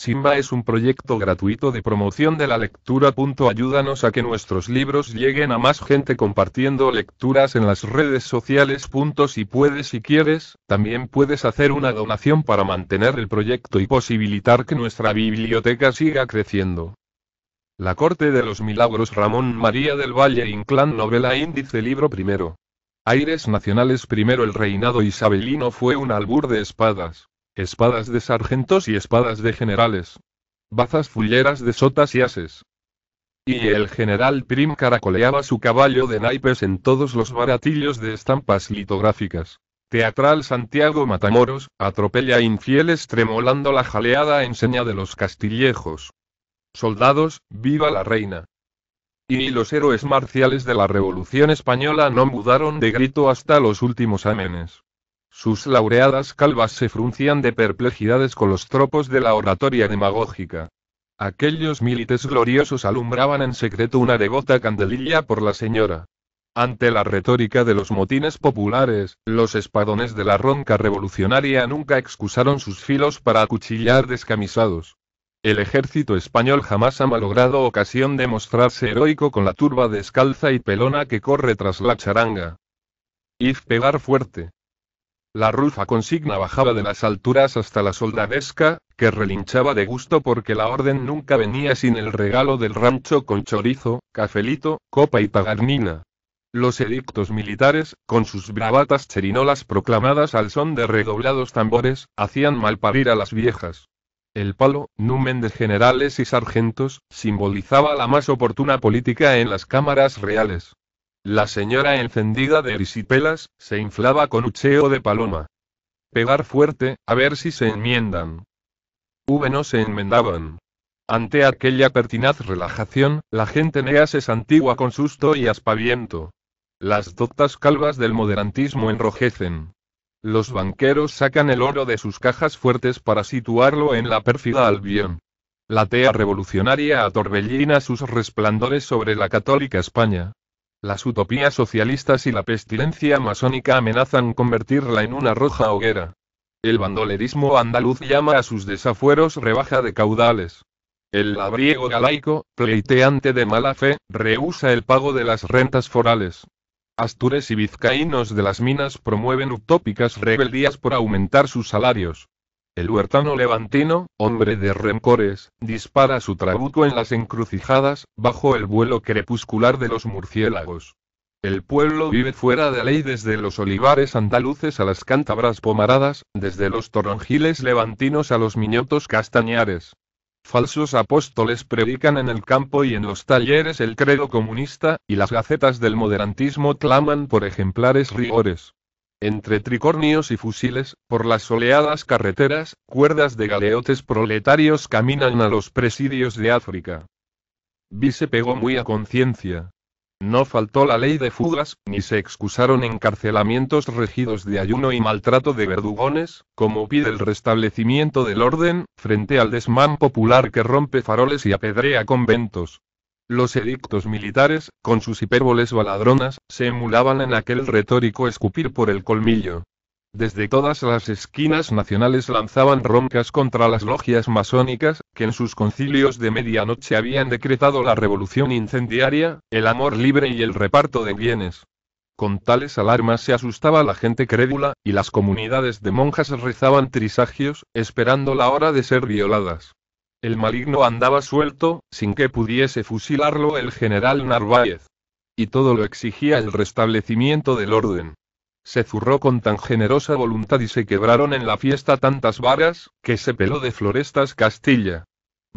Simba es un proyecto gratuito de promoción de la lectura. Ayúdanos a que nuestros libros lleguen a más gente compartiendo lecturas en las redes sociales. Si puedes y quieres, también puedes hacer una donación para mantener el proyecto y posibilitar que nuestra biblioteca siga creciendo. La Corte de los Milagros Ramón María del Valle Inclán Novela Índice Libro Primero. Aires Nacionales Primero El reinado isabelino fue un albur de espadas espadas de sargentos y espadas de generales. Bazas fulleras de sotas y ases. Y el general Prim caracoleaba su caballo de naipes en todos los baratillos de estampas litográficas. Teatral Santiago Matamoros, atropella infieles tremolando la jaleada en seña de los castillejos. Soldados, viva la reina. Y los héroes marciales de la Revolución Española no mudaron de grito hasta los últimos amenes. Sus laureadas calvas se fruncían de perplejidades con los tropos de la oratoria demagógica. Aquellos milites gloriosos alumbraban en secreto una devota candelilla por la señora. Ante la retórica de los motines populares, los espadones de la ronca revolucionaria nunca excusaron sus filos para acuchillar descamisados. El ejército español jamás ha malogrado ocasión de mostrarse heroico con la turba descalza y pelona que corre tras la charanga. y pegar fuerte. La rufa consigna bajaba de las alturas hasta la soldadesca, que relinchaba de gusto porque la orden nunca venía sin el regalo del rancho con chorizo, cafelito, copa y pagarnina. Los edictos militares, con sus bravatas cherinolas proclamadas al son de redoblados tambores, hacían mal parir a las viejas. El palo, numen de generales y sargentos, simbolizaba la más oportuna política en las cámaras reales. La señora encendida de erisipelas, se inflaba con ucheo de paloma. Pegar fuerte, a ver si se enmiendan. V no se enmendaban. Ante aquella pertinaz relajación, la gente nea se santigua con susto y aspaviento. Las dotas calvas del moderantismo enrojecen. Los banqueros sacan el oro de sus cajas fuertes para situarlo en la pérfida Albión. La tea revolucionaria atorbellina sus resplandores sobre la católica España. Las utopías socialistas y la pestilencia masónica amenazan convertirla en una roja hoguera. El bandolerismo andaluz llama a sus desafueros rebaja de caudales. El labriego galaico, pleiteante de mala fe, rehúsa el pago de las rentas forales. Astures y vizcaínos de las minas promueven utópicas rebeldías por aumentar sus salarios. El huertano levantino, hombre de rencores, dispara su trabuco en las encrucijadas, bajo el vuelo crepuscular de los murciélagos. El pueblo vive fuera de ley desde los olivares andaluces a las cántabras pomaradas, desde los toronjiles levantinos a los miñotos castañares. Falsos apóstoles predican en el campo y en los talleres el credo comunista, y las gacetas del moderantismo claman por ejemplares rigores entre tricornios y fusiles, por las soleadas carreteras, cuerdas de galeotes proletarios caminan a los presidios de África. Vi se pegó muy a conciencia. No faltó la ley de fugas, ni se excusaron encarcelamientos regidos de ayuno y maltrato de verdugones, como pide el restablecimiento del orden, frente al desmán popular que rompe faroles y apedrea conventos. Los edictos militares, con sus hipérboles baladronas, se emulaban en aquel retórico escupir por el colmillo. Desde todas las esquinas nacionales lanzaban roncas contra las logias masónicas, que en sus concilios de medianoche habían decretado la revolución incendiaria, el amor libre y el reparto de bienes. Con tales alarmas se asustaba la gente crédula, y las comunidades de monjas rezaban trisagios, esperando la hora de ser violadas. El maligno andaba suelto, sin que pudiese fusilarlo el general Narváez. Y todo lo exigía el restablecimiento del orden. Se zurró con tan generosa voluntad y se quebraron en la fiesta tantas varas, que se peló de Florestas Castilla.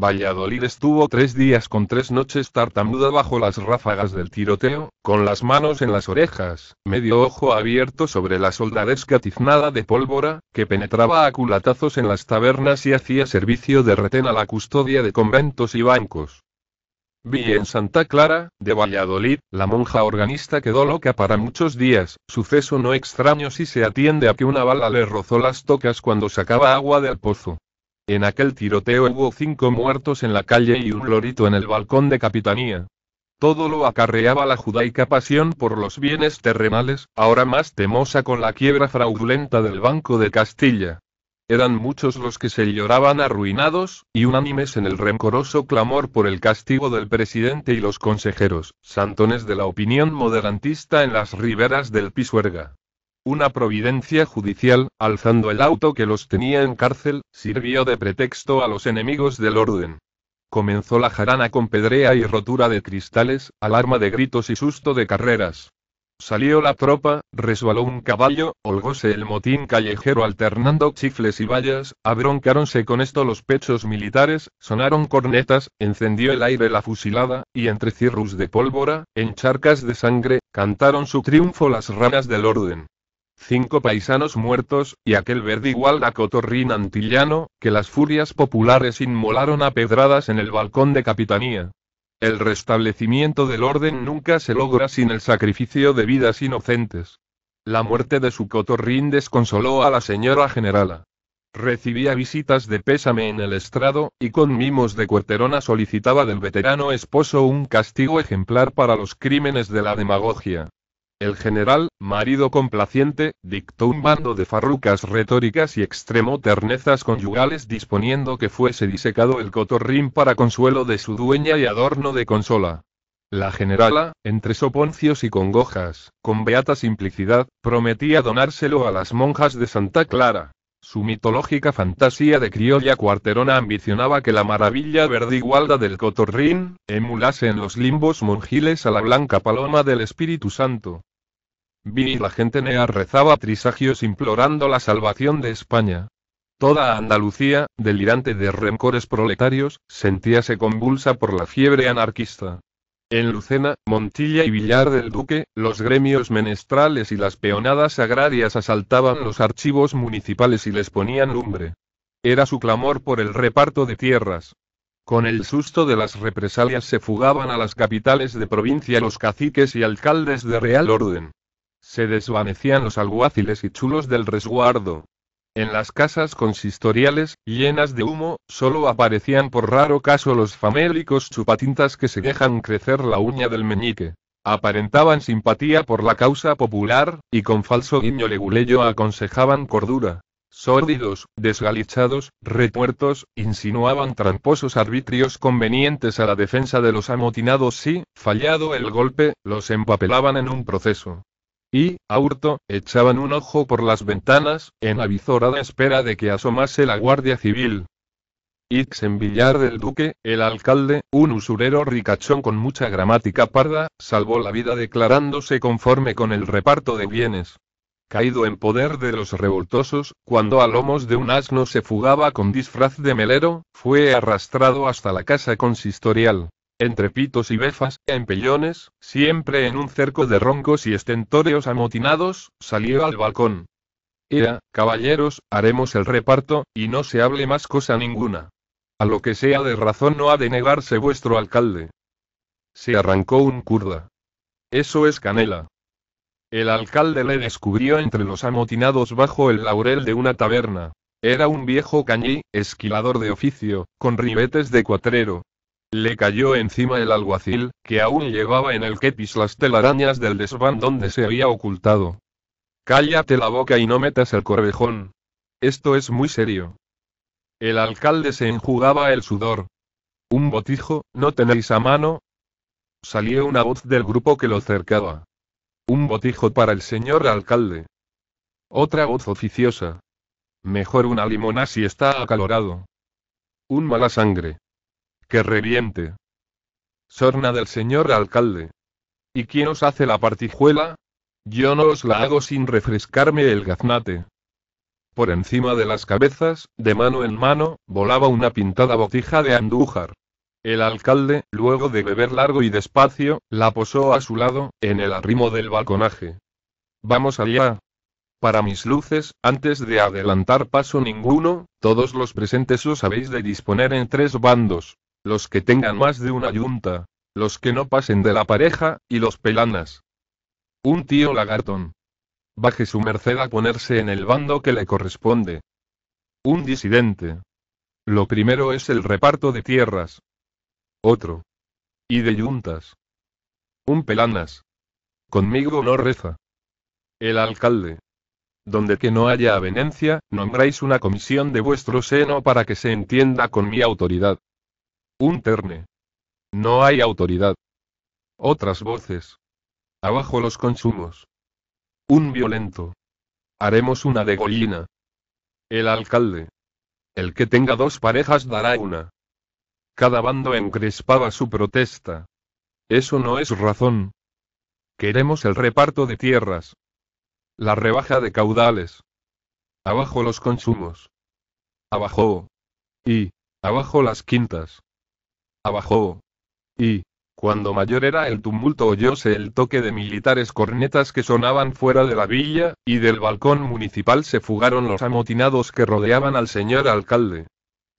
Valladolid estuvo tres días con tres noches tartamuda bajo las ráfagas del tiroteo, con las manos en las orejas, medio ojo abierto sobre la soldadesca tiznada de pólvora, que penetraba a culatazos en las tabernas y hacía servicio de retén a la custodia de conventos y bancos. Vi en Santa Clara, de Valladolid, la monja organista quedó loca para muchos días, suceso no extraño si se atiende a que una bala le rozó las tocas cuando sacaba agua del pozo. En aquel tiroteo hubo cinco muertos en la calle y un lorito en el balcón de capitanía. Todo lo acarreaba la judaica pasión por los bienes terrenales, ahora más temosa con la quiebra fraudulenta del Banco de Castilla. Eran muchos los que se lloraban arruinados, y unánimes en el rencoroso clamor por el castigo del presidente y los consejeros, santones de la opinión moderantista en las riberas del Pisuerga. Una providencia judicial, alzando el auto que los tenía en cárcel, sirvió de pretexto a los enemigos del orden. Comenzó la jarana con pedrea y rotura de cristales, alarma de gritos y susto de carreras. Salió la tropa, resbaló un caballo, holgóse el motín callejero alternando chifles y vallas, abroncáronse con esto los pechos militares, sonaron cornetas, encendió el aire la fusilada, y entre cirrus de pólvora, en charcas de sangre, cantaron su triunfo las ranas del orden cinco paisanos muertos, y aquel verde igual a cotorrín antillano, que las furias populares inmolaron a pedradas en el balcón de capitanía. El restablecimiento del orden nunca se logra sin el sacrificio de vidas inocentes. La muerte de su cotorrín desconsoló a la señora generala. Recibía visitas de pésame en el estrado, y con mimos de cuarterona solicitaba del veterano esposo un castigo ejemplar para los crímenes de la demagogia. El general, marido complaciente, dictó un bando de farrucas retóricas y extremó ternezas conyugales disponiendo que fuese disecado el cotorrín para consuelo de su dueña y adorno de consola. La generala, entre soponcios y congojas, con beata simplicidad, prometía donárselo a las monjas de Santa Clara. Su mitológica fantasía de criolla cuarterona ambicionaba que la maravilla verdigualda del cotorrín emulase en los limbos monjiles a la blanca paloma del Espíritu Santo. Vi y la gente nea rezaba trisagios implorando la salvación de España. Toda Andalucía, delirante de rencores proletarios, sentíase convulsa por la fiebre anarquista. En Lucena, Montilla y Villar del Duque, los gremios menestrales y las peonadas agrarias asaltaban los archivos municipales y les ponían lumbre. Era su clamor por el reparto de tierras. Con el susto de las represalias se fugaban a las capitales de provincia los caciques y alcaldes de real orden. Se desvanecían los alguaciles y chulos del resguardo. En las casas consistoriales, llenas de humo, solo aparecían por raro caso los famélicos chupatintas que se dejan crecer la uña del meñique. Aparentaban simpatía por la causa popular, y con falso guiño leguleyo aconsejaban cordura. Sórdidos, desgalichados, retuertos, insinuaban tramposos arbitrios convenientes a la defensa de los amotinados si, fallado el golpe, los empapelaban en un proceso y, hurto, echaban un ojo por las ventanas, en avizorada espera de que asomase la Guardia Civil. en Villar del Duque, el alcalde, un usurero ricachón con mucha gramática parda, salvó la vida declarándose conforme con el reparto de bienes. Caído en poder de los revoltosos, cuando a lomos de un asno se fugaba con disfraz de melero, fue arrastrado hasta la casa consistorial entre pitos y befas, empellones, siempre en un cerco de roncos y estentóreos amotinados, salió al balcón. Era, caballeros, haremos el reparto, y no se hable más cosa ninguna. A lo que sea de razón no ha de negarse vuestro alcalde. Se arrancó un kurda. Eso es canela. El alcalde le descubrió entre los amotinados bajo el laurel de una taberna. Era un viejo cañí, esquilador de oficio, con ribetes de cuatrero, le cayó encima el alguacil, que aún llevaba en el kepis las telarañas del desván donde se había ocultado. Cállate la boca y no metas el corvejón. Esto es muy serio. El alcalde se enjugaba el sudor. ¿Un botijo, no tenéis a mano? Salió una voz del grupo que lo cercaba. Un botijo para el señor alcalde. Otra voz oficiosa. Mejor una limona si está acalorado. Un mala sangre. Que reviente. Sorna del señor alcalde. ¿Y quién os hace la partijuela? Yo no os la hago sin refrescarme el gaznate. Por encima de las cabezas, de mano en mano, volaba una pintada botija de andújar. El alcalde, luego de beber largo y despacio, la posó a su lado, en el arrimo del balconaje. Vamos allá. Para mis luces, antes de adelantar paso ninguno, todos los presentes os habéis de disponer en tres bandos, los que tengan más de una yunta, los que no pasen de la pareja, y los pelanas. Un tío lagartón. Baje su merced a ponerse en el bando que le corresponde. Un disidente. Lo primero es el reparto de tierras. Otro. Y de yuntas. Un pelanas. Conmigo no reza. El alcalde. Donde que no haya avenencia, nombráis una comisión de vuestro seno para que se entienda con mi autoridad. Un terne. No hay autoridad. Otras voces. Abajo los consumos. Un violento. Haremos una degollina. El alcalde. El que tenga dos parejas dará una. Cada bando encrespaba su protesta. Eso no es razón. Queremos el reparto de tierras. La rebaja de caudales. Abajo los consumos. Abajo. Y, abajo las quintas. Abajo. Y, cuando mayor era el tumulto oyóse el toque de militares cornetas que sonaban fuera de la villa, y del balcón municipal se fugaron los amotinados que rodeaban al señor alcalde.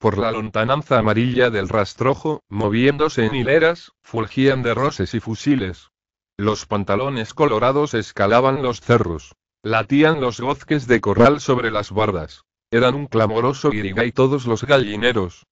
Por la lontananza amarilla del rastrojo, moviéndose en hileras, fulgían de roces y fusiles. Los pantalones colorados escalaban los cerros. Latían los gozques de corral sobre las bardas. Eran un clamoroso y todos los gallineros.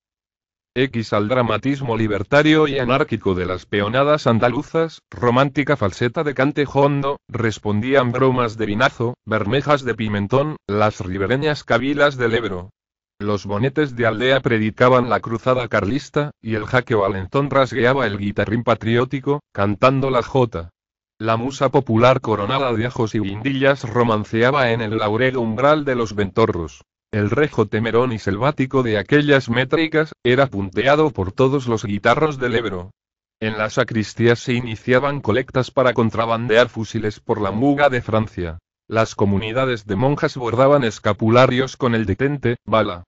X al dramatismo libertario y anárquico de las peonadas andaluzas, romántica falseta de cante jondo, respondían bromas de vinazo, bermejas de pimentón, las ribereñas cabilas del Ebro. Los bonetes de aldea predicaban la cruzada carlista, y el jaque alentón rasgueaba el guitarrín patriótico, cantando la jota. La musa popular coronada de ajos y guindillas romanceaba en el laurel umbral de los ventorros. El rejo temerón y selvático de aquellas métricas, era punteado por todos los guitarros del Ebro. En las sacristías se iniciaban colectas para contrabandear fusiles por la muga de Francia. Las comunidades de monjas bordaban escapularios con el detente, bala.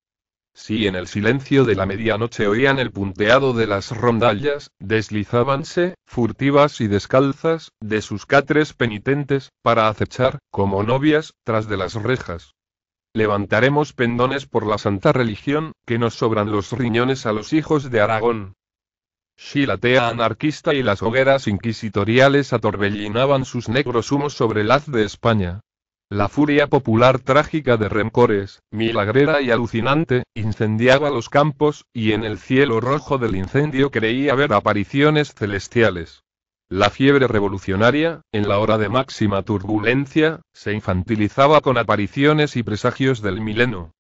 Si en el silencio de la medianoche oían el punteado de las rondallas, deslizábanse, furtivas y descalzas, de sus catres penitentes, para acechar, como novias, tras de las rejas. Levantaremos pendones por la santa religión, que nos sobran los riñones a los hijos de Aragón. Shilatea anarquista y las hogueras inquisitoriales atorbellinaban sus negros humos sobre el haz de España. La furia popular trágica de rencores, milagrera y alucinante, incendiaba los campos, y en el cielo rojo del incendio creía ver apariciones celestiales. La fiebre revolucionaria, en la hora de máxima turbulencia, se infantilizaba con apariciones y presagios del mileno.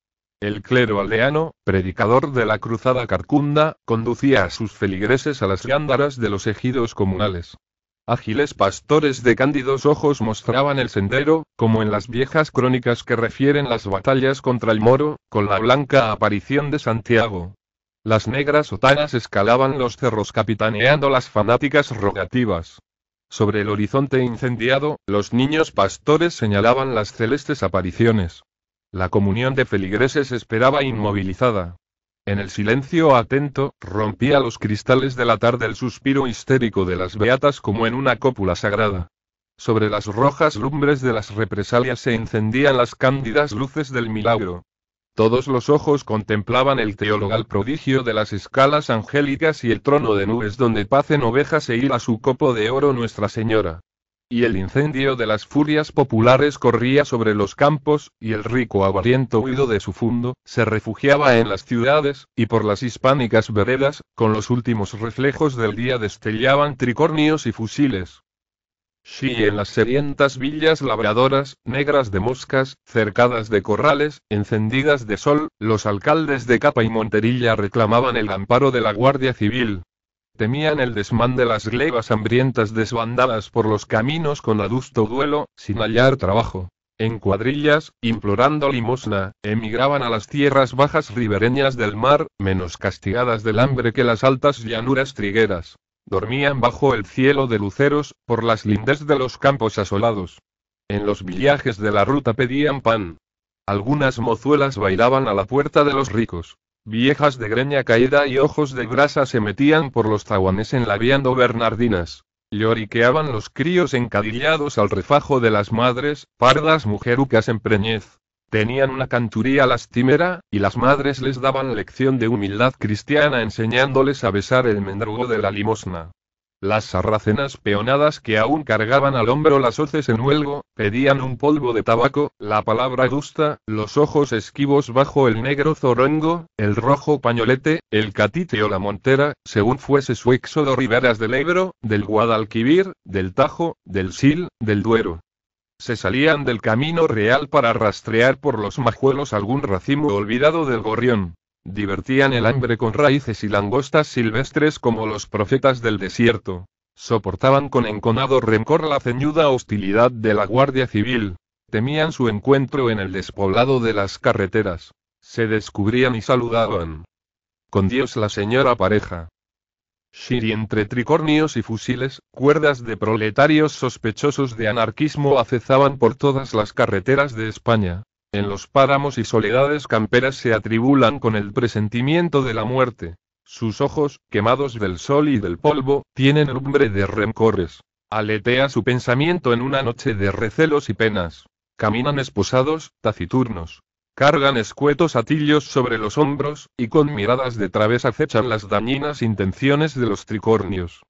El clero aldeano, predicador de la cruzada carcunda, conducía a sus feligreses a las gándaras de los ejidos comunales. Ágiles pastores de cándidos ojos mostraban el sendero, como en las viejas crónicas que refieren las batallas contra el moro, con la blanca aparición de Santiago, las negras sotanas escalaban los cerros capitaneando las fanáticas rogativas. Sobre el horizonte incendiado, los niños pastores señalaban las celestes apariciones. La comunión de feligreses esperaba inmovilizada. En el silencio atento, rompía los cristales de la tarde el suspiro histérico de las beatas como en una cópula sagrada. Sobre las rojas lumbres de las represalias se encendían las cándidas luces del milagro. Todos los ojos contemplaban el al prodigio de las escalas angélicas y el trono de nubes donde pacen ovejas e a su copo de oro Nuestra Señora. Y el incendio de las furias populares corría sobre los campos, y el rico avariento huido de su fundo, se refugiaba en las ciudades, y por las hispánicas veredas, con los últimos reflejos del día destellaban tricornios y fusiles. Sí, en las serientas villas labradoras, negras de moscas, cercadas de corrales, encendidas de sol, los alcaldes de Capa y Monterilla reclamaban el amparo de la Guardia Civil. Temían el desmán de las glebas hambrientas desbandadas por los caminos con adusto duelo, sin hallar trabajo. En cuadrillas, implorando limosna, emigraban a las tierras bajas ribereñas del mar, menos castigadas del hambre que las altas llanuras trigueras. Dormían bajo el cielo de luceros, por las lindes de los campos asolados. En los villajes de la ruta pedían pan. Algunas mozuelas bailaban a la puerta de los ricos. Viejas de greña caída y ojos de grasa se metían por los zaguanes labiando bernardinas. Lloriqueaban los críos encadillados al refajo de las madres, pardas mujerucas en preñez. Tenían una canturía lastimera, y las madres les daban lección de humildad cristiana enseñándoles a besar el mendrugo de la limosna. Las sarracenas peonadas que aún cargaban al hombro las hoces en huelgo, pedían un polvo de tabaco, la palabra gusta, los ojos esquivos bajo el negro zorongo, el rojo pañolete, el catite o la montera, según fuese su éxodo riberas del Ebro, del Guadalquivir, del Tajo, del Sil, del Duero se salían del camino real para rastrear por los majuelos algún racimo olvidado del gorrión. Divertían el hambre con raíces y langostas silvestres como los profetas del desierto. Soportaban con enconado rencor la ceñuda hostilidad de la Guardia Civil. Temían su encuentro en el despoblado de las carreteras. Se descubrían y saludaban. Con Dios la señora pareja. Shiri entre tricornios y fusiles, cuerdas de proletarios sospechosos de anarquismo acezaban por todas las carreteras de España. En los páramos y soledades camperas se atribulan con el presentimiento de la muerte. Sus ojos, quemados del sol y del polvo, tienen lumbre de rencores. Aletea su pensamiento en una noche de recelos y penas. Caminan esposados, taciturnos cargan escuetos atillos sobre los hombros, y con miradas de través acechan las dañinas intenciones de los tricornios.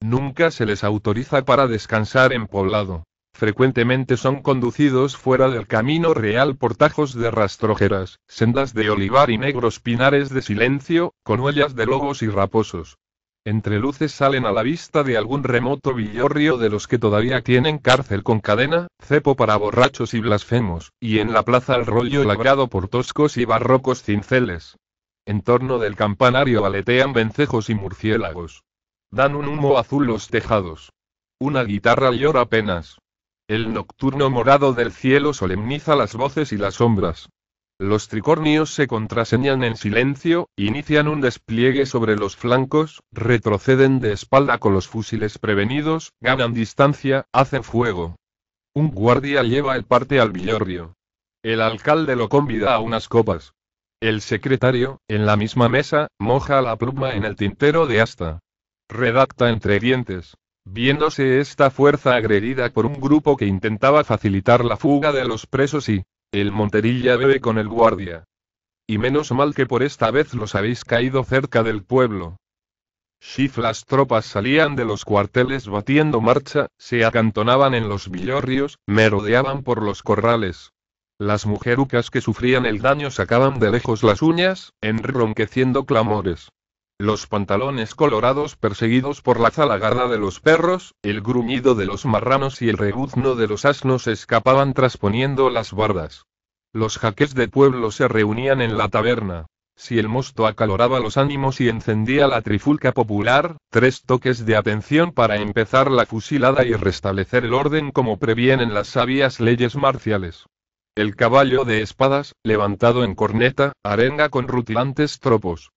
Nunca se les autoriza para descansar en poblado. Frecuentemente son conducidos fuera del camino real por tajos de rastrojeras, sendas de olivar y negros pinares de silencio, con huellas de lobos y raposos, entre luces salen a la vista de algún remoto villorrio de los que todavía tienen cárcel con cadena, cepo para borrachos y blasfemos, y en la plaza el rollo labrado por toscos y barrocos cinceles. En torno del campanario aletean vencejos y murciélagos. Dan un humo azul los tejados. Una guitarra llora apenas. El nocturno morado del cielo solemniza las voces y las sombras. Los tricornios se contraseñan en silencio, inician un despliegue sobre los flancos, retroceden de espalda con los fusiles prevenidos, ganan distancia, hacen fuego. Un guardia lleva el parte al villorrio. El alcalde lo convida a unas copas. El secretario, en la misma mesa, moja la pluma en el tintero de asta. Redacta entre dientes. Viéndose esta fuerza agredida por un grupo que intentaba facilitar la fuga de los presos y, el Monterilla bebe con el guardia. Y menos mal que por esta vez los habéis caído cerca del pueblo. Shif las tropas salían de los cuarteles batiendo marcha, se acantonaban en los villorrios, merodeaban por los corrales. Las mujerucas que sufrían el daño sacaban de lejos las uñas, enronqueciendo clamores. Los pantalones colorados perseguidos por la zalagarda de los perros, el gruñido de los marranos y el rebuzno de los asnos escapaban trasponiendo las bardas. Los jaques de pueblo se reunían en la taberna. Si el mosto acaloraba los ánimos y encendía la trifulca popular, tres toques de atención para empezar la fusilada y restablecer el orden como previenen las sabias leyes marciales. El caballo de espadas, levantado en corneta, arenga con rutilantes tropos.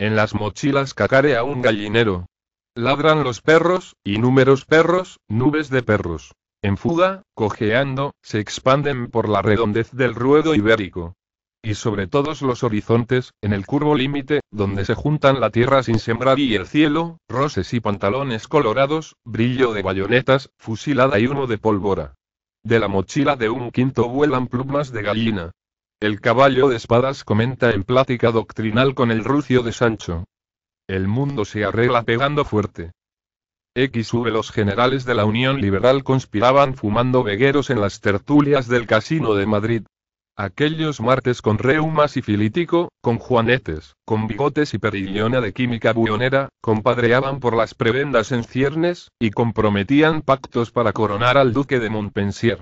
En las mochilas cacarea un gallinero. Ladran los perros, y números perros, nubes de perros. En fuga, cojeando, se expanden por la redondez del ruedo ibérico. Y sobre todos los horizontes, en el curvo límite, donde se juntan la tierra sin sembrar y el cielo, roses y pantalones colorados, brillo de bayonetas, fusilada y humo de pólvora. De la mochila de un quinto vuelan plumas de gallina. El caballo de espadas comenta en plática doctrinal con el rucio de Sancho. El mundo se arregla pegando fuerte. XV los generales de la Unión Liberal conspiraban fumando vegueros en las tertulias del Casino de Madrid. Aquellos martes con reumas y filítico, con juanetes, con bigotes y perillona de química buonera, compadreaban por las prebendas en ciernes, y comprometían pactos para coronar al duque de Montpensier.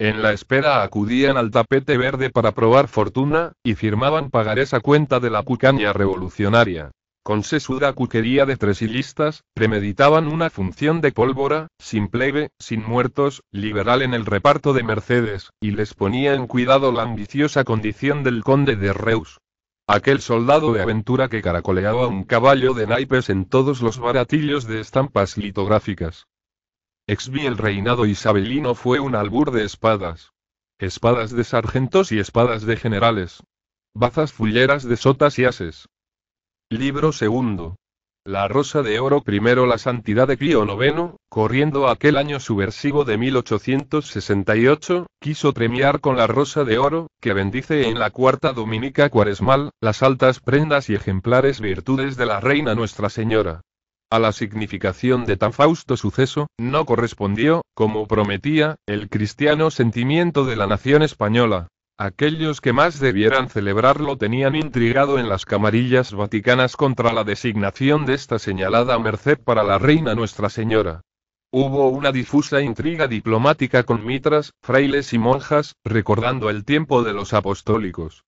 En la espera acudían al tapete verde para probar fortuna, y firmaban pagar esa cuenta de la cucaña revolucionaria con sesuda cuquería de tresillistas, premeditaban una función de pólvora, sin plebe, sin muertos, liberal en el reparto de mercedes, y les ponía en cuidado la ambiciosa condición del conde de Reus. Aquel soldado de aventura que caracoleaba un caballo de naipes en todos los baratillos de estampas litográficas. Exvi el reinado isabelino fue un albur de espadas. Espadas de sargentos y espadas de generales. Bazas fulleras de sotas y ases Libro segundo. La Rosa de Oro primero La Santidad de Pío IX, corriendo aquel año subversivo de 1868, quiso premiar con la Rosa de Oro, que bendice en la cuarta dominica cuaresmal, las altas prendas y ejemplares virtudes de la Reina Nuestra Señora. A la significación de tan fausto suceso, no correspondió, como prometía, el cristiano sentimiento de la nación española, Aquellos que más debieran celebrarlo tenían intrigado en las camarillas vaticanas contra la designación de esta señalada merced para la reina Nuestra Señora. Hubo una difusa intriga diplomática con mitras, frailes y monjas, recordando el tiempo de los apostólicos.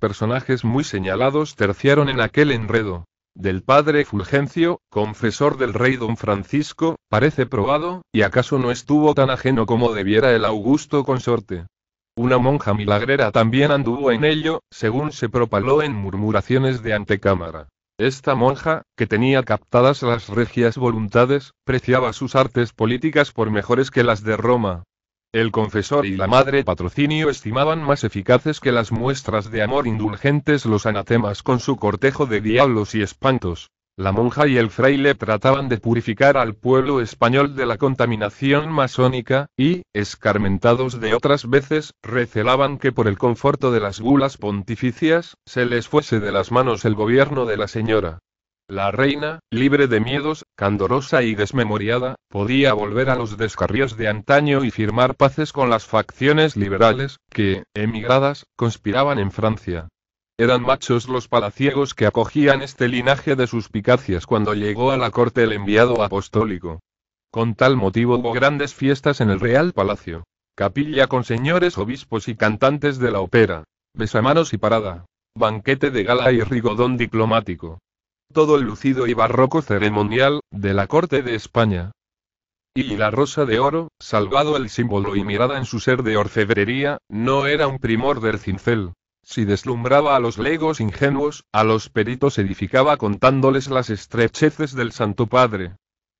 Personajes muy señalados terciaron en aquel enredo. Del padre Fulgencio, confesor del rey don Francisco, parece probado, y acaso no estuvo tan ajeno como debiera el augusto consorte. Una monja milagrera también anduvo en ello, según se propaló en murmuraciones de antecámara. Esta monja, que tenía captadas las regias voluntades, preciaba sus artes políticas por mejores que las de Roma. El confesor y la madre patrocinio estimaban más eficaces que las muestras de amor indulgentes los anatemas con su cortejo de diablos y espantos. La monja y el fraile trataban de purificar al pueblo español de la contaminación masónica, y, escarmentados de otras veces, recelaban que por el conforto de las gulas pontificias, se les fuese de las manos el gobierno de la señora. La reina, libre de miedos, candorosa y desmemoriada, podía volver a los descarríos de antaño y firmar paces con las facciones liberales, que, emigradas, conspiraban en Francia. Eran machos los palaciegos que acogían este linaje de suspicacias cuando llegó a la corte el enviado apostólico. Con tal motivo hubo grandes fiestas en el Real Palacio. Capilla con señores obispos y cantantes de la ópera. Besamanos y parada. Banquete de gala y rigodón diplomático. Todo el lucido y barroco ceremonial, de la corte de España. Y la rosa de oro, salvado el símbolo y mirada en su ser de orfebrería, no era un primor del cincel, si deslumbraba a los legos ingenuos, a los peritos edificaba contándoles las estrecheces del Santo Padre.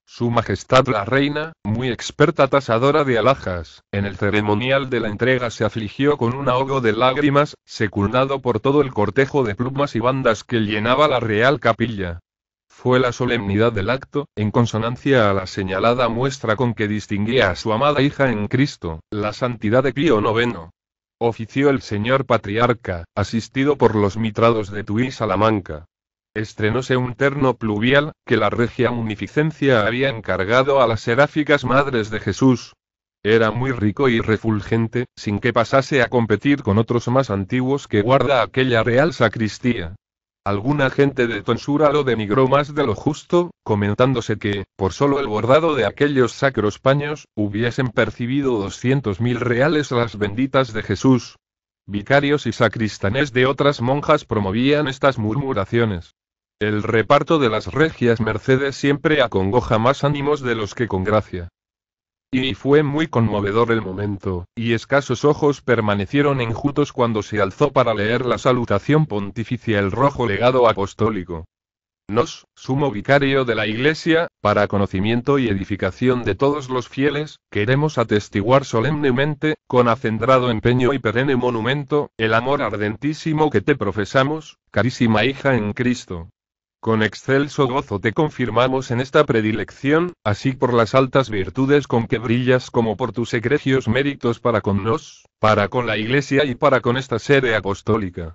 Su Majestad la Reina, muy experta tasadora de alhajas, en el ceremonial de la entrega se afligió con un ahogo de lágrimas, secundado por todo el cortejo de plumas y bandas que llenaba la real capilla. Fue la solemnidad del acto, en consonancia a la señalada muestra con que distinguía a su amada hija en Cristo, la santidad de Pío IX, ofició el señor patriarca, asistido por los mitrados de Tuy Salamanca. Estrenóse un terno pluvial, que la regia munificencia había encargado a las seráficas madres de Jesús. Era muy rico y refulgente, sin que pasase a competir con otros más antiguos que guarda aquella real sacristía. Alguna gente de tonsura lo denigró más de lo justo, comentándose que, por solo el bordado de aquellos sacros paños, hubiesen percibido doscientos mil reales las benditas de Jesús. Vicarios y sacristanes de otras monjas promovían estas murmuraciones. El reparto de las regias mercedes siempre acongoja más ánimos de los que con gracia. Y fue muy conmovedor el momento, y escasos ojos permanecieron enjutos cuando se alzó para leer la salutación pontificia el rojo legado apostólico. Nos, sumo vicario de la Iglesia, para conocimiento y edificación de todos los fieles, queremos atestiguar solemnemente, con acendrado empeño y perenne monumento, el amor ardentísimo que te profesamos, carísima hija en Cristo, con excelso gozo te confirmamos en esta predilección, así por las altas virtudes con que brillas como por tus egregios méritos para con nos, para con la Iglesia y para con esta sede apostólica.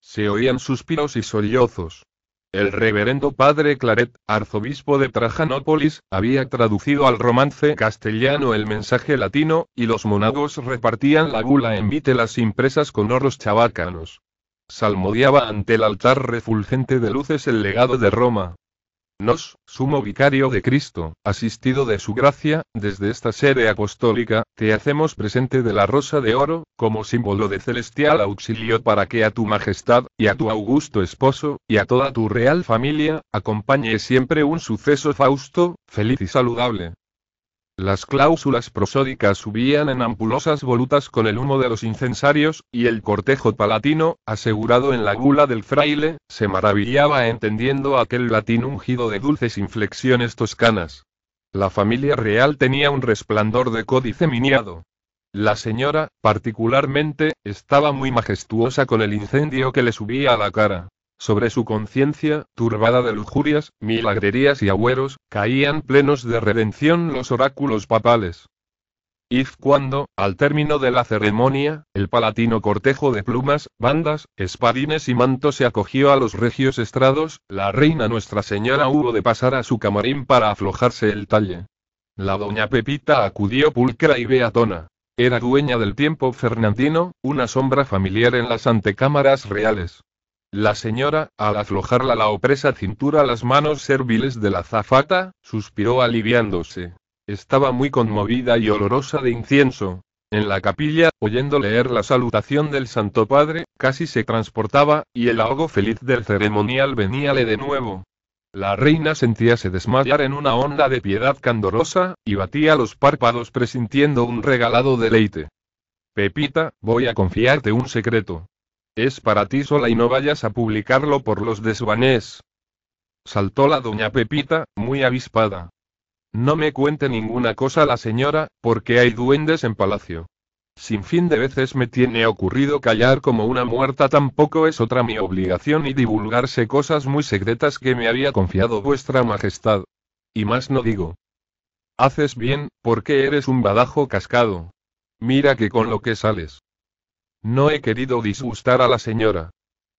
Se oían suspiros y sollozos. El reverendo padre Claret, arzobispo de Trajanópolis, había traducido al romance castellano el mensaje latino, y los monagos repartían la gula en las impresas con horros chabacanos. Salmodiaba ante el altar refulgente de luces el legado de Roma. Nos, sumo vicario de Cristo, asistido de su gracia, desde esta sede apostólica, te hacemos presente de la rosa de oro, como símbolo de celestial auxilio para que a tu majestad, y a tu augusto esposo, y a toda tu real familia, acompañe siempre un suceso fausto, feliz y saludable. Las cláusulas prosódicas subían en ampulosas volutas con el humo de los incensarios, y el cortejo palatino, asegurado en la gula del fraile, se maravillaba entendiendo aquel latín ungido de dulces inflexiones toscanas. La familia real tenía un resplandor de códice miniado. La señora, particularmente, estaba muy majestuosa con el incendio que le subía a la cara. Sobre su conciencia, turbada de lujurias, milagrerías y agüeros, caían plenos de redención los oráculos papales. Y cuando, al término de la ceremonia, el palatino cortejo de plumas, bandas, espadines y manto se acogió a los regios estrados, la reina Nuestra Señora hubo de pasar a su camarín para aflojarse el talle. La doña Pepita acudió pulcra y beatona. Era dueña del tiempo fernandino, una sombra familiar en las antecámaras reales. La señora, al aflojarla la opresa cintura las manos serviles de la zafata, suspiró aliviándose. Estaba muy conmovida y olorosa de incienso. En la capilla, oyendo leer la salutación del Santo Padre, casi se transportaba, y el ahogo feliz del ceremonial veníale de nuevo. La reina sentíase desmayar en una onda de piedad candorosa, y batía los párpados presintiendo un regalado deleite. Pepita, voy a confiarte un secreto. Es para ti sola y no vayas a publicarlo por los desvanés. Saltó la doña Pepita, muy avispada. No me cuente ninguna cosa la señora, porque hay duendes en palacio. Sin fin de veces me tiene ocurrido callar como una muerta, tampoco es otra mi obligación y divulgarse cosas muy secretas que me había confiado vuestra majestad. Y más no digo. Haces bien, porque eres un badajo cascado. Mira que con lo que sales. No he querido disgustar a la señora.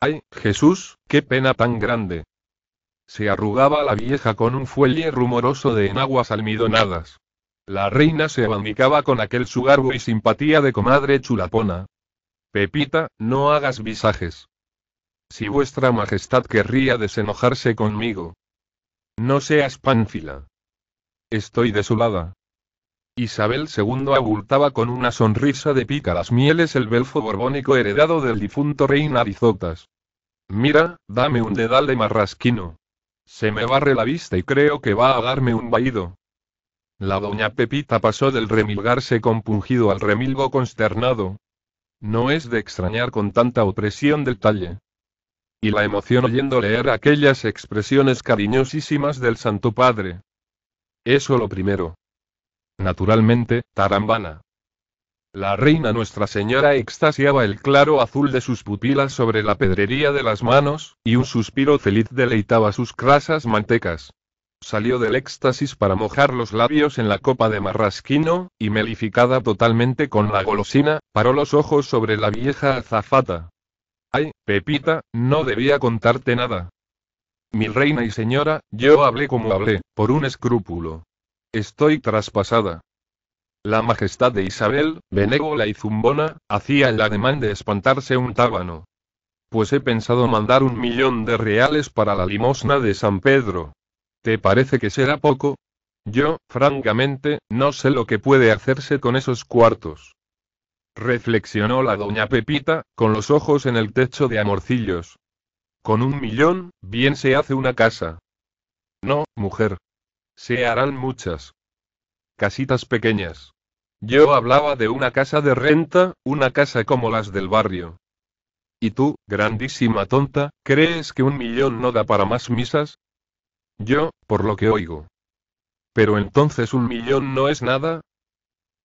Ay, Jesús, qué pena tan grande. Se arrugaba la vieja con un fuelle rumoroso de enaguas almidonadas. La reina se abanicaba con aquel sugarbo y simpatía de comadre chulapona. Pepita, no hagas visajes. Si vuestra majestad querría desenojarse conmigo. No seas pánfila. Estoy desolada. Isabel II abultaba con una sonrisa de pícaras mieles el belfo borbónico heredado del difunto rey Narizotas. Mira, dame un dedal de marrasquino. Se me barre la vista y creo que va a darme un vaído. La doña Pepita pasó del remilgarse compungido al remilgo consternado. No es de extrañar con tanta opresión del talle. Y la emoción oyendo leer aquellas expresiones cariñosísimas del Santo Padre. Eso lo primero. Naturalmente, Tarambana. La reina Nuestra Señora extasiaba el claro azul de sus pupilas sobre la pedrería de las manos, y un suspiro feliz deleitaba sus crasas mantecas. Salió del éxtasis para mojar los labios en la copa de marrasquino, y melificada totalmente con la golosina, paró los ojos sobre la vieja azafata. Ay, Pepita, no debía contarte nada. Mi reina y señora, yo hablé como hablé, por un escrúpulo. Estoy traspasada. La majestad de Isabel, benévola y zumbona, hacía el ademán de espantarse un tábano. Pues he pensado mandar un millón de reales para la limosna de San Pedro. ¿Te parece que será poco? Yo, francamente, no sé lo que puede hacerse con esos cuartos. Reflexionó la doña Pepita, con los ojos en el techo de amorcillos. Con un millón, bien se hace una casa. No, mujer, se harán muchas. Casitas pequeñas. Yo hablaba de una casa de renta, una casa como las del barrio. ¿Y tú, grandísima tonta, crees que un millón no da para más misas? Yo, por lo que oigo. Pero entonces un millón no es nada.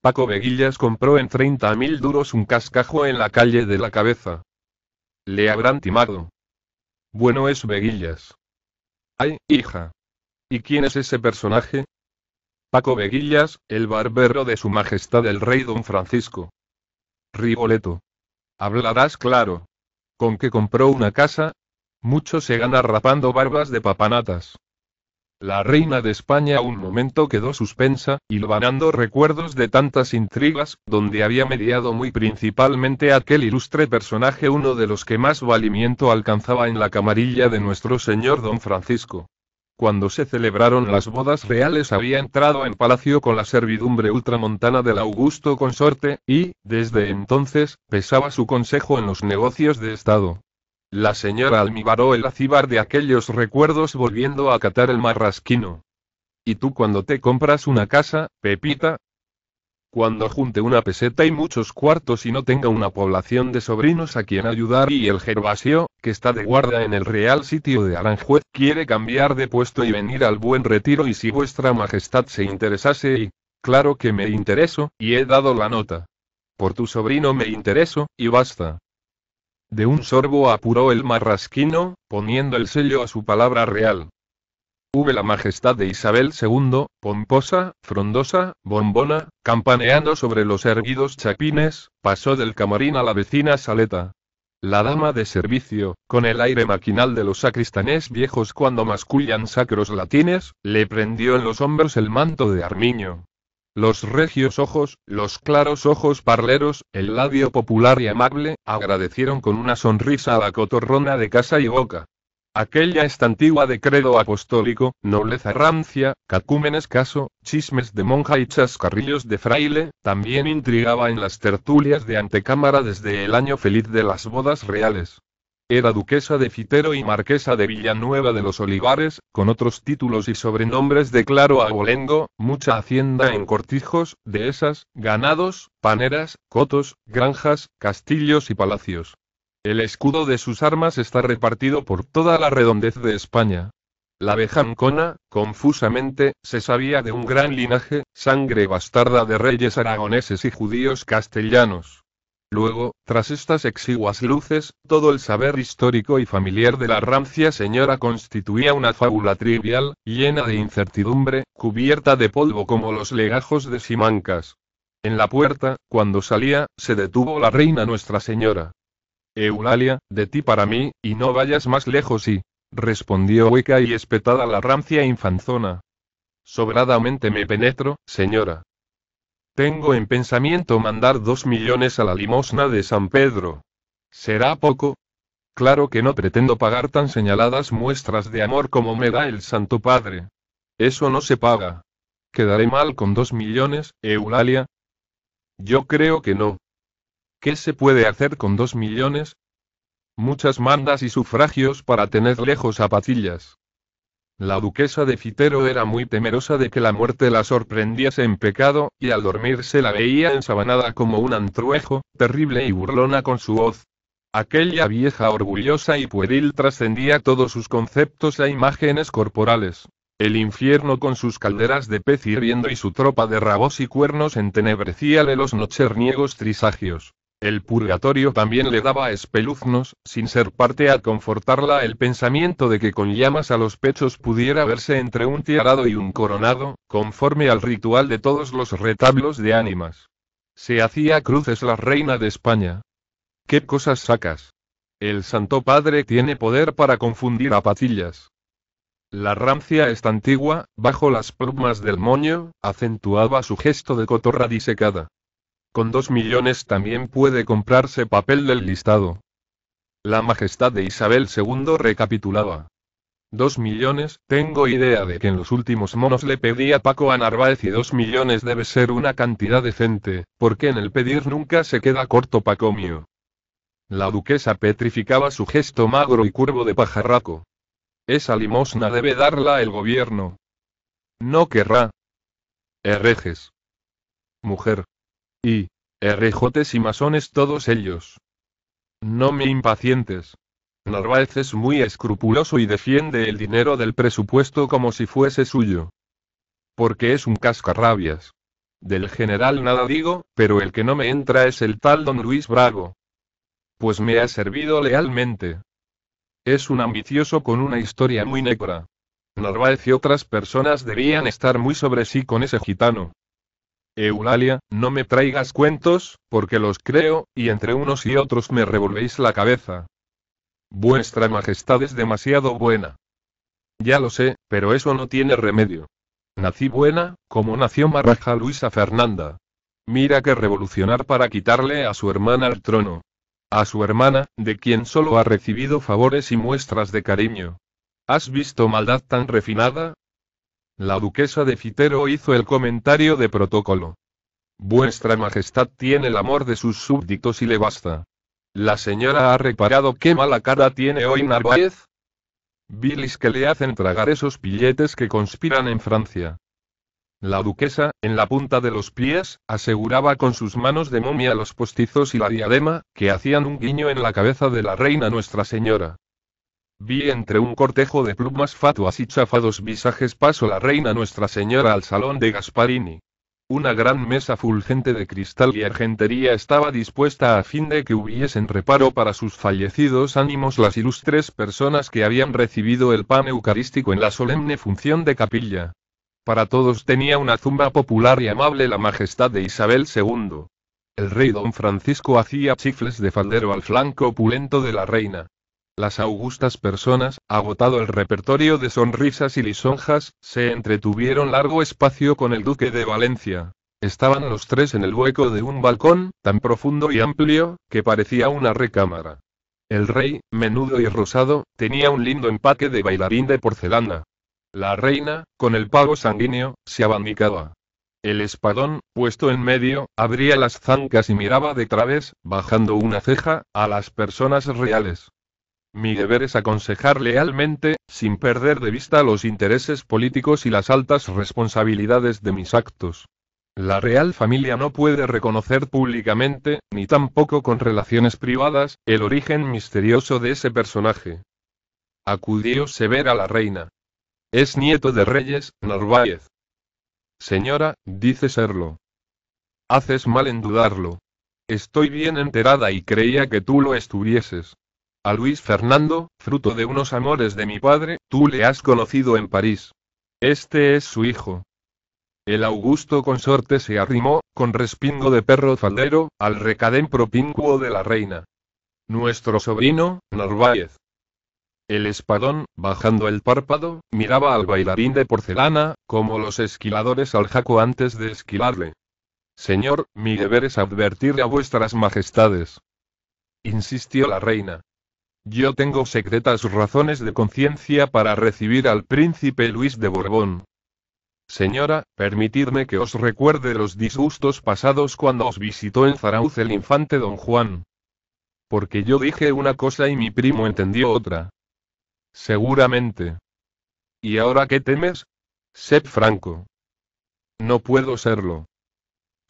Paco Veguillas compró en 30 mil duros un cascajo en la calle de la cabeza. Le habrán timado. Bueno es Veguillas. Ay, hija. ¿Y quién es ese personaje? Paco Veguillas, el barbero de su majestad el rey don Francisco. riboleto Hablarás claro. ¿Con qué compró una casa? Mucho se gana rapando barbas de papanatas. La reina de España un momento quedó suspensa, hilvanando recuerdos de tantas intrigas, donde había mediado muy principalmente aquel ilustre personaje, uno de los que más valimiento alcanzaba en la camarilla de nuestro señor don Francisco. Cuando se celebraron las bodas reales había entrado en palacio con la servidumbre ultramontana del augusto consorte, y, desde entonces, pesaba su consejo en los negocios de Estado. La señora almibaró el acíbar de aquellos recuerdos volviendo a catar el marrasquino. ¿Y tú cuando te compras una casa, Pepita? Cuando junte una peseta y muchos cuartos y no tenga una población de sobrinos a quien ayudar y el Gervasio, que está de guarda en el real sitio de Aranjuez, quiere cambiar de puesto y venir al buen retiro y si vuestra majestad se interesase y... Claro que me intereso, y he dado la nota. Por tu sobrino me intereso, y basta. De un sorbo apuró el marrasquino, poniendo el sello a su palabra real. V la majestad de Isabel II, pomposa, frondosa, bombona, campaneando sobre los erguidos chapines, pasó del camarín a la vecina saleta. La dama de servicio, con el aire maquinal de los sacristanes viejos cuando mascullan sacros latines, le prendió en los hombros el manto de armiño. Los regios ojos, los claros ojos parleros, el labio popular y amable, agradecieron con una sonrisa a la cotorrona de casa y boca. Aquella estantigua antigua de credo apostólico, nobleza rancia, cacúmenes caso, chismes de monja y chascarrillos de fraile, también intrigaba en las tertulias de antecámara desde el año feliz de las bodas reales. Era duquesa de Fitero y marquesa de Villanueva de los Olivares, con otros títulos y sobrenombres de claro abolengo, mucha hacienda en cortijos, dehesas, ganados, paneras, cotos, granjas, castillos y palacios. El escudo de sus armas está repartido por toda la redondez de España. La vejancona, confusamente, se sabía de un gran linaje, sangre bastarda de reyes aragoneses y judíos castellanos. Luego, tras estas exiguas luces, todo el saber histórico y familiar de la rancia señora constituía una fábula trivial, llena de incertidumbre, cubierta de polvo como los legajos de Simancas. En la puerta, cuando salía, se detuvo la reina Nuestra Señora. Eulalia, de ti para mí, y no vayas más lejos y... respondió hueca y espetada la rancia infanzona. Sobradamente me penetro, señora. Tengo en pensamiento mandar dos millones a la limosna de San Pedro. ¿Será poco? Claro que no pretendo pagar tan señaladas muestras de amor como me da el Santo Padre. Eso no se paga. ¿Quedaré mal con dos millones, Eulalia? Yo creo que no, ¿Qué se puede hacer con dos millones? Muchas mandas y sufragios para tener lejos a patillas. La duquesa de Fitero era muy temerosa de que la muerte la sorprendiese en pecado, y al dormirse la veía ensabanada como un antruejo, terrible y burlona con su voz. Aquella vieja orgullosa y pueril trascendía todos sus conceptos e imágenes corporales. El infierno con sus calderas de pez hirviendo y su tropa de rabos y cuernos entenebrecíale los nocherniegos trisagios. El purgatorio también le daba espeluznos, sin ser parte a confortarla el pensamiento de que con llamas a los pechos pudiera verse entre un tiarado y un coronado, conforme al ritual de todos los retablos de ánimas. Se hacía cruces la reina de España. ¿Qué cosas sacas? El Santo Padre tiene poder para confundir a patillas. La rancia estantigua, bajo las plumas del moño, acentuaba su gesto de cotorra disecada. Con dos millones también puede comprarse papel del listado. La Majestad de Isabel II recapitulaba. Dos millones, tengo idea de que en los últimos monos le pedí a Paco a Narváez y dos millones debe ser una cantidad decente, porque en el pedir nunca se queda corto Paco mío. La duquesa petrificaba su gesto magro y curvo de pajarraco. Esa limosna debe darla el gobierno. No querrá. Herrejes. Mujer. Y. R.J. y masones todos ellos. No me impacientes. Narváez es muy escrupuloso y defiende el dinero del presupuesto como si fuese suyo. Porque es un cascarrabias. Del general nada digo, pero el que no me entra es el tal don Luis Brago. Pues me ha servido lealmente. Es un ambicioso con una historia muy negra. Narváez y otras personas debían estar muy sobre sí con ese gitano. Eulalia, no me traigas cuentos, porque los creo, y entre unos y otros me revolvéis la cabeza. Vuestra Majestad es demasiado buena. Ya lo sé, pero eso no tiene remedio. Nací buena, como nació Marraja Luisa Fernanda. Mira que revolucionar para quitarle a su hermana el trono. A su hermana, de quien solo ha recibido favores y muestras de cariño. ¿Has visto maldad tan refinada? La duquesa de Fitero hizo el comentario de protocolo. Vuestra Majestad tiene el amor de sus súbditos y le basta. La señora ha reparado qué mala cara tiene hoy Narváez. Bilis que le hacen tragar esos billetes que conspiran en Francia. La duquesa, en la punta de los pies, aseguraba con sus manos de momia los postizos y la diadema, que hacían un guiño en la cabeza de la reina Nuestra Señora. Vi entre un cortejo de plumas fatuas y chafados visajes paso la reina Nuestra Señora al salón de Gasparini. Una gran mesa fulgente de cristal y argentería estaba dispuesta a fin de que hubiesen reparo para sus fallecidos ánimos las ilustres personas que habían recibido el pan eucarístico en la solemne función de capilla. Para todos tenía una zumba popular y amable la majestad de Isabel II. El rey don Francisco hacía chifles de faldero al flanco opulento de la reina. Las augustas personas, agotado el repertorio de sonrisas y lisonjas, se entretuvieron largo espacio con el duque de Valencia. Estaban los tres en el hueco de un balcón, tan profundo y amplio, que parecía una recámara. El rey, menudo y rosado, tenía un lindo empaque de bailarín de porcelana. La reina, con el pavo sanguíneo, se abanicaba. El espadón, puesto en medio, abría las zancas y miraba de través, bajando una ceja, a las personas reales. Mi deber es aconsejar lealmente, sin perder de vista los intereses políticos y las altas responsabilidades de mis actos. La real familia no puede reconocer públicamente, ni tampoco con relaciones privadas, el origen misterioso de ese personaje. Acudió a la reina. Es nieto de Reyes, Narváez. Señora, dice serlo. Haces mal en dudarlo. Estoy bien enterada y creía que tú lo estuvieses. A Luis Fernando, fruto de unos amores de mi padre, tú le has conocido en París. Este es su hijo. El augusto consorte se arrimó, con respingo de perro faldero, al recadén propincuo de la reina. Nuestro sobrino, Narváez. El espadón, bajando el párpado, miraba al bailarín de porcelana, como los esquiladores al jaco antes de esquilarle. Señor, mi deber es advertirle a vuestras majestades. Insistió la reina. Yo tengo secretas razones de conciencia para recibir al príncipe Luis de Borbón. Señora, permitidme que os recuerde los disgustos pasados cuando os visitó en Zarauz el infante don Juan. Porque yo dije una cosa y mi primo entendió otra. Seguramente. ¿Y ahora qué temes? Sed franco. No puedo serlo.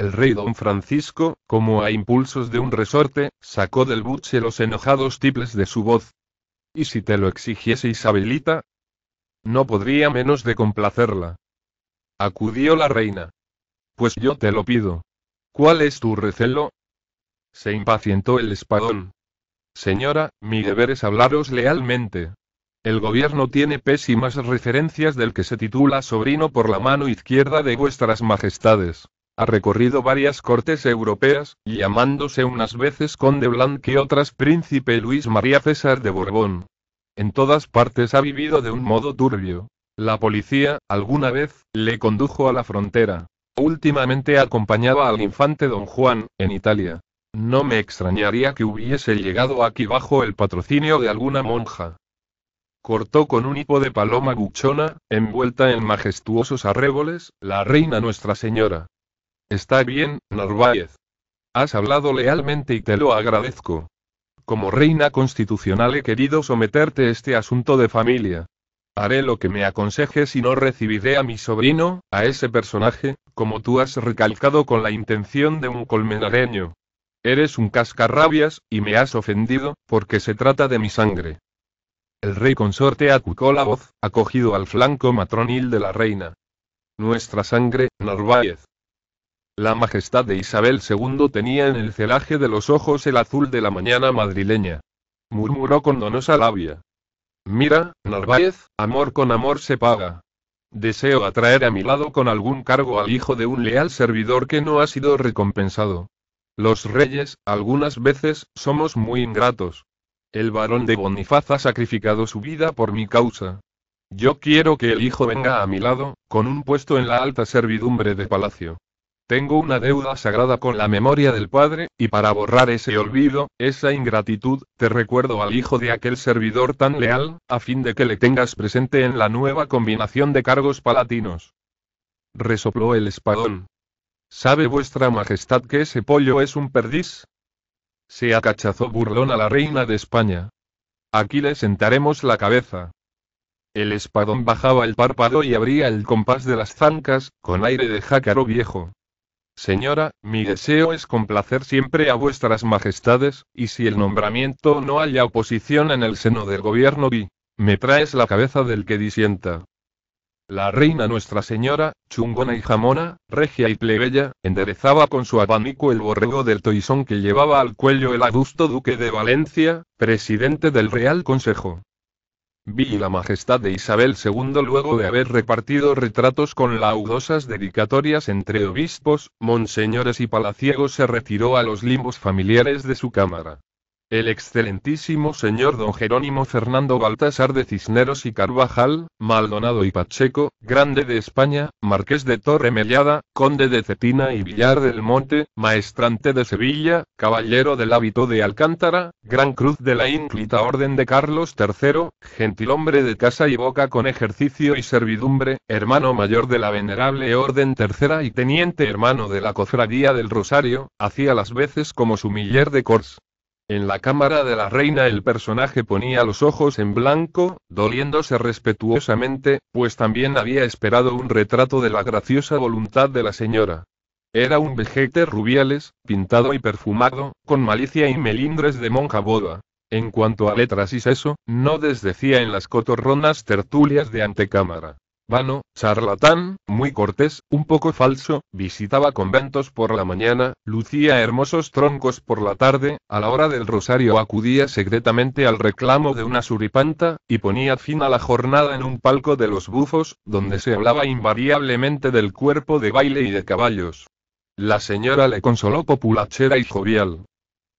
El rey don Francisco, como a impulsos de un resorte, sacó del buche los enojados tiples de su voz. ¿Y si te lo exigiese Isabelita? No podría menos de complacerla. Acudió la reina. Pues yo te lo pido. ¿Cuál es tu recelo? Se impacientó el espadón. Señora, mi deber es hablaros lealmente. El gobierno tiene pésimas referencias del que se titula sobrino por la mano izquierda de vuestras majestades. Ha recorrido varias cortes europeas, llamándose unas veces conde Blanc y otras príncipe Luis María César de Borbón. En todas partes ha vivido de un modo turbio. La policía, alguna vez, le condujo a la frontera. Últimamente acompañaba al infante don Juan, en Italia. No me extrañaría que hubiese llegado aquí bajo el patrocinio de alguna monja. Cortó con un hipo de paloma guchona, envuelta en majestuosos arréboles, la reina Nuestra Señora. Está bien, Norváez. Has hablado lealmente y te lo agradezco. Como reina constitucional he querido someterte este asunto de familia. Haré lo que me aconsejes y no recibiré a mi sobrino, a ese personaje, como tú has recalcado con la intención de un colmenareño. Eres un cascarrabias, y me has ofendido, porque se trata de mi sangre. El rey consorte acucó la voz, acogido al flanco matronil de la reina. Nuestra sangre, Norváez. La majestad de Isabel II tenía en el celaje de los ojos el azul de la mañana madrileña. Murmuró con donosa labia. Mira, Narváez, amor con amor se paga. Deseo atraer a mi lado con algún cargo al hijo de un leal servidor que no ha sido recompensado. Los reyes, algunas veces, somos muy ingratos. El barón de Bonifaz ha sacrificado su vida por mi causa. Yo quiero que el hijo venga a mi lado, con un puesto en la alta servidumbre de palacio. Tengo una deuda sagrada con la memoria del Padre, y para borrar ese olvido, esa ingratitud, te recuerdo al hijo de aquel servidor tan leal, a fin de que le tengas presente en la nueva combinación de cargos palatinos. Resopló el espadón. ¿Sabe vuestra majestad que ese pollo es un perdiz? Se acachazó burlón a la reina de España. Aquí le sentaremos la cabeza. El espadón bajaba el párpado y abría el compás de las zancas, con aire de jácaro viejo. Señora, mi deseo es complacer siempre a vuestras majestades, y si el nombramiento no haya oposición en el seno del gobierno vi, me traes la cabeza del que disienta. La reina Nuestra Señora, chungona y jamona, regia y plebeya, enderezaba con su abanico el borrego del toisón que llevaba al cuello el adusto duque de Valencia, presidente del Real Consejo. Vi la majestad de Isabel II luego de haber repartido retratos con laudosas dedicatorias entre obispos, monseñores y palaciegos se retiró a los limbos familiares de su cámara el excelentísimo señor don Jerónimo Fernando Baltasar de Cisneros y Carvajal, Maldonado y Pacheco, Grande de España, Marqués de Torre Conde de Cetina y Villar del Monte, Maestrante de Sevilla, Caballero del Hábito de Alcántara, Gran Cruz de la Ínclita Orden de Carlos III, Gentilhombre de Casa y Boca con ejercicio y servidumbre, Hermano Mayor de la Venerable Orden Tercera y Teniente Hermano de la Cofradía del Rosario, hacía las veces como sumiller de Cors, en la cámara de la reina el personaje ponía los ojos en blanco, doliéndose respetuosamente, pues también había esperado un retrato de la graciosa voluntad de la señora. Era un vejete rubiales, pintado y perfumado, con malicia y melindres de monja boda. En cuanto a letras y seso, no desdecía en las cotorronas tertulias de antecámara charlatán, muy cortés, un poco falso, visitaba conventos por la mañana, lucía hermosos troncos por la tarde, a la hora del rosario acudía secretamente al reclamo de una suripanta, y ponía fin a la jornada en un palco de los bufos, donde se hablaba invariablemente del cuerpo de baile y de caballos. La señora le consoló populachera y jovial.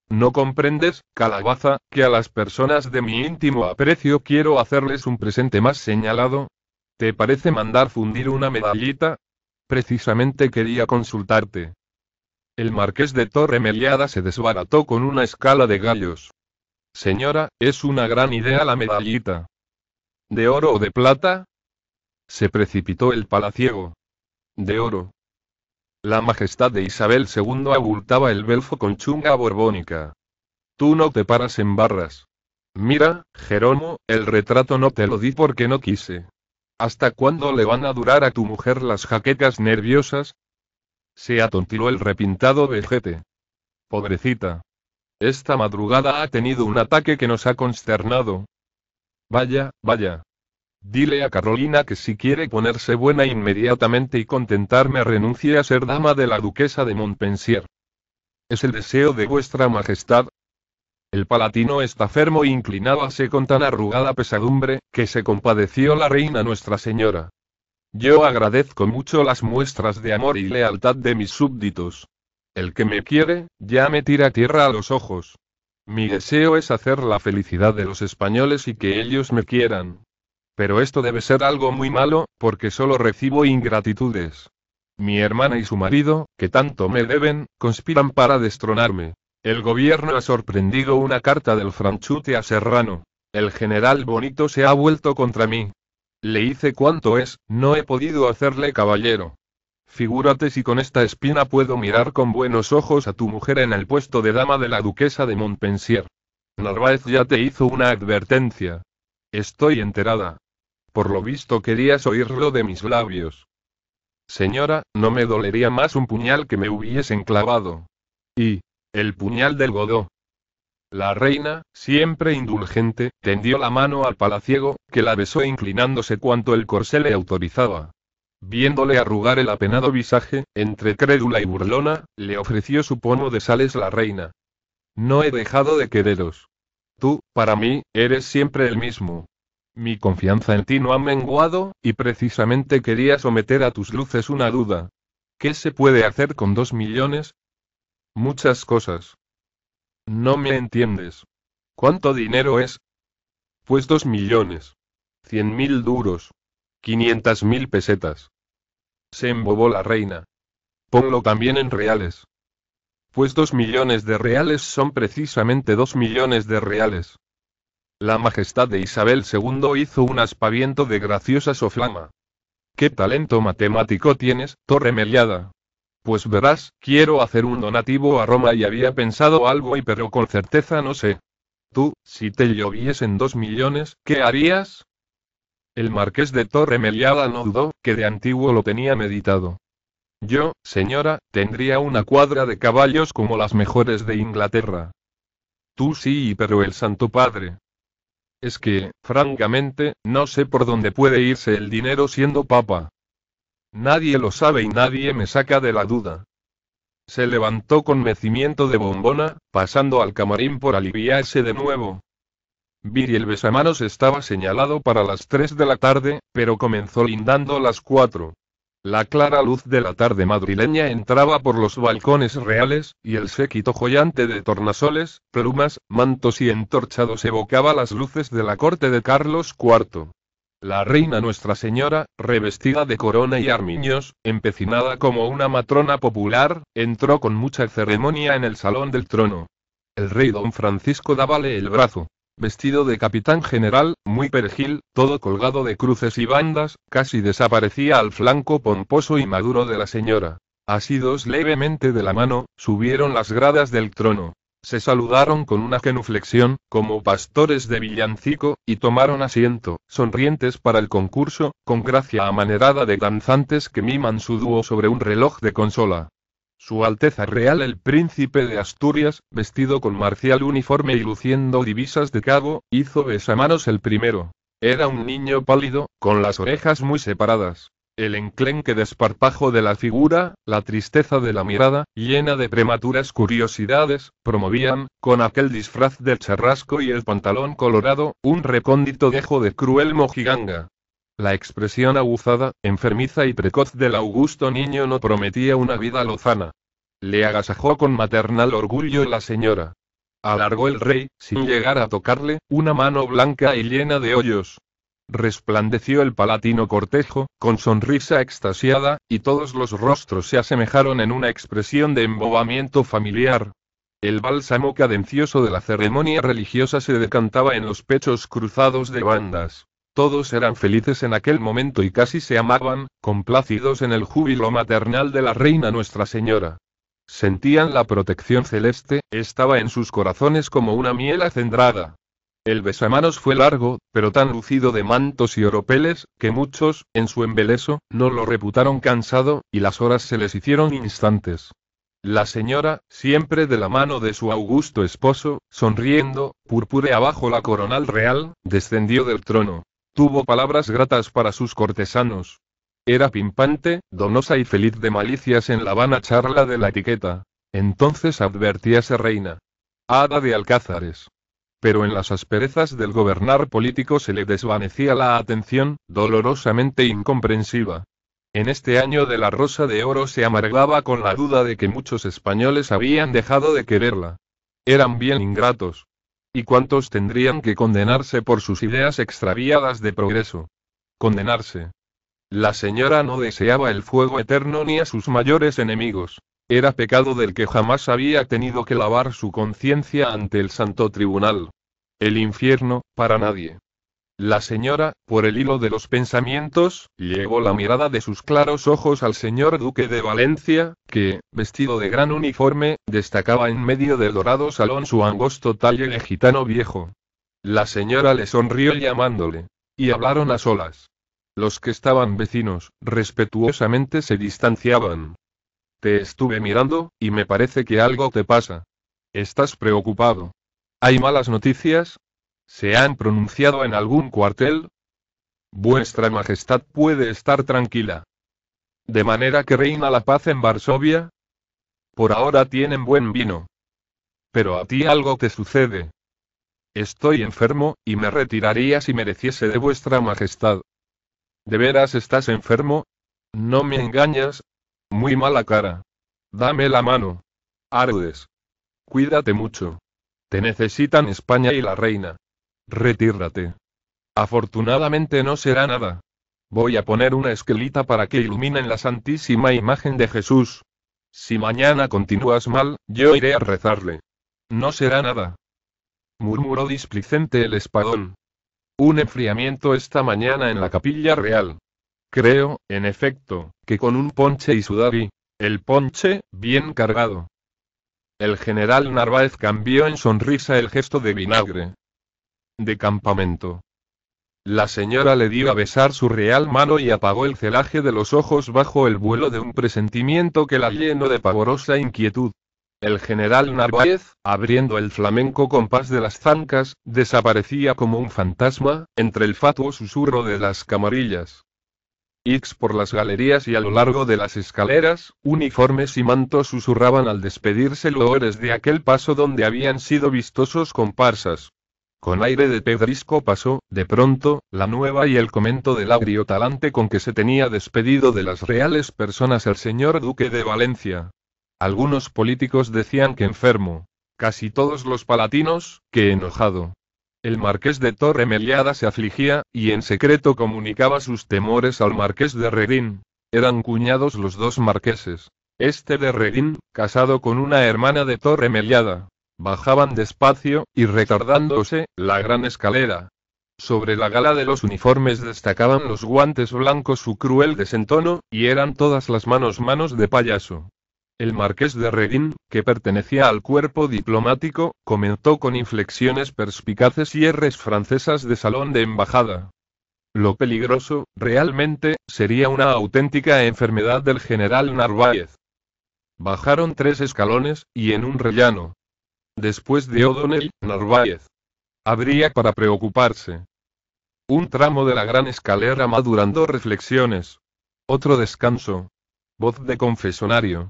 No comprendes, calabaza, que a las personas de mi íntimo aprecio quiero hacerles un presente más señalado, ¿Te parece mandar fundir una medallita? Precisamente quería consultarte. El marqués de Torre se desbarató con una escala de gallos. Señora, es una gran idea la medallita. ¿De oro o de plata? Se precipitó el palaciego. De oro. La majestad de Isabel II abultaba el belfo con chunga borbónica. Tú no te paras en barras. Mira, Jeromo, el retrato no te lo di porque no quise. ¿Hasta cuándo le van a durar a tu mujer las jaquecas nerviosas? Se atontiló el repintado vejete. Pobrecita. Esta madrugada ha tenido un ataque que nos ha consternado. Vaya, vaya. Dile a Carolina que si quiere ponerse buena inmediatamente y contentarme renuncie a ser dama de la duquesa de Montpensier. Es el deseo de vuestra majestad, el palatino está fermo e inclinábase con tan arrugada pesadumbre, que se compadeció la reina Nuestra Señora. Yo agradezco mucho las muestras de amor y lealtad de mis súbditos. El que me quiere, ya me tira tierra a los ojos. Mi deseo es hacer la felicidad de los españoles y que ellos me quieran. Pero esto debe ser algo muy malo, porque solo recibo ingratitudes. Mi hermana y su marido, que tanto me deben, conspiran para destronarme. El gobierno ha sorprendido una carta del franchute a Serrano. El general Bonito se ha vuelto contra mí. Le hice cuanto es, no he podido hacerle caballero. Figúrate si con esta espina puedo mirar con buenos ojos a tu mujer en el puesto de dama de la duquesa de Montpensier. Narváez ya te hizo una advertencia. Estoy enterada. Por lo visto querías oírlo de mis labios. Señora, no me dolería más un puñal que me hubiesen clavado. Y, el puñal del Godó. La reina, siempre indulgente, tendió la mano al palaciego, que la besó inclinándose cuanto el corsé le autorizaba. Viéndole arrugar el apenado visaje, entre crédula y burlona, le ofreció su pomo de sales la reina. No he dejado de quereros. Tú, para mí, eres siempre el mismo. Mi confianza en ti no ha menguado, y precisamente quería someter a tus luces una duda. ¿Qué se puede hacer con dos millones? Muchas cosas. No me entiendes. ¿Cuánto dinero es? Pues dos millones. Cien mil duros. Quinientas mil pesetas. Se embobó la reina. Ponlo también en reales. Pues dos millones de reales son precisamente dos millones de reales. La Majestad de Isabel II hizo un aspaviento de graciosa soflama. ¿Qué talento matemático tienes, Torre pues verás, quiero hacer un donativo a Roma y había pensado algo y pero con certeza no sé. Tú, si te lloviesen dos millones, ¿qué harías? El marqués de Torre Meliada no dudó, que de antiguo lo tenía meditado. Yo, señora, tendría una cuadra de caballos como las mejores de Inglaterra. Tú sí, pero el Santo Padre. Es que, francamente, no sé por dónde puede irse el dinero siendo papa. Nadie lo sabe y nadie me saca de la duda. Se levantó con mecimiento de bombona, pasando al camarín por aliviarse de nuevo. y el besamanos estaba señalado para las tres de la tarde, pero comenzó lindando las cuatro. La clara luz de la tarde madrileña entraba por los balcones reales, y el séquito joyante de tornasoles, plumas, mantos y entorchados evocaba las luces de la corte de Carlos IV. La reina Nuestra Señora, revestida de corona y armiños, empecinada como una matrona popular, entró con mucha ceremonia en el salón del trono. El rey don Francisco dábale el brazo. Vestido de capitán general, muy perejil, todo colgado de cruces y bandas, casi desaparecía al flanco pomposo y maduro de la señora. Asidos levemente de la mano, subieron las gradas del trono. Se saludaron con una genuflexión, como pastores de villancico, y tomaron asiento, sonrientes para el concurso, con gracia amanerada de danzantes que miman su dúo sobre un reloj de consola. Su Alteza Real el Príncipe de Asturias, vestido con marcial uniforme y luciendo divisas de cabo, hizo besamanos el primero. Era un niño pálido, con las orejas muy separadas. El enclenque desparpajo de la figura, la tristeza de la mirada, llena de prematuras curiosidades, promovían, con aquel disfraz del charrasco y el pantalón colorado, un recóndito dejo de cruel mojiganga. La expresión aguzada, enfermiza y precoz del augusto niño no prometía una vida lozana. Le agasajó con maternal orgullo la señora. Alargó el rey, sin llegar a tocarle, una mano blanca y llena de hoyos, resplandeció el palatino cortejo, con sonrisa extasiada, y todos los rostros se asemejaron en una expresión de embobamiento familiar. El bálsamo cadencioso de la ceremonia religiosa se decantaba en los pechos cruzados de bandas. Todos eran felices en aquel momento y casi se amaban, complacidos en el júbilo maternal de la Reina Nuestra Señora. Sentían la protección celeste, estaba en sus corazones como una miel acendrada. El besamanos fue largo, pero tan lucido de mantos y oropeles, que muchos, en su embeleso, no lo reputaron cansado, y las horas se les hicieron instantes. La señora, siempre de la mano de su augusto esposo, sonriendo, purpurea abajo la coronal real, descendió del trono. Tuvo palabras gratas para sus cortesanos. Era pimpante, donosa y feliz de malicias en la vana charla de la etiqueta. Entonces advertíase reina. Hada de Alcázares pero en las asperezas del gobernar político se le desvanecía la atención, dolorosamente incomprensiva. En este año de la Rosa de Oro se amargaba con la duda de que muchos españoles habían dejado de quererla. Eran bien ingratos. ¿Y cuántos tendrían que condenarse por sus ideas extraviadas de progreso? Condenarse. La señora no deseaba el fuego eterno ni a sus mayores enemigos. Era pecado del que jamás había tenido que lavar su conciencia ante el santo tribunal. El infierno, para nadie. La señora, por el hilo de los pensamientos, llevó la mirada de sus claros ojos al señor duque de Valencia, que, vestido de gran uniforme, destacaba en medio del dorado salón su angosto talle de gitano viejo. La señora le sonrió llamándole. Y hablaron a solas. Los que estaban vecinos, respetuosamente se distanciaban. Te estuve mirando, y me parece que algo te pasa. Estás preocupado. ¿Hay malas noticias? ¿Se han pronunciado en algún cuartel? Vuestra Majestad puede estar tranquila. ¿De manera que reina la paz en Varsovia? Por ahora tienen buen vino. Pero a ti algo te sucede. Estoy enfermo, y me retiraría si mereciese de vuestra Majestad. ¿De veras estás enfermo? No me engañas, muy mala cara. Dame la mano. Ardes. Cuídate mucho. Te necesitan España y la reina. Retírate. Afortunadamente no será nada. Voy a poner una esquelita para que iluminen la santísima imagen de Jesús. Si mañana continúas mal, yo iré a rezarle. No será nada. Murmuró displicente el espadón. Un enfriamiento esta mañana en la capilla real. Creo, en efecto, que con un ponche y sudari, El ponche, bien cargado. El general Narváez cambió en sonrisa el gesto de vinagre. De campamento. La señora le dio a besar su real mano y apagó el celaje de los ojos bajo el vuelo de un presentimiento que la llenó de pavorosa inquietud. El general Narváez, abriendo el flamenco compás de las zancas, desaparecía como un fantasma, entre el fatuo susurro de las camarillas. X por las galerías y a lo largo de las escaleras, uniformes y mantos susurraban al despedirse loores de aquel paso donde habían sido vistosos comparsas. Con aire de pedrisco pasó, de pronto, la nueva y el comento del agrio talante con que se tenía despedido de las reales personas el señor duque de Valencia. Algunos políticos decían que enfermo. Casi todos los palatinos, que enojado. El marqués de Torre Meliada se afligía, y en secreto comunicaba sus temores al marqués de Redín. Eran cuñados los dos marqueses. Este de Redín, casado con una hermana de Torre Meliada. Bajaban despacio, y retardándose, la gran escalera. Sobre la gala de los uniformes destacaban los guantes blancos su cruel desentono, y eran todas las manos manos de payaso. El marqués de Redín, que pertenecía al cuerpo diplomático, comentó con inflexiones perspicaces y erres francesas de salón de embajada. Lo peligroso, realmente, sería una auténtica enfermedad del general Narváez. Bajaron tres escalones, y en un rellano. Después de O'Donnell, Narváez. Habría para preocuparse. Un tramo de la gran escalera madurando reflexiones. Otro descanso. Voz de confesonario.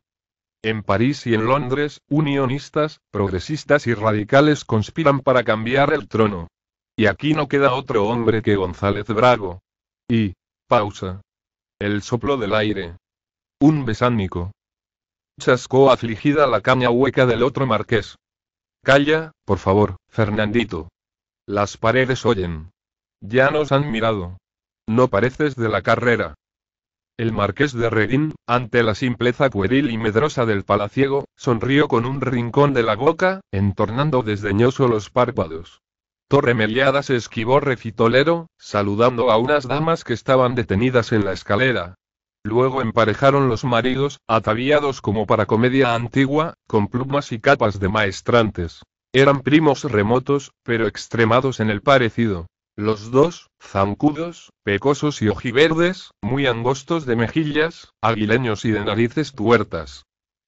En París y en Londres, unionistas, progresistas y radicales conspiran para cambiar el trono. Y aquí no queda otro hombre que González Brago. Y, pausa. El soplo del aire. Un besánico. Chascó afligida la caña hueca del otro marqués. Calla, por favor, Fernandito. Las paredes oyen. Ya nos han mirado. No pareces de la carrera. El marqués de Redín, ante la simpleza pueril y medrosa del palaciego, sonrió con un rincón de la boca, entornando desdeñoso los párpados. Torre se esquivó refitolero, saludando a unas damas que estaban detenidas en la escalera. Luego emparejaron los maridos, ataviados como para comedia antigua, con plumas y capas de maestrantes. Eran primos remotos, pero extremados en el parecido. Los dos, zancudos, pecosos y ojiverdes, muy angostos de mejillas, aguileños y de narices tuertas.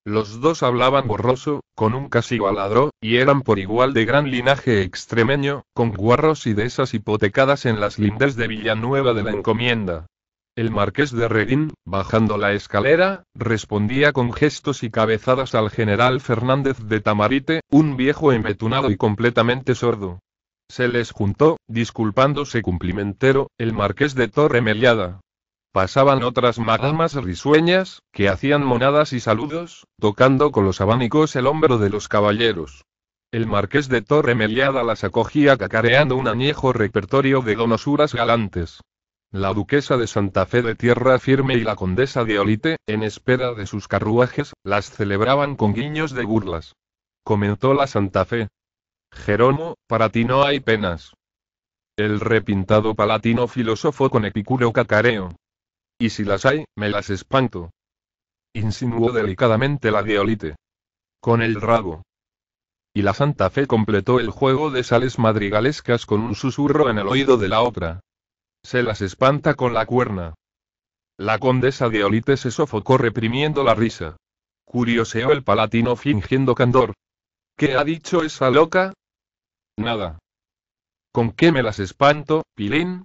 Los dos hablaban borroso, con un casi baladro, y eran por igual de gran linaje extremeño, con guarros y dehesas hipotecadas en las lindes de Villanueva de la Encomienda. El marqués de Redín, bajando la escalera, respondía con gestos y cabezadas al general Fernández de Tamarite, un viejo embetunado y completamente sordo. Se les juntó, disculpándose cumplimentero, el marqués de Torre Pasaban otras madamas risueñas, que hacían monadas y saludos, tocando con los abanicos el hombro de los caballeros. El marqués de Torre Meliada las acogía cacareando un añejo repertorio de donosuras galantes. La duquesa de Santa Fe de Tierra Firme y la condesa de Olite, en espera de sus carruajes, las celebraban con guiños de burlas. Comentó la Santa Fe, Jeromo, para ti no hay penas. El repintado palatino filósofo con Epicuro cacareo. Y si las hay, me las espanto. Insinuó delicadamente la diolite. Con el rabo. Y la Santa Fe completó el juego de sales madrigalescas con un susurro en el oído de la otra. Se las espanta con la cuerna. La condesa diolite se sofocó reprimiendo la risa. Curioseó el palatino fingiendo candor. ¿Qué ha dicho esa loca? Nada. ¿Con qué me las espanto, Pilín?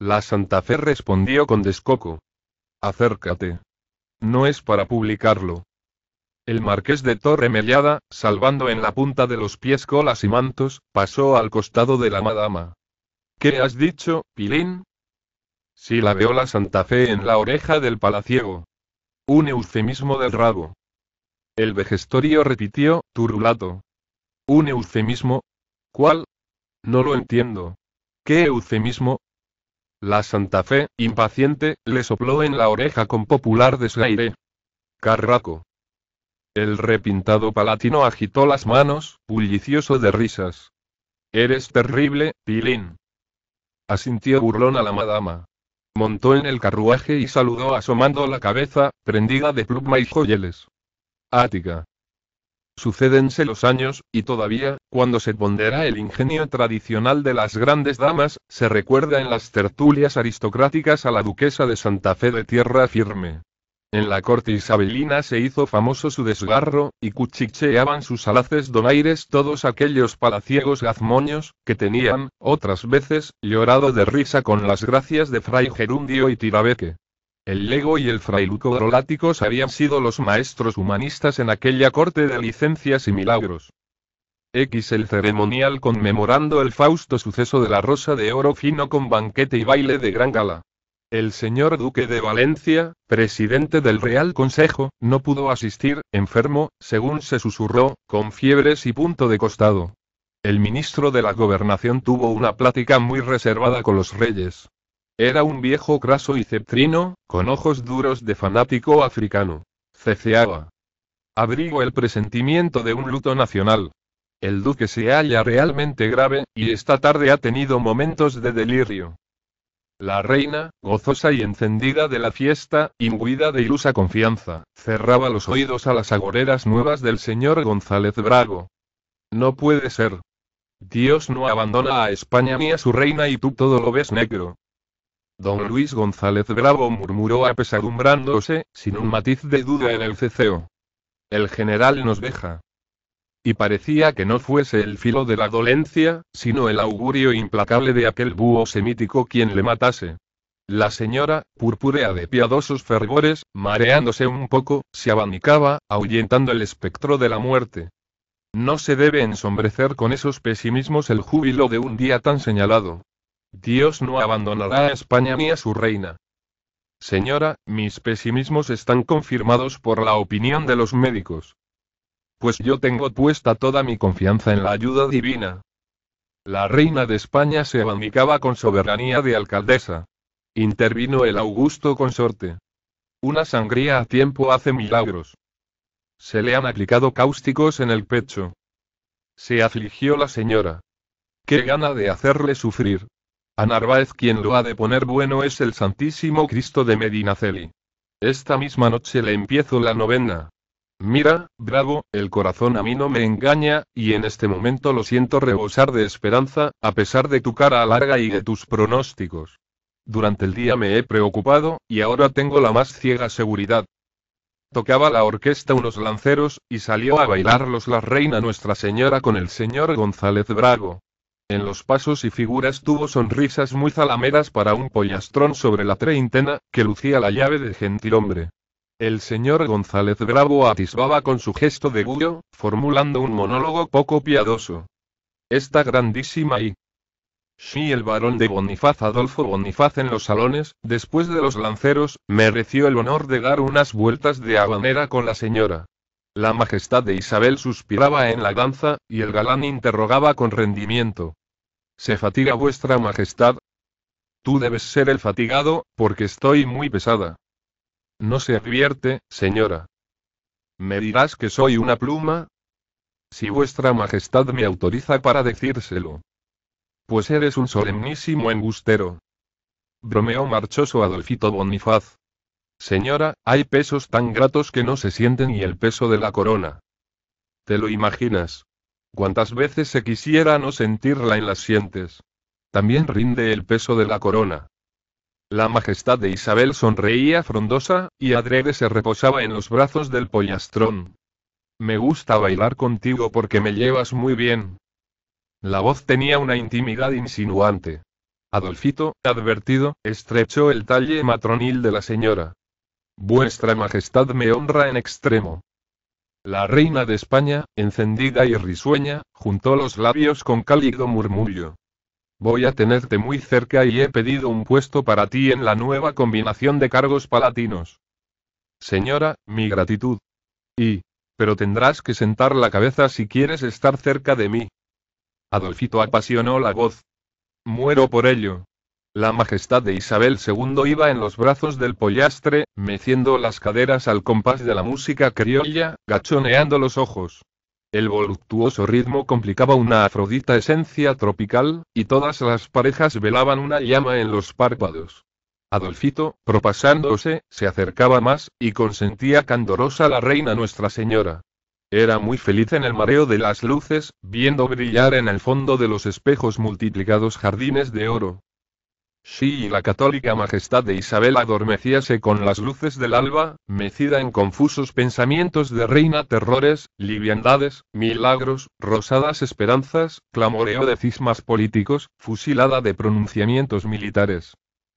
La Santa Fe respondió con descoco. Acércate. No es para publicarlo. El marqués de Torre Mellada, salvando en la punta de los pies colas y mantos, pasó al costado de la madama. ¿Qué has dicho, Pilín? Si la veo la Santa Fe en la oreja del palaciego. Un eufemismo del rabo. El vejestorio repitió, turulato. Un eufemismo, ¿Cuál? No lo entiendo. ¿Qué eufemismo? La Santa Fe, impaciente, le sopló en la oreja con popular desaire. Carraco. El repintado palatino agitó las manos, bullicioso de risas. Eres terrible, Pilín. Asintió burlón a la madama. Montó en el carruaje y saludó asomando la cabeza, prendida de pluma y joyeles. Ática. Sucédense los años, y todavía, cuando se pondera el ingenio tradicional de las grandes damas, se recuerda en las tertulias aristocráticas a la duquesa de Santa Fe de Tierra Firme. En la corte isabelina se hizo famoso su desgarro, y cuchicheaban sus alaces donaires todos aquellos palaciegos gazmoños, que tenían, otras veces, llorado de risa con las gracias de Fray Gerundio y Tirabeque. El lego y el frailuco droláticos habían sido los maestros humanistas en aquella corte de licencias y milagros. X el ceremonial conmemorando el fausto suceso de la rosa de oro fino con banquete y baile de gran gala. El señor duque de Valencia, presidente del Real Consejo, no pudo asistir, enfermo, según se susurró, con fiebres y punto de costado. El ministro de la Gobernación tuvo una plática muy reservada con los reyes. Era un viejo craso y ceptrino, con ojos duros de fanático africano. Ceceaba. Abrigo el presentimiento de un luto nacional. El duque se halla realmente grave, y esta tarde ha tenido momentos de delirio. La reina, gozosa y encendida de la fiesta, imbuida de ilusa confianza, cerraba los oídos a las agoreras nuevas del señor González Brago. No puede ser. Dios no abandona a España ni a su reina y tú todo lo ves negro. Don Luis González Bravo murmuró apesadumbrándose, sin un matiz de duda en el ceceo. El general nos deja. Y parecía que no fuese el filo de la dolencia, sino el augurio implacable de aquel búho semítico quien le matase. La señora, purpúrea de piadosos fervores, mareándose un poco, se abanicaba, ahuyentando el espectro de la muerte. No se debe ensombrecer con esos pesimismos el júbilo de un día tan señalado. Dios no abandonará a España ni a su reina. Señora, mis pesimismos están confirmados por la opinión de los médicos. Pues yo tengo puesta toda mi confianza en la ayuda divina. La reina de España se abanicaba con soberanía de alcaldesa. Intervino el augusto consorte. Una sangría a tiempo hace milagros. Se le han aplicado cáusticos en el pecho. Se afligió la señora. Qué gana de hacerle sufrir. A Narváez quien lo ha de poner bueno es el Santísimo Cristo de Medinaceli. Esta misma noche le empiezo la novena. Mira, bravo, el corazón a mí no me engaña, y en este momento lo siento rebosar de esperanza, a pesar de tu cara larga y de tus pronósticos. Durante el día me he preocupado, y ahora tengo la más ciega seguridad. Tocaba la orquesta unos lanceros, y salió a bailarlos la reina Nuestra Señora con el señor González Bravo. En los pasos y figuras tuvo sonrisas muy zalameras para un pollastrón sobre la treintena, que lucía la llave de gentilhombre. El señor González Bravo atisbaba con su gesto de gullo, formulando un monólogo poco piadoso. Esta grandísima y... Sí, el barón de Bonifaz Adolfo Bonifaz en los salones, después de los lanceros, mereció el honor de dar unas vueltas de habanera con la señora. La majestad de Isabel suspiraba en la danza, y el galán interrogaba con rendimiento. ¿Se fatiga vuestra majestad? Tú debes ser el fatigado, porque estoy muy pesada. No se advierte, señora. ¿Me dirás que soy una pluma? Si vuestra majestad me autoriza para decírselo. Pues eres un solemnísimo embustero. Bromeó marchoso Adolfito Bonifaz. Señora, hay pesos tan gratos que no se sienten ni el peso de la corona. ¿Te lo imaginas? Cuántas veces se quisiera no sentirla en las sientes. También rinde el peso de la corona. La majestad de Isabel sonreía frondosa, y adrede se reposaba en los brazos del pollastrón. Me gusta bailar contigo porque me llevas muy bien. La voz tenía una intimidad insinuante. Adolfito, advertido, estrechó el talle matronil de la señora. Vuestra Majestad me honra en extremo. La reina de España, encendida y risueña, juntó los labios con cálido murmullo. Voy a tenerte muy cerca y he pedido un puesto para ti en la nueva combinación de cargos palatinos. Señora, mi gratitud. Y, pero tendrás que sentar la cabeza si quieres estar cerca de mí. Adolfito apasionó la voz. Muero por ello, la majestad de Isabel II iba en los brazos del pollastre, meciendo las caderas al compás de la música criolla, gachoneando los ojos. El voluptuoso ritmo complicaba una afrodita esencia tropical, y todas las parejas velaban una llama en los párpados. Adolfito, propasándose, se acercaba más, y consentía candorosa la reina Nuestra Señora. Era muy feliz en el mareo de las luces, viendo brillar en el fondo de los espejos multiplicados jardines de oro. Sí, y la católica majestad de Isabel adormecíase con las luces del alba, mecida en confusos pensamientos de reina terrores, liviandades, milagros, rosadas esperanzas, clamoreo de cismas políticos, fusilada de pronunciamientos militares.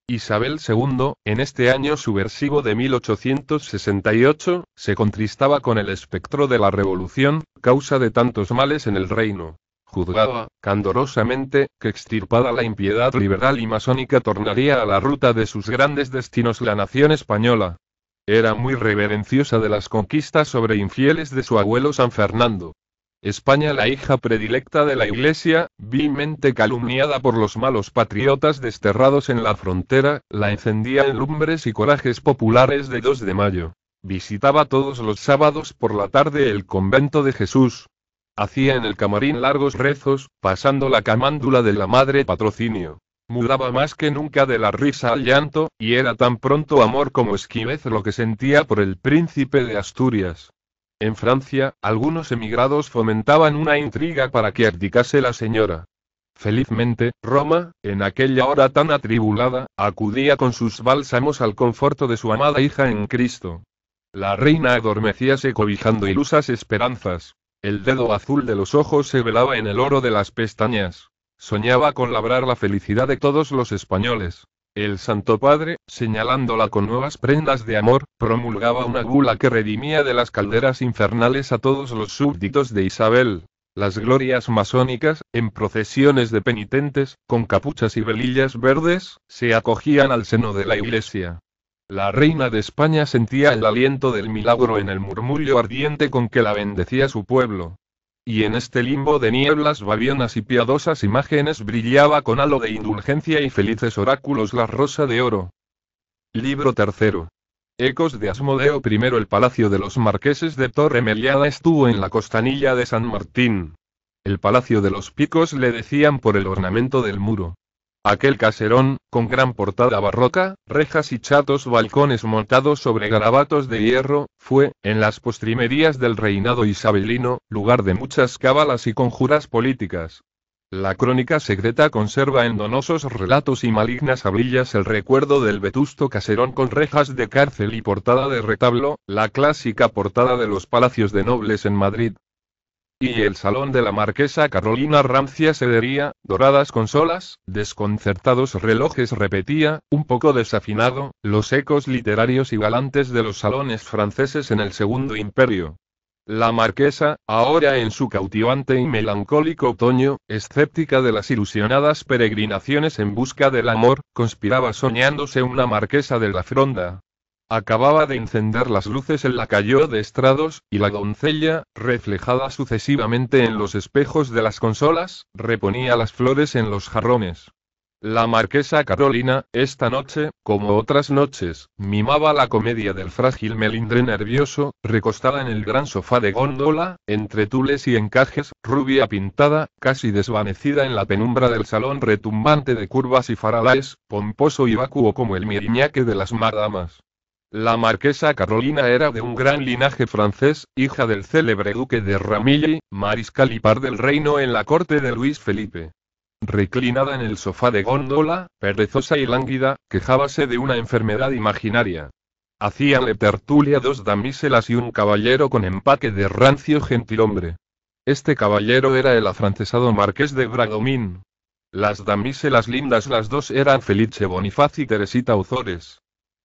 Isabel II, en este año subversivo de 1868, se contristaba con el espectro de la revolución, causa de tantos males en el reino. Juzgaba, candorosamente, que extirpada la impiedad liberal y masónica tornaría a la ruta de sus grandes destinos la nación española. Era muy reverenciosa de las conquistas sobre infieles de su abuelo San Fernando. España la hija predilecta de la Iglesia, vilmente calumniada por los malos patriotas desterrados en la frontera, la encendía en lumbres y corajes populares de 2 de mayo. Visitaba todos los sábados por la tarde el convento de Jesús, Hacía en el camarín largos rezos, pasando la camándula de la madre patrocinio. Mudaba más que nunca de la risa al llanto, y era tan pronto amor como esquivez lo que sentía por el príncipe de Asturias. En Francia, algunos emigrados fomentaban una intriga para que abdicase la señora. Felizmente, Roma, en aquella hora tan atribulada, acudía con sus bálsamos al conforto de su amada hija en Cristo. La reina adormecíase cobijando ilusas esperanzas. El dedo azul de los ojos se velaba en el oro de las pestañas. Soñaba con labrar la felicidad de todos los españoles. El Santo Padre, señalándola con nuevas prendas de amor, promulgaba una gula que redimía de las calderas infernales a todos los súbditos de Isabel. Las glorias masónicas, en procesiones de penitentes, con capuchas y velillas verdes, se acogían al seno de la iglesia. La reina de España sentía el aliento del milagro en el murmullo ardiente con que la bendecía su pueblo. Y en este limbo de nieblas babionas y piadosas imágenes brillaba con halo de indulgencia y felices oráculos la rosa de oro. Libro tercero. Ecos de Asmodeo I El palacio de los marqueses de Torre Meliada estuvo en la costanilla de San Martín. El palacio de los picos le decían por el ornamento del muro. Aquel caserón, con gran portada barroca, rejas y chatos balcones montados sobre garabatos de hierro, fue, en las postrimerías del reinado isabelino, lugar de muchas cábalas y conjuras políticas. La crónica secreta conserva en donosos relatos y malignas hablillas el recuerdo del vetusto caserón con rejas de cárcel y portada de retablo, la clásica portada de los palacios de nobles en Madrid, y el salón de la marquesa Carolina rancia sedería, doradas consolas, desconcertados relojes repetía, un poco desafinado, los ecos literarios y galantes de los salones franceses en el Segundo Imperio. La marquesa, ahora en su cautivante y melancólico otoño, escéptica de las ilusionadas peregrinaciones en busca del amor, conspiraba soñándose una marquesa de la fronda, Acababa de encender las luces en la calle de estrados, y la doncella, reflejada sucesivamente en los espejos de las consolas, reponía las flores en los jarrones. La marquesa Carolina, esta noche, como otras noches, mimaba la comedia del frágil melindre nervioso, recostada en el gran sofá de góndola, entre tules y encajes, rubia pintada, casi desvanecida en la penumbra del salón retumbante de curvas y faralaes, pomposo y vacuo como el miriñaque de las madamas. La marquesa Carolina era de un gran linaje francés, hija del célebre duque de Ramilly, mariscal y par del reino en la corte de Luis Felipe. Reclinada en el sofá de góndola, perezosa y lánguida, quejábase de una enfermedad imaginaria. Hacíanle tertulia dos damiselas y un caballero con empaque de rancio gentilhombre. Este caballero era el afrancesado marqués de Bradomín. Las damiselas lindas las dos eran Felice Bonifaz y Teresita Ozores.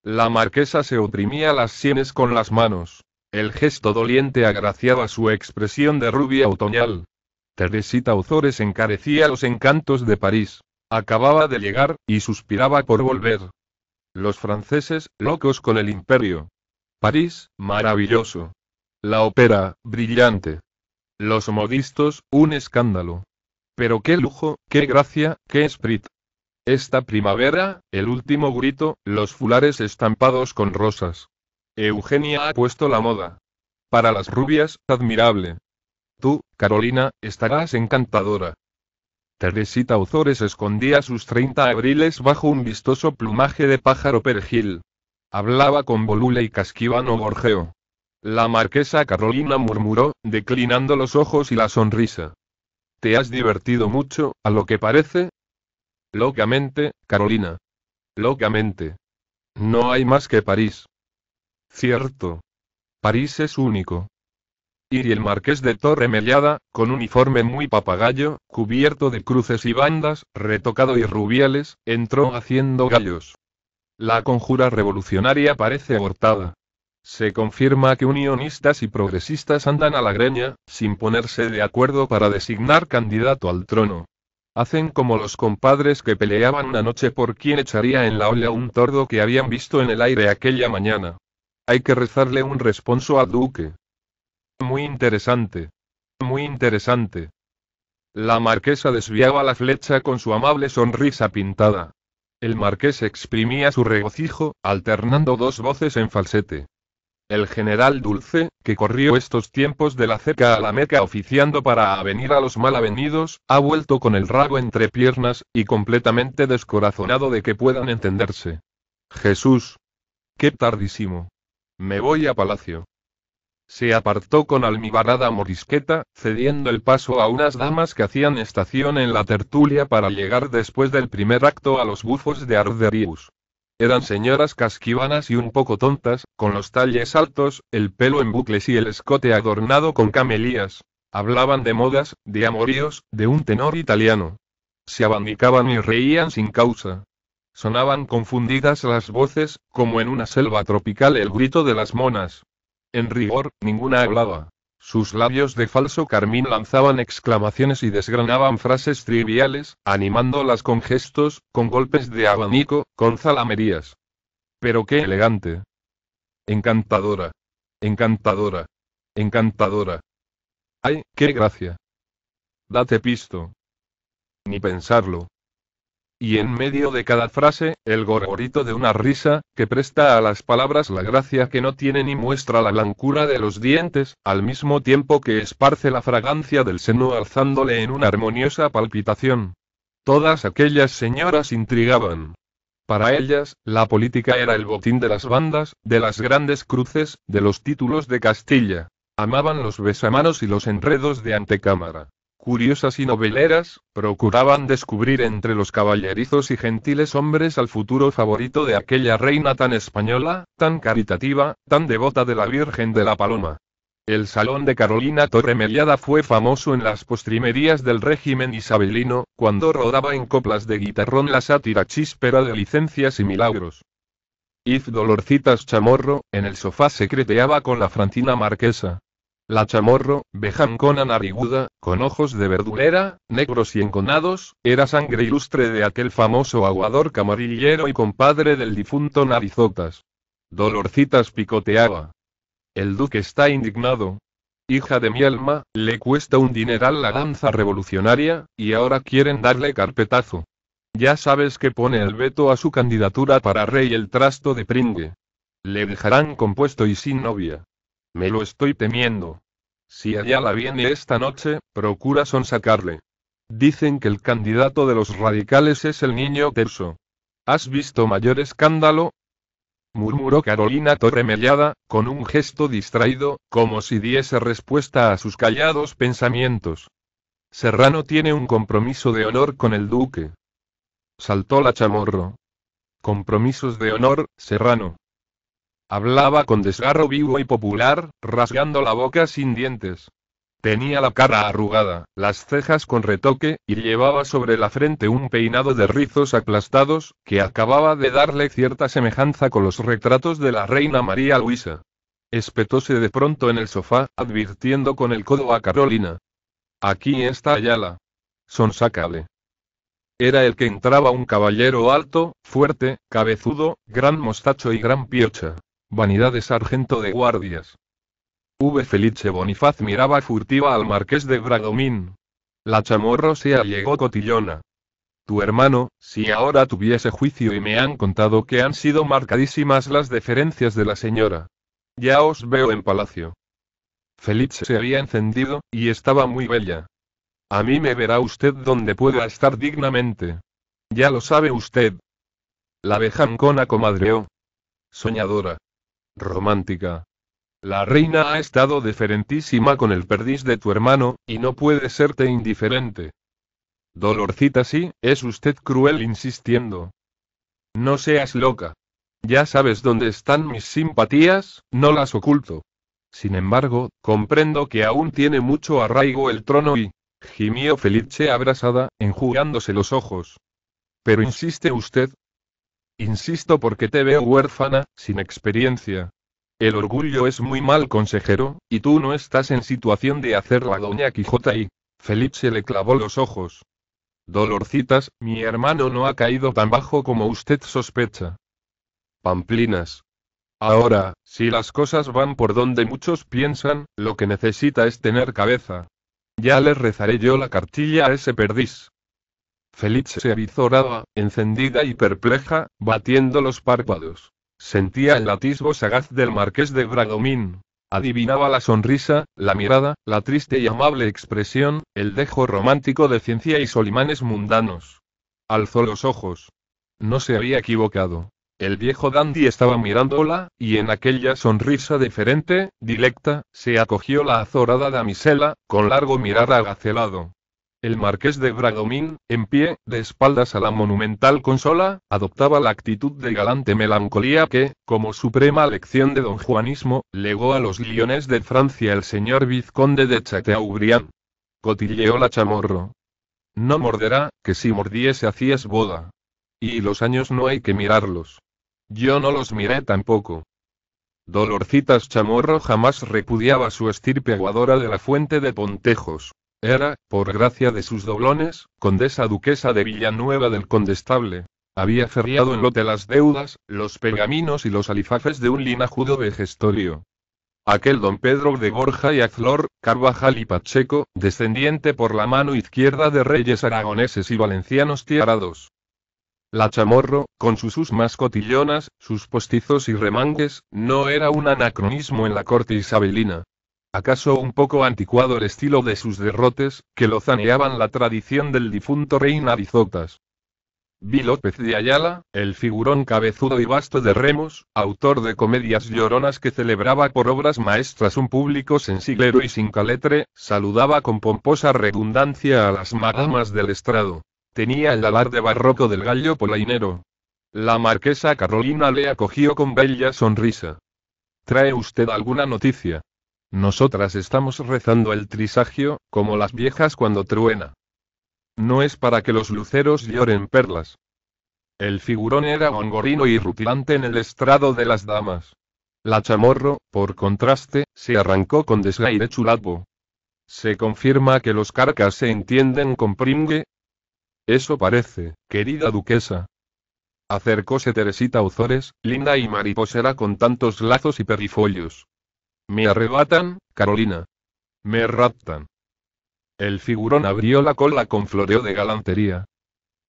La marquesa se oprimía las sienes con las manos. El gesto doliente agraciaba su expresión de rubia otoñal. Teresita Ozores encarecía los encantos de París. Acababa de llegar, y suspiraba por volver. Los franceses, locos con el imperio. París, maravilloso. La ópera, brillante. Los modistos, un escándalo. Pero qué lujo, qué gracia, qué esprit. Esta primavera, el último grito, los fulares estampados con rosas. Eugenia ha puesto la moda. Para las rubias, admirable. Tú, Carolina, estarás encantadora. Teresita Uzores escondía sus 30 abriles bajo un vistoso plumaje de pájaro perejil. Hablaba con Bolula y casquivano gorjeo. La marquesa Carolina murmuró, declinando los ojos y la sonrisa. Te has divertido mucho, a lo que parece, Locamente, Carolina. Locamente. No hay más que París. Cierto. París es único. y el marqués de Torre Mellada, con uniforme muy papagayo, cubierto de cruces y bandas, retocado y rubiales, entró haciendo gallos. La conjura revolucionaria parece abortada. Se confirma que unionistas y progresistas andan a la greña, sin ponerse de acuerdo para designar candidato al trono. Hacen como los compadres que peleaban una noche por quién echaría en la olla un tordo que habían visto en el aire aquella mañana. Hay que rezarle un responso al duque. Muy interesante. Muy interesante. La marquesa desviaba la flecha con su amable sonrisa pintada. El marqués exprimía su regocijo, alternando dos voces en falsete. El general Dulce, que corrió estos tiempos de la ceca a la Meca oficiando para avenir a los malavenidos, ha vuelto con el rabo entre piernas, y completamente descorazonado de que puedan entenderse. Jesús. Qué tardísimo. Me voy a palacio. Se apartó con almibarada morisqueta, cediendo el paso a unas damas que hacían estación en la tertulia para llegar después del primer acto a los bufos de Arderius. Eran señoras casquivanas y un poco tontas, con los talles altos, el pelo en bucles y el escote adornado con camelías. Hablaban de modas, de amoríos, de un tenor italiano. Se abanicaban y reían sin causa. Sonaban confundidas las voces, como en una selva tropical el grito de las monas. En rigor, ninguna hablaba. Sus labios de falso carmín lanzaban exclamaciones y desgranaban frases triviales, animándolas con gestos, con golpes de abanico, con zalamerías. Pero qué elegante. Encantadora. Encantadora. Encantadora. ¡Ay, qué gracia! Date pisto. Ni pensarlo. Y en medio de cada frase, el gorgorito de una risa, que presta a las palabras la gracia que no tiene ni muestra la blancura de los dientes, al mismo tiempo que esparce la fragancia del seno alzándole en una armoniosa palpitación. Todas aquellas señoras intrigaban. Para ellas, la política era el botín de las bandas, de las grandes cruces, de los títulos de Castilla. Amaban los besamanos y los enredos de antecámara curiosas y noveleras, procuraban descubrir entre los caballerizos y gentiles hombres al futuro favorito de aquella reina tan española, tan caritativa, tan devota de la Virgen de la Paloma. El salón de Carolina Torremeliada fue famoso en las postrimerías del régimen isabelino, cuando rodaba en coplas de guitarrón la sátira chispera de licencias y milagros. Iz Dolorcitas Chamorro, en el sofá secreteaba con la Francina Marquesa, la chamorro, bejancona nariguda, con ojos de verdulera, negros y enconados, era sangre ilustre de aquel famoso aguador camarillero y compadre del difunto Narizotas. Dolorcitas picoteaba. El duque está indignado. Hija de mi alma, le cuesta un dineral la danza revolucionaria, y ahora quieren darle carpetazo. Ya sabes que pone el veto a su candidatura para rey el trasto de pringue. Le dejarán compuesto y sin novia. Me lo estoy temiendo. Si allá la viene esta noche, procura sonsacarle. Dicen que el candidato de los radicales es el niño Terso. ¿Has visto mayor escándalo? murmuró Carolina Torremellada, con un gesto distraído, como si diese respuesta a sus callados pensamientos. Serrano tiene un compromiso de honor con el duque. Saltó la chamorro. Compromisos de honor, Serrano. Hablaba con desgarro vivo y popular, rasgando la boca sin dientes. Tenía la cara arrugada, las cejas con retoque, y llevaba sobre la frente un peinado de rizos aplastados, que acababa de darle cierta semejanza con los retratos de la reina María Luisa. Espetóse de pronto en el sofá, advirtiendo con el codo a Carolina. Aquí está Ayala. sonsácale Era el que entraba un caballero alto, fuerte, cabezudo, gran mostacho y gran piocha. Vanidad de sargento de guardias. V. Felice Bonifaz miraba furtiva al marqués de Bradomín. La chamorro se allegó cotillona. Tu hermano, si ahora tuviese juicio y me han contado que han sido marcadísimas las deferencias de la señora. Ya os veo en palacio. Felice se había encendido, y estaba muy bella. A mí me verá usted donde pueda estar dignamente. Ya lo sabe usted. La vejancona comadreó. Soñadora romántica. La reina ha estado deferentísima con el perdiz de tu hermano, y no puede serte indiferente. Dolorcita sí, es usted cruel insistiendo. No seas loca. Ya sabes dónde están mis simpatías, no las oculto. Sin embargo, comprendo que aún tiene mucho arraigo el trono y... gimió Felice abrasada, enjugándose los ojos. Pero insiste usted, Insisto porque te veo huérfana, sin experiencia. El orgullo es muy mal consejero, y tú no estás en situación de hacerlo a Doña Quijota y... Felipe se le clavó los ojos. Dolorcitas, mi hermano no ha caído tan bajo como usted sospecha. Pamplinas. Ahora, si las cosas van por donde muchos piensan, lo que necesita es tener cabeza. Ya le rezaré yo la cartilla a ese perdiz. Feliz se avizoraba, encendida y perpleja, batiendo los párpados. Sentía el latisbo sagaz del marqués de Bradomín. Adivinaba la sonrisa, la mirada, la triste y amable expresión, el dejo romántico de ciencia y solimanes mundanos. Alzó los ojos. No se había equivocado. El viejo dandy estaba mirándola, y en aquella sonrisa diferente, directa, se acogió la azorada damisela, con largo mirar agacelado. El marqués de Bradomín, en pie, de espaldas a la monumental consola, adoptaba la actitud de galante melancolía que, como suprema lección de don Juanismo, legó a los guiones de Francia el señor vizconde de Chateaubriand. Cotilleó la chamorro. No morderá, que si mordiese hacías boda. Y los años no hay que mirarlos. Yo no los miré tampoco. Dolorcitas Chamorro jamás repudiaba su estirpe aguadora de la fuente de Pontejos. Era, por gracia de sus doblones, condesa duquesa de Villanueva del Condestable. Había ferriado en lote las deudas, los pergaminos y los alifafes de un linajudo gestorio. Aquel don Pedro de Borja y Azlor, Carvajal y Pacheco, descendiente por la mano izquierda de reyes aragoneses y valencianos tiarados. La chamorro, con sus sus mascotillonas, sus postizos y remangues, no era un anacronismo en la corte isabelina acaso un poco anticuado el estilo de sus derrotes, que lo zaneaban la tradición del difunto rey Navizotas? Vi López de Ayala, el figurón cabezudo y vasto de Remos, autor de comedias lloronas que celebraba por obras maestras un público sensiglero y sin caletre, saludaba con pomposa redundancia a las madamas del estrado. Tenía el alarde barroco del gallo polainero. La marquesa Carolina le acogió con bella sonrisa. ¿Trae usted alguna noticia? Nosotras estamos rezando el trisagio, como las viejas cuando truena. No es para que los luceros lloren perlas. El figurón era gongorino y rutilante en el estrado de las damas. La chamorro, por contraste, se arrancó con desgaire chulapo. ¿Se confirma que los carcas se entienden con pringue? Eso parece, querida duquesa. Acercóse Teresita Ozores, linda y mariposera con tantos lazos y perifollos. Me arrebatan, Carolina. Me raptan. El figurón abrió la cola con floreo de galantería.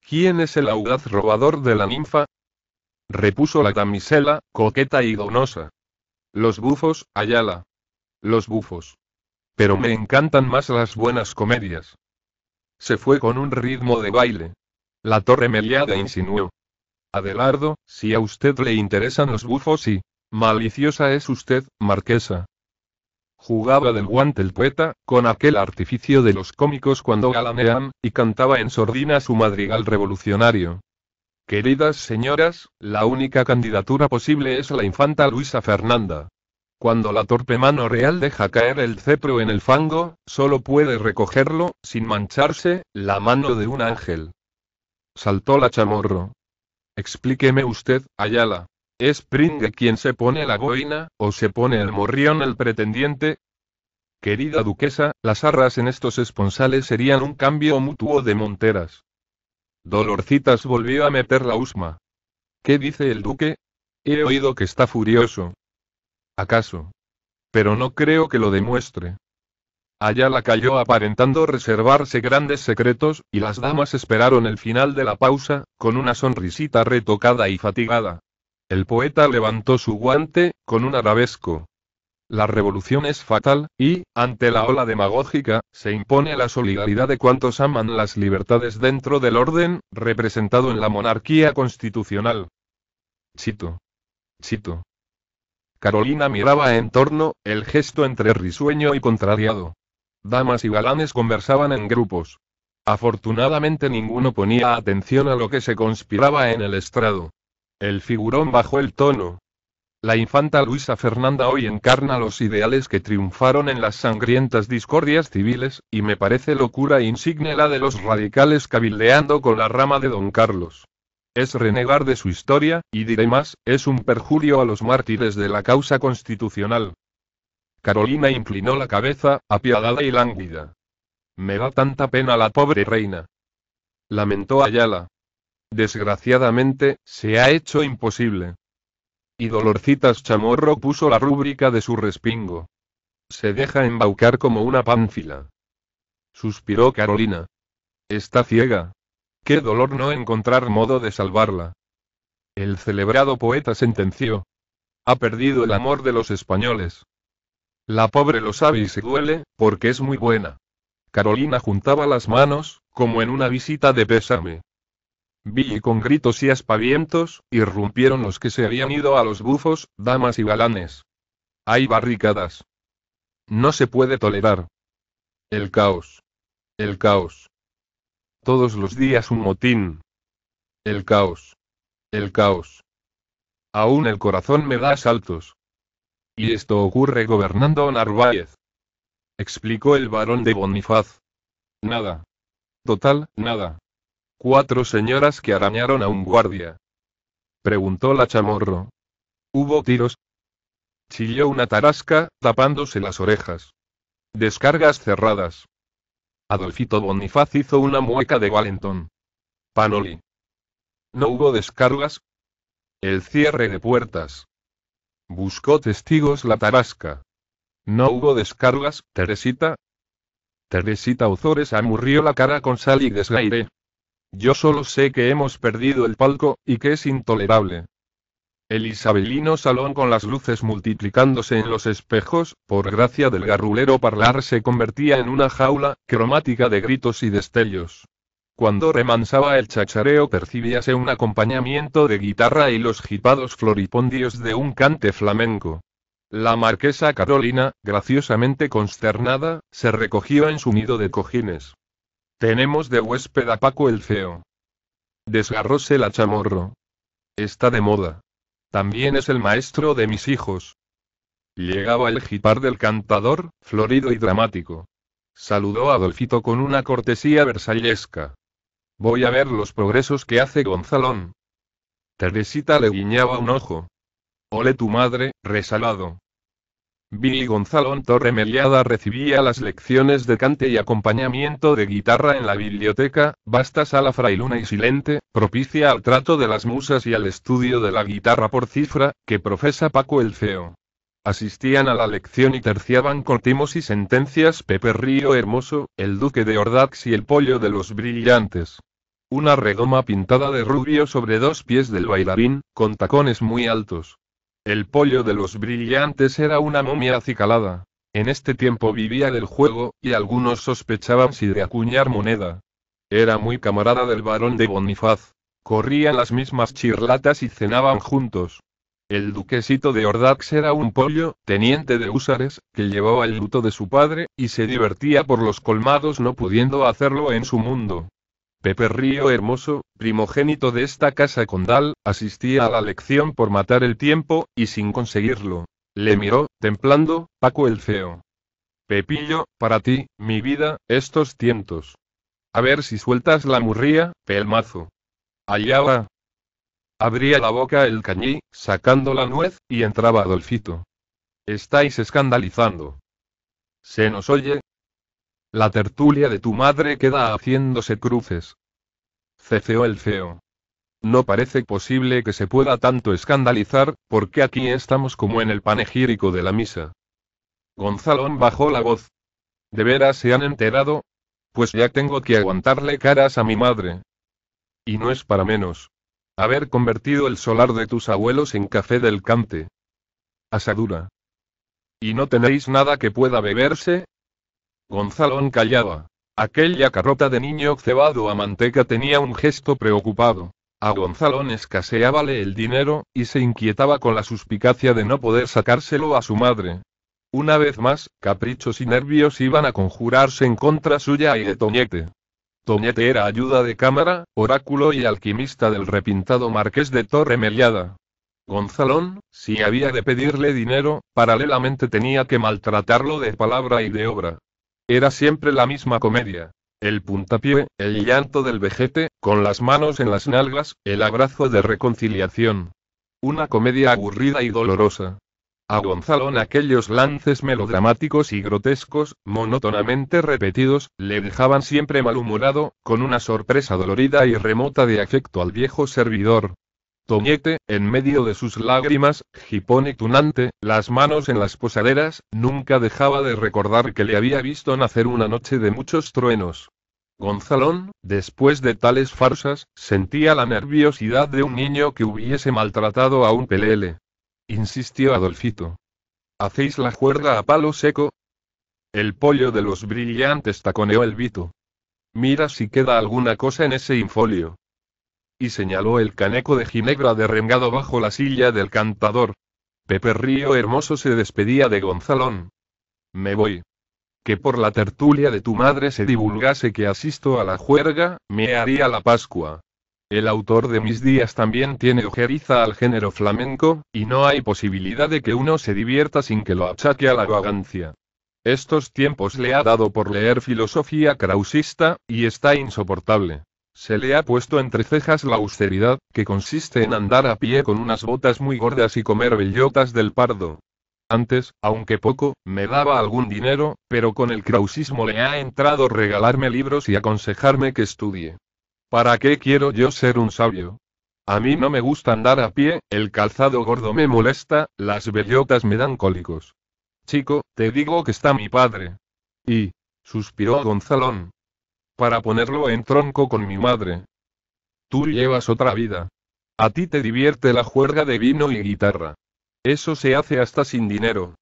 ¿Quién es el audaz robador de la ninfa? Repuso la damisela, coqueta y donosa. Los bufos, Ayala. Los bufos. Pero me encantan más las buenas comedias. Se fue con un ritmo de baile. La torre meliada insinuó. Adelardo, si a usted le interesan los bufos y... Maliciosa es usted, marquesa. Jugaba del guante el poeta, con aquel artificio de los cómicos cuando galanean, y cantaba en sordina su madrigal revolucionario. Queridas señoras, la única candidatura posible es la infanta Luisa Fernanda. Cuando la torpe mano real deja caer el cepro en el fango, solo puede recogerlo, sin mancharse, la mano de un ángel. Saltó la chamorro. Explíqueme usted, Ayala. ¿Es Pring quien se pone la boina, o se pone el morrión el pretendiente? Querida duquesa, las arras en estos esponsales serían un cambio mutuo de monteras. Dolorcitas volvió a meter la usma. ¿Qué dice el duque? He oído que está furioso. ¿Acaso? Pero no creo que lo demuestre. Allá la cayó aparentando reservarse grandes secretos, y las damas esperaron el final de la pausa, con una sonrisita retocada y fatigada. El poeta levantó su guante, con un arabesco. La revolución es fatal, y, ante la ola demagógica, se impone la solidaridad de cuantos aman las libertades dentro del orden, representado en la monarquía constitucional. Chito. Chito. Carolina miraba en torno, el gesto entre risueño y contrariado. Damas y galanes conversaban en grupos. Afortunadamente ninguno ponía atención a lo que se conspiraba en el estrado. El figurón bajó el tono. La infanta Luisa Fernanda hoy encarna los ideales que triunfaron en las sangrientas discordias civiles, y me parece locura insigne la de los radicales cabildeando con la rama de don Carlos. Es renegar de su historia, y diré más, es un perjurio a los mártires de la causa constitucional. Carolina inclinó la cabeza, apiadada y lánguida. Me da tanta pena la pobre reina. Lamentó Ayala desgraciadamente, se ha hecho imposible. Y Dolorcitas Chamorro puso la rúbrica de su respingo. Se deja embaucar como una pánfila. Suspiró Carolina. Está ciega. Qué dolor no encontrar modo de salvarla. El celebrado poeta sentenció. Ha perdido el amor de los españoles. La pobre lo sabe y se duele, porque es muy buena. Carolina juntaba las manos, como en una visita de pésame. Vi con gritos y aspavientos, irrumpieron los que se habían ido a los bufos, damas y galanes. Hay barricadas. No se puede tolerar. El caos. El caos. Todos los días un motín. El caos. El caos. Aún el corazón me da saltos. Y esto ocurre gobernando Narváez. Explicó el barón de Bonifaz. Nada. Total, nada. Cuatro señoras que arañaron a un guardia. Preguntó la chamorro. ¿Hubo tiros? Chilló una tarasca, tapándose las orejas. Descargas cerradas. Adolfito Bonifaz hizo una mueca de valentón. Panoli. ¿No hubo descargas? El cierre de puertas. Buscó testigos la tarasca. ¿No hubo descargas, Teresita? Teresita Ozores amurrió la cara con sal y desgaire. Yo solo sé que hemos perdido el palco, y que es intolerable. El isabelino salón con las luces multiplicándose en los espejos, por gracia del garrulero parlar se convertía en una jaula, cromática de gritos y destellos. Cuando remansaba el chachareo percibíase un acompañamiento de guitarra y los jipados floripondios de un cante flamenco. La marquesa Carolina, graciosamente consternada, se recogió en su nido de cojines. Tenemos de huésped a Paco el Feo. Desgarróse la chamorro. Está de moda. También es el maestro de mis hijos. Llegaba el jipar del cantador, florido y dramático. Saludó a Adolfito con una cortesía versallesca. Voy a ver los progresos que hace Gonzalón. Teresita le guiñaba un ojo. Ole tu madre, resalado. Billy Gonzalo Torre recibía las lecciones de cante y acompañamiento de guitarra en la biblioteca, vasta sala frailuna y silente, propicia al trato de las musas y al estudio de la guitarra por cifra, que profesa Paco el Feo. Asistían a la lección y terciaban con timos y sentencias Pepe Río Hermoso, el duque de Ordax y el pollo de los brillantes. Una redoma pintada de rubio sobre dos pies del bailarín, con tacones muy altos. El pollo de los brillantes era una momia acicalada. En este tiempo vivía del juego, y algunos sospechaban si de acuñar moneda. Era muy camarada del barón de Bonifaz. Corrían las mismas chirlatas y cenaban juntos. El duquesito de Ordax era un pollo, teniente de húsares, que llevaba el luto de su padre, y se divertía por los colmados no pudiendo hacerlo en su mundo. Pepe Río Hermoso, primogénito de esta casa condal, asistía a la lección por matar el tiempo, y sin conseguirlo. Le miró, templando, Paco el Feo. Pepillo, para ti, mi vida, estos tientos. A ver si sueltas la murría, pelmazo. Allá va. Abría la boca el cañí, sacando la nuez, y entraba Adolfito. Estáis escandalizando. Se nos oye, la tertulia de tu madre queda haciéndose cruces. Ceceo el feo. No parece posible que se pueda tanto escandalizar, porque aquí estamos como en el panegírico de la misa. Gonzalón bajó la voz. ¿De veras se han enterado? Pues ya tengo que aguantarle caras a mi madre. Y no es para menos. Haber convertido el solar de tus abuelos en café del cante. Asadura. ¿Y no tenéis nada que pueda beberse? Gonzalón callaba. Aquella carrota de niño cebado a manteca tenía un gesto preocupado. A Gonzalón escaseábale el dinero, y se inquietaba con la suspicacia de no poder sacárselo a su madre. Una vez más, caprichos y nervios iban a conjurarse en contra suya y de Toñete. Toñete era ayuda de cámara, oráculo y alquimista del repintado marqués de Torre Gonzalón, si había de pedirle dinero, paralelamente tenía que maltratarlo de palabra y de obra. Era siempre la misma comedia. El puntapié, el llanto del vejete, con las manos en las nalgas, el abrazo de reconciliación. Una comedia aburrida y dolorosa. A Gonzalo aquellos lances melodramáticos y grotescos, monótonamente repetidos, le dejaban siempre malhumorado, con una sorpresa dolorida y remota de afecto al viejo servidor, Toñete, en medio de sus lágrimas, y tunante, las manos en las posaderas, nunca dejaba de recordar que le había visto nacer una noche de muchos truenos. Gonzalón, después de tales farsas, sentía la nerviosidad de un niño que hubiese maltratado a un pelele. Insistió Adolfito. ¿Hacéis la cuerda a palo seco? El pollo de los brillantes taconeó el vito. Mira si queda alguna cosa en ese infolio y señaló el caneco de ginebra derrengado bajo la silla del cantador. Pepe Río Hermoso se despedía de Gonzalón. Me voy. Que por la tertulia de tu madre se divulgase que asisto a la juerga, me haría la Pascua. El autor de Mis Días también tiene ojeriza al género flamenco, y no hay posibilidad de que uno se divierta sin que lo achaque a la vagancia. Estos tiempos le ha dado por leer filosofía krausista, y está insoportable. Se le ha puesto entre cejas la austeridad, que consiste en andar a pie con unas botas muy gordas y comer bellotas del pardo. Antes, aunque poco, me daba algún dinero, pero con el krausismo le ha entrado regalarme libros y aconsejarme que estudie. ¿Para qué quiero yo ser un sabio? A mí no me gusta andar a pie, el calzado gordo me molesta, las bellotas me dan cólicos. Chico, te digo que está mi padre. Y, suspiró Gonzalón, para ponerlo en tronco con mi madre. Tú llevas otra vida. A ti te divierte la juerga de vino y guitarra. Eso se hace hasta sin dinero.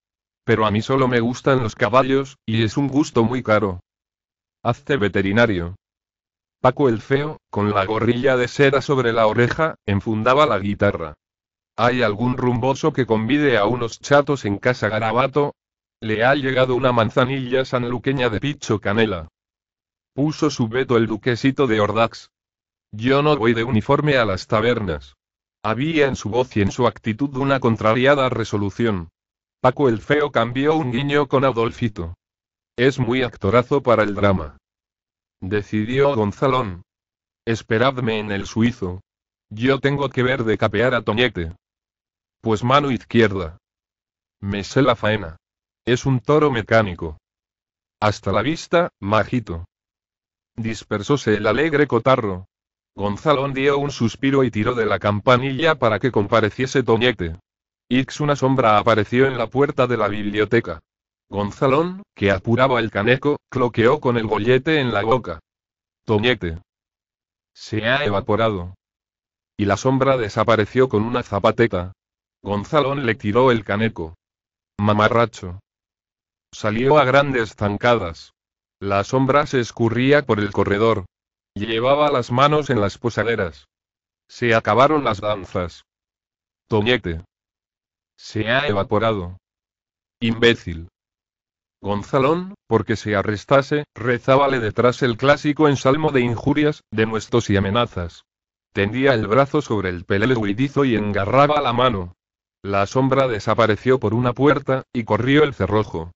Pero a mí solo me gustan los caballos, y es un gusto muy caro. Hazte veterinario. Paco el Feo, con la gorrilla de seda sobre la oreja, enfundaba la guitarra. ¿Hay algún rumboso que convide a unos chatos en casa garabato? Le ha llegado una manzanilla sanluqueña de picho canela. Puso su veto el duquesito de Ordax. Yo no voy de uniforme a las tabernas. Había en su voz y en su actitud una contrariada resolución. Paco el Feo cambió un guiño con Adolfito. Es muy actorazo para el drama. Decidió Gonzalón. Esperadme en el suizo. Yo tengo que ver de capear a Toñete. Pues mano izquierda. Me sé la faena. Es un toro mecánico. Hasta la vista, majito. Dispersóse el alegre cotarro. Gonzalón dio un suspiro y tiró de la campanilla para que compareciese Toñete. Ix una sombra apareció en la puerta de la biblioteca. Gonzalón, que apuraba el caneco, cloqueó con el bollete en la boca. Toñete. Se ha evaporado. Y la sombra desapareció con una zapateta. Gonzalón le tiró el caneco. Mamarracho. Salió a grandes zancadas. La sombra se escurría por el corredor. Llevaba las manos en las posaderas. Se acabaron las danzas. Toñete. Se ha evaporado. Imbécil. Gonzalón, porque se arrestase, rezábale detrás el clásico ensalmo de injurias, denuestos y amenazas. Tendía el brazo sobre el pelele huidizo y engarraba la mano. La sombra desapareció por una puerta, y corrió el cerrojo.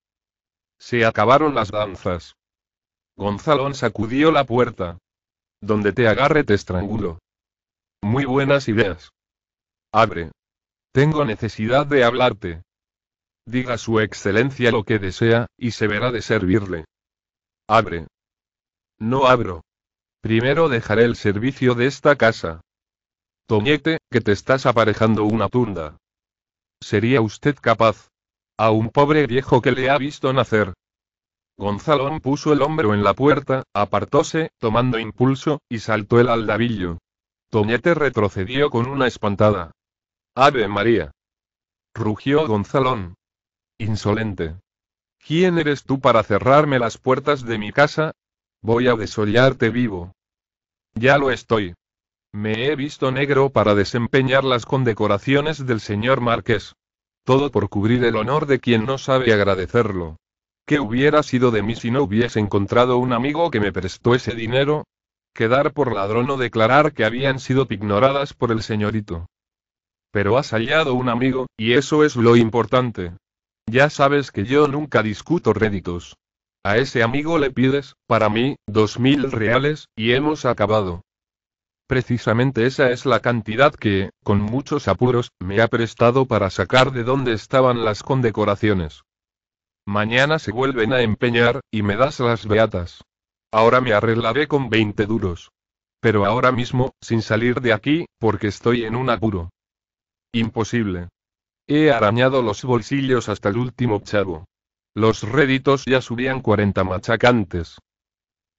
Se acabaron las danzas. Gonzalón sacudió la puerta. Donde te agarre te estrangulo. Muy buenas ideas. Abre. Tengo necesidad de hablarte. Diga su excelencia lo que desea, y se verá de servirle. Abre. No abro. Primero dejaré el servicio de esta casa. Toñete, que te estás aparejando una tunda. ¿Sería usted capaz? A un pobre viejo que le ha visto nacer, Gonzalón puso el hombro en la puerta, apartóse, tomando impulso, y saltó el aldabillo. Toñete retrocedió con una espantada. Ave María. Rugió Gonzalón. Insolente. ¿Quién eres tú para cerrarme las puertas de mi casa? Voy a desollarte vivo. Ya lo estoy. Me he visto negro para desempeñar las condecoraciones del señor Marqués. Todo por cubrir el honor de quien no sabe agradecerlo. ¿Qué hubiera sido de mí si no hubiese encontrado un amigo que me prestó ese dinero? Quedar por ladrón o declarar que habían sido pignoradas por el señorito. Pero has hallado un amigo, y eso es lo importante. Ya sabes que yo nunca discuto réditos. A ese amigo le pides, para mí, dos mil reales, y hemos acabado. Precisamente esa es la cantidad que, con muchos apuros, me ha prestado para sacar de donde estaban las condecoraciones. Mañana se vuelven a empeñar, y me das las beatas. Ahora me arreglaré con 20 duros. Pero ahora mismo, sin salir de aquí, porque estoy en un apuro. Imposible. He arañado los bolsillos hasta el último chavo. Los réditos ya subían 40 machacantes.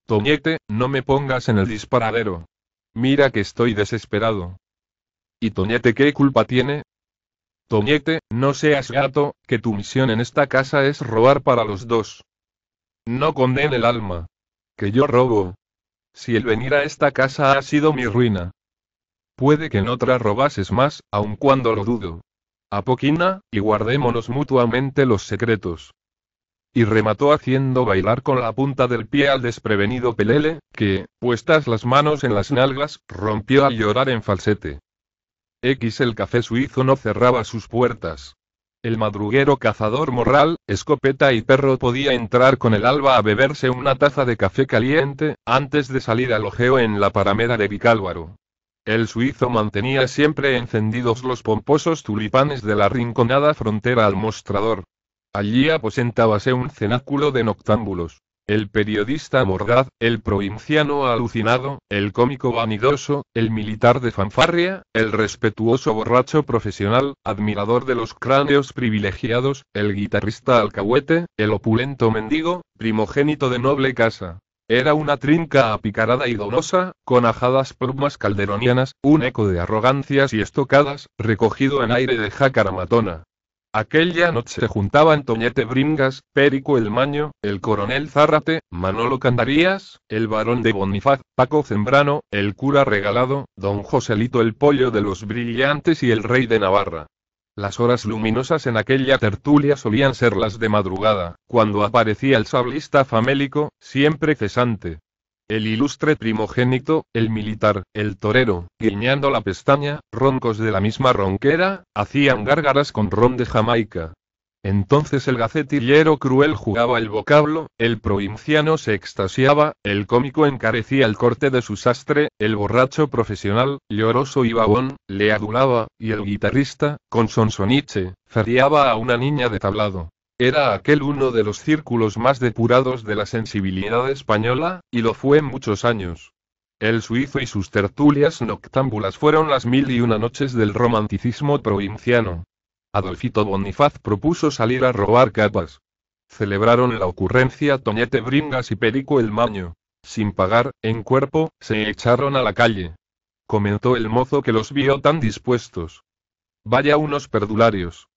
Toñete, no me pongas en el disparadero. Mira que estoy desesperado. ¿Y Toñete qué culpa tiene? Toñete, no seas gato, que tu misión en esta casa es robar para los dos. No condene el alma. Que yo robo. Si el venir a esta casa ha sido mi ruina. Puede que en otra robases más, aun cuando lo dudo. Apoquina, y guardémonos mutuamente los secretos. Y remató haciendo bailar con la punta del pie al desprevenido Pelele, que, puestas las manos en las nalgas, rompió a llorar en falsete. X el café suizo no cerraba sus puertas. El madruguero cazador morral, escopeta y perro podía entrar con el alba a beberse una taza de café caliente, antes de salir al ojeo en la paramera de Vicálvaro. El suizo mantenía siempre encendidos los pomposos tulipanes de la rinconada frontera al mostrador. Allí aposentábase un cenáculo de noctámbulos. El periodista mordaz, el provinciano alucinado, el cómico vanidoso, el militar de fanfarria, el respetuoso borracho profesional, admirador de los cráneos privilegiados, el guitarrista alcahuete, el opulento mendigo, primogénito de noble casa, era una trinca apicarada y donosa, con ajadas plumas calderonianas, un eco de arrogancias y estocadas, recogido en aire de jacaramatona. Aquella noche se juntaban Toñete Bringas, Périco el Maño, el coronel Zárrate, Manolo Candarías, el barón de Bonifaz, Paco Zembrano, el cura regalado, don Joselito el Pollo de los Brillantes y el rey de Navarra. Las horas luminosas en aquella tertulia solían ser las de madrugada, cuando aparecía el sablista famélico, siempre cesante, el ilustre primogénito, el militar, el torero, guiñando la pestaña, roncos de la misma ronquera, hacían gárgaras con ron de Jamaica. Entonces el gacetillero cruel jugaba el vocablo, el provinciano se extasiaba, el cómico encarecía el corte de su sastre, el borracho profesional, lloroso y vagón, le adulaba, y el guitarrista, con sonsoniche, feriaba a una niña de tablado. Era aquel uno de los círculos más depurados de la sensibilidad española, y lo fue muchos años. El suizo y sus tertulias noctámbulas fueron las mil y una noches del romanticismo provinciano. Adolfito Bonifaz propuso salir a robar capas. Celebraron la ocurrencia Toñete Bringas y Perico el Maño. Sin pagar, en cuerpo, se echaron a la calle. Comentó el mozo que los vio tan dispuestos. Vaya unos perdularios.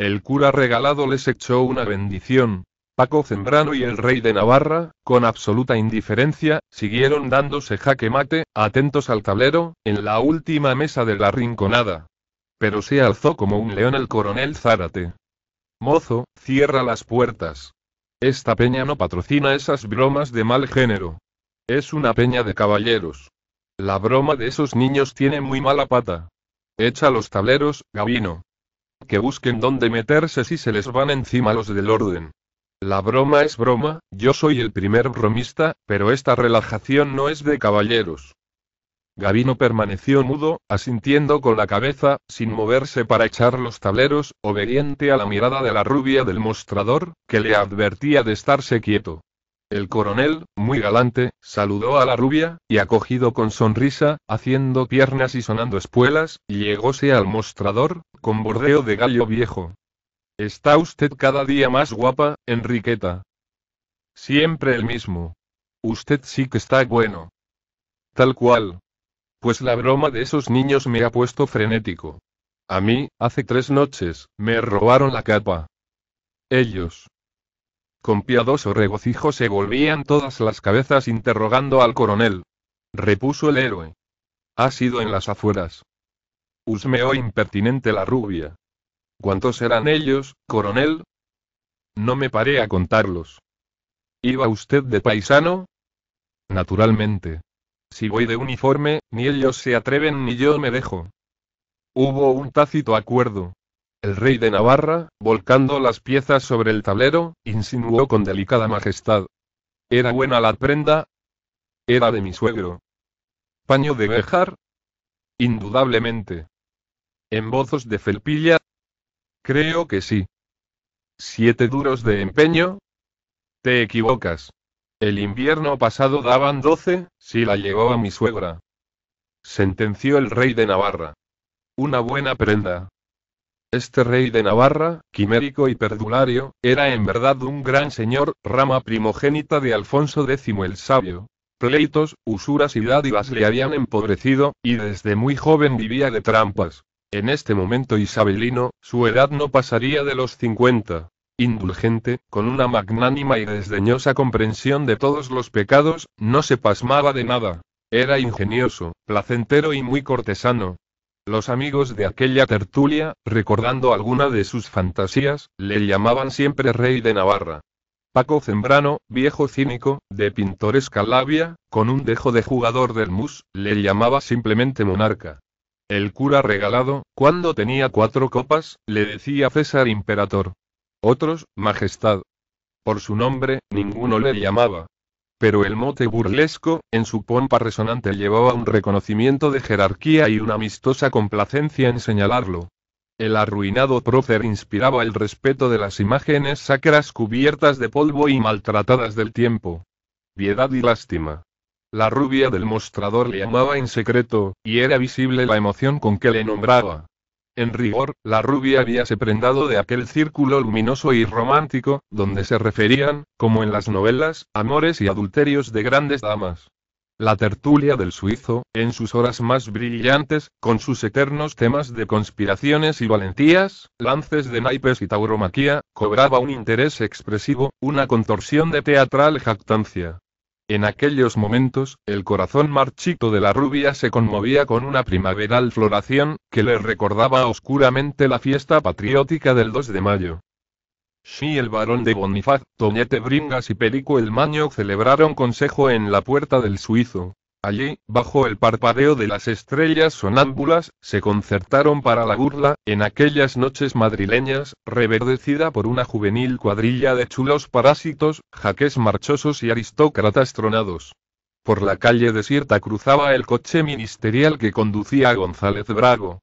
El cura regalado les echó una bendición. Paco Zembrano y el rey de Navarra, con absoluta indiferencia, siguieron dándose jaque mate, atentos al tablero, en la última mesa de la rinconada. Pero se alzó como un león el coronel Zárate. Mozo, cierra las puertas. Esta peña no patrocina esas bromas de mal género. Es una peña de caballeros. La broma de esos niños tiene muy mala pata. Echa los tableros, Gabino que busquen dónde meterse si se les van encima los del orden. La broma es broma, yo soy el primer bromista, pero esta relajación no es de caballeros. Gavino permaneció mudo, asintiendo con la cabeza, sin moverse para echar los tableros, obediente a la mirada de la rubia del mostrador, que le advertía de estarse quieto. El coronel, muy galante, saludó a la rubia, y acogido con sonrisa, haciendo piernas y sonando espuelas, llegóse al mostrador, con bordeo de gallo viejo. Está usted cada día más guapa, Enriqueta. Siempre el mismo. Usted sí que está bueno. Tal cual. Pues la broma de esos niños me ha puesto frenético. A mí, hace tres noches, me robaron la capa. Ellos, con piadoso regocijo se volvían todas las cabezas interrogando al coronel. Repuso el héroe. Ha sido en las afueras. Husmeó impertinente la rubia. ¿Cuántos eran ellos, coronel? No me paré a contarlos. ¿Iba usted de paisano? Naturalmente. Si voy de uniforme, ni ellos se atreven ni yo me dejo. Hubo un tácito acuerdo. El rey de Navarra, volcando las piezas sobre el tablero, insinuó con delicada majestad. ¿Era buena la prenda? Era de mi suegro. ¿Paño de Bejar? Indudablemente. ¿En bozos de felpilla? Creo que sí. ¿Siete duros de empeño? Te equivocas. El invierno pasado daban doce, si la llevaba mi suegra. Sentenció el rey de Navarra. Una buena prenda, este rey de Navarra, quimérico y perdulario, era en verdad un gran señor, rama primogénita de Alfonso X el Sabio. Pleitos, usuras y dádivas le habían empobrecido, y desde muy joven vivía de trampas. En este momento isabelino, su edad no pasaría de los 50. Indulgente, con una magnánima y desdeñosa comprensión de todos los pecados, no se pasmaba de nada. Era ingenioso, placentero y muy cortesano, los amigos de aquella tertulia, recordando alguna de sus fantasías, le llamaban siempre rey de Navarra. Paco Zembrano, viejo cínico, de pintoresca labia, con un dejo de jugador del mus, le llamaba simplemente monarca. El cura regalado, cuando tenía cuatro copas, le decía César Imperator. Otros, Majestad. Por su nombre, ninguno le llamaba, pero el mote burlesco, en su pompa resonante llevaba un reconocimiento de jerarquía y una amistosa complacencia en señalarlo. El arruinado prócer inspiraba el respeto de las imágenes sacras cubiertas de polvo y maltratadas del tiempo. Piedad y lástima. La rubia del mostrador le amaba en secreto, y era visible la emoción con que le nombraba. En rigor, la rubia había se prendado de aquel círculo luminoso y romántico, donde se referían, como en las novelas, amores y adulterios de grandes damas. La tertulia del suizo, en sus horas más brillantes, con sus eternos temas de conspiraciones y valentías, lances de naipes y tauromaquía, cobraba un interés expresivo, una contorsión de teatral jactancia. En aquellos momentos, el corazón marchito de la rubia se conmovía con una primaveral floración, que le recordaba oscuramente la fiesta patriótica del 2 de mayo. Si el barón de Bonifaz, Toñete Bringas y Perico el Maño celebraron consejo en la puerta del suizo, Allí, bajo el parpadeo de las estrellas sonámbulas, se concertaron para la burla, en aquellas noches madrileñas, reverdecida por una juvenil cuadrilla de chulos parásitos, jaques marchosos y aristócratas tronados. Por la calle desierta cruzaba el coche ministerial que conducía a González Brago.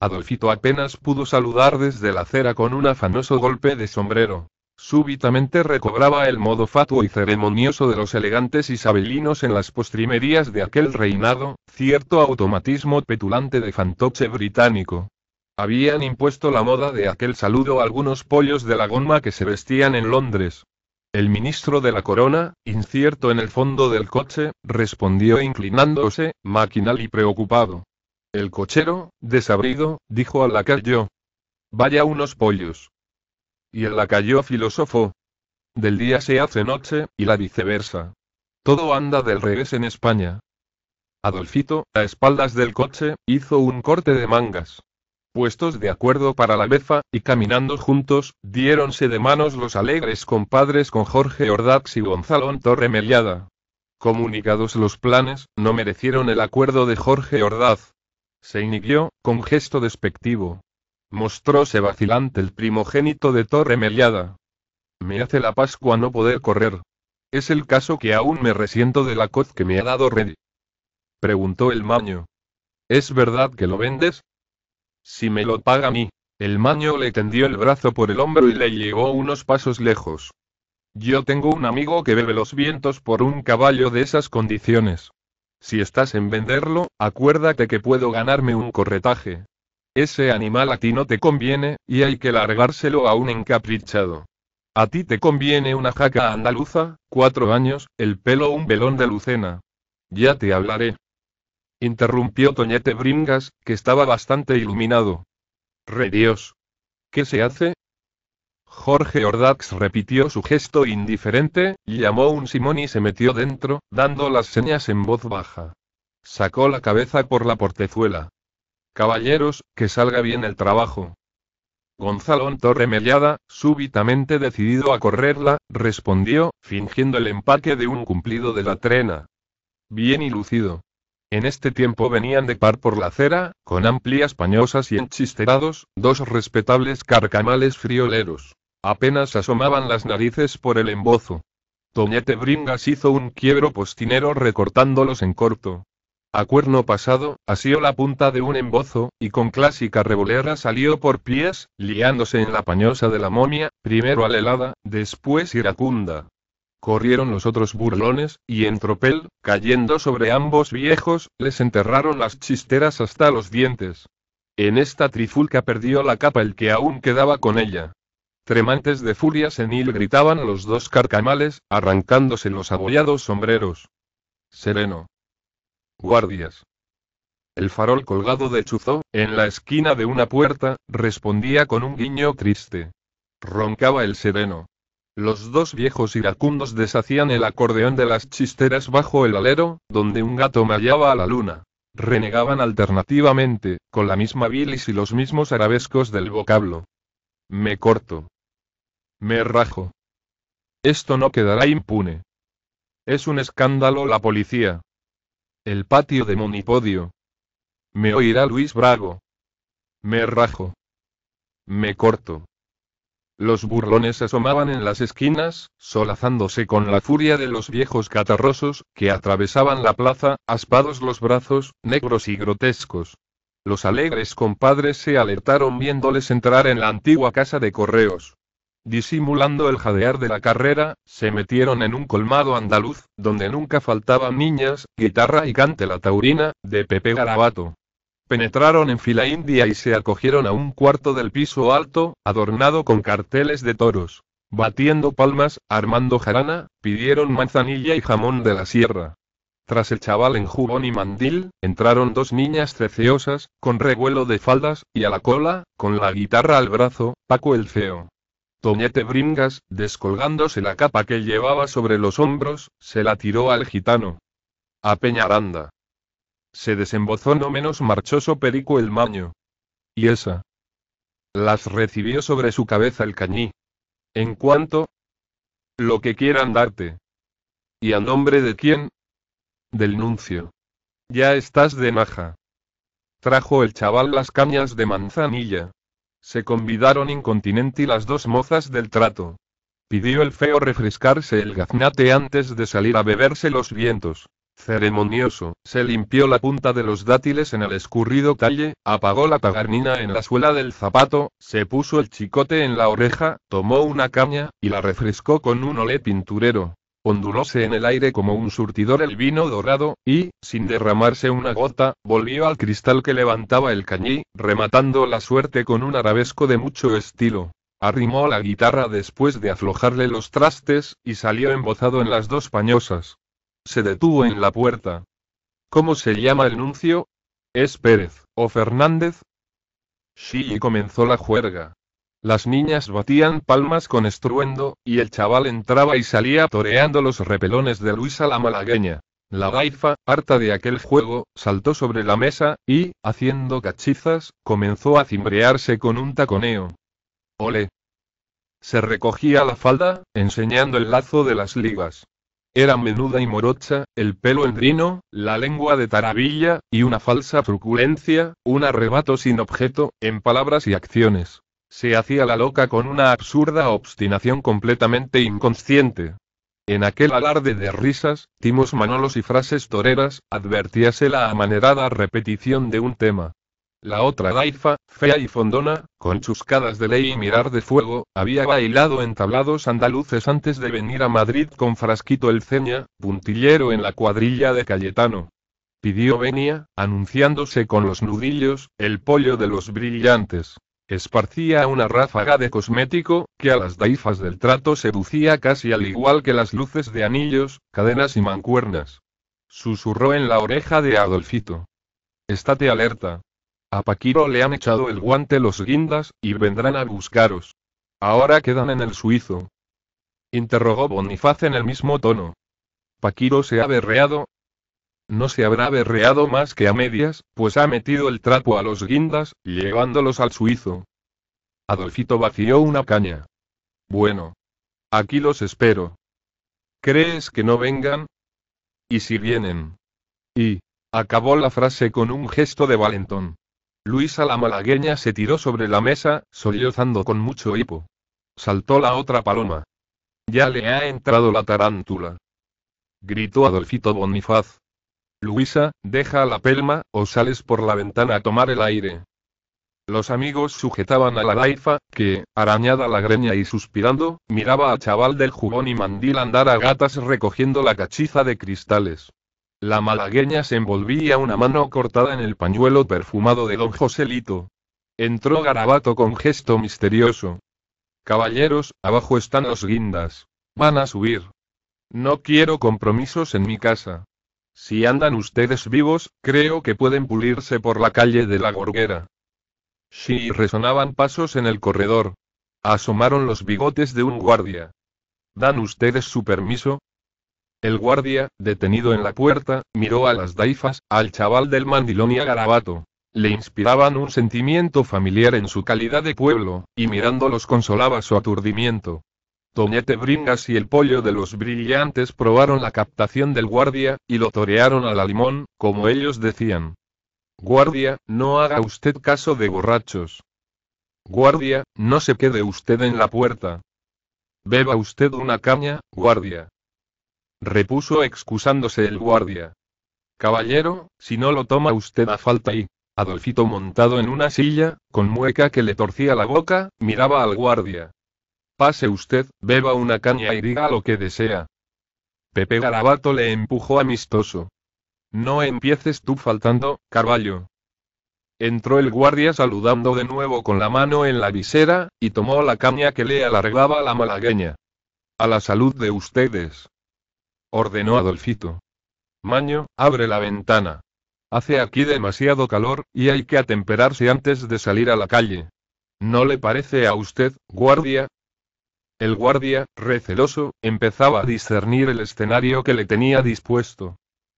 Adolfito apenas pudo saludar desde la acera con un afanoso golpe de sombrero. Súbitamente recobraba el modo fatuo y ceremonioso de los elegantes isabelinos en las postrimerías de aquel reinado, cierto automatismo petulante de fantoche británico. Habían impuesto la moda de aquel saludo a algunos pollos de la goma que se vestían en Londres. El ministro de la corona, incierto en el fondo del coche, respondió inclinándose, maquinal y preocupado. El cochero, desabrido, dijo al la Vaya unos pollos. Y el cayó filósofo. Del día se hace noche, y la viceversa. Todo anda del revés en España. Adolfito, a espaldas del coche, hizo un corte de mangas. Puestos de acuerdo para la befa, y caminando juntos, diéronse de manos los alegres compadres con Jorge Ordaz y Gonzalón Torremeliada. Comunicados los planes, no merecieron el acuerdo de Jorge Ordaz. Se inhibió, con gesto despectivo. Mostróse vacilante el primogénito de Torremeliada. Me hace la Pascua no poder correr. Es el caso que aún me resiento de la coz que me ha dado Red. Preguntó el maño. ¿Es verdad que lo vendes? Si me lo paga a mí. El maño le tendió el brazo por el hombro y le llevó unos pasos lejos. Yo tengo un amigo que bebe los vientos por un caballo de esas condiciones. Si estás en venderlo, acuérdate que puedo ganarme un corretaje. Ese animal a ti no te conviene, y hay que largárselo a un encaprichado. A ti te conviene una jaca andaluza, cuatro años, el pelo un velón de lucena. Ya te hablaré. Interrumpió Toñete Bringas, que estaba bastante iluminado. Re Dios. ¿Qué se hace? Jorge Ordax repitió su gesto indiferente, llamó un simón y se metió dentro, dando las señas en voz baja. Sacó la cabeza por la portezuela. Caballeros, que salga bien el trabajo. Gonzalón Torremellada, súbitamente decidido a correrla, respondió, fingiendo el empaque de un cumplido de la trena. Bien y lucido. En este tiempo venían de par por la acera, con amplias pañosas y enchisterados, dos respetables carcamales frioleros. Apenas asomaban las narices por el embozo. Toñete Bringas hizo un quiebro postinero recortándolos en corto. A cuerno pasado, asió la punta de un embozo, y con clásica revolera salió por pies, liándose en la pañosa de la momia, primero helada, después iracunda. Corrieron los otros burlones, y en tropel, cayendo sobre ambos viejos, les enterraron las chisteras hasta los dientes. En esta trifulca perdió la capa el que aún quedaba con ella. Tremantes de furia senil gritaban los dos carcamales, arrancándose los abollados sombreros. Sereno guardias. El farol colgado de chuzo en la esquina de una puerta, respondía con un guiño triste. Roncaba el sereno. Los dos viejos iracundos deshacían el acordeón de las chisteras bajo el alero, donde un gato mallaba a la luna. Renegaban alternativamente, con la misma bilis y los mismos arabescos del vocablo. Me corto. Me rajo. Esto no quedará impune. Es un escándalo la policía, el patio de Monipodio. Me oirá Luis Brago. Me rajo. Me corto. Los burlones asomaban en las esquinas, solazándose con la furia de los viejos catarrosos, que atravesaban la plaza, aspados los brazos, negros y grotescos. Los alegres compadres se alertaron viéndoles entrar en la antigua casa de correos. Disimulando el jadear de la carrera, se metieron en un colmado andaluz, donde nunca faltaban niñas, guitarra y cante la taurina, de Pepe Garabato. Penetraron en fila india y se acogieron a un cuarto del piso alto, adornado con carteles de toros. Batiendo palmas, armando jarana, pidieron manzanilla y jamón de la sierra. Tras el chaval en jubón y mandil, entraron dos niñas treceosas, con revuelo de faldas, y a la cola, con la guitarra al brazo, Paco el Feo. Toñete Bringas, descolgándose la capa que llevaba sobre los hombros, se la tiró al gitano. A Peñaranda. Se desembozó no menos marchoso Perico el Maño. Y esa. Las recibió sobre su cabeza el cañí. En cuanto. Lo que quieran darte. ¿Y a nombre de quién? Del nuncio. Ya estás de maja. Trajo el chaval las cañas de manzanilla, se convidaron incontinenti las dos mozas del trato. Pidió el feo refrescarse el gaznate antes de salir a beberse los vientos. Ceremonioso, se limpió la punta de los dátiles en el escurrido calle, apagó la pagarnina en la suela del zapato, se puso el chicote en la oreja, tomó una caña, y la refrescó con un olé pinturero, ondulóse en el aire como un surtidor el vino dorado, y, sin derramarse una gota, volvió al cristal que levantaba el cañí, rematando la suerte con un arabesco de mucho estilo. Arrimó la guitarra después de aflojarle los trastes, y salió embozado en las dos pañosas. Se detuvo en la puerta. ¿Cómo se llama el nuncio? ¿Es Pérez, o Fernández? Sí, y comenzó la juerga. Las niñas batían palmas con estruendo, y el chaval entraba y salía toreando los repelones de Luisa la malagueña. La gaifa, harta de aquel juego, saltó sobre la mesa, y, haciendo cachizas, comenzó a cimbrearse con un taconeo. ¡Ole! Se recogía la falda, enseñando el lazo de las ligas. Era menuda y morocha, el pelo endrino, la lengua de tarabilla, y una falsa truculencia, un arrebato sin objeto, en palabras y acciones. Se hacía la loca con una absurda obstinación completamente inconsciente. En aquel alarde de risas, timos manolos y frases toreras, advertíase la amanerada repetición de un tema. La otra daifa, fea y fondona, con chuscadas de ley y mirar de fuego, había bailado en tablados andaluces antes de venir a Madrid con Frasquito el Ceña, puntillero en la cuadrilla de Cayetano. Pidió venia, anunciándose con los nudillos, el pollo de los brillantes. Esparcía una ráfaga de cosmético, que a las daifas del trato seducía casi al igual que las luces de anillos, cadenas y mancuernas. Susurró en la oreja de Adolfito. Estate alerta. A Paquiro le han echado el guante los guindas, y vendrán a buscaros. Ahora quedan en el suizo. Interrogó Bonifaz en el mismo tono. Paquiro se ha berreado, no se habrá berreado más que a medias, pues ha metido el trapo a los guindas, llevándolos al suizo. Adolfito vació una caña. Bueno. Aquí los espero. ¿Crees que no vengan? ¿Y si vienen? Y... acabó la frase con un gesto de valentón. Luisa la malagueña se tiró sobre la mesa, sollozando con mucho hipo. Saltó la otra paloma. Ya le ha entrado la tarántula. Gritó Adolfito Bonifaz. Luisa, deja la pelma, o sales por la ventana a tomar el aire. Los amigos sujetaban a la daifa, que, arañada la greña y suspirando, miraba al chaval del jubón y mandil andar a gatas recogiendo la cachiza de cristales. La malagueña se envolvía una mano cortada en el pañuelo perfumado de don Joselito. Entró Garabato con gesto misterioso. Caballeros, abajo están los guindas. Van a subir. No quiero compromisos en mi casa. Si andan ustedes vivos, creo que pueden pulirse por la calle de la Gorguera. Sí, resonaban pasos en el corredor. Asomaron los bigotes de un guardia. ¿Dan ustedes su permiso? El guardia, detenido en la puerta, miró a las daifas, al chaval del mandilón y a Garabato. Le inspiraban un sentimiento familiar en su calidad de pueblo, y mirándolos consolaba su aturdimiento. Toñete Bringas y el pollo de los brillantes probaron la captación del guardia, y lo torearon a la limón, como ellos decían. Guardia, no haga usted caso de borrachos. Guardia, no se quede usted en la puerta. Beba usted una caña, guardia. Repuso excusándose el guardia. Caballero, si no lo toma usted a falta y... Adolfito montado en una silla, con mueca que le torcía la boca, miraba al guardia. Pase usted, beba una caña y diga lo que desea. Pepe Garabato le empujó amistoso. No empieces tú faltando, Carballo. Entró el guardia saludando de nuevo con la mano en la visera, y tomó la caña que le alargaba la malagueña. A la salud de ustedes. Ordenó Adolfito. Maño, abre la ventana. Hace aquí demasiado calor, y hay que atemperarse antes de salir a la calle. ¿No le parece a usted, guardia? El guardia, receloso, empezaba a discernir el escenario que le tenía dispuesto.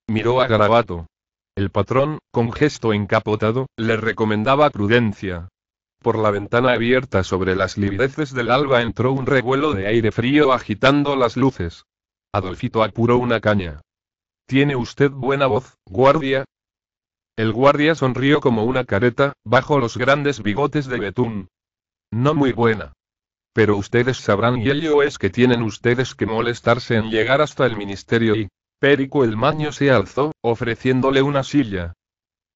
Miró a Garabato. El patrón, con gesto encapotado, le recomendaba prudencia. Por la ventana abierta sobre las livideces del alba entró un revuelo de aire frío agitando las luces. Adolfito apuró una caña. ¿Tiene usted buena voz, guardia? El guardia sonrió como una careta, bajo los grandes bigotes de betún. No muy buena. Pero ustedes sabrán y ello es que tienen ustedes que molestarse en llegar hasta el ministerio y... Perico el Maño se alzó, ofreciéndole una silla.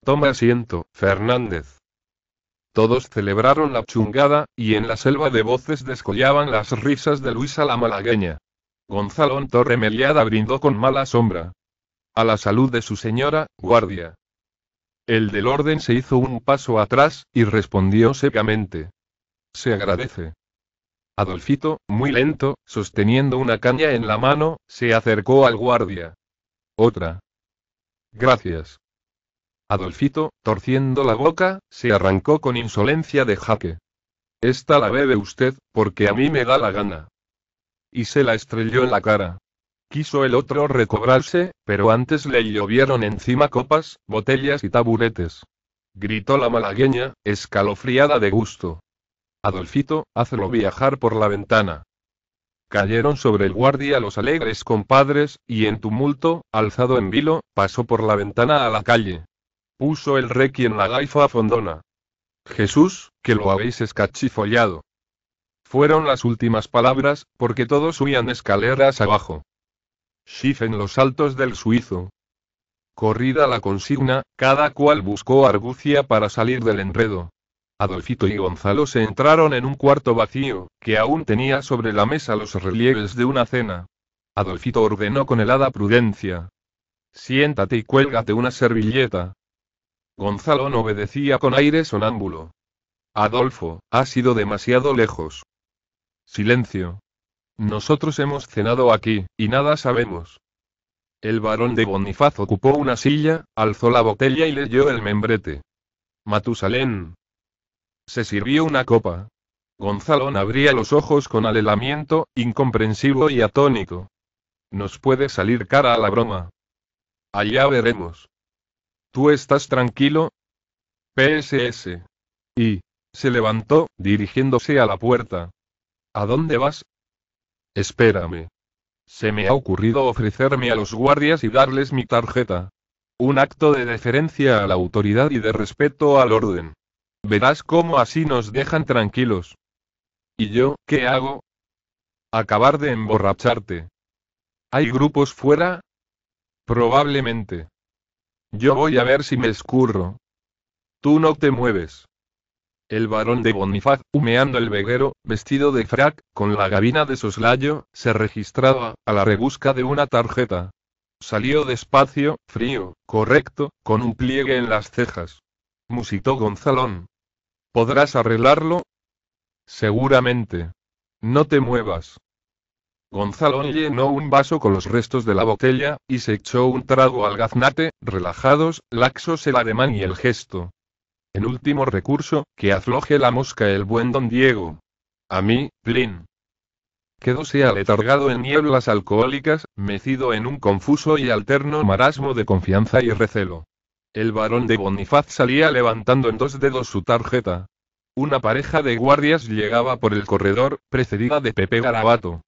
Toma asiento, Fernández. Todos celebraron la chungada, y en la selva de voces descollaban las risas de Luisa la malagueña. Gonzalón Torre brindó con mala sombra. A la salud de su señora, guardia. El del orden se hizo un paso atrás, y respondió secamente. Se agradece. Adolfito, muy lento, sosteniendo una caña en la mano, se acercó al guardia. Otra. Gracias. Adolfito, torciendo la boca, se arrancó con insolencia de jaque. Esta la bebe usted, porque a mí me da la gana. Y se la estrelló en la cara. Quiso el otro recobrarse, pero antes le llovieron encima copas, botellas y taburetes. Gritó la malagueña, escalofriada de gusto. Adolfito, hazlo viajar por la ventana. Cayeron sobre el guardia los alegres compadres, y en tumulto, alzado en vilo, pasó por la ventana a la calle. Puso el quien la gaifa fondona. Jesús, que lo habéis escachifollado. Fueron las últimas palabras, porque todos huían escaleras abajo. en los altos del suizo. Corrida la consigna, cada cual buscó argucia para salir del enredo. Adolfito y Gonzalo se entraron en un cuarto vacío, que aún tenía sobre la mesa los relieves de una cena. Adolfito ordenó con helada prudencia. Siéntate y cuélgate una servilleta. Gonzalo no obedecía con aire sonámbulo. Adolfo, ha sido demasiado lejos. Silencio. Nosotros hemos cenado aquí, y nada sabemos. El varón de Bonifaz ocupó una silla, alzó la botella y leyó el membrete. Matusalén, se sirvió una copa. Gonzalón abría los ojos con alelamiento, incomprensivo y atónico. Nos puede salir cara a la broma. Allá veremos. ¿Tú estás tranquilo? PSS. Y. Se levantó, dirigiéndose a la puerta. ¿A dónde vas? Espérame. Se me ha ocurrido ofrecerme a los guardias y darles mi tarjeta. Un acto de deferencia a la autoridad y de respeto al orden. Verás cómo así nos dejan tranquilos. ¿Y yo, qué hago? Acabar de emborracharte. ¿Hay grupos fuera? Probablemente. Yo voy a ver si me escurro. Tú no te mueves. El varón de Bonifaz, humeando el veguero, vestido de frac, con la gabina de soslayo, se registraba, a la rebusca de una tarjeta. Salió despacio, frío, correcto, con un pliegue en las cejas musitó Gonzalón. ¿Podrás arreglarlo? Seguramente. No te muevas. Gonzalón llenó un vaso con los restos de la botella, y se echó un trago al gaznate, relajados, laxos el ademán y el gesto. En último recurso, que afloje la mosca el buen don Diego. A mí, Plin. Quedóse aletargado en nieblas alcohólicas, mecido en un confuso y alterno marasmo de confianza y recelo. El barón de Bonifaz salía levantando en dos dedos su tarjeta. Una pareja de guardias llegaba por el corredor, precedida de Pepe Garabato.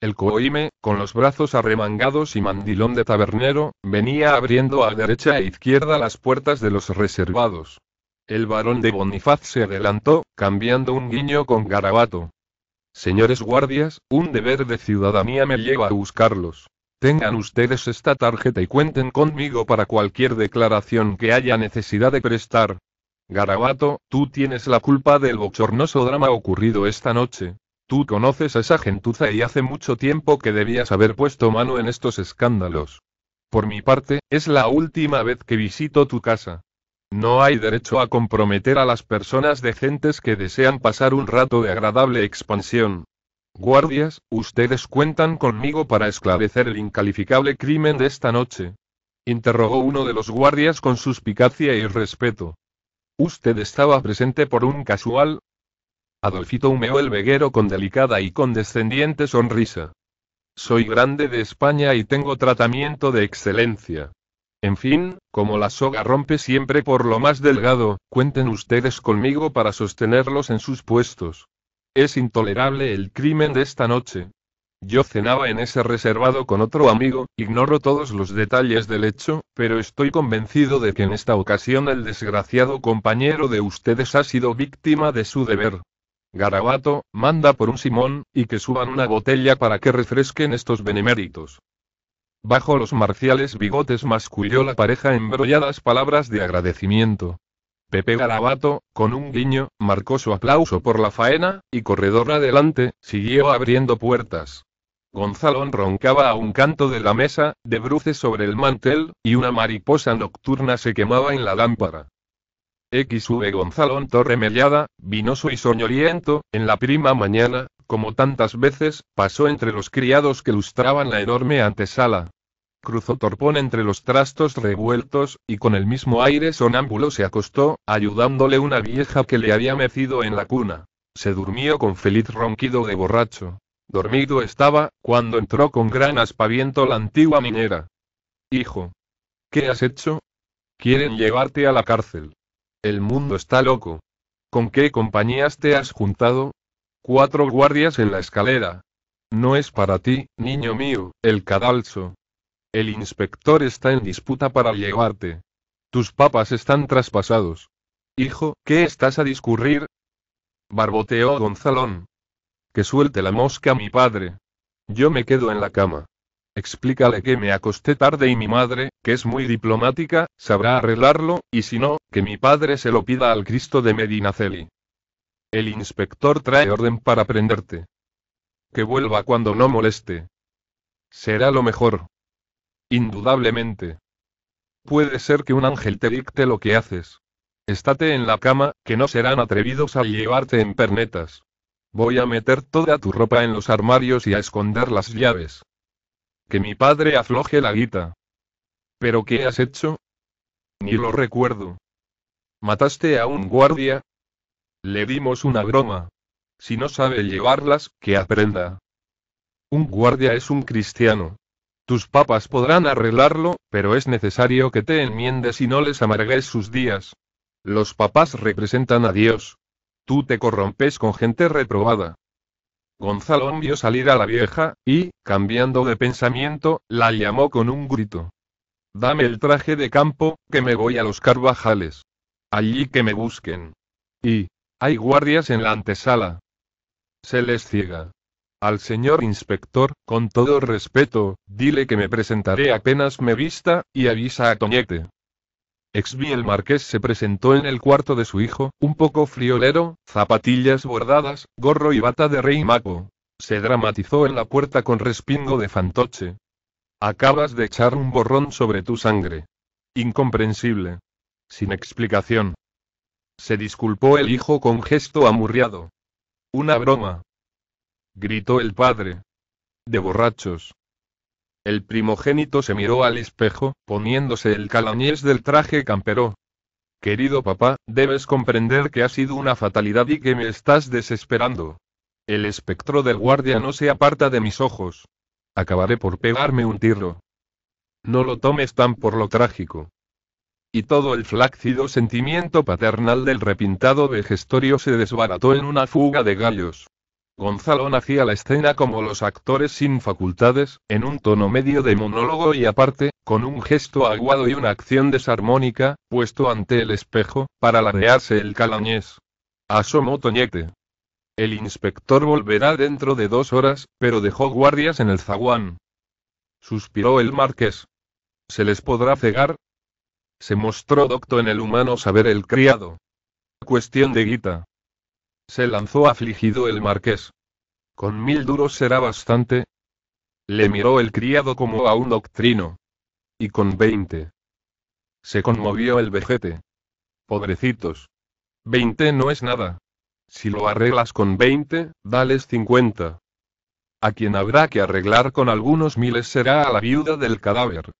El coime, con los brazos arremangados y mandilón de tabernero, venía abriendo a derecha e izquierda las puertas de los reservados. El barón de Bonifaz se adelantó, cambiando un guiño con Garabato. Señores guardias, un deber de ciudadanía me lleva a buscarlos. Tengan ustedes esta tarjeta y cuenten conmigo para cualquier declaración que haya necesidad de prestar. Garabato, tú tienes la culpa del bochornoso drama ocurrido esta noche. Tú conoces a esa gentuza y hace mucho tiempo que debías haber puesto mano en estos escándalos. Por mi parte, es la última vez que visito tu casa. No hay derecho a comprometer a las personas decentes que desean pasar un rato de agradable expansión. Guardias, ustedes cuentan conmigo para esclarecer el incalificable crimen de esta noche. Interrogó uno de los guardias con suspicacia y respeto. ¿Usted estaba presente por un casual? Adolfito humeó el veguero con delicada y condescendiente sonrisa. Soy grande de España y tengo tratamiento de excelencia. En fin, como la soga rompe siempre por lo más delgado, cuenten ustedes conmigo para sostenerlos en sus puestos. Es intolerable el crimen de esta noche. Yo cenaba en ese reservado con otro amigo, ignoro todos los detalles del hecho, pero estoy convencido de que en esta ocasión el desgraciado compañero de ustedes ha sido víctima de su deber. Garabato, manda por un Simón, y que suban una botella para que refresquen estos beneméritos. Bajo los marciales bigotes masculló la pareja embrolladas palabras de agradecimiento. Pepe Garabato, con un guiño, marcó su aplauso por la faena, y corredor adelante, siguió abriendo puertas. Gonzalón roncaba a un canto de la mesa, de bruces sobre el mantel, y una mariposa nocturna se quemaba en la lámpara. XV Gonzalón Torremellada, vinoso y soñoliento, en la prima mañana, como tantas veces, pasó entre los criados que lustraban la enorme antesala, Cruzó torpón entre los trastos revueltos, y con el mismo aire sonámbulo se acostó, ayudándole una vieja que le había mecido en la cuna. Se durmió con feliz ronquido de borracho. Dormido estaba, cuando entró con gran aspaviento la antigua minera. Hijo. ¿Qué has hecho? Quieren llevarte a la cárcel. El mundo está loco. ¿Con qué compañías te has juntado? Cuatro guardias en la escalera. No es para ti, niño mío, el cadalso, el inspector está en disputa para llevarte. Tus papas están traspasados. Hijo, ¿qué estás a discurrir? Barboteó Gonzalón. Que suelte la mosca mi padre. Yo me quedo en la cama. Explícale que me acosté tarde y mi madre, que es muy diplomática, sabrá arreglarlo, y si no, que mi padre se lo pida al Cristo de Medinaceli. El inspector trae orden para prenderte. Que vuelva cuando no moleste. Será lo mejor. Indudablemente. Puede ser que un ángel te dicte lo que haces. Estate en la cama, que no serán atrevidos a llevarte en pernetas. Voy a meter toda tu ropa en los armarios y a esconder las llaves. Que mi padre afloje la guita. ¿Pero qué has hecho? Ni lo recuerdo. ¿Mataste a un guardia? Le dimos una broma. Si no sabe llevarlas, que aprenda. Un guardia es un cristiano. Tus papas podrán arreglarlo, pero es necesario que te enmiendes y no les amargues sus días. Los papás representan a Dios. Tú te corrompes con gente reprobada. Gonzalón vio salir a la vieja, y, cambiando de pensamiento, la llamó con un grito. Dame el traje de campo, que me voy a los Carvajales. Allí que me busquen. Y, hay guardias en la antesala. Se les ciega. Al señor inspector, con todo respeto, dile que me presentaré apenas me vista, y avisa a Toñete. Exvi el marqués se presentó en el cuarto de su hijo, un poco friolero, zapatillas bordadas, gorro y bata de rey mago. Se dramatizó en la puerta con respingo de fantoche. Acabas de echar un borrón sobre tu sangre. Incomprensible. Sin explicación. Se disculpó el hijo con gesto amurriado. Una broma, gritó el padre. De borrachos. El primogénito se miró al espejo, poniéndose el calañés del traje campero. Querido papá, debes comprender que ha sido una fatalidad y que me estás desesperando. El espectro del guardia no se aparta de mis ojos. Acabaré por pegarme un tiro. No lo tomes tan por lo trágico. Y todo el flácido sentimiento paternal del repintado vejestorio se desbarató en una fuga de gallos. Gonzalo nacía la escena como los actores sin facultades, en un tono medio de monólogo y aparte, con un gesto aguado y una acción desarmónica, puesto ante el espejo, para ladearse el calañés. Asomó Toñete. El inspector volverá dentro de dos horas, pero dejó guardias en el zaguán. Suspiró el marqués. ¿Se les podrá cegar? Se mostró docto en el humano saber el criado. Cuestión de guita. Se lanzó afligido el marqués. Con mil duros será bastante. Le miró el criado como a un doctrino. Y con veinte. Se conmovió el vejete. Pobrecitos. Veinte no es nada. Si lo arreglas con veinte, dales cincuenta. A quien habrá que arreglar con algunos miles será a la viuda del cadáver,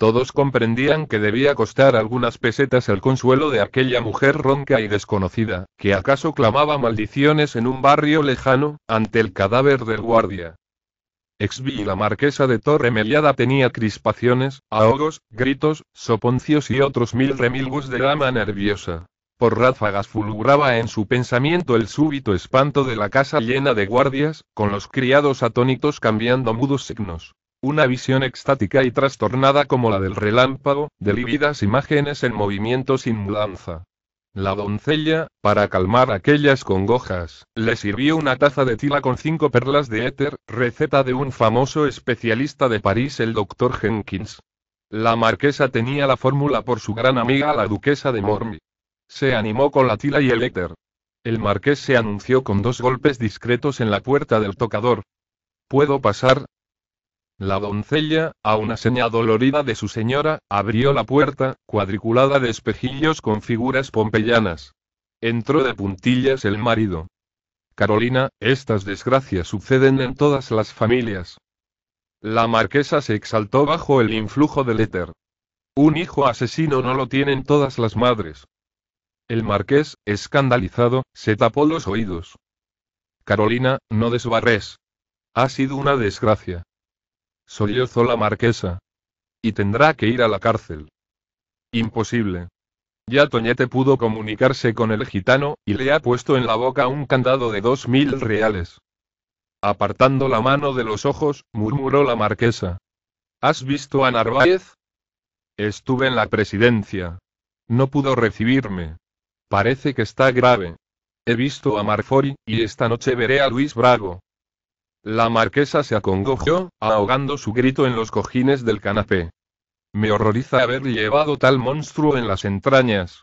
todos comprendían que debía costar algunas pesetas el consuelo de aquella mujer ronca y desconocida, que acaso clamaba maldiciones en un barrio lejano, ante el cadáver del guardia. Exvi la marquesa de Torre tenía crispaciones, ahogos, gritos, soponcios y otros mil remilgos de dama nerviosa. Por ráfagas fulguraba en su pensamiento el súbito espanto de la casa llena de guardias, con los criados atónitos cambiando mudos signos. Una visión extática y trastornada como la del relámpago, de lívidas imágenes en movimiento sin lanza. La doncella, para calmar aquellas congojas, le sirvió una taza de tila con cinco perlas de éter, receta de un famoso especialista de París, el doctor Jenkins. La marquesa tenía la fórmula por su gran amiga la duquesa de Mormi. Se animó con la tila y el éter. El marqués se anunció con dos golpes discretos en la puerta del tocador. ¿Puedo pasar, la doncella, a una seña dolorida de su señora, abrió la puerta, cuadriculada de espejillos con figuras pompeyanas. Entró de puntillas el marido. Carolina, estas desgracias suceden en todas las familias. La marquesa se exaltó bajo el influjo del éter. Un hijo asesino no lo tienen todas las madres. El marqués, escandalizado, se tapó los oídos. Carolina, no desbarres. Ha sido una desgracia sollozó la marquesa. Y tendrá que ir a la cárcel. Imposible. Ya Toñete pudo comunicarse con el gitano, y le ha puesto en la boca un candado de dos mil reales. Apartando la mano de los ojos, murmuró la marquesa. ¿Has visto a Narváez? Estuve en la presidencia. No pudo recibirme. Parece que está grave. He visto a Marfori, y esta noche veré a Luis Brago. La marquesa se acongojó, ahogando su grito en los cojines del canapé. Me horroriza haber llevado tal monstruo en las entrañas.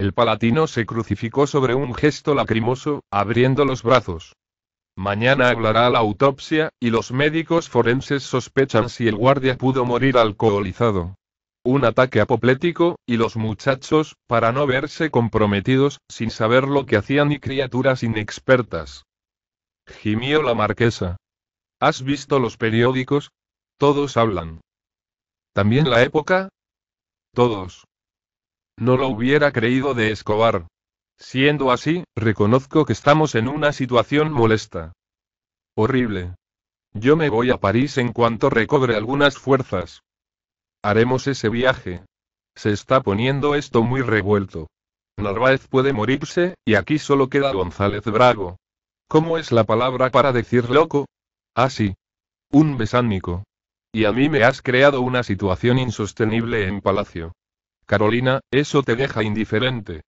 El palatino se crucificó sobre un gesto lacrimoso, abriendo los brazos. Mañana hablará la autopsia, y los médicos forenses sospechan si el guardia pudo morir alcoholizado. Un ataque apoplético, y los muchachos, para no verse comprometidos, sin saber lo que hacían y criaturas inexpertas gimió la marquesa. ¿Has visto los periódicos? Todos hablan. ¿También la época? Todos. No lo hubiera creído de Escobar. Siendo así, reconozco que estamos en una situación molesta. Horrible. Yo me voy a París en cuanto recobre algunas fuerzas. Haremos ese viaje. Se está poniendo esto muy revuelto. Narváez puede morirse, y aquí solo queda González Bravo. ¿Cómo es la palabra para decir loco? Ah, sí. Un besánico. Y a mí me has creado una situación insostenible en palacio. Carolina, eso te deja indiferente.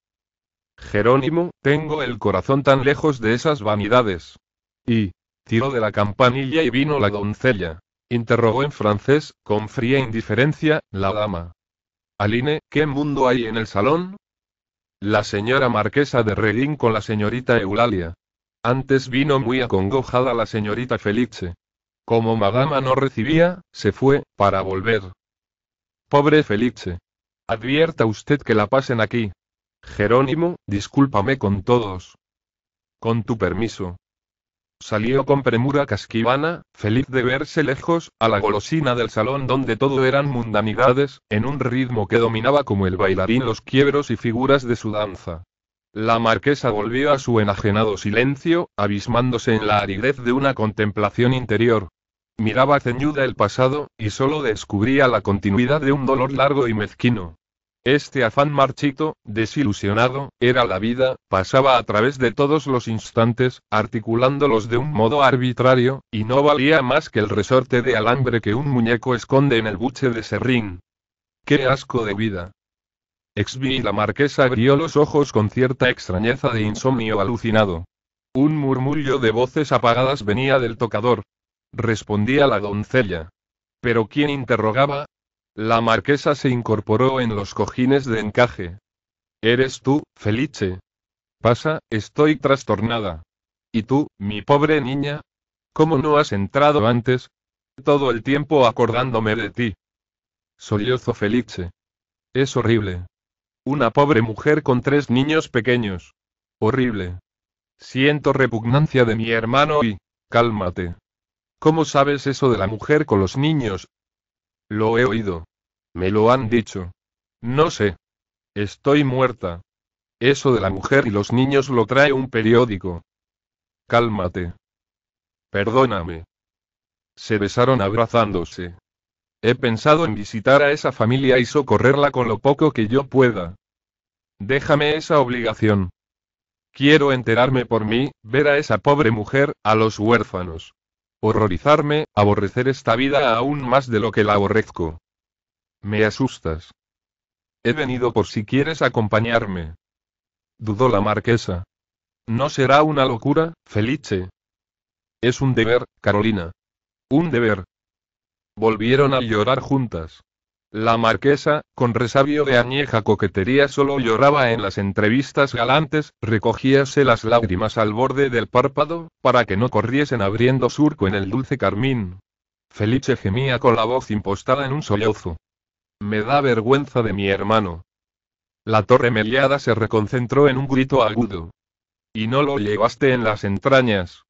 Jerónimo, tengo el corazón tan lejos de esas vanidades. Y. Tiró de la campanilla y vino la doncella. Interrogó en francés, con fría indiferencia, la dama. Aline, ¿qué mundo hay en el salón? La señora marquesa de Redín con la señorita Eulalia. Antes vino muy acongojada la señorita Felice. Como Madama no recibía, se fue, para volver. Pobre Felice. Advierta usted que la pasen aquí. Jerónimo, discúlpame con todos. Con tu permiso. Salió con premura casquivana, feliz de verse lejos, a la golosina del salón donde todo eran mundanidades, en un ritmo que dominaba como el bailarín los quiebros y figuras de su danza. La marquesa volvió a su enajenado silencio, abismándose en la aridez de una contemplación interior. Miraba ceñuda el pasado, y solo descubría la continuidad de un dolor largo y mezquino. Este afán marchito, desilusionado, era la vida, pasaba a través de todos los instantes, articulándolos de un modo arbitrario, y no valía más que el resorte de alambre que un muñeco esconde en el buche de serrín. ¡Qué asco de vida! Exby y la marquesa abrió los ojos con cierta extrañeza de insomnio alucinado. Un murmullo de voces apagadas venía del tocador. Respondía la doncella. ¿Pero quién interrogaba? La marquesa se incorporó en los cojines de encaje. ¿Eres tú, Felice? Pasa, estoy trastornada. ¿Y tú, mi pobre niña? ¿Cómo no has entrado antes? Todo el tiempo acordándome de ti. Sollozo Felice. Es horrible. Una pobre mujer con tres niños pequeños. Horrible. Siento repugnancia de mi hermano y... Cálmate. ¿Cómo sabes eso de la mujer con los niños? Lo he oído. Me lo han dicho. No sé. Estoy muerta. Eso de la mujer y los niños lo trae un periódico. Cálmate. Perdóname. Se besaron abrazándose. He pensado en visitar a esa familia y socorrerla con lo poco que yo pueda. Déjame esa obligación. Quiero enterarme por mí, ver a esa pobre mujer, a los huérfanos. Horrorizarme, aborrecer esta vida aún más de lo que la aborrezco. Me asustas. He venido por si quieres acompañarme. Dudó la marquesa. ¿No será una locura, Felice? Es un deber, Carolina. Un deber, Volvieron a llorar juntas. La marquesa, con resabio de añeja coquetería, solo lloraba en las entrevistas galantes, recogíase las lágrimas al borde del párpado, para que no corriesen abriendo surco en el dulce carmín. Felice gemía con la voz impostada en un sollozo. Me da vergüenza de mi hermano. La torre meliada se reconcentró en un grito agudo. Y no lo llevaste en las entrañas,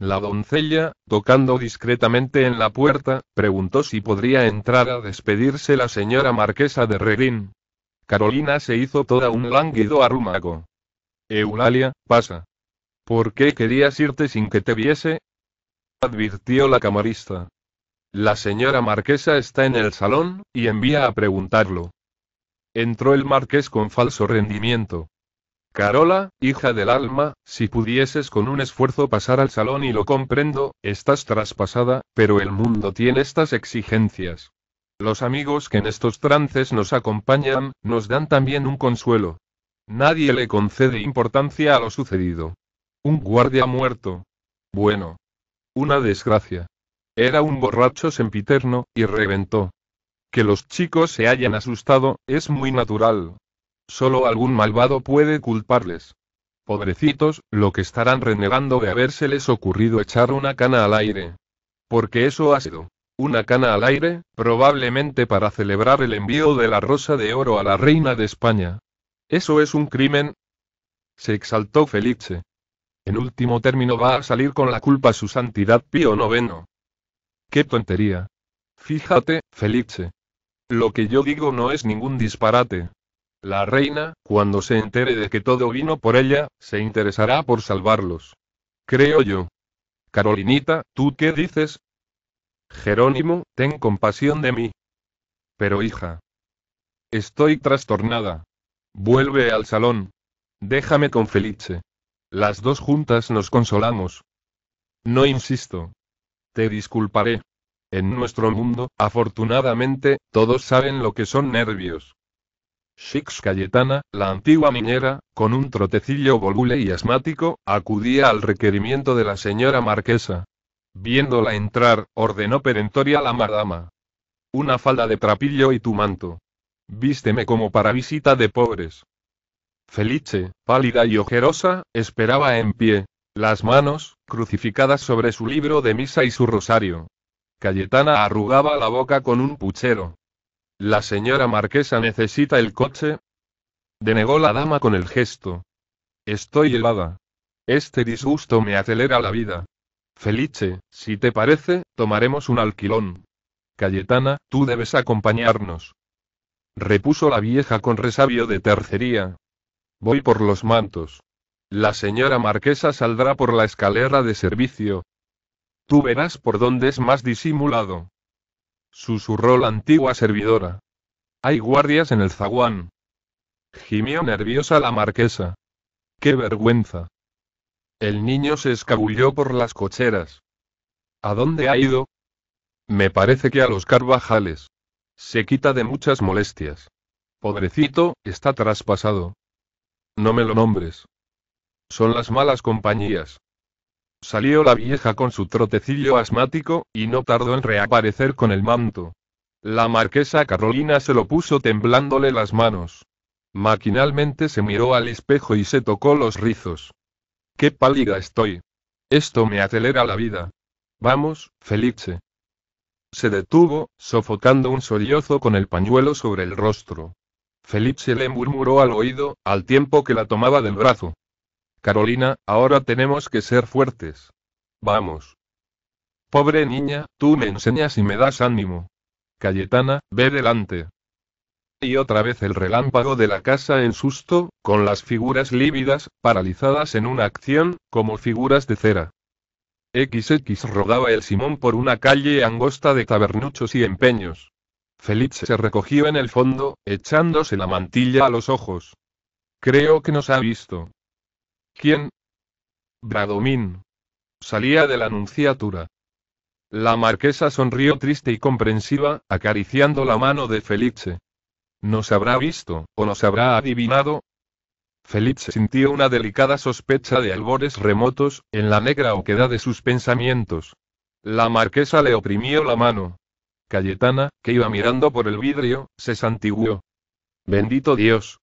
la doncella, tocando discretamente en la puerta, preguntó si podría entrar a despedirse la señora marquesa de Redín. Carolina se hizo toda un lánguido arrumago. Eulalia, pasa. ¿Por qué querías irte sin que te viese? advirtió la camarista. La señora marquesa está en el salón, y envía a preguntarlo. Entró el marqués con falso rendimiento. Carola, hija del alma, si pudieses con un esfuerzo pasar al salón y lo comprendo, estás traspasada, pero el mundo tiene estas exigencias. Los amigos que en estos trances nos acompañan, nos dan también un consuelo. Nadie le concede importancia a lo sucedido. Un guardia muerto. Bueno. Una desgracia. Era un borracho sempiterno, y reventó. Que los chicos se hayan asustado, es muy natural, Solo algún malvado puede culparles. Pobrecitos, lo que estarán renegando de habérseles ocurrido echar una cana al aire. Porque eso ha sido. Una cana al aire, probablemente para celebrar el envío de la rosa de oro a la reina de España. ¿Eso es un crimen? Se exaltó Felice. En último término va a salir con la culpa su santidad Pío IX. ¡Qué tontería! Fíjate, Felice. Lo que yo digo no es ningún disparate, la reina, cuando se entere de que todo vino por ella, se interesará por salvarlos. Creo yo. Carolinita, ¿tú qué dices? Jerónimo, ten compasión de mí. Pero hija. Estoy trastornada. Vuelve al salón. Déjame con Felice. Las dos juntas nos consolamos. No insisto. Te disculparé. En nuestro mundo, afortunadamente, todos saben lo que son nervios. Six Cayetana, la antigua minera, con un trotecillo voluble y asmático, acudía al requerimiento de la señora marquesa. Viéndola entrar, ordenó perentoria la madama. Una falda de trapillo y tu manto. Vísteme como para visita de pobres. Felice, pálida y ojerosa, esperaba en pie, las manos, crucificadas sobre su libro de misa y su rosario. Cayetana arrugaba la boca con un puchero. La señora marquesa necesita el coche. Denegó la dama con el gesto. Estoy helada. Este disgusto me acelera la vida. Felice, si te parece, tomaremos un alquilón. Cayetana, tú debes acompañarnos. Repuso la vieja con resabio de tercería. Voy por los mantos. La señora marquesa saldrá por la escalera de servicio. Tú verás por dónde es más disimulado. Susurró la antigua servidora. Hay guardias en el zaguán. Gimió nerviosa la marquesa. ¡Qué vergüenza! El niño se escabulló por las cocheras. ¿A dónde ha ido? Me parece que a los Carvajales. Se quita de muchas molestias. Pobrecito, está traspasado. No me lo nombres. Son las malas compañías. Salió la vieja con su trotecillo asmático, y no tardó en reaparecer con el manto. La marquesa Carolina se lo puso temblándole las manos. Maquinalmente se miró al espejo y se tocó los rizos. Qué pálida estoy. Esto me acelera la vida. Vamos, Felice. Se detuvo, sofocando un sollozo con el pañuelo sobre el rostro. Felice le murmuró al oído, al tiempo que la tomaba del brazo. Carolina, ahora tenemos que ser fuertes. Vamos. Pobre niña, tú me enseñas y me das ánimo. Cayetana, ve delante. Y otra vez el relámpago de la casa en susto, con las figuras lívidas, paralizadas en una acción, como figuras de cera. XX rodaba el Simón por una calle angosta de tabernuchos y empeños. felix se recogió en el fondo, echándose la mantilla a los ojos. Creo que nos ha visto, ¿Quién? Bradomín. Salía de la anunciatura. La marquesa sonrió triste y comprensiva, acariciando la mano de Felice. ¿Nos habrá visto, o nos habrá adivinado? Felice sintió una delicada sospecha de albores remotos, en la negra oquedad de sus pensamientos. La marquesa le oprimió la mano. Cayetana, que iba mirando por el vidrio, se santiguó. Bendito Dios.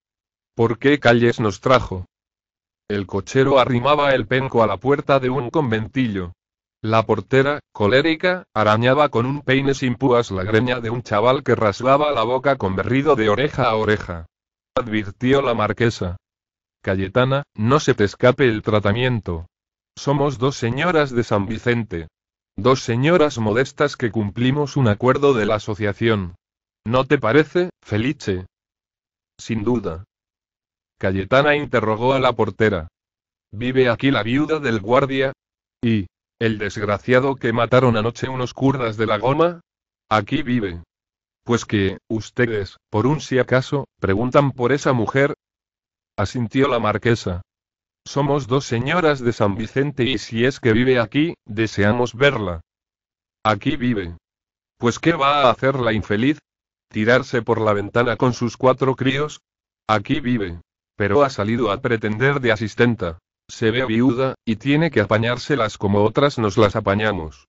¿Por qué calles nos trajo? El cochero arrimaba el penco a la puerta de un conventillo. La portera, colérica, arañaba con un peine sin púas la greña de un chaval que rasgaba la boca con berrido de oreja a oreja. Advirtió la marquesa. Cayetana, no se te escape el tratamiento. Somos dos señoras de San Vicente. Dos señoras modestas que cumplimos un acuerdo de la asociación. ¿No te parece, Felice? Sin duda. Cayetana interrogó a la portera. ¿Vive aquí la viuda del guardia? ¿Y el desgraciado que mataron anoche unos kurdas de la goma? Aquí vive. Pues que, ustedes, por un si acaso, preguntan por esa mujer. Asintió la marquesa. Somos dos señoras de San Vicente y si es que vive aquí, deseamos verla. Aquí vive. Pues ¿qué va a hacer la infeliz? ¿Tirarse por la ventana con sus cuatro críos? Aquí vive. Pero ha salido a pretender de asistenta. Se ve viuda, y tiene que apañárselas como otras nos las apañamos.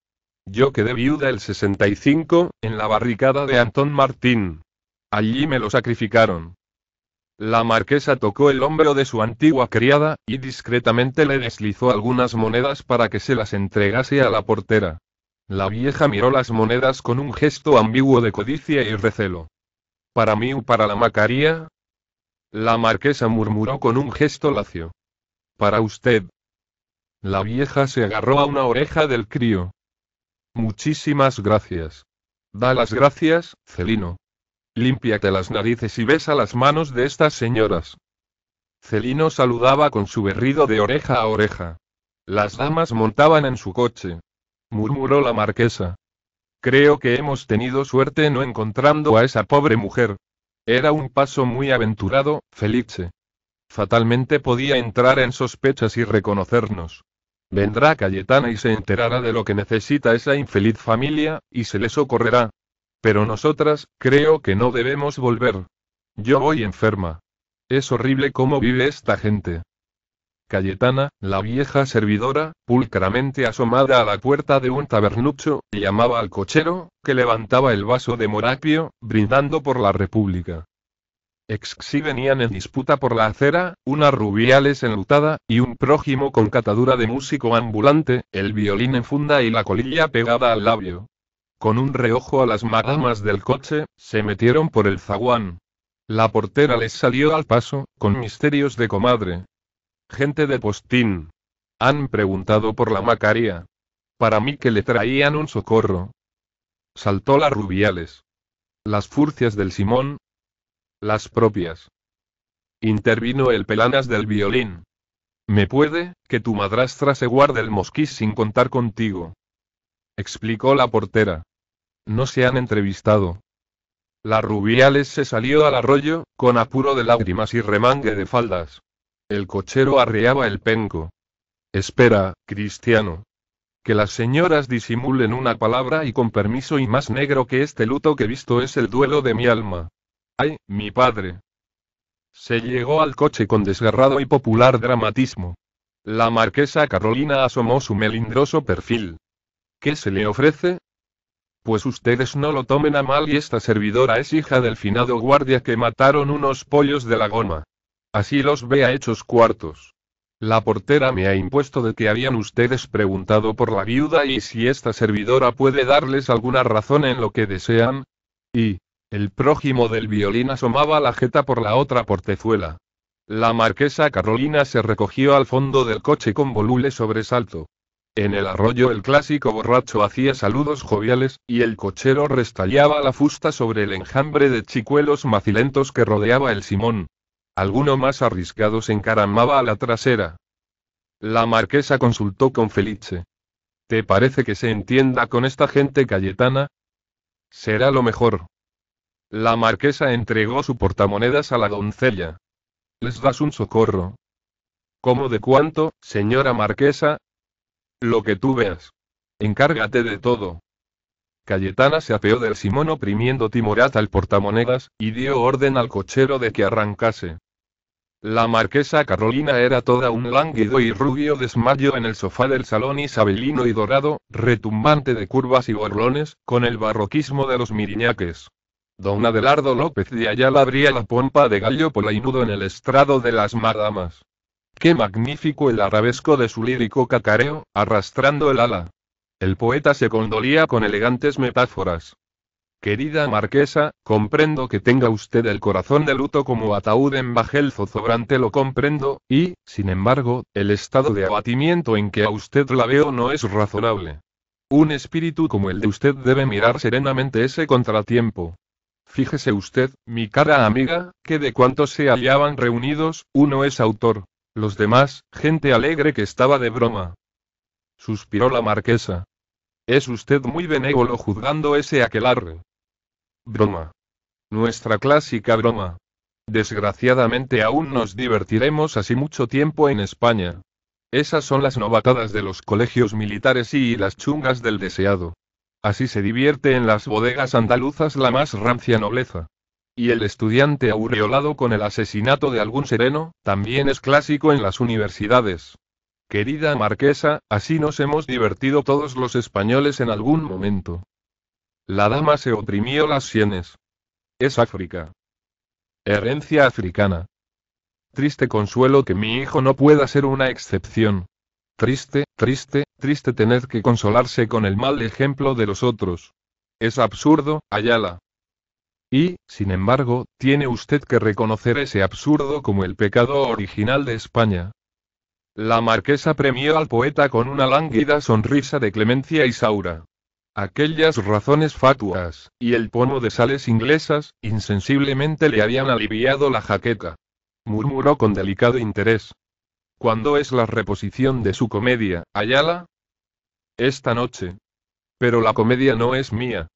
Yo quedé viuda el 65, en la barricada de Antón Martín. Allí me lo sacrificaron. La marquesa tocó el hombro de su antigua criada, y discretamente le deslizó algunas monedas para que se las entregase a la portera. La vieja miró las monedas con un gesto ambiguo de codicia y recelo. Para mí o para la Macaría, la marquesa murmuró con un gesto lacio. Para usted. La vieja se agarró a una oreja del crío. Muchísimas gracias. Da las gracias, Celino. Límpiate las narices y besa las manos de estas señoras. Celino saludaba con su berrido de oreja a oreja. Las damas montaban en su coche. Murmuró la marquesa. Creo que hemos tenido suerte no encontrando a esa pobre mujer, era un paso muy aventurado, Felice. Fatalmente podía entrar en sospechas y reconocernos. Vendrá Cayetana y se enterará de lo que necesita esa infeliz familia, y se le socorrerá. Pero nosotras, creo que no debemos volver. Yo voy enferma. Es horrible cómo vive esta gente. Cayetana, la vieja servidora, pulcramente asomada a la puerta de un tabernucho, llamaba al cochero, que levantaba el vaso de morapio, brindando por la República. Exxi venían en disputa por la acera, una rubiales enlutada, y un prójimo con catadura de músico ambulante, el violín en funda y la colilla pegada al labio. Con un reojo a las madamas del coche, se metieron por el zaguán. La portera les salió al paso, con misterios de comadre, gente de postín. Han preguntado por la Macaría. Para mí que le traían un socorro. Saltó la rubiales. Las furcias del Simón. Las propias. Intervino el pelanas del violín. Me puede, que tu madrastra se guarde el mosquís sin contar contigo. Explicó la portera. No se han entrevistado. La Rubiales se salió al arroyo, con apuro de lágrimas y remangue de faldas. El cochero arreaba el penco. Espera, cristiano. Que las señoras disimulen una palabra y con permiso y más negro que este luto que visto es el duelo de mi alma. Ay, mi padre. Se llegó al coche con desgarrado y popular dramatismo. La marquesa Carolina asomó su melindroso perfil. ¿Qué se le ofrece? Pues ustedes no lo tomen a mal y esta servidora es hija del finado guardia que mataron unos pollos de la goma. Así los vea hechos cuartos. La portera me ha impuesto de que habían ustedes preguntado por la viuda y si esta servidora puede darles alguna razón en lo que desean. Y, el prójimo del violín asomaba la jeta por la otra portezuela. La marquesa Carolina se recogió al fondo del coche con voluble sobresalto. En el arroyo el clásico borracho hacía saludos joviales, y el cochero restallaba la fusta sobre el enjambre de chicuelos macilentos que rodeaba el simón. Alguno más arriscado se encaramaba a la trasera. La marquesa consultó con Felice. ¿Te parece que se entienda con esta gente cayetana? Será lo mejor. La marquesa entregó su portamonedas a la doncella. ¿Les das un socorro? ¿Cómo de cuánto, señora marquesa? Lo que tú veas. Encárgate de todo. Cayetana se apeó del Simón oprimiendo timoraz al portamonedas, y dio orden al cochero de que arrancase. La marquesa Carolina era toda un lánguido y rubio desmayo en el sofá del salón isabelino y dorado, retumbante de curvas y borlones, con el barroquismo de los miriñaques. Don Adelardo López de Ayala abría la pompa de gallo polainudo en el estrado de las madamas. Qué magnífico el arabesco de su lírico cacareo, arrastrando el ala, el poeta se condolía con elegantes metáforas. Querida marquesa, comprendo que tenga usted el corazón de luto como ataúd en bajel zozobrante, lo comprendo, y, sin embargo, el estado de abatimiento en que a usted la veo no es razonable. Un espíritu como el de usted debe mirar serenamente ese contratiempo. Fíjese usted, mi cara amiga, que de cuantos se hallaban reunidos, uno es autor. Los demás, gente alegre que estaba de broma. Suspiró la marquesa. Es usted muy benévolo juzgando ese aquelarre. Broma. Nuestra clásica broma. Desgraciadamente aún nos divertiremos así mucho tiempo en España. Esas son las novatadas de los colegios militares y las chungas del deseado. Así se divierte en las bodegas andaluzas la más rancia nobleza. Y el estudiante aureolado con el asesinato de algún sereno, también es clásico en las universidades. Querida marquesa, así nos hemos divertido todos los españoles en algún momento. La dama se oprimió las sienes. Es África. Herencia africana. Triste consuelo que mi hijo no pueda ser una excepción. Triste, triste, triste tener que consolarse con el mal ejemplo de los otros. Es absurdo, Ayala. Y, sin embargo, tiene usted que reconocer ese absurdo como el pecado original de España, la marquesa premió al poeta con una lánguida sonrisa de clemencia y saura. Aquellas razones fatuas, y el pomo de sales inglesas, insensiblemente le habían aliviado la jaqueca. Murmuró con delicado interés. ¿Cuándo es la reposición de su comedia, Ayala? Esta noche. Pero la comedia no es mía.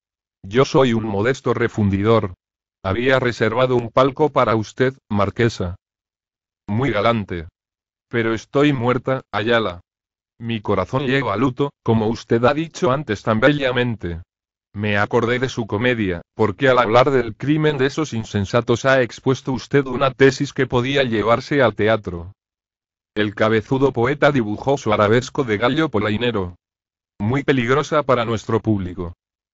Yo soy un modesto refundidor. Había reservado un palco para usted, marquesa. Muy galante. Pero estoy muerta, Ayala. Mi corazón llega a luto, como usted ha dicho antes tan bellamente. Me acordé de su comedia, porque al hablar del crimen de esos insensatos ha expuesto usted una tesis que podía llevarse al teatro. El cabezudo poeta dibujó su arabesco de gallo polainero. Muy peligrosa para nuestro público.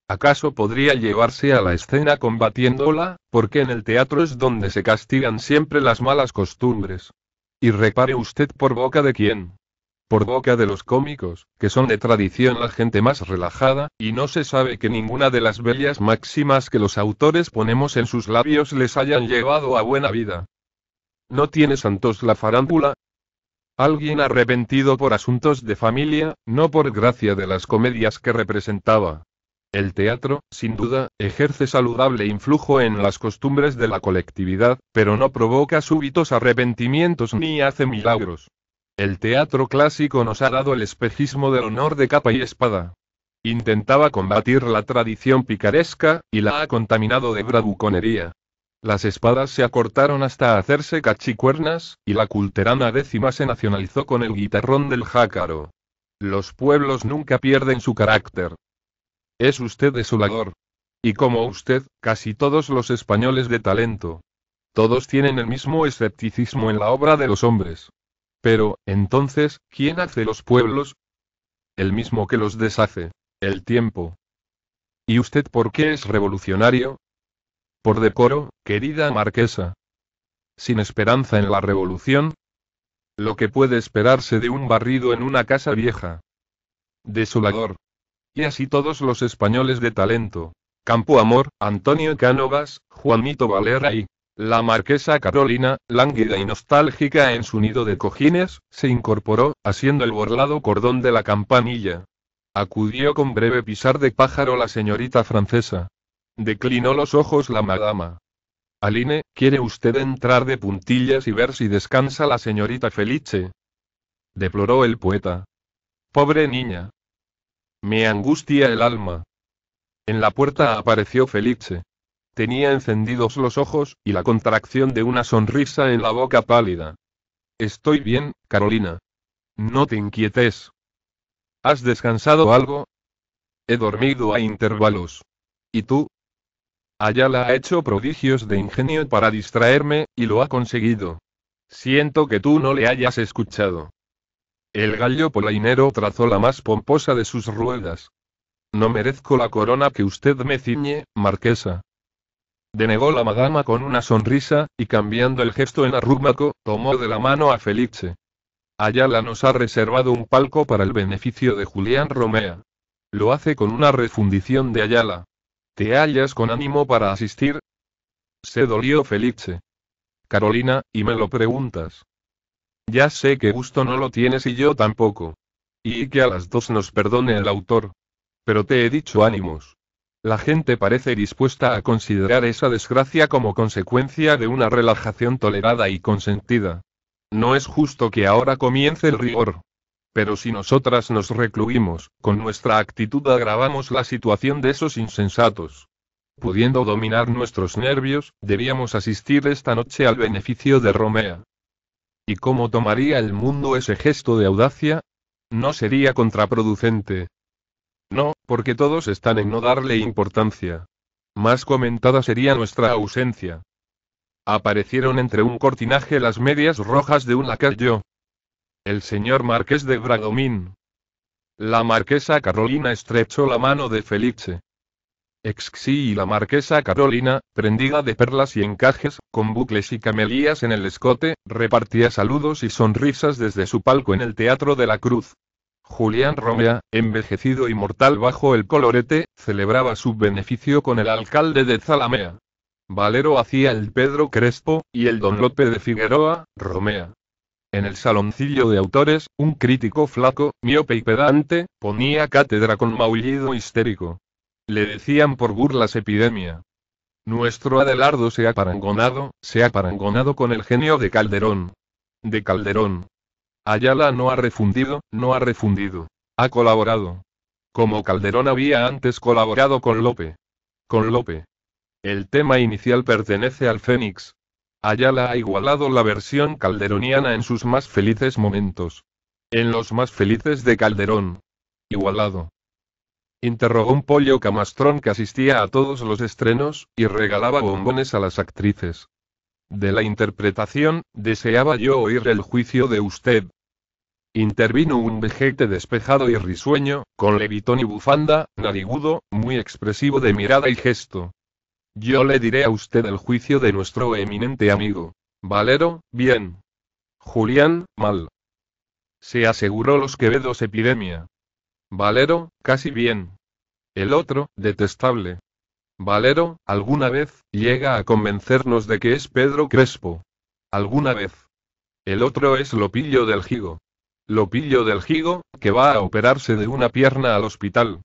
¿Acaso podría llevarse a la escena combatiéndola? Porque en el teatro es donde se castigan siempre las malas costumbres. Y repare usted por boca de quién. Por boca de los cómicos, que son de tradición la gente más relajada, y no se sabe que ninguna de las bellas máximas que los autores ponemos en sus labios les hayan llevado a buena vida. ¿No tiene santos la farándula? Alguien arrepentido por asuntos de familia, no por gracia de las comedias que representaba. El teatro, sin duda, ejerce saludable influjo en las costumbres de la colectividad, pero no provoca súbitos arrepentimientos ni hace milagros. El teatro clásico nos ha dado el espejismo del honor de capa y espada. Intentaba combatir la tradición picaresca, y la ha contaminado de bravuconería. Las espadas se acortaron hasta hacerse cachicuernas, y la culterana décima se nacionalizó con el guitarrón del jácaro. Los pueblos nunca pierden su carácter, es usted desolador. Y como usted, casi todos los españoles de talento. Todos tienen el mismo escepticismo en la obra de los hombres. Pero, entonces, ¿quién hace los pueblos? El mismo que los deshace, el tiempo. ¿Y usted por qué es revolucionario? Por decoro, querida marquesa. Sin esperanza en la revolución. Lo que puede esperarse de un barrido en una casa vieja. Desolador y así todos los españoles de talento. Campo Amor, Antonio Cánovas, Juanito Valera y la marquesa Carolina, lánguida y nostálgica en su nido de cojines, se incorporó, haciendo el borlado cordón de la campanilla. Acudió con breve pisar de pájaro la señorita francesa. Declinó los ojos la madama. Aline, ¿quiere usted entrar de puntillas y ver si descansa la señorita Felice? Deploró el poeta. Pobre niña, me angustia el alma. En la puerta apareció Felice. Tenía encendidos los ojos, y la contracción de una sonrisa en la boca pálida. Estoy bien, Carolina. No te inquietes. ¿Has descansado algo? He dormido a intervalos. ¿Y tú? Ayala ha hecho prodigios de ingenio para distraerme, y lo ha conseguido. Siento que tú no le hayas escuchado. El gallo polainero trazó la más pomposa de sus ruedas. No merezco la corona que usted me ciñe, marquesa. Denegó la madama con una sonrisa, y cambiando el gesto en arrúmaco, tomó de la mano a Felice. Ayala nos ha reservado un palco para el beneficio de Julián Romea. Lo hace con una refundición de Ayala. ¿Te hallas con ánimo para asistir? Se dolió Felice. Carolina, y me lo preguntas. Ya sé que gusto no lo tienes y yo tampoco. Y que a las dos nos perdone el autor. Pero te he dicho ánimos. La gente parece dispuesta a considerar esa desgracia como consecuencia de una relajación tolerada y consentida. No es justo que ahora comience el rigor. Pero si nosotras nos recluimos, con nuestra actitud agravamos la situación de esos insensatos. Pudiendo dominar nuestros nervios, debíamos asistir esta noche al beneficio de Romea. ¿Y cómo tomaría el mundo ese gesto de audacia? ¿No sería contraproducente? No, porque todos están en no darle importancia. Más comentada sería nuestra ausencia. Aparecieron entre un cortinaje las medias rojas de un lacayo. El señor marqués de Bradomín. La marquesa Carolina estrechó la mano de Felice. Exxi y la marquesa Carolina, prendida de perlas y encajes, con bucles y camelías en el escote, repartía saludos y sonrisas desde su palco en el Teatro de la Cruz. Julián Romea, envejecido y mortal bajo el colorete, celebraba su beneficio con el alcalde de Zalamea. Valero hacía el Pedro Crespo, y el Don Lope de Figueroa, Romea. En el saloncillo de autores, un crítico flaco, miope y pedante, ponía cátedra con maullido histérico. Le decían por burlas epidemia. Nuestro Adelardo se ha parangonado, se ha parangonado con el genio de Calderón. De Calderón. Ayala no ha refundido, no ha refundido. Ha colaborado. Como Calderón había antes colaborado con Lope. Con Lope. El tema inicial pertenece al Fénix. Ayala ha igualado la versión calderoniana en sus más felices momentos. En los más felices de Calderón. Igualado. Interrogó un pollo camastrón que asistía a todos los estrenos, y regalaba bombones a las actrices. De la interpretación, deseaba yo oír el juicio de usted. Intervino un vejete despejado y risueño, con levitón y bufanda, narigudo, muy expresivo de mirada y gesto. Yo le diré a usted el juicio de nuestro eminente amigo. Valero, bien. Julián, mal. Se aseguró los quevedos epidemia. Valero, casi bien. El otro, detestable. Valero, alguna vez, llega a convencernos de que es Pedro Crespo. Alguna vez. El otro es Lopillo del Gigo. Lopillo del Gigo, que va a operarse de una pierna al hospital.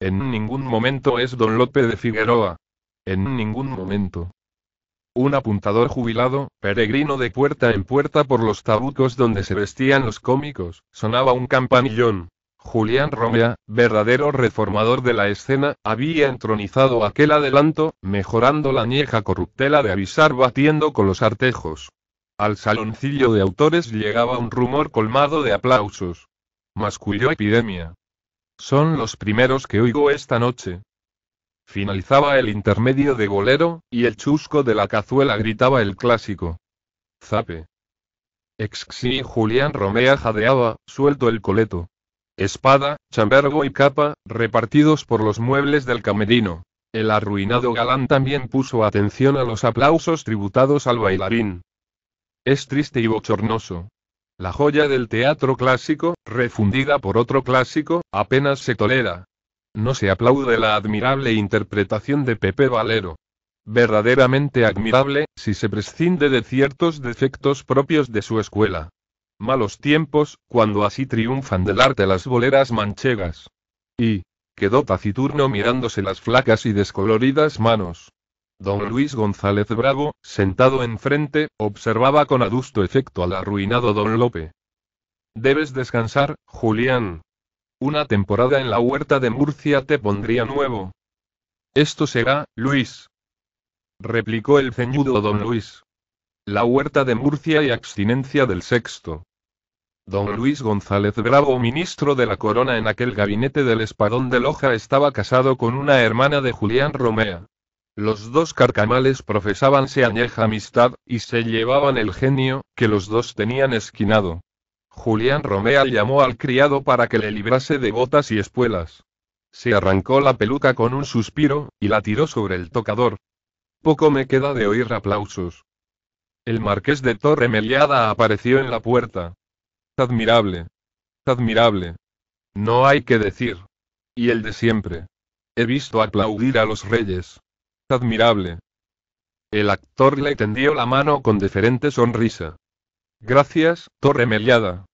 En ningún momento es don Lope de Figueroa. En ningún momento. Un apuntador jubilado, peregrino de puerta en puerta por los tabucos donde se vestían los cómicos, sonaba un campanillón, Julián Romea, verdadero reformador de la escena, había entronizado aquel adelanto, mejorando la nieja corruptela de avisar batiendo con los artejos. Al saloncillo de autores llegaba un rumor colmado de aplausos. Masculló epidemia. Son los primeros que oigo esta noche. Finalizaba el intermedio de golero, y el chusco de la cazuela gritaba el clásico. Zape. Exxi Julián Romea jadeaba, suelto el coleto espada, chambergo y capa, repartidos por los muebles del camerino. El arruinado galán también puso atención a los aplausos tributados al bailarín. Es triste y bochornoso. La joya del teatro clásico, refundida por otro clásico, apenas se tolera. No se aplaude la admirable interpretación de Pepe Valero. Verdaderamente admirable, si se prescinde de ciertos defectos propios de su escuela malos tiempos, cuando así triunfan del arte las boleras manchegas. Y, quedó taciturno mirándose las flacas y descoloridas manos. Don Luis González Bravo, sentado enfrente, observaba con adusto efecto al arruinado don Lope. Debes descansar, Julián. Una temporada en la huerta de Murcia te pondría nuevo. Esto será, Luis. Replicó el ceñudo don Luis. La huerta de Murcia y abstinencia del sexto. Don Luis González Bravo, ministro de la Corona en aquel gabinete del Espadón de Loja, estaba casado con una hermana de Julián Romea. Los dos carcamales profesabanse añeja amistad, y se llevaban el genio, que los dos tenían esquinado. Julián Romea llamó al criado para que le librase de botas y espuelas. Se arrancó la peluca con un suspiro, y la tiró sobre el tocador. Poco me queda de oír aplausos. El marqués de Torremeliada apareció en la puerta admirable. Admirable. No hay que decir. Y el de siempre. He visto aplaudir a los reyes. Admirable. El actor le tendió la mano con deferente sonrisa. Gracias, Torre Meliada.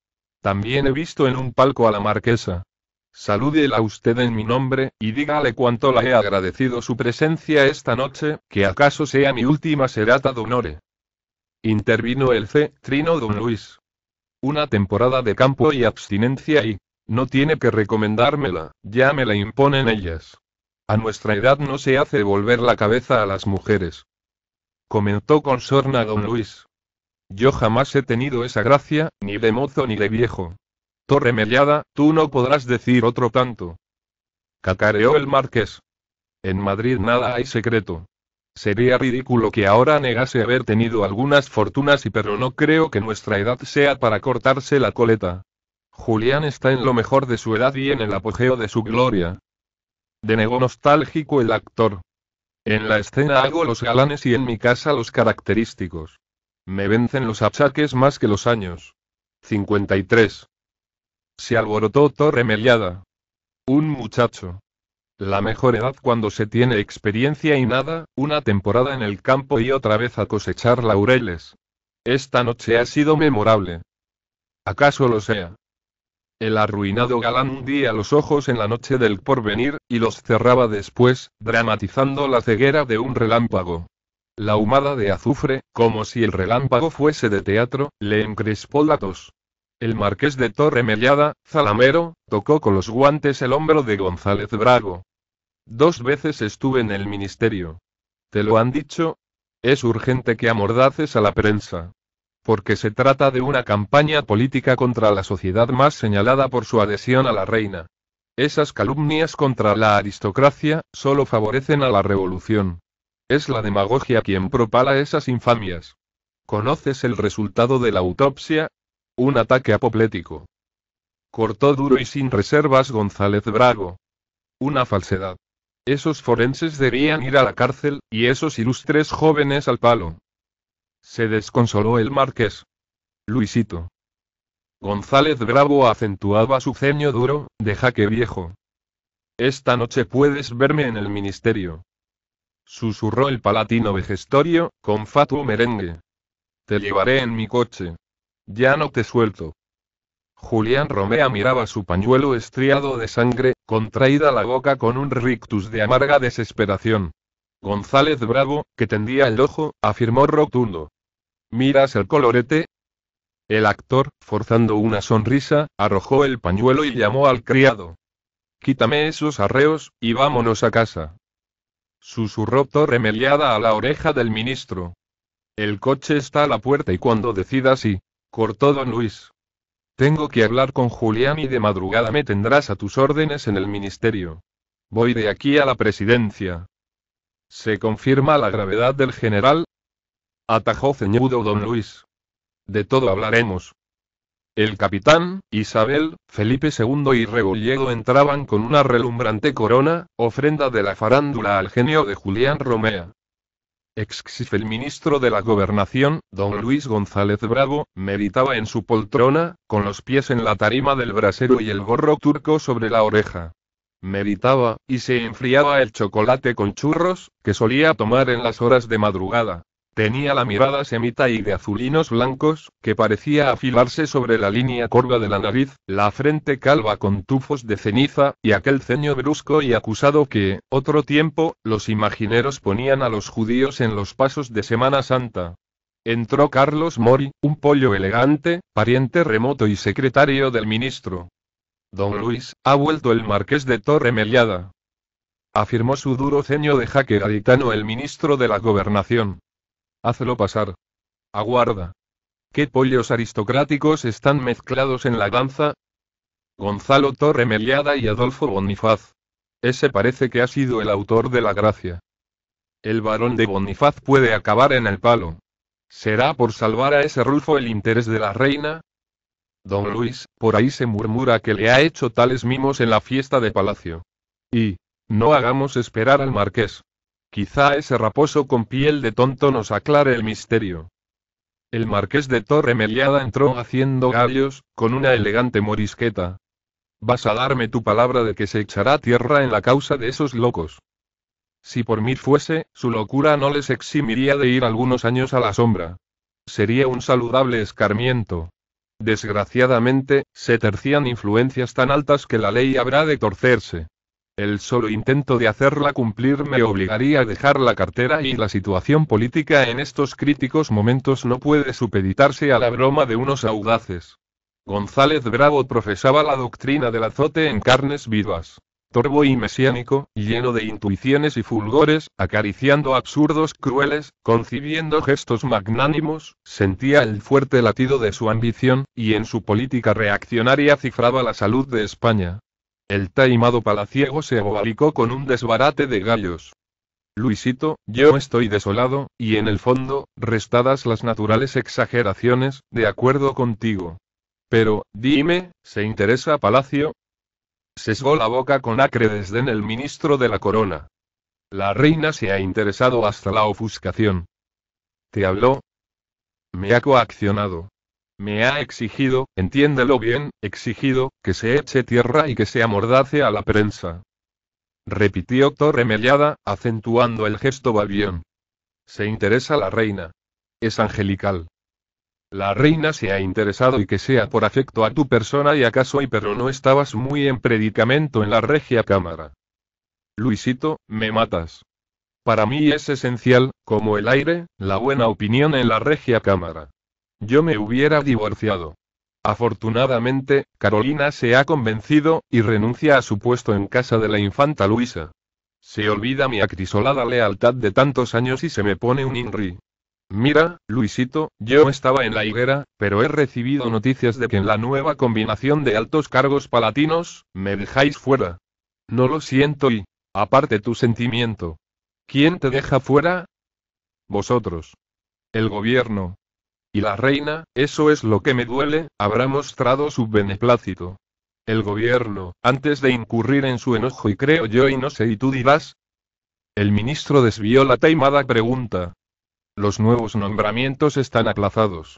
También he visto en un palco a la marquesa. Salúdela usted en mi nombre, y dígale cuánto la he agradecido su presencia esta noche, que acaso sea mi última serata de honore. Intervino el C. Trino Don Luis. Una temporada de campo y abstinencia y... No tiene que recomendármela, ya me la imponen ellas. A nuestra edad no se hace volver la cabeza a las mujeres. Comentó con sorna don Luis. Yo jamás he tenido esa gracia, ni de mozo ni de viejo. Torre tú no podrás decir otro tanto. Cacareó el marqués. En Madrid nada hay secreto. Sería ridículo que ahora negase haber tenido algunas fortunas y pero no creo que nuestra edad sea para cortarse la coleta. Julián está en lo mejor de su edad y en el apogeo de su gloria. Denegó nostálgico el actor. En la escena hago los galanes y en mi casa los característicos. Me vencen los achaques más que los años. 53. Se alborotó Torre Un muchacho. La mejor edad cuando se tiene experiencia y nada, una temporada en el campo y otra vez a cosechar laureles. Esta noche ha sido memorable. ¿Acaso lo sea? El arruinado galán día los ojos en la noche del porvenir, y los cerraba después, dramatizando la ceguera de un relámpago. La humada de azufre, como si el relámpago fuese de teatro, le encrespó la tos. El marqués de Torre Mellada, Zalamero, tocó con los guantes el hombro de González Brago. Dos veces estuve en el ministerio. ¿Te lo han dicho? Es urgente que amordaces a la prensa. Porque se trata de una campaña política contra la sociedad más señalada por su adhesión a la reina. Esas calumnias contra la aristocracia solo favorecen a la revolución. Es la demagogia quien propala esas infamias. ¿Conoces el resultado de la autopsia? Un ataque apoplético. Cortó duro y sin reservas González Brago. Una falsedad. Esos forenses debían ir a la cárcel, y esos ilustres jóvenes al palo. Se desconsoló el marqués. Luisito. González Bravo acentuaba su ceño duro, de jaque viejo. Esta noche puedes verme en el ministerio. Susurró el palatino vejestorio, con fatuo merengue. Te llevaré en mi coche. Ya no te suelto. Julián Romea miraba su pañuelo estriado de sangre, contraída la boca con un rictus de amarga desesperación. González Bravo, que tendía el ojo, afirmó rotundo. ¿Miras el colorete? El actor, forzando una sonrisa, arrojó el pañuelo y llamó al criado. Quítame esos arreos, y vámonos a casa. Susurró torremeliada a la oreja del ministro. El coche está a la puerta y cuando decida y... cortó don Luis. Tengo que hablar con Julián y de madrugada me tendrás a tus órdenes en el ministerio. Voy de aquí a la presidencia. ¿Se confirma la gravedad del general? Atajó ceñudo don Luis. De todo hablaremos. El capitán, Isabel, Felipe II y Rebolledo entraban con una relumbrante corona, ofrenda de la farándula al genio de Julián Romea ex el ministro de la Gobernación, don Luis González Bravo, meditaba en su poltrona, con los pies en la tarima del brasero y el gorro turco sobre la oreja. Meditaba, y se enfriaba el chocolate con churros, que solía tomar en las horas de madrugada. Tenía la mirada semita y de azulinos blancos, que parecía afilarse sobre la línea corva de la nariz, la frente calva con tufos de ceniza, y aquel ceño brusco y acusado que, otro tiempo, los imagineros ponían a los judíos en los pasos de Semana Santa. Entró Carlos Mori, un pollo elegante, pariente remoto y secretario del ministro. Don Luis, ha vuelto el marqués de Torre Afirmó su duro ceño de jaque gaditano el ministro de la Gobernación. Hazlo pasar. Aguarda. ¿Qué pollos aristocráticos están mezclados en la danza? Gonzalo Torre y Adolfo Bonifaz. Ese parece que ha sido el autor de la gracia. El varón de Bonifaz puede acabar en el palo. ¿Será por salvar a ese Rulfo el interés de la reina? Don Luis, por ahí se murmura que le ha hecho tales mimos en la fiesta de palacio. Y, no hagamos esperar al marqués. Quizá ese raposo con piel de tonto nos aclare el misterio. El marqués de Torre Meliada entró haciendo gallos, con una elegante morisqueta. Vas a darme tu palabra de que se echará tierra en la causa de esos locos. Si por mí fuese, su locura no les eximiría de ir algunos años a la sombra. Sería un saludable escarmiento. Desgraciadamente, se tercian influencias tan altas que la ley habrá de torcerse. El solo intento de hacerla cumplir me obligaría a dejar la cartera y la situación política en estos críticos momentos no puede supeditarse a la broma de unos audaces. González Bravo profesaba la doctrina del azote en carnes vivas. Torvo y mesiánico, lleno de intuiciones y fulgores, acariciando absurdos crueles, concibiendo gestos magnánimos, sentía el fuerte latido de su ambición, y en su política reaccionaria cifraba la salud de España, el taimado palaciego se abobalicó con un desbarate de gallos. Luisito, yo estoy desolado, y en el fondo, restadas las naturales exageraciones, de acuerdo contigo. Pero, dime, ¿se interesa Palacio? Sesgó la boca con acre desdén el ministro de la corona. La reina se ha interesado hasta la ofuscación. ¿Te habló? Me ha coaccionado. Me ha exigido, entiéndelo bien, exigido, que se eche tierra y que se amordace a la prensa. Repitió Torre acentuando el gesto babión. Se interesa la reina. Es angelical. La reina se ha interesado y que sea por afecto a tu persona y acaso y pero no estabas muy en predicamento en la regia cámara. Luisito, me matas. Para mí es esencial, como el aire, la buena opinión en la regia cámara. Yo me hubiera divorciado. Afortunadamente, Carolina se ha convencido, y renuncia a su puesto en casa de la infanta Luisa. Se olvida mi acrisolada lealtad de tantos años y se me pone un inri. Mira, Luisito, yo estaba en la higuera, pero he recibido noticias de que en la nueva combinación de altos cargos palatinos, me dejáis fuera. No lo siento y, aparte tu sentimiento. ¿Quién te deja fuera? Vosotros. El gobierno. Y la reina, eso es lo que me duele, habrá mostrado su beneplácito. El gobierno, antes de incurrir en su enojo y creo yo y no sé y tú dirás. El ministro desvió la taimada pregunta. Los nuevos nombramientos están aplazados.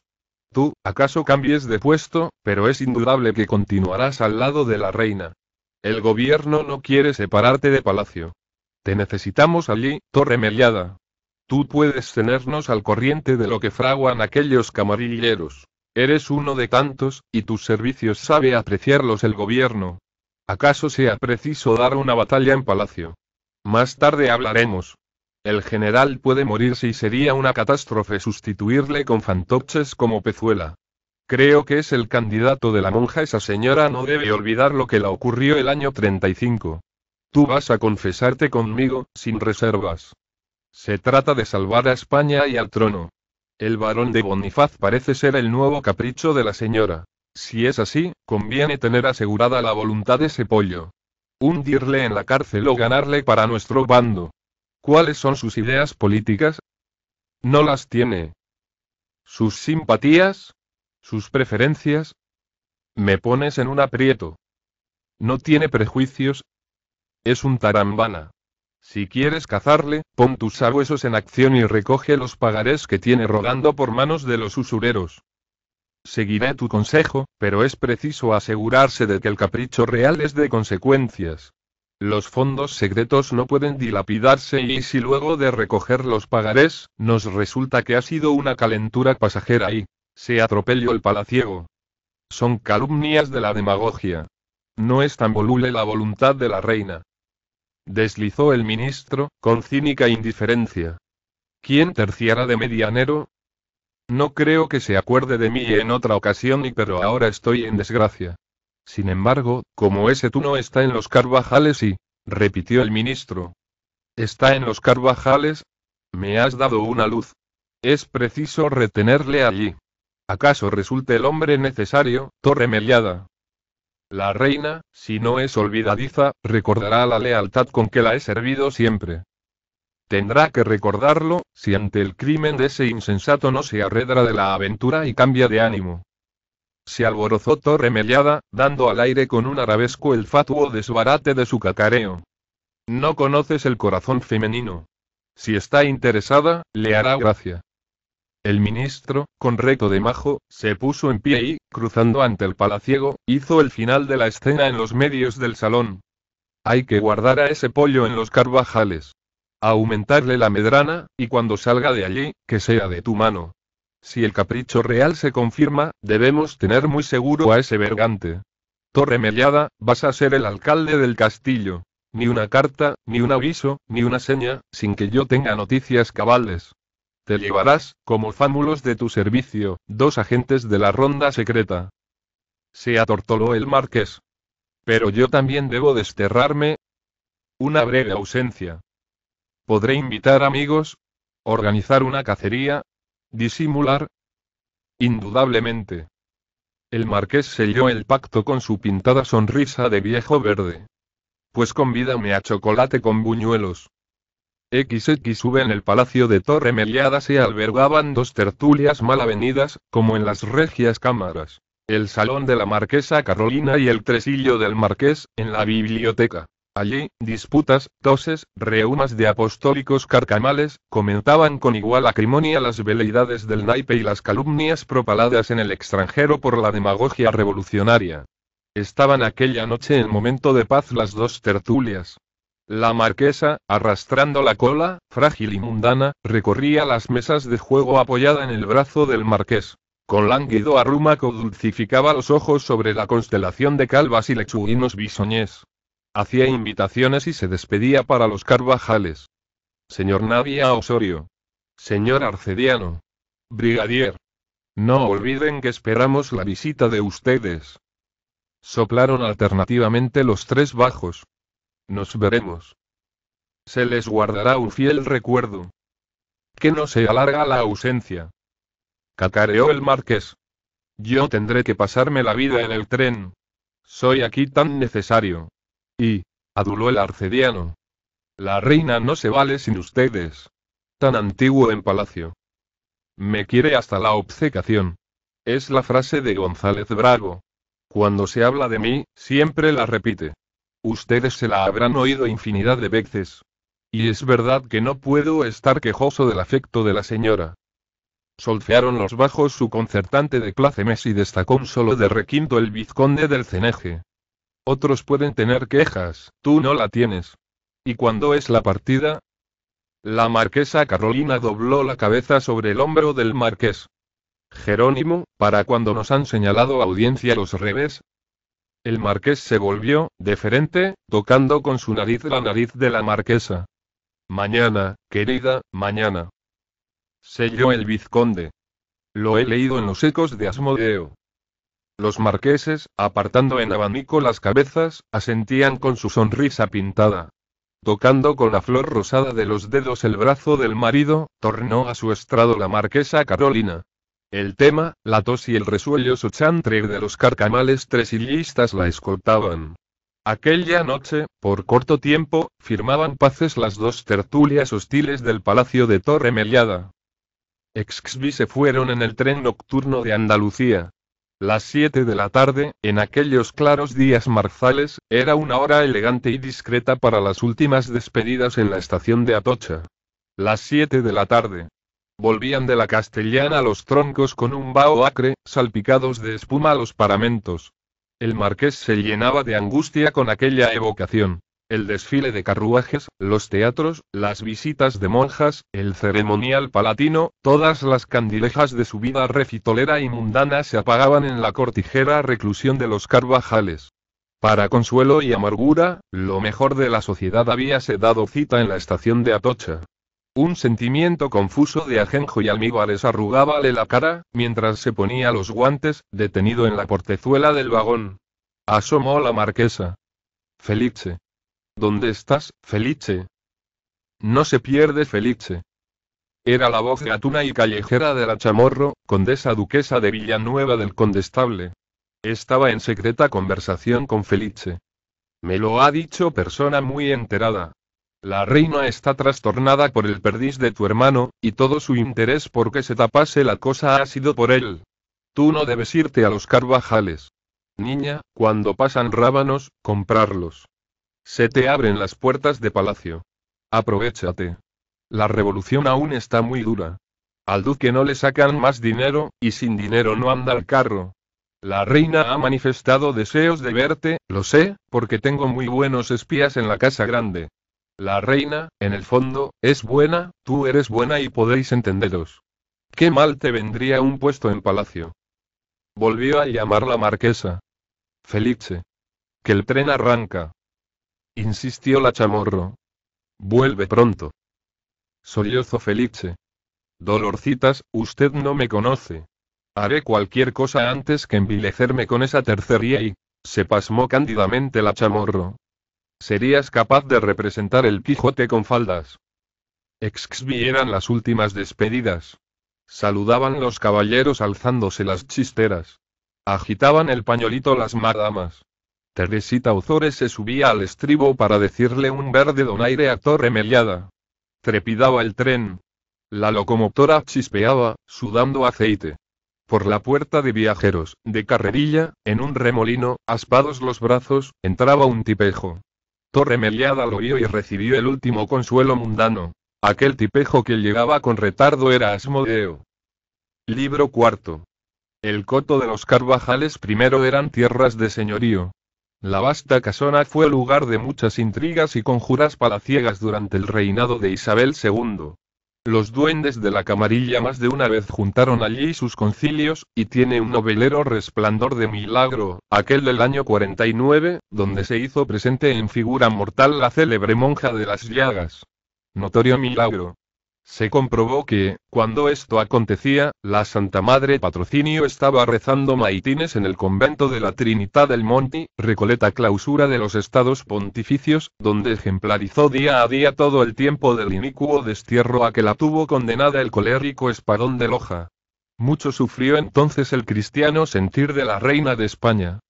Tú, acaso cambies de puesto, pero es indudable que continuarás al lado de la reina. El gobierno no quiere separarte de palacio. Te necesitamos allí, Torre Tú puedes tenernos al corriente de lo que fraguan aquellos camarilleros. Eres uno de tantos, y tus servicios sabe apreciarlos el gobierno. ¿Acaso sea preciso dar una batalla en palacio? Más tarde hablaremos. El general puede morirse y sería una catástrofe sustituirle con fantoches como Pezuela. Creo que es el candidato de la monja. Esa señora no debe olvidar lo que le ocurrió el año 35. Tú vas a confesarte conmigo, sin reservas. Se trata de salvar a España y al trono. El barón de Bonifaz parece ser el nuevo capricho de la señora. Si es así, conviene tener asegurada la voluntad de ese pollo. Hundirle en la cárcel o ganarle para nuestro bando. ¿Cuáles son sus ideas políticas? No las tiene. ¿Sus simpatías? ¿Sus preferencias? Me pones en un aprieto. No tiene prejuicios. Es un tarambana. Si quieres cazarle, pon tus sabuesos en acción y recoge los pagarés que tiene rodando por manos de los usureros. Seguiré tu consejo, pero es preciso asegurarse de que el capricho real es de consecuencias. Los fondos secretos no pueden dilapidarse y si luego de recoger los pagarés, nos resulta que ha sido una calentura pasajera y se atropelló el palaciego. Son calumnias de la demagogia. No es tan voluble la voluntad de la reina deslizó el ministro, con cínica indiferencia. ¿Quién terciará de medianero? No creo que se acuerde de mí en otra ocasión y pero ahora estoy en desgracia. Sin embargo, como ese tú no está en los Carvajales y, repitió el ministro. ¿Está en los Carvajales? Me has dado una luz. Es preciso retenerle allí. ¿Acaso resulte el hombre necesario, Torre la reina, si no es olvidadiza, recordará la lealtad con que la he servido siempre. Tendrá que recordarlo, si ante el crimen de ese insensato no se arredra de la aventura y cambia de ánimo. Se alborozó Torre dando al aire con un arabesco el fatuo desbarate de su cacareo. No conoces el corazón femenino. Si está interesada, le hará gracia. El ministro, con reto de majo, se puso en pie y, cruzando ante el palaciego, hizo el final de la escena en los medios del salón. Hay que guardar a ese pollo en los carvajales. Aumentarle la medrana, y cuando salga de allí, que sea de tu mano. Si el capricho real se confirma, debemos tener muy seguro a ese bergante Torre vas a ser el alcalde del castillo. Ni una carta, ni un aviso, ni una seña, sin que yo tenga noticias cabales. Te llevarás, como fámulos de tu servicio, dos agentes de la ronda secreta. Se atortoló el marqués. Pero yo también debo desterrarme. Una breve ausencia. ¿Podré invitar amigos? ¿Organizar una cacería? ¿Disimular? Indudablemente. El marqués selló el pacto con su pintada sonrisa de viejo verde. Pues convídame a chocolate con buñuelos. XXV en el Palacio de Torre Meliada se albergaban dos tertulias mal avenidas, como en las regias cámaras. El salón de la marquesa Carolina y el tresillo del marqués, en la biblioteca. Allí, disputas, toses, reumas de apostólicos carcamales, comentaban con igual acrimonia las veleidades del naipe y las calumnias propaladas en el extranjero por la demagogia revolucionaria. Estaban aquella noche en momento de paz las dos tertulias. La marquesa, arrastrando la cola, frágil y mundana, recorría las mesas de juego apoyada en el brazo del marqués. Con lánguido arrumaco dulcificaba los ojos sobre la constelación de calvas y lechuguinos bisoñés. Hacía invitaciones y se despedía para los carvajales. Señor Navia Osorio. Señor Arcediano. Brigadier. No olviden que esperamos la visita de ustedes. Soplaron alternativamente los tres bajos. Nos veremos. Se les guardará un fiel recuerdo. Que no se alarga la ausencia. Cacareó el marqués. Yo tendré que pasarme la vida en el tren. Soy aquí tan necesario. Y, aduló el arcediano. La reina no se vale sin ustedes. Tan antiguo en palacio. Me quiere hasta la obcecación. Es la frase de González Bravo. Cuando se habla de mí, siempre la repite. Ustedes se la habrán oído infinidad de veces. Y es verdad que no puedo estar quejoso del afecto de la señora. Solfearon los bajos su concertante de plácemes y destacó un solo de requinto el vizconde del ceneje. Otros pueden tener quejas, tú no la tienes. ¿Y cuándo es la partida? La marquesa Carolina dobló la cabeza sobre el hombro del marqués. Jerónimo, para cuando nos han señalado audiencia los revés, el marqués se volvió, deferente, tocando con su nariz la nariz de la marquesa. Mañana, querida, mañana. Selló el vizconde. Lo he leído en los ecos de Asmodeo. Los marqueses, apartando en abanico las cabezas, asentían con su sonrisa pintada. Tocando con la flor rosada de los dedos el brazo del marido, tornó a su estrado la marquesa Carolina. El tema, la tos y el resuello sochantre de los carcamales tresillistas la escoltaban. Aquella noche, por corto tiempo, firmaban paces las dos tertulias hostiles del Palacio de Torre Meliada. Exxvi se fueron en el tren nocturno de Andalucía. Las siete de la tarde, en aquellos claros días marzales, era una hora elegante y discreta para las últimas despedidas en la estación de Atocha. Las siete de la tarde, Volvían de la castellana los troncos con un vaho acre, salpicados de espuma a los paramentos. El marqués se llenaba de angustia con aquella evocación. El desfile de carruajes, los teatros, las visitas de monjas, el ceremonial palatino, todas las candilejas de su vida refitolera y mundana se apagaban en la cortijera reclusión de los Carvajales. Para consuelo y amargura, lo mejor de la sociedad habíase dado cita en la estación de Atocha. Un sentimiento confuso de ajenjo y almíbares arrugábale la cara, mientras se ponía los guantes, detenido en la portezuela del vagón. Asomó la marquesa. Felice. ¿Dónde estás, Felice? No se pierde Felice. Era la voz gatuna y callejera de la Chamorro, condesa duquesa de Villanueva del Condestable. Estaba en secreta conversación con Felice. Me lo ha dicho persona muy enterada, la reina está trastornada por el perdiz de tu hermano, y todo su interés por que se tapase la cosa ha sido por él. Tú no debes irte a los Carvajales. Niña, cuando pasan rábanos, comprarlos. Se te abren las puertas de palacio. Aprovechate. La revolución aún está muy dura. Al duque no le sacan más dinero, y sin dinero no anda el carro. La reina ha manifestado deseos de verte, lo sé, porque tengo muy buenos espías en la casa grande. La reina, en el fondo, es buena, tú eres buena y podéis entenderos. Qué mal te vendría un puesto en palacio. Volvió a llamar la marquesa. Felice. Que el tren arranca. Insistió la chamorro. Vuelve pronto. Sollozo Felice. Dolorcitas, usted no me conoce. Haré cualquier cosa antes que envilecerme con esa tercería y... Se pasmó cándidamente la chamorro, ¿Serías capaz de representar el Quijote con faldas? Exxvi las últimas despedidas. Saludaban los caballeros alzándose las chisteras. Agitaban el pañolito las madamas. Teresita Uzores se subía al estribo para decirle un verde donaire a Torre Trepidaba el tren. La locomotora chispeaba, sudando aceite. Por la puerta de viajeros, de carrerilla, en un remolino, aspados los brazos, entraba un tipejo. Torre lo vio y recibió el último consuelo mundano. Aquel tipejo que llegaba con retardo era Asmodeo. Libro cuarto. El coto de los Carvajales primero eran tierras de señorío. La vasta casona fue lugar de muchas intrigas y conjuras palaciegas durante el reinado de Isabel II. Los duendes de la camarilla más de una vez juntaron allí sus concilios, y tiene un novelero resplandor de milagro, aquel del año 49, donde se hizo presente en figura mortal la célebre monja de las llagas. Notorio milagro, se comprobó que, cuando esto acontecía, la Santa Madre Patrocinio estaba rezando maitines en el convento de la Trinidad del Monte, Recoleta clausura de los estados pontificios, donde ejemplarizó día a día todo el tiempo del inicuo destierro a que la tuvo condenada el colérico espadón de Loja. Mucho sufrió entonces el cristiano sentir de la reina de España,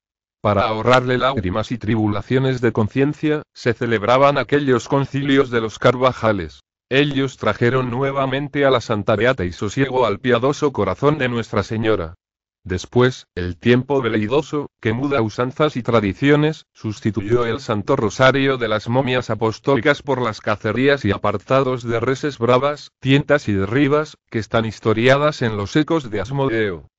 para ahorrarle lágrimas y tribulaciones de conciencia, se celebraban aquellos concilios de los Carvajales. Ellos trajeron nuevamente a la Santa Beata y sosiego al piadoso corazón de Nuestra Señora. Después, el tiempo veleidoso, que muda usanzas y tradiciones, sustituyó el Santo Rosario de las momias apostólicas por las cacerías y apartados de reses bravas, tientas y derribas, que están historiadas en los ecos de Asmodeo.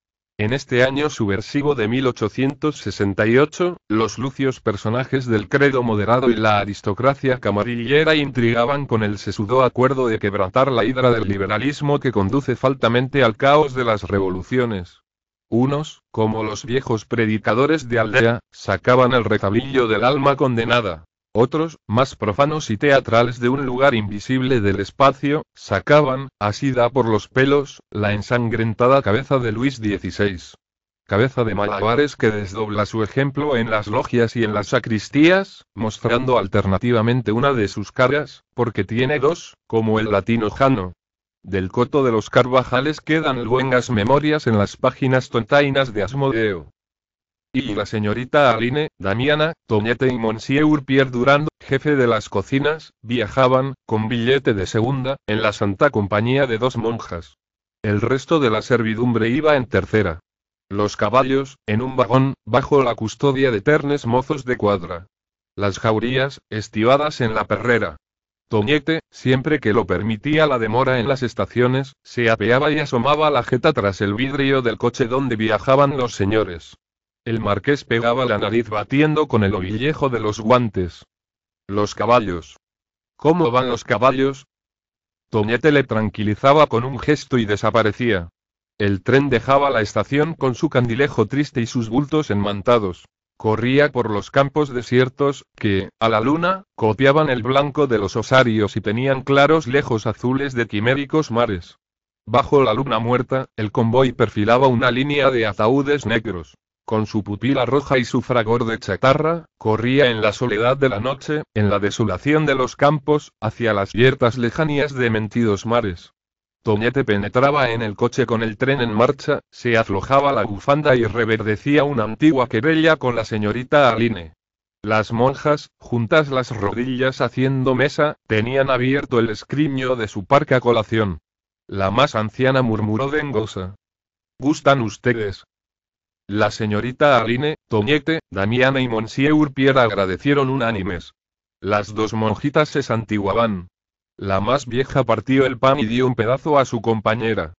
En este año subversivo de 1868, los lucios personajes del credo moderado y la aristocracia camarillera intrigaban con el sesudo acuerdo de quebrantar la hidra del liberalismo que conduce faltamente al caos de las revoluciones. Unos, como los viejos predicadores de aldea, sacaban el recabillo del alma condenada, otros, más profanos y teatrales de un lugar invisible del espacio, sacaban, así da por los pelos, la ensangrentada cabeza de Luis XVI. Cabeza de malabares que desdobla su ejemplo en las logias y en las sacristías, mostrando alternativamente una de sus caras, porque tiene dos, como el latino jano. Del coto de los Carvajales quedan luengas memorias en las páginas tontainas de Asmodeo y la señorita Aline, Damiana, Toñete y Monsieur Pierre Durand, jefe de las cocinas, viajaban, con billete de segunda, en la santa compañía de dos monjas. El resto de la servidumbre iba en tercera. Los caballos, en un vagón, bajo la custodia de ternes mozos de cuadra. Las jaurías, estivadas en la perrera. Toñete, siempre que lo permitía la demora en las estaciones, se apeaba y asomaba la jeta tras el vidrio del coche donde viajaban los señores. El marqués pegaba la nariz batiendo con el ovillejo de los guantes. Los caballos. ¿Cómo van los caballos? Toñete le tranquilizaba con un gesto y desaparecía. El tren dejaba la estación con su candilejo triste y sus bultos enmantados. Corría por los campos desiertos, que, a la luna, copiaban el blanco de los osarios y tenían claros lejos azules de quiméricos mares. Bajo la luna muerta, el convoy perfilaba una línea de ataúdes negros con su pupila roja y su fragor de chatarra, corría en la soledad de la noche, en la desolación de los campos, hacia las yertas lejanías de mentidos mares. Toñete penetraba en el coche con el tren en marcha, se aflojaba la bufanda y reverdecía una antigua querella con la señorita Aline. Las monjas, juntas las rodillas haciendo mesa, tenían abierto el escriño de su parca colación. La más anciana murmuró dengosa. ¿Gustan ustedes? La señorita Aline, Toñete, Damiana y Monsieur Pierre agradecieron unánimes. Las dos monjitas se santiguaban. La más vieja partió el pan y dio un pedazo a su compañera.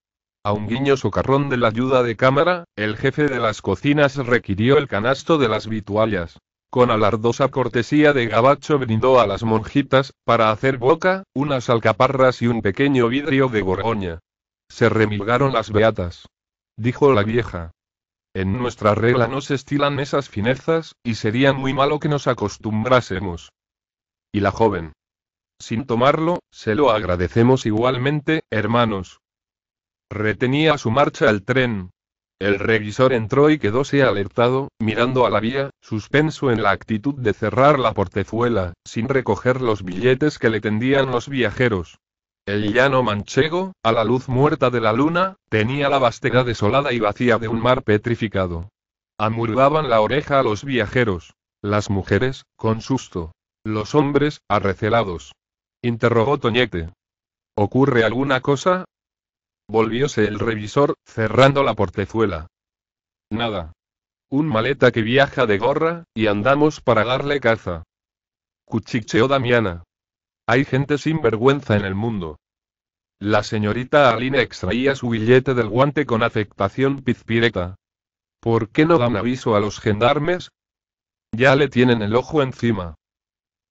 A un guiño socarrón de la ayuda de cámara, el jefe de las cocinas requirió el canasto de las vituallas. Con alardosa cortesía de gabacho brindó a las monjitas, para hacer boca, unas alcaparras y un pequeño vidrio de borgoña. Se remilgaron las beatas. Dijo la vieja. En nuestra regla no se estilan esas finezas, y sería muy malo que nos acostumbrásemos. Y la joven. Sin tomarlo, se lo agradecemos igualmente, hermanos. Retenía su marcha el tren. El revisor entró y quedóse alertado, mirando a la vía, suspenso en la actitud de cerrar la portezuela, sin recoger los billetes que le tendían los viajeros. El llano manchego, a la luz muerta de la luna, tenía la vastedad desolada y vacía de un mar petrificado. Amurgaban la oreja a los viajeros. Las mujeres, con susto. Los hombres, arrecelados. Interrogó Toñete. ¿Ocurre alguna cosa? Volvióse el revisor, cerrando la portezuela. Nada. Un maleta que viaja de gorra, y andamos para darle caza. Cuchicheó Damiana. Hay gente sin vergüenza en el mundo. La señorita Aline extraía su billete del guante con afectación pizpireta. ¿Por qué no dan aviso a los gendarmes? Ya le tienen el ojo encima.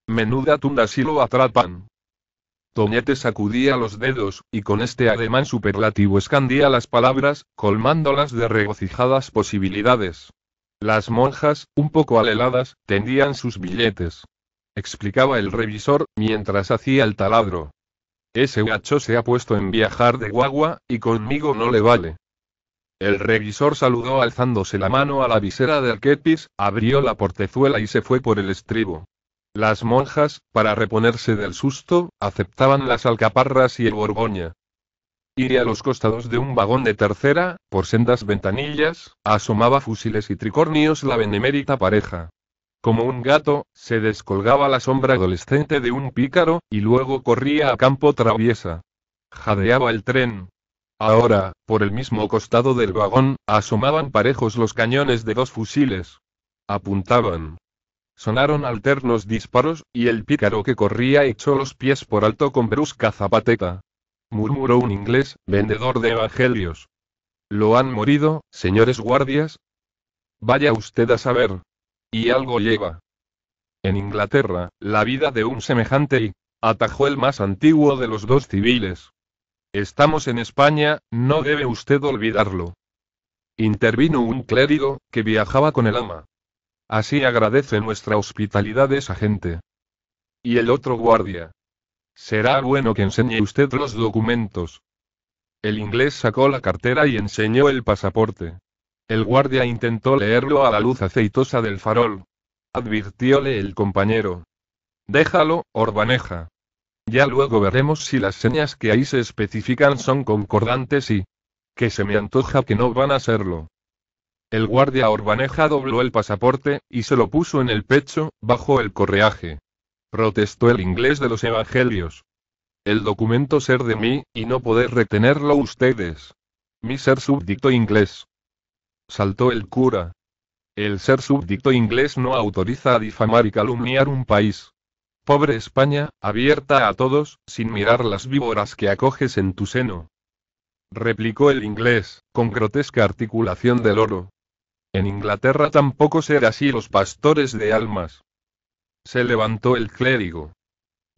Menuda tunda si lo atrapan. Toñete sacudía los dedos, y con este ademán superlativo escandía las palabras, colmándolas de regocijadas posibilidades. Las monjas, un poco aleladas, tendían sus billetes explicaba el revisor, mientras hacía el taladro. Ese gacho se ha puesto en viajar de guagua, y conmigo no le vale. El revisor saludó alzándose la mano a la visera del kepis, abrió la portezuela y se fue por el estribo. Las monjas, para reponerse del susto, aceptaban las alcaparras y el borgoña. Y a los costados de un vagón de tercera, por sendas ventanillas, asomaba fusiles y tricornios la benemérita pareja. Como un gato, se descolgaba la sombra adolescente de un pícaro, y luego corría a campo traviesa. Jadeaba el tren. Ahora, por el mismo costado del vagón, asomaban parejos los cañones de dos fusiles. Apuntaban. Sonaron alternos disparos, y el pícaro que corría echó los pies por alto con brusca zapateta. Murmuró un inglés, vendedor de evangelios. ¿Lo han morido, señores guardias? Vaya usted a saber, y algo lleva. En Inglaterra, la vida de un semejante y, atajó el más antiguo de los dos civiles. Estamos en España, no debe usted olvidarlo. Intervino un clérigo, que viajaba con el ama. Así agradece nuestra hospitalidad esa gente. Y el otro guardia. Será bueno que enseñe usted los documentos. El inglés sacó la cartera y enseñó el pasaporte. El guardia intentó leerlo a la luz aceitosa del farol. Advirtióle el compañero. Déjalo, Orbaneja. Ya luego veremos si las señas que ahí se especifican son concordantes y... que se me antoja que no van a serlo. El guardia Orbaneja dobló el pasaporte, y se lo puso en el pecho, bajo el correaje. Protestó el inglés de los evangelios. El documento ser de mí, y no poder retenerlo ustedes. Mi ser súbdito inglés saltó el cura. El ser súbdito inglés no autoriza a difamar y calumniar un país. Pobre España, abierta a todos, sin mirar las víboras que acoges en tu seno. Replicó el inglés, con grotesca articulación del oro. En Inglaterra tampoco ser así los pastores de almas. Se levantó el clérigo.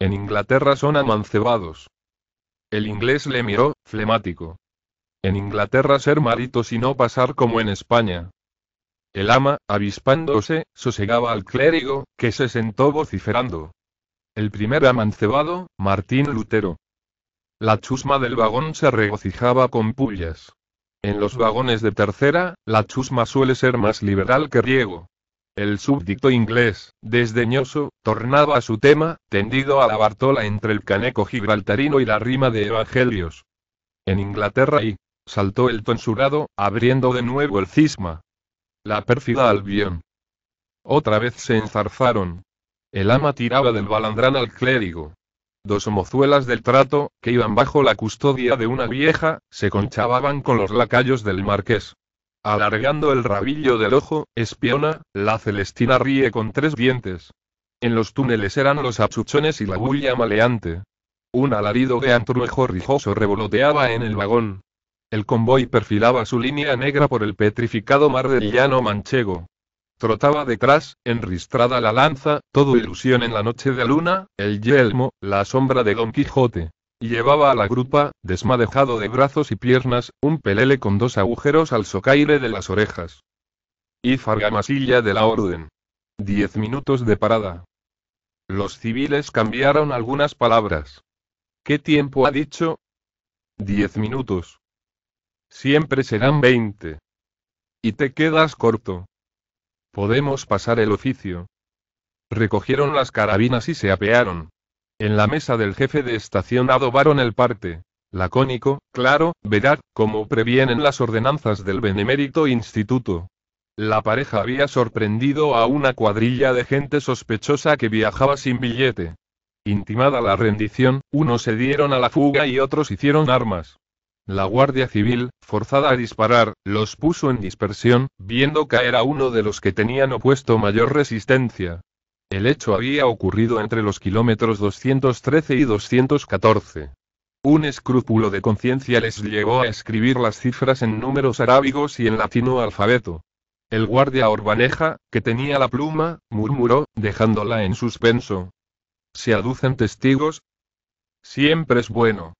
En Inglaterra son amancebados. El inglés le miró, flemático. En Inglaterra ser maritos y no pasar como en España. El ama, avispándose, sosegaba al clérigo, que se sentó vociferando. El primer amancebado, Martín Lutero. La chusma del vagón se regocijaba con pullas. En los vagones de tercera, la chusma suele ser más liberal que riego. El súbdito inglés, desdeñoso, tornaba a su tema, tendido a la bartola entre el caneco gibraltarino y la rima de Evangelios. En Inglaterra y saltó el tonsurado, abriendo de nuevo el cisma. La pérfida Albión. Otra vez se enzarzaron. El ama tiraba del balandrán al clérigo. Dos mozuelas del trato, que iban bajo la custodia de una vieja, se conchababan con los lacayos del marqués. Alargando el rabillo del ojo, espiona, la Celestina ríe con tres dientes. En los túneles eran los absuchones y la bulla maleante. Un alarido de antruejo rijoso revoloteaba en el vagón. El convoy perfilaba su línea negra por el petrificado mar del llano manchego. Trotaba detrás, enristrada la lanza, todo ilusión en la noche de luna, el yelmo, la sombra de Don Quijote. Llevaba a la grupa, desmadejado de brazos y piernas, un pelele con dos agujeros al socaire de las orejas. Y fargamasilla de la orden. Diez minutos de parada. Los civiles cambiaron algunas palabras. ¿Qué tiempo ha dicho? Diez minutos. Siempre serán 20. Y te quedas corto. Podemos pasar el oficio. Recogieron las carabinas y se apearon. En la mesa del jefe de estación adobaron el parte. Lacónico, claro, verá, como previenen las ordenanzas del benemérito instituto. La pareja había sorprendido a una cuadrilla de gente sospechosa que viajaba sin billete. Intimada la rendición, unos se dieron a la fuga y otros hicieron armas. La Guardia Civil, forzada a disparar, los puso en dispersión, viendo caer a uno de los que tenían opuesto mayor resistencia. El hecho había ocurrido entre los kilómetros 213 y 214. Un escrúpulo de conciencia les llevó a escribir las cifras en números arábigos y en latino alfabeto. El guardia orbaneja, que tenía la pluma, murmuró, dejándola en suspenso. ¿Se aducen testigos? Siempre es bueno.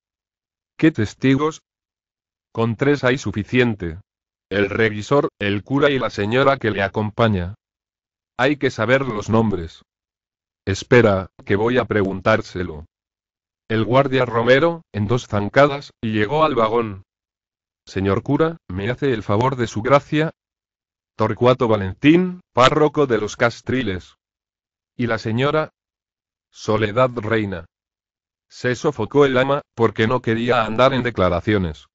¿Qué testigos? Con tres hay suficiente. El revisor, el cura y la señora que le acompaña. Hay que saber los nombres. Espera, que voy a preguntárselo. El guardia Romero, en dos zancadas, llegó al vagón. Señor cura, ¿me hace el favor de su gracia? Torcuato Valentín, párroco de los Castriles. ¿Y la señora? Soledad Reina. Se sofocó el ama, porque no quería andar en declaraciones.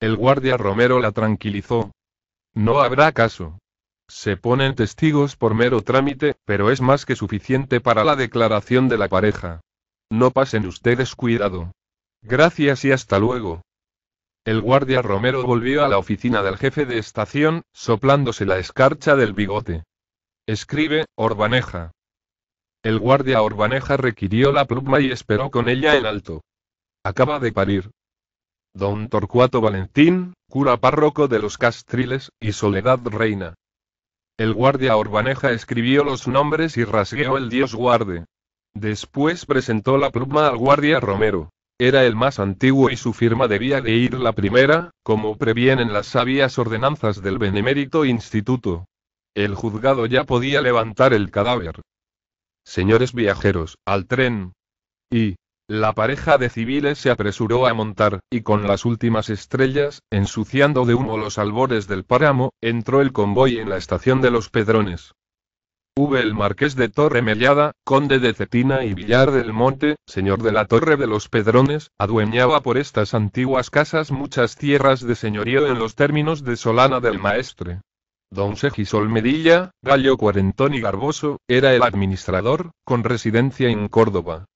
El guardia Romero la tranquilizó. No habrá caso. Se ponen testigos por mero trámite, pero es más que suficiente para la declaración de la pareja. No pasen ustedes cuidado. Gracias y hasta luego. El guardia Romero volvió a la oficina del jefe de estación, soplándose la escarcha del bigote. Escribe, Orbaneja. El guardia Orbaneja requirió la pluma y esperó con ella en alto. Acaba de parir. Don Torcuato Valentín, cura párroco de los Castriles, y Soledad Reina. El guardia Orbaneja escribió los nombres y rasgueó el Dios guarde. Después presentó la pluma al guardia Romero. Era el más antiguo y su firma debía de ir la primera, como previenen las sabias ordenanzas del Benemérito Instituto. El juzgado ya podía levantar el cadáver. Señores viajeros, al tren. Y, la pareja de civiles se apresuró a montar, y con las últimas estrellas, ensuciando de humo los albores del páramo, entró el convoy en la estación de los Pedrones. V. El marqués de Torre Mellada, conde de Cetina y Villar del Monte, señor de la Torre de los Pedrones, adueñaba por estas antiguas casas muchas tierras de señorío en los términos de Solana del Maestre. Don Segisol Medilla, gallo cuarentón y garboso, era el administrador, con residencia en Córdoba.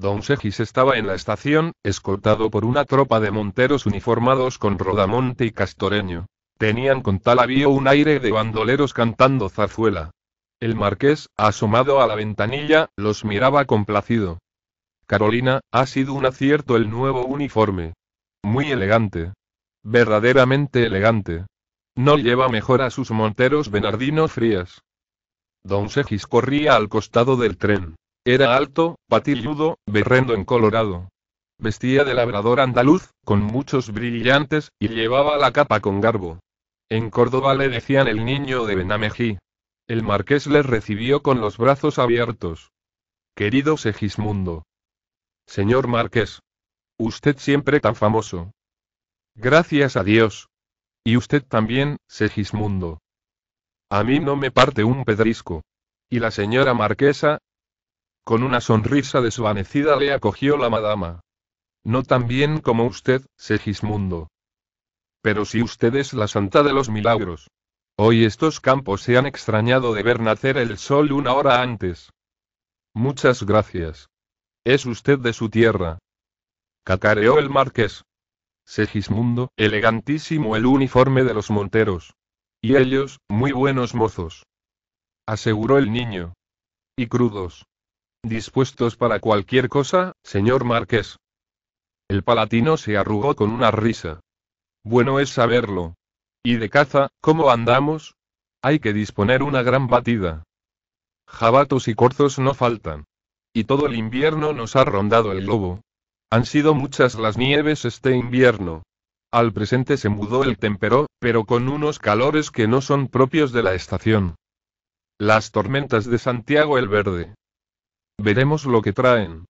Don Segis estaba en la estación, escoltado por una tropa de monteros uniformados con rodamonte y castoreño. Tenían con tal avío un aire de bandoleros cantando zarzuela. El marqués, asomado a la ventanilla, los miraba complacido. Carolina, ha sido un acierto el nuevo uniforme. Muy elegante. Verdaderamente elegante. No lleva mejor a sus monteros Bernardino Frías. Don Segis corría al costado del tren. Era alto, patilludo, berrendo en colorado. Vestía de labrador andaluz, con muchos brillantes, y llevaba la capa con garbo. En Córdoba le decían el niño de Benamejí. El marqués le recibió con los brazos abiertos. Querido Segismundo. Señor marqués. Usted siempre tan famoso. Gracias a Dios. Y usted también, Segismundo. A mí no me parte un pedrisco. Y la señora marquesa, con una sonrisa desvanecida le acogió la madama. No tan bien como usted, Segismundo. Pero si usted es la santa de los milagros. Hoy estos campos se han extrañado de ver nacer el sol una hora antes. Muchas gracias. Es usted de su tierra. Cacareó el marqués. Segismundo, elegantísimo el uniforme de los monteros. Y ellos, muy buenos mozos. Aseguró el niño. Y crudos. Dispuestos para cualquier cosa, señor marqués. El palatino se arrugó con una risa. Bueno es saberlo. ¿Y de caza, cómo andamos? Hay que disponer una gran batida. Jabatos y corzos no faltan. Y todo el invierno nos ha rondado el globo. Han sido muchas las nieves este invierno. Al presente se mudó el tempero, pero con unos calores que no son propios de la estación. Las tormentas de Santiago el Verde. Veremos lo que traen.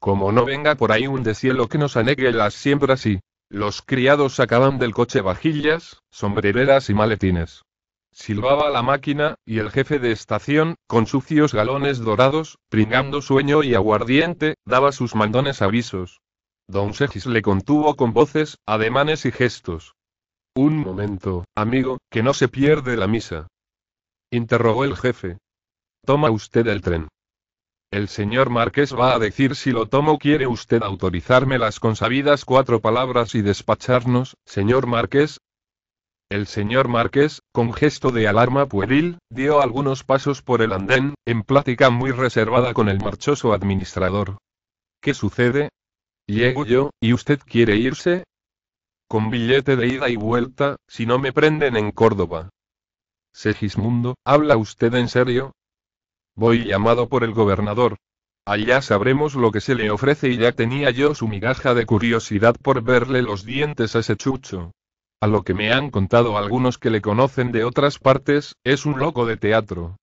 Como no venga por ahí un deshielo que nos anegue las siembras y... Los criados sacaban del coche vajillas, sombrereras y maletines. Silbaba la máquina, y el jefe de estación, con sucios galones dorados, pringando sueño y aguardiente, daba sus mandones avisos. Don Segis le contuvo con voces, ademanes y gestos. Un momento, amigo, que no se pierde la misa. Interrogó el jefe. Toma usted el tren. El señor Marqués va a decir si lo tomo quiere usted autorizarme las consabidas cuatro palabras y despacharnos, señor Marqués. El señor Marqués, con gesto de alarma pueril, dio algunos pasos por el andén, en plática muy reservada con el marchoso administrador. ¿Qué sucede? Llego yo, ¿y usted quiere irse? Con billete de ida y vuelta, si no me prenden en Córdoba. Segismundo, ¿habla usted en serio? Voy llamado por el gobernador. Allá sabremos lo que se le ofrece y ya tenía yo su migaja de curiosidad por verle los dientes a ese chucho. A lo que me han contado algunos que le conocen de otras partes, es un loco de teatro.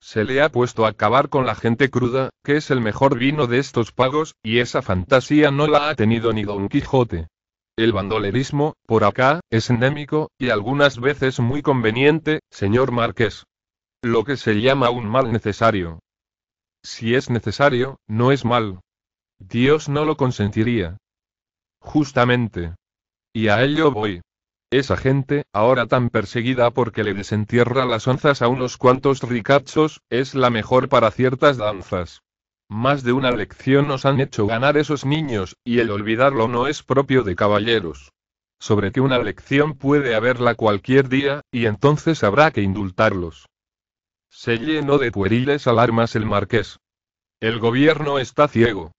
Se le ha puesto a acabar con la gente cruda, que es el mejor vino de estos pagos, y esa fantasía no la ha tenido ni Don Quijote. El bandolerismo, por acá, es endémico, y algunas veces muy conveniente, señor Marqués. Lo que se llama un mal necesario. Si es necesario, no es mal. Dios no lo consentiría. Justamente. Y a ello voy. Esa gente, ahora tan perseguida porque le desentierra las onzas a unos cuantos ricachos, es la mejor para ciertas danzas. Más de una lección nos han hecho ganar esos niños, y el olvidarlo no es propio de caballeros. Sobre que una lección puede haberla cualquier día, y entonces habrá que indultarlos. Se llenó de pueriles alarmas el marqués. El gobierno está ciego.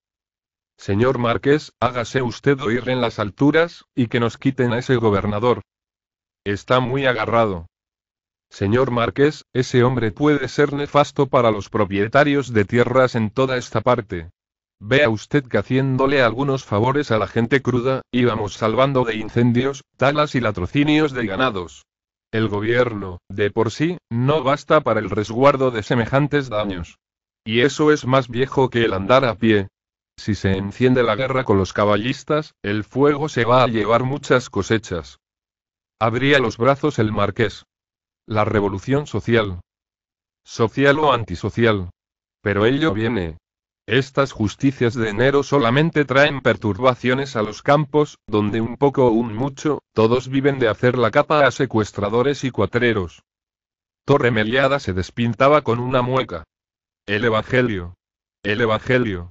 Señor marqués, hágase usted oír en las alturas, y que nos quiten a ese gobernador. Está muy agarrado. Señor marqués, ese hombre puede ser nefasto para los propietarios de tierras en toda esta parte. Vea usted que haciéndole algunos favores a la gente cruda, íbamos salvando de incendios, talas y latrocinios de ganados. El gobierno, de por sí, no basta para el resguardo de semejantes daños. Y eso es más viejo que el andar a pie. Si se enciende la guerra con los caballistas, el fuego se va a llevar muchas cosechas. Abría los brazos el marqués. La revolución social. Social o antisocial. Pero ello viene, estas justicias de enero solamente traen perturbaciones a los campos, donde un poco o un mucho, todos viven de hacer la capa a secuestradores y cuatreros. Torre se despintaba con una mueca. El Evangelio. El Evangelio.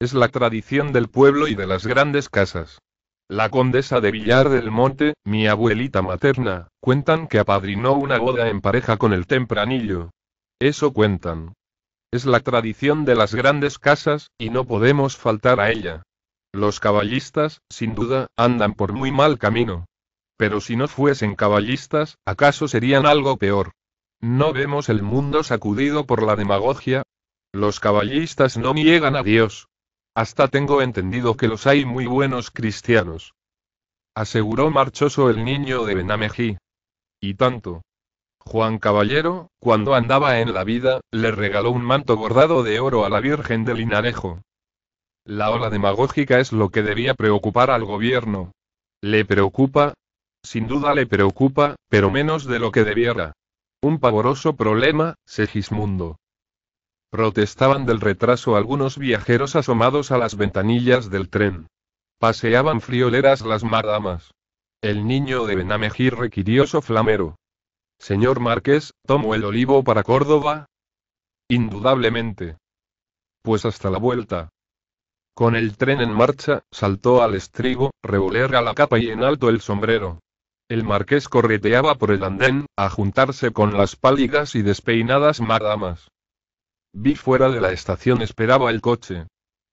Es la tradición del pueblo y de las grandes casas. La condesa de Villar del Monte, mi abuelita materna, cuentan que apadrinó una boda en pareja con el tempranillo. Eso cuentan. Es la tradición de las grandes casas, y no podemos faltar a ella. Los caballistas, sin duda, andan por muy mal camino. Pero si no fuesen caballistas, ¿acaso serían algo peor? ¿No vemos el mundo sacudido por la demagogia? Los caballistas no niegan a Dios. Hasta tengo entendido que los hay muy buenos cristianos. Aseguró marchoso el niño de Benamejí. Y tanto. Juan Caballero, cuando andaba en la vida, le regaló un manto bordado de oro a la Virgen del Linarejo. La ola demagógica es lo que debía preocupar al gobierno. ¿Le preocupa? Sin duda le preocupa, pero menos de lo que debiera. Un pavoroso problema, Segismundo. Protestaban del retraso algunos viajeros asomados a las ventanillas del tren. Paseaban frioleras las madamas. El niño de Benamejí requirió soflamero. Señor Marqués, ¿tomo el olivo para Córdoba? Indudablemente. Pues hasta la vuelta. Con el tren en marcha, saltó al estribo, revolera la capa y en alto el sombrero. El marqués correteaba por el andén, a juntarse con las pálidas y despeinadas madamas. Vi fuera de la estación esperaba el coche.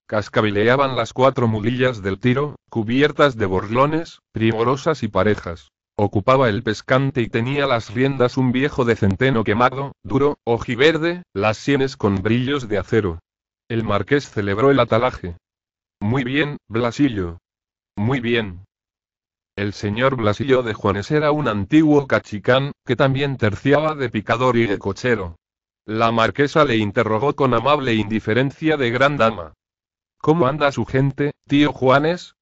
Cascabileaban las cuatro mulillas del tiro, cubiertas de borlones, primorosas y parejas. Ocupaba el pescante y tenía las riendas un viejo de centeno quemado, duro, ojiverde, las sienes con brillos de acero. El marqués celebró el atalaje. Muy bien, Blasillo. Muy bien. El señor Blasillo de Juanes era un antiguo cachicán, que también terciaba de picador y de cochero. La marquesa le interrogó con amable indiferencia de gran dama. ¿Cómo anda su gente, tío Juanes?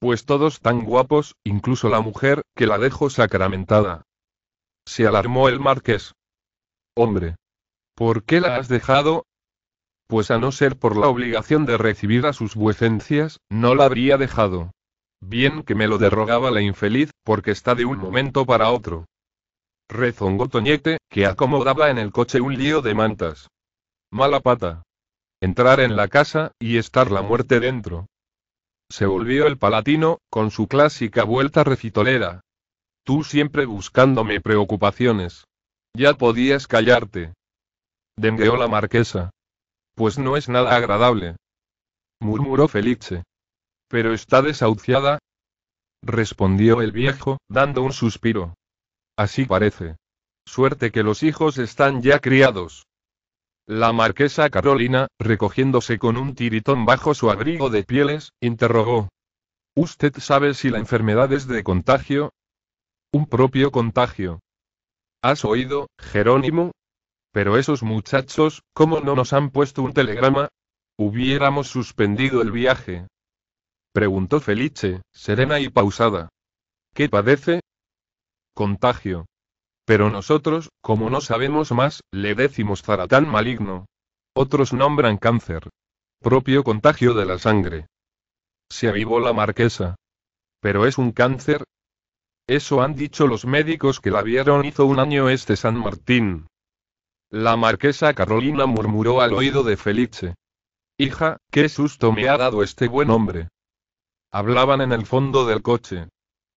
Pues todos tan guapos, incluso la mujer, que la dejo sacramentada. Se alarmó el marqués. Hombre. ¿Por qué la has dejado? Pues a no ser por la obligación de recibir a sus vuecencias, no la habría dejado. Bien que me lo derrogaba la infeliz, porque está de un momento para otro. Rezongó Toñete, que acomodaba en el coche un lío de mantas. Mala pata. Entrar en la casa, y estar la muerte dentro se volvió el palatino, con su clásica vuelta recitolera. Tú siempre buscándome preocupaciones. Ya podías callarte. Dengueó la marquesa. Pues no es nada agradable. Murmuró Felice. Pero está desahuciada. Respondió el viejo, dando un suspiro. Así parece. Suerte que los hijos están ya criados. La marquesa Carolina, recogiéndose con un tiritón bajo su abrigo de pieles, interrogó. ¿Usted sabe si la enfermedad es de contagio? Un propio contagio. ¿Has oído, Jerónimo? Pero esos muchachos, ¿cómo no nos han puesto un telegrama? Hubiéramos suspendido el viaje. Preguntó Felice, serena y pausada. ¿Qué padece? Contagio. Pero nosotros, como no sabemos más, le decimos zaratán maligno. Otros nombran cáncer. Propio contagio de la sangre. Se avivó la marquesa. Pero es un cáncer. Eso han dicho los médicos que la vieron hizo un año este San Martín. La marquesa Carolina murmuró al oído de Felice. Hija, qué susto me ha dado este buen hombre. Hablaban en el fondo del coche.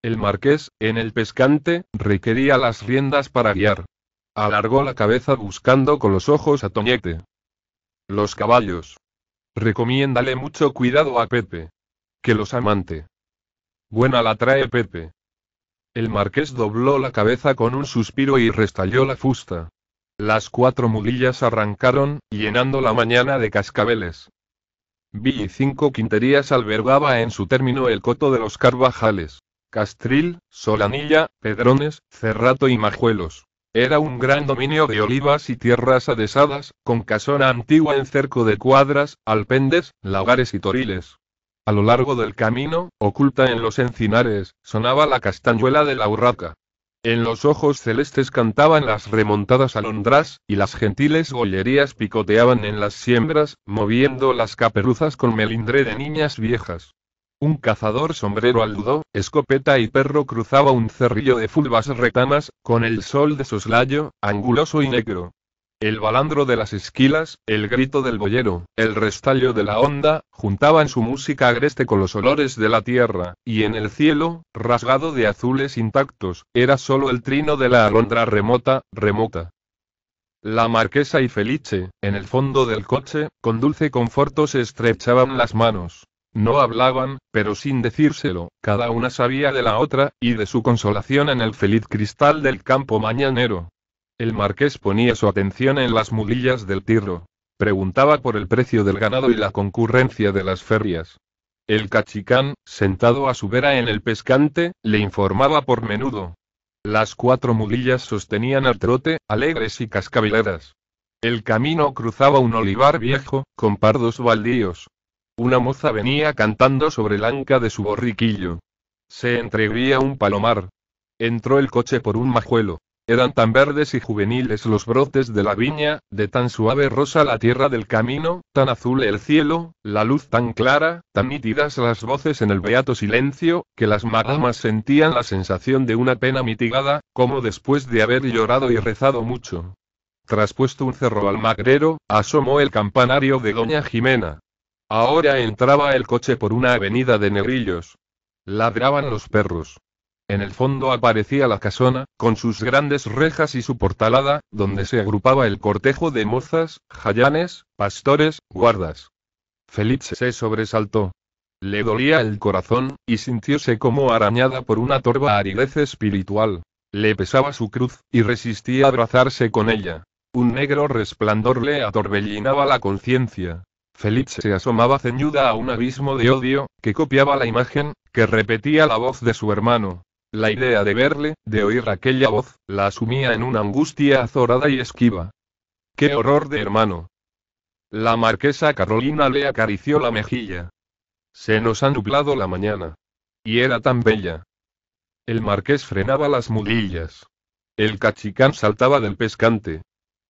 El marqués, en el pescante, requería las riendas para guiar. Alargó la cabeza buscando con los ojos a Toñete. Los caballos. Recomiéndale mucho cuidado a Pepe. Que los amante. Buena la trae Pepe. El marqués dobló la cabeza con un suspiro y restalló la fusta. Las cuatro mulillas arrancaron, llenando la mañana de cascabeles. Vi cinco quinterías albergaba en su término el coto de los Carvajales. Castril, Solanilla, Pedrones, Cerrato y Majuelos. Era un gran dominio de olivas y tierras adesadas, con casona antigua en cerco de cuadras, alpendes, lagares y toriles. A lo largo del camino, oculta en los encinares, sonaba la castañuela de la urraca. En los ojos celestes cantaban las remontadas alondras, y las gentiles gollerías picoteaban en las siembras, moviendo las caperuzas con melindre de niñas viejas. Un cazador sombrero aludo, escopeta y perro cruzaba un cerrillo de fulvas retamas, con el sol de soslayo, anguloso y negro. El balandro de las esquilas, el grito del boyero, el restallo de la onda, juntaban su música agreste con los olores de la tierra, y en el cielo, rasgado de azules intactos, era solo el trino de la alondra remota, remota. La marquesa y Felice, en el fondo del coche, con dulce conforto se estrechaban las manos. No hablaban, pero sin decírselo, cada una sabía de la otra, y de su consolación en el feliz cristal del campo mañanero. El marqués ponía su atención en las mulillas del tirro. Preguntaba por el precio del ganado y la concurrencia de las ferias. El cachicán, sentado a su vera en el pescante, le informaba por menudo. Las cuatro mulillas sostenían al trote, alegres y cascabileras. El camino cruzaba un olivar viejo, con pardos baldíos, una moza venía cantando sobre el anca de su borriquillo. Se entrevía un palomar. Entró el coche por un majuelo. Eran tan verdes y juveniles los brotes de la viña, de tan suave rosa la tierra del camino, tan azul el cielo, la luz tan clara, tan nítidas las voces en el beato silencio, que las madamas sentían la sensación de una pena mitigada, como después de haber llorado y rezado mucho. Traspuesto un cerro al magrero, asomó el campanario de doña Jimena. Ahora entraba el coche por una avenida de negrillos. Ladraban los perros. En el fondo aparecía la casona, con sus grandes rejas y su portalada, donde se agrupaba el cortejo de mozas, jayanes, pastores, guardas. Felipe se sobresaltó. Le dolía el corazón, y sintióse como arañada por una torva aridez espiritual. Le pesaba su cruz, y resistía abrazarse con ella. Un negro resplandor le atorbellinaba la conciencia. Feliz se asomaba ceñuda a un abismo de odio, que copiaba la imagen, que repetía la voz de su hermano. La idea de verle, de oír aquella voz, la asumía en una angustia azorada y esquiva. ¡Qué horror de hermano! La marquesa Carolina le acarició la mejilla. Se nos ha nublado la mañana. Y era tan bella. El marqués frenaba las mudillas. El cachicán saltaba del pescante,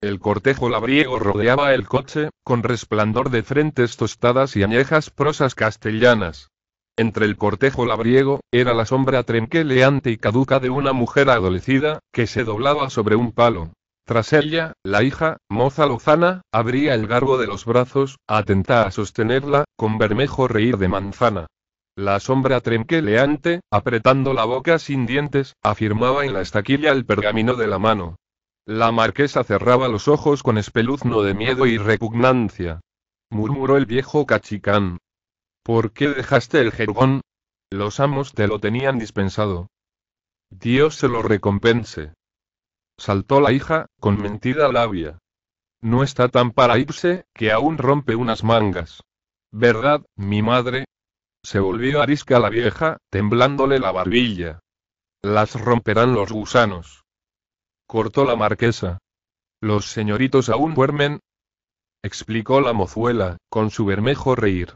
el cortejo labriego rodeaba el coche, con resplandor de frentes tostadas y añejas prosas castellanas. Entre el cortejo labriego, era la sombra trenqueleante y caduca de una mujer adolecida, que se doblaba sobre un palo. Tras ella, la hija, moza lozana, abría el garbo de los brazos, atenta a sostenerla, con bermejo reír de manzana. La sombra trenqueleante, apretando la boca sin dientes, afirmaba en la estaquilla el pergamino de la mano. La marquesa cerraba los ojos con espeluzno de miedo y repugnancia. Murmuró el viejo cachicán. ¿Por qué dejaste el jergón? Los amos te lo tenían dispensado. Dios se lo recompense. Saltó la hija, con mentida labia. No está tan para irse, que aún rompe unas mangas. ¿Verdad, mi madre? Se volvió arisca la vieja, temblándole la barbilla. Las romperán los gusanos cortó la marquesa. Los señoritos aún duermen, explicó la mozuela, con su bermejo reír.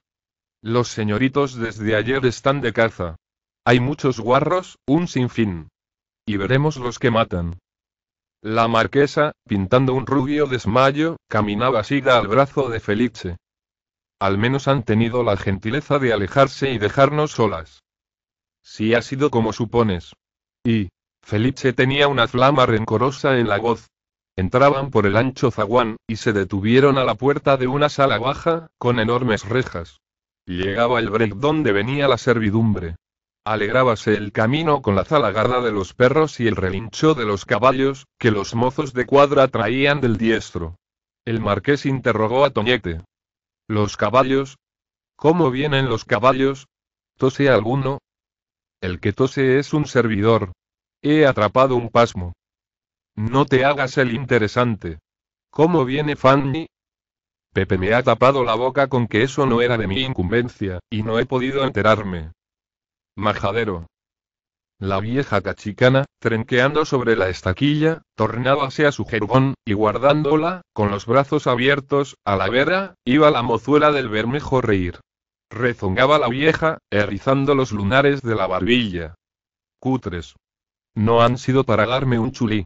Los señoritos desde ayer están de caza. Hay muchos guarros, un sinfín. Y veremos los que matan. La marquesa, pintando un rubio desmayo, caminaba siga al brazo de Felice. Al menos han tenido la gentileza de alejarse y dejarnos solas. Si ha sido como supones. Y, Felipe tenía una flama rencorosa en la voz. Entraban por el ancho zaguán, y se detuvieron a la puerta de una sala baja, con enormes rejas. Llegaba el break donde venía la servidumbre. Alegrábase el camino con la zalagarda de los perros y el relincho de los caballos, que los mozos de cuadra traían del diestro. El marqués interrogó a Toñete. ¿Los caballos? ¿Cómo vienen los caballos? ¿Tose alguno? El que tose es un servidor, He atrapado un pasmo. No te hagas el interesante. ¿Cómo viene Fanny? Pepe me ha tapado la boca con que eso no era de mi incumbencia, y no he podido enterarme. Majadero. La vieja cachicana, trenqueando sobre la estaquilla, tornábase a su jergón, y guardándola, con los brazos abiertos, a la vera, iba la mozuela del bermejo reír. Rezongaba la vieja, erizando los lunares de la barbilla. Cutres. No han sido para darme un chulí.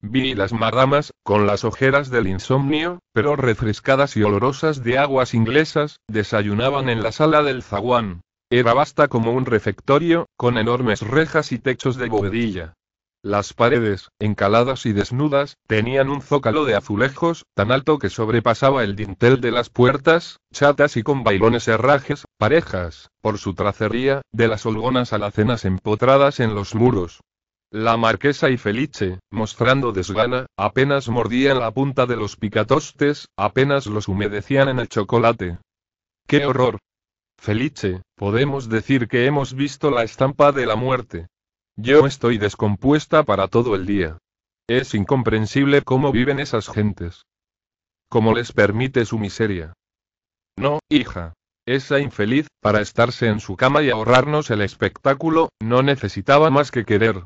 Vi las marramas con las ojeras del insomnio, pero refrescadas y olorosas de aguas inglesas, desayunaban en la sala del zaguán. Era vasta como un refectorio, con enormes rejas y techos de bovedilla. Las paredes, encaladas y desnudas, tenían un zócalo de azulejos, tan alto que sobrepasaba el dintel de las puertas, chatas y con bailones herrajes, parejas, por su tracería, de las holgonas alacenas empotradas en los muros. La marquesa y Felice, mostrando desgana, apenas mordían la punta de los picatostes, apenas los humedecían en el chocolate. ¡Qué horror! Felice, podemos decir que hemos visto la estampa de la muerte. Yo estoy descompuesta para todo el día. Es incomprensible cómo viven esas gentes. Cómo les permite su miseria. No, hija, esa infeliz, para estarse en su cama y ahorrarnos el espectáculo, no necesitaba más que querer,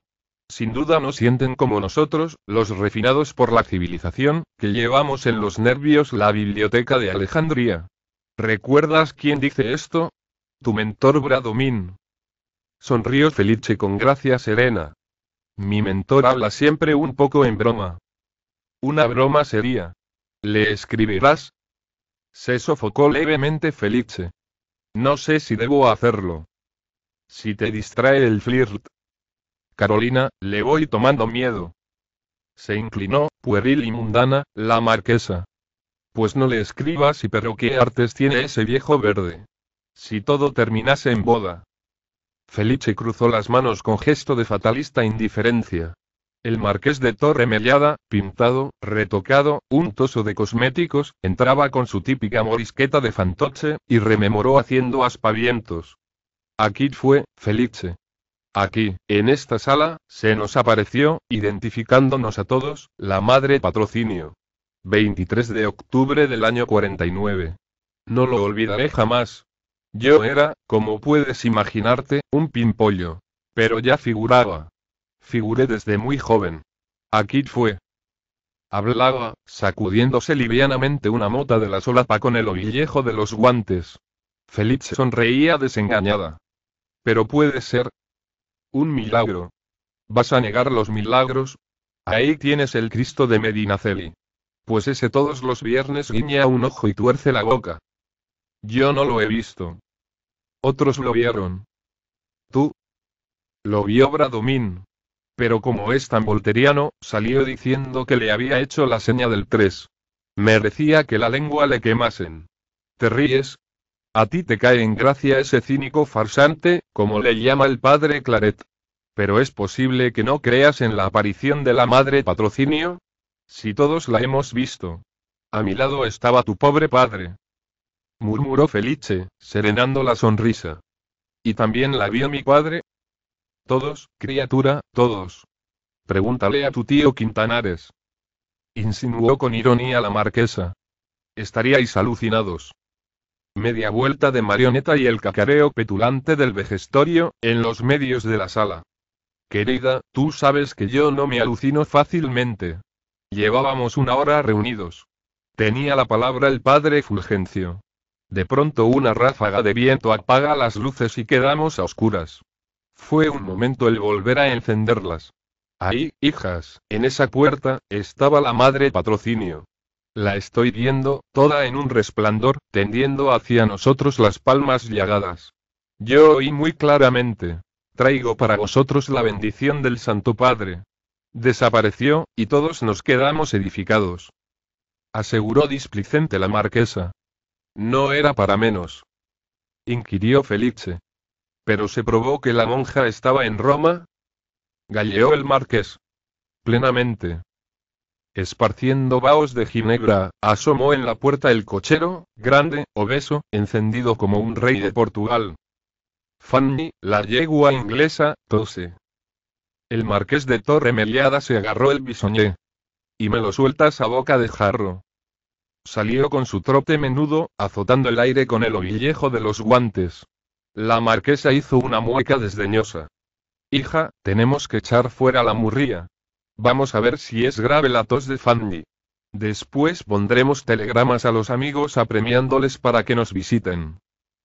sin duda no sienten como nosotros, los refinados por la civilización, que llevamos en los nervios la biblioteca de Alejandría. ¿Recuerdas quién dice esto? Tu mentor Bradomín. Sonrió Felice con gracia serena. Mi mentor habla siempre un poco en broma. Una broma sería. ¿Le escribirás? Se sofocó levemente Felice. No sé si debo hacerlo. Si te distrae el flirt, Carolina, le voy tomando miedo. Se inclinó, pueril y mundana, la marquesa. Pues no le escribas y pero qué artes tiene ese viejo verde. Si todo terminase en boda. Felice cruzó las manos con gesto de fatalista indiferencia. El marqués de Torre pintado, retocado, un toso de cosméticos, entraba con su típica morisqueta de fantoche, y rememoró haciendo aspavientos. Aquí fue, Felice. Aquí, en esta sala, se nos apareció, identificándonos a todos, la madre patrocinio. 23 de octubre del año 49. No lo olvidaré jamás. Yo era, como puedes imaginarte, un pimpollo. Pero ya figuraba. Figuré desde muy joven. Aquí fue. Hablaba, sacudiéndose livianamente una mota de la solapa con el ovillejo de los guantes. Feliz sonreía desengañada. Pero puede ser, un milagro. ¿Vas a negar los milagros? Ahí tienes el Cristo de Medinaceli. Pues ese todos los viernes guiña un ojo y tuerce la boca. Yo no lo he visto. Otros lo vieron. Tú. Lo vio Bradomín. Pero como es tan volteriano, salió diciendo que le había hecho la seña del 3. Merecía que la lengua le quemasen. ¿Te ríes? A ti te cae en gracia ese cínico farsante, como le llama el padre Claret. Pero es posible que no creas en la aparición de la madre patrocinio? Si todos la hemos visto. A mi lado estaba tu pobre padre. Murmuró Felice, serenando la sonrisa. ¿Y también la vio mi padre? Todos, criatura, todos. Pregúntale a tu tío Quintanares. Insinuó con ironía la marquesa. Estaríais alucinados media vuelta de marioneta y el cacareo petulante del vejestorio, en los medios de la sala. Querida, tú sabes que yo no me alucino fácilmente. Llevábamos una hora reunidos. Tenía la palabra el padre Fulgencio. De pronto una ráfaga de viento apaga las luces y quedamos a oscuras. Fue un momento el volver a encenderlas. Ahí, hijas, en esa puerta, estaba la madre patrocinio. La estoy viendo, toda en un resplandor, tendiendo hacia nosotros las palmas llagadas. Yo oí muy claramente. Traigo para vosotros la bendición del Santo Padre. Desapareció, y todos nos quedamos edificados. Aseguró displicente la marquesa. No era para menos. Inquirió Felice. ¿Pero se probó que la monja estaba en Roma? Galleó el marqués. Plenamente esparciendo vaos de ginebra, asomó en la puerta el cochero, grande, obeso, encendido como un rey de Portugal. Fanny, la yegua inglesa, tose. El marqués de Torre se agarró el bisoñé. Y me lo sueltas a boca de jarro. Salió con su trote menudo, azotando el aire con el ovillejo de los guantes. La marquesa hizo una mueca desdeñosa. Hija, tenemos que echar fuera la murría. Vamos a ver si es grave la tos de Fanny. Después pondremos telegramas a los amigos apremiándoles para que nos visiten.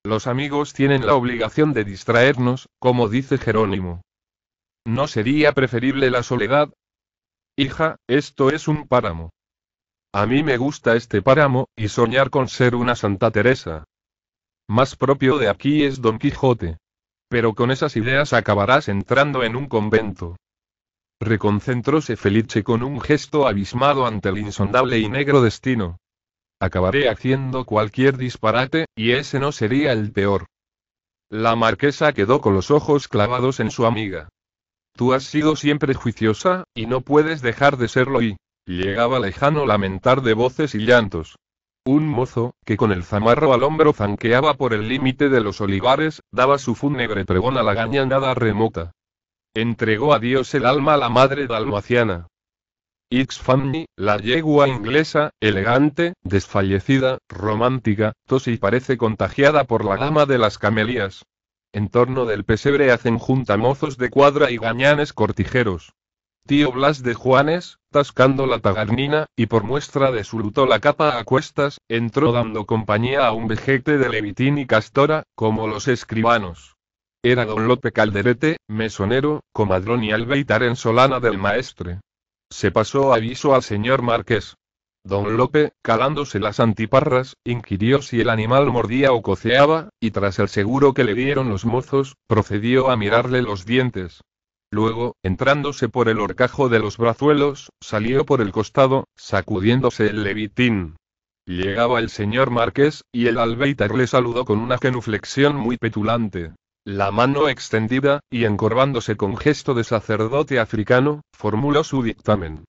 Los amigos tienen la obligación de distraernos, como dice Jerónimo. ¿No sería preferible la soledad? Hija, esto es un páramo. A mí me gusta este páramo, y soñar con ser una Santa Teresa. Más propio de aquí es Don Quijote. Pero con esas ideas acabarás entrando en un convento. Reconcentróse Felice con un gesto abismado ante el insondable y negro destino. Acabaré haciendo cualquier disparate, y ese no sería el peor. La marquesa quedó con los ojos clavados en su amiga. Tú has sido siempre juiciosa, y no puedes dejar de serlo y... Llegaba lejano lamentar de voces y llantos. Un mozo, que con el zamarro al hombro zanqueaba por el límite de los olivares, daba su fúnebre pregón a la nada remota. Entregó a Dios el alma a la madre dalmaciana. Xfanny, la yegua inglesa, elegante, desfallecida, romántica, tos y parece contagiada por la dama de las camelías. En torno del pesebre hacen junta mozos de cuadra y gañanes cortijeros. Tío Blas de Juanes, tascando la tagarnina, y por muestra de su luto la capa a cuestas, entró dando compañía a un vejete de levitín y castora, como los escribanos. Era don Lope Calderete, mesonero, comadrón y albeitar en Solana del Maestre. Se pasó aviso al señor marqués. Don Lope, calándose las antiparras, inquirió si el animal mordía o coceaba, y tras el seguro que le dieron los mozos, procedió a mirarle los dientes. Luego, entrándose por el horcajo de los brazuelos, salió por el costado, sacudiéndose el levitín. Llegaba el señor marqués, y el albeitar le saludó con una genuflexión muy petulante la mano extendida, y encorvándose con gesto de sacerdote africano, formuló su dictamen.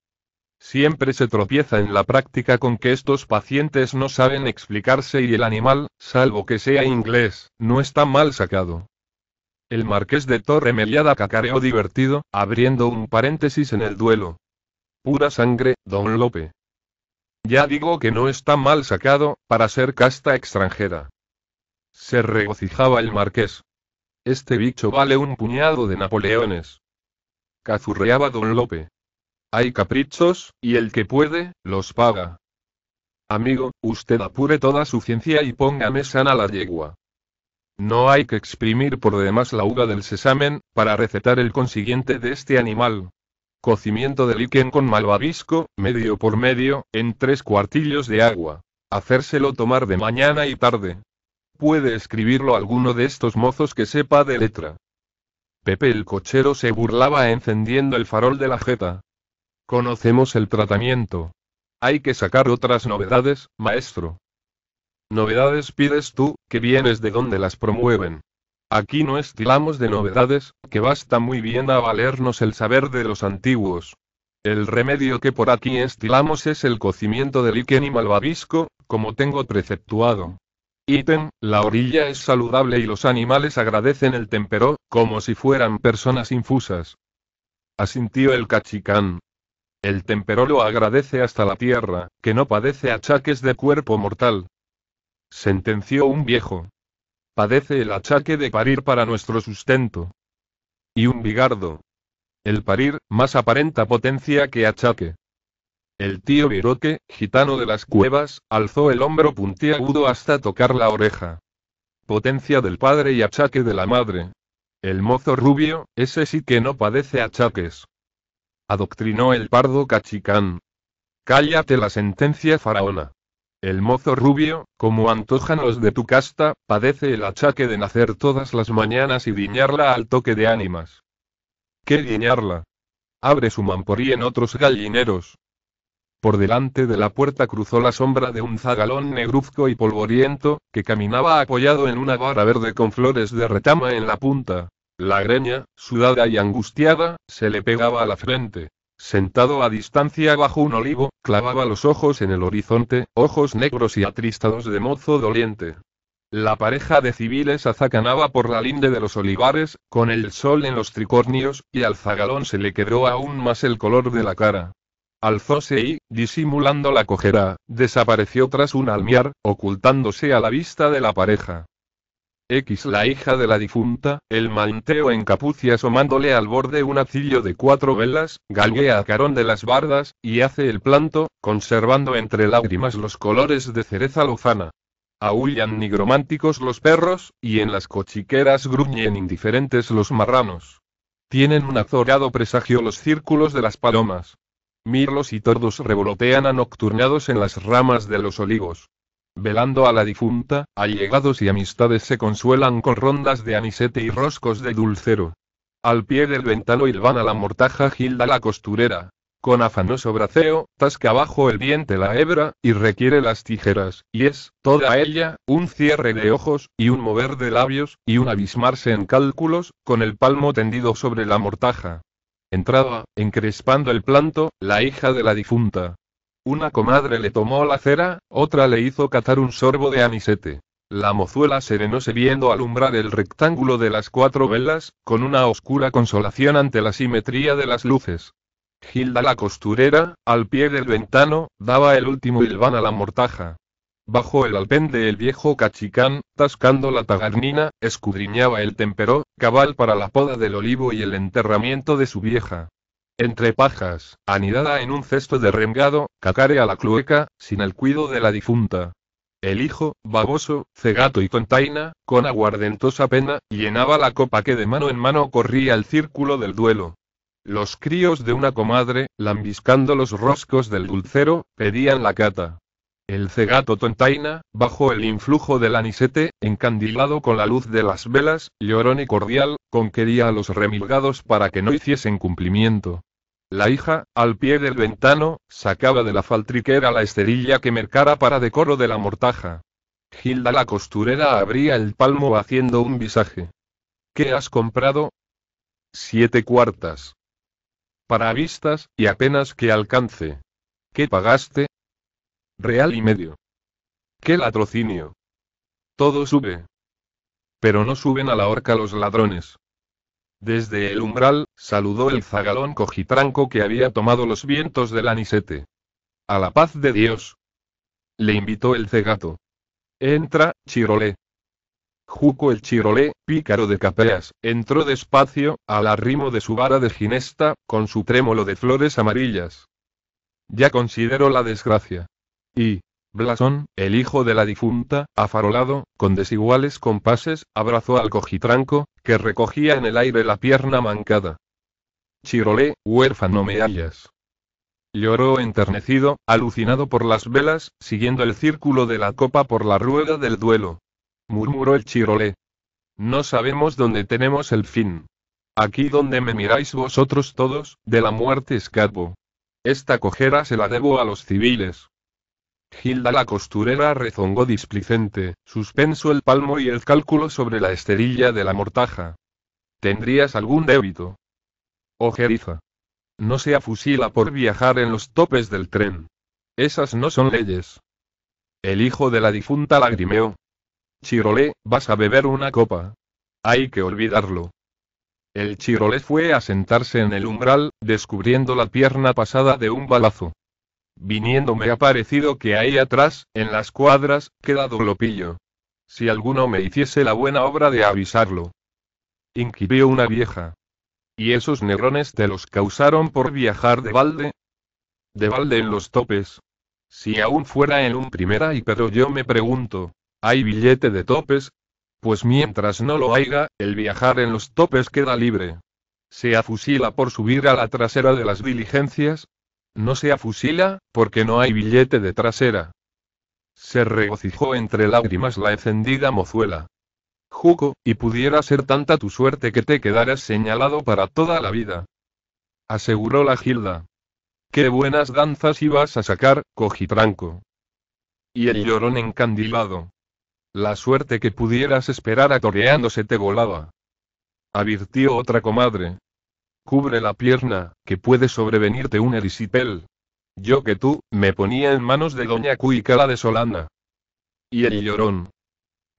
Siempre se tropieza en la práctica con que estos pacientes no saben explicarse y el animal, salvo que sea inglés, no está mal sacado. El marqués de Torre Meliada cacareó divertido, abriendo un paréntesis en el duelo. Pura sangre, don Lope. Ya digo que no está mal sacado, para ser casta extranjera. Se regocijaba el marqués. Este bicho vale un puñado de Napoleones. Cazurreaba don Lope. Hay caprichos, y el que puede, los paga. Amigo, usted apure toda su ciencia y póngame sana la yegua. No hay que exprimir por demás la uva del sesamen, para recetar el consiguiente de este animal. Cocimiento de liquen con malvavisco, medio por medio, en tres cuartillos de agua. Hacérselo tomar de mañana y tarde, puede escribirlo alguno de estos mozos que sepa de letra. Pepe el cochero se burlaba encendiendo el farol de la jeta. Conocemos el tratamiento. Hay que sacar otras novedades, maestro. Novedades pides tú, que vienes de donde las promueven. Aquí no estilamos de novedades, que basta muy bien a valernos el saber de los antiguos. El remedio que por aquí estilamos es el cocimiento del liquen y malvavisco, como tengo preceptuado. Ítem, la orilla es saludable y los animales agradecen el tempero, como si fueran personas infusas. Asintió el cachicán. El temperó lo agradece hasta la tierra, que no padece achaques de cuerpo mortal. Sentenció un viejo. Padece el achaque de parir para nuestro sustento. Y un bigardo. El parir, más aparenta potencia que achaque. El tío Viroque, gitano de las cuevas, alzó el hombro puntiagudo hasta tocar la oreja. Potencia del padre y achaque de la madre. El mozo rubio, ese sí que no padece achaques. Adoctrinó el pardo cachicán. Cállate la sentencia faraona. El mozo rubio, como antójanos de tu casta, padece el achaque de nacer todas las mañanas y viñarla al toque de ánimas. ¿Qué guiñarla? Abre su mamporí en otros gallineros. Por delante de la puerta cruzó la sombra de un zagalón negruzco y polvoriento, que caminaba apoyado en una vara verde con flores de retama en la punta. La greña, sudada y angustiada, se le pegaba a la frente. Sentado a distancia bajo un olivo, clavaba los ojos en el horizonte, ojos negros y atristados de mozo doliente. La pareja de civiles azacanaba por la linde de los olivares, con el sol en los tricornios, y al zagalón se le quedó aún más el color de la cara. Alzóse y, disimulando la cojera, desapareció tras un almiar, ocultándose a la vista de la pareja. X la hija de la difunta, el manteo en capucia asomándole al borde un acillo de cuatro velas, galguea a carón de las bardas, y hace el planto, conservando entre lágrimas los colores de cereza lozana. Aullan nigrománticos los perros, y en las cochiqueras gruñen indiferentes los marranos. Tienen un azorado presagio los círculos de las palomas. Mirlos y tordos revolotean anocturnados en las ramas de los olivos. Velando a la difunta, allegados y amistades se consuelan con rondas de anisete y roscos de dulcero. Al pie del ventano van a la mortaja Gilda la costurera. Con afanoso braceo, tasca abajo el diente la hebra, y requiere las tijeras, y es, toda ella, un cierre de ojos, y un mover de labios, y un abismarse en cálculos, con el palmo tendido sobre la mortaja. Entraba, encrespando el planto, la hija de la difunta. Una comadre le tomó la cera, otra le hizo catar un sorbo de anisete. La mozuela serenóse viendo alumbrar el rectángulo de las cuatro velas, con una oscura consolación ante la simetría de las luces. Gilda la costurera, al pie del ventano, daba el último hilván a la mortaja. Bajo el alpén del viejo cachicán, tascando la tagarnina, escudriñaba el tempero, cabal para la poda del olivo y el enterramiento de su vieja. Entre pajas, anidada en un cesto de remgado, cacare a la clueca, sin el cuido de la difunta. El hijo, baboso, cegato y containa, con aguardentosa pena, llenaba la copa que de mano en mano corría el círculo del duelo. Los críos de una comadre, lambiscando los roscos del dulcero, pedían la cata. El cegato tontaina, bajo el influjo del anisete, encandilado con la luz de las velas, llorón y cordial, conquería a los remilgados para que no hiciesen cumplimiento. La hija, al pie del ventano, sacaba de la faltriquera la esterilla que mercara para decoro de la mortaja. Gilda la costurera abría el palmo haciendo un visaje. ¿Qué has comprado? Siete cuartas. Para vistas, y apenas que alcance. ¿Qué pagaste? Real y medio. ¡Qué latrocinio! Todo sube. Pero no suben a la horca los ladrones. Desde el umbral, saludó el zagalón cojitranco que había tomado los vientos del anisete. A la paz de Dios. Le invitó el cegato. Entra, chirolé. Juco el chirolé, pícaro de capeas, entró despacio, al arrimo de su vara de ginesta, con su trémolo de flores amarillas. Ya considero la desgracia. Y, Blasón, el hijo de la difunta, afarolado, con desiguales compases, abrazó al cojitranco, que recogía en el aire la pierna mancada. Chirolé, huérfano me hallas. Lloró enternecido, alucinado por las velas, siguiendo el círculo de la copa por la rueda del duelo. Murmuró el chirolé. No sabemos dónde tenemos el fin. Aquí donde me miráis vosotros todos, de la muerte escapo. Esta cojera se la debo a los civiles. Gilda la costurera rezongó displicente, suspenso el palmo y el cálculo sobre la esterilla de la mortaja. ¿Tendrías algún débito? Ojeriza. No se afusila por viajar en los topes del tren. Esas no son leyes. El hijo de la difunta lagrimeó. Chirolé, vas a beber una copa. Hay que olvidarlo. El chirolé fue a sentarse en el umbral, descubriendo la pierna pasada de un balazo. Viniendo me ha parecido que ahí atrás, en las cuadras, queda doblopillo. Si alguno me hiciese la buena obra de avisarlo. Inquirió una vieja. ¿Y esos negrones te los causaron por viajar de balde? De balde en los topes. Si aún fuera en un primera y pero yo me pregunto, ¿hay billete de topes? Pues mientras no lo haya, el viajar en los topes queda libre. Se afusila por subir a la trasera de las diligencias, no se afusila, porque no hay billete de trasera. Se regocijó entre lágrimas la encendida mozuela. Juco, y pudiera ser tanta tu suerte que te quedaras señalado para toda la vida. Aseguró la Gilda. Qué buenas danzas ibas a sacar, cojitranco. Y el llorón encandilado. La suerte que pudieras esperar atoreándose te volaba. Advirtió otra comadre. Cubre la pierna, que puede sobrevenirte un erisipel. Yo que tú, me ponía en manos de doña la de Solana. Y el llorón.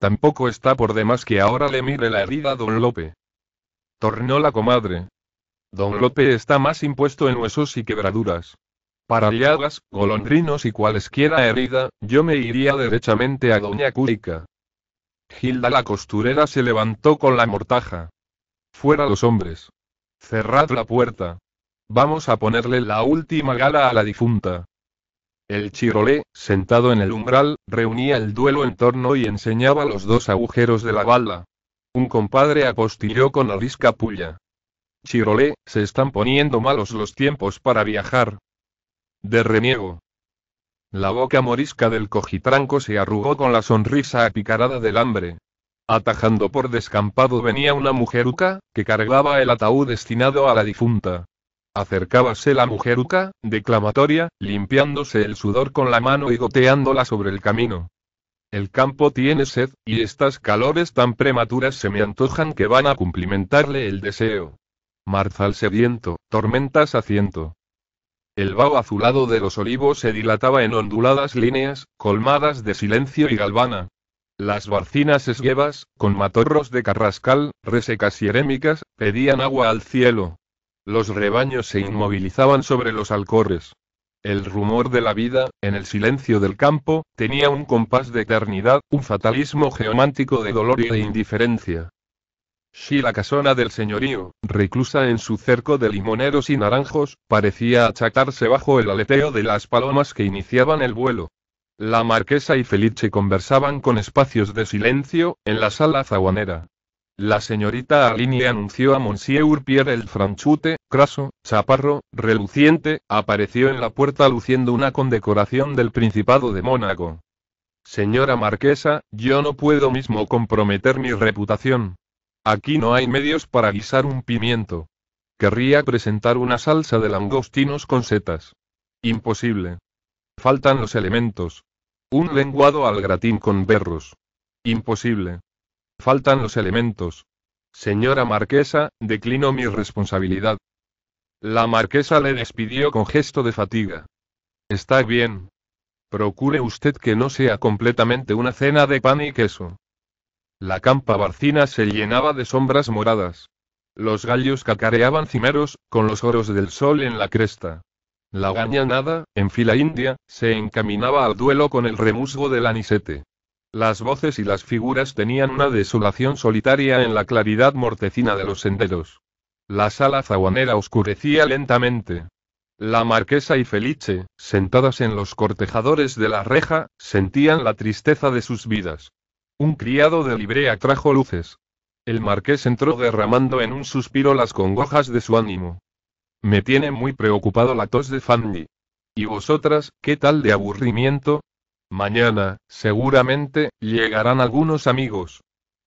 Tampoco está por demás que ahora le mire la herida a don Lope. Tornó la comadre. Don Lope está más impuesto en huesos y quebraduras. Para llagas, golondrinos y cualesquiera herida, yo me iría derechamente a doña Cúica. Gilda la costurera se levantó con la mortaja. Fuera los hombres. Cerrad la puerta. Vamos a ponerle la última gala a la difunta. El chirolé, sentado en el umbral, reunía el duelo en torno y enseñaba los dos agujeros de la bala. Un compadre apostilló con risca puya. Chirolé, se están poniendo malos los tiempos para viajar. De reniego. La boca morisca del cojitranco se arrugó con la sonrisa apicarada del hambre. Atajando por descampado venía una mujeruca, que cargaba el ataúd destinado a la difunta. Acercábase la mujeruca, declamatoria, limpiándose el sudor con la mano y goteándola sobre el camino. El campo tiene sed, y estas calores tan prematuras se me antojan que van a cumplimentarle el deseo. Marzal viento, tormentas a ciento. El vaho azulado de los olivos se dilataba en onduladas líneas, colmadas de silencio y galvana, las barcinas esguevas, con matorros de carrascal, resecas y erémicas, pedían agua al cielo. Los rebaños se inmovilizaban sobre los alcorres. El rumor de la vida, en el silencio del campo, tenía un compás de eternidad, un fatalismo geomántico de dolor y de indiferencia. Si la casona del señorío, reclusa en su cerco de limoneros y naranjos, parecía achacarse bajo el aleteo de las palomas que iniciaban el vuelo. La marquesa y Felice conversaban con espacios de silencio, en la sala zaguanera. La señorita Aline anunció a Monsieur Pierre el franchute, craso, chaparro, reluciente, apareció en la puerta luciendo una condecoración del Principado de Mónaco. Señora marquesa, yo no puedo mismo comprometer mi reputación. Aquí no hay medios para guisar un pimiento. Querría presentar una salsa de langostinos con setas. Imposible. Faltan los elementos. Un lenguado al gratín con berros. Imposible. Faltan los elementos. Señora marquesa, declino mi responsabilidad. La marquesa le despidió con gesto de fatiga. Está bien. Procure usted que no sea completamente una cena de pan y queso. La campa barcina se llenaba de sombras moradas. Los gallos cacareaban cimeros, con los oros del sol en la cresta. La gañanada, en fila india, se encaminaba al duelo con el remusgo del anisete. Las voces y las figuras tenían una desolación solitaria en la claridad mortecina de los senderos. La sala zaguanera oscurecía lentamente. La marquesa y Felice, sentadas en los cortejadores de la reja, sentían la tristeza de sus vidas. Un criado de librea trajo luces. El marqués entró derramando en un suspiro las congojas de su ánimo. Me tiene muy preocupado la tos de Fanny. ¿Y vosotras, qué tal de aburrimiento? Mañana, seguramente, llegarán algunos amigos.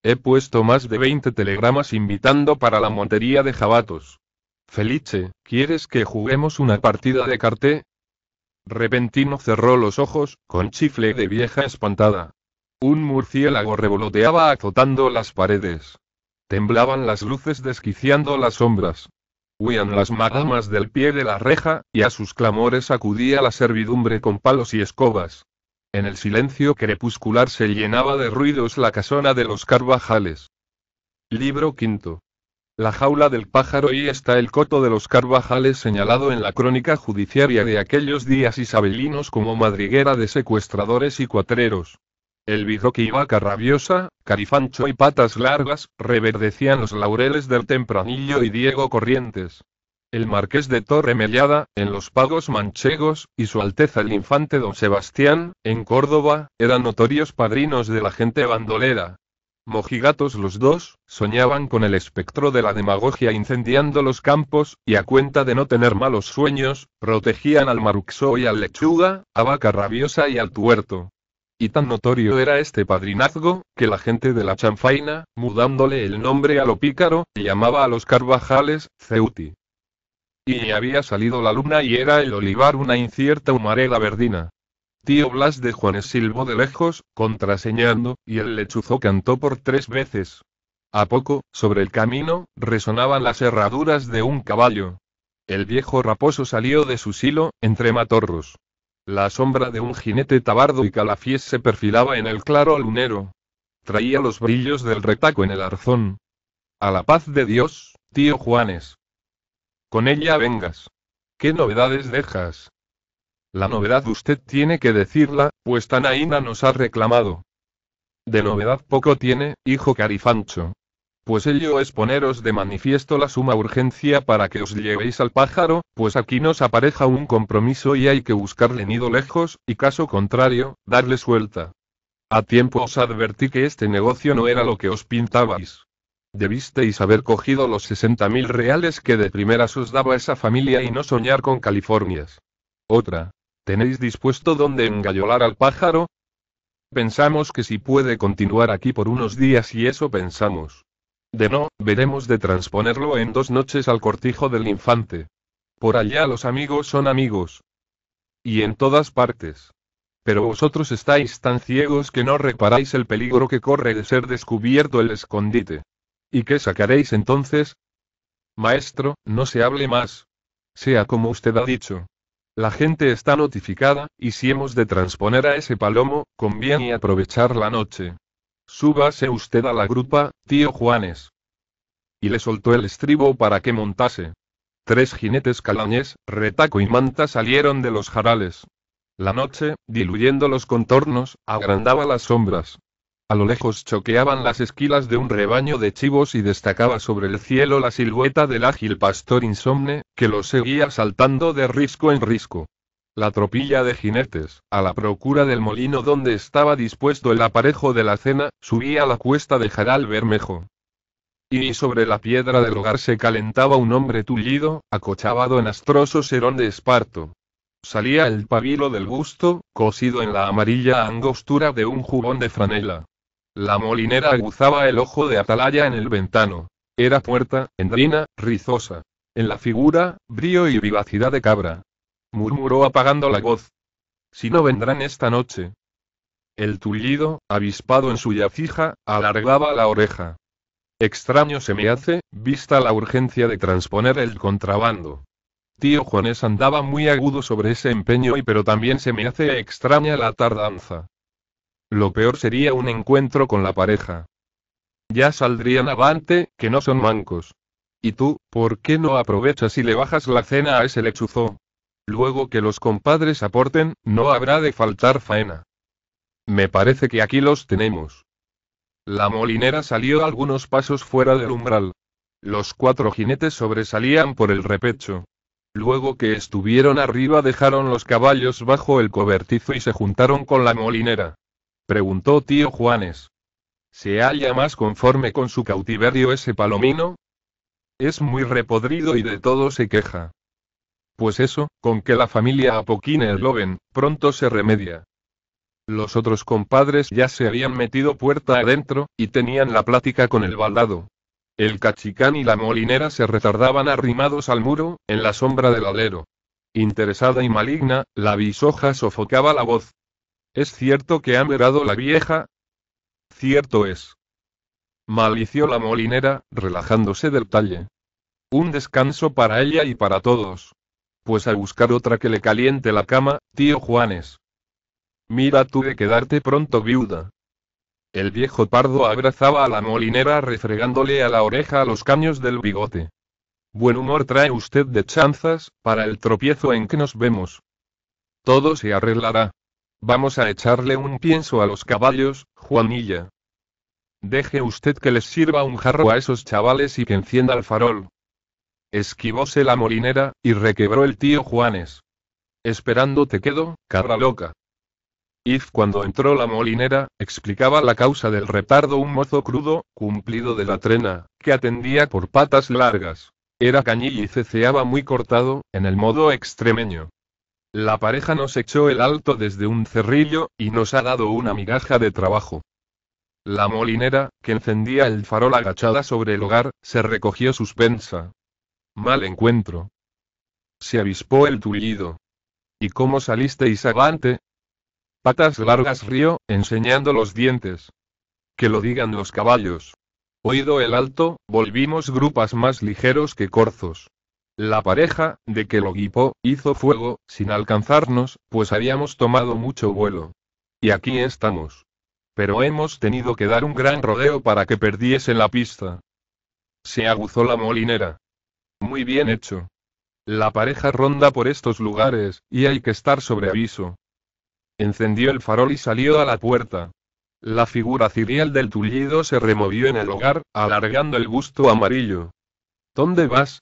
He puesto más de 20 telegramas invitando para la montería de jabatos. Felice, ¿quieres que juguemos una partida de carté? Repentino cerró los ojos, con chifle de vieja espantada. Un murciélago revoloteaba azotando las paredes. Temblaban las luces desquiciando las sombras. Huían las madamas del pie de la reja, y a sus clamores acudía la servidumbre con palos y escobas. En el silencio crepuscular se llenaba de ruidos la casona de los Carvajales. Libro quinto. La jaula del pájaro y está el coto de los Carvajales señalado en la crónica judiciaria de aquellos días isabelinos como madriguera de secuestradores y cuatreros. El bidoque y vaca rabiosa, carifancho y patas largas, reverdecían los laureles del tempranillo y Diego Corrientes. El marqués de Torre Mellada, en los pagos manchegos, y su alteza el infante don Sebastián, en Córdoba, eran notorios padrinos de la gente bandolera. Mojigatos los dos, soñaban con el espectro de la demagogia incendiando los campos, y a cuenta de no tener malos sueños, protegían al maruxo y al lechuga, a vaca rabiosa y al tuerto. Y tan notorio era este padrinazgo, que la gente de la chanfaina, mudándole el nombre a lo pícaro, llamaba a los Carvajales, Ceuti. Y había salido la luna y era el olivar una incierta humareda verdina. Tío Blas de Juanes silbó de lejos, contraseñando, y el lechuzo cantó por tres veces. A poco, sobre el camino, resonaban las herraduras de un caballo. El viejo raposo salió de su silo, entre matorros. La sombra de un jinete tabardo y calafiés se perfilaba en el claro lunero. Traía los brillos del retaco en el arzón. A la paz de Dios, tío Juanes. Con ella vengas. ¿Qué novedades dejas? La novedad usted tiene que decirla, pues Tanaína nos ha reclamado. De novedad poco tiene, hijo Carifancho pues ello es poneros de manifiesto la suma urgencia para que os llevéis al pájaro, pues aquí nos apareja un compromiso y hay que buscarle nido lejos, y caso contrario, darle suelta. A tiempo os advertí que este negocio no era lo que os pintabais. Debisteis haber cogido los 60.000 mil reales que de primeras os daba esa familia y no soñar con Californias. Otra. ¿Tenéis dispuesto donde engayolar al pájaro? Pensamos que si puede continuar aquí por unos días y eso pensamos. De no, veremos de transponerlo en dos noches al cortijo del infante. Por allá los amigos son amigos. Y en todas partes. Pero vosotros estáis tan ciegos que no reparáis el peligro que corre de ser descubierto el escondite. ¿Y qué sacaréis entonces? Maestro, no se hable más. Sea como usted ha dicho. La gente está notificada, y si hemos de transponer a ese palomo, conviene aprovechar la noche. Súbase usted a la grupa, tío Juanes. Y le soltó el estribo para que montase. Tres jinetes calañes, retaco y manta salieron de los jarales. La noche, diluyendo los contornos, agrandaba las sombras. A lo lejos choqueaban las esquilas de un rebaño de chivos y destacaba sobre el cielo la silueta del ágil pastor insomne, que lo seguía saltando de risco en risco la tropilla de jinetes, a la procura del molino donde estaba dispuesto el aparejo de la cena, subía a la cuesta de Jaral Bermejo. Y sobre la piedra del hogar se calentaba un hombre tullido, acochabado en astroso serón de esparto. Salía el pabilo del gusto, cosido en la amarilla angostura de un jubón de franela. La molinera aguzaba el ojo de atalaya en el ventano. Era puerta, endrina, rizosa. En la figura, brío y vivacidad de cabra murmuró apagando la voz. Si no vendrán esta noche. El tullido, avispado en su yacija, alargaba la oreja. Extraño se me hace, vista la urgencia de transponer el contrabando. Tío Juanés andaba muy agudo sobre ese empeño y pero también se me hace extraña la tardanza. Lo peor sería un encuentro con la pareja. Ya saldrían avante, que no son mancos. ¿Y tú, por qué no aprovechas y le bajas la cena a ese lechuzo? Luego que los compadres aporten, no habrá de faltar faena. Me parece que aquí los tenemos. La molinera salió algunos pasos fuera del umbral. Los cuatro jinetes sobresalían por el repecho. Luego que estuvieron arriba dejaron los caballos bajo el cobertizo y se juntaron con la molinera. Preguntó tío Juanes. ¿Se halla más conforme con su cautiverio ese palomino? Es muy repodrido y de todo se queja. Pues eso, con que la familia Apoquine ven, pronto se remedia. Los otros compadres ya se habían metido puerta adentro, y tenían la plática con el baldado. El cachicán y la molinera se retardaban arrimados al muro, en la sombra del alero. Interesada y maligna, la bisoja sofocaba la voz. ¿Es cierto que ha mirado la vieja? Cierto es. Malició la molinera, relajándose del talle. Un descanso para ella y para todos. Pues a buscar otra que le caliente la cama, tío Juanes. Mira tú que quedarte pronto viuda. El viejo pardo abrazaba a la molinera refregándole a la oreja a los caños del bigote. Buen humor trae usted de chanzas, para el tropiezo en que nos vemos. Todo se arreglará. Vamos a echarle un pienso a los caballos, Juanilla. Deje usted que les sirva un jarro a esos chavales y que encienda el farol. Esquivóse la molinera, y requebró el tío Juanes. Esperando te quedo, cara loca. Y cuando entró la molinera, explicaba la causa del retardo un mozo crudo, cumplido de la trena, que atendía por patas largas. Era cañí y ceceaba muy cortado, en el modo extremeño. La pareja nos echó el alto desde un cerrillo, y nos ha dado una migaja de trabajo. La molinera, que encendía el farol agachada sobre el hogar, se recogió suspensa, Mal encuentro. Se avispó el tullido. ¿Y cómo salisteis agante Patas largas río, enseñando los dientes. Que lo digan los caballos. Oído el alto, volvimos grupas más ligeros que corzos. La pareja, de que lo guipó, hizo fuego, sin alcanzarnos, pues habíamos tomado mucho vuelo. Y aquí estamos. Pero hemos tenido que dar un gran rodeo para que perdiese la pista. Se aguzó la molinera. Muy bien hecho. La pareja ronda por estos lugares, y hay que estar sobre aviso. Encendió el farol y salió a la puerta. La figura cirial del tullido se removió en el hogar, alargando el busto amarillo. ¿Dónde vas?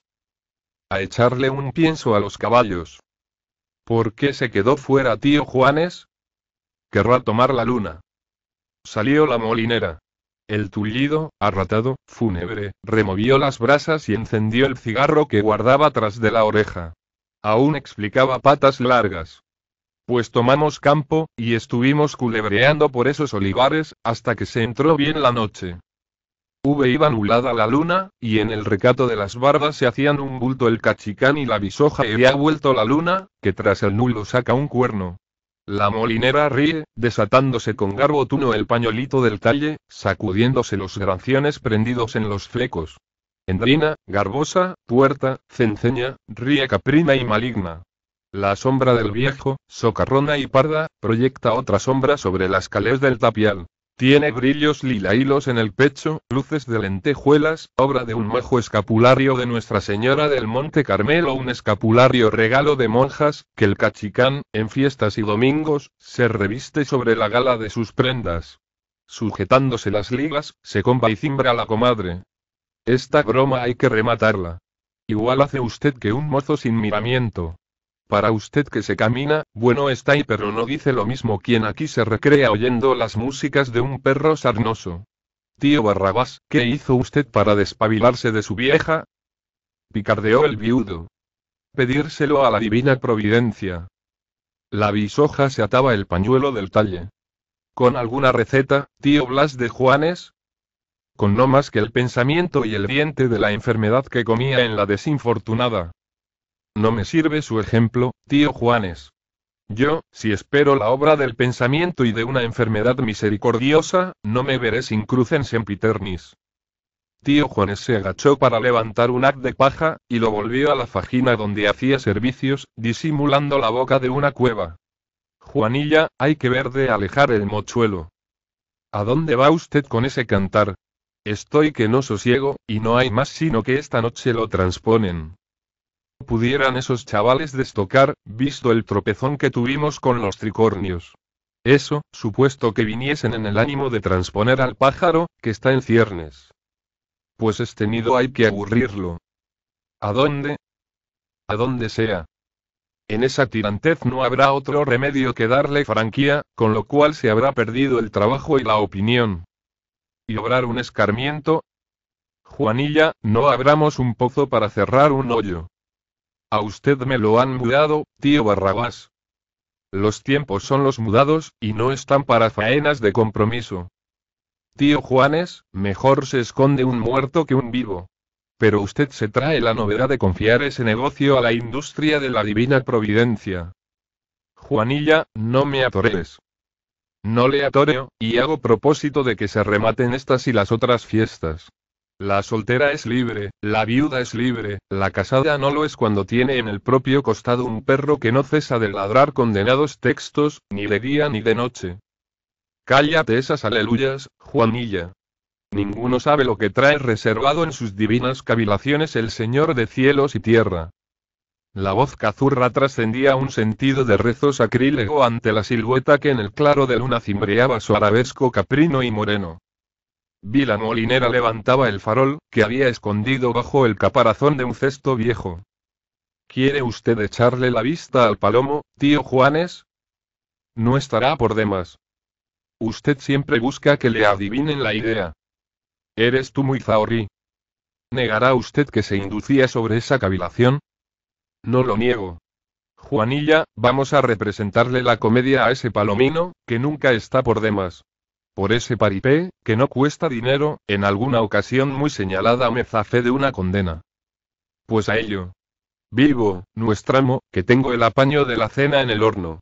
A echarle un pienso a los caballos. ¿Por qué se quedó fuera tío Juanes? Querrá tomar la luna. Salió la molinera. El tullido, arratado, fúnebre, removió las brasas y encendió el cigarro que guardaba tras de la oreja. Aún explicaba patas largas. Pues tomamos campo, y estuvimos culebreando por esos olivares, hasta que se entró bien la noche. V iba anulada la luna, y en el recato de las barbas se hacían un bulto el cachicán y la bisoja y había vuelto la luna, que tras el nulo saca un cuerno. La molinera ríe, desatándose con tuno el pañolito del talle, sacudiéndose los granciones prendidos en los flecos. Endrina, garbosa, puerta, cenceña, ríe caprina y maligna. La sombra del viejo, socarrona y parda, proyecta otra sombra sobre las calés del tapial. Tiene brillos lila hilos en el pecho, luces de lentejuelas, obra de un majo escapulario de Nuestra Señora del Monte Carmelo, un escapulario regalo de monjas, que el cachicán, en fiestas y domingos, se reviste sobre la gala de sus prendas. Sujetándose las ligas, se comba y cimbra la comadre. Esta broma hay que rematarla. Igual hace usted que un mozo sin miramiento. Para usted que se camina, bueno está y pero no dice lo mismo quien aquí se recrea oyendo las músicas de un perro sarnoso. Tío Barrabás, ¿qué hizo usted para despabilarse de su vieja? Picardeó el viudo. Pedírselo a la divina providencia. La bisoja se ataba el pañuelo del talle. ¿Con alguna receta, tío Blas de Juanes? Con no más que el pensamiento y el diente de la enfermedad que comía en la desinfortunada. No me sirve su ejemplo, tío Juanes. Yo, si espero la obra del pensamiento y de una enfermedad misericordiosa, no me veré sin cruz en sempiternis. Tío Juanes se agachó para levantar un haz de paja, y lo volvió a la fajina donde hacía servicios, disimulando la boca de una cueva. Juanilla, hay que ver de alejar el mochuelo. ¿A dónde va usted con ese cantar? Estoy que no sosiego, y no hay más sino que esta noche lo transponen pudieran esos chavales destocar, visto el tropezón que tuvimos con los tricornios. Eso, supuesto que viniesen en el ánimo de transponer al pájaro, que está en ciernes. Pues este nido hay que aburrirlo. ¿A dónde? A dónde sea. En esa tirantez no habrá otro remedio que darle franquía, con lo cual se habrá perdido el trabajo y la opinión. Y obrar un escarmiento, Juanilla, no abramos un pozo para cerrar un hoyo. A usted me lo han mudado, tío Barrabás. Los tiempos son los mudados, y no están para faenas de compromiso. Tío Juanes, mejor se esconde un muerto que un vivo. Pero usted se trae la novedad de confiar ese negocio a la industria de la divina providencia. Juanilla, no me atores. No le atoreo, y hago propósito de que se rematen estas y las otras fiestas. La soltera es libre, la viuda es libre, la casada no lo es cuando tiene en el propio costado un perro que no cesa de ladrar condenados textos, ni de día ni de noche. Cállate esas aleluyas, Juanilla. Ninguno sabe lo que trae reservado en sus divinas cavilaciones el Señor de cielos y tierra. La voz cazurra trascendía un sentido de rezo sacrílego ante la silueta que en el claro de luna cimbreaba su arabesco caprino y moreno. Vi la molinera levantaba el farol, que había escondido bajo el caparazón de un cesto viejo. ¿Quiere usted echarle la vista al palomo, tío Juanes? No estará por demás. Usted siempre busca que le adivinen la idea. Eres tú muy zahorí. ¿Negará usted que se inducía sobre esa cavilación? No lo niego. Juanilla, vamos a representarle la comedia a ese palomino, que nunca está por demás. Por ese paripé, que no cuesta dinero, en alguna ocasión muy señalada me zafé de una condena. Pues a ello. Vivo, amo, que tengo el apaño de la cena en el horno.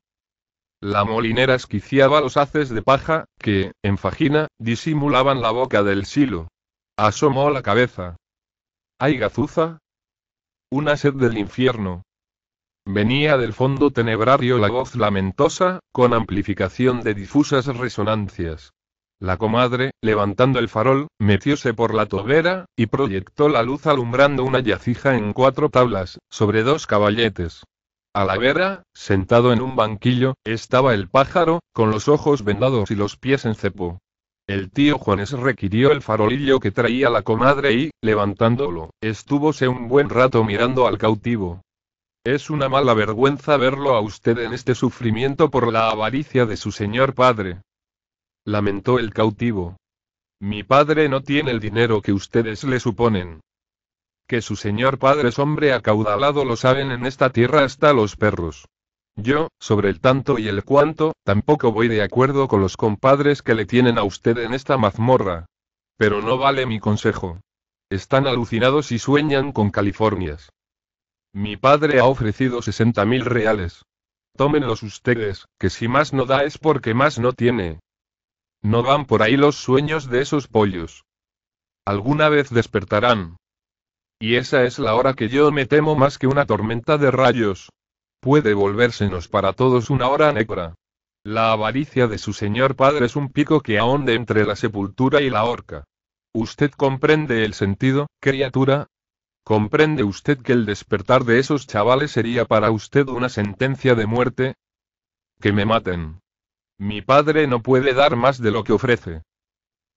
La molinera esquiciaba los haces de paja, que, en fajina, disimulaban la boca del silo. Asomó la cabeza. ¡Ay, gazuza! Una sed del infierno. Venía del fondo tenebrario la voz lamentosa, con amplificación de difusas resonancias. La comadre, levantando el farol, metióse por la tobera, y proyectó la luz alumbrando una yacija en cuatro tablas, sobre dos caballetes. A la vera, sentado en un banquillo, estaba el pájaro, con los ojos vendados y los pies en cepo. El tío Juanes requirió el farolillo que traía la comadre y, levantándolo, estúvose un buen rato mirando al cautivo. Es una mala vergüenza verlo a usted en este sufrimiento por la avaricia de su señor padre, lamentó el cautivo. Mi padre no tiene el dinero que ustedes le suponen. Que su señor padre es hombre acaudalado lo saben en esta tierra hasta los perros. Yo, sobre el tanto y el cuanto, tampoco voy de acuerdo con los compadres que le tienen a usted en esta mazmorra. Pero no vale mi consejo. Están alucinados y sueñan con Californias. Mi padre ha ofrecido 60 mil reales. Tómenlos ustedes, que si más no da es porque más no tiene. No van por ahí los sueños de esos pollos. Alguna vez despertarán. Y esa es la hora que yo me temo más que una tormenta de rayos. Puede volvérsenos para todos una hora negra. La avaricia de su señor padre es un pico que ahonde entre la sepultura y la horca. ¿Usted comprende el sentido, criatura? ¿Comprende usted que el despertar de esos chavales sería para usted una sentencia de muerte? Que me maten. Mi padre no puede dar más de lo que ofrece.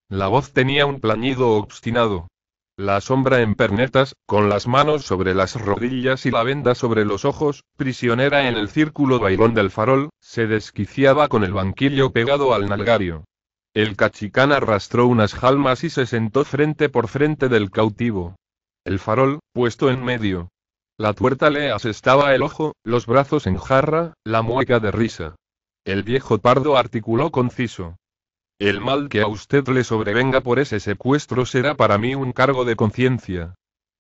La voz tenía un plañido obstinado. La sombra en pernetas, con las manos sobre las rodillas y la venda sobre los ojos, prisionera en el círculo bailón del farol, se desquiciaba con el banquillo pegado al nalgario. El cachicán arrastró unas jalmas y se sentó frente por frente del cautivo. El farol, puesto en medio. La tuerta le asestaba el ojo, los brazos en jarra, la mueca de risa. El viejo pardo articuló conciso. El mal que a usted le sobrevenga por ese secuestro será para mí un cargo de conciencia.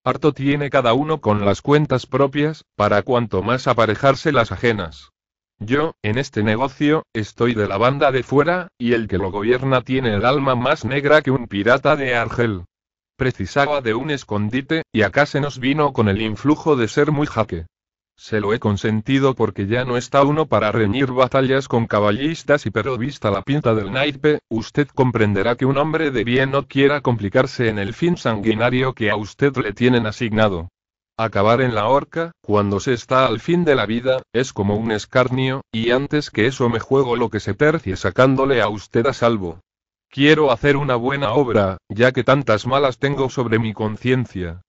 Harto tiene cada uno con las cuentas propias, para cuanto más aparejarse las ajenas. Yo, en este negocio, estoy de la banda de fuera, y el que lo gobierna tiene el alma más negra que un pirata de Argel. Precisaba de un escondite, y acá se nos vino con el influjo de ser muy jaque. Se lo he consentido porque ya no está uno para reñir batallas con caballistas y pero vista la pinta del naipe, usted comprenderá que un hombre de bien no quiera complicarse en el fin sanguinario que a usted le tienen asignado. Acabar en la horca, cuando se está al fin de la vida, es como un escarnio, y antes que eso me juego lo que se tercie sacándole a usted a salvo. Quiero hacer una buena obra, ya que tantas malas tengo sobre mi conciencia.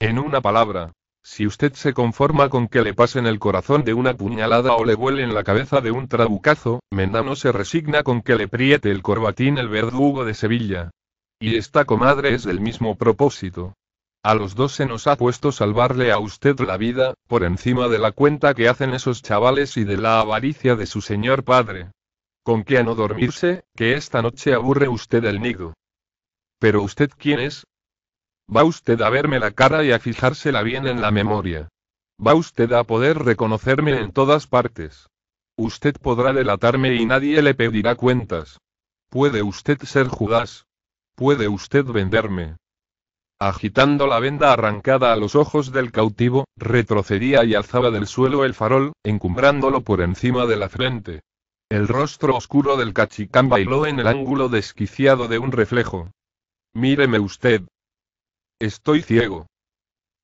En una palabra, si usted se conforma con que le pasen el corazón de una puñalada o le vuelen la cabeza de un trabucazo, no se resigna con que le priete el corbatín el verdugo de Sevilla. Y esta comadre es del mismo propósito. A los dos se nos ha puesto salvarle a usted la vida, por encima de la cuenta que hacen esos chavales y de la avaricia de su señor padre. Con que a no dormirse, que esta noche aburre usted el nido. Pero usted quién es, Va usted a verme la cara y a fijársela bien en la memoria. Va usted a poder reconocerme en todas partes. Usted podrá delatarme y nadie le pedirá cuentas. Puede usted ser Judas. Puede usted venderme. Agitando la venda arrancada a los ojos del cautivo, retrocedía y alzaba del suelo el farol, encumbrándolo por encima de la frente. El rostro oscuro del cachicán bailó en el ángulo desquiciado de un reflejo. Míreme usted, Estoy ciego.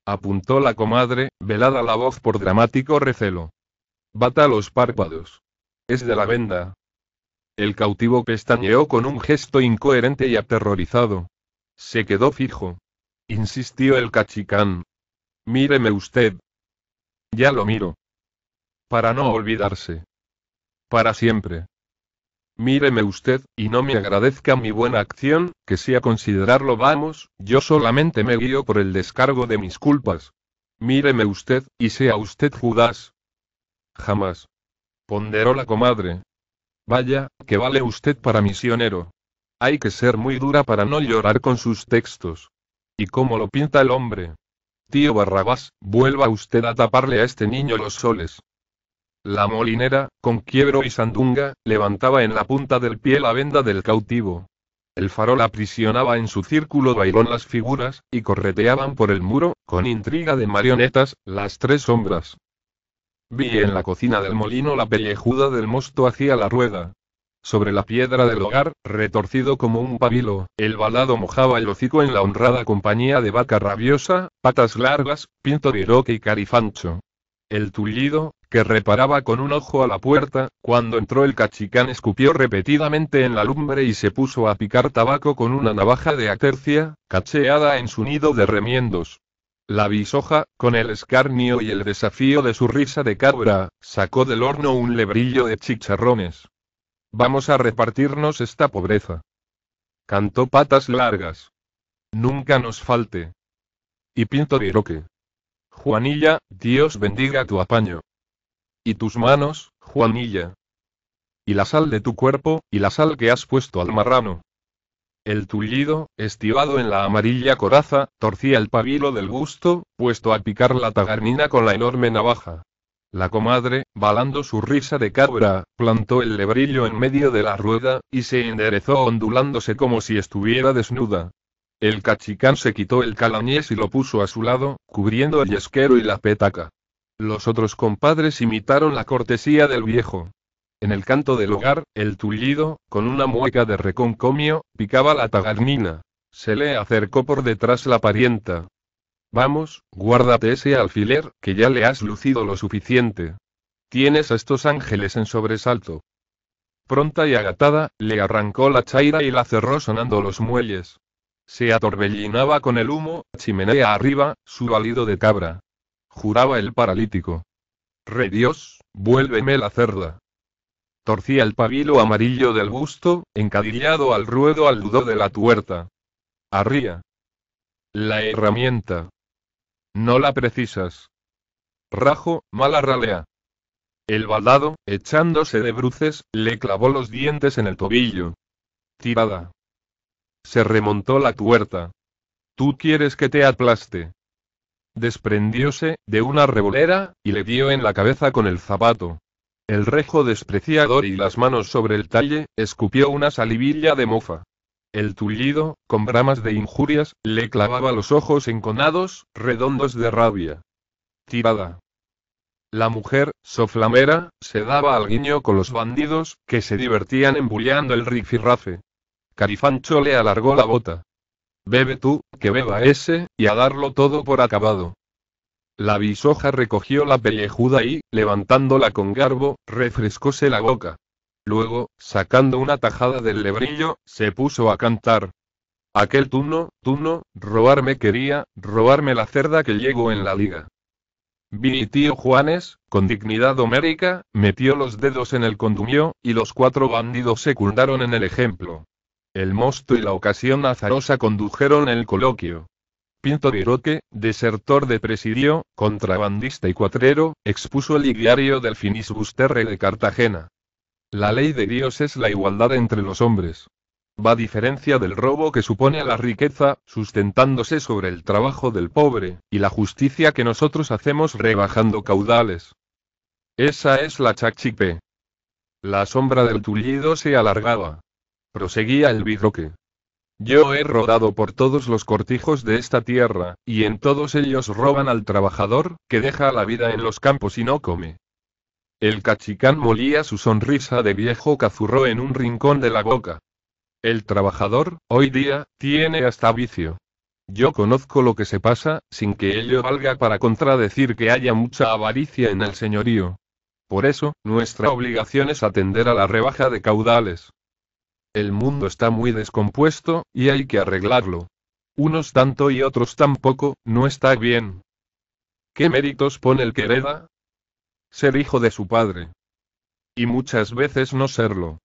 Apuntó la comadre, velada la voz por dramático recelo. Bata los párpados. Es de la venda. El cautivo pestañeó con un gesto incoherente y aterrorizado. Se quedó fijo. Insistió el cachicán. Míreme usted. Ya lo miro. Para no olvidarse. Para siempre. Míreme usted, y no me agradezca mi buena acción, que si a considerarlo vamos, yo solamente me guío por el descargo de mis culpas. Míreme usted, y sea usted Judas. Jamás. Ponderó la comadre. Vaya, que vale usted para misionero. Hay que ser muy dura para no llorar con sus textos. ¿Y cómo lo pinta el hombre? Tío Barrabás, vuelva usted a taparle a este niño los soles. La molinera, con quiebro y sandunga, levantaba en la punta del pie la venda del cautivo. El farol aprisionaba en su círculo bailón las figuras, y correteaban por el muro, con intriga de marionetas, las tres sombras. Vi en la cocina del molino la pellejuda del mosto hacia la rueda. Sobre la piedra del hogar, retorcido como un pabilo, el balado mojaba el hocico en la honrada compañía de vaca rabiosa, patas largas, pinto de roque y carifancho. El tullido, que reparaba con un ojo a la puerta, cuando entró el cachicán escupió repetidamente en la lumbre y se puso a picar tabaco con una navaja de atercia, cacheada en su nido de remiendos. La bisoja, con el escarnio y el desafío de su risa de cabra, sacó del horno un lebrillo de chicharrones. Vamos a repartirnos esta pobreza. Cantó patas largas. Nunca nos falte. Y Pinto roque. Juanilla, Dios bendiga tu apaño. Y tus manos, Juanilla. Y la sal de tu cuerpo, y la sal que has puesto al marrano. El tullido, estivado en la amarilla coraza, torcía el pabilo del gusto, puesto a picar la tagarnina con la enorme navaja. La comadre, balando su risa de cabra, plantó el lebrillo en medio de la rueda, y se enderezó ondulándose como si estuviera desnuda. El cachicán se quitó el calañés y lo puso a su lado, cubriendo el yesquero y la petaca. Los otros compadres imitaron la cortesía del viejo. En el canto del hogar, el tullido, con una mueca de reconcomio, picaba la tagarnina. Se le acercó por detrás la parienta. Vamos, guárdate ese alfiler, que ya le has lucido lo suficiente. Tienes a estos ángeles en sobresalto. Pronta y agatada, le arrancó la chaira y la cerró sonando los muelles. Se atorbellinaba con el humo, chimenea arriba, su alido de cabra juraba el paralítico. Re Dios, vuélveme la cerda. Torcía el pabilo amarillo del busto, encadillado al ruedo al dudo de la tuerta. Arría. La herramienta. No la precisas. Rajo, mala ralea. El baldado, echándose de bruces, le clavó los dientes en el tobillo. Tirada. Se remontó la tuerta. Tú quieres que te aplaste. Desprendióse de una revolera, y le dio en la cabeza con el zapato. El rejo despreciador y las manos sobre el talle, escupió una salivilla de mofa. El tullido, con bramas de injurias, le clavaba los ojos enconados, redondos de rabia. Tirada. La mujer, soflamera, se daba al guiño con los bandidos, que se divertían embullando el rifirrafe. Carifancho le alargó la bota. Bebe tú, que beba ese, y a darlo todo por acabado. La bisoja recogió la pellejuda y, levantándola con garbo, refrescóse la boca. Luego, sacando una tajada del lebrillo, se puso a cantar. Aquel tuno, tuno, robarme quería, robarme la cerda que llegó en la liga. Vi tío Juanes, con dignidad homérica, metió los dedos en el condumio, y los cuatro bandidos secundaron en el ejemplo. El mosto y la ocasión azarosa condujeron el coloquio. Pinto Viroque, desertor de presidio, contrabandista y cuatrero, expuso el ideario del Finis de Cartagena. La ley de Dios es la igualdad entre los hombres. Va a diferencia del robo que supone a la riqueza, sustentándose sobre el trabajo del pobre, y la justicia que nosotros hacemos rebajando caudales. Esa es la chachipe. La sombra del tullido se alargaba proseguía el vidroque. Yo he rodado por todos los cortijos de esta tierra, y en todos ellos roban al trabajador, que deja la vida en los campos y no come. El cachicán molía su sonrisa de viejo cazurro en un rincón de la boca. El trabajador, hoy día, tiene hasta vicio. Yo conozco lo que se pasa, sin que ello valga para contradecir que haya mucha avaricia en el señorío. Por eso, nuestra obligación es atender a la rebaja de caudales. El mundo está muy descompuesto, y hay que arreglarlo. Unos tanto y otros tan poco, no está bien. ¿Qué méritos pone el que hereda? Ser hijo de su padre. Y muchas veces no serlo.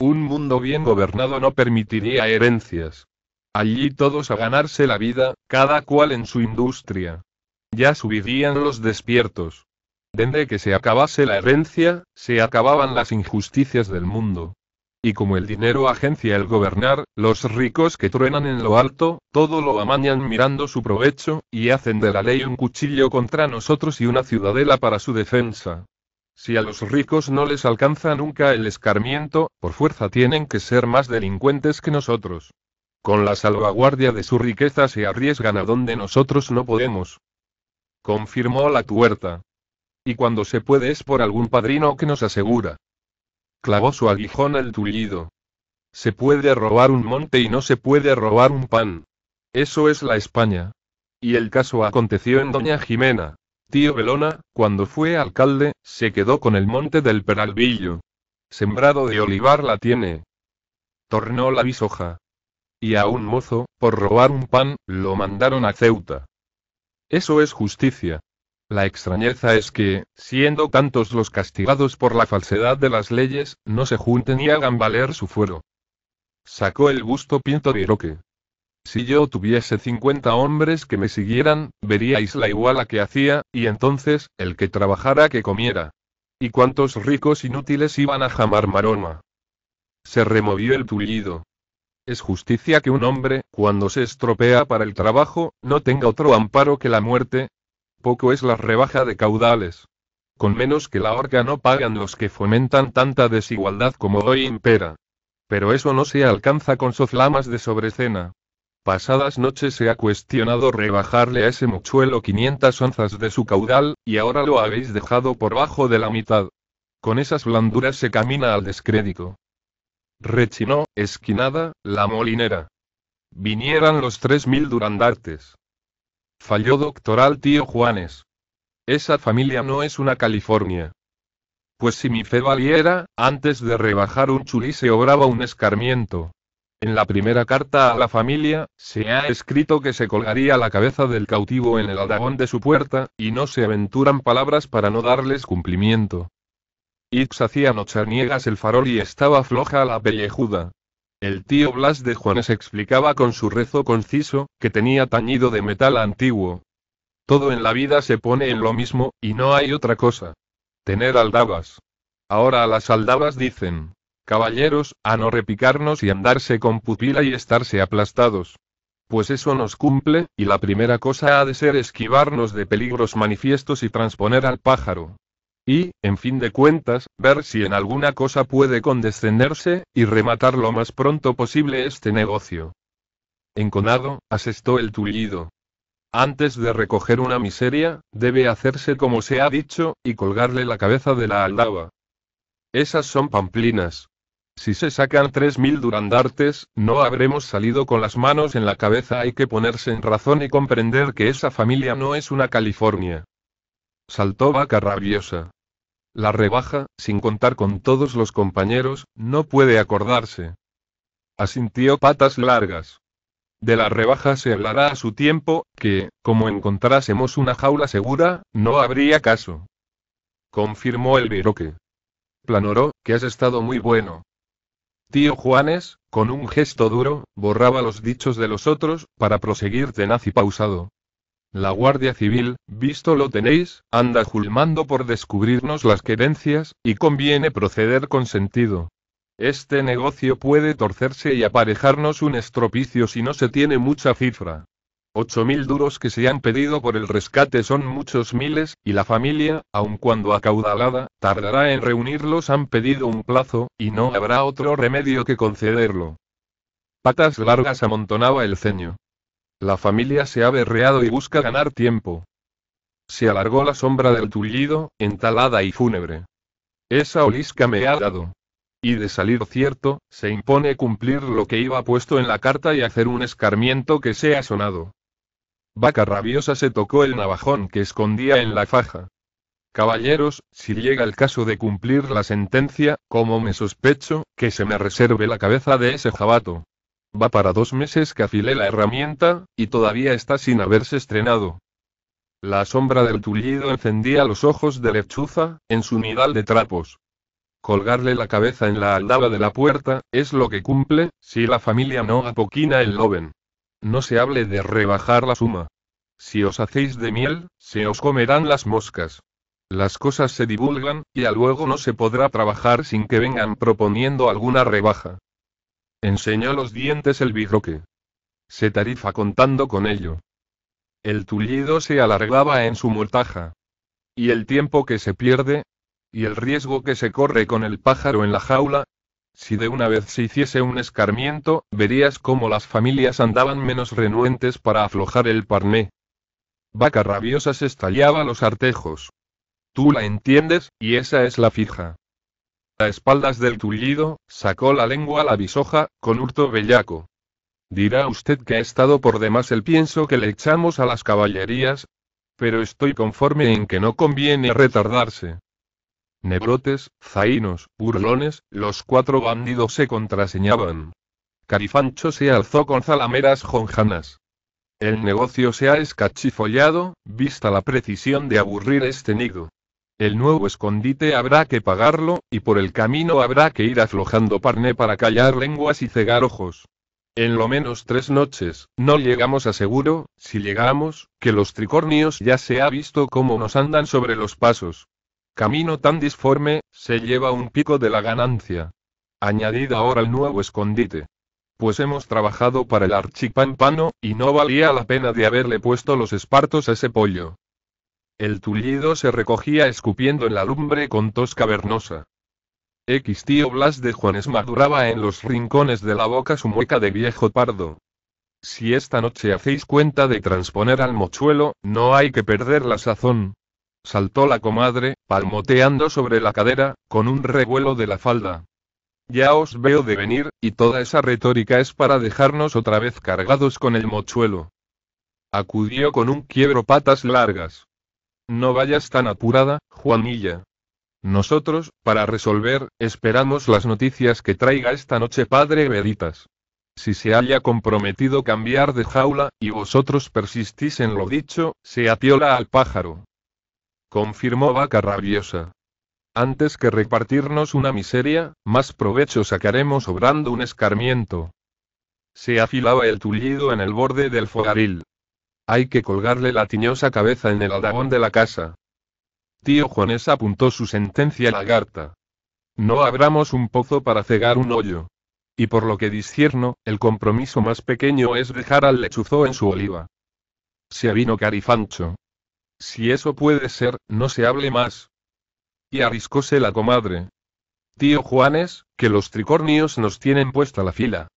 Un mundo bien gobernado no permitiría herencias. Allí todos a ganarse la vida, cada cual en su industria. Ya subirían los despiertos. Dende que se acabase la herencia, se acababan las injusticias del mundo. Y como el dinero agencia el gobernar, los ricos que truenan en lo alto, todo lo amañan mirando su provecho, y hacen de la ley un cuchillo contra nosotros y una ciudadela para su defensa. Si a los ricos no les alcanza nunca el escarmiento, por fuerza tienen que ser más delincuentes que nosotros. Con la salvaguardia de su riqueza se arriesgan a donde nosotros no podemos. Confirmó la tuerta. Y cuando se puede es por algún padrino que nos asegura, clavó su aguijón al tullido. Se puede robar un monte y no se puede robar un pan. Eso es la España. Y el caso aconteció en Doña Jimena. Tío Belona, cuando fue alcalde, se quedó con el monte del Peralvillo. Sembrado de olivar la tiene. Tornó la bisoja. Y a un mozo, por robar un pan, lo mandaron a Ceuta. Eso es justicia. La extrañeza es que, siendo tantos los castigados por la falsedad de las leyes, no se junten y hagan valer su fuero. Sacó el busto Pinto de Roque. Si yo tuviese 50 hombres que me siguieran, veríais la a que hacía, y entonces, el que trabajara que comiera. ¿Y cuántos ricos inútiles iban a jamar maroma? Se removió el tullido. Es justicia que un hombre, cuando se estropea para el trabajo, no tenga otro amparo que la muerte, poco es la rebaja de caudales. Con menos que la horca no pagan los que fomentan tanta desigualdad como hoy impera. Pero eso no se alcanza con soflamas de sobrecena. Pasadas noches se ha cuestionado rebajarle a ese mochuelo 500 onzas de su caudal, y ahora lo habéis dejado por bajo de la mitad. Con esas blanduras se camina al descrédito. Rechinó, esquinada, la molinera. Vinieran los tres mil durandartes. Falló doctoral tío Juanes. Esa familia no es una California. Pues si mi fe valiera, antes de rebajar un chuli se obraba un escarmiento. En la primera carta a la familia, se ha escrito que se colgaría la cabeza del cautivo en el aldabón de su puerta, y no se aventuran palabras para no darles cumplimiento. Ix hacía niegas el farol y estaba floja la pellejuda. El tío Blas de Juanes explicaba con su rezo conciso, que tenía tañido de metal antiguo. Todo en la vida se pone en lo mismo, y no hay otra cosa. Tener aldabas. Ahora a las aldabas dicen, caballeros, a no repicarnos y andarse con pupila y estarse aplastados. Pues eso nos cumple, y la primera cosa ha de ser esquivarnos de peligros manifiestos y transponer al pájaro, y, en fin de cuentas, ver si en alguna cosa puede condescenderse, y rematar lo más pronto posible este negocio. Enconado, asestó el tullido. Antes de recoger una miseria, debe hacerse como se ha dicho, y colgarle la cabeza de la aldaba. Esas son pamplinas, si se sacan tres mil durandartes, no habremos salido con las manos en la cabeza. Hay que ponerse en razón y comprender que esa familia no es una California. Saltó vaca rabiosa. La rebaja, sin contar con todos los compañeros, no puede acordarse. Asintió patas largas. De la rebaja se hablará a su tiempo, que, como encontrásemos una jaula segura, no habría caso. Confirmó el viroque. Planoró, que has estado muy bueno. Tío Juanes, con un gesto duro, borraba los dichos de los otros, para proseguir tenaz y pausado. La Guardia Civil, visto lo tenéis, anda julmando por descubrirnos las querencias, y conviene proceder con sentido. Este negocio puede torcerse y aparejarnos un estropicio si no se tiene mucha cifra. Ocho mil duros que se han pedido por el rescate son muchos miles, y la familia, aun cuando acaudalada, tardará en reunirlos. Han pedido un plazo, y no habrá otro remedio que concederlo. Patas largas amontonaba el ceño. La familia se ha berreado y busca ganar tiempo. Se alargó la sombra del tullido, entalada y fúnebre. Esa olisca me ha dado. Y de salir cierto, se impone cumplir lo que iba puesto en la carta y hacer un escarmiento que sea sonado. Vaca rabiosa se tocó el navajón que escondía en la faja. Caballeros, si llega el caso de cumplir la sentencia, como me sospecho, que se me reserve la cabeza de ese jabato. Va para dos meses que afilé la herramienta, y todavía está sin haberse estrenado. La sombra del tullido encendía los ojos de lechuza, en su nidal de trapos. Colgarle la cabeza en la aldaba de la puerta, es lo que cumple, si la familia no apoquina el loben. No se hable de rebajar la suma. Si os hacéis de miel, se os comerán las moscas. Las cosas se divulgan, y a luego no se podrá trabajar sin que vengan proponiendo alguna rebaja. Enseñó los dientes el que. Se tarifa contando con ello. El tullido se alargaba en su mortaja. Y el tiempo que se pierde, y el riesgo que se corre con el pájaro en la jaula, si de una vez se hiciese un escarmiento, verías cómo las familias andaban menos renuentes para aflojar el parné. Vaca rabiosa se estallaba los artejos. Tú la entiendes, y esa es la fija. A espaldas del tullido, sacó la lengua a la bisoja, con hurto bellaco. Dirá usted que ha estado por demás el pienso que le echamos a las caballerías. Pero estoy conforme en que no conviene retardarse. Nebrotes, zainos, burlones, los cuatro bandidos se contraseñaban. Carifancho se alzó con zalameras jonjanas. El negocio se ha escachifollado, vista la precisión de aburrir este nido. El nuevo escondite habrá que pagarlo, y por el camino habrá que ir aflojando parné para callar lenguas y cegar ojos. En lo menos tres noches, no llegamos a seguro, si llegamos, que los tricornios ya se ha visto cómo nos andan sobre los pasos. Camino tan disforme, se lleva un pico de la ganancia. Añadid ahora el nuevo escondite. Pues hemos trabajado para el archipampano, y no valía la pena de haberle puesto los espartos a ese pollo. El tullido se recogía escupiendo en la lumbre con tos cavernosa. X tío Blas de Juanes maduraba en los rincones de la boca su mueca de viejo pardo. Si esta noche hacéis cuenta de transponer al mochuelo, no hay que perder la sazón. Saltó la comadre, palmoteando sobre la cadera, con un revuelo de la falda. Ya os veo de venir, y toda esa retórica es para dejarnos otra vez cargados con el mochuelo. Acudió con un quiebro patas largas. No vayas tan apurada, Juanilla. Nosotros, para resolver, esperamos las noticias que traiga esta noche padre Veritas. Si se haya comprometido cambiar de jaula, y vosotros persistís en lo dicho, se atiola al pájaro. Confirmó Vaca rabiosa. Antes que repartirnos una miseria, más provecho sacaremos obrando un escarmiento. Se afilaba el tullido en el borde del fogaril. Hay que colgarle la tiñosa cabeza en el aldabón de la casa. Tío Juanes apuntó su sentencia a la garta. No abramos un pozo para cegar un hoyo. Y por lo que discierno, el compromiso más pequeño es dejar al lechuzo en su oliva. Se avino Carifancho. Si eso puede ser, no se hable más. Y arriscóse la comadre. Tío Juanes, que los tricornios nos tienen puesta la fila.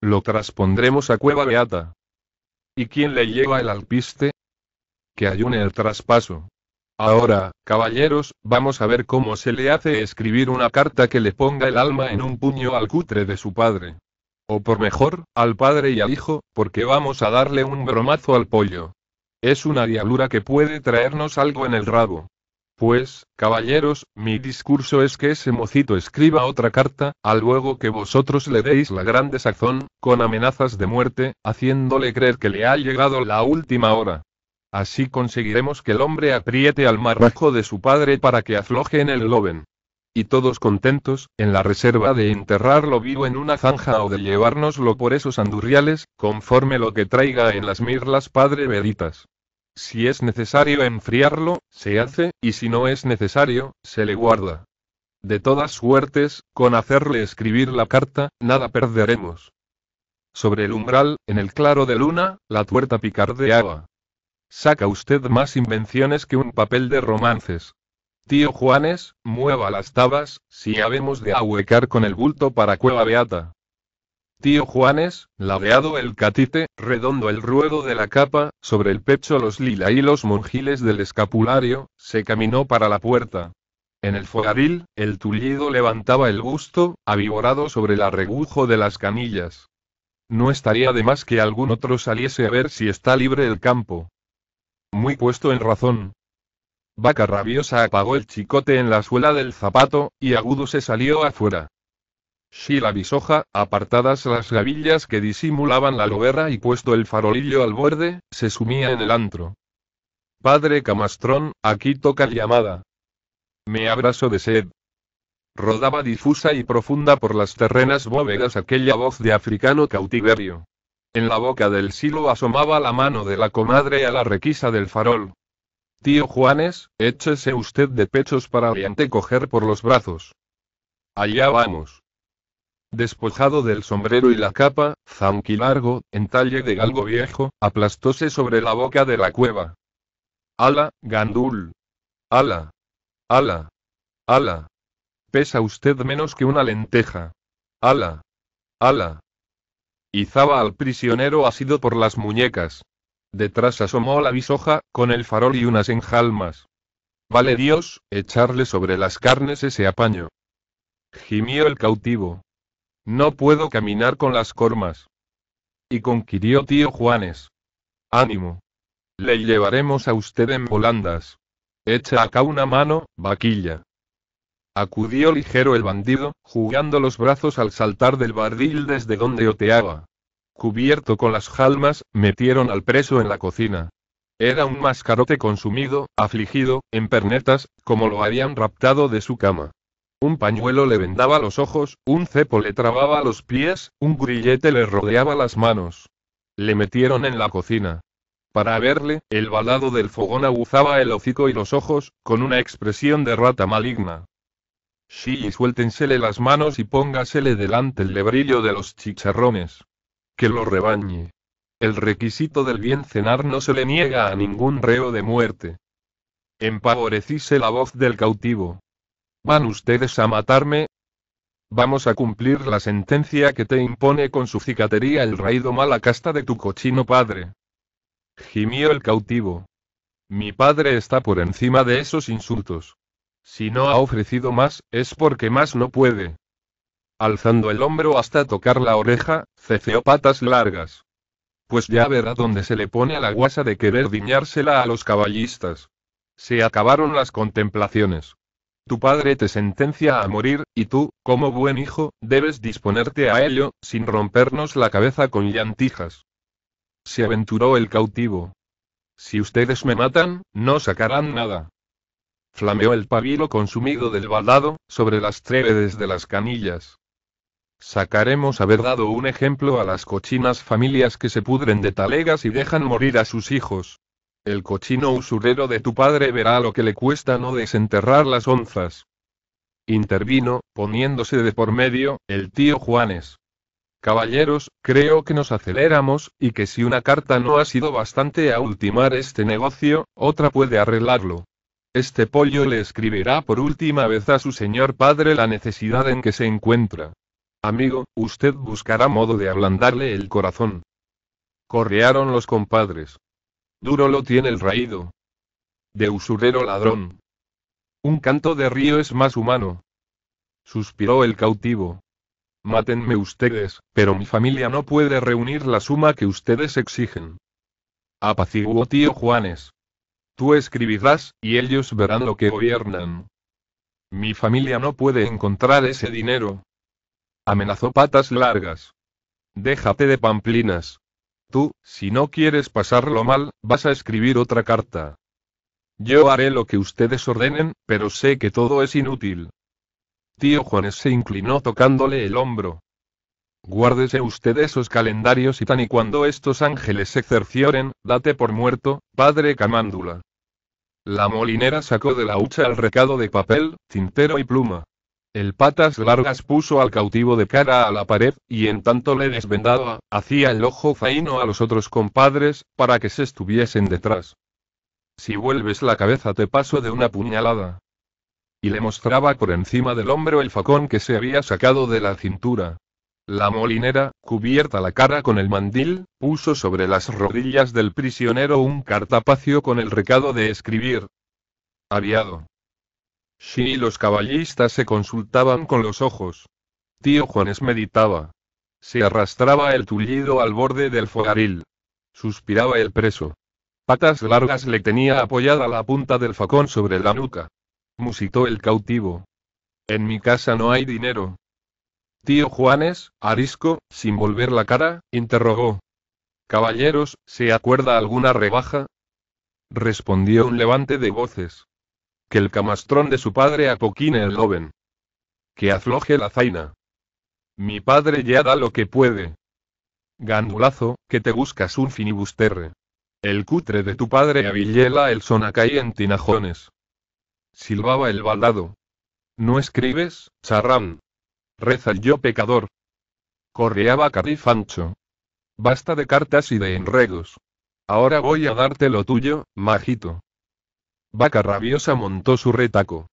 Lo traspondremos a Cueva Beata. ¿Y quién le lleva el alpiste? Que ayune el traspaso. Ahora, caballeros, vamos a ver cómo se le hace escribir una carta que le ponga el alma en un puño al cutre de su padre. O por mejor, al padre y al hijo, porque vamos a darle un bromazo al pollo. Es una diablura que puede traernos algo en el rabo. Pues, caballeros, mi discurso es que ese mocito escriba otra carta, al luego que vosotros le deis la grande sazón, con amenazas de muerte, haciéndole creer que le ha llegado la última hora. Así conseguiremos que el hombre apriete al marrajo de su padre para que afloje en el loben. Y todos contentos, en la reserva de enterrarlo vivo en una zanja o de llevárnoslo por esos andurriales, conforme lo que traiga en las mirlas padre veritas. Si es necesario enfriarlo, se hace, y si no es necesario, se le guarda. De todas suertes, con hacerle escribir la carta, nada perderemos. Sobre el umbral, en el claro de luna, la tuerta picardeaba. Saca usted más invenciones que un papel de romances. Tío Juanes, mueva las tabas, si habemos de ahuecar con el bulto para Cueva Beata. Tío Juanes, ladeado el catite, redondo el ruedo de la capa, sobre el pecho los lila y los monjiles del escapulario, se caminó para la puerta. En el fogaril, el tullido levantaba el busto, avivorado sobre el arregujo de las canillas. No estaría de más que algún otro saliese a ver si está libre el campo. Muy puesto en razón, Vaca rabiosa apagó el chicote en la suela del zapato, y agudo se salió afuera la Bisoja, apartadas las gavillas que disimulaban la loberra y puesto el farolillo al borde, se sumía en el antro. Padre Camastrón, aquí toca llamada. Me abrazo de sed. Rodaba difusa y profunda por las terrenas bóvedas aquella voz de africano cautiverio. En la boca del silo asomaba la mano de la comadre a la requisa del farol. Tío Juanes, échese usted de pechos para aliante coger por los brazos. Allá vamos. Despojado del sombrero y la capa, zanquilargo, en talle de galgo viejo, aplastóse sobre la boca de la cueva. ¡Ala, Gandul! ¡Ala! ¡Ala! ¡Ala! Pesa usted menos que una lenteja. ¡Ala! ¡Ala! Izaba al prisionero asido por las muñecas. Detrás asomó la bisoja, con el farol y unas enjalmas. Vale Dios, echarle sobre las carnes ese apaño. Gimió el cautivo. No puedo caminar con las cormas. Y conquirió tío Juanes. Ánimo. Le llevaremos a usted en volandas. Echa acá una mano, vaquilla. Acudió ligero el bandido, jugando los brazos al saltar del bardil desde donde oteaba. Cubierto con las jalmas, metieron al preso en la cocina. Era un mascarote consumido, afligido, en pernetas, como lo habían raptado de su cama. Un pañuelo le vendaba los ojos, un cepo le trababa los pies, un grillete le rodeaba las manos. Le metieron en la cocina. Para verle, el balado del fogón aguzaba el hocico y los ojos, con una expresión de rata maligna. Sí, suéltensele las manos y póngasele delante el lebrillo de los chicharrones. Que lo rebañe. El requisito del bien cenar no se le niega a ningún reo de muerte. Empavorecíse la voz del cautivo. ¿Van ustedes a matarme? Vamos a cumplir la sentencia que te impone con su cicatería el raído mala casta de tu cochino padre. Gimió el cautivo. Mi padre está por encima de esos insultos. Si no ha ofrecido más, es porque más no puede. Alzando el hombro hasta tocar la oreja, ceceó patas largas. Pues ya verá dónde se le pone a la guasa de querer diñársela a los caballistas. Se acabaron las contemplaciones. Tu padre te sentencia a morir, y tú, como buen hijo, debes disponerte a ello, sin rompernos la cabeza con llantijas. Se aventuró el cautivo. Si ustedes me matan, no sacarán nada. Flameó el pabilo consumido del baldado, sobre las trévedes de las canillas. Sacaremos haber dado un ejemplo a las cochinas familias que se pudren de talegas y dejan morir a sus hijos, el cochino usurero de tu padre verá lo que le cuesta no desenterrar las onzas. Intervino, poniéndose de por medio, el tío Juanes. Caballeros, creo que nos aceleramos, y que si una carta no ha sido bastante a ultimar este negocio, otra puede arreglarlo. Este pollo le escribirá por última vez a su señor padre la necesidad en que se encuentra. Amigo, usted buscará modo de ablandarle el corazón. Correaron los compadres. Duro lo tiene el raído. De usurero ladrón. Un canto de río es más humano. Suspiró el cautivo. Mátenme ustedes, pero mi familia no puede reunir la suma que ustedes exigen. Apaciguó tío Juanes. Tú escribirás, y ellos verán lo que gobiernan. Mi familia no puede encontrar ese dinero. Amenazó patas largas. Déjate de pamplinas. Tú, si no quieres pasarlo mal, vas a escribir otra carta. Yo haré lo que ustedes ordenen, pero sé que todo es inútil. Tío Juanes se inclinó tocándole el hombro. Guárdese usted esos calendarios y tan y cuando estos ángeles se cercioren, date por muerto, padre Camándula. La molinera sacó de la hucha el recado de papel, tintero y pluma. El patas largas puso al cautivo de cara a la pared, y en tanto le desvendaba, hacía el ojo zaino a los otros compadres, para que se estuviesen detrás. Si vuelves la cabeza te paso de una puñalada. Y le mostraba por encima del hombro el facón que se había sacado de la cintura. La molinera, cubierta la cara con el mandil, puso sobre las rodillas del prisionero un cartapacio con el recado de escribir. Aviado. Sí, los caballistas se consultaban con los ojos. Tío Juanes meditaba. Se arrastraba el tullido al borde del fogaril. Suspiraba el preso. Patas largas le tenía apoyada la punta del facón sobre la nuca. Musitó el cautivo. En mi casa no hay dinero. Tío Juanes, arisco, sin volver la cara, interrogó. Caballeros, ¿se acuerda alguna rebaja? Respondió un levante de voces que el camastrón de su padre apoquine el joven. Que afloje la zaina. Mi padre ya da lo que puede. Gandulazo, que te buscas un finibusterre. El cutre de tu padre avillela el sonacay en tinajones. Silbaba el baldado. ¿No escribes, charrán? Reza yo pecador. Correaba Fancho. Basta de cartas y de enredos. Ahora voy a darte lo tuyo, majito. Vaca rabiosa montó su retaco.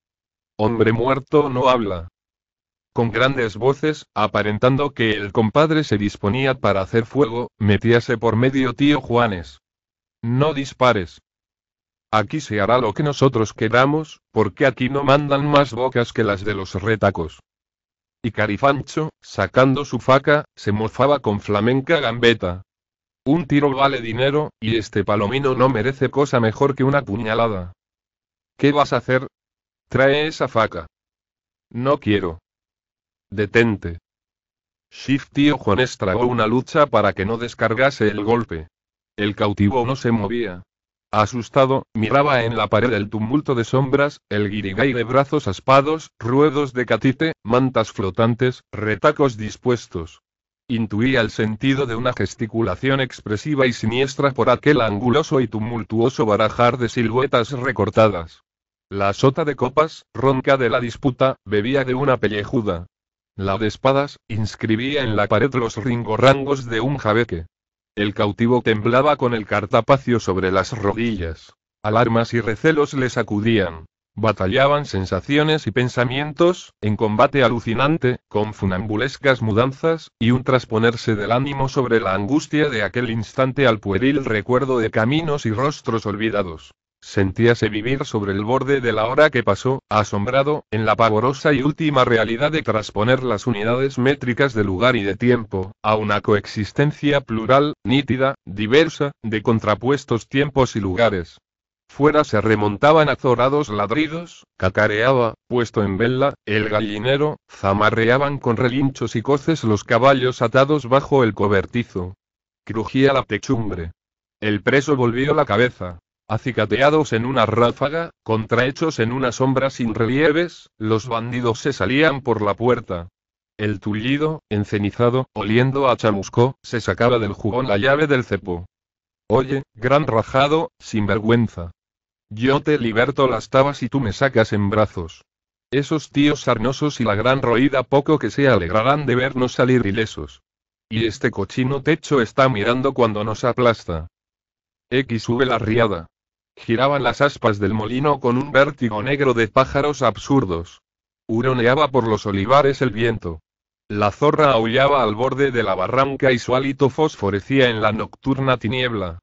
Hombre muerto no habla. Con grandes voces, aparentando que el compadre se disponía para hacer fuego, metíase por medio tío Juanes. No dispares. Aquí se hará lo que nosotros queramos, porque aquí no mandan más bocas que las de los retacos. Y Carifancho, sacando su faca, se mofaba con flamenca gambeta. Un tiro vale dinero, y este palomino no merece cosa mejor que una puñalada. ¿Qué vas a hacer? Trae esa faca. No quiero. Detente. Shift o Juan una lucha para que no descargase el golpe. El cautivo no se movía. Asustado, miraba en la pared el tumulto de sombras, el guirigay de brazos aspados, ruedos de catite, mantas flotantes, retacos dispuestos. Intuía el sentido de una gesticulación expresiva y siniestra por aquel anguloso y tumultuoso barajar de siluetas recortadas. La sota de copas, ronca de la disputa, bebía de una pellejuda. La de espadas, inscribía en la pared los ringorrangos de un jabeque. El cautivo temblaba con el cartapacio sobre las rodillas. Alarmas y recelos le sacudían. Batallaban sensaciones y pensamientos, en combate alucinante, con funambulescas mudanzas, y un trasponerse del ánimo sobre la angustia de aquel instante al pueril recuerdo de caminos y rostros olvidados. Sentíase vivir sobre el borde de la hora que pasó, asombrado, en la pavorosa y última realidad de trasponer las unidades métricas de lugar y de tiempo, a una coexistencia plural, nítida, diversa, de contrapuestos tiempos y lugares. Fuera se remontaban azorados ladridos, cacareaba, puesto en vela, el gallinero, zamarreaban con relinchos y coces los caballos atados bajo el cobertizo. Crujía la techumbre. El preso volvió la cabeza, Acicateados en una ráfaga, contrahechos en una sombra sin relieves, los bandidos se salían por la puerta. El tullido, encenizado, oliendo a chamusco, se sacaba del jugón la llave del cepo. Oye, gran rajado, sin vergüenza. Yo te liberto las tabas y tú me sacas en brazos. Esos tíos sarnosos y la gran roída poco que se alegrarán de vernos salir ilesos. Y este cochino techo está mirando cuando nos aplasta. X sube la riada. Giraban las aspas del molino con un vértigo negro de pájaros absurdos. Huroneaba por los olivares el viento. La zorra aullaba al borde de la barranca y su hálito fosforecía en la nocturna tiniebla.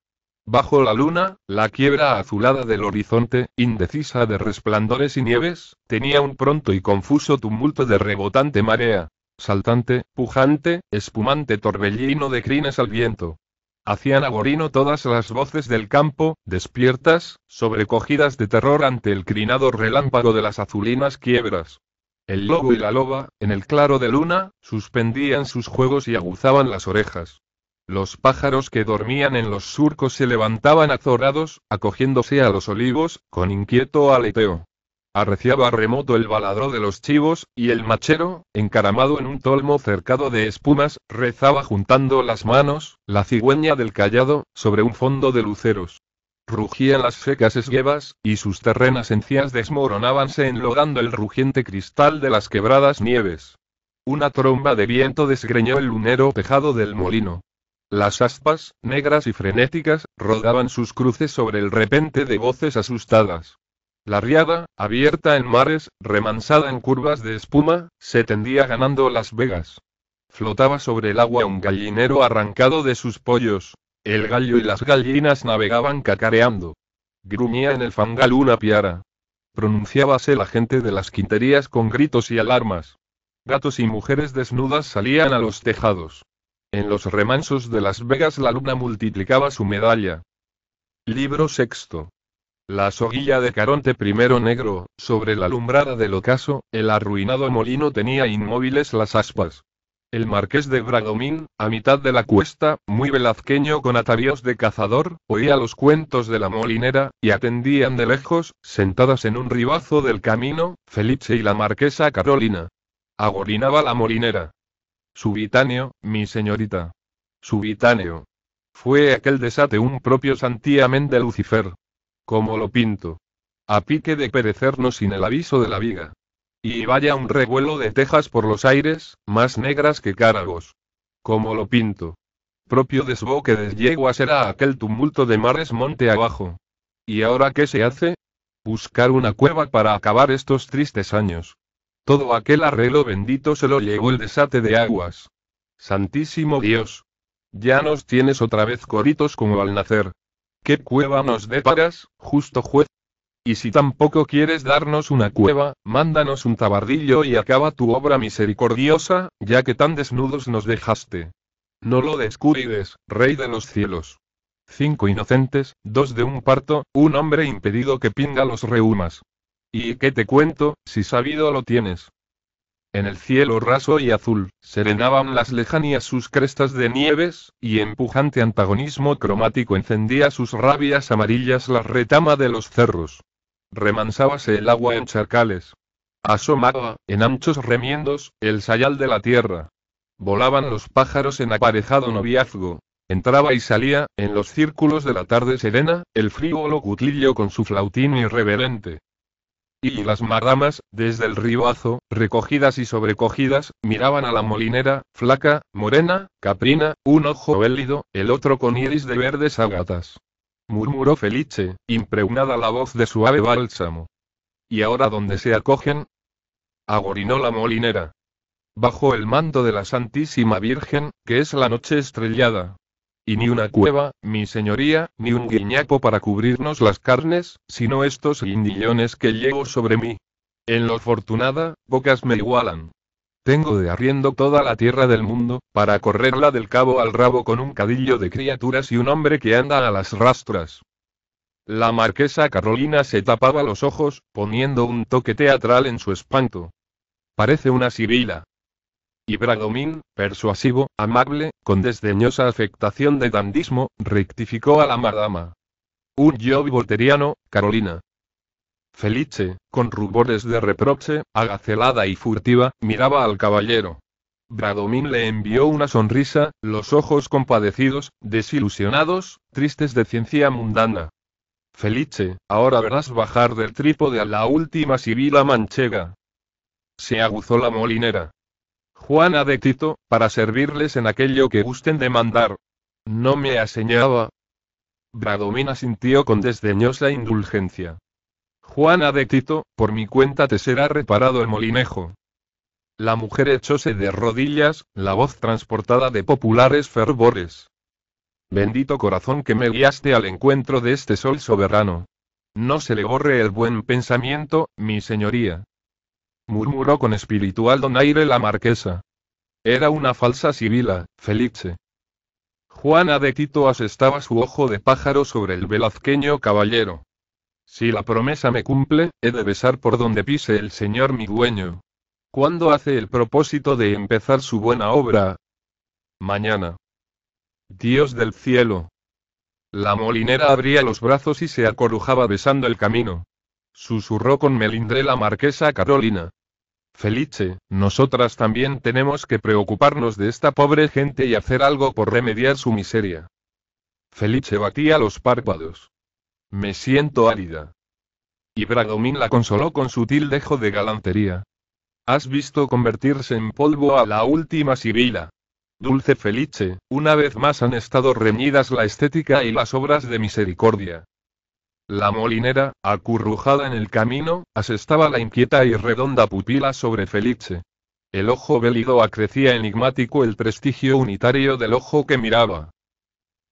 Bajo la luna, la quiebra azulada del horizonte, indecisa de resplandores y nieves, tenía un pronto y confuso tumulto de rebotante marea. Saltante, pujante, espumante torbellino de crines al viento. Hacían agorino todas las voces del campo, despiertas, sobrecogidas de terror ante el crinado relámpago de las azulinas quiebras. El lobo y la loba, en el claro de luna, suspendían sus juegos y aguzaban las orejas. Los pájaros que dormían en los surcos se levantaban azorados, acogiéndose a los olivos, con inquieto aleteo. Arreciaba remoto el baladro de los chivos, y el machero, encaramado en un tolmo cercado de espumas, rezaba juntando las manos, la cigüeña del callado, sobre un fondo de luceros. Rugían las secas esguevas, y sus terrenas encías desmoronábanse enlodando el rugiente cristal de las quebradas nieves. Una tromba de viento desgreñó el lunero pejado del molino. Las aspas, negras y frenéticas, rodaban sus cruces sobre el repente de voces asustadas. La riada, abierta en mares, remansada en curvas de espuma, se tendía ganando Las Vegas. Flotaba sobre el agua un gallinero arrancado de sus pollos. El gallo y las gallinas navegaban cacareando. Gruñía en el fangal una piara. Pronunciábase la gente de las quinterías con gritos y alarmas. Gatos y mujeres desnudas salían a los tejados. En los remansos de Las Vegas la luna multiplicaba su medalla. Libro sexto. La soguilla de Caronte I negro, sobre la alumbrada del ocaso, el arruinado molino tenía inmóviles las aspas. El marqués de Bradomín, a mitad de la cuesta, muy velazqueño con atavíos de cazador, oía los cuentos de la molinera, y atendían de lejos, sentadas en un ribazo del camino, Felice y la marquesa Carolina. Agorinaba la molinera. Subitáneo, mi señorita. Subitáneo. Fue aquel desate un propio santiamén de Lucifer, como lo pinto. A pique de perecernos sin el aviso de la viga. Y vaya un revuelo de tejas por los aires, más negras que cáragos. Como lo pinto. Propio desboque de yeguas será aquel tumulto de mares monte abajo. ¿Y ahora qué se hace? Buscar una cueva para acabar estos tristes años. Todo aquel arreglo bendito se lo llevó el desate de aguas. Santísimo Dios. Ya nos tienes otra vez coritos como al nacer. ¿Qué cueva nos deparas, justo juez? Y si tampoco quieres darnos una cueva, mándanos un tabardillo y acaba tu obra misericordiosa, ya que tan desnudos nos dejaste. No lo descuides, rey de los cielos. Cinco inocentes, dos de un parto, un hombre impedido que pinga los reumas. ¿Y qué te cuento, si sabido lo tienes? En el cielo raso y azul, serenaban las lejanías sus crestas de nieves, y empujante antagonismo cromático encendía sus rabias amarillas la retama de los cerros. Remansábase el agua en charcales. Asomaba, en anchos remiendos, el sayal de la tierra. Volaban los pájaros en aparejado noviazgo. Entraba y salía, en los círculos de la tarde serena, el frío locutillo con su flautín irreverente y las madamas, desde el ribazo, recogidas y sobrecogidas, miraban a la molinera, flaca, morena, caprina, un ojo hélido, el otro con iris de verdes agatas. Murmuró Felice, impregnada la voz de suave bálsamo. ¿Y ahora dónde se acogen? Agorinó la molinera. Bajo el mando de la Santísima Virgen, que es la noche estrellada, y ni una cueva, mi señoría, ni un guiñapo para cubrirnos las carnes, sino estos guindillones que llevo sobre mí. En lo afortunada, pocas me igualan. Tengo de arriendo toda la tierra del mundo, para correrla del cabo al rabo con un cadillo de criaturas y un hombre que anda a las rastras. La marquesa Carolina se tapaba los ojos, poniendo un toque teatral en su espanto. Parece una sibila. Y Bradomín, persuasivo, amable, con desdeñosa afectación de dandismo, rectificó a la madama. Un job volteriano, Carolina. Felice, con rubores de reproche, agacelada y furtiva, miraba al caballero. Bradomín le envió una sonrisa, los ojos compadecidos, desilusionados, tristes de ciencia mundana. Felice, ahora verás bajar del trípode a la última sibila manchega. Se aguzó la molinera. Juana de Tito, para servirles en aquello que gusten demandar. No me aseñaba. Bradomina sintió con desdeñosa indulgencia. Juana de Tito, por mi cuenta te será reparado el molinejo. La mujer echóse de rodillas, la voz transportada de populares fervores. Bendito corazón que me guiaste al encuentro de este sol soberano. No se le borre el buen pensamiento, mi señoría murmuró con espiritual donaire la marquesa. Era una falsa sibila, Felice. Juana de Tito asestaba su ojo de pájaro sobre el velazqueño caballero. Si la promesa me cumple, he de besar por donde pise el señor mi dueño. ¿Cuándo hace el propósito de empezar su buena obra? Mañana. Dios del cielo. La molinera abría los brazos y se acorujaba besando el camino. Susurró con melindre la marquesa Carolina. Felice, nosotras también tenemos que preocuparnos de esta pobre gente y hacer algo por remediar su miseria. Felice batía los párpados. Me siento árida. Y Bradomín la consoló con sutil dejo de galantería. Has visto convertirse en polvo a la última sibila. Dulce Felice, una vez más han estado reñidas la estética y las obras de misericordia. La molinera, acurrujada en el camino, asestaba la inquieta y redonda pupila sobre Felice. El ojo velido acrecía enigmático el prestigio unitario del ojo que miraba.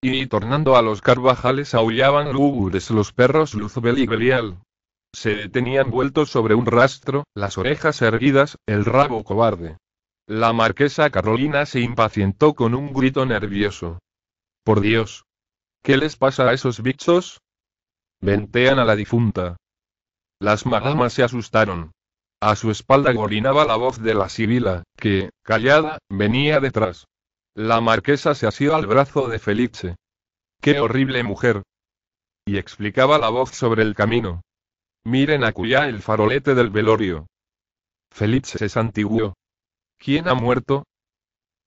Y tornando a los carvajales aullaban lúgubres los perros Luzbel y Belial. Se detenían vueltos sobre un rastro, las orejas erguidas, el rabo cobarde. La marquesa Carolina se impacientó con un grito nervioso. Por Dios. ¿Qué les pasa a esos bichos? Ventean a la difunta. Las madamas se asustaron. A su espalda gorinaba la voz de la sibila, que, callada, venía detrás. La marquesa se asió al brazo de Felice. ¡Qué horrible mujer! Y explicaba la voz sobre el camino. Miren acullá el farolete del velorio. Felice se santiguó. ¿Quién ha muerto?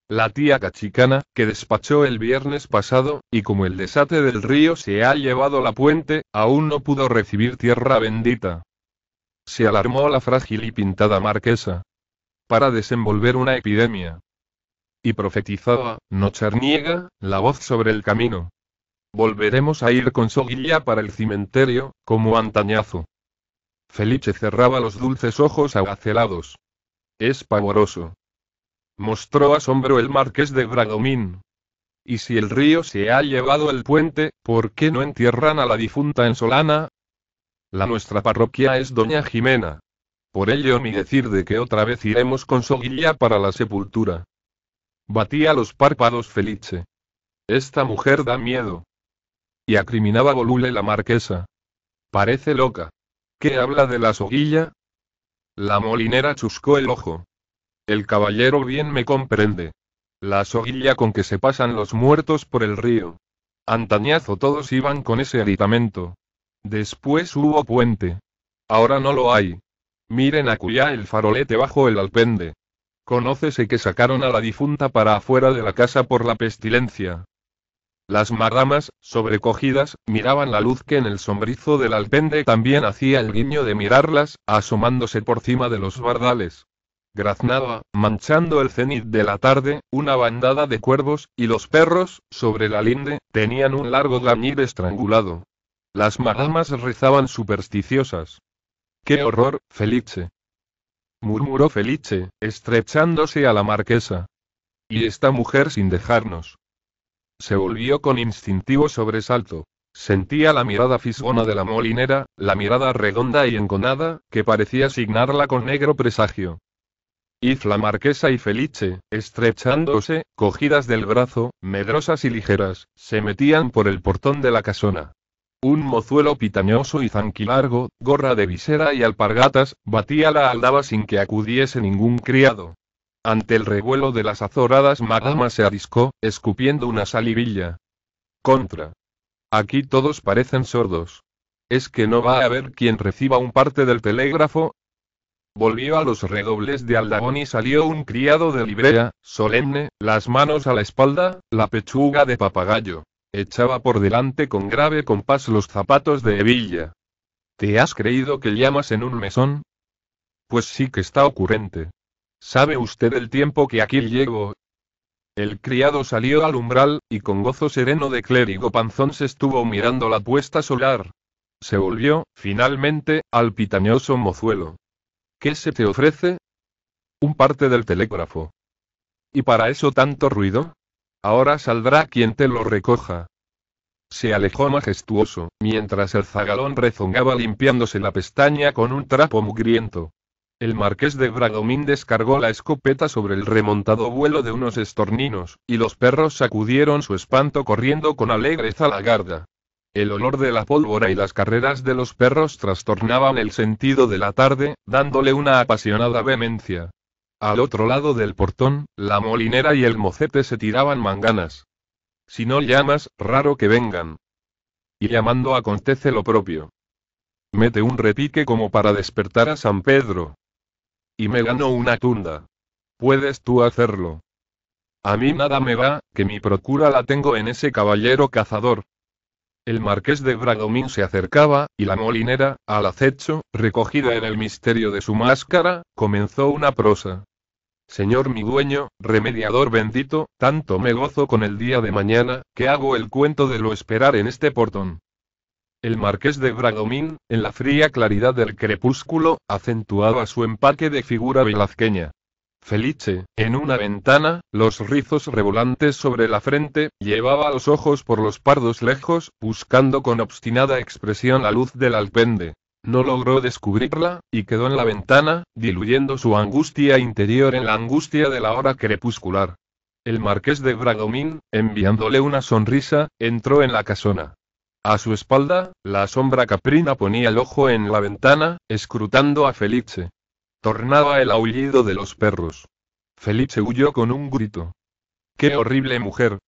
La tía cachicana, que despachó el viernes pasado, y como el desate del río se ha llevado la puente, aún no pudo recibir tierra bendita. Se alarmó la frágil y pintada marquesa. Para desenvolver una epidemia. Y profetizaba, no charniega, la voz sobre el camino. Volveremos a ir con Soguilla para el cementerio, como antañazo. Felice cerraba los dulces ojos agacelados. Es pavoroso, Mostró asombro el marqués de Bradomín. Y si el río se ha llevado el puente, ¿por qué no entierran a la difunta en Solana? La nuestra parroquia es Doña Jimena. Por ello ni decir de que otra vez iremos con Soguilla para la sepultura. Batía los párpados Felice. Esta mujer da miedo. Y acriminaba Bolule la marquesa. Parece loca. ¿Qué habla de la Soguilla? La molinera chuscó el ojo. El caballero bien me comprende. La soguilla con que se pasan los muertos por el río. Antañazo todos iban con ese aditamento. Después hubo puente. Ahora no lo hay. Miren acullá el farolete bajo el alpende. Conócese que sacaron a la difunta para afuera de la casa por la pestilencia. Las marramas, sobrecogidas, miraban la luz que en el sombrizo del alpende también hacía el guiño de mirarlas, asomándose por cima de los bardales graznaba, manchando el cenit de la tarde, una bandada de cuervos, y los perros, sobre la linde, tenían un largo gañir estrangulado. Las maramas rezaban supersticiosas. ¡Qué horror, Felice! murmuró Felice, estrechándose a la marquesa. Y esta mujer sin dejarnos. Se volvió con instintivo sobresalto. Sentía la mirada fisgona de la molinera, la mirada redonda y enconada, que parecía asignarla con negro presagio y la marquesa y Felice, estrechándose, cogidas del brazo, medrosas y ligeras, se metían por el portón de la casona. Un mozuelo pitañoso y zanquilargo, gorra de visera y alpargatas, batía la aldaba sin que acudiese ningún criado. Ante el revuelo de las azoradas, Madama se ariscó, escupiendo una salivilla. Contra. Aquí todos parecen sordos. ¿Es que no va a haber quien reciba un parte del telégrafo? Volvió a los redobles de Aldabón y salió un criado de librea, solemne, las manos a la espalda, la pechuga de papagayo. Echaba por delante con grave compás los zapatos de hebilla. ¿Te has creído que llamas en un mesón? Pues sí que está ocurrente. ¿Sabe usted el tiempo que aquí llevo? el criado salió al umbral, y con gozo sereno de clérigo panzón se estuvo mirando la puesta solar. Se volvió, finalmente, al pitañoso mozuelo. ¿Qué se te ofrece? Un parte del telégrafo. ¿Y para eso tanto ruido? Ahora saldrá quien te lo recoja. Se alejó majestuoso, mientras el zagalón rezongaba limpiándose la pestaña con un trapo mugriento. El marqués de Bradomín descargó la escopeta sobre el remontado vuelo de unos estorninos, y los perros sacudieron su espanto corriendo con alegre garda. El olor de la pólvora y las carreras de los perros trastornaban el sentido de la tarde, dándole una apasionada vehemencia. Al otro lado del portón, la molinera y el mocete se tiraban manganas. Si no llamas, raro que vengan. Y llamando acontece lo propio. Mete un repique como para despertar a San Pedro. Y me ganó una tunda. Puedes tú hacerlo. A mí nada me va, que mi procura la tengo en ese caballero cazador, el marqués de Bradomín se acercaba, y la molinera, al acecho, recogida en el misterio de su máscara, comenzó una prosa. Señor mi dueño, remediador bendito, tanto me gozo con el día de mañana, que hago el cuento de lo esperar en este portón. El marqués de Bradomín, en la fría claridad del crepúsculo, acentuaba su empaque de figura velazqueña. Felice, en una ventana, los rizos revolantes sobre la frente, llevaba los ojos por los pardos lejos, buscando con obstinada expresión la luz del alpende. No logró descubrirla, y quedó en la ventana, diluyendo su angustia interior en la angustia de la hora crepuscular. El marqués de Bradomín, enviándole una sonrisa, entró en la casona. A su espalda, la sombra caprina ponía el ojo en la ventana, escrutando a Felice. Tornaba el aullido de los perros. Felipe huyó con un grito. ¡Qué horrible mujer!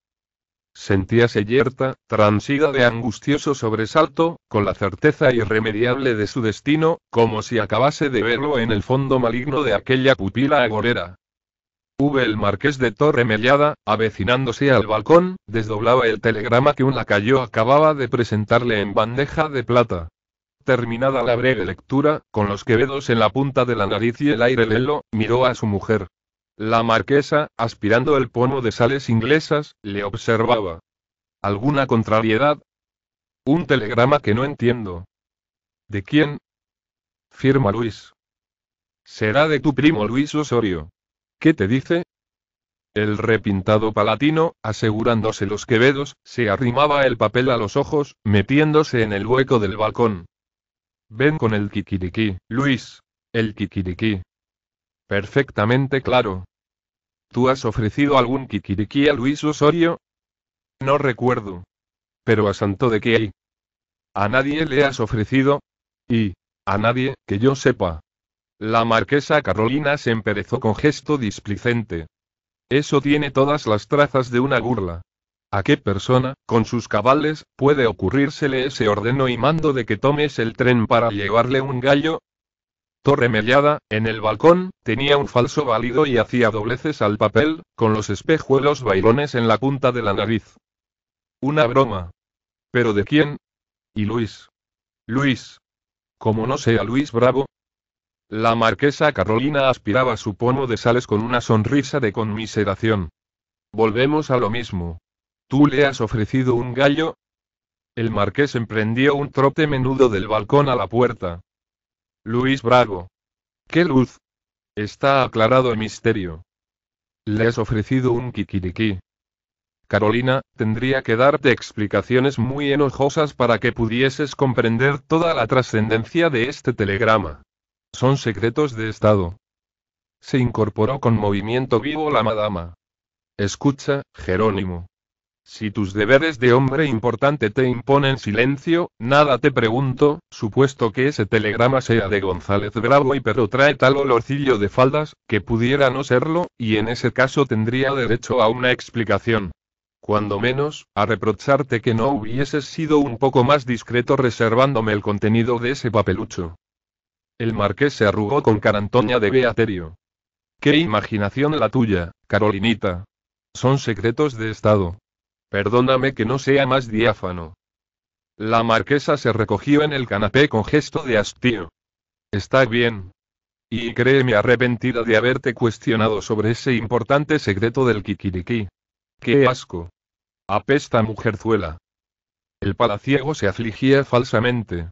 Sentíase yerta, transida de angustioso sobresalto, con la certeza irremediable de su destino, como si acabase de verlo en el fondo maligno de aquella pupila agorera. V. el marqués de Torre Mellada, avecinándose al balcón, desdoblaba el telegrama que un lacayo acababa de presentarle en bandeja de plata. Terminada la breve lectura, con los quevedos en la punta de la nariz y el aire lelo, miró a su mujer. La marquesa, aspirando el pomo de sales inglesas, le observaba. ¿Alguna contrariedad? Un telegrama que no entiendo. ¿De quién? Firma Luis. Será de tu primo Luis Osorio. ¿Qué te dice? El repintado palatino, asegurándose los quevedos, se arrimaba el papel a los ojos, metiéndose en el hueco del balcón. Ven con el kikiriki, Luis. El kikiriki. Perfectamente claro. ¿Tú has ofrecido algún kikiriki a Luis Osorio? No recuerdo. Pero a santo de qué hay. A nadie le has ofrecido. Y. A nadie, que yo sepa. La marquesa Carolina se emperezó con gesto displicente. Eso tiene todas las trazas de una burla. ¿A qué persona, con sus cabales, puede ocurrírsele ese ordeno y mando de que tomes el tren para llevarle un gallo? Torre en el balcón, tenía un falso válido y hacía dobleces al papel, con los espejuelos bailones en la punta de la nariz. Una broma. ¿Pero de quién? Y Luis. Luis. Como no sea Luis Bravo, la marquesa Carolina aspiraba su pomo de sales con una sonrisa de conmiseración. Volvemos a lo mismo. ¿Tú le has ofrecido un gallo? El marqués emprendió un trote menudo del balcón a la puerta. Luis Bravo. ¡Qué luz! Está aclarado el misterio. Le has ofrecido un kikiriki. Carolina, tendría que darte explicaciones muy enojosas para que pudieses comprender toda la trascendencia de este telegrama. Son secretos de Estado. Se incorporó con movimiento vivo la madama. Escucha, Jerónimo. Si tus deberes de hombre importante te imponen silencio, nada te pregunto, supuesto que ese telegrama sea de González Bravo y pero trae tal olorcillo de faldas, que pudiera no serlo, y en ese caso tendría derecho a una explicación. Cuando menos, a reprocharte que no hubieses sido un poco más discreto reservándome el contenido de ese papelucho. El marqués se arrugó con carantoña de beaterio. Qué imaginación la tuya, Carolinita. Son secretos de Estado, Perdóname que no sea más diáfano. La marquesa se recogió en el canapé con gesto de hastío. Está bien. Y créeme arrepentida de haberte cuestionado sobre ese importante secreto del kikiriki. ¡Qué asco! Apesta mujerzuela. El palaciego se afligía falsamente.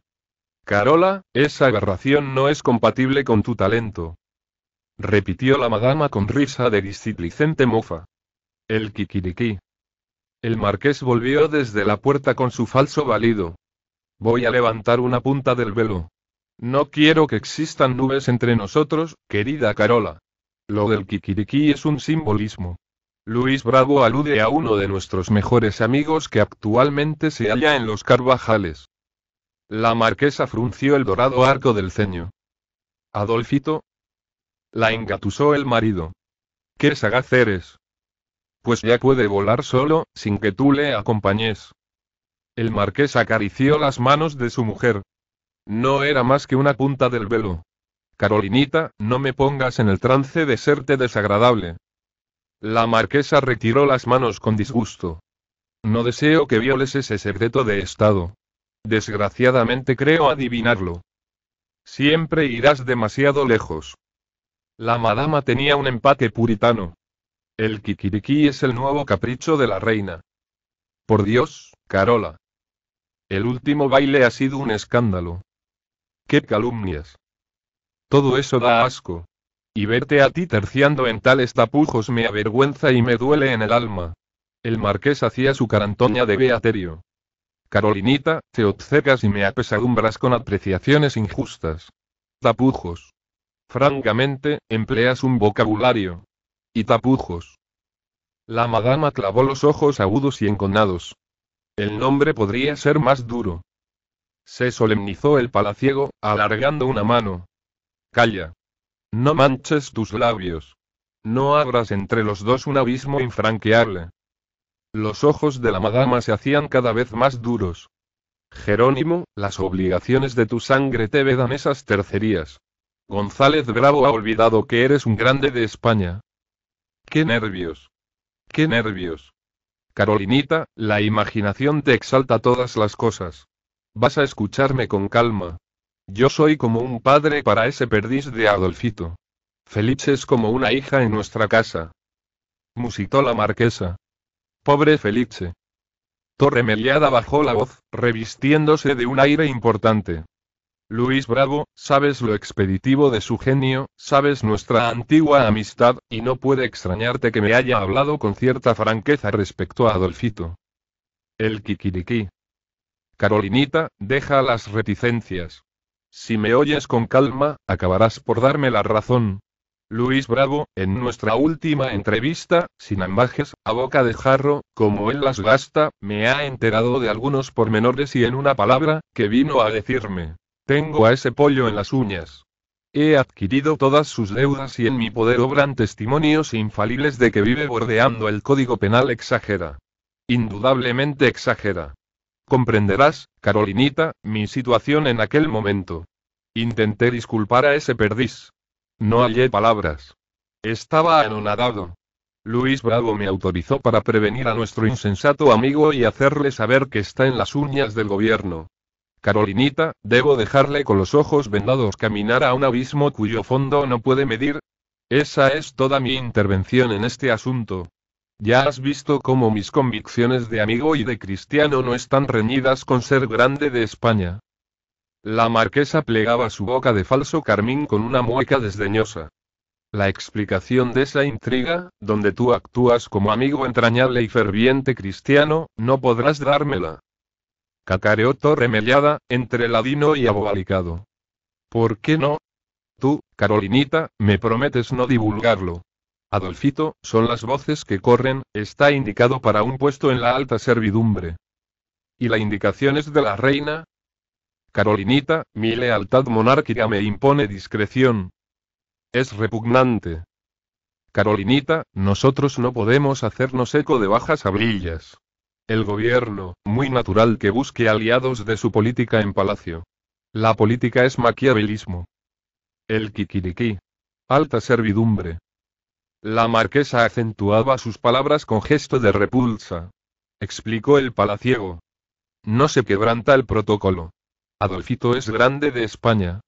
Carola, esa aberración no es compatible con tu talento. Repitió la madama con risa de disciplicente mofa. El kikiriki. El marqués volvió desde la puerta con su falso válido. Voy a levantar una punta del velo. No quiero que existan nubes entre nosotros, querida Carola. Lo del kikiriki es un simbolismo. Luis Bravo alude a uno de nuestros mejores amigos que actualmente se halla en los Carvajales. La marquesa frunció el dorado arco del ceño. Adolfito. La engatusó el marido. Qué sagaz eres pues ya puede volar solo, sin que tú le acompañes. El marqués acarició las manos de su mujer. No era más que una punta del velo. Carolinita, no me pongas en el trance de serte desagradable. La marquesa retiró las manos con disgusto. No deseo que violes ese secreto de Estado. Desgraciadamente creo adivinarlo. Siempre irás demasiado lejos. La madama tenía un empaque puritano. El kikiriki es el nuevo capricho de la reina. Por Dios, Carola. El último baile ha sido un escándalo. ¡Qué calumnias! Todo eso da asco. Y verte a ti terciando en tales tapujos me avergüenza y me duele en el alma. El marqués hacía su carantoña de beaterio. Carolinita, te obcecas y me apesadumbras con apreciaciones injustas. Tapujos. Francamente, empleas un vocabulario, y tapujos. La madama clavó los ojos agudos y enconados. El nombre podría ser más duro. Se solemnizó el palaciego, alargando una mano. Calla. No manches tus labios. No abras entre los dos un abismo infranqueable. Los ojos de la madama se hacían cada vez más duros. Jerónimo, las obligaciones de tu sangre te vedan esas tercerías. González Bravo ha olvidado que eres un grande de España. ¡Qué nervios! ¡Qué nervios! Carolinita, la imaginación te exalta todas las cosas. Vas a escucharme con calma. Yo soy como un padre para ese perdiz de Adolfito. Felice es como una hija en nuestra casa. Musitó la marquesa. Pobre Felice. Torremeliada bajó la voz, revistiéndose de un aire importante. Luis Bravo, sabes lo expeditivo de su genio, sabes nuestra antigua amistad, y no puede extrañarte que me haya hablado con cierta franqueza respecto a Adolfito. El kikiriki. Carolinita, deja las reticencias. Si me oyes con calma, acabarás por darme la razón. Luis Bravo, en nuestra última entrevista, sin ambajes, a boca de jarro, como él las gasta, me ha enterado de algunos pormenores y en una palabra, que vino a decirme. Tengo a ese pollo en las uñas. He adquirido todas sus deudas y en mi poder obran testimonios infalibles de que vive bordeando el código penal exagera. Indudablemente exagera. Comprenderás, Carolinita, mi situación en aquel momento. Intenté disculpar a ese perdiz. No hallé palabras. Estaba anonadado. Luis Bravo me autorizó para prevenir a nuestro insensato amigo y hacerle saber que está en las uñas del gobierno. Carolinita, debo dejarle con los ojos vendados caminar a un abismo cuyo fondo no puede medir. Esa es toda mi intervención en este asunto. Ya has visto cómo mis convicciones de amigo y de cristiano no están reñidas con ser grande de España. La marquesa plegaba su boca de falso carmín con una mueca desdeñosa. La explicación de esa intriga, donde tú actúas como amigo entrañable y ferviente cristiano, no podrás dármela. Cacareó remellada, entre ladino y abobalicado. ¿Por qué no? Tú, Carolinita, me prometes no divulgarlo. Adolfito, son las voces que corren, está indicado para un puesto en la alta servidumbre. ¿Y la indicación es de la reina? Carolinita, mi lealtad monárquica me impone discreción. Es repugnante. Carolinita, nosotros no podemos hacernos eco de bajas abrillas. El gobierno, muy natural que busque aliados de su política en Palacio. La política es maquiavelismo. El kikiriki. Alta servidumbre. La marquesa acentuaba sus palabras con gesto de repulsa. Explicó el palaciego. No se quebranta el protocolo. Adolfito es grande de España.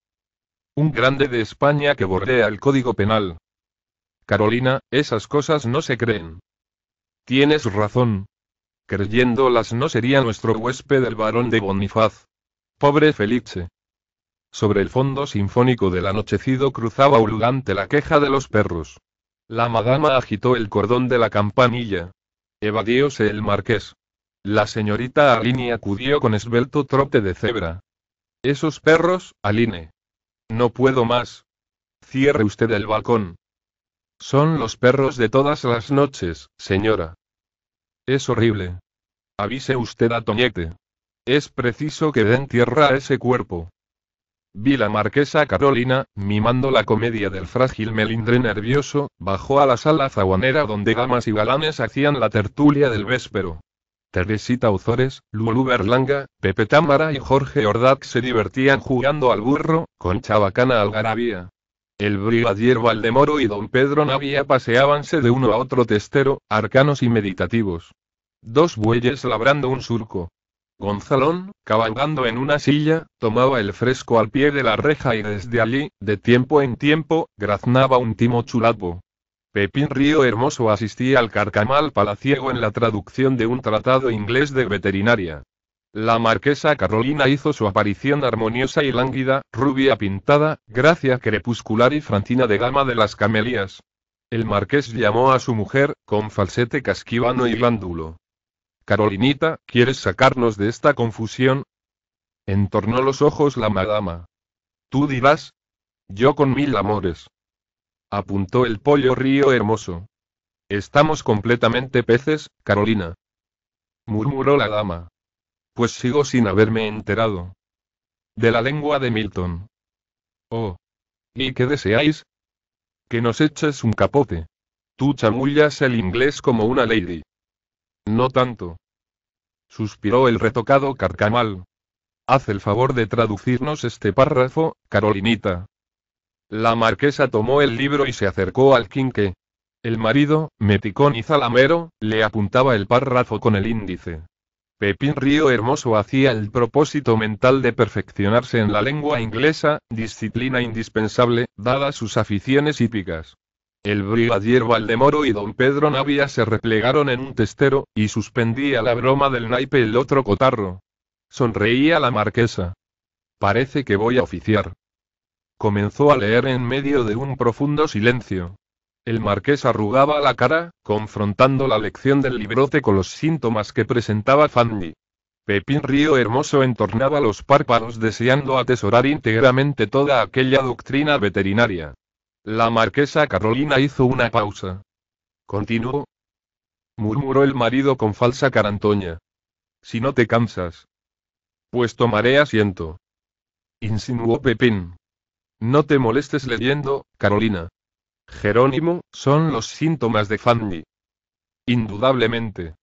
Un grande de España que bordea el Código Penal. Carolina, esas cosas no se creen. Tienes razón, creyéndolas no sería nuestro huésped el barón de Bonifaz. Pobre Felice. Sobre el fondo sinfónico del anochecido cruzaba ululante la queja de los perros. La madama agitó el cordón de la campanilla. Evadióse el marqués. La señorita Aline acudió con esbelto trote de cebra. Esos perros, Aline. No puedo más. Cierre usted el balcón. Son los perros de todas las noches, señora. Es horrible. Avise usted a Toñete. Es preciso que den tierra a ese cuerpo. Vi la marquesa Carolina, mimando la comedia del frágil melindre nervioso, bajó a la sala zaguanera donde gamas y galanes hacían la tertulia del véspero. Teresita Uzores, Lulú Berlanga, Pepe Támara y Jorge Ordaz se divertían jugando al burro, con chabacana algarabía. El brigadier Valdemoro y don Pedro Navia paseábanse de uno a otro testero, arcanos y meditativos. Dos bueyes labrando un surco. Gonzalón, cabalgando en una silla, tomaba el fresco al pie de la reja y desde allí, de tiempo en tiempo, graznaba un timo chulapo. Pepín Río Hermoso asistía al carcamal palaciego en la traducción de un tratado inglés de veterinaria. La marquesa Carolina hizo su aparición armoniosa y lánguida, rubia pintada, gracia crepuscular y francina de gama de las camelias. El marqués llamó a su mujer, con falsete casquivano y glándulo. Carolinita, ¿quieres sacarnos de esta confusión? Entornó los ojos la madama. Tú dirás. Yo con mil amores. Apuntó el pollo río hermoso. Estamos completamente peces, Carolina. Murmuró la dama. Pues sigo sin haberme enterado. De la lengua de Milton. Oh. ¿Y qué deseáis? Que nos eches un capote. Tú chamullas el inglés como una lady. No tanto. Suspiró el retocado Carcamal. Haz el favor de traducirnos este párrafo, Carolinita. La marquesa tomó el libro y se acercó al quinque. El marido, meticón y zalamero, le apuntaba el párrafo con el índice. Pepín Río Hermoso hacía el propósito mental de perfeccionarse en la lengua inglesa, disciplina indispensable, dadas sus aficiones hípicas. El brigadier Valdemoro y don Pedro Navia se replegaron en un testero, y suspendía la broma del naipe el otro cotarro. Sonreía la marquesa. Parece que voy a oficiar. Comenzó a leer en medio de un profundo silencio. El marqués arrugaba la cara, confrontando la lección del librote con los síntomas que presentaba Fanny. Pepín Río Hermoso entornaba los párpados deseando atesorar íntegramente toda aquella doctrina veterinaria. La marquesa Carolina hizo una pausa. Continuó. Murmuró el marido con falsa carantoña. Si no te cansas. Pues tomaré asiento. Insinuó Pepín. No te molestes leyendo, Carolina. Jerónimo, son los síntomas de Fanny. Indudablemente.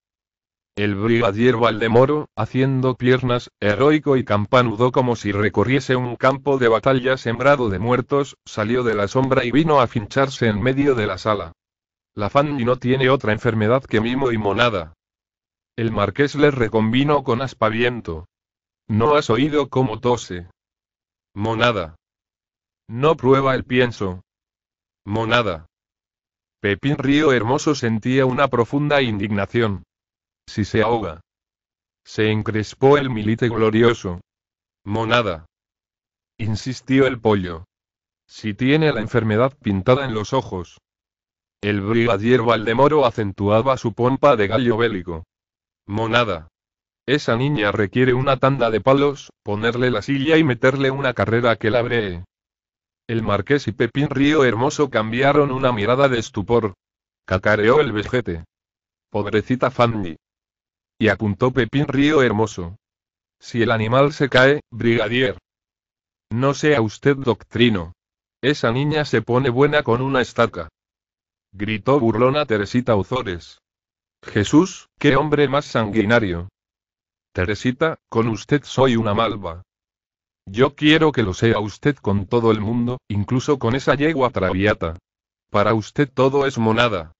El brigadier Valdemoro, haciendo piernas, heroico y campanudo como si recorriese un campo de batalla sembrado de muertos, salió de la sombra y vino a fincharse en medio de la sala. La Fanny no tiene otra enfermedad que mimo y monada. El marqués le recombino con aspaviento. No has oído cómo tose. Monada. No prueba el pienso. Monada. Pepín Río Hermoso sentía una profunda indignación. Si se ahoga. Se encrespó el milite glorioso. Monada. Insistió el pollo. Si tiene la enfermedad pintada en los ojos. El brigadier Valdemoro acentuaba su pompa de gallo bélico. Monada. Esa niña requiere una tanda de palos, ponerle la silla y meterle una carrera que la bree. El marqués y Pepín Río Hermoso cambiaron una mirada de estupor. Cacareó el vejete. Pobrecita Fanny. Y apuntó Pepín Río Hermoso. Si el animal se cae, brigadier. No sea usted doctrino. Esa niña se pone buena con una estaca. Gritó burlona Teresita Ozores. Jesús, qué hombre más sanguinario. Teresita, con usted soy una malva. Yo quiero que lo sea usted con todo el mundo, incluso con esa yegua traviata. Para usted todo es monada.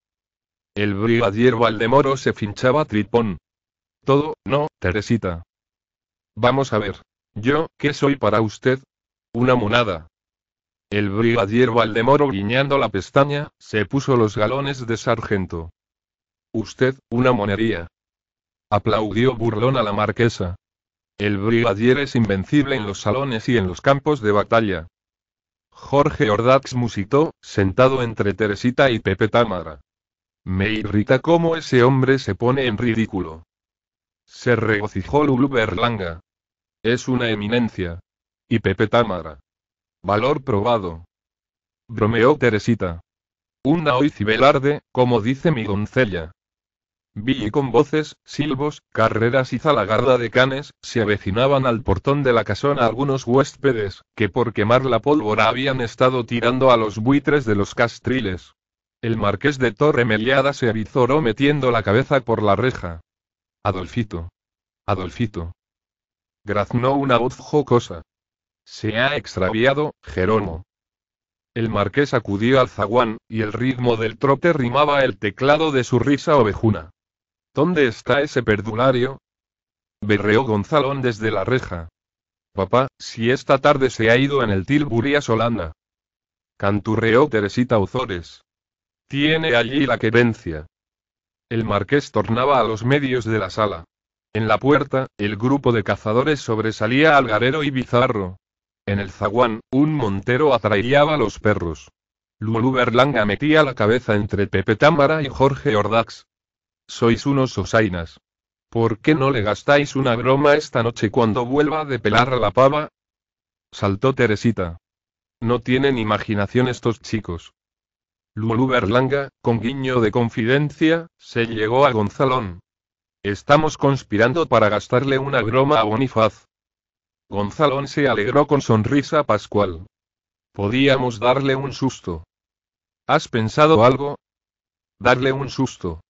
El brigadier Valdemoro se finchaba tripón, todo, no, Teresita. Vamos a ver. Yo, ¿qué soy para usted? Una monada. El brigadier Valdemoro guiñando la pestaña, se puso los galones de sargento. Usted, una monería. Aplaudió burlón a la marquesa. El brigadier es invencible en los salones y en los campos de batalla. Jorge Ordax musitó, sentado entre Teresita y Pepe Támara. Me irrita cómo ese hombre se pone en ridículo. Se regocijó Lulu Berlanga. Es una eminencia. Y Pepe Támara. Valor probado. Bromeó Teresita. Una hoy como dice mi doncella. Vi con voces, silbos, carreras y zalagarda de canes, se avecinaban al portón de la casona algunos huéspedes, que por quemar la pólvora habían estado tirando a los buitres de los castriles. El marqués de Torre se avizoró metiendo la cabeza por la reja. Adolfito. Adolfito. Graznó una voz jocosa. Se ha extraviado, Jerónimo. El marqués acudió al zaguán, y el ritmo del trote rimaba el teclado de su risa ovejuna. ¿Dónde está ese perdulario? berreó Gonzalón desde la reja. Papá, si esta tarde se ha ido en el Tilburía Solana. Canturreó Teresita Ozores. Tiene allí la querencia. El marqués tornaba a los medios de la sala. En la puerta, el grupo de cazadores sobresalía algarero y bizarro. En el zaguán, un montero atraía a los perros. Lulu Berlanga metía la cabeza entre Pepe Támara y Jorge Ordax. Sois unos osainas. ¿Por qué no le gastáis una broma esta noche cuando vuelva de pelar a la pava? Saltó Teresita. No tienen imaginación estos chicos. Lulu Berlanga, con guiño de confidencia, se llegó a Gonzalón. Estamos conspirando para gastarle una broma a Bonifaz. Gonzalón se alegró con sonrisa pascual. Podíamos darle un susto. ¿Has pensado algo? Darle un susto.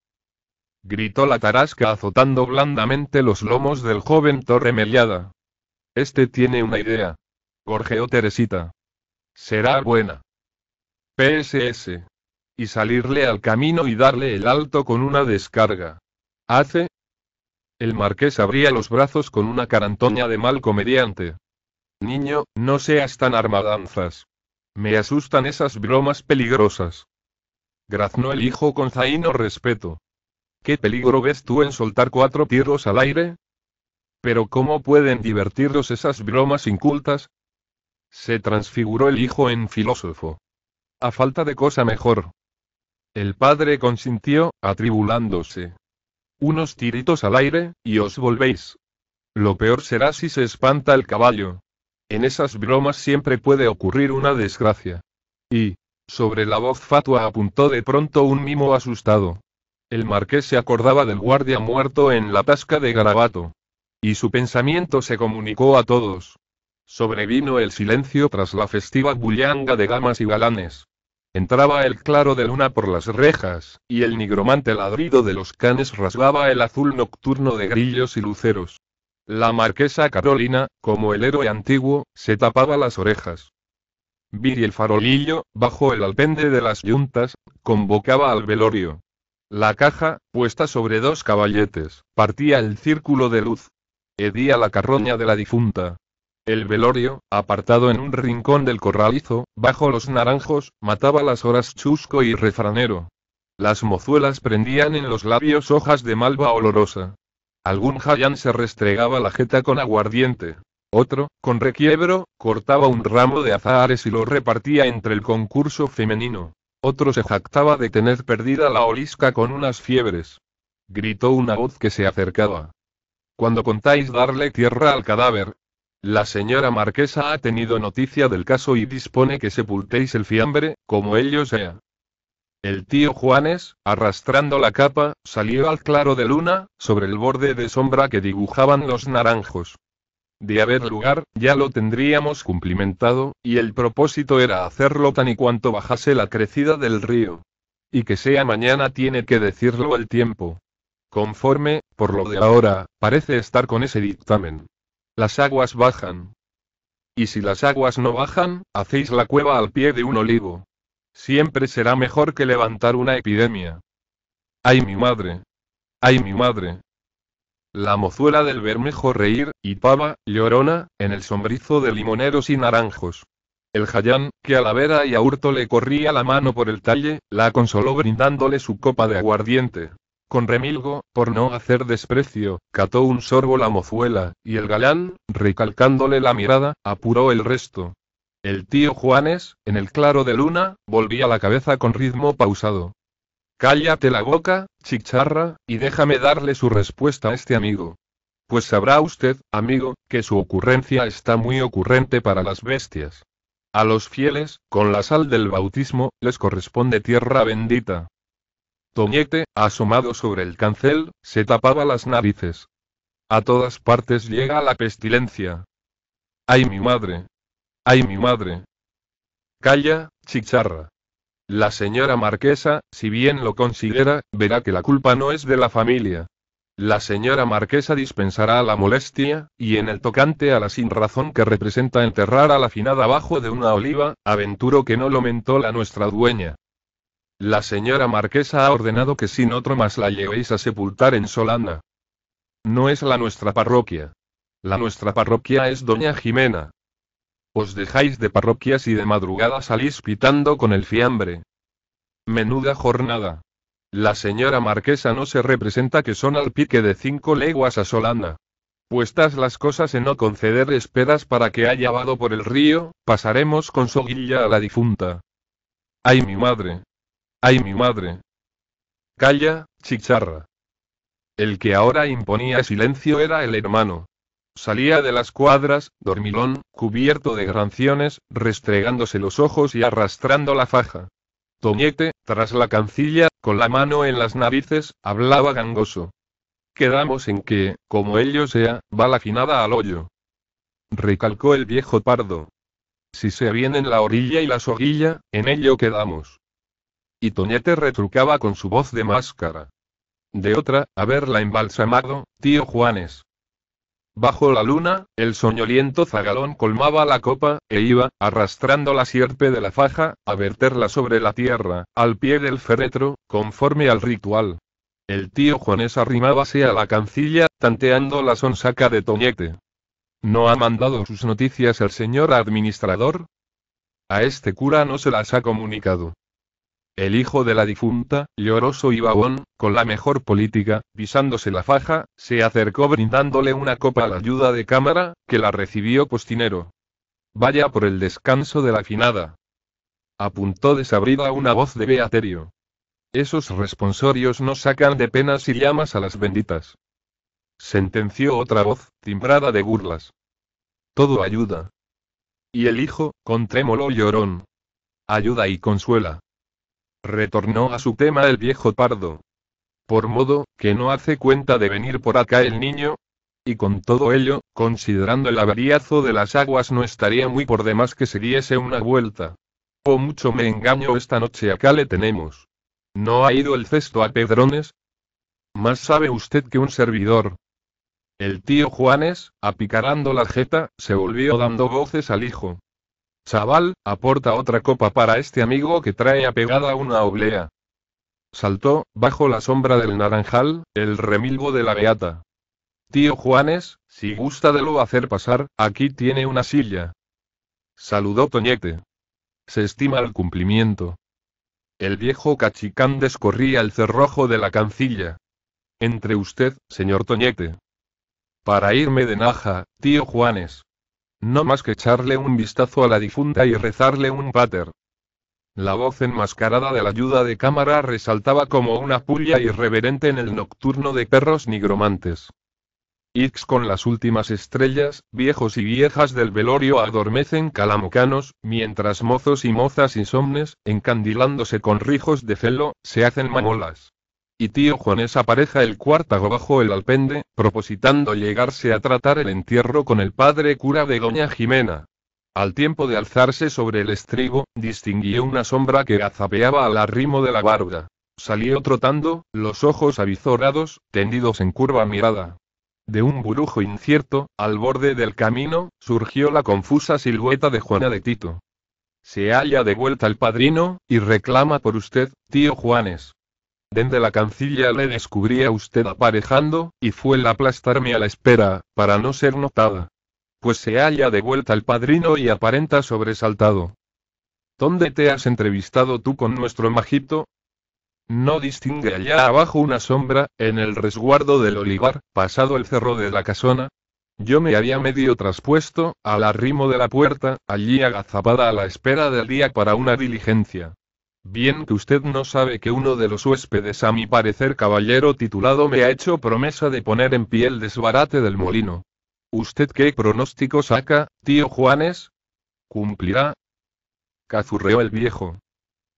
Gritó la tarasca azotando blandamente los lomos del joven Torre Este tiene una idea. Gorjeó Teresita. Será buena. PSS y salirle al camino y darle el alto con una descarga. Hace. El marqués abría los brazos con una carantoña de mal comediante. Niño, no seas tan armadanzas. Me asustan esas bromas peligrosas. Graznó el hijo con zaino respeto. ¿Qué peligro ves tú en soltar cuatro tiros al aire? Pero ¿cómo pueden divertirlos esas bromas incultas? Se transfiguró el hijo en filósofo. A falta de cosa mejor, el padre consintió, atribulándose. Unos tiritos al aire, y os volvéis. Lo peor será si se espanta el caballo. En esas bromas siempre puede ocurrir una desgracia. Y, sobre la voz fatua apuntó de pronto un mimo asustado. El marqués se acordaba del guardia muerto en la tasca de Garabato. Y su pensamiento se comunicó a todos. Sobrevino el silencio tras la festiva bullanga de gamas y galanes. Entraba el claro de luna por las rejas, y el nigromante ladrido de los canes rasgaba el azul nocturno de grillos y luceros. La marquesa Carolina, como el héroe antiguo, se tapaba las orejas. Viri el farolillo, bajo el alpende de las yuntas, convocaba al velorio. La caja, puesta sobre dos caballetes, partía el círculo de luz. Hedía la carroña de la difunta, el velorio, apartado en un rincón del corralizo, bajo los naranjos, mataba las horas chusco y refranero. Las mozuelas prendían en los labios hojas de malva olorosa. Algún jayán se restregaba la jeta con aguardiente. Otro, con requiebro, cortaba un ramo de azahares y lo repartía entre el concurso femenino. Otro se jactaba de tener perdida la olisca con unas fiebres. Gritó una voz que se acercaba. Cuando contáis darle tierra al cadáver, la señora marquesa ha tenido noticia del caso y dispone que sepultéis el fiambre, como ello sea. El tío Juanes, arrastrando la capa, salió al claro de luna, sobre el borde de sombra que dibujaban los naranjos. De haber lugar, ya lo tendríamos cumplimentado, y el propósito era hacerlo tan y cuanto bajase la crecida del río. Y que sea mañana tiene que decirlo el tiempo. Conforme, por lo de ahora, parece estar con ese dictamen. Las aguas bajan. Y si las aguas no bajan, hacéis la cueva al pie de un olivo. Siempre será mejor que levantar una epidemia. ¡Ay mi madre! ¡Ay mi madre! La mozuela del Bermejo reír, y pava, llorona, en el sombrizo de limoneros y naranjos. El jayán, que a la vera y a hurto le corría la mano por el talle, la consoló brindándole su copa de aguardiente. Con remilgo, por no hacer desprecio, cató un sorbo la mozuela, y el galán, recalcándole la mirada, apuró el resto. El tío Juanes, en el claro de luna, volvía la cabeza con ritmo pausado. Cállate la boca, chicharra, y déjame darle su respuesta a este amigo. Pues sabrá usted, amigo, que su ocurrencia está muy ocurrente para las bestias. A los fieles, con la sal del bautismo, les corresponde tierra bendita. Toñete, asomado sobre el cancel, se tapaba las narices. A todas partes llega la pestilencia. ¡Ay mi madre! ¡Ay mi madre! Calla, chicharra. La señora marquesa, si bien lo considera, verá que la culpa no es de la familia. La señora marquesa dispensará la molestia, y en el tocante a la sinrazón que representa enterrar a la finada abajo de una oliva, aventuro que no lo mentó la nuestra dueña. La señora marquesa ha ordenado que sin otro más la llevéis a sepultar en Solana. No es la nuestra parroquia. La nuestra parroquia es doña Jimena. Os dejáis de parroquias y de madrugada salís pitando con el fiambre. Menuda jornada. La señora marquesa no se representa que son al pique de cinco leguas a Solana. Puestas las cosas en no conceder esperas para que haya vado por el río, pasaremos con soguilla a la difunta. Ay mi madre, ¡Ay mi madre! Calla, chicharra. El que ahora imponía silencio era el hermano. Salía de las cuadras, dormilón, cubierto de granciones, restregándose los ojos y arrastrando la faja. Toñete, tras la cancilla, con la mano en las narices, hablaba gangoso. Quedamos en que, como ello sea, va la finada al hoyo. Recalcó el viejo pardo. Si se vienen la orilla y la soguilla, en ello quedamos. Y Toñete retrucaba con su voz de máscara. De otra, haberla embalsamado, tío Juanes. Bajo la luna, el soñoliento zagalón colmaba la copa, e iba, arrastrando la sierpe de la faja, a verterla sobre la tierra, al pie del féretro, conforme al ritual. El tío Juanes arrimábase a la cancilla, tanteando la sonsaca de Toñete. ¿No ha mandado sus noticias el señor administrador? A este cura no se las ha comunicado. El hijo de la difunta, lloroso y vagón, con la mejor política, pisándose la faja, se acercó brindándole una copa a la ayuda de cámara, que la recibió postinero. Vaya por el descanso de la finada. Apuntó desabrida una voz de Beaterio. Esos responsorios no sacan de penas y llamas a las benditas. Sentenció otra voz, timbrada de burlas. Todo ayuda. Y el hijo, con trémolo llorón. Ayuda y consuela. Retornó a su tema el viejo pardo. Por modo, que no hace cuenta de venir por acá el niño. Y con todo ello, considerando el avariazo de las aguas, no estaría muy por demás que se diese una vuelta. O mucho me engaño esta noche acá le tenemos. ¿No ha ido el cesto a Pedrones? Más sabe usted que un servidor. El tío Juanes, apicarando la jeta, se volvió dando voces al hijo. Chaval, aporta otra copa para este amigo que trae apegada una oblea. Saltó, bajo la sombra del naranjal, el remilgo de la beata. Tío Juanes, si gusta de lo hacer pasar, aquí tiene una silla. Saludó Toñete. Se estima el cumplimiento. El viejo cachicán descorría el cerrojo de la cancilla. Entre usted, señor Toñete. Para irme de Naja, tío Juanes. No más que echarle un vistazo a la difunta y rezarle un pater. La voz enmascarada de la ayuda de cámara resaltaba como una pulla irreverente en el nocturno de perros nigromantes. Ix con las últimas estrellas, viejos y viejas del velorio adormecen calamocanos, mientras mozos y mozas insomnes, encandilándose con rijos de celo, se hacen mamolas y tío Juanes apareja el cuartago bajo el alpende, propositando llegarse a tratar el entierro con el padre cura de Doña Jimena. Al tiempo de alzarse sobre el estribo, distinguió una sombra que gazapeaba al arrimo de la barba. Salió trotando, los ojos avizorados, tendidos en curva mirada. De un burujo incierto, al borde del camino, surgió la confusa silueta de Juana de Tito. Se halla de vuelta el padrino, y reclama por usted, tío Juanes. Dende la cancilla le descubrí a usted aparejando, y fue el aplastarme a la espera, para no ser notada. Pues se halla de vuelta el padrino y aparenta sobresaltado. ¿Dónde te has entrevistado tú con nuestro majito? No distingue allá abajo una sombra, en el resguardo del olivar, pasado el cerro de la casona. Yo me había medio traspuesto, al arrimo de la puerta, allí agazapada a la espera del día para una diligencia. Bien que usted no sabe que uno de los huéspedes, a mi parecer caballero titulado, me ha hecho promesa de poner en pie el desbarate del molino. ¿Usted qué pronóstico saca, tío Juanes? ¿Cumplirá? Cazurreó el viejo.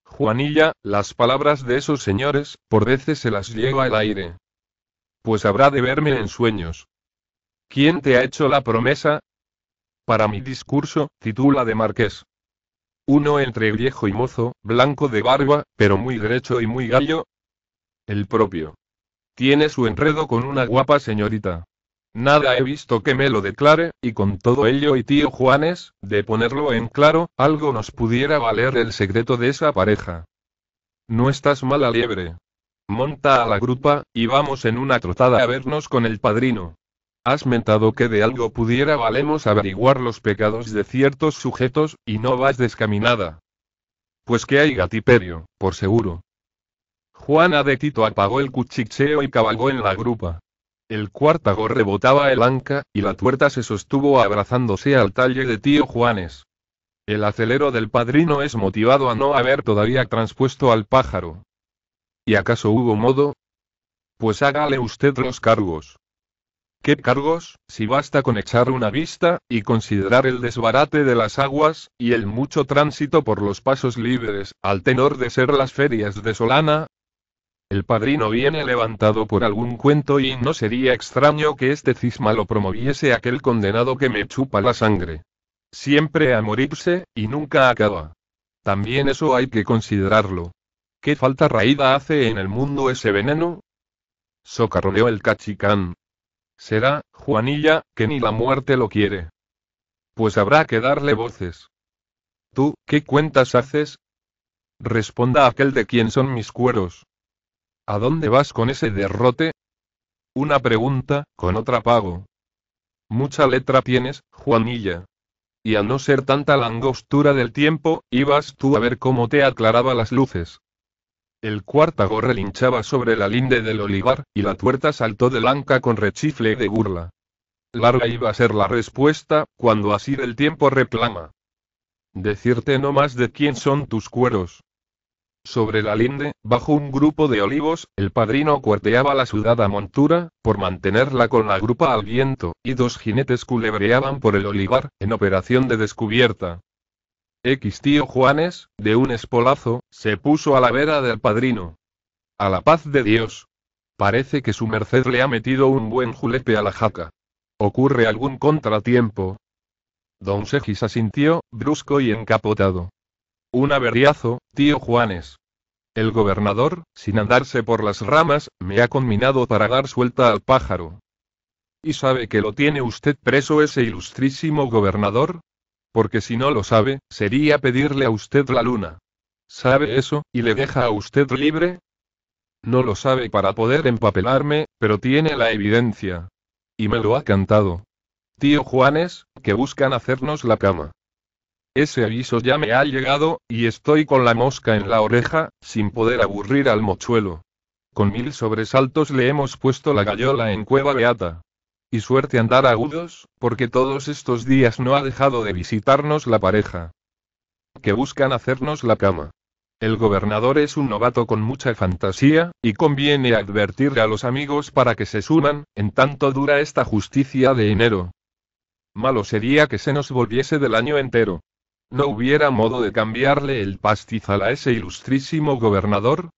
Juanilla, las palabras de esos señores, por veces se las lleva el aire. Pues habrá de verme en sueños. ¿Quién te ha hecho la promesa? Para mi discurso, titula de marqués. Uno entre viejo y mozo, blanco de barba, pero muy derecho y muy gallo. El propio. Tiene su enredo con una guapa señorita. Nada he visto que me lo declare, y con todo ello y tío Juanes, de ponerlo en claro, algo nos pudiera valer el secreto de esa pareja. No estás mala liebre. Monta a la grupa, y vamos en una trotada a vernos con el padrino has mentado que de algo pudiera valemos averiguar los pecados de ciertos sujetos, y no vas descaminada. Pues que hay gatiperio, por seguro. Juana de Tito apagó el cuchicheo y cabalgó en la grupa. El cuartago rebotaba el anca, y la tuerta se sostuvo abrazándose al talle de tío Juanes. El acelero del padrino es motivado a no haber todavía transpuesto al pájaro. ¿Y acaso hubo modo? Pues hágale usted los cargos. ¿Qué cargos? Si basta con echar una vista, y considerar el desbarate de las aguas, y el mucho tránsito por los pasos libres, al tenor de ser las ferias de Solana. El padrino viene levantado por algún cuento y no sería extraño que este cisma lo promoviese aquel condenado que me chupa la sangre. Siempre a morirse, y nunca acaba. También eso hay que considerarlo. ¿Qué falta raída hace en el mundo ese veneno? Socarroneó el cachicán, Será, Juanilla, que ni la muerte lo quiere. Pues habrá que darle voces. ¿Tú, qué cuentas haces? Responda aquel de quién son mis cueros. ¿A dónde vas con ese derrote? Una pregunta, con otra pago. Mucha letra tienes, Juanilla. Y a no ser tanta langostura del tiempo, ibas tú a ver cómo te aclaraba las luces. El cuartago relinchaba sobre la linde del olivar, y la tuerta saltó de anca con rechifle de burla. Larga iba a ser la respuesta, cuando así del tiempo reclama. Decirte no más de quién son tus cueros. Sobre la linde, bajo un grupo de olivos, el padrino cuarteaba la sudada montura, por mantenerla con la grupa al viento, y dos jinetes culebreaban por el olivar, en operación de descubierta. X tío Juanes, de un espolazo, se puso a la vera del padrino. A la paz de Dios. Parece que su merced le ha metido un buen julepe a la jaca. ¿Ocurre algún contratiempo? Don Segis asintió, brusco y encapotado. Un averiazo, tío Juanes. El gobernador, sin andarse por las ramas, me ha conminado para dar suelta al pájaro. ¿Y sabe que lo tiene usted preso ese ilustrísimo gobernador? Porque si no lo sabe, sería pedirle a usted la luna. ¿Sabe eso, y le deja a usted libre? No lo sabe para poder empapelarme, pero tiene la evidencia. Y me lo ha cantado. Tío Juanes, que buscan hacernos la cama. Ese aviso ya me ha llegado, y estoy con la mosca en la oreja, sin poder aburrir al mochuelo. Con mil sobresaltos le hemos puesto la gallola en Cueva Beata. Y suerte andar agudos, porque todos estos días no ha dejado de visitarnos la pareja. Que buscan hacernos la cama. El gobernador es un novato con mucha fantasía, y conviene advertirle a los amigos para que se suman, en tanto dura esta justicia de enero. Malo sería que se nos volviese del año entero. ¿No hubiera modo de cambiarle el pastizal a ese ilustrísimo gobernador?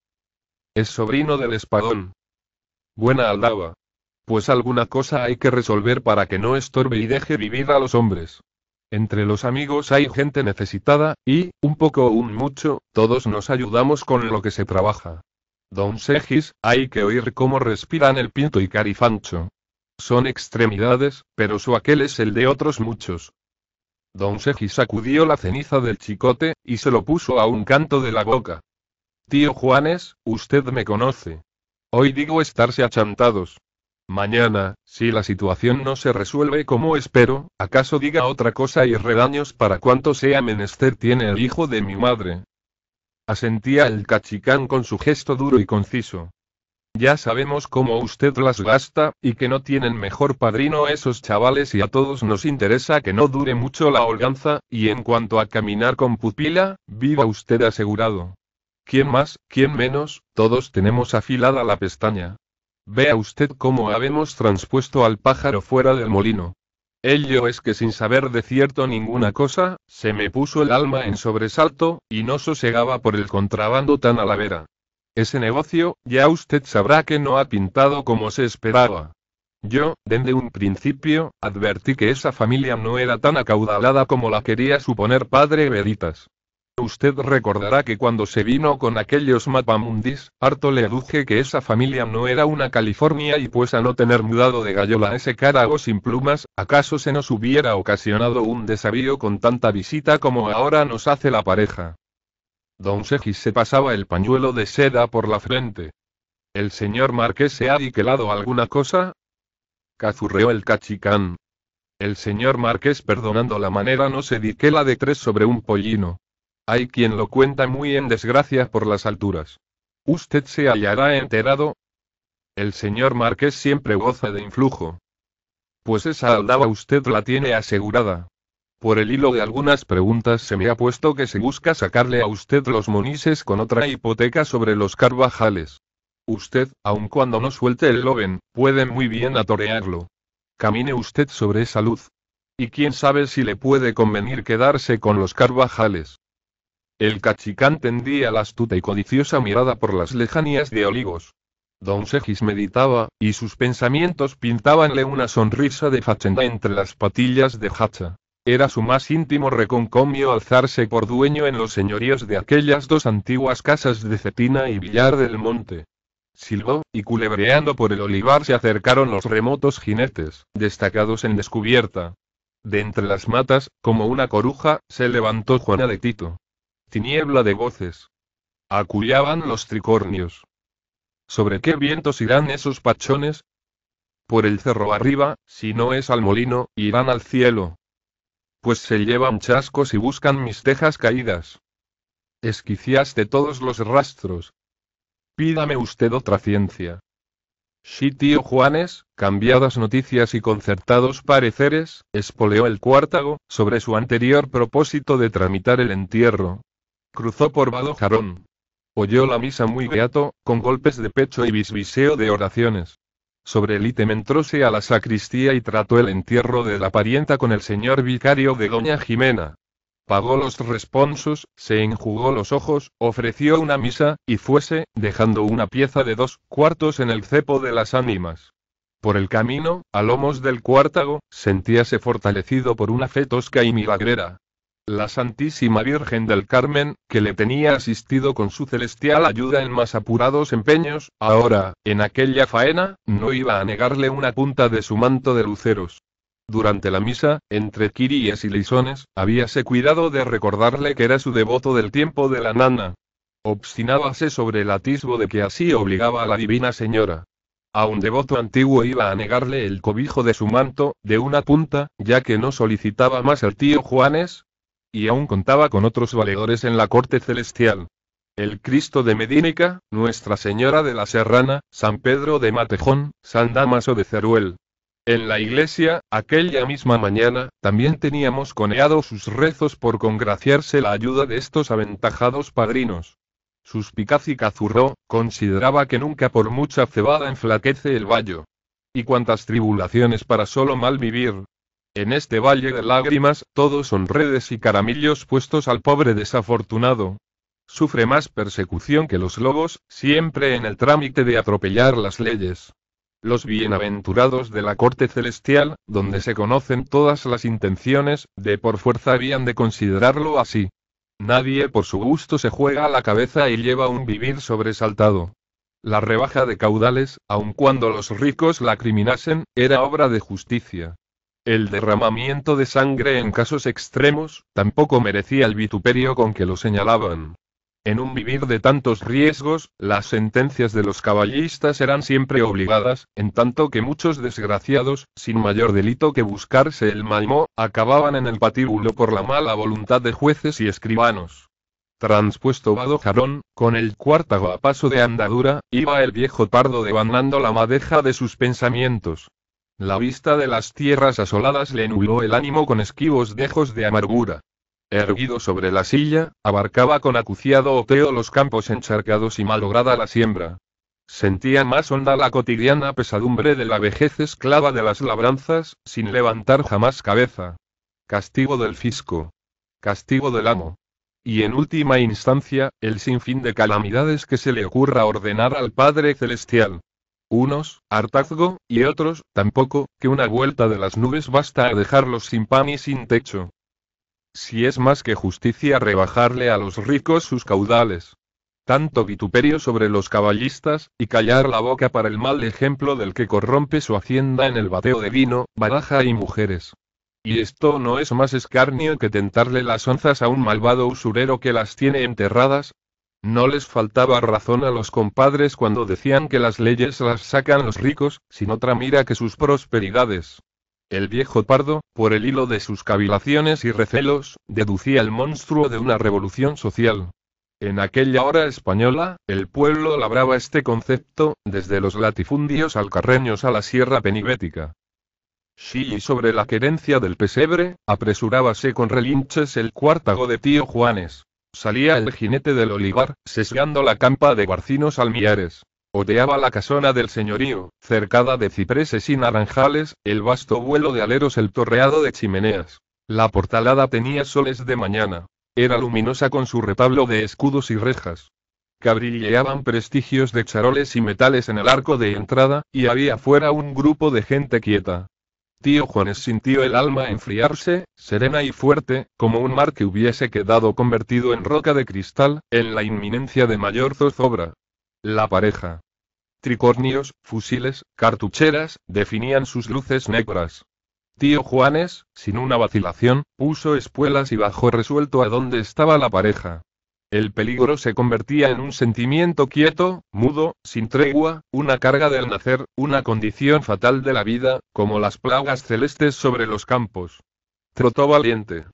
Es sobrino del espadón. Buena aldaba. Pues alguna cosa hay que resolver para que no estorbe y deje vivir a los hombres. Entre los amigos hay gente necesitada, y, un poco o un mucho, todos nos ayudamos con lo que se trabaja. Don Segis, hay que oír cómo respiran el Pinto y Carifancho. Son extremidades, pero su aquel es el de otros muchos. Don Segis sacudió la ceniza del chicote, y se lo puso a un canto de la boca. Tío Juanes, usted me conoce. Hoy digo estarse achantados. Mañana, si la situación no se resuelve como espero, acaso diga otra cosa y redaños para cuanto sea menester tiene el hijo de mi madre. Asentía el cachicán con su gesto duro y conciso. Ya sabemos cómo usted las gasta, y que no tienen mejor padrino esos chavales y a todos nos interesa que no dure mucho la holganza, y en cuanto a caminar con pupila, viva usted asegurado. ¿Quién más, quién menos? Todos tenemos afilada la pestaña. Vea usted cómo habemos transpuesto al pájaro fuera del molino. Ello es que sin saber de cierto ninguna cosa, se me puso el alma en sobresalto, y no sosegaba por el contrabando tan a la vera. Ese negocio, ya usted sabrá que no ha pintado como se esperaba. Yo, desde un principio, advertí que esa familia no era tan acaudalada como la quería suponer padre Veritas. Usted recordará que cuando se vino con aquellos mapamundis, harto le aduje que esa familia no era una California y pues a no tener mudado de gallola ese o sin plumas, acaso se nos hubiera ocasionado un desavío con tanta visita como ahora nos hace la pareja. Don Segis se pasaba el pañuelo de seda por la frente. ¿El señor marqués se ha diquelado alguna cosa? Cazurreó el cachicán. El señor marqués perdonando la manera no se diquela de tres sobre un pollino. Hay quien lo cuenta muy en desgracia por las alturas. Usted se hallará enterado. El señor Marqués siempre goza de influjo. Pues esa aldaba usted la tiene asegurada. Por el hilo de algunas preguntas se me ha puesto que se busca sacarle a usted los monises con otra hipoteca sobre los Carvajales. Usted, aun cuando no suelte el loben, puede muy bien atorearlo. Camine usted sobre esa luz. Y quién sabe si le puede convenir quedarse con los Carvajales. El cachicán tendía la astuta y codiciosa mirada por las lejanías de Olivos. Don Segis meditaba, y sus pensamientos pintábanle una sonrisa de fachenda entre las patillas de hacha. Era su más íntimo reconcomio alzarse por dueño en los señoríos de aquellas dos antiguas casas de Cetina y Villar del Monte. Silbó, y culebreando por el olivar se acercaron los remotos jinetes, destacados en descubierta. De entre las matas, como una coruja, se levantó Juana de Tito tiniebla de voces. Acullaban los tricornios. ¿Sobre qué vientos irán esos pachones? Por el cerro arriba, si no es al molino, irán al cielo. Pues se llevan chascos y buscan mis tejas caídas. Esquiciaste todos los rastros. Pídame usted otra ciencia. Sí, tío Juanes, cambiadas noticias y concertados pareceres, espoleó el cuartago sobre su anterior propósito de tramitar el entierro, Cruzó por Badojarón. Oyó la misa muy beato, con golpes de pecho y bisbiseo de oraciones. Sobre el ítem entróse a la sacristía y trató el entierro de la parienta con el señor vicario de doña Jimena. Pagó los responsos, se enjugó los ojos, ofreció una misa, y fuese, dejando una pieza de dos cuartos en el cepo de las ánimas. Por el camino, a lomos del cuártago, sentíase fortalecido por una fe tosca y milagrera, la Santísima Virgen del Carmen, que le tenía asistido con su celestial ayuda en más apurados empeños, ahora, en aquella faena, no iba a negarle una punta de su manto de luceros. Durante la misa, entre quiries y lisones, habíase cuidado de recordarle que era su devoto del tiempo de la nana. Obstinábase sobre el atisbo de que así obligaba a la divina señora. A un devoto antiguo iba a negarle el cobijo de su manto, de una punta, ya que no solicitaba más el tío Juanes, y aún contaba con otros valedores en la corte celestial. El Cristo de Medínica, Nuestra Señora de la Serrana, San Pedro de Matejón, San Damaso de Ceruel. En la iglesia, aquella misma mañana, también teníamos coneado sus rezos por congraciarse la ayuda de estos aventajados padrinos. Suspicaz y Cazurro, consideraba que nunca por mucha cebada enflaquece el vallo. Y cuantas tribulaciones para solo mal vivir, en este valle de lágrimas, todos son redes y caramillos puestos al pobre desafortunado. Sufre más persecución que los lobos, siempre en el trámite de atropellar las leyes. Los bienaventurados de la corte celestial, donde se conocen todas las intenciones, de por fuerza habían de considerarlo así. Nadie por su gusto se juega a la cabeza y lleva un vivir sobresaltado. La rebaja de caudales, aun cuando los ricos la criminasen, era obra de justicia. El derramamiento de sangre en casos extremos, tampoco merecía el vituperio con que lo señalaban. En un vivir de tantos riesgos, las sentencias de los caballistas eran siempre obligadas, en tanto que muchos desgraciados, sin mayor delito que buscarse el malmo, acababan en el patíbulo por la mala voluntad de jueces y escribanos. Transpuesto Vado Jarón, con el cuartago a paso de andadura, iba el viejo pardo devanando la madeja de sus pensamientos, la vista de las tierras asoladas le nubló el ánimo con esquivos dejos de amargura. Erguido sobre la silla, abarcaba con acuciado oteo los campos encharcados y malograda la siembra. Sentía más honda la cotidiana pesadumbre de la vejez esclava de las labranzas, sin levantar jamás cabeza. Castigo del fisco. Castigo del amo. Y en última instancia, el sinfín de calamidades que se le ocurra ordenar al Padre Celestial unos, hartazgo, y otros, tampoco, que una vuelta de las nubes basta a dejarlos sin pan y sin techo. Si es más que justicia rebajarle a los ricos sus caudales. Tanto vituperio sobre los caballistas, y callar la boca para el mal ejemplo del que corrompe su hacienda en el bateo de vino, baraja y mujeres. Y esto no es más escarnio que tentarle las onzas a un malvado usurero que las tiene enterradas, no les faltaba razón a los compadres cuando decían que las leyes las sacan los ricos, sin otra mira que sus prosperidades. El viejo pardo, por el hilo de sus cavilaciones y recelos, deducía el monstruo de una revolución social. En aquella hora española, el pueblo labraba este concepto, desde los latifundios alcarreños a la sierra penibética. Sí, y sobre la querencia del pesebre, apresurábase con relinches el cuartago de tío Juanes. Salía el jinete del olivar, sesgando la campa de guarcinos almiares. Odeaba la casona del señorío, cercada de cipreses y naranjales, el vasto vuelo de aleros, el torreado de chimeneas. La portalada tenía soles de mañana. Era luminosa con su retablo de escudos y rejas. Cabrilleaban prestigios de charoles y metales en el arco de entrada, y había fuera un grupo de gente quieta, Tío Juanes sintió el alma enfriarse, serena y fuerte, como un mar que hubiese quedado convertido en roca de cristal, en la inminencia de mayor zozobra. La pareja. Tricornios, fusiles, cartucheras, definían sus luces negras. Tío Juanes, sin una vacilación, puso espuelas y bajó resuelto a donde estaba la pareja. El peligro se convertía en un sentimiento quieto, mudo, sin tregua, una carga del nacer, una condición fatal de la vida, como las plagas celestes sobre los campos. Trotó valiente.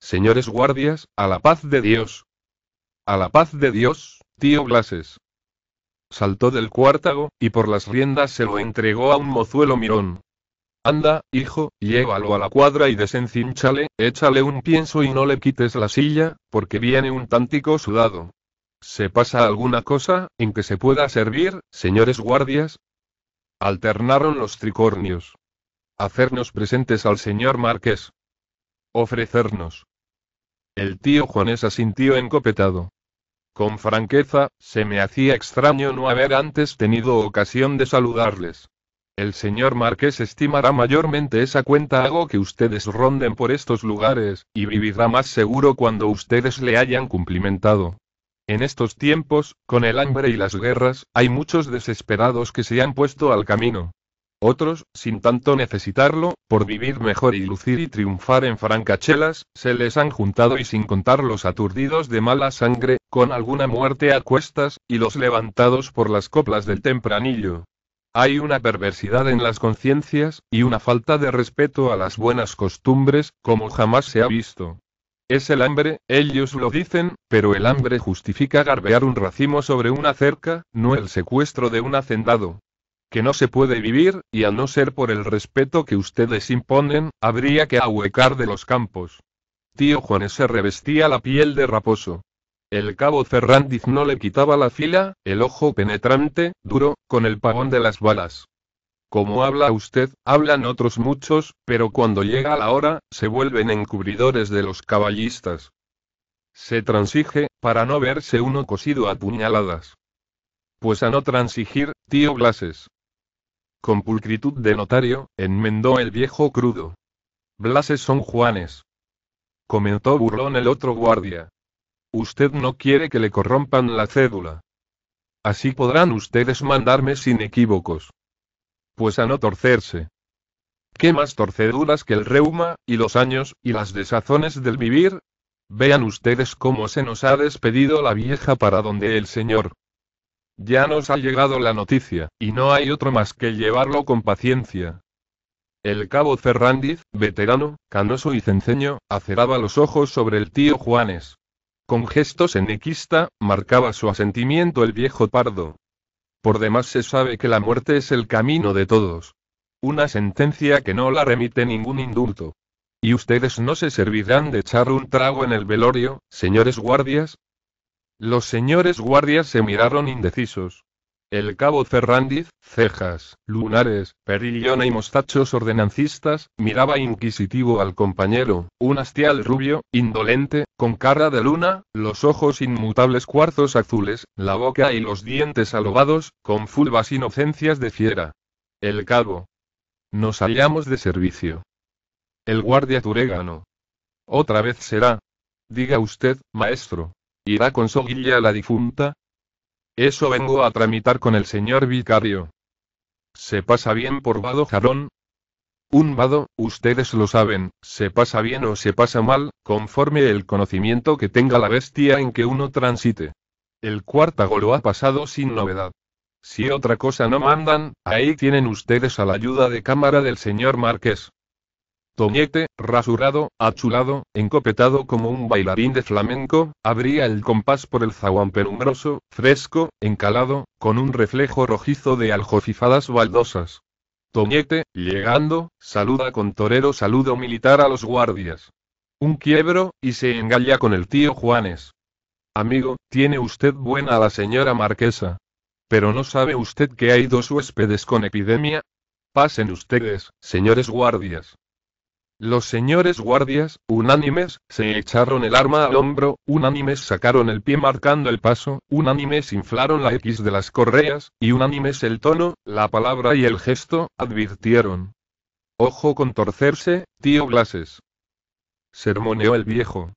Señores guardias, a la paz de Dios. A la paz de Dios, tío Glases. Saltó del cuartago y por las riendas se lo entregó a un mozuelo mirón, Anda, hijo, llévalo a la cuadra y desencínchale, échale un pienso y no le quites la silla, porque viene un tántico sudado. ¿Se pasa alguna cosa, en que se pueda servir, señores guardias? Alternaron los tricornios. Hacernos presentes al señor marqués. Ofrecernos. El tío Juanés asintió encopetado. Con franqueza, se me hacía extraño no haber antes tenido ocasión de saludarles. El señor Marqués estimará mayormente esa cuenta hago que ustedes ronden por estos lugares, y vivirá más seguro cuando ustedes le hayan cumplimentado. En estos tiempos, con el hambre y las guerras, hay muchos desesperados que se han puesto al camino. Otros, sin tanto necesitarlo, por vivir mejor y lucir y triunfar en francachelas, se les han juntado y sin contar los aturdidos de mala sangre, con alguna muerte a cuestas, y los levantados por las coplas del tempranillo, hay una perversidad en las conciencias, y una falta de respeto a las buenas costumbres, como jamás se ha visto. Es el hambre, ellos lo dicen, pero el hambre justifica garbear un racimo sobre una cerca, no el secuestro de un hacendado. Que no se puede vivir, y a no ser por el respeto que ustedes imponen, habría que ahuecar de los campos. Tío Juan se revestía la piel de raposo. El cabo Ferrandiz no le quitaba la fila, el ojo penetrante, duro, con el pavón de las balas. Como habla usted, hablan otros muchos, pero cuando llega la hora, se vuelven encubridores de los caballistas. Se transige, para no verse uno cosido a puñaladas. Pues a no transigir, tío Blases. Con pulcritud de notario, enmendó el viejo crudo. Blases son Juanes. Comentó burlón el otro guardia. Usted no quiere que le corrompan la cédula. Así podrán ustedes mandarme sin equívocos. Pues a no torcerse. ¿Qué más torceduras que el reuma, y los años, y las desazones del vivir? Vean ustedes cómo se nos ha despedido la vieja para donde el señor. Ya nos ha llegado la noticia, y no hay otro más que llevarlo con paciencia. El cabo Ferrandiz, veterano, canoso y cenceño, aceraba los ojos sobre el tío Juanes. Con gestos senequista, marcaba su asentimiento el viejo pardo. Por demás se sabe que la muerte es el camino de todos. Una sentencia que no la remite ningún indulto. ¿Y ustedes no se servirán de echar un trago en el velorio, señores guardias? Los señores guardias se miraron indecisos. El cabo Ferrandiz, cejas, lunares, perillona y mostachos ordenancistas, miraba inquisitivo al compañero, un hastial rubio, indolente, con cara de luna, los ojos inmutables cuarzos azules, la boca y los dientes alobados, con fulvas inocencias de fiera. El cabo. Nos hallamos de servicio. El guardia turégano. Otra vez será. Diga usted, maestro. ¿Irá con soguilla la difunta? Eso vengo a tramitar con el señor vicario. Se pasa bien por Vado Jarón, un vado, ustedes lo saben, se pasa bien o se pasa mal, conforme el conocimiento que tenga la bestia en que uno transite. El cuartago lo ha pasado sin novedad. Si otra cosa no mandan, ahí tienen ustedes a la ayuda de cámara del señor Marqués. Toñete, rasurado, achulado, encopetado como un bailarín de flamenco, abría el compás por el zaguán penumbroso, fresco, encalado, con un reflejo rojizo de aljofifadas baldosas. Toñete, llegando, saluda con torero saludo militar a los guardias. Un quiebro, y se engalla con el tío Juanes. Amigo, tiene usted buena a la señora marquesa. Pero no sabe usted que hay dos huéspedes con epidemia. Pasen ustedes, señores guardias. Los señores guardias, unánimes, se echaron el arma al hombro, unánimes sacaron el pie marcando el paso, unánimes inflaron la X de las correas, y unánimes el tono, la palabra y el gesto, advirtieron. Ojo con torcerse, tío Blases. Sermoneó el viejo.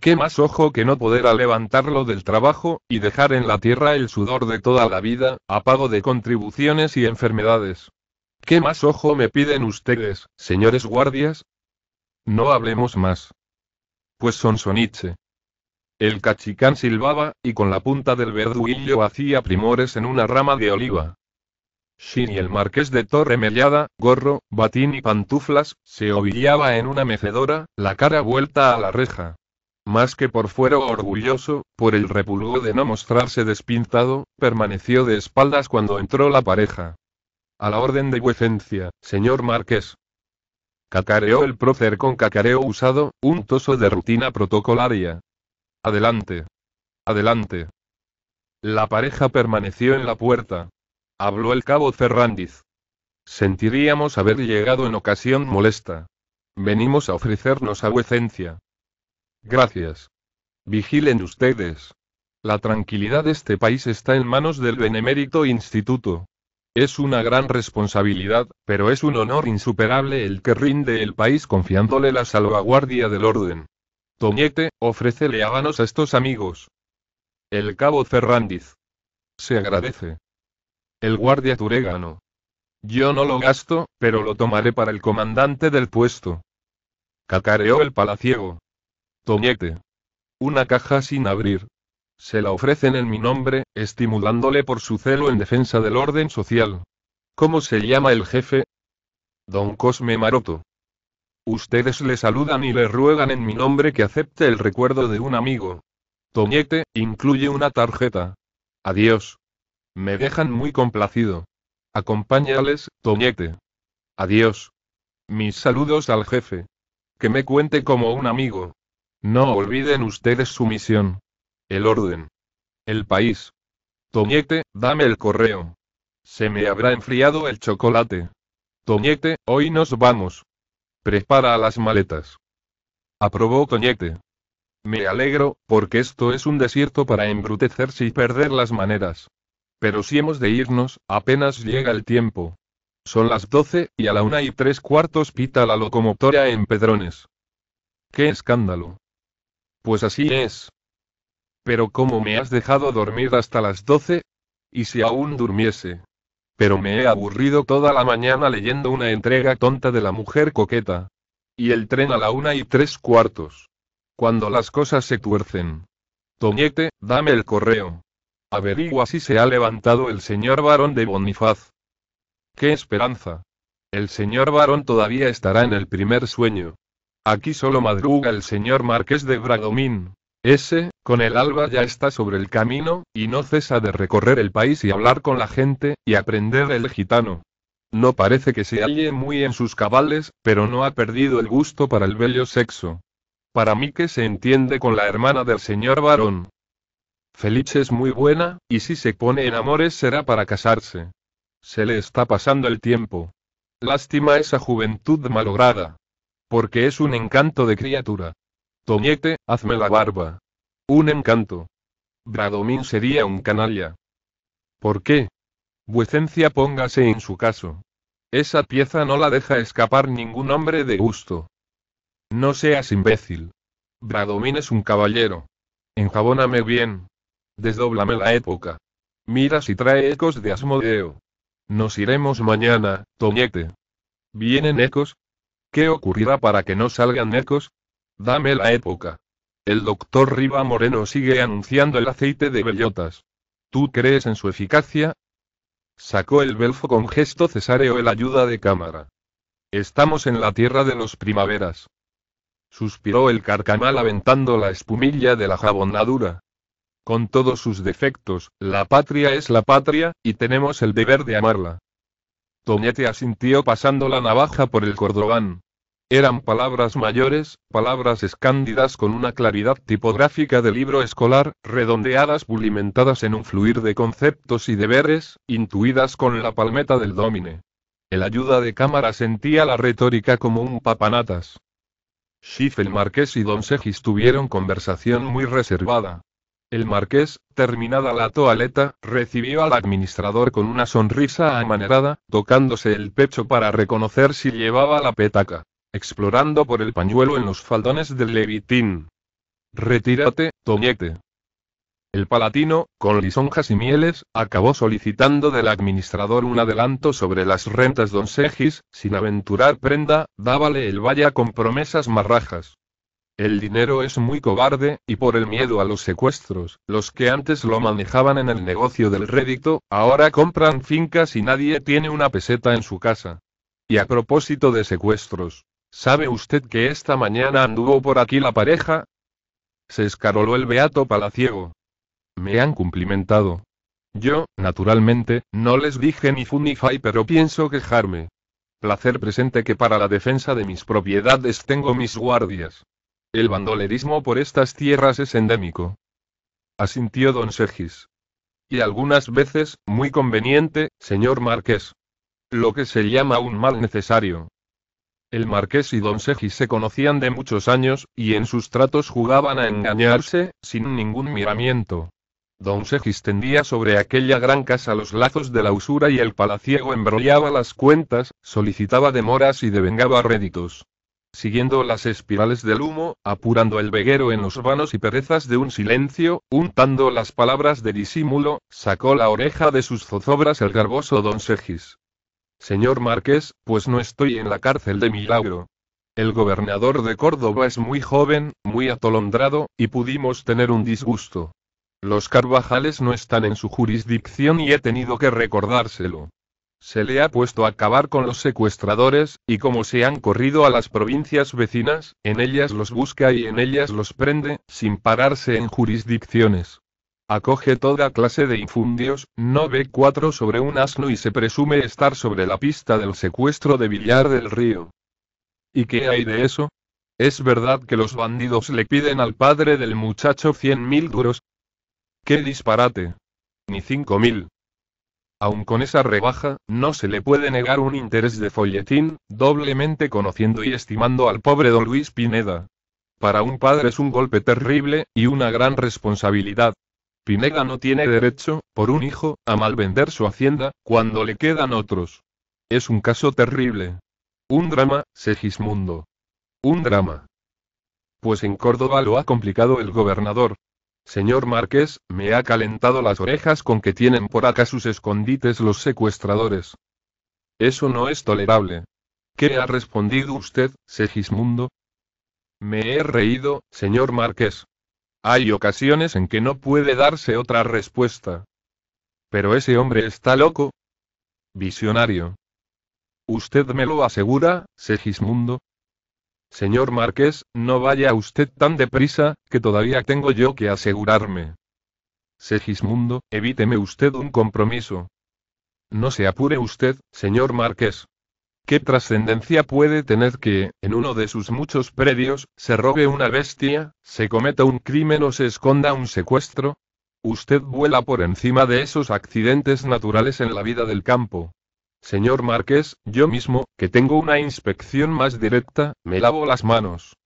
Qué más ojo que no poder a levantarlo del trabajo, y dejar en la tierra el sudor de toda la vida, a pago de contribuciones y enfermedades. ¿Qué más ojo me piden ustedes, señores guardias? No hablemos más. Pues son soniche. El cachicán silbaba, y con la punta del verduillo hacía primores en una rama de oliva. Shin y el marqués de Torre Mellada, gorro, batín y pantuflas, se ovillaba en una mecedora, la cara vuelta a la reja. Más que por fuero orgulloso, por el repulgo de no mostrarse despintado, permaneció de espaldas cuando entró la pareja. A la orden de vuecencia, señor marqués. Cacareó el prócer con cacareo usado, un toso de rutina protocolaria. Adelante. Adelante. La pareja permaneció en la puerta. Habló el cabo Ferrandiz. Sentiríamos haber llegado en ocasión molesta. Venimos a ofrecernos a vuecencia. Gracias. Vigilen ustedes. La tranquilidad de este país está en manos del Benemérito Instituto. Es una gran responsabilidad, pero es un honor insuperable el que rinde el país confiándole la salvaguardia del orden. Toñete, ofrécele habanos a estos amigos. El cabo Ferrandiz. Se agradece. El guardia turegano. Yo no lo gasto, pero lo tomaré para el comandante del puesto. Cacareó el palaciego. Toñete. Una caja sin abrir. Se la ofrecen en mi nombre, estimulándole por su celo en defensa del orden social. ¿Cómo se llama el jefe? Don Cosme Maroto. Ustedes le saludan y le ruegan en mi nombre que acepte el recuerdo de un amigo. Toñete, incluye una tarjeta. Adiós. Me dejan muy complacido. Acompáñales, Toñete. Adiós. Mis saludos al jefe. Que me cuente como un amigo. No olviden ustedes su misión. El orden. El país. Toñete, dame el correo. Se me habrá enfriado el chocolate. Toñete, hoy nos vamos. Prepara las maletas. Aprobó Toñete. Me alegro, porque esto es un desierto para embrutecerse y perder las maneras. Pero si hemos de irnos, apenas llega el tiempo. Son las doce, y a la una y tres cuartos pita la locomotora en Pedrones. ¡Qué escándalo! Pues así es, pero ¿cómo me has dejado dormir hasta las doce? ¿Y si aún durmiese? Pero me he aburrido toda la mañana leyendo una entrega tonta de la mujer coqueta. Y el tren a la una y tres cuartos. Cuando las cosas se tuercen. Toñete, dame el correo. Averigua si se ha levantado el señor varón de Bonifaz. ¡Qué esperanza! El señor varón todavía estará en el primer sueño. Aquí solo madruga el señor marqués de Bradomín, ese, con el alba ya está sobre el camino, y no cesa de recorrer el país y hablar con la gente, y aprender el gitano. No parece que se halle muy en sus cabales, pero no ha perdido el gusto para el bello sexo. Para mí que se entiende con la hermana del señor varón. felix es muy buena, y si se pone en amores será para casarse. Se le está pasando el tiempo. Lástima esa juventud malograda. Porque es un encanto de criatura. Toñete, hazme la barba. Un encanto. Bradomín sería un canalla. ¿Por qué? Vuecencia póngase en su caso. Esa pieza no la deja escapar ningún hombre de gusto. No seas imbécil. Bradomín es un caballero. Enjabóname bien. Desdóblame la época. Mira si trae ecos de Asmodeo. Nos iremos mañana, Toñete. ¿Vienen ecos? ¿Qué ocurrirá para que no salgan ecos? Dame la época. El doctor Riva Moreno sigue anunciando el aceite de bellotas. ¿Tú crees en su eficacia? Sacó el belfo con gesto cesáreo el ayuda de cámara. Estamos en la tierra de los primaveras. Suspiró el carcamal aventando la espumilla de la jabonadura. Con todos sus defectos, la patria es la patria, y tenemos el deber de amarla. Toñete asintió pasando la navaja por el cordobán. Eran palabras mayores, palabras escándidas con una claridad tipográfica de libro escolar, redondeadas, pulimentadas en un fluir de conceptos y deberes, intuidas con la palmeta del domine. El ayuda de cámara sentía la retórica como un papanatas. Schiff el marqués y don Segis tuvieron conversación muy reservada. El marqués, terminada la toaleta, recibió al administrador con una sonrisa amanerada, tocándose el pecho para reconocer si llevaba la petaca explorando por el pañuelo en los faldones del levitín. Retírate, Toñete. El palatino, con lisonjas y mieles, acabó solicitando del administrador un adelanto sobre las rentas don Segis, sin aventurar prenda, dábale el vaya con promesas marrajas. El dinero es muy cobarde, y por el miedo a los secuestros, los que antes lo manejaban en el negocio del rédito, ahora compran fincas y nadie tiene una peseta en su casa. Y a propósito de secuestros, ¿Sabe usted que esta mañana anduvo por aquí la pareja? Se escaroló el beato palaciego. Me han cumplimentado. Yo, naturalmente, no les dije ni fu ni fai, pero pienso quejarme. Placer presente que para la defensa de mis propiedades tengo mis guardias. El bandolerismo por estas tierras es endémico. Asintió don Sergis. Y algunas veces, muy conveniente, señor marqués. Lo que se llama un mal necesario. El marqués y don Sergis se conocían de muchos años, y en sus tratos jugaban a engañarse, sin ningún miramiento. Don Segis tendía sobre aquella gran casa los lazos de la usura y el palaciego embrollaba las cuentas, solicitaba demoras y devengaba réditos. Siguiendo las espirales del humo, apurando el veguero en los vanos y perezas de un silencio, untando las palabras de disímulo, sacó la oreja de sus zozobras el garboso don Segis. Señor Marqués, pues no estoy en la cárcel de milagro. El gobernador de Córdoba es muy joven, muy atolondrado, y pudimos tener un disgusto. Los Carvajales no están en su jurisdicción y he tenido que recordárselo. Se le ha puesto a acabar con los secuestradores, y como se han corrido a las provincias vecinas, en ellas los busca y en ellas los prende, sin pararse en jurisdicciones. Acoge toda clase de infundios, no ve cuatro sobre un asno y se presume estar sobre la pista del secuestro de Villar del Río. ¿Y qué hay de eso? ¿Es verdad que los bandidos le piden al padre del muchacho cien mil duros? ¡Qué disparate! Ni cinco mil. Aun con esa rebaja, no se le puede negar un interés de folletín, doblemente conociendo y estimando al pobre don Luis Pineda. Para un padre es un golpe terrible, y una gran responsabilidad. Pineda no tiene derecho, por un hijo, a malvender su hacienda, cuando le quedan otros. Es un caso terrible. Un drama, Segismundo. Un drama. Pues en Córdoba lo ha complicado el gobernador. Señor Marqués, me ha calentado las orejas con que tienen por acá sus escondites los secuestradores. Eso no es tolerable. ¿Qué ha respondido usted, Segismundo? Me he reído, señor Marqués. Hay ocasiones en que no puede darse otra respuesta. Pero ese hombre está loco. Visionario. ¿Usted me lo asegura, Segismundo? Señor Marqués, no vaya usted tan deprisa, que todavía tengo yo que asegurarme. Segismundo, evíteme usted un compromiso. No se apure usted, señor Marqués. ¿Qué trascendencia puede tener que, en uno de sus muchos predios, se robe una bestia, se cometa un crimen o se esconda un secuestro? Usted vuela por encima de esos accidentes naturales en la vida del campo. Señor Márquez, yo mismo, que tengo una inspección más directa, me lavo las manos.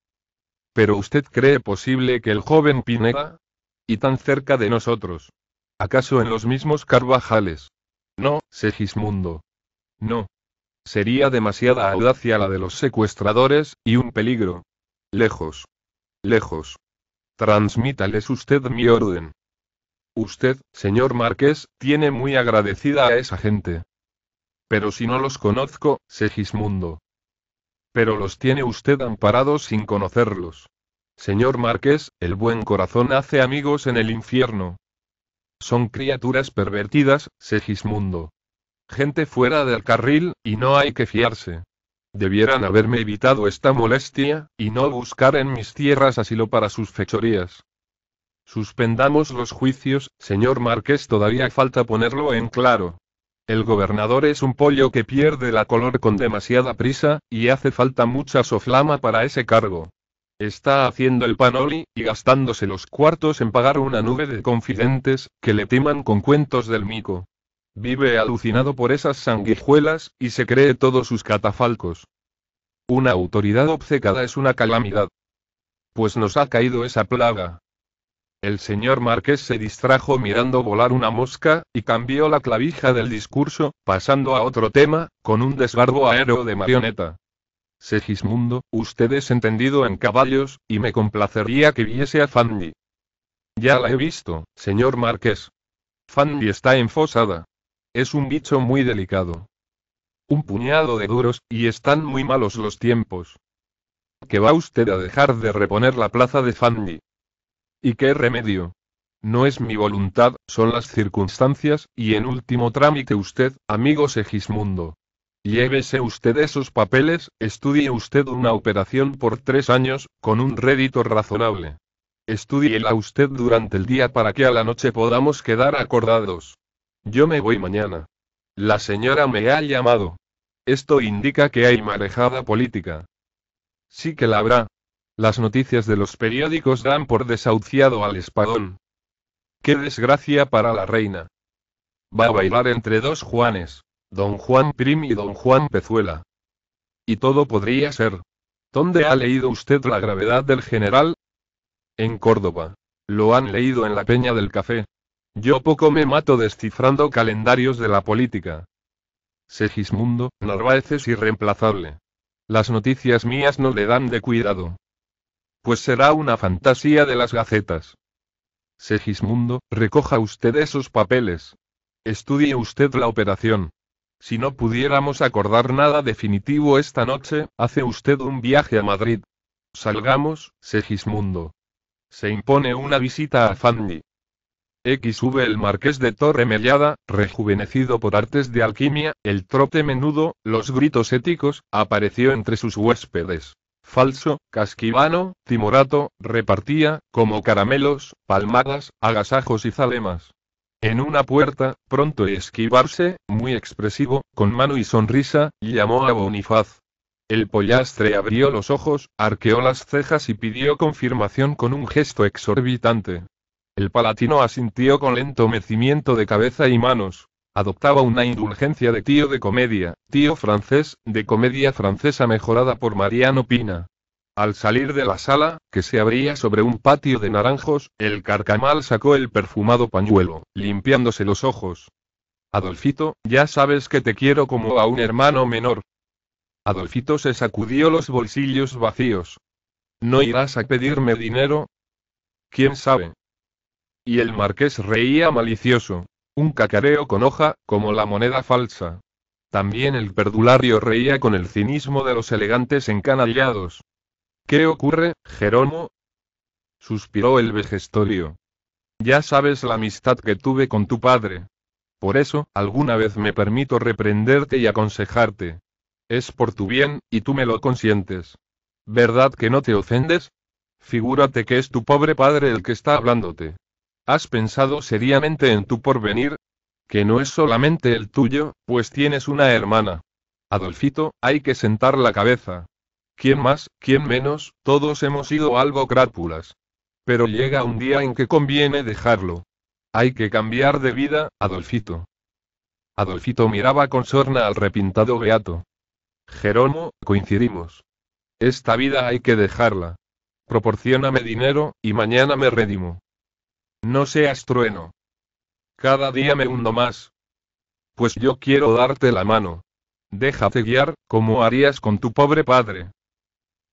Pero usted cree posible que el joven Pineda? Y tan cerca de nosotros. ¿Acaso en los mismos Carvajales? No, Segismundo. No, Sería demasiada audacia la de los secuestradores, y un peligro. Lejos. Lejos. Transmítales usted mi orden. Usted, señor Marqués, tiene muy agradecida a esa gente. Pero si no los conozco, Segismundo. Pero los tiene usted amparados sin conocerlos. Señor Marqués, el buen corazón hace amigos en el infierno. Son criaturas pervertidas, Segismundo. Gente fuera del carril, y no hay que fiarse. Debieran haberme evitado esta molestia, y no buscar en mis tierras asilo para sus fechorías. Suspendamos los juicios, señor Marqués, todavía falta ponerlo en claro. El gobernador es un pollo que pierde la color con demasiada prisa, y hace falta mucha soflama para ese cargo. Está haciendo el panoli, y gastándose los cuartos en pagar una nube de confidentes, que le timan con cuentos del mico. Vive alucinado por esas sanguijuelas, y se cree todos sus catafalcos. Una autoridad obcecada es una calamidad. Pues nos ha caído esa plaga. El señor Marqués se distrajo mirando volar una mosca, y cambió la clavija del discurso, pasando a otro tema, con un desgarbo aéreo de marioneta. Segismundo, usted es entendido en caballos, y me complacería que viese a Fanny. Ya la he visto, señor Marqués. Fanny está enfosada. Es un bicho muy delicado. Un puñado de duros, y están muy malos los tiempos. ¿Qué va usted a dejar de reponer la plaza de Fanny. ¿Y qué remedio? No es mi voluntad, son las circunstancias, y en último trámite usted, amigo Segismundo. Llévese usted esos papeles, estudie usted una operación por tres años, con un rédito razonable. Estudiela usted durante el día para que a la noche podamos quedar acordados. Yo me voy mañana. La señora me ha llamado. Esto indica que hay marejada política. Sí que la habrá. Las noticias de los periódicos dan por desahuciado al espadón. Qué desgracia para la reina. Va a bailar entre dos Juanes, don Juan Prim y don Juan Pezuela. Y todo podría ser. ¿Dónde ha leído usted la gravedad del general? En Córdoba. Lo han leído en la Peña del Café. Yo poco me mato descifrando calendarios de la política. Segismundo, Narváez es irreemplazable. Las noticias mías no le dan de cuidado. Pues será una fantasía de las gacetas. Segismundo, recoja usted esos papeles. Estudie usted la operación. Si no pudiéramos acordar nada definitivo esta noche, hace usted un viaje a Madrid. Salgamos, Segismundo. Se impone una visita a Fanny. XV el marqués de Torre Mellada, rejuvenecido por artes de alquimia, el trote menudo, los gritos éticos, apareció entre sus huéspedes. Falso, casquivano, timorato, repartía, como caramelos, palmadas, agasajos y zalemas. En una puerta, pronto esquivarse, muy expresivo, con mano y sonrisa, llamó a Bonifaz. El pollastre abrió los ojos, arqueó las cejas y pidió confirmación con un gesto exorbitante. El palatino asintió con lento mecimiento de cabeza y manos. Adoptaba una indulgencia de tío de comedia, tío francés, de comedia francesa mejorada por Mariano Pina. Al salir de la sala, que se abría sobre un patio de naranjos, el carcamal sacó el perfumado pañuelo, limpiándose los ojos. Adolfito, ya sabes que te quiero como a un hermano menor. Adolfito se sacudió los bolsillos vacíos. ¿No irás a pedirme dinero? ¿Quién sabe? Y el marqués reía malicioso. Un cacareo con hoja, como la moneda falsa. También el perdulario reía con el cinismo de los elegantes encanallados. ¿Qué ocurre, Jeromo? suspiró el vejestorio. Ya sabes la amistad que tuve con tu padre. Por eso, alguna vez me permito reprenderte y aconsejarte. Es por tu bien, y tú me lo consientes. ¿Verdad que no te ofendes? Figúrate que es tu pobre padre el que está hablándote. ¿Has pensado seriamente en tu porvenir? Que no es solamente el tuyo, pues tienes una hermana. Adolfito, hay que sentar la cabeza. ¿Quién más, quién menos? Todos hemos sido algo crápulas. Pero llega un día en que conviene dejarlo. Hay que cambiar de vida, Adolfito. Adolfito miraba con sorna al repintado beato. Jerónimo, coincidimos. Esta vida hay que dejarla. Proporcióname dinero, y mañana me redimo. No seas trueno. Cada día me hundo más. Pues yo quiero darte la mano. Déjate guiar, como harías con tu pobre padre.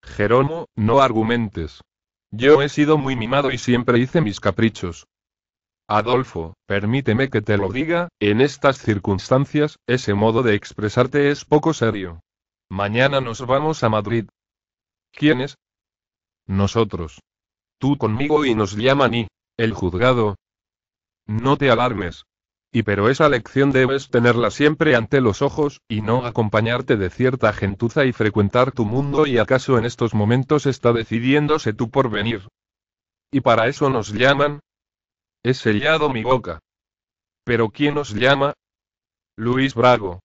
Jeromo, no argumentes. Yo he sido muy mimado y siempre hice mis caprichos. Adolfo, permíteme que te lo diga, en estas circunstancias, ese modo de expresarte es poco serio. Mañana nos vamos a Madrid. ¿Quiénes? Nosotros. Tú conmigo y nos llaman y... El juzgado. No te alarmes. Y pero esa lección debes tenerla siempre ante los ojos, y no acompañarte de cierta gentuza y frecuentar tu mundo y acaso en estos momentos está decidiéndose tu porvenir. Y para eso nos llaman. He sellado mi boca. Pero ¿quién nos llama? Luis Brago.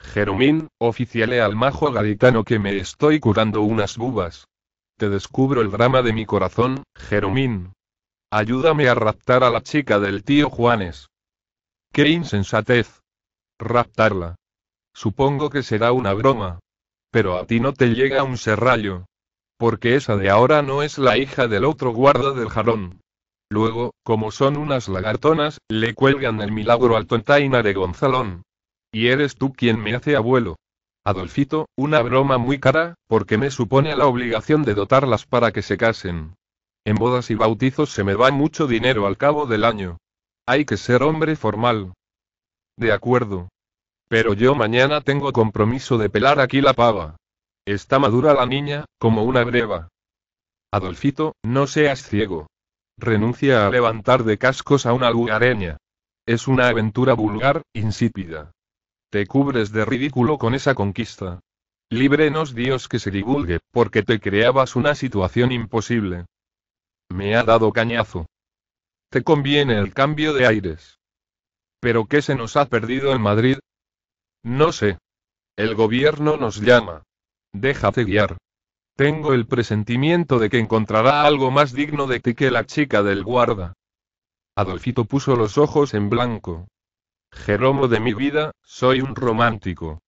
Jerumín, oficiale al majo gaditano que me estoy curando unas bubas. Te descubro el drama de mi corazón, Jerumín. Ayúdame a raptar a la chica del tío Juanes. ¡Qué insensatez! Raptarla. Supongo que será una broma. Pero a ti no te llega un serrallo. Porque esa de ahora no es la hija del otro guarda del jarón. Luego, como son unas lagartonas, le cuelgan el milagro al tontaina de Gonzalón. Y eres tú quien me hace abuelo. Adolfito, una broma muy cara, porque me supone la obligación de dotarlas para que se casen. En bodas y bautizos se me va mucho dinero al cabo del año. Hay que ser hombre formal. De acuerdo. Pero yo mañana tengo compromiso de pelar aquí la pava. Está madura la niña, como una breva. Adolfito, no seas ciego. Renuncia a levantar de cascos a una lugareña. Es una aventura vulgar, insípida. Te cubres de ridículo con esa conquista. Líbrenos Dios que se divulgue, porque te creabas una situación imposible. Me ha dado cañazo. Te conviene el cambio de aires. ¿Pero qué se nos ha perdido en Madrid? No sé. El gobierno nos llama. Déjate guiar. Tengo el presentimiento de que encontrará algo más digno de ti que la chica del guarda. Adolfito puso los ojos en blanco. Jeromo de mi vida, soy un romántico.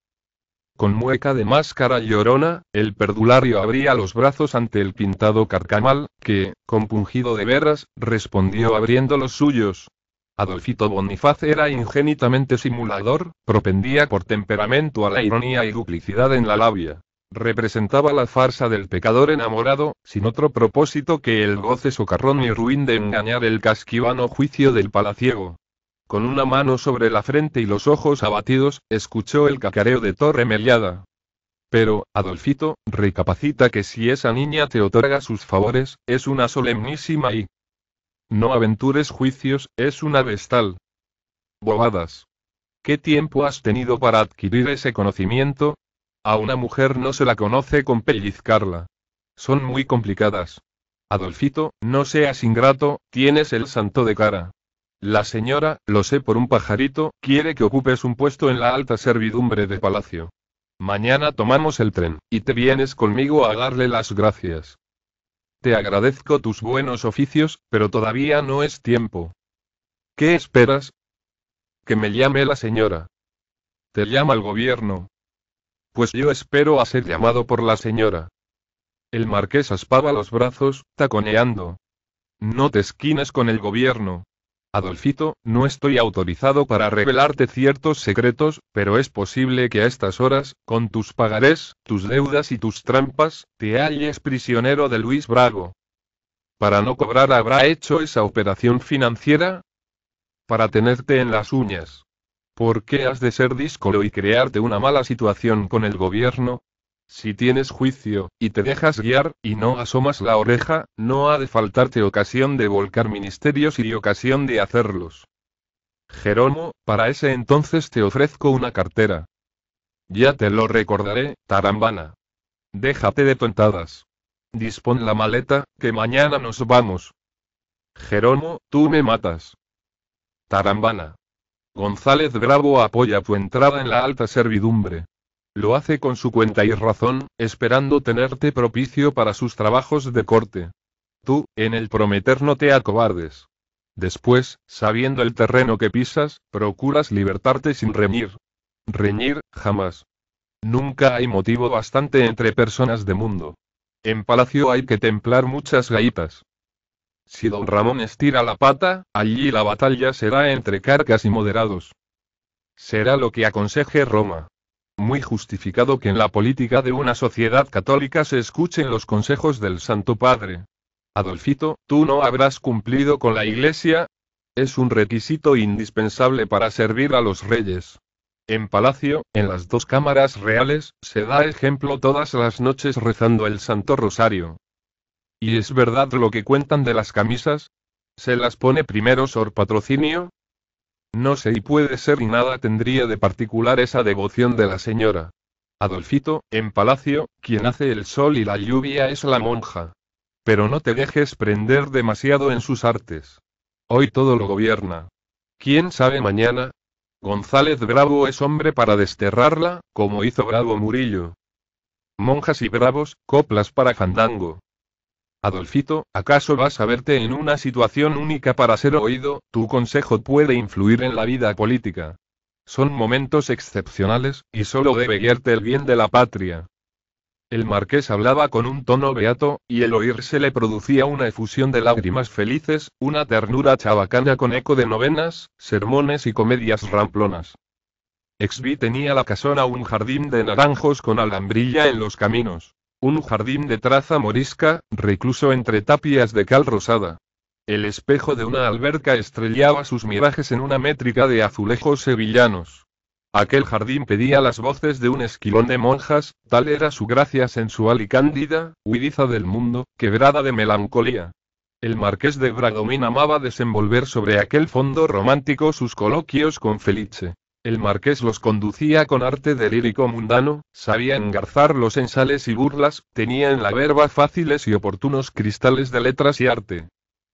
Con mueca de máscara llorona, el perdulario abría los brazos ante el pintado carcamal, que, compungido de veras, respondió abriendo los suyos. Adolfito Bonifaz era ingénitamente simulador, propendía por temperamento a la ironía y duplicidad en la labia. Representaba la farsa del pecador enamorado, sin otro propósito que el goce socarrón y ruin de engañar el casquivano juicio del palaciego. Con una mano sobre la frente y los ojos abatidos, escuchó el cacareo de Torre Pero, Adolfito, recapacita que si esa niña te otorga sus favores, es una solemnísima y... No aventures juicios, es una vestal. Bobadas. ¿Qué tiempo has tenido para adquirir ese conocimiento? A una mujer no se la conoce con pellizcarla. Son muy complicadas. Adolfito, no seas ingrato, tienes el santo de cara. La señora, lo sé por un pajarito, quiere que ocupes un puesto en la alta servidumbre de palacio. Mañana tomamos el tren, y te vienes conmigo a darle las gracias. Te agradezco tus buenos oficios, pero todavía no es tiempo. ¿Qué esperas? Que me llame la señora. Te llama el gobierno. Pues yo espero a ser llamado por la señora. El marqués aspaba los brazos, taconeando. No te esquines con el gobierno. Adolfito, no estoy autorizado para revelarte ciertos secretos, pero es posible que a estas horas, con tus pagarés, tus deudas y tus trampas, te halles prisionero de Luis Bravo. Para no cobrar habrá hecho esa operación financiera. Para tenerte en las uñas. ¿Por qué has de ser díscolo y crearte una mala situación con el gobierno? Si tienes juicio, y te dejas guiar, y no asomas la oreja, no ha de faltarte ocasión de volcar ministerios y ocasión de hacerlos. Jerónimo, para ese entonces te ofrezco una cartera. Ya te lo recordaré, tarambana. Déjate de tontadas. Dispón la maleta, que mañana nos vamos. Jerónimo, tú me matas. Tarambana. González Bravo apoya tu entrada en la alta servidumbre. Lo hace con su cuenta y razón, esperando tenerte propicio para sus trabajos de corte. Tú, en el prometer no te acobardes. Después, sabiendo el terreno que pisas, procuras libertarte sin reñir. Reñir, jamás. Nunca hay motivo bastante entre personas de mundo. En palacio hay que templar muchas gaitas. Si don Ramón estira la pata, allí la batalla será entre carcas y moderados. Será lo que aconseje Roma. Muy justificado que en la política de una sociedad católica se escuchen los consejos del Santo Padre. Adolfito, tú no habrás cumplido con la Iglesia. Es un requisito indispensable para servir a los reyes. En palacio, en las dos cámaras reales, se da ejemplo todas las noches rezando el Santo Rosario. ¿Y es verdad lo que cuentan de las camisas? ¿Se las pone primero Sor Patrocinio? No sé y puede ser y nada tendría de particular esa devoción de la señora. Adolfito, en palacio, quien hace el sol y la lluvia es la monja. Pero no te dejes prender demasiado en sus artes. Hoy todo lo gobierna. ¿Quién sabe mañana? González Bravo es hombre para desterrarla, como hizo Bravo Murillo. Monjas y bravos, coplas para fandango. Adolfito, ¿acaso vas a verte en una situación única para ser oído? Tu consejo puede influir en la vida política. Son momentos excepcionales, y solo debe guiarte el bien de la patria. El marqués hablaba con un tono beato, y el oírse le producía una efusión de lágrimas felices, una ternura chabacana con eco de novenas, sermones y comedias ramplonas. Exby tenía la casona un jardín de naranjos con alambrilla en los caminos un jardín de traza morisca, recluso entre tapias de cal rosada. El espejo de una alberca estrellaba sus mirajes en una métrica de azulejos sevillanos. Aquel jardín pedía las voces de un esquilón de monjas, tal era su gracia sensual y cándida, huidiza del mundo, quebrada de melancolía. El marqués de Bradomín amaba desenvolver sobre aquel fondo romántico sus coloquios con Felice. El marqués los conducía con arte de lírico mundano, sabía engarzar los ensales y burlas, tenía en la verba fáciles y oportunos cristales de letras y arte.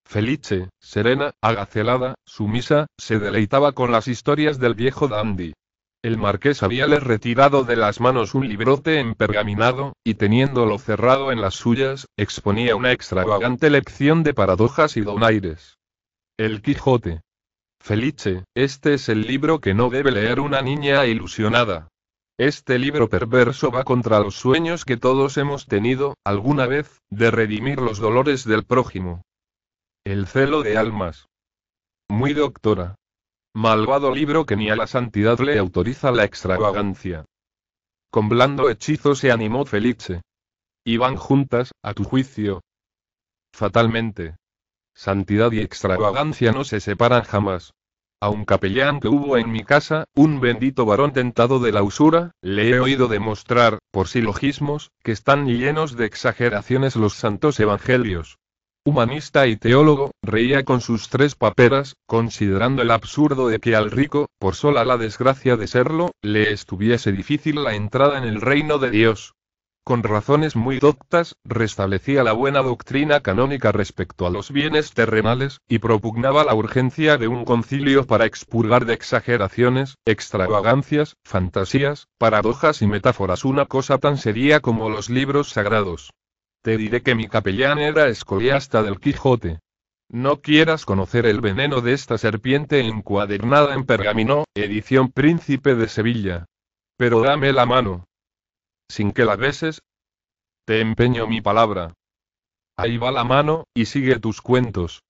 Felice, serena, agacelada, sumisa, se deleitaba con las historias del viejo dandy. El marqués habíale retirado de las manos un librote empergaminado, y teniéndolo cerrado en las suyas, exponía una extravagante lección de paradojas y donaires. El Quijote. Felice, este es el libro que no debe leer una niña ilusionada. Este libro perverso va contra los sueños que todos hemos tenido, alguna vez, de redimir los dolores del prójimo. El celo de almas. Muy doctora. Malvado libro que ni a la santidad le autoriza la extravagancia. Con blando hechizo se animó Felice. Y van juntas, a tu juicio. Fatalmente, Santidad y extravagancia no se separan jamás. A un capellán que hubo en mi casa, un bendito varón tentado de la usura, le he oído demostrar, por silogismos, que están llenos de exageraciones los santos evangelios. Humanista y teólogo, reía con sus tres paperas, considerando el absurdo de que al rico, por sola la desgracia de serlo, le estuviese difícil la entrada en el reino de Dios con razones muy doctas, restablecía la buena doctrina canónica respecto a los bienes terrenales, y propugnaba la urgencia de un concilio para expurgar de exageraciones, extravagancias, fantasías, paradojas y metáforas una cosa tan seria como los libros sagrados. Te diré que mi capellán era escoliasta del Quijote. No quieras conocer el veneno de esta serpiente encuadernada en pergamino, edición Príncipe de Sevilla. Pero dame la mano, sin que la beses? Te empeño mi palabra. Ahí va la mano, y sigue tus cuentos.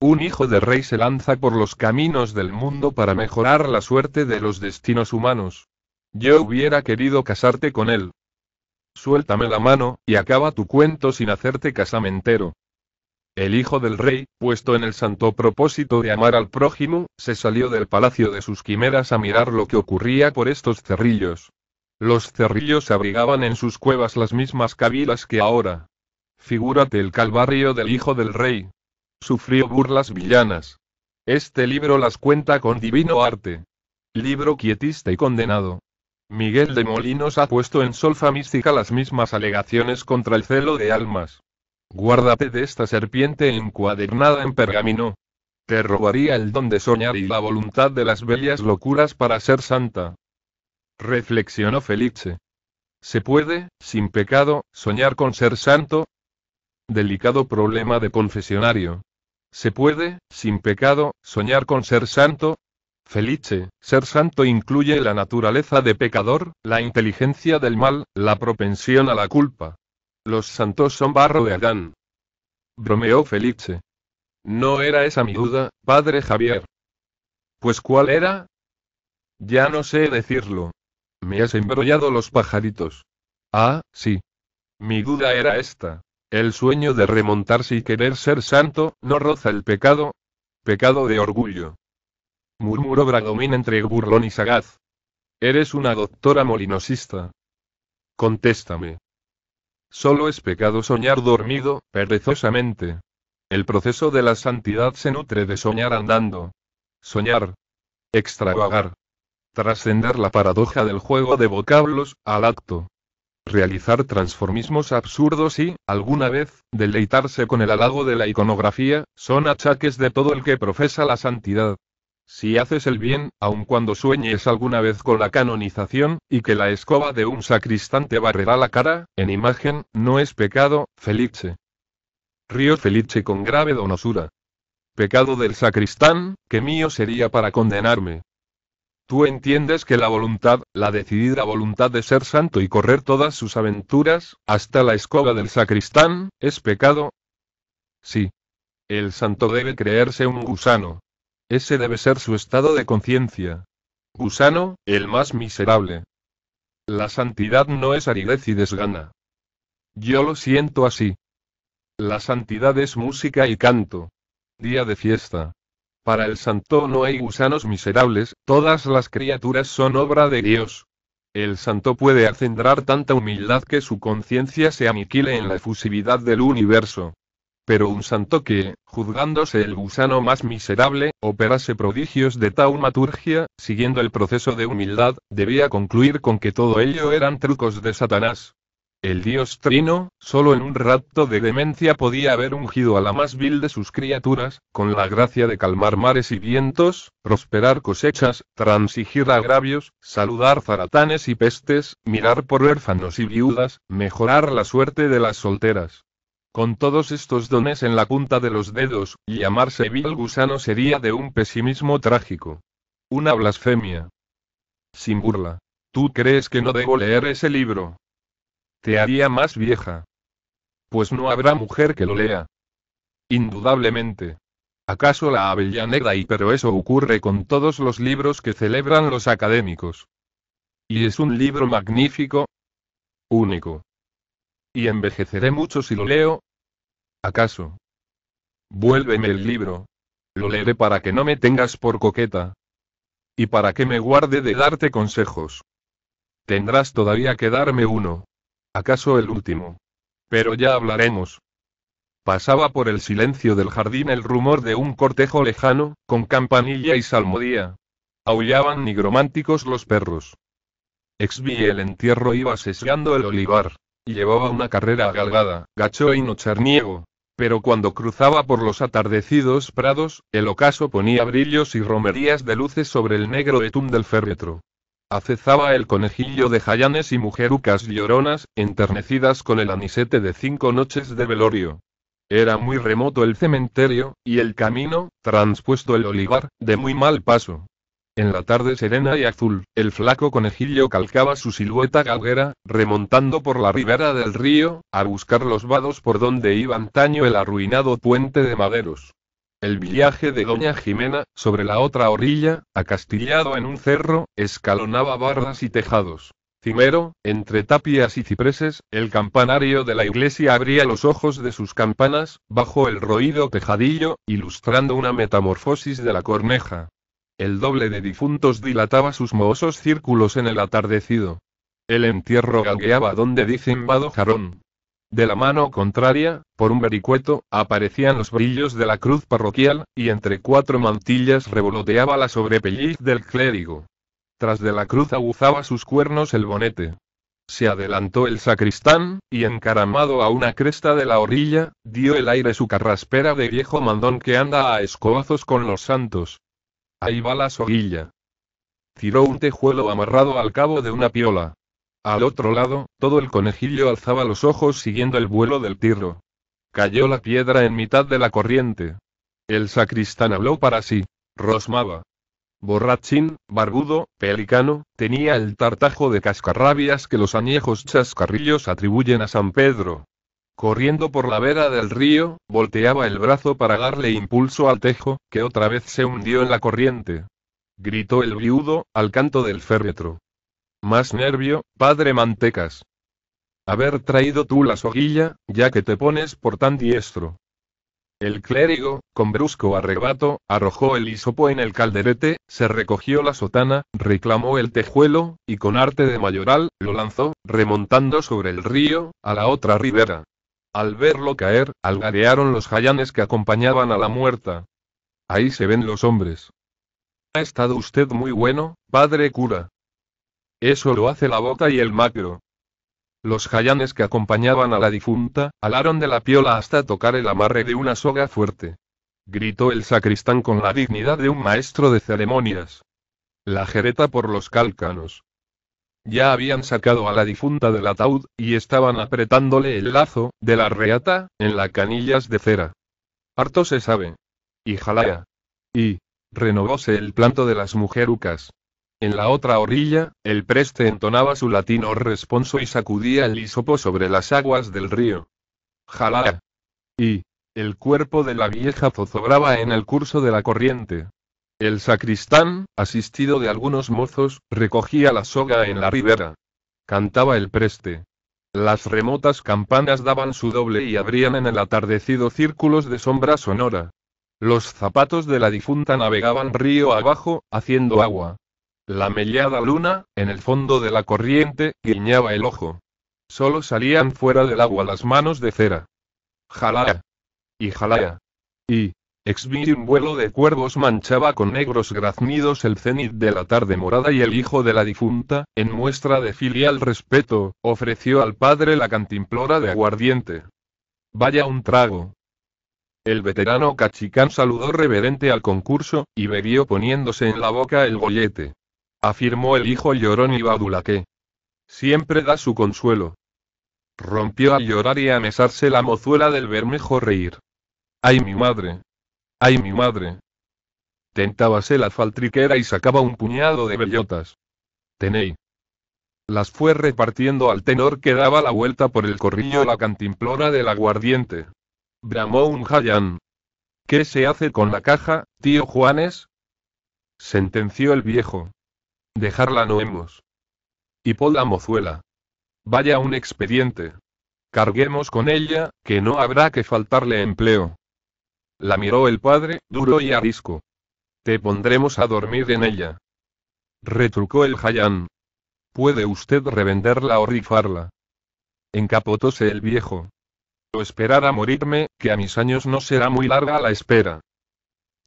Un hijo de rey se lanza por los caminos del mundo para mejorar la suerte de los destinos humanos. Yo hubiera querido casarte con él. Suéltame la mano, y acaba tu cuento sin hacerte casamentero. El hijo del rey, puesto en el santo propósito de amar al prójimo, se salió del palacio de sus quimeras a mirar lo que ocurría por estos cerrillos. Los cerrillos abrigaban en sus cuevas las mismas cavilas que ahora. Figúrate el calvario del hijo del rey. Sufrió burlas villanas. Este libro las cuenta con divino arte. Libro quietista y condenado. Miguel de Molinos ha puesto en solfa mística las mismas alegaciones contra el celo de almas. Guárdate de esta serpiente encuadernada en pergamino. Te robaría el don de soñar y la voluntad de las bellas locuras para ser santa reflexionó Felice. ¿Se puede, sin pecado, soñar con ser santo? Delicado problema de confesionario. ¿Se puede, sin pecado, soñar con ser santo? Felice, ser santo incluye la naturaleza de pecador, la inteligencia del mal, la propensión a la culpa. Los santos son barro de Adán. Bromeó Felice. No era esa mi duda, padre Javier. Pues cuál era? Ya no sé decirlo, me has embrollado los pajaritos. Ah, sí. Mi duda era esta. El sueño de remontarse y querer ser santo, ¿no roza el pecado? Pecado de orgullo. Murmuró Bradomín entre burlón y sagaz. Eres una doctora molinosista. Contéstame. Solo es pecado soñar dormido, perezosamente. El proceso de la santidad se nutre de soñar andando. Soñar. Extravagar. Trascender la paradoja del juego de vocablos, al acto. Realizar transformismos absurdos y, alguna vez, deleitarse con el halago de la iconografía, son achaques de todo el que profesa la santidad. Si haces el bien, aun cuando sueñes alguna vez con la canonización, y que la escoba de un sacristán te barrerá la cara, en imagen, no es pecado, Felice. Río Felice con grave donosura. Pecado del sacristán, que mío sería para condenarme. Tú entiendes que la voluntad, la decidida voluntad de ser santo y correr todas sus aventuras, hasta la escoba del sacristán, es pecado. Sí. El santo debe creerse un gusano. Ese debe ser su estado de conciencia. Gusano, el más miserable. La santidad no es aridez y desgana. Yo lo siento así. La santidad es música y canto. Día de fiesta. Para el santo no hay gusanos miserables, todas las criaturas son obra de Dios. El santo puede acendrar tanta humildad que su conciencia se aniquile en la efusividad del universo. Pero un santo que, juzgándose el gusano más miserable, operase prodigios de taumaturgia, siguiendo el proceso de humildad, debía concluir con que todo ello eran trucos de Satanás. El dios Trino, solo en un rapto de demencia podía haber ungido a la más vil de sus criaturas, con la gracia de calmar mares y vientos, prosperar cosechas, transigir agravios, saludar zaratanes y pestes, mirar por huérfanos y viudas, mejorar la suerte de las solteras. Con todos estos dones en la punta de los dedos, llamarse vil gusano sería de un pesimismo trágico. Una blasfemia. Sin burla. ¿Tú crees que no debo leer ese libro? Te haría más vieja. Pues no habrá mujer que lo lea. Indudablemente. ¿Acaso la negra y pero eso ocurre con todos los libros que celebran los académicos? Y es un libro magnífico. Único. Y envejeceré mucho si lo leo. ¿Acaso? Vuélveme el libro. Lo leeré para que no me tengas por coqueta. Y para que me guarde de darte consejos. Tendrás todavía que darme uno acaso el último. Pero ya hablaremos. Pasaba por el silencio del jardín el rumor de un cortejo lejano, con campanilla y salmodía. Aullaban nigrománticos los perros. Exvi el entierro iba sesgando el olivar. llevaba una carrera galgada, gacho y no charniego. Pero cuando cruzaba por los atardecidos prados, el ocaso ponía brillos y romerías de luces sobre el negro etún del féretro. Acezaba el conejillo de jayanes y mujerucas lloronas, enternecidas con el anisete de cinco noches de velorio. Era muy remoto el cementerio, y el camino, transpuesto el olivar, de muy mal paso. En la tarde serena y azul, el flaco conejillo calcaba su silueta galguera, remontando por la ribera del río, a buscar los vados por donde iba antaño el arruinado puente de maderos. El villaje de doña Jimena, sobre la otra orilla, acastillado en un cerro, escalonaba bardas y tejados. Cimero, entre tapias y cipreses, el campanario de la iglesia abría los ojos de sus campanas, bajo el roído tejadillo, ilustrando una metamorfosis de la corneja. El doble de difuntos dilataba sus mohosos círculos en el atardecido. El entierro galgueaba donde dicen vado jarón. De la mano contraria, por un vericueto, aparecían los brillos de la cruz parroquial, y entre cuatro mantillas revoloteaba la sobrepelliz del clérigo. Tras de la cruz aguzaba sus cuernos el bonete. Se adelantó el sacristán, y encaramado a una cresta de la orilla, dio el aire su carraspera de viejo mandón que anda a escobazos con los santos. Ahí va la soguilla. Tiró un tejuelo amarrado al cabo de una piola. Al otro lado, todo el conejillo alzaba los ojos siguiendo el vuelo del tirro. Cayó la piedra en mitad de la corriente. El sacristán habló para sí. Rosmaba. Borrachín, barbudo, pelicano, tenía el tartajo de cascarrabias que los añejos chascarrillos atribuyen a San Pedro. Corriendo por la vera del río, volteaba el brazo para darle impulso al tejo, que otra vez se hundió en la corriente. Gritó el viudo, al canto del féretro. Más nervio, padre Mantecas. Haber traído tú la soguilla, ya que te pones por tan diestro. El clérigo, con brusco arrebato, arrojó el hisopo en el calderete, se recogió la sotana, reclamó el tejuelo, y con arte de mayoral, lo lanzó, remontando sobre el río, a la otra ribera. Al verlo caer, algarearon los jayanes que acompañaban a la muerta. Ahí se ven los hombres. Ha estado usted muy bueno, padre cura. Eso lo hace la bota y el macro. Los jayanes que acompañaban a la difunta, alaron de la piola hasta tocar el amarre de una soga fuerte. Gritó el sacristán con la dignidad de un maestro de ceremonias. La jereta por los cálcanos. Ya habían sacado a la difunta del ataúd, y estaban apretándole el lazo, de la reata, en la canillas de cera. Harto se sabe. Y jalaya. Y. Renovóse el planto de las mujerucas. En la otra orilla, el preste entonaba su latino responso y sacudía el hisopo sobre las aguas del río. Jalá. Y el cuerpo de la vieja zozobraba en el curso de la corriente. El sacristán, asistido de algunos mozos, recogía la soga en la ribera. Cantaba el preste. Las remotas campanas daban su doble y abrían en el atardecido círculos de sombra sonora. Los zapatos de la difunta navegaban río abajo, haciendo agua. La mellada luna, en el fondo de la corriente, guiñaba el ojo. Solo salían fuera del agua las manos de cera. Jalaya. Y jalaya. Y. Exvir un vuelo de cuervos manchaba con negros graznidos el cenit de la tarde morada y el hijo de la difunta, en muestra de filial respeto, ofreció al padre la cantimplora de aguardiente. Vaya un trago. El veterano cachicán saludó reverente al concurso, y bebió poniéndose en la boca el gollete afirmó el hijo llorón y que Siempre da su consuelo. Rompió a llorar y a mesarse la mozuela del bermejo reír. ¡Ay mi madre! ¡Ay mi madre! Tentábase la faltriquera y sacaba un puñado de bellotas. Tenéis. Las fue repartiendo al tenor que daba la vuelta por el corrillo la cantimplora del aguardiente. Bramó un jayán. ¿Qué se hace con la caja, tío Juanes? sentenció el viejo. Dejarla no hemos. Y la mozuela. Vaya un expediente. Carguemos con ella, que no habrá que faltarle empleo. La miró el padre, duro y arisco. Te pondremos a dormir en ella. Retrucó el jayán. Puede usted revenderla o rifarla. Encapotóse el viejo. Lo esperar a morirme, que a mis años no será muy larga la espera.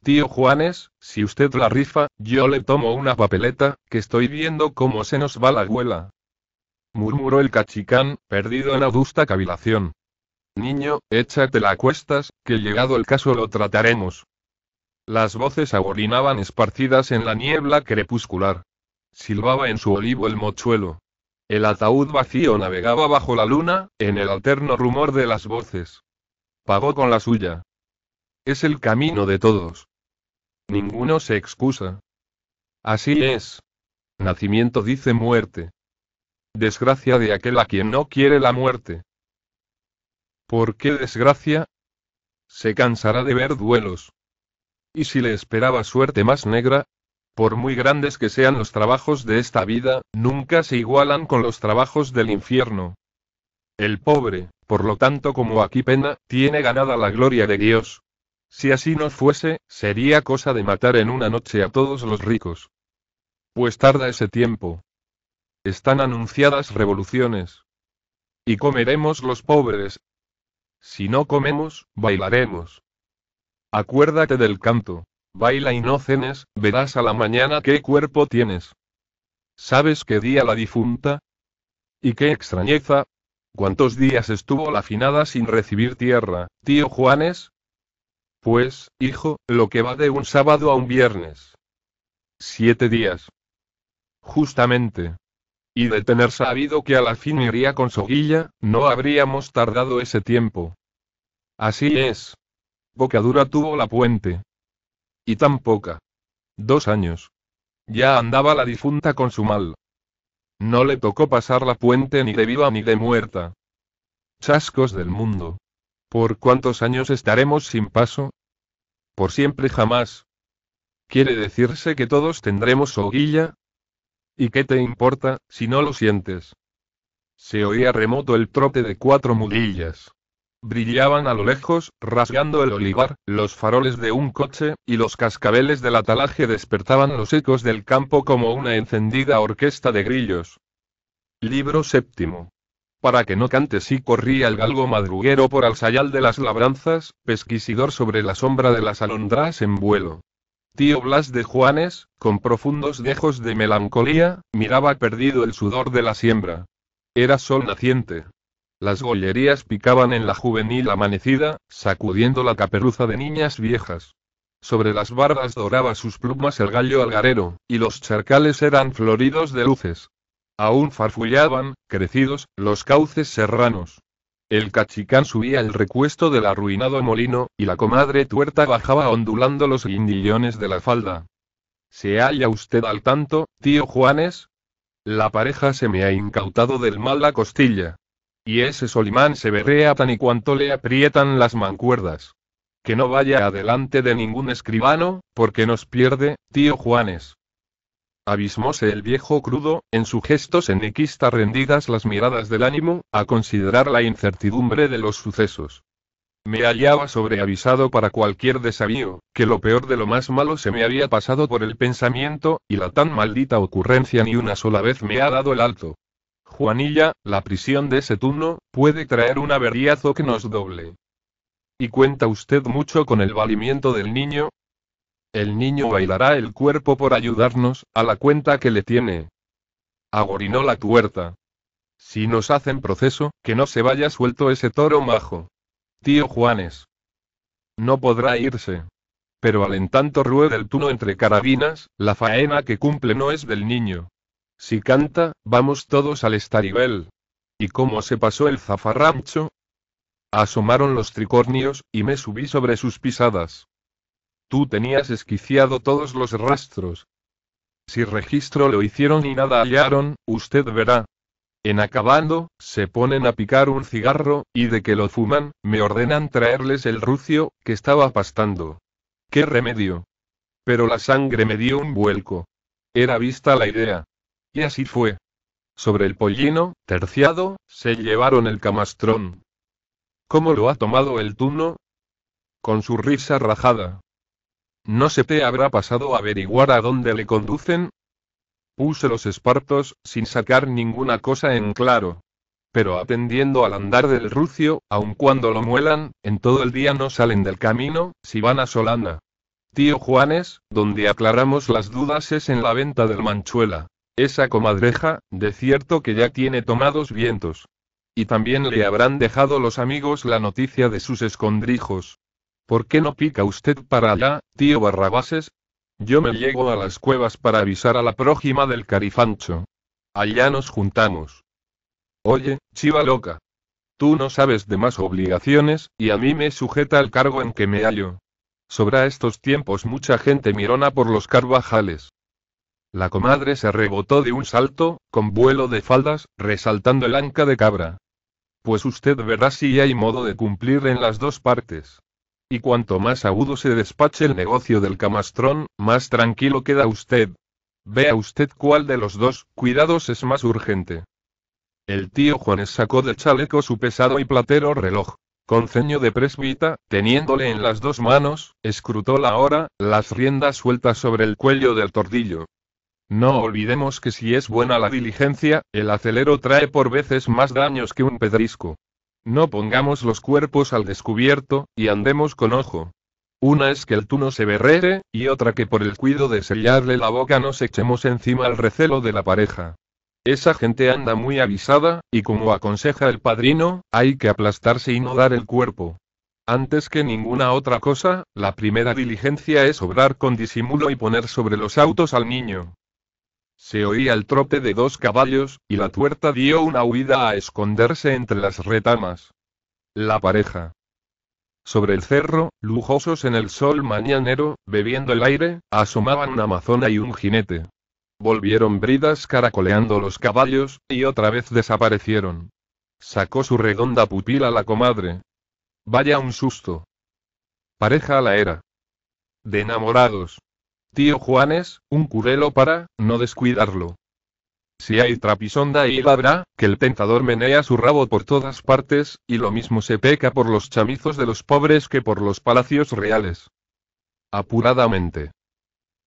Tío Juanes, si usted la rifa, yo le tomo una papeleta, que estoy viendo cómo se nos va la abuela. Murmuró el cachicán, perdido en adusta cavilación. Niño, échate la cuestas, que llegado el caso lo trataremos. Las voces abolinaban esparcidas en la niebla crepuscular. Silbaba en su olivo el mochuelo. El ataúd vacío navegaba bajo la luna, en el alterno rumor de las voces. Pagó con la suya. Es el camino de todos. Ninguno se excusa. Así es. Nacimiento dice muerte. Desgracia de aquel a quien no quiere la muerte. ¿Por qué desgracia? Se cansará de ver duelos. ¿Y si le esperaba suerte más negra? Por muy grandes que sean los trabajos de esta vida, nunca se igualan con los trabajos del infierno. El pobre, por lo tanto como aquí pena, tiene ganada la gloria de Dios, si así no fuese, sería cosa de matar en una noche a todos los ricos. Pues tarda ese tiempo. Están anunciadas revoluciones. Y comeremos los pobres. Si no comemos, bailaremos. Acuérdate del canto. Baila y no cenes, verás a la mañana qué cuerpo tienes. ¿Sabes qué día la difunta? Y qué extrañeza. ¿Cuántos días estuvo la finada sin recibir tierra, tío Juanes? Pues, hijo, lo que va de un sábado a un viernes. Siete días. Justamente. Y de tener sabido que a la fin iría con Soguilla, no habríamos tardado ese tiempo. Así es. Bocadura tuvo la puente. Y tan poca. Dos años. Ya andaba la difunta con su mal. No le tocó pasar la puente ni de viva ni de muerta. Chascos del mundo. ¿Por cuántos años estaremos sin paso? Por siempre jamás. ¿Quiere decirse que todos tendremos hoguilla? ¿Y qué te importa, si no lo sientes? Se oía remoto el trote de cuatro mudillas. Brillaban a lo lejos, rasgando el olivar, los faroles de un coche, y los cascabeles del atalaje despertaban los ecos del campo como una encendida orquesta de grillos. Libro séptimo para que no cante si corría el galgo madruguero por el sayal de las labranzas, pesquisidor sobre la sombra de las alondras en vuelo. Tío Blas de Juanes, con profundos dejos de melancolía, miraba perdido el sudor de la siembra. Era sol naciente. Las gollerías picaban en la juvenil amanecida, sacudiendo la caperuza de niñas viejas. Sobre las barbas doraba sus plumas el gallo algarero, y los charcales eran floridos de luces. Aún farfullaban, crecidos, los cauces serranos. El cachicán subía el recuesto del arruinado molino, y la comadre tuerta bajaba ondulando los guindillones de la falda. ¿Se halla usted al tanto, tío Juanes? La pareja se me ha incautado del mal la costilla. Y ese Solimán se berrea tan y cuanto le aprietan las mancuerdas. Que no vaya adelante de ningún escribano, porque nos pierde, tío Juanes. Abismóse el viejo crudo, en su gestos seniquista rendidas las miradas del ánimo, a considerar la incertidumbre de los sucesos. Me hallaba sobreavisado para cualquier desavío, que lo peor de lo más malo se me había pasado por el pensamiento, y la tan maldita ocurrencia ni una sola vez me ha dado el alto. Juanilla, la prisión de ese turno, puede traer un averiazo que nos doble. Y cuenta usted mucho con el valimiento del niño, el niño bailará el cuerpo por ayudarnos, a la cuenta que le tiene. Agorinó la tuerta. Si nos hacen proceso, que no se vaya suelto ese toro majo. Tío Juanes. No podrá irse. Pero al en tanto ruede el tuno entre carabinas, la faena que cumple no es del niño. Si canta, vamos todos al estaribel. ¿Y cómo se pasó el zafarrancho? Asomaron los tricornios, y me subí sobre sus pisadas. Tú tenías esquiciado todos los rastros. Si registro lo hicieron y nada hallaron, usted verá. En acabando, se ponen a picar un cigarro, y de que lo fuman, me ordenan traerles el rucio, que estaba pastando. ¡Qué remedio! Pero la sangre me dio un vuelco. Era vista la idea. Y así fue. Sobre el pollino, terciado, se llevaron el camastrón. ¿Cómo lo ha tomado el tuno? Con su risa rajada. ¿No se te habrá pasado averiguar a dónde le conducen? Puse los espartos, sin sacar ninguna cosa en claro. Pero atendiendo al andar del rucio, aun cuando lo muelan, en todo el día no salen del camino, si van a Solana. Tío Juanes, donde aclaramos las dudas es en la venta del manchuela. Esa comadreja, de cierto que ya tiene tomados vientos. Y también le habrán dejado los amigos la noticia de sus escondrijos. ¿Por qué no pica usted para allá, tío Barrabases? Yo me llego a las cuevas para avisar a la prójima del carifancho. Allá nos juntamos. Oye, chiva loca. Tú no sabes de más obligaciones, y a mí me sujeta el cargo en que me hallo. Sobra estos tiempos mucha gente mirona por los carvajales. La comadre se rebotó de un salto, con vuelo de faldas, resaltando el anca de cabra. Pues usted verá si hay modo de cumplir en las dos partes. Y cuanto más agudo se despache el negocio del camastrón, más tranquilo queda usted. Vea usted cuál de los dos cuidados es más urgente. El tío Juanes sacó del chaleco su pesado y platero reloj. Con ceño de presbita, teniéndole en las dos manos, escrutó la hora, las riendas sueltas sobre el cuello del tordillo. No olvidemos que si es buena la diligencia, el acelero trae por veces más daños que un pedrisco. No pongamos los cuerpos al descubierto, y andemos con ojo. Una es que el no se berrere, y otra que por el cuido de sellarle la boca nos echemos encima al recelo de la pareja. Esa gente anda muy avisada, y como aconseja el padrino, hay que aplastarse y no dar el cuerpo. Antes que ninguna otra cosa, la primera diligencia es obrar con disimulo y poner sobre los autos al niño. Se oía el trote de dos caballos, y la tuerta dio una huida a esconderse entre las retamas. La pareja. Sobre el cerro, lujosos en el sol mañanero, bebiendo el aire, asomaban una amazona y un jinete. Volvieron bridas caracoleando los caballos, y otra vez desaparecieron. Sacó su redonda pupila la comadre. Vaya un susto. Pareja a la era. De enamorados. Tío Juanes, un curelo para, no descuidarlo. Si hay trapisonda y habrá, que el tentador menea su rabo por todas partes, y lo mismo se peca por los chamizos de los pobres que por los palacios reales. Apuradamente.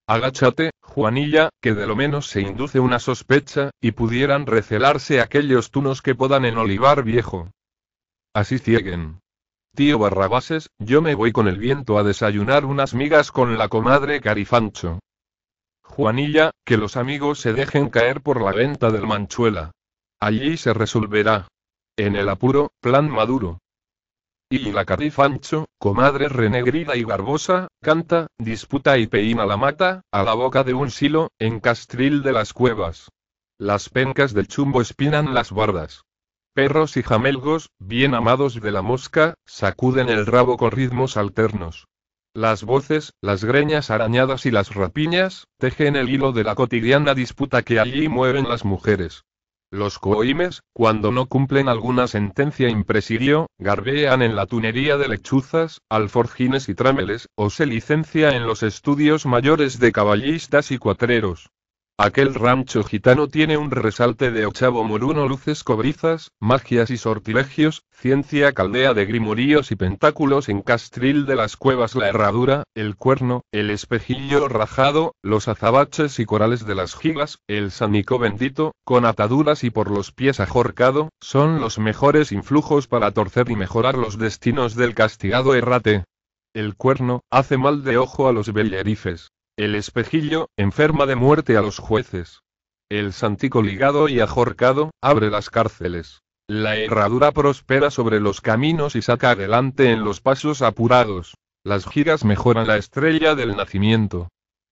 Agáchate, Juanilla, que de lo menos se induce una sospecha, y pudieran recelarse aquellos tunos que podan en olivar viejo. Así cieguen. Tío Barrabases, yo me voy con el viento a desayunar unas migas con la comadre Carifancho. Juanilla, que los amigos se dejen caer por la venta del manchuela. Allí se resolverá. En el apuro, plan maduro. Y la Carifancho, comadre renegrida y garbosa, canta, disputa y peina la mata, a la boca de un silo, en castril de las cuevas. Las pencas del chumbo espinan las bardas. Perros y jamelgos, bien amados de la mosca, sacuden el rabo con ritmos alternos. Las voces, las greñas arañadas y las rapiñas, tejen el hilo de la cotidiana disputa que allí mueven las mujeres. Los coimes, cuando no cumplen alguna sentencia impresidio, garbean en la tunería de lechuzas, alforjines y trámeles, o se licencia en los estudios mayores de caballistas y cuatreros. Aquel rancho gitano tiene un resalte de ochavo moruno luces cobrizas, magias y sortilegios, ciencia caldea de grimuríos y pentáculos en castril de las cuevas la herradura, el cuerno, el espejillo rajado, los azabaches y corales de las gigas, el sanico bendito, con ataduras y por los pies ajorcado, son los mejores influjos para torcer y mejorar los destinos del castigado errate. El cuerno, hace mal de ojo a los bellerifes. El espejillo, enferma de muerte a los jueces. El santico ligado y ajorcado, abre las cárceles. La herradura prospera sobre los caminos y saca adelante en los pasos apurados. Las giras mejoran la estrella del nacimiento.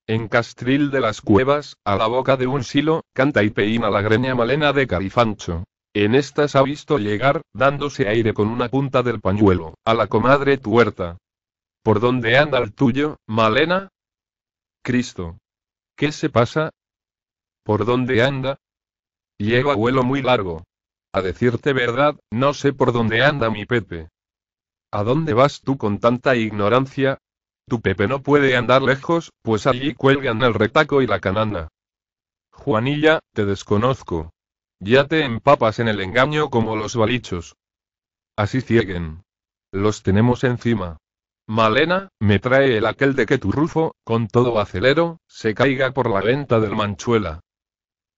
En Castril de las Cuevas, a la boca de un silo, canta y peina la greña malena de Carifancho. En estas ha visto llegar, dándose aire con una punta del pañuelo, a la comadre tuerta. ¿Por dónde anda el tuyo, Malena? Cristo. ¿Qué se pasa? ¿Por dónde anda? a vuelo muy largo. A decirte verdad, no sé por dónde anda mi Pepe. ¿A dónde vas tú con tanta ignorancia? Tu Pepe no puede andar lejos, pues allí cuelgan el retaco y la canana. Juanilla, te desconozco. Ya te empapas en el engaño como los balichos. Así cieguen. Los tenemos encima. Malena, me trae el aquel de que tu Rufo, con todo acelero, se caiga por la venta del Manchuela.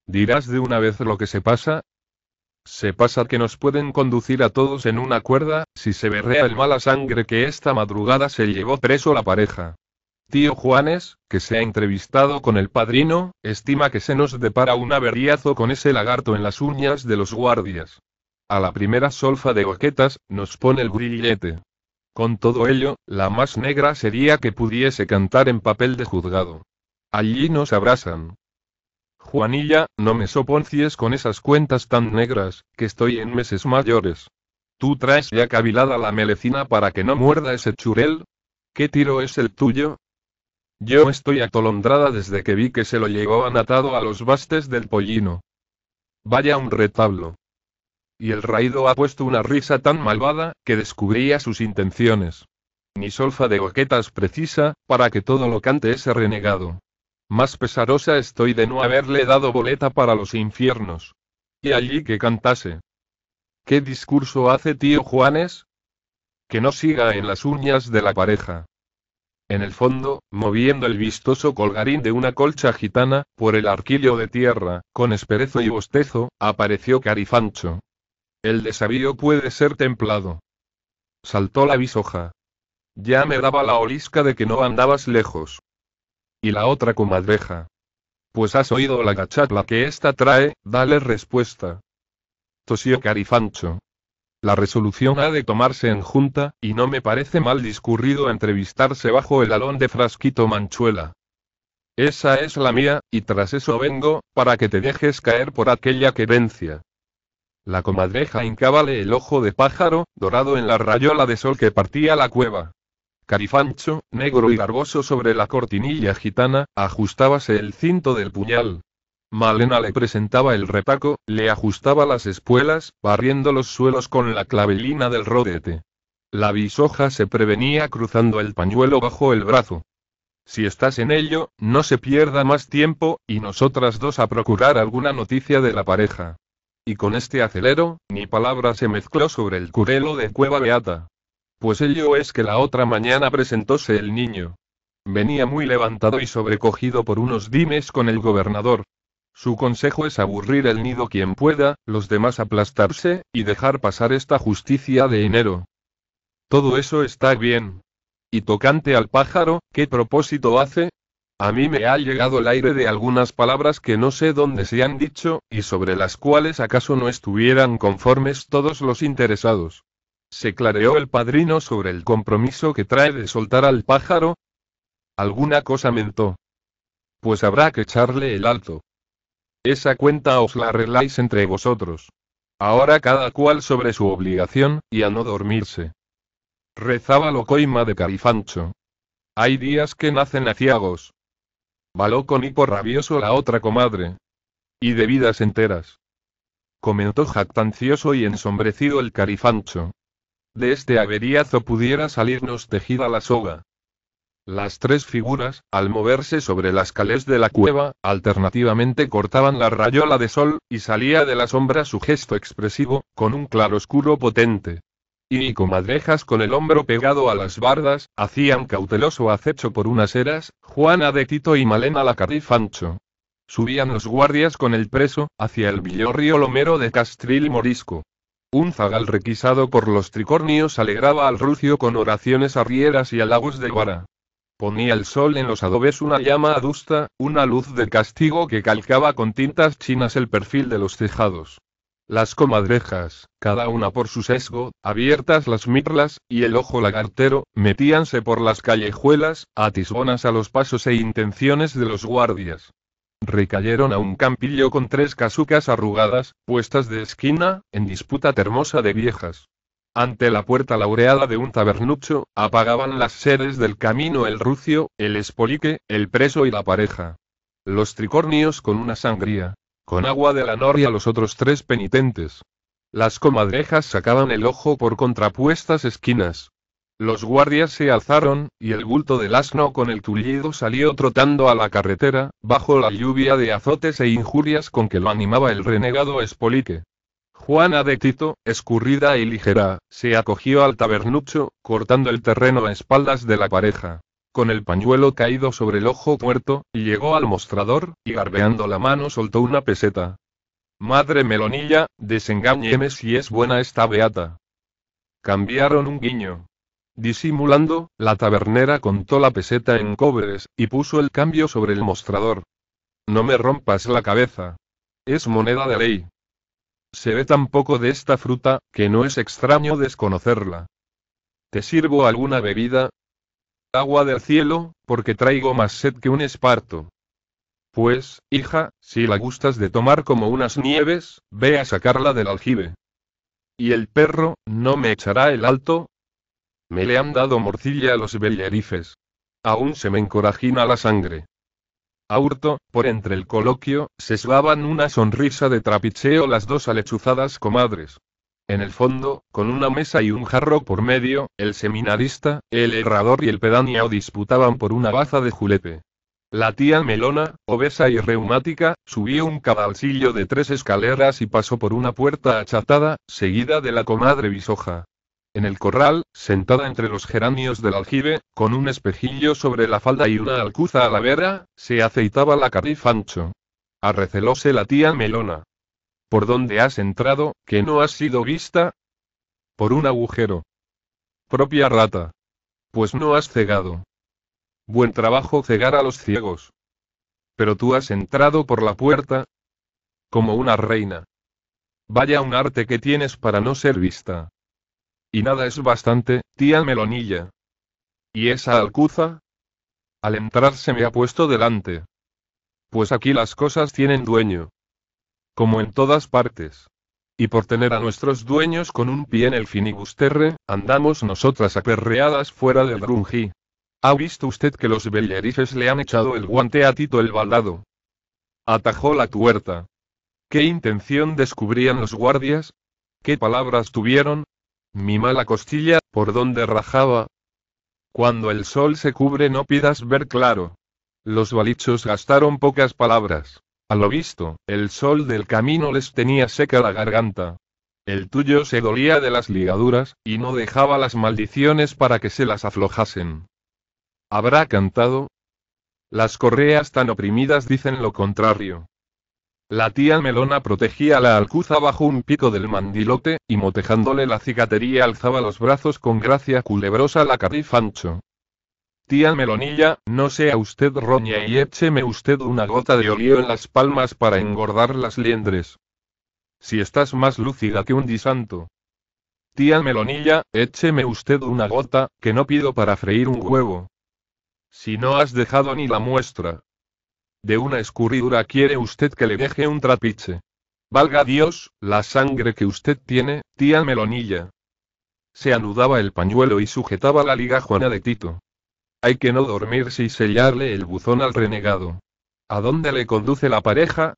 ¿Dirás de una vez lo que se pasa? Se pasa que nos pueden conducir a todos en una cuerda, si se berrea el mala sangre que esta madrugada se llevó preso la pareja. Tío Juanes, que se ha entrevistado con el padrino, estima que se nos depara un averiazo con ese lagarto en las uñas de los guardias. A la primera solfa de boquetas, nos pone el grillete. Con todo ello, la más negra sería que pudiese cantar en papel de juzgado. Allí nos abrasan. Juanilla, no me soponcies con esas cuentas tan negras, que estoy en meses mayores. Tú traes ya cavilada la melecina para que no muerda ese churel. ¿Qué tiro es el tuyo? Yo estoy atolondrada desde que vi que se lo llevaban anatado a los bastes del pollino. Vaya un retablo. Y el raído ha puesto una risa tan malvada, que descubría sus intenciones. Ni solfa de boquetas precisa, para que todo lo cante ese renegado. Más pesarosa estoy de no haberle dado boleta para los infiernos. Y allí que cantase. ¿Qué discurso hace tío Juanes? Que no siga en las uñas de la pareja. En el fondo, moviendo el vistoso colgarín de una colcha gitana, por el arquillo de tierra, con esperezo y bostezo, apareció Carifancho. El desavío puede ser templado. Saltó la bisoja. Ya me daba la olisca de que no andabas lejos. Y la otra comadreja. Pues has oído la gachapla que ésta trae, dale respuesta. Tosió Carifancho. La resolución ha de tomarse en junta, y no me parece mal discurrido entrevistarse bajo el alón de Frasquito Manchuela. Esa es la mía, y tras eso vengo, para que te dejes caer por aquella querencia. La comadreja hincábale el ojo de pájaro, dorado en la rayola de sol que partía la cueva. Carifancho, negro y garboso sobre la cortinilla gitana, ajustábase el cinto del puñal. Malena le presentaba el repaco, le ajustaba las espuelas, barriendo los suelos con la clavelina del rodete. La bisoja se prevenía cruzando el pañuelo bajo el brazo. Si estás en ello, no se pierda más tiempo, y nosotras dos a procurar alguna noticia de la pareja. Y con este acelero, ni palabra se mezcló sobre el curelo de Cueva Beata. Pues ello es que la otra mañana presentóse el niño. Venía muy levantado y sobrecogido por unos dimes con el gobernador. Su consejo es aburrir el nido quien pueda, los demás aplastarse, y dejar pasar esta justicia de enero. Todo eso está bien. Y tocante al pájaro, ¿qué propósito hace? A mí me ha llegado el aire de algunas palabras que no sé dónde se han dicho, y sobre las cuales acaso no estuvieran conformes todos los interesados. ¿Se clareó el padrino sobre el compromiso que trae de soltar al pájaro? Alguna cosa mentó. Pues habrá que echarle el alto. Esa cuenta os la reláis entre vosotros. Ahora cada cual sobre su obligación, y a no dormirse. Rezaba lo coima de Carifancho. Hay días que nacen aciagos, Baló con hipo rabioso la otra comadre. Y de vidas enteras. Comentó jactancioso y ensombrecido el carifancho. De este averiazo pudiera salirnos tejida la soga. Las tres figuras, al moverse sobre las cales de la cueva, alternativamente cortaban la rayola de sol, y salía de la sombra su gesto expresivo, con un claroscuro potente y comadrejas con el hombro pegado a las bardas, hacían cauteloso acecho por unas eras, Juana de Tito y Malena la Fancho. Subían los guardias con el preso, hacia el villorrio lomero de Castril Morisco. Un zagal requisado por los tricornios alegraba al rucio con oraciones arrieras y halagos de guara. Ponía el sol en los adobes una llama adusta, una luz de castigo que calcaba con tintas chinas el perfil de los tejados. Las comadrejas, cada una por su sesgo, abiertas las mirlas, y el ojo lagartero, metíanse por las callejuelas, atisbonas a los pasos e intenciones de los guardias. Recayeron a un campillo con tres casucas arrugadas, puestas de esquina, en disputa termosa de viejas. Ante la puerta laureada de un tabernucho, apagaban las sedes del camino el rucio, el espolique, el preso y la pareja. Los tricornios con una sangría, con agua de la noria a los otros tres penitentes. Las comadrejas sacaban el ojo por contrapuestas esquinas. Los guardias se alzaron, y el bulto del asno con el tullido salió trotando a la carretera, bajo la lluvia de azotes e injurias con que lo animaba el renegado Espolique. Juana de Tito, escurrida y ligera, se acogió al tabernucho, cortando el terreno a espaldas de la pareja con el pañuelo caído sobre el ojo muerto, llegó al mostrador, y garbeando la mano soltó una peseta. Madre Melonilla, desengáñeme si es buena esta beata. Cambiaron un guiño. Disimulando, la tabernera contó la peseta en cobres, y puso el cambio sobre el mostrador. No me rompas la cabeza. Es moneda de ley. Se ve tan poco de esta fruta, que no es extraño desconocerla. ¿Te sirvo alguna bebida? agua del cielo, porque traigo más sed que un esparto. Pues, hija, si la gustas de tomar como unas nieves, ve a sacarla del aljibe. ¿Y el perro, no me echará el alto? Me le han dado morcilla a los bellerifes. Aún se me encorajina la sangre. A hurto, por entre el coloquio, se una sonrisa de trapicheo las dos alechuzadas comadres. En el fondo, con una mesa y un jarro por medio, el seminarista, el herrador y el pedaniao disputaban por una baza de julepe. La tía Melona, obesa y reumática, subió un cabalcillo de tres escaleras y pasó por una puerta achatada, seguida de la comadre Bisoja. En el corral, sentada entre los geranios del aljibe, con un espejillo sobre la falda y una alcuza a la vera, se aceitaba la cariz ancho. Arrecelóse la tía Melona. ¿Por dónde has entrado, que no has sido vista? Por un agujero. Propia rata. Pues no has cegado. Buen trabajo cegar a los ciegos. Pero tú has entrado por la puerta. Como una reina. Vaya un arte que tienes para no ser vista. Y nada es bastante, tía Melonilla. ¿Y esa alcuza? Al entrar se me ha puesto delante. Pues aquí las cosas tienen dueño como en todas partes. Y por tener a nuestros dueños con un pie en el finibusterre, andamos nosotras aperreadas fuera del runji. ¿Ha visto usted que los bellerices le han echado el guante a Tito el baldado? Atajó la tuerta. ¿Qué intención descubrían los guardias? ¿Qué palabras tuvieron? Mi mala costilla, ¿por dónde rajaba? Cuando el sol se cubre no pidas ver claro. Los balichos gastaron pocas palabras. A lo visto, el sol del camino les tenía seca la garganta. El tuyo se dolía de las ligaduras, y no dejaba las maldiciones para que se las aflojasen. ¿Habrá cantado? Las correas tan oprimidas dicen lo contrario. La tía Melona protegía la alcuza bajo un pico del mandilote, y motejándole la cicatería alzaba los brazos con gracia culebrosa la Fancho. Tía Melonilla, no sea usted roña y écheme usted una gota de olio en las palmas para engordar las liendres. Si estás más lúcida que un disanto. Tía Melonilla, écheme usted una gota, que no pido para freír un huevo. Si no has dejado ni la muestra. De una escurridura quiere usted que le deje un trapiche. Valga Dios, la sangre que usted tiene, tía Melonilla. Se anudaba el pañuelo y sujetaba la liga juana de Tito. Hay que no dormirse y sellarle el buzón al renegado. ¿A dónde le conduce la pareja?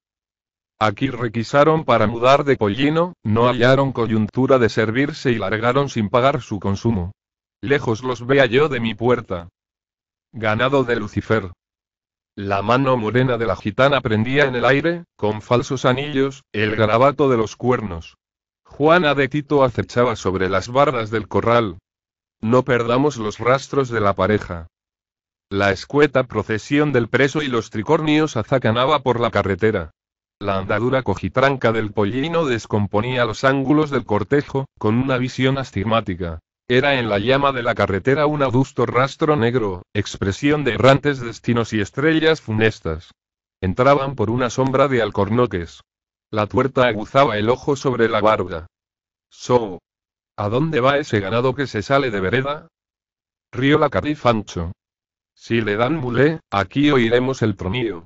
Aquí requisaron para mudar de pollino, no hallaron coyuntura de servirse y largaron sin pagar su consumo. Lejos los vea yo de mi puerta. Ganado de Lucifer. La mano morena de la gitana prendía en el aire, con falsos anillos, el garabato de los cuernos. Juana de Tito acechaba sobre las bardas del corral, no perdamos los rastros de la pareja. La escueta procesión del preso y los tricornios azacanaba por la carretera. La andadura cojitranca del pollino descomponía los ángulos del cortejo, con una visión astigmática. Era en la llama de la carretera un adusto rastro negro, expresión de errantes destinos y estrellas funestas. Entraban por una sombra de alcornoques. La tuerta aguzaba el ojo sobre la barba. So, ¿A dónde va ese ganado que se sale de vereda? Río la Fancho. Si le dan mulé, aquí oiremos el tronío.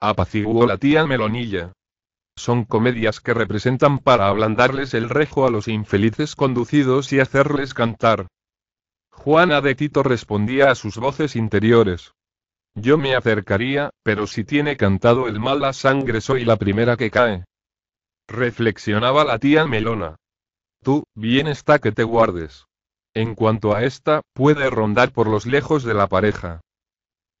Apaciguó la tía Melonilla. Son comedias que representan para ablandarles el rejo a los infelices conducidos y hacerles cantar. Juana de Tito respondía a sus voces interiores. Yo me acercaría, pero si tiene cantado el mal mala sangre soy la primera que cae. Reflexionaba la tía Melona. Tú, bien está que te guardes. En cuanto a esta, puede rondar por los lejos de la pareja.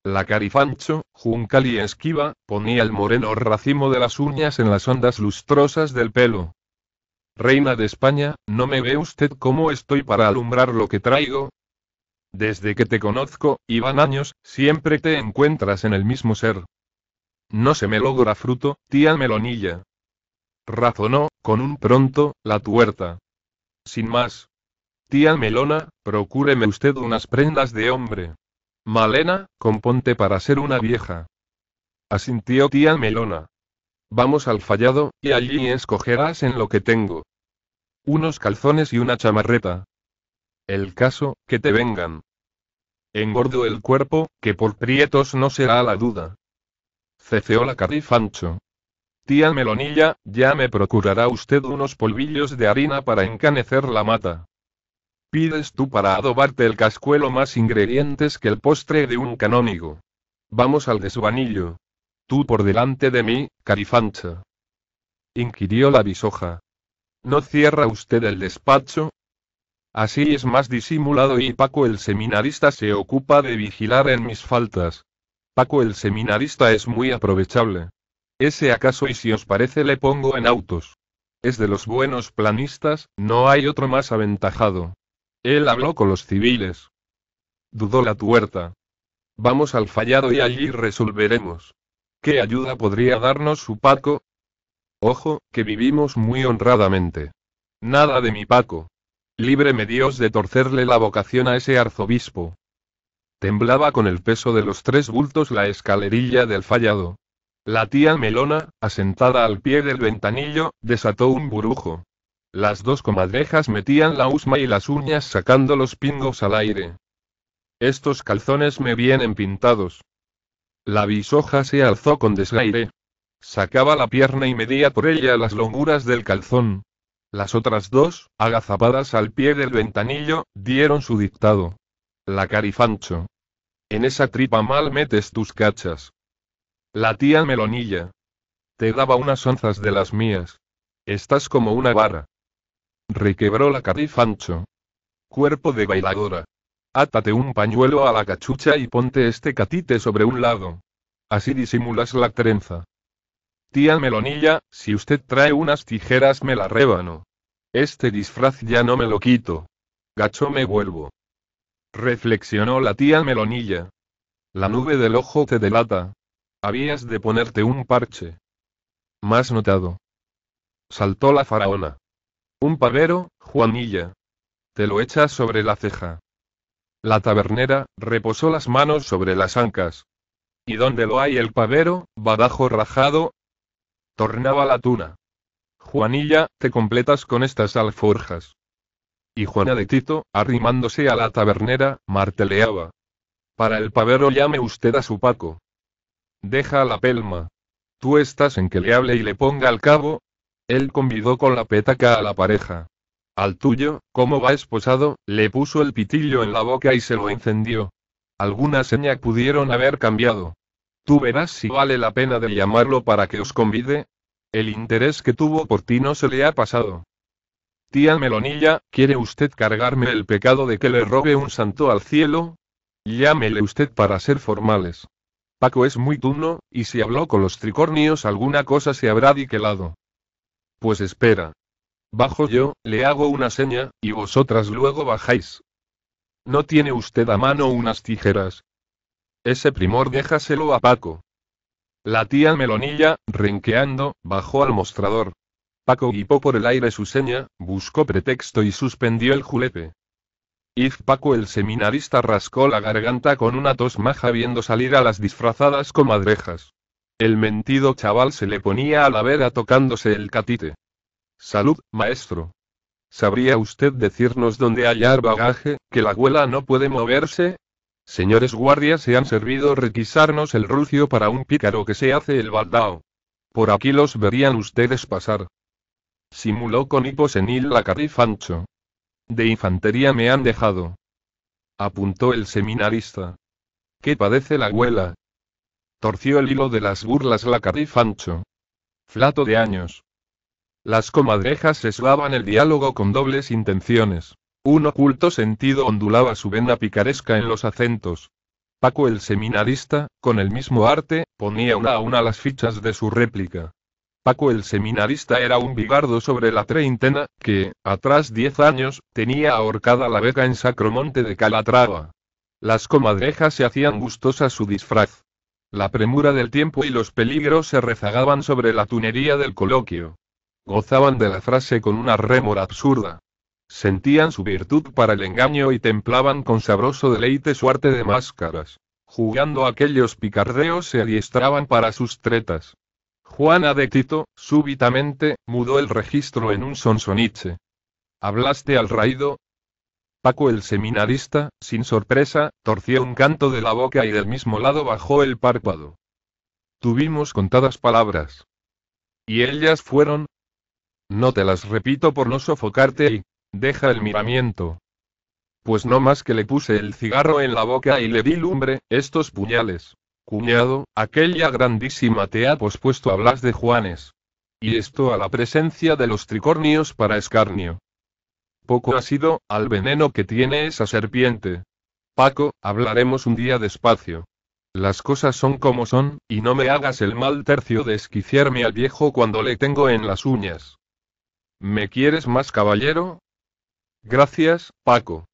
La carifancho, juncal y esquiva, ponía el moreno racimo de las uñas en las ondas lustrosas del pelo. Reina de España, ¿no me ve usted cómo estoy para alumbrar lo que traigo? Desde que te conozco, y van años, siempre te encuentras en el mismo ser. No se me logra fruto, tía Melonilla. Razonó, con un pronto, la tuerta. Sin más. Tía Melona, procúreme usted unas prendas de hombre. Malena, componte para ser una vieja. Asintió tía Melona. Vamos al fallado, y allí escogerás en lo que tengo. Unos calzones y una chamarreta. El caso, que te vengan. Engordo el cuerpo, que por prietos no será la duda. Ceceó la carifancho. Tía Melonilla, ya me procurará usted unos polvillos de harina para encanecer la mata. Pides tú para adobarte el cascuelo más ingredientes que el postre de un canónigo. Vamos al desvanillo. Tú por delante de mí, carifancha. Inquirió la bisoja. ¿No cierra usted el despacho? Así es más disimulado y Paco el seminarista se ocupa de vigilar en mis faltas. Paco el seminarista es muy aprovechable. Ese acaso y si os parece le pongo en autos. Es de los buenos planistas, no hay otro más aventajado. Él habló con los civiles. Dudó la tuerta. Vamos al fallado y allí resolveremos. ¿Qué ayuda podría darnos su Paco? Ojo, que vivimos muy honradamente. Nada de mi Paco. Líbreme Dios de torcerle la vocación a ese arzobispo. Temblaba con el peso de los tres bultos la escalerilla del fallado. La tía Melona, asentada al pie del ventanillo, desató un burujo. Las dos comadrejas metían la usma y las uñas sacando los pingos al aire. Estos calzones me vienen pintados. La bisoja se alzó con desgaire. Sacaba la pierna y medía por ella las longuras del calzón. Las otras dos, agazapadas al pie del ventanillo, dieron su dictado. La carifancho. En esa tripa mal metes tus cachas. La tía Melonilla. Te daba unas onzas de las mías. Estás como una vara. Requebró la carriz ancho. Cuerpo de bailadora. Átate un pañuelo a la cachucha y ponte este catite sobre un lado. Así disimulas la trenza. Tía Melonilla, si usted trae unas tijeras me la rebano. Este disfraz ya no me lo quito. Gacho me vuelvo. Reflexionó la tía Melonilla. La nube del ojo te delata, Habías de ponerte un parche. Más notado. Saltó la faraona. Un pavero, Juanilla. Te lo echas sobre la ceja. La tabernera, reposó las manos sobre las ancas. ¿Y dónde lo hay el pavero, badajo rajado? Tornaba la tuna. Juanilla, te completas con estas alforjas. Y Juana de Tito, arrimándose a la tabernera, marteleaba. Para el pavero llame usted a su Paco. Deja la pelma. Tú estás en que le hable y le ponga al cabo. Él convidó con la petaca a la pareja. Al tuyo, como va esposado, le puso el pitillo en la boca y se lo encendió. Alguna seña pudieron haber cambiado. Tú verás si vale la pena de llamarlo para que os convide. El interés que tuvo por ti no se le ha pasado. Tía Melonilla, ¿quiere usted cargarme el pecado de que le robe un santo al cielo? Llámele usted para ser formales. Paco es muy tuno, y si habló con los tricornios alguna cosa se habrá diquelado. Pues espera. Bajo yo, le hago una seña, y vosotras luego bajáis. ¿No tiene usted a mano unas tijeras? Ese primor déjaselo a Paco. La tía Melonilla, renqueando, bajó al mostrador. Paco guipó por el aire su seña, buscó pretexto y suspendió el julepe. Izpaco Paco el seminarista rascó la garganta con una tos maja viendo salir a las disfrazadas comadrejas. El mentido chaval se le ponía a la vera tocándose el catite. Salud, maestro. ¿Sabría usted decirnos dónde hallar bagaje, que la abuela no puede moverse? Señores guardias se han servido requisarnos el rucio para un pícaro que se hace el baldao. Por aquí los verían ustedes pasar. Simuló con hipo senil la fancho. De infantería me han dejado. Apuntó el seminarista. ¿Qué padece la abuela? Torció el hilo de las burlas la y Flato de años. Las comadrejas sesgaban el diálogo con dobles intenciones. Un oculto sentido ondulaba su vena picaresca en los acentos. Paco el seminarista, con el mismo arte, ponía una a una las fichas de su réplica. Paco el seminarista era un bigardo sobre la treintena, que, atrás diez años, tenía ahorcada la beca en Sacromonte de Calatrava. Las comadrejas se hacían gustosa su disfraz. La premura del tiempo y los peligros se rezagaban sobre la tunería del coloquio. Gozaban de la frase con una rémora absurda. Sentían su virtud para el engaño y templaban con sabroso deleite su arte de máscaras. Jugando aquellos picardeos se adiestraban para sus tretas. Juana de Tito, súbitamente, mudó el registro en un sonsoniche. ¿Hablaste al raído? Paco el seminarista, sin sorpresa, torció un canto de la boca y del mismo lado bajó el párpado. Tuvimos contadas palabras. ¿Y ellas fueron? No te las repito por no sofocarte y... Deja el miramiento. Pues no más que le puse el cigarro en la boca y le di lumbre, estos puñales. Cuñado, aquella grandísima te ha pospuesto hablas de Juanes. Y esto a la presencia de los tricornios para escarnio. Poco ha sido, al veneno que tiene esa serpiente. Paco, hablaremos un día despacio. Las cosas son como son, y no me hagas el mal tercio de esquiciarme al viejo cuando le tengo en las uñas. ¿Me quieres más, caballero? Gracias, Paco.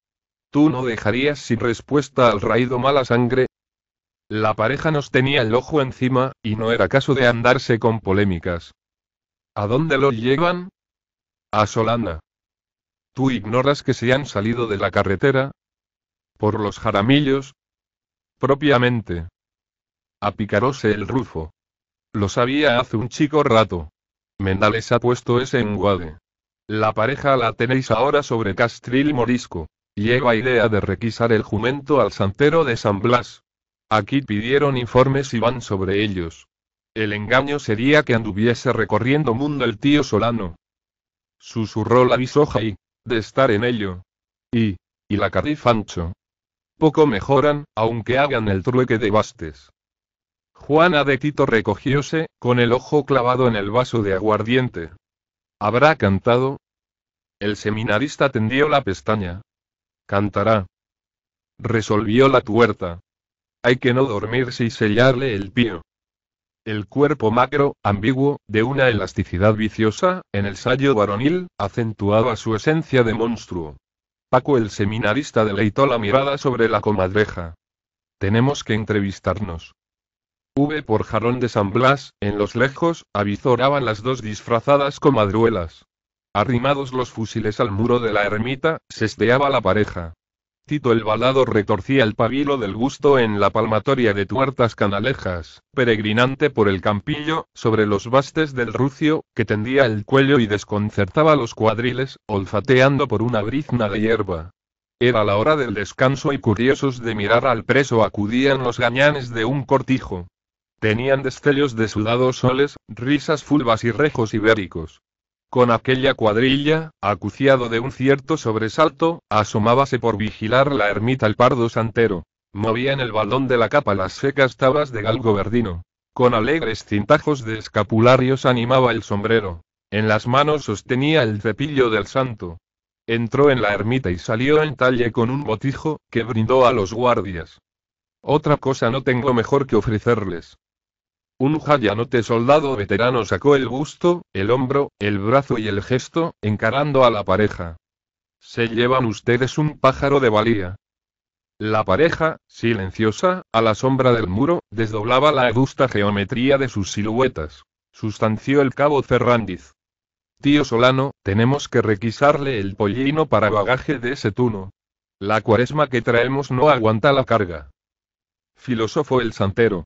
Tú no dejarías sin respuesta al raído mala sangre, la pareja nos tenía el ojo encima, y no era caso de andarse con polémicas. ¿A dónde lo llevan? A Solana. ¿Tú ignoras que se han salido de la carretera? ¿Por los jaramillos? Propiamente. Picarose el rufo. Lo sabía hace un chico rato. Mendales ha puesto ese enguade. La pareja la tenéis ahora sobre Castril Morisco. Lleva idea de requisar el jumento al santero de San Blas. Aquí pidieron informes y van sobre ellos. El engaño sería que anduviese recorriendo mundo el tío Solano. Susurró la bisoja y, de estar en ello. Y, y la ancho. Poco mejoran, aunque hagan el trueque de bastes. Juana de Tito recogióse, con el ojo clavado en el vaso de aguardiente. ¿Habrá cantado? El seminarista tendió la pestaña. Cantará. Resolvió la tuerta. Hay que no dormirse y sellarle el pío. El cuerpo macro, ambiguo, de una elasticidad viciosa, en el sayo varonil, acentuaba su esencia de monstruo. Paco el seminarista deleitó la mirada sobre la comadreja. Tenemos que entrevistarnos. V por jarón de San Blas, en los lejos, avizoraban las dos disfrazadas comadruelas. Arrimados los fusiles al muro de la ermita, sesteaba la pareja. Tito el balado retorcía el pabilo del gusto en la palmatoria de tuertas canalejas, peregrinante por el campillo, sobre los bastes del rucio, que tendía el cuello y desconcertaba los cuadriles, olfateando por una brizna de hierba. Era la hora del descanso y curiosos de mirar al preso acudían los gañanes de un cortijo. Tenían destellos de sudados soles, risas fulvas y rejos ibéricos. Con aquella cuadrilla, acuciado de un cierto sobresalto, asomábase por vigilar la ermita el pardo santero. Movía en el balón de la capa las secas tabas de galgo verdino. Con alegres cintajos de escapularios animaba el sombrero. En las manos sostenía el cepillo del santo. Entró en la ermita y salió en talle con un botijo, que brindó a los guardias. Otra cosa no tengo mejor que ofrecerles. Un jayanote soldado veterano sacó el busto, el hombro, el brazo y el gesto, encarando a la pareja. Se llevan ustedes un pájaro de valía. La pareja, silenciosa, a la sombra del muro, desdoblaba la adusta geometría de sus siluetas. Sustanció el cabo Ferrandiz. Tío Solano, tenemos que requisarle el pollino para bagaje de ese tuno. La cuaresma que traemos no aguanta la carga. Filósofo el santero.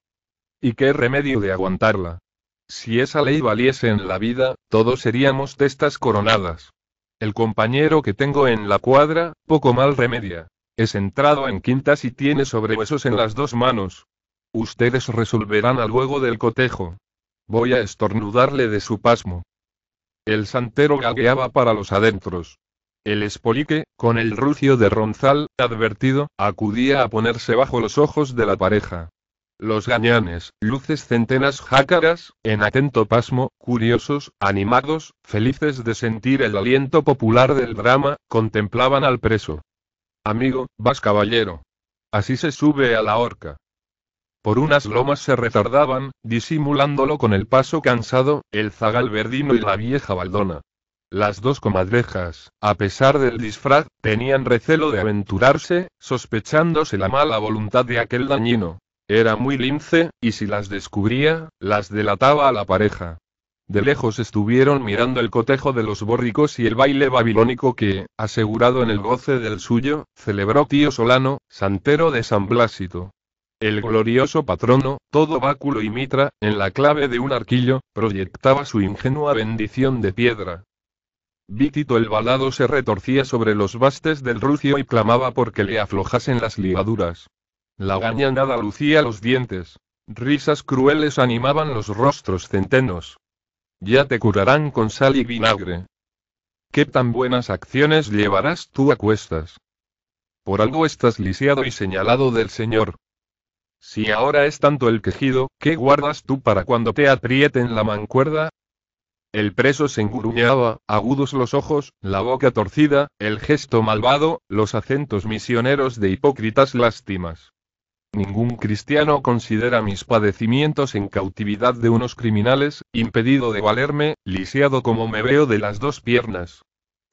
Y qué remedio de aguantarla. Si esa ley valiese en la vida, todos seríamos testas coronadas. El compañero que tengo en la cuadra, poco mal remedia. Es entrado en quintas y tiene sobrehuesos en las dos manos. Ustedes resolverán al luego del cotejo. Voy a estornudarle de su pasmo. El santero gagueaba para los adentros. El espolique, con el rucio de ronzal, advertido, acudía a ponerse bajo los ojos de la pareja los gañanes, luces centenas jácaras, en atento pasmo, curiosos, animados, felices de sentir el aliento popular del drama, contemplaban al preso. Amigo, vas caballero. Así se sube a la horca. Por unas lomas se retardaban, disimulándolo con el paso cansado, el zagal verdino y la vieja baldona. Las dos comadrejas, a pesar del disfraz, tenían recelo de aventurarse, sospechándose la mala voluntad de aquel dañino, era muy lince, y si las descubría, las delataba a la pareja. De lejos estuvieron mirando el cotejo de los borricos y el baile babilónico que, asegurado en el goce del suyo, celebró Tío Solano, santero de San Blasito. El glorioso patrono, todo báculo y mitra, en la clave de un arquillo, proyectaba su ingenua bendición de piedra. Vítito el balado se retorcía sobre los bastes del rucio y clamaba porque le aflojasen las ligaduras. La nada lucía los dientes. Risas crueles animaban los rostros centenos. Ya te curarán con sal y vinagre. ¿Qué tan buenas acciones llevarás tú a cuestas? Por algo estás lisiado y señalado del Señor. Si ahora es tanto el quejido, ¿qué guardas tú para cuando te aprieten la mancuerda? El preso se enguruñaba, agudos los ojos, la boca torcida, el gesto malvado, los acentos misioneros de hipócritas lástimas. Ningún cristiano considera mis padecimientos en cautividad de unos criminales, impedido de valerme, lisiado como me veo de las dos piernas.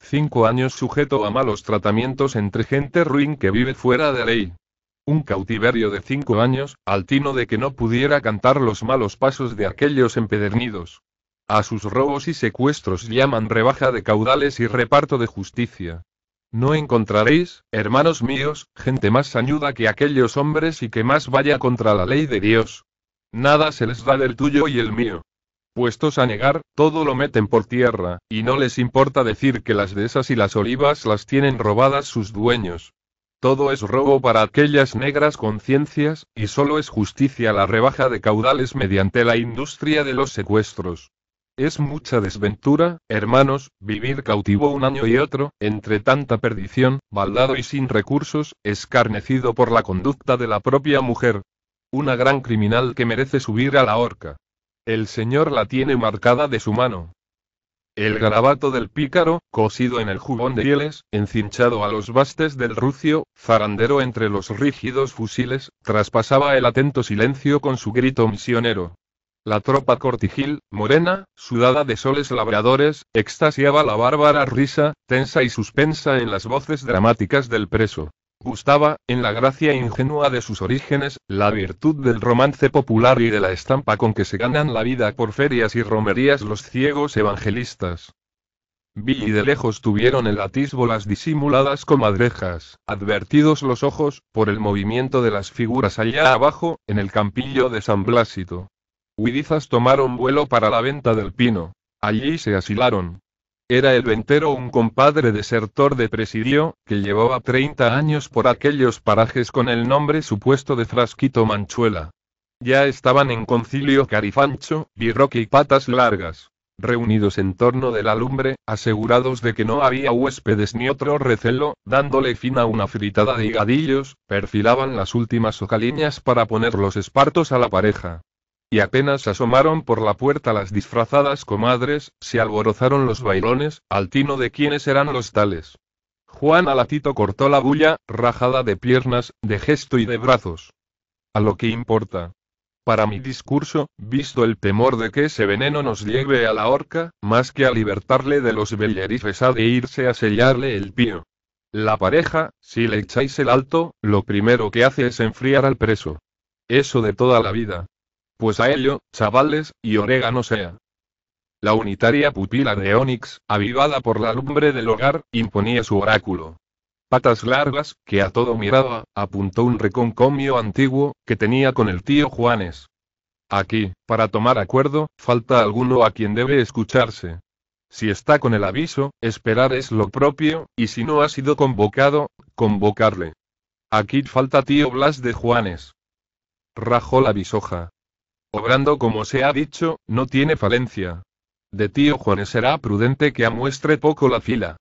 Cinco años sujeto a malos tratamientos entre gente ruin que vive fuera de ley. Un cautiverio de cinco años, al tino de que no pudiera cantar los malos pasos de aquellos empedernidos. A sus robos y secuestros llaman rebaja de caudales y reparto de justicia. No encontraréis, hermanos míos, gente más sañuda que aquellos hombres y que más vaya contra la ley de Dios. Nada se les da del tuyo y el mío. Puestos a negar, todo lo meten por tierra, y no les importa decir que las dehesas y las olivas las tienen robadas sus dueños. Todo es robo para aquellas negras conciencias, y solo es justicia la rebaja de caudales mediante la industria de los secuestros. Es mucha desventura, hermanos, vivir cautivo un año y otro, entre tanta perdición, baldado y sin recursos, escarnecido por la conducta de la propia mujer. Una gran criminal que merece subir a la horca. El Señor la tiene marcada de su mano. El garabato del pícaro, cosido en el jubón de hieles, encinchado a los bastes del rucio, zarandero entre los rígidos fusiles, traspasaba el atento silencio con su grito misionero. La tropa cortigil, morena, sudada de soles labradores, extasiaba la bárbara risa, tensa y suspensa en las voces dramáticas del preso. Gustaba, en la gracia ingenua de sus orígenes, la virtud del romance popular y de la estampa con que se ganan la vida por ferias y romerías los ciegos evangelistas. Vi y de lejos tuvieron el atisbo las disimuladas comadrejas, advertidos los ojos, por el movimiento de las figuras allá abajo, en el campillo de San Blasito. Huidizas tomaron vuelo para la venta del pino. Allí se asilaron. Era el ventero un compadre desertor de presidio, que llevaba 30 años por aquellos parajes con el nombre supuesto de Frasquito Manchuela. Ya estaban en concilio Carifancho, Birroque y Patas Largas. Reunidos en torno de la lumbre, asegurados de que no había huéspedes ni otro recelo, dándole fin a una fritada de higadillos, perfilaban las últimas ocaliñas para poner los espartos a la pareja. Y apenas asomaron por la puerta las disfrazadas comadres, se alborozaron los bailones, al tino de quienes eran los tales. Juan Alatito cortó la bulla, rajada de piernas, de gesto y de brazos. A lo que importa. Para mi discurso, visto el temor de que ese veneno nos lleve a la horca, más que a libertarle de los bellerifes ha de irse a sellarle el pío. La pareja, si le echáis el alto, lo primero que hace es enfriar al preso. Eso de toda la vida. Pues a ello, chavales, y orégano sea. La unitaria pupila de Onix, avivada por la lumbre del hogar, imponía su oráculo. Patas largas, que a todo miraba, apuntó un reconcomio antiguo, que tenía con el tío Juanes. Aquí, para tomar acuerdo, falta alguno a quien debe escucharse. Si está con el aviso, esperar es lo propio, y si no ha sido convocado, convocarle. Aquí falta tío Blas de Juanes. Rajó la bisoja. Obrando como se ha dicho, no tiene falencia. De tío Juanes será prudente que amuestre poco la fila.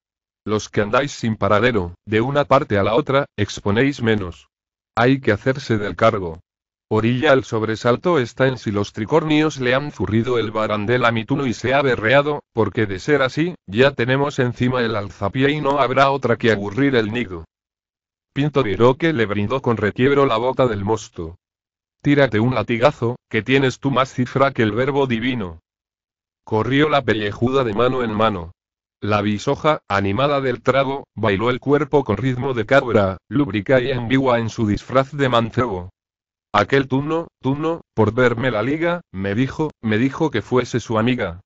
Los que andáis sin paradero, de una parte a la otra, exponéis menos. Hay que hacerse del cargo. Orilla al sobresalto está en si los tricornios le han zurrido el barandel a Mituno y se ha berreado, porque de ser así, ya tenemos encima el alzapié y no habrá otra que aburrir el nido. Pinto viró que le brindó con requiebro la bota del mosto. Tírate un latigazo, que tienes tú más cifra que el verbo divino. Corrió la pellejuda de mano en mano. La bisoja, animada del trago, bailó el cuerpo con ritmo de cabra, lúbrica y ambigua en su disfraz de mancebo. Aquel Tuno, Tuno, por verme la liga, me dijo, me dijo que fuese su amiga.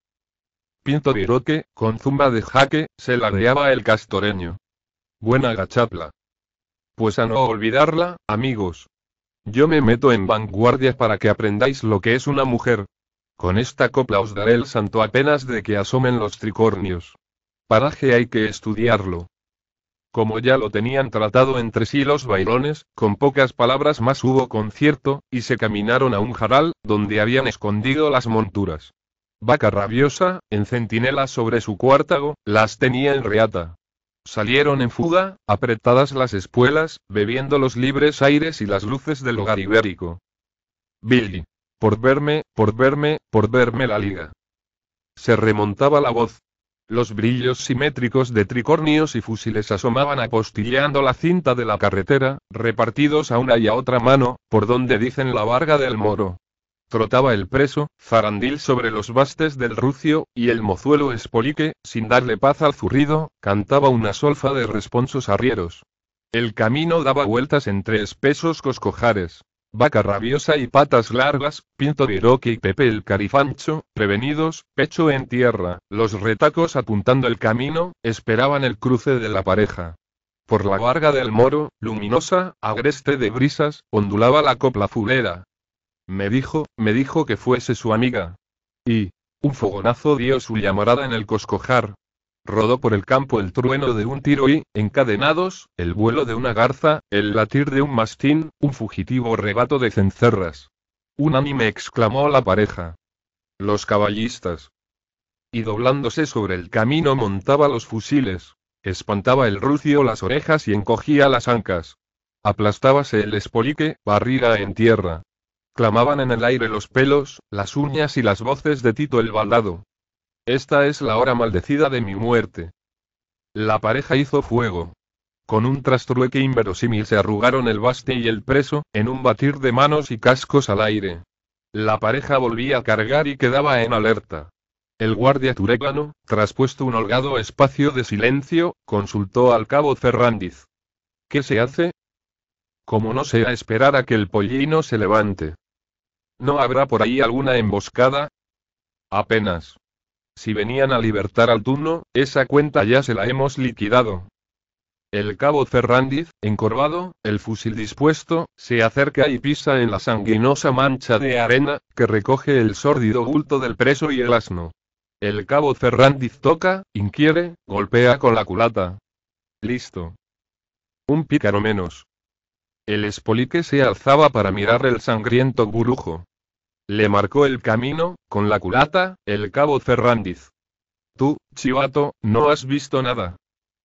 Pinto Viroque, con zumba de jaque, se ladeaba el castoreño. Buena gachapla. Pues a no olvidarla, amigos. Yo me meto en vanguardias para que aprendáis lo que es una mujer. Con esta copla os daré el santo apenas de que asomen los tricornios. Paraje hay que estudiarlo. Como ya lo tenían tratado entre sí los bailones, con pocas palabras más hubo concierto, y se caminaron a un jaral, donde habían escondido las monturas. Vaca rabiosa, en centinela sobre su cuártago, las tenía en reata. Salieron en fuga, apretadas las espuelas, bebiendo los libres aires y las luces del hogar ibérico. Billy. Por verme, por verme, por verme la liga. Se remontaba la voz. Los brillos simétricos de tricornios y fusiles asomaban apostillando la cinta de la carretera, repartidos a una y a otra mano, por donde dicen la varga del moro, Trotaba el preso, zarandil sobre los bastes del rucio, y el mozuelo espolique, sin darle paz al zurrido, cantaba una solfa de responsos arrieros. El camino daba vueltas entre espesos coscojares. Vaca rabiosa y patas largas, Pinto de roque y Pepe el Carifancho, prevenidos, pecho en tierra, los retacos apuntando el camino, esperaban el cruce de la pareja. Por la barga del moro, luminosa, agreste de brisas, ondulaba la copla fulera, me dijo, me dijo que fuese su amiga. Y, un fogonazo dio su llamarada en el coscojar. Rodó por el campo el trueno de un tiro y, encadenados, el vuelo de una garza, el latir de un mastín, un fugitivo rebato de cencerras. Unánime exclamó la pareja. Los caballistas. Y doblándose sobre el camino montaba los fusiles. Espantaba el rucio las orejas y encogía las ancas. Aplastábase el espolique, barriga en tierra. Clamaban en el aire los pelos, las uñas y las voces de Tito el Baldado. Esta es la hora maldecida de mi muerte. La pareja hizo fuego. Con un trastrueque inverosímil se arrugaron el baste y el preso, en un batir de manos y cascos al aire. La pareja volvía a cargar y quedaba en alerta. El guardia turecano, traspuesto un holgado espacio de silencio, consultó al cabo Ferrandiz. ¿Qué se hace? Como no sea esperar a que el pollino se levante. ¿No habrá por ahí alguna emboscada? Apenas. Si venían a libertar al turno, esa cuenta ya se la hemos liquidado. El cabo Ferrandiz, encorvado, el fusil dispuesto, se acerca y pisa en la sanguinosa mancha de arena, que recoge el sórdido bulto del preso y el asno. El cabo Ferrandiz toca, inquiere, golpea con la culata. Listo. Un pícaro menos. El espolique se alzaba para mirar el sangriento burujo. Le marcó el camino, con la culata, el cabo Ferrandiz. Tú, chivato, no has visto nada.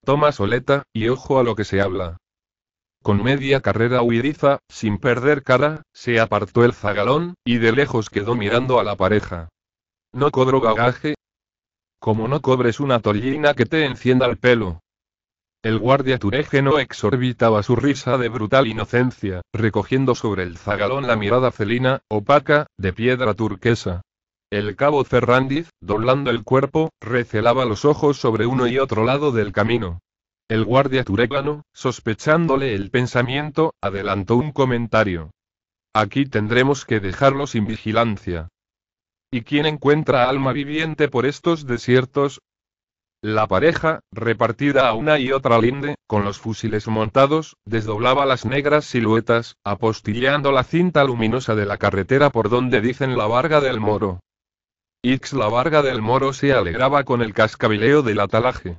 Toma soleta, y ojo a lo que se habla. Con media carrera huidiza, sin perder cara, se apartó el zagalón, y de lejos quedó mirando a la pareja. No cobro bagaje. Como no cobres una tollina que te encienda el pelo, el guardia turégeno exorbitaba su risa de brutal inocencia, recogiendo sobre el zagalón la mirada felina, opaca, de piedra turquesa. El cabo Ferrandiz, doblando el cuerpo, recelaba los ojos sobre uno y otro lado del camino. El guardia turégano, sospechándole el pensamiento, adelantó un comentario. Aquí tendremos que dejarlo sin vigilancia. ¿Y quién encuentra alma viviente por estos desiertos, la pareja, repartida a una y otra linde, con los fusiles montados, desdoblaba las negras siluetas, apostillando la cinta luminosa de la carretera por donde dicen la Varga del Moro. Ix la Varga del Moro se alegraba con el cascabileo del atalaje.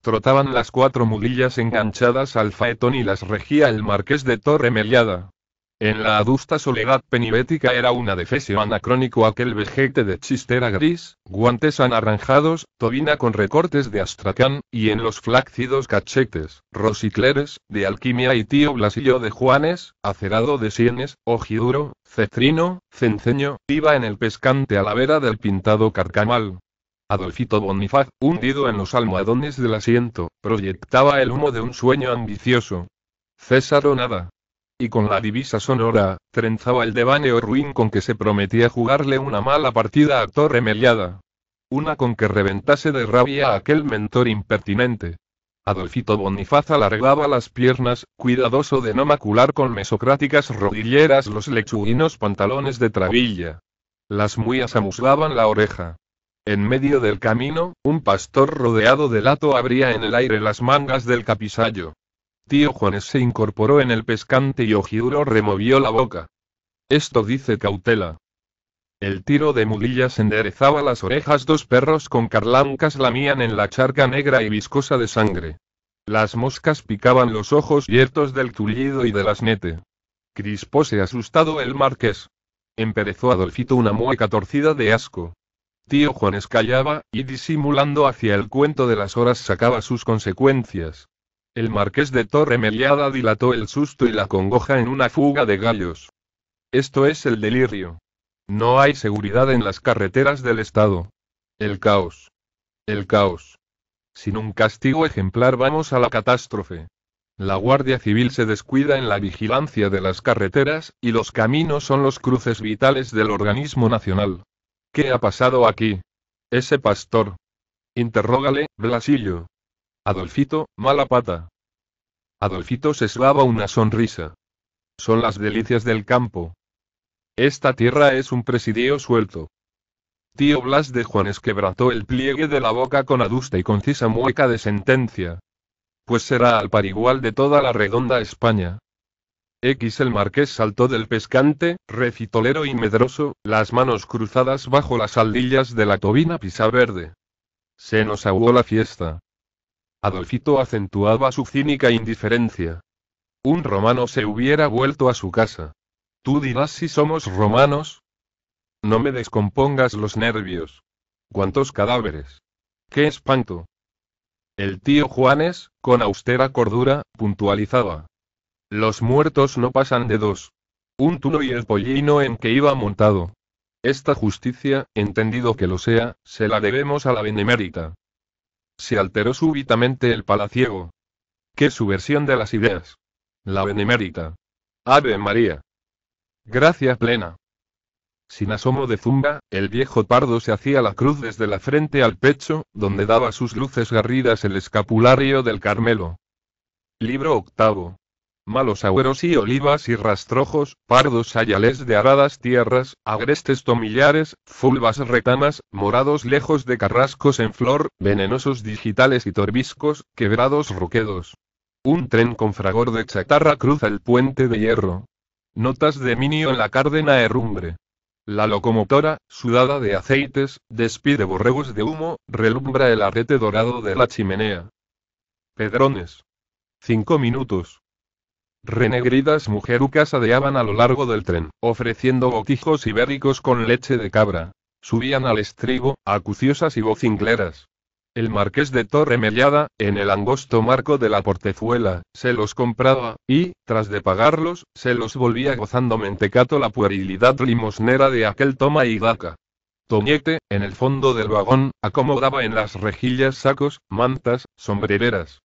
Trotaban las cuatro mulillas enganchadas al faetón y las regía el marqués de Torre Meliada. En la adusta soledad penibética era una defesión anacrónico aquel vejete de chistera gris, guantes anaranjados, tobina con recortes de astracán, y en los flácidos cachetes, rosicleres, de alquimia y tío blasillo de Juanes, acerado de sienes, ojiduro, cetrino, cenceño, iba en el pescante a la vera del pintado carcamal, Adolfito Bonifaz, hundido en los almohadones del asiento, proyectaba el humo de un sueño ambicioso. César o nada y con la divisa sonora, trenzaba el devaneo ruin con que se prometía jugarle una mala partida a Torre Una con que reventase de rabia aquel mentor impertinente. Adolfito Bonifaz alargaba las piernas, cuidadoso de no macular con mesocráticas rodilleras los lechuguinos pantalones de trabilla. Las muías amuslaban la oreja. En medio del camino, un pastor rodeado de lato abría en el aire las mangas del capisayo. Tío Juanes se incorporó en el pescante y Ojiuro removió la boca. Esto dice cautela. El tiro de mulillas enderezaba las orejas. Dos perros con carlancas lamían en la charca negra y viscosa de sangre. Las moscas picaban los ojos yertos del tullido y de las nete. Crispóse asustado el marqués. Emperezó Adolfito una mueca torcida de asco. Tío Juanes callaba, y disimulando hacia el cuento de las horas sacaba sus consecuencias. El marqués de Torre Meliada dilató el susto y la congoja en una fuga de gallos. Esto es el delirio. No hay seguridad en las carreteras del Estado. El caos. El caos. Sin un castigo ejemplar vamos a la catástrofe. La Guardia Civil se descuida en la vigilancia de las carreteras, y los caminos son los cruces vitales del organismo nacional. ¿Qué ha pasado aquí? Ese pastor. Interrógale, Blasillo. Adolfito, mala pata. Adolfito se eslaba una sonrisa. Son las delicias del campo. Esta tierra es un presidio suelto. Tío Blas de Juanes quebrantó el pliegue de la boca con adusta y concisa mueca de sentencia. Pues será al par igual de toda la redonda España. X el marqués saltó del pescante, recitolero y medroso, las manos cruzadas bajo las aldillas de la tobina pisa verde. Se nos ahogó la fiesta. Adolfito acentuaba su cínica indiferencia. Un romano se hubiera vuelto a su casa. ¿Tú dirás si somos romanos? No me descompongas los nervios. ¿Cuántos cadáveres? ¡Qué espanto! El tío Juanes, con austera cordura, puntualizaba. Los muertos no pasan de dos. Un tuno y el pollino en que iba montado. Esta justicia, entendido que lo sea, se la debemos a la benemérita se alteró súbitamente el palaciego. ¡Qué subversión de las ideas! La benemérita. Ave María. Gracia plena. Sin asomo de zumba, el viejo pardo se hacía la cruz desde la frente al pecho, donde daba sus luces garridas el escapulario del Carmelo. Libro octavo malos agüeros y olivas y rastrojos, pardos ayales de aradas tierras, agrestes tomillares, fulvas retamas, morados lejos de carrascos en flor, venenosos digitales y torbiscos, quebrados roquedos. Un tren con fragor de chatarra cruza el puente de hierro. Notas de minio en la cárdena herrumbre. La locomotora, sudada de aceites, despide borregos de humo, relumbra el arrete dorado de la chimenea. Pedrones. Cinco minutos. Renegridas mujerucas adeaban a lo largo del tren, ofreciendo botijos ibéricos con leche de cabra. Subían al estribo, acuciosas y vocingleras. El marqués de Torre en el angosto marco de la portezuela, se los compraba, y, tras de pagarlos, se los volvía gozando mentecato la puerilidad limosnera de aquel toma y daca. Toñete, en el fondo del vagón, acomodaba en las rejillas sacos, mantas, sombrereras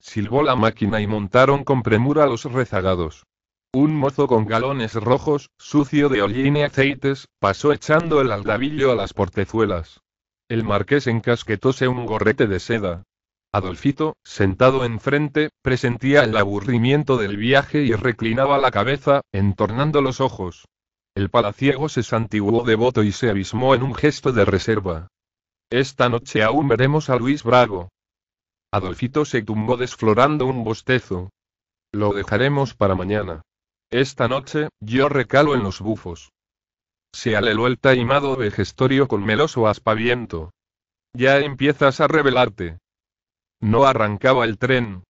silbó la máquina y montaron con premura los rezagados. Un mozo con galones rojos, sucio de hollín y aceites, pasó echando el aldabillo a las portezuelas. El marqués encasquetóse un gorrete de seda. Adolfito, sentado enfrente, presentía el aburrimiento del viaje y reclinaba la cabeza, entornando los ojos. El palaciego se santiguó devoto y se abismó en un gesto de reserva. Esta noche aún veremos a Luis Bravo. Adolfito se tumbó desflorando un bostezo. Lo dejaremos para mañana. Esta noche, yo recalo en los bufos. Se aleló el taimado vejestorio con meloso aspaviento. Ya empiezas a revelarte. No arrancaba el tren.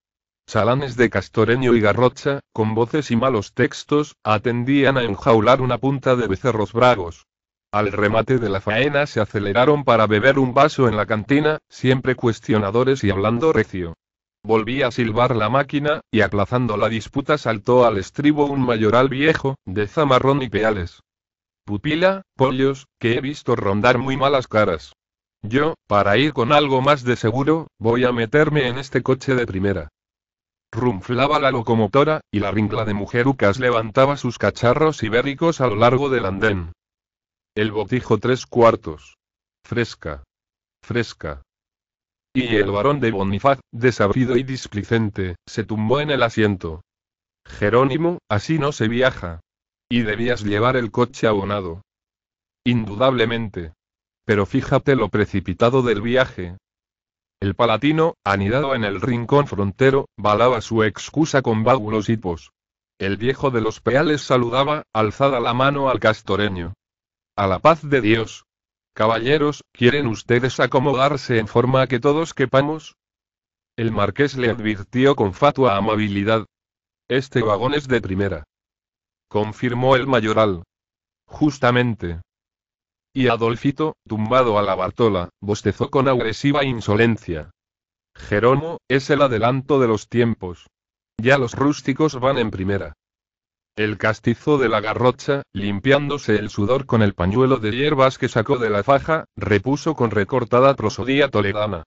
Chalanes de Castoreño y Garrocha, con voces y malos textos, atendían a enjaular una punta de becerros bragos. Al remate de la faena se aceleraron para beber un vaso en la cantina, siempre cuestionadores y hablando recio. Volví a silbar la máquina, y aplazando la disputa saltó al estribo un mayoral viejo, de zamarrón y peales. Pupila, pollos, que he visto rondar muy malas caras. Yo, para ir con algo más de seguro, voy a meterme en este coche de primera. Rumflaba la locomotora, y la ringla de mujerucas levantaba sus cacharros ibéricos a lo largo del andén. El botijo tres cuartos. Fresca. Fresca. Y el varón de Bonifaz, desabrido y displicente, se tumbó en el asiento. Jerónimo, así no se viaja. Y debías llevar el coche abonado. Indudablemente. Pero fíjate lo precipitado del viaje. El palatino, anidado en el rincón frontero, balaba su excusa con bábulos hipos. El viejo de los peales saludaba, alzada la mano al castoreño. A la paz de Dios. Caballeros, ¿quieren ustedes acomodarse en forma que todos quepamos? El marqués le advirtió con fatua amabilidad. Este vagón es de primera. Confirmó el mayoral. Justamente. Y Adolfito, tumbado a la Bartola, bostezó con agresiva insolencia. Jeromo, es el adelanto de los tiempos. Ya los rústicos van en primera. El castizo de la garrocha, limpiándose el sudor con el pañuelo de hierbas que sacó de la faja, repuso con recortada prosodía toledana.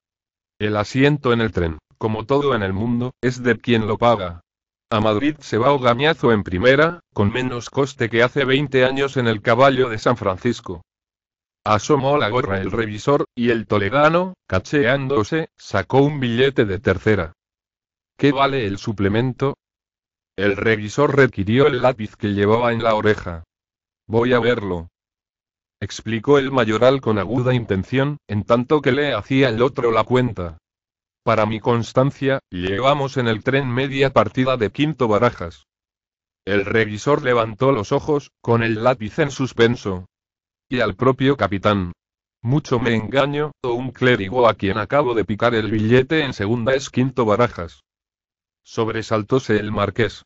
El asiento en el tren, como todo en el mundo, es de quien lo paga. A Madrid se va gamiazo en primera, con menos coste que hace 20 años en el caballo de San Francisco. Asomó la gorra el revisor, y el toledano, cacheándose, sacó un billete de tercera. ¿Qué vale el suplemento? El revisor requirió el lápiz que llevaba en la oreja. Voy a verlo. Explicó el mayoral con aguda intención, en tanto que le hacía el otro la cuenta. Para mi constancia, llevamos en el tren media partida de quinto barajas. El revisor levantó los ojos, con el lápiz en suspenso. Y al propio capitán. Mucho me engaño, o un clérigo a quien acabo de picar el billete en segunda es quinto barajas. Sobresaltóse el marqués.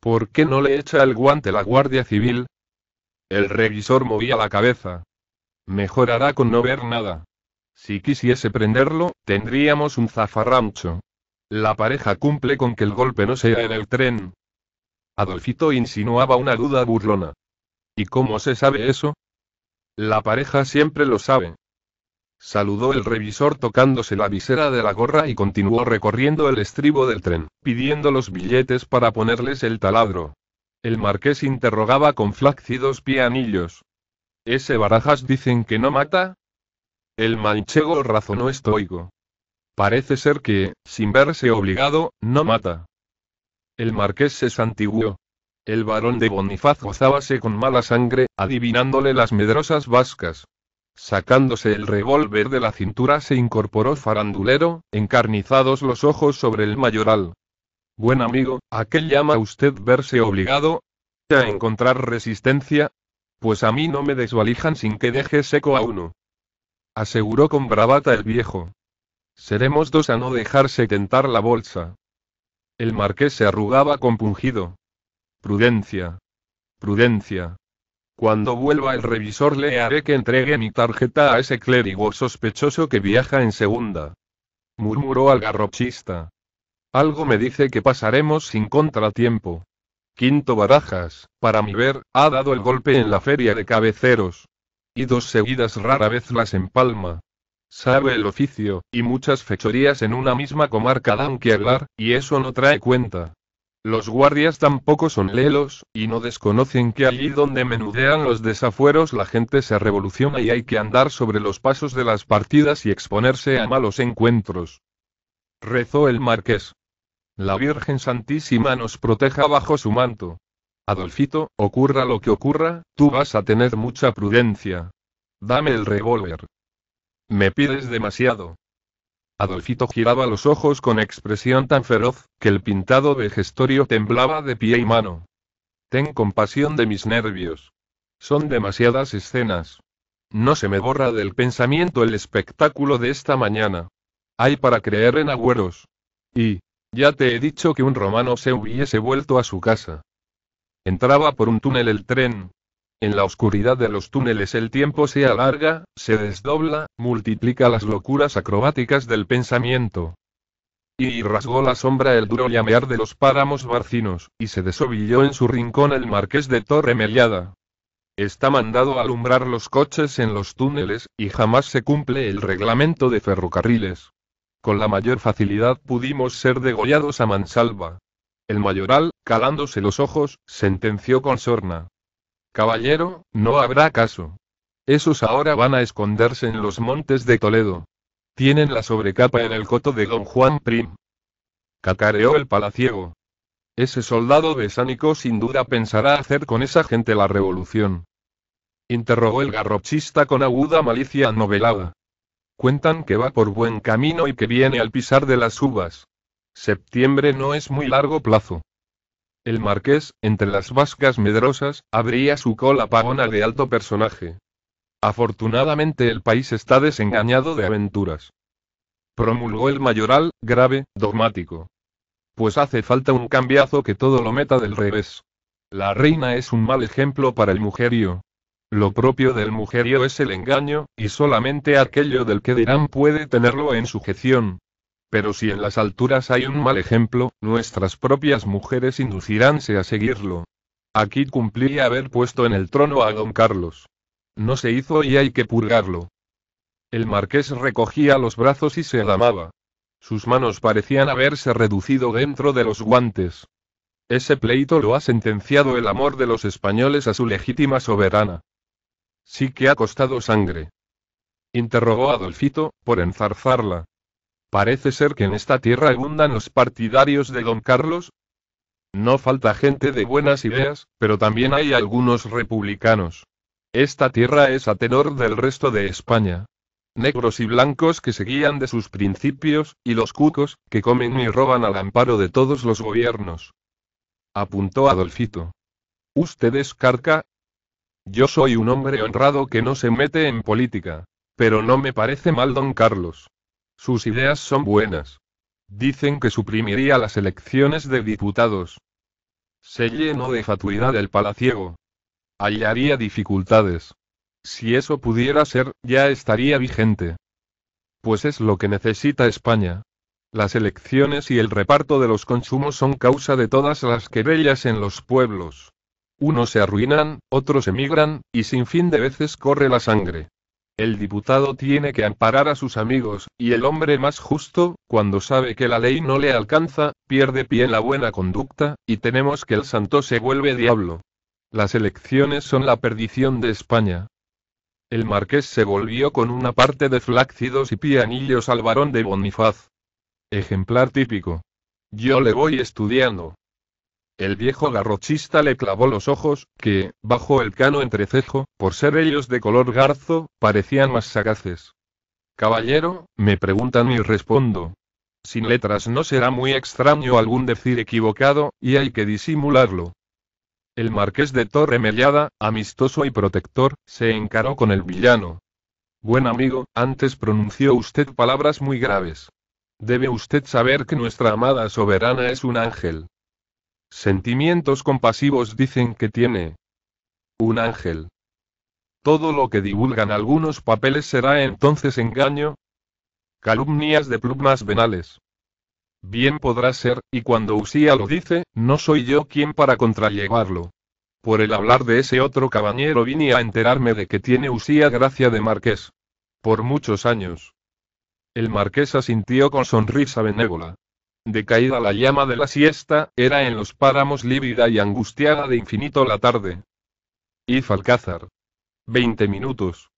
¿Por qué no le echa el guante la Guardia Civil? El revisor movía la cabeza. mejorará con no ver nada. Si quisiese prenderlo, tendríamos un zafarrancho. La pareja cumple con que el golpe no sea en el tren. Adolfito insinuaba una duda burlona. ¿Y cómo se sabe eso? La pareja siempre lo sabe. Saludó el revisor tocándose la visera de la gorra y continuó recorriendo el estribo del tren, pidiendo los billetes para ponerles el taladro. El marqués interrogaba con flácidos pianillos. ¿Ese barajas dicen que no mata? El manchego razonó estoico. Parece ser que, sin verse obligado, no mata. El marqués se santiguó. El barón de Bonifaz gozábase con mala sangre, adivinándole las medrosas vascas. Sacándose el revólver de la cintura se incorporó farandulero, encarnizados los ojos sobre el mayoral. Buen amigo, ¿a qué llama usted verse obligado? ¿A encontrar resistencia? Pues a mí no me desvalijan sin que deje seco a uno. Aseguró con bravata el viejo. Seremos dos a no dejarse tentar la bolsa. El marqués se arrugaba compungido. Prudencia. Prudencia. Cuando vuelva el revisor le haré que entregue mi tarjeta a ese clérigo sospechoso que viaja en segunda. Murmuró al garrochista. Algo me dice que pasaremos sin contratiempo. Quinto Barajas, para mi ver, ha dado el golpe en la feria de cabeceros. Y dos seguidas rara vez las empalma. Sabe el oficio, y muchas fechorías en una misma comarca dan que hablar, y eso no trae cuenta. Los guardias tampoco son lelos, y no desconocen que allí donde menudean los desafueros la gente se revoluciona y hay que andar sobre los pasos de las partidas y exponerse a malos encuentros. Rezó el marqués. La Virgen Santísima nos proteja bajo su manto. Adolfito, ocurra lo que ocurra, tú vas a tener mucha prudencia. Dame el revólver. Me pides demasiado. Adolfito giraba los ojos con expresión tan feroz, que el pintado gestorio temblaba de pie y mano. Ten compasión de mis nervios. Son demasiadas escenas. No se me borra del pensamiento el espectáculo de esta mañana. Hay para creer en agüeros. Y, ya te he dicho que un romano se hubiese vuelto a su casa. Entraba por un túnel el tren, en la oscuridad de los túneles el tiempo se alarga, se desdobla, multiplica las locuras acrobáticas del pensamiento. Y rasgó la sombra el duro llamear de los páramos barcinos, y se desovilló en su rincón el marqués de Torre Meliada. Está mandado alumbrar los coches en los túneles, y jamás se cumple el reglamento de ferrocarriles. Con la mayor facilidad pudimos ser degollados a mansalva. El mayoral, calándose los ojos, sentenció con sorna. Caballero, no habrá caso. Esos ahora van a esconderse en los montes de Toledo. Tienen la sobrecapa en el coto de don Juan Prim. Cacareó el palaciego. Ese soldado besánico sin duda pensará hacer con esa gente la revolución. Interrogó el garrochista con aguda malicia novelada. Cuentan que va por buen camino y que viene al pisar de las uvas. Septiembre no es muy largo plazo. El marqués, entre las vascas medrosas, abría su cola pagona de alto personaje. Afortunadamente el país está desengañado de aventuras. Promulgó el mayoral, grave, dogmático. Pues hace falta un cambiazo que todo lo meta del revés. La reina es un mal ejemplo para el mujerío. Lo propio del mujerío es el engaño, y solamente aquello del que dirán puede tenerlo en sujeción, pero si en las alturas hay un mal ejemplo, nuestras propias mujeres induciránse a seguirlo. Aquí cumplía haber puesto en el trono a don Carlos. No se hizo y hay que purgarlo. El marqués recogía los brazos y se adamaba. Sus manos parecían haberse reducido dentro de los guantes. Ese pleito lo ha sentenciado el amor de los españoles a su legítima soberana. Sí que ha costado sangre. Interrogó Adolfito, por enzarzarla. Parece ser que en esta tierra abundan los partidarios de don Carlos. No falta gente de buenas ideas, pero también hay algunos republicanos. Esta tierra es a tenor del resto de España. Negros y blancos que se guían de sus principios, y los cucos, que comen y roban al amparo de todos los gobiernos. Apuntó Adolfito. ¿Usted es carca? Yo soy un hombre honrado que no se mete en política. Pero no me parece mal don Carlos. Sus ideas son buenas. Dicen que suprimiría las elecciones de diputados. Se llenó de fatuidad el palaciego. Hallaría dificultades. Si eso pudiera ser, ya estaría vigente. Pues es lo que necesita España. Las elecciones y el reparto de los consumos son causa de todas las querellas en los pueblos. Unos se arruinan, otros emigran, y sin fin de veces corre la sangre. El diputado tiene que amparar a sus amigos, y el hombre más justo, cuando sabe que la ley no le alcanza, pierde pie en la buena conducta, y tenemos que el santo se vuelve diablo. Las elecciones son la perdición de España. El marqués se volvió con una parte de flácidos y pianillos al varón de Bonifaz. Ejemplar típico. Yo le voy estudiando, el viejo garrochista le clavó los ojos, que, bajo el cano entrecejo, por ser ellos de color garzo, parecían más sagaces. Caballero, me preguntan y respondo. Sin letras no será muy extraño algún decir equivocado, y hay que disimularlo. El marqués de Torre Mellada, amistoso y protector, se encaró con el villano. Buen amigo, antes pronunció usted palabras muy graves. Debe usted saber que nuestra amada soberana es un ángel. Sentimientos compasivos dicen que tiene un ángel. Todo lo que divulgan algunos papeles será entonces engaño. Calumnias de plumas venales. Bien podrá ser, y cuando Usía lo dice, no soy yo quien para contrallevarlo. Por el hablar de ese otro caballero vine a enterarme de que tiene Usía gracia de marqués. Por muchos años. El marqués asintió con sonrisa benévola. Decaída la llama de la siesta, era en los páramos lívida y angustiada de infinito la tarde. Y Falcázar. Veinte minutos.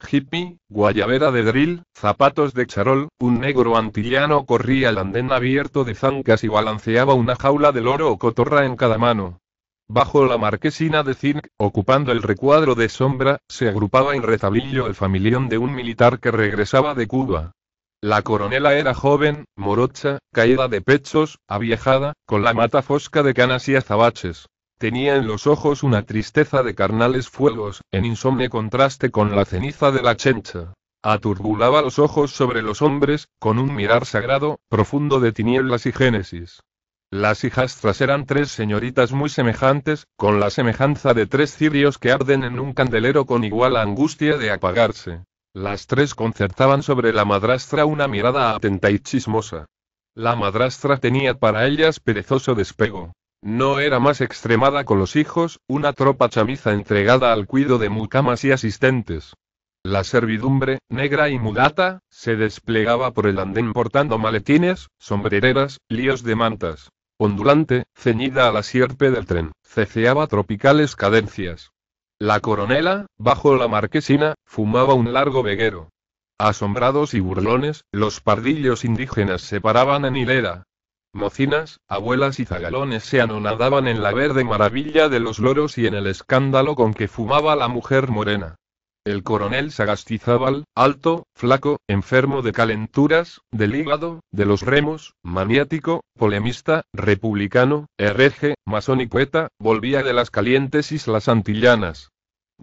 Hippie, guayabera de drill, zapatos de charol, un negro antillano corría el andén abierto de zancas y balanceaba una jaula de loro o cotorra en cada mano. Bajo la marquesina de zinc, ocupando el recuadro de sombra, se agrupaba en retablillo el familión de un militar que regresaba de Cuba. La coronela era joven, morocha, caída de pechos, aviejada, con la mata fosca de canas y azabaches. Tenía en los ojos una tristeza de carnales fuegos, en insomne contraste con la ceniza de la chencha. Aturbulaba los ojos sobre los hombres, con un mirar sagrado, profundo de tinieblas y génesis. Las hijastras eran tres señoritas muy semejantes, con la semejanza de tres cirios que arden en un candelero con igual angustia de apagarse. Las tres concertaban sobre la madrastra una mirada atenta y chismosa. La madrastra tenía para ellas perezoso despego. No era más extremada con los hijos, una tropa chamiza entregada al cuido de mucamas y asistentes. La servidumbre, negra y mudata, se desplegaba por el andén portando maletines, sombrereras, líos de mantas. Ondulante, ceñida a la sierpe del tren, ceceaba tropicales cadencias. La coronela, bajo la marquesina, fumaba un largo veguero. Asombrados y burlones, los pardillos indígenas se paraban en hilera. Mocinas, abuelas y zagalones se anonadaban en la verde maravilla de los loros y en el escándalo con que fumaba la mujer morena. El coronel Sagastizábal, alto, flaco, enfermo de calenturas, del hígado, de los remos, maniático, polemista, republicano, hereje, masón y poeta, volvía de las calientes islas antillanas.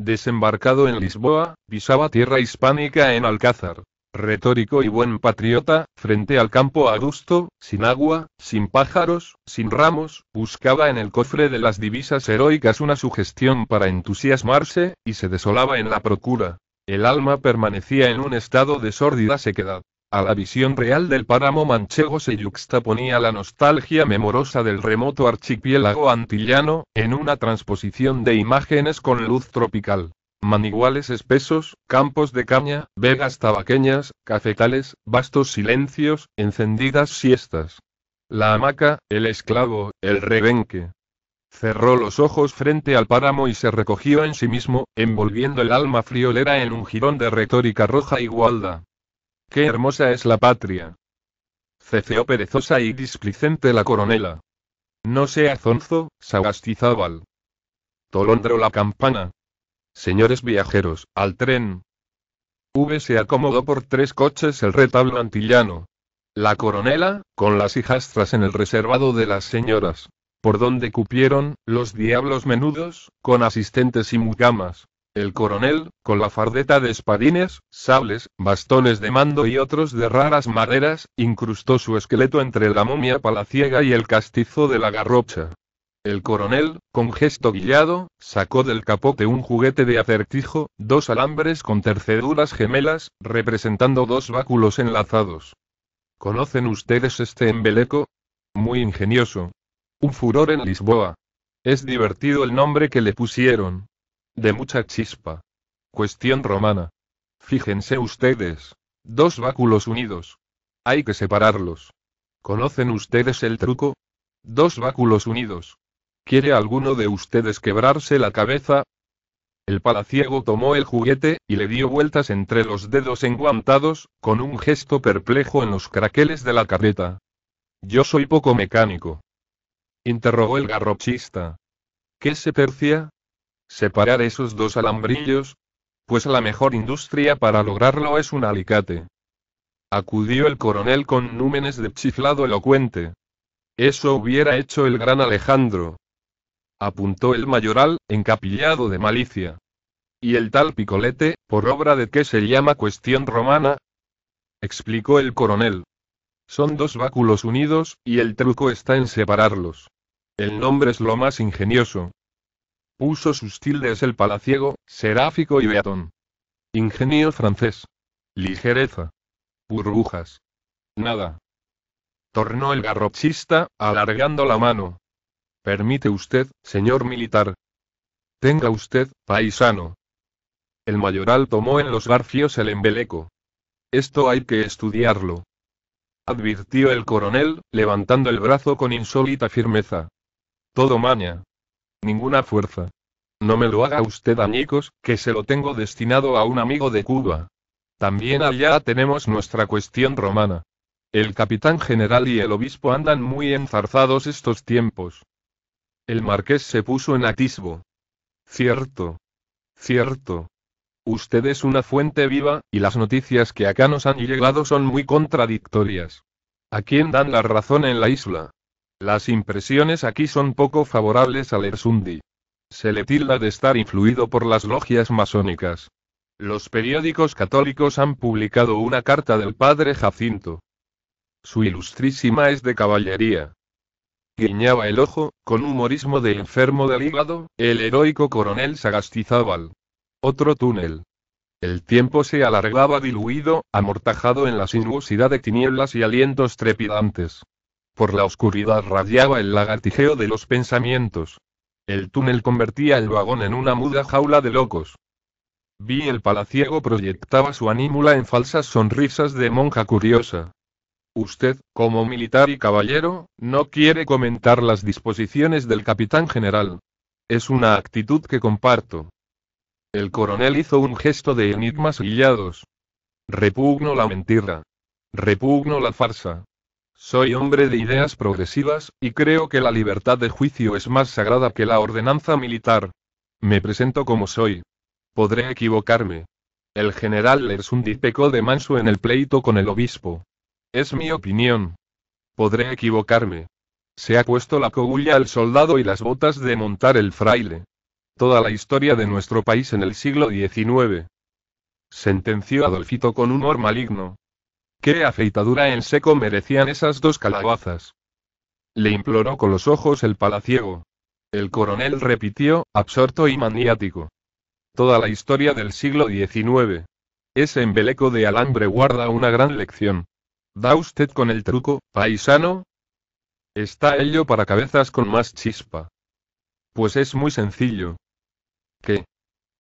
Desembarcado en Lisboa, pisaba tierra hispánica en Alcázar. Retórico y buen patriota, frente al campo gusto, sin agua, sin pájaros, sin ramos, buscaba en el cofre de las divisas heroicas una sugestión para entusiasmarse, y se desolaba en la procura. El alma permanecía en un estado de sórdida sequedad. A la visión real del páramo manchego se yuxtaponía la nostalgia memorosa del remoto archipiélago antillano, en una transposición de imágenes con luz tropical. Maniguales espesos, campos de caña, vegas tabaqueñas, cafetales, vastos silencios, encendidas siestas. La hamaca, el esclavo, el rebenque. Cerró los ojos frente al páramo y se recogió en sí mismo, envolviendo el alma friolera en un jirón de retórica roja y Qué hermosa es la patria. Ceceó perezosa y displicente la coronela. No sea zonzo, Sagastizábal. Tolondro la campana. Señores viajeros, al tren. V se acomodó por tres coches el retablo antillano. La coronela, con las hijastras en el reservado de las señoras. Por donde cupieron, los diablos menudos, con asistentes y mucamas. El coronel, con la fardeta de espadines, sables, bastones de mando y otros de raras maderas, incrustó su esqueleto entre la momia palaciega y el castizo de la garrocha. El coronel, con gesto guillado, sacó del capote un juguete de acertijo, dos alambres con terceduras gemelas, representando dos báculos enlazados. ¿Conocen ustedes este embeleco? Muy ingenioso. Un furor en Lisboa. Es divertido el nombre que le pusieron, de mucha chispa. Cuestión romana. Fíjense ustedes. Dos báculos unidos. Hay que separarlos. ¿Conocen ustedes el truco? Dos báculos unidos. ¿Quiere alguno de ustedes quebrarse la cabeza? El palaciego tomó el juguete, y le dio vueltas entre los dedos enguantados, con un gesto perplejo en los craqueles de la carreta. Yo soy poco mecánico. Interrogó el garrochista. ¿Qué se percia? Separar esos dos alambrillos, pues la mejor industria para lograrlo es un alicate. Acudió el coronel con númenes de chiflado elocuente. Eso hubiera hecho el gran Alejandro. Apuntó el mayoral, encapillado de malicia. ¿Y el tal Picolete, por obra de qué se llama cuestión romana? Explicó el coronel. Son dos báculos unidos, y el truco está en separarlos. El nombre es lo más ingenioso. Puso sus tildes el palaciego, seráfico y beatón. Ingenio francés. Ligereza. Burbujas. Nada. Tornó el garrochista, alargando la mano. Permite usted, señor militar. Tenga usted, paisano. El mayoral tomó en los garfios el embeleco. Esto hay que estudiarlo. Advirtió el coronel, levantando el brazo con insólita firmeza. Todo maña. Ninguna fuerza. No me lo haga usted añicos, que se lo tengo destinado a un amigo de Cuba. También allá tenemos nuestra cuestión romana. El capitán general y el obispo andan muy enzarzados estos tiempos. El marqués se puso en atisbo. Cierto. Cierto. Usted es una fuente viva, y las noticias que acá nos han llegado son muy contradictorias. ¿A quién dan la razón en la isla? Las impresiones aquí son poco favorables al Ersundi. Se le tilda de estar influido por las logias masónicas. Los periódicos católicos han publicado una carta del padre Jacinto. Su ilustrísima es de caballería. Guiñaba el ojo, con humorismo de enfermo del hígado, el heroico coronel Sagastizábal. Otro túnel. El tiempo se alargaba diluido, amortajado en la sinuosidad de tinieblas y alientos trepidantes. Por la oscuridad radiaba el lagartijeo de los pensamientos. El túnel convertía el vagón en una muda jaula de locos. Vi el palaciego proyectaba su anímula en falsas sonrisas de monja curiosa. Usted, como militar y caballero, no quiere comentar las disposiciones del capitán general. Es una actitud que comparto. El coronel hizo un gesto de enigmas guillados. Repugno la mentira. Repugno la farsa. Soy hombre de ideas progresivas, y creo que la libertad de juicio es más sagrada que la ordenanza militar. Me presento como soy. Podré equivocarme. El general Lersundi pecó de manso en el pleito con el obispo. Es mi opinión. Podré equivocarme. Se ha puesto la cogulla al soldado y las botas de montar el fraile. Toda la historia de nuestro país en el siglo XIX. Sentenció Adolfito con humor maligno. Qué afeitadura en seco merecían esas dos calabazas. Le imploró con los ojos el palaciego. El coronel repitió, absorto y maniático. Toda la historia del siglo XIX. Ese embeleco de alambre guarda una gran lección. ¿Da usted con el truco, paisano? Está ello para cabezas con más chispa. Pues es muy sencillo. ¿Qué?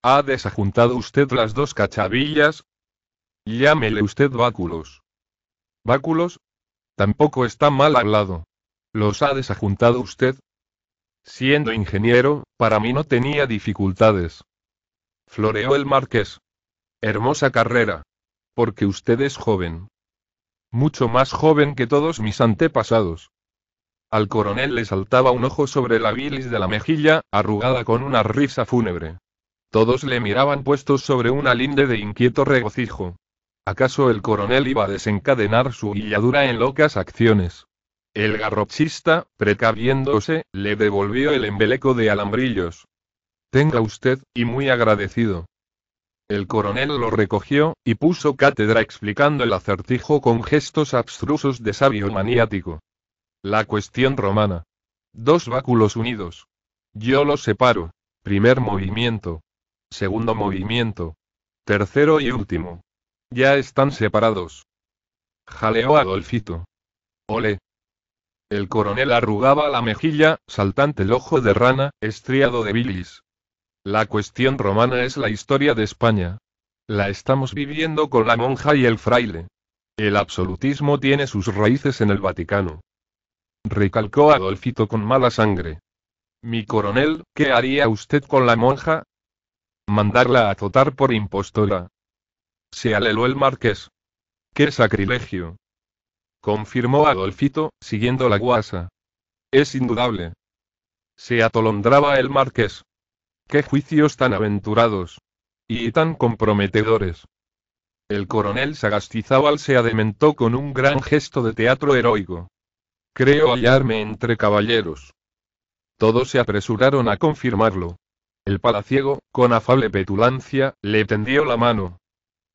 ¿Ha desajuntado usted las dos cachavillas? Llámele usted báculos. Báculos. Tampoco está mal hablado. ¿Los ha desajuntado usted? Siendo ingeniero, para mí no tenía dificultades. Floreó el marqués. Hermosa carrera. Porque usted es joven. Mucho más joven que todos mis antepasados. Al coronel le saltaba un ojo sobre la bilis de la mejilla, arrugada con una risa fúnebre. Todos le miraban puestos sobre una linde de inquieto regocijo. ¿Acaso el coronel iba a desencadenar su guilladura en locas acciones? El garrochista, precaviéndose, le devolvió el embeleco de alambrillos. Tenga usted, y muy agradecido. El coronel lo recogió, y puso cátedra explicando el acertijo con gestos abstrusos de sabio maniático. La cuestión romana. Dos báculos unidos. Yo los separo. Primer movimiento. Segundo movimiento. Tercero y último. Ya están separados. Jaleó Adolfito. Ole. El coronel arrugaba la mejilla, saltante el ojo de rana, estriado de bilis. La cuestión romana es la historia de España. La estamos viviendo con la monja y el fraile. El absolutismo tiene sus raíces en el Vaticano. Recalcó Adolfito con mala sangre. Mi coronel, ¿qué haría usted con la monja? Mandarla a azotar por impostora, se aleló el marqués. ¡Qué sacrilegio! confirmó Adolfito, siguiendo la guasa. Es indudable. Se atolondraba el marqués. ¡Qué juicios tan aventurados! Y tan comprometedores. El coronel Sagastizábal se adementó con un gran gesto de teatro heroico. Creo hallarme entre caballeros. Todos se apresuraron a confirmarlo. El palaciego, con afable petulancia, le tendió la mano.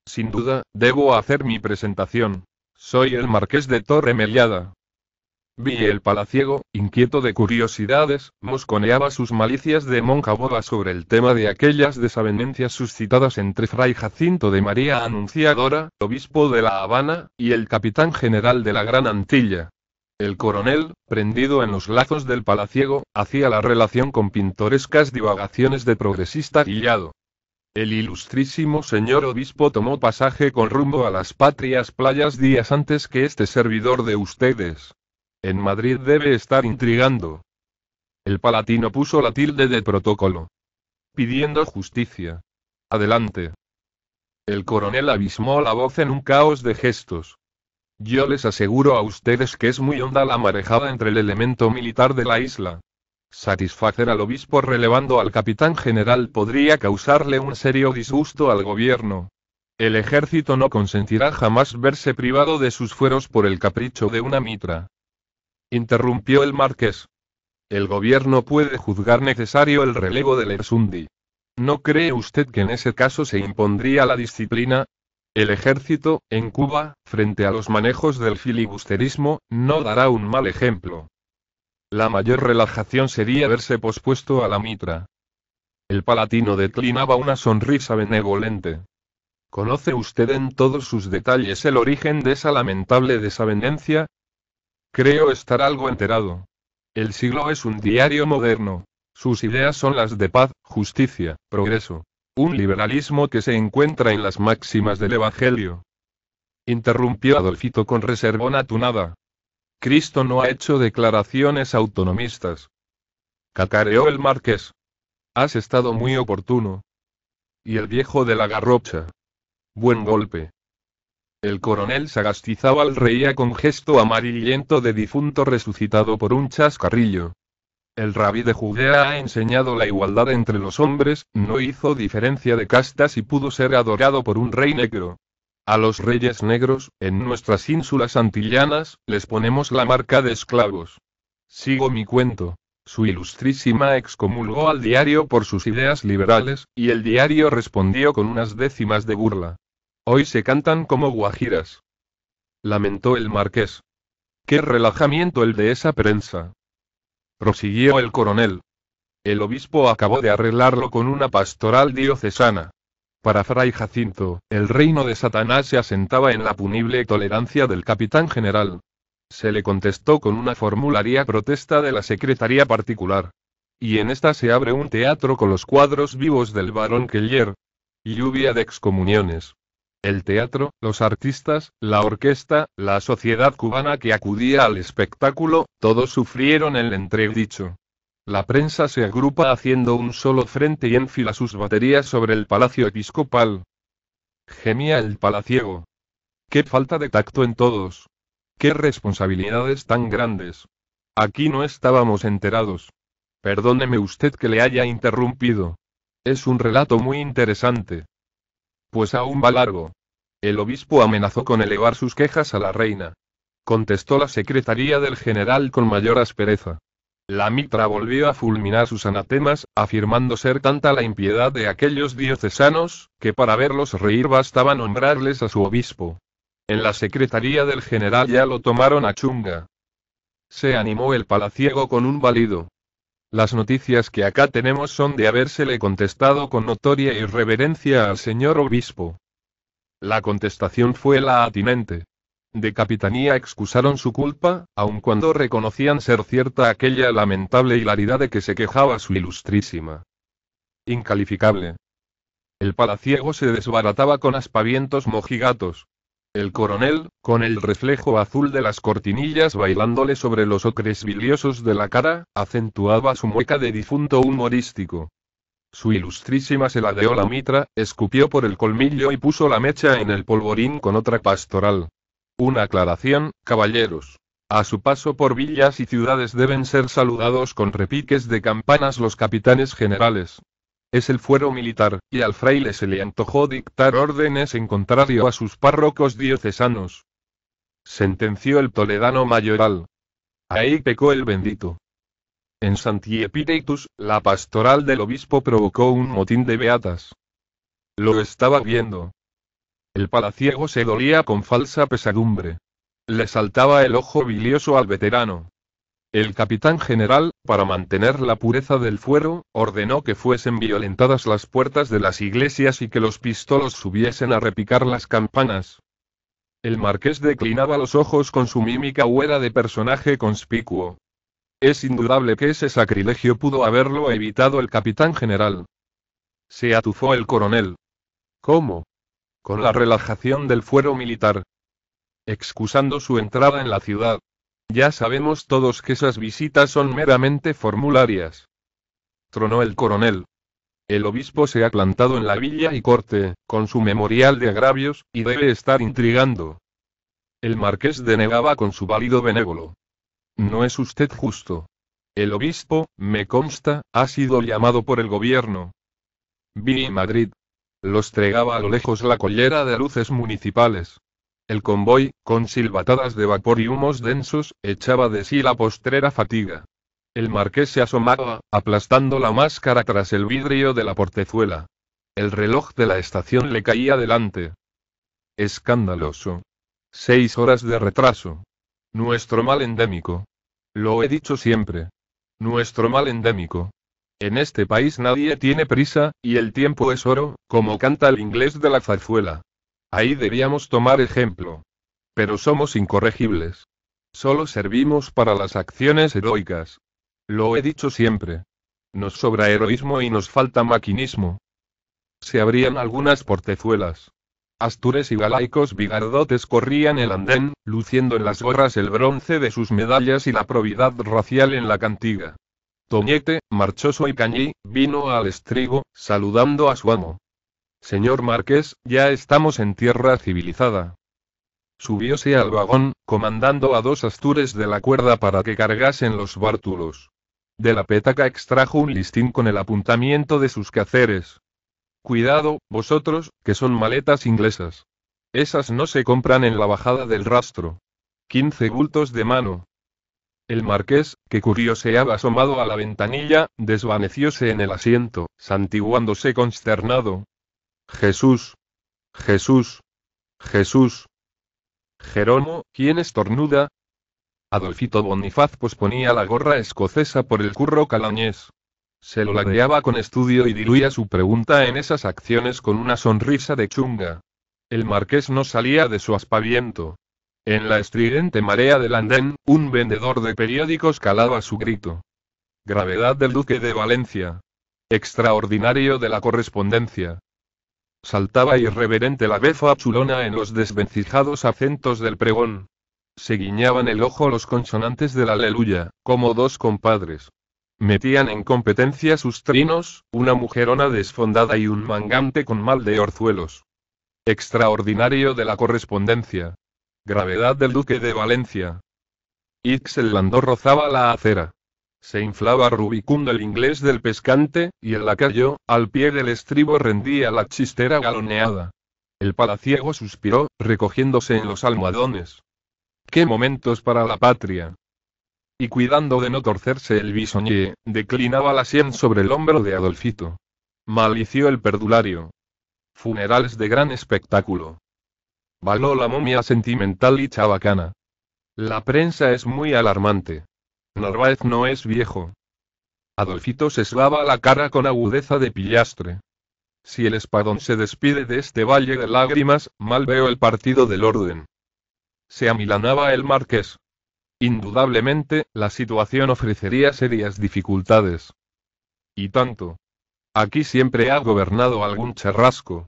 Sin duda, debo hacer mi presentación. Soy el marqués de Torre Vi el palaciego, inquieto de curiosidades, mosconeaba sus malicias de monja boba sobre el tema de aquellas desavenencias suscitadas entre Fray Jacinto de María Anunciadora, obispo de La Habana, y el capitán general de la Gran Antilla. El coronel, prendido en los lazos del palaciego, hacía la relación con pintorescas divagaciones de progresista guillado. El ilustrísimo señor obispo tomó pasaje con rumbo a las patrias playas días antes que este servidor de ustedes. En Madrid debe estar intrigando. El palatino puso la tilde de protocolo. Pidiendo justicia. Adelante. El coronel abismó la voz en un caos de gestos. Yo les aseguro a ustedes que es muy honda la marejada entre el elemento militar de la isla. Satisfacer al obispo relevando al capitán general podría causarle un serio disgusto al gobierno. El ejército no consentirá jamás verse privado de sus fueros por el capricho de una mitra. Interrumpió el marqués. El gobierno puede juzgar necesario el relevo del Ersundi. ¿No cree usted que en ese caso se impondría la disciplina? El ejército, en Cuba, frente a los manejos del filibusterismo, no dará un mal ejemplo. La mayor relajación sería verse pospuesto a la mitra. El palatino declinaba una sonrisa benevolente. ¿Conoce usted en todos sus detalles el origen de esa lamentable desavenencia? Creo estar algo enterado. El siglo es un diario moderno. Sus ideas son las de paz, justicia, progreso. Un liberalismo que se encuentra en las máximas del Evangelio. Interrumpió Adolfito con reservona atunada. Cristo no ha hecho declaraciones autonomistas. Cacareó el marqués. Has estado muy oportuno. Y el viejo de la garrocha. Buen golpe. El coronel al reía con gesto amarillento de difunto resucitado por un chascarrillo. El rabí de Judea ha enseñado la igualdad entre los hombres, no hizo diferencia de castas y pudo ser adorado por un rey negro. A los reyes negros, en nuestras ínsulas antillanas, les ponemos la marca de esclavos. Sigo mi cuento. Su ilustrísima excomulgó al diario por sus ideas liberales, y el diario respondió con unas décimas de burla. Hoy se cantan como guajiras. Lamentó el marqués. Qué relajamiento el de esa prensa. Prosiguió el coronel. El obispo acabó de arreglarlo con una pastoral diocesana. Para Fray Jacinto, el reino de Satanás se asentaba en la punible tolerancia del capitán general. Se le contestó con una formularía protesta de la Secretaría Particular. Y en esta se abre un teatro con los cuadros vivos del barón Keller. Lluvia de excomuniones. El teatro, los artistas, la orquesta, la sociedad cubana que acudía al espectáculo, todos sufrieron el entredicho. La prensa se agrupa haciendo un solo frente y enfila sus baterías sobre el palacio episcopal. Gemía el palaciego. Qué falta de tacto en todos. Qué responsabilidades tan grandes. Aquí no estábamos enterados. Perdóneme usted que le haya interrumpido. Es un relato muy interesante. Pues aún va largo. El obispo amenazó con elevar sus quejas a la reina. Contestó la secretaría del general con mayor aspereza. La mitra volvió a fulminar sus anatemas, afirmando ser tanta la impiedad de aquellos diocesanos, que para verlos reír bastaba nombrarles a su obispo. En la secretaría del general ya lo tomaron a chunga. Se animó el palaciego con un válido. Las noticias que acá tenemos son de habérsele contestado con notoria irreverencia al señor obispo. La contestación fue la atinente de Capitanía excusaron su culpa, aun cuando reconocían ser cierta aquella lamentable hilaridad de que se quejaba su ilustrísima. Incalificable. El palaciego se desbarataba con aspavientos mojigatos. El coronel, con el reflejo azul de las cortinillas bailándole sobre los ocres biliosos de la cara, acentuaba su mueca de difunto humorístico. Su ilustrísima se ladeó la mitra, escupió por el colmillo y puso la mecha en el polvorín con otra pastoral. Una aclaración, caballeros. A su paso por villas y ciudades deben ser saludados con repiques de campanas los capitanes generales. Es el fuero militar, y al fraile se le antojó dictar órdenes en contrario a sus párrocos diocesanos. Sentenció el toledano mayoral. Ahí pecó el bendito. En Santiepiteitus, la pastoral del obispo provocó un motín de beatas. Lo estaba viendo. El palaciego se dolía con falsa pesadumbre. Le saltaba el ojo bilioso al veterano. El capitán general, para mantener la pureza del fuero, ordenó que fuesen violentadas las puertas de las iglesias y que los pistolos subiesen a repicar las campanas. El marqués declinaba los ojos con su mímica huera de personaje conspicuo. Es indudable que ese sacrilegio pudo haberlo evitado el capitán general. Se atufó el coronel. ¿Cómo? con la relajación del fuero militar. Excusando su entrada en la ciudad. Ya sabemos todos que esas visitas son meramente formularias. Tronó el coronel. El obispo se ha plantado en la villa y corte, con su memorial de agravios, y debe estar intrigando. El marqués denegaba con su válido benévolo. No es usted justo. El obispo, me consta, ha sido llamado por el gobierno. Vi Madrid, tregaba a lo lejos la collera de luces municipales. El convoy, con silbatadas de vapor y humos densos, echaba de sí la postrera fatiga. El marqués se asomaba, aplastando la máscara tras el vidrio de la portezuela. El reloj de la estación le caía delante. Escandaloso. Seis horas de retraso. Nuestro mal endémico. Lo he dicho siempre. Nuestro mal endémico. En este país nadie tiene prisa, y el tiempo es oro, como canta el inglés de la zarzuela. Ahí debíamos tomar ejemplo. Pero somos incorregibles. Solo servimos para las acciones heroicas. Lo he dicho siempre. Nos sobra heroísmo y nos falta maquinismo. Se abrían algunas portezuelas. Astures y galaicos bigardotes corrían el andén, luciendo en las gorras el bronce de sus medallas y la probidad racial en la cantiga. Toñete, marchoso y cañí, vino al estrigo, saludando a su amo. Señor Marqués, ya estamos en tierra civilizada. Subióse al vagón, comandando a dos astures de la cuerda para que cargasen los bártulos. De la petaca extrajo un listín con el apuntamiento de sus caceres. Cuidado, vosotros, que son maletas inglesas. Esas no se compran en la bajada del rastro. 15 bultos de mano. El marqués, que curioseaba asomado a la ventanilla, desvanecióse en el asiento, santiguándose consternado. Jesús. Jesús. Jesús. Jeromo, ¿quién estornuda? Adolfito Bonifaz posponía la gorra escocesa por el curro calañés. Se lo ladeaba con estudio y diluía su pregunta en esas acciones con una sonrisa de chunga. El marqués no salía de su aspaviento. En la estridente marea del andén, un vendedor de periódicos calaba su grito. Gravedad del duque de Valencia. Extraordinario de la correspondencia. Saltaba irreverente la befa chulona en los desvencijados acentos del pregón. Se guiñaban el ojo los consonantes del aleluya, como dos compadres. Metían en competencia sus trinos, una mujerona desfondada y un mangante con mal de orzuelos. Extraordinario de la correspondencia. Gravedad del Duque de Valencia. Ixel Landó rozaba la acera. Se inflaba rubicundo el inglés del pescante, y el lacayo, al pie del estribo, rendía la chistera galoneada. El palaciego suspiró, recogiéndose en los almohadones. ¡Qué momentos para la patria! Y cuidando de no torcerse el bisoñé, declinaba la sien sobre el hombro de Adolfito. Malició el perdulario. Funerales de gran espectáculo. Való la momia sentimental y chabacana. La prensa es muy alarmante. Narváez no es viejo. Adolfito se eslava la cara con agudeza de pillastre. Si el espadón se despide de este valle de lágrimas, mal veo el partido del orden. Se amilanaba el marqués. Indudablemente, la situación ofrecería serias dificultades. Y tanto. Aquí siempre ha gobernado algún charrasco.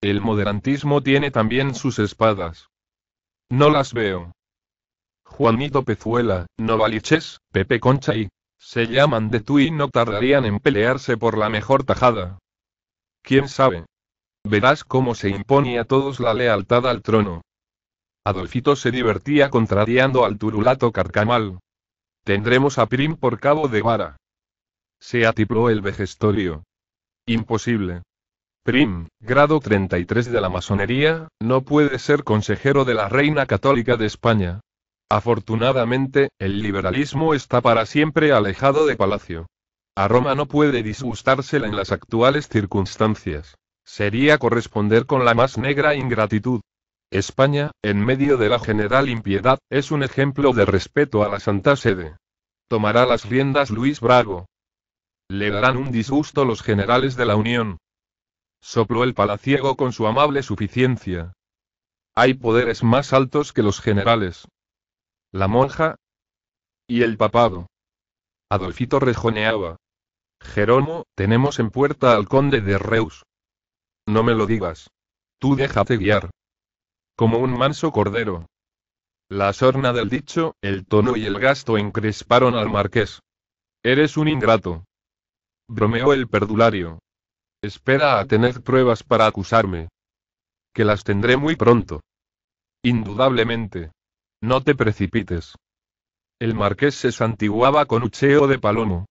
El moderantismo tiene también sus espadas. No las veo. Juanito Pezuela, Novaliches, Pepe Concha y... Se llaman de tú y no tardarían en pelearse por la mejor tajada. ¿Quién sabe? Verás cómo se impone a todos la lealtad al trono. Adolfito se divertía contrariando al turulato Carcamal. Tendremos a Prim por cabo de vara. Se atipló el vejestorio. Imposible. Prim, grado 33 de la masonería, no puede ser consejero de la Reina Católica de España. Afortunadamente, el liberalismo está para siempre alejado de Palacio. A Roma no puede disgustársela en las actuales circunstancias. Sería corresponder con la más negra ingratitud. España, en medio de la general impiedad, es un ejemplo de respeto a la Santa Sede. Tomará las riendas Luis Bravo. Le darán un disgusto los generales de la Unión, sopló el palaciego con su amable suficiencia. Hay poderes más altos que los generales. La monja y el papado. Adolfito rejoneaba. Jeromo, tenemos en puerta al conde de Reus. No me lo digas. Tú déjate guiar. Como un manso cordero. La sorna del dicho, el tono y el gasto encresparon al marqués. Eres un ingrato. Bromeó el perdulario. Espera a tener pruebas para acusarme. Que las tendré muy pronto. Indudablemente. No te precipites. El marqués se santiguaba con ucheo de palomo.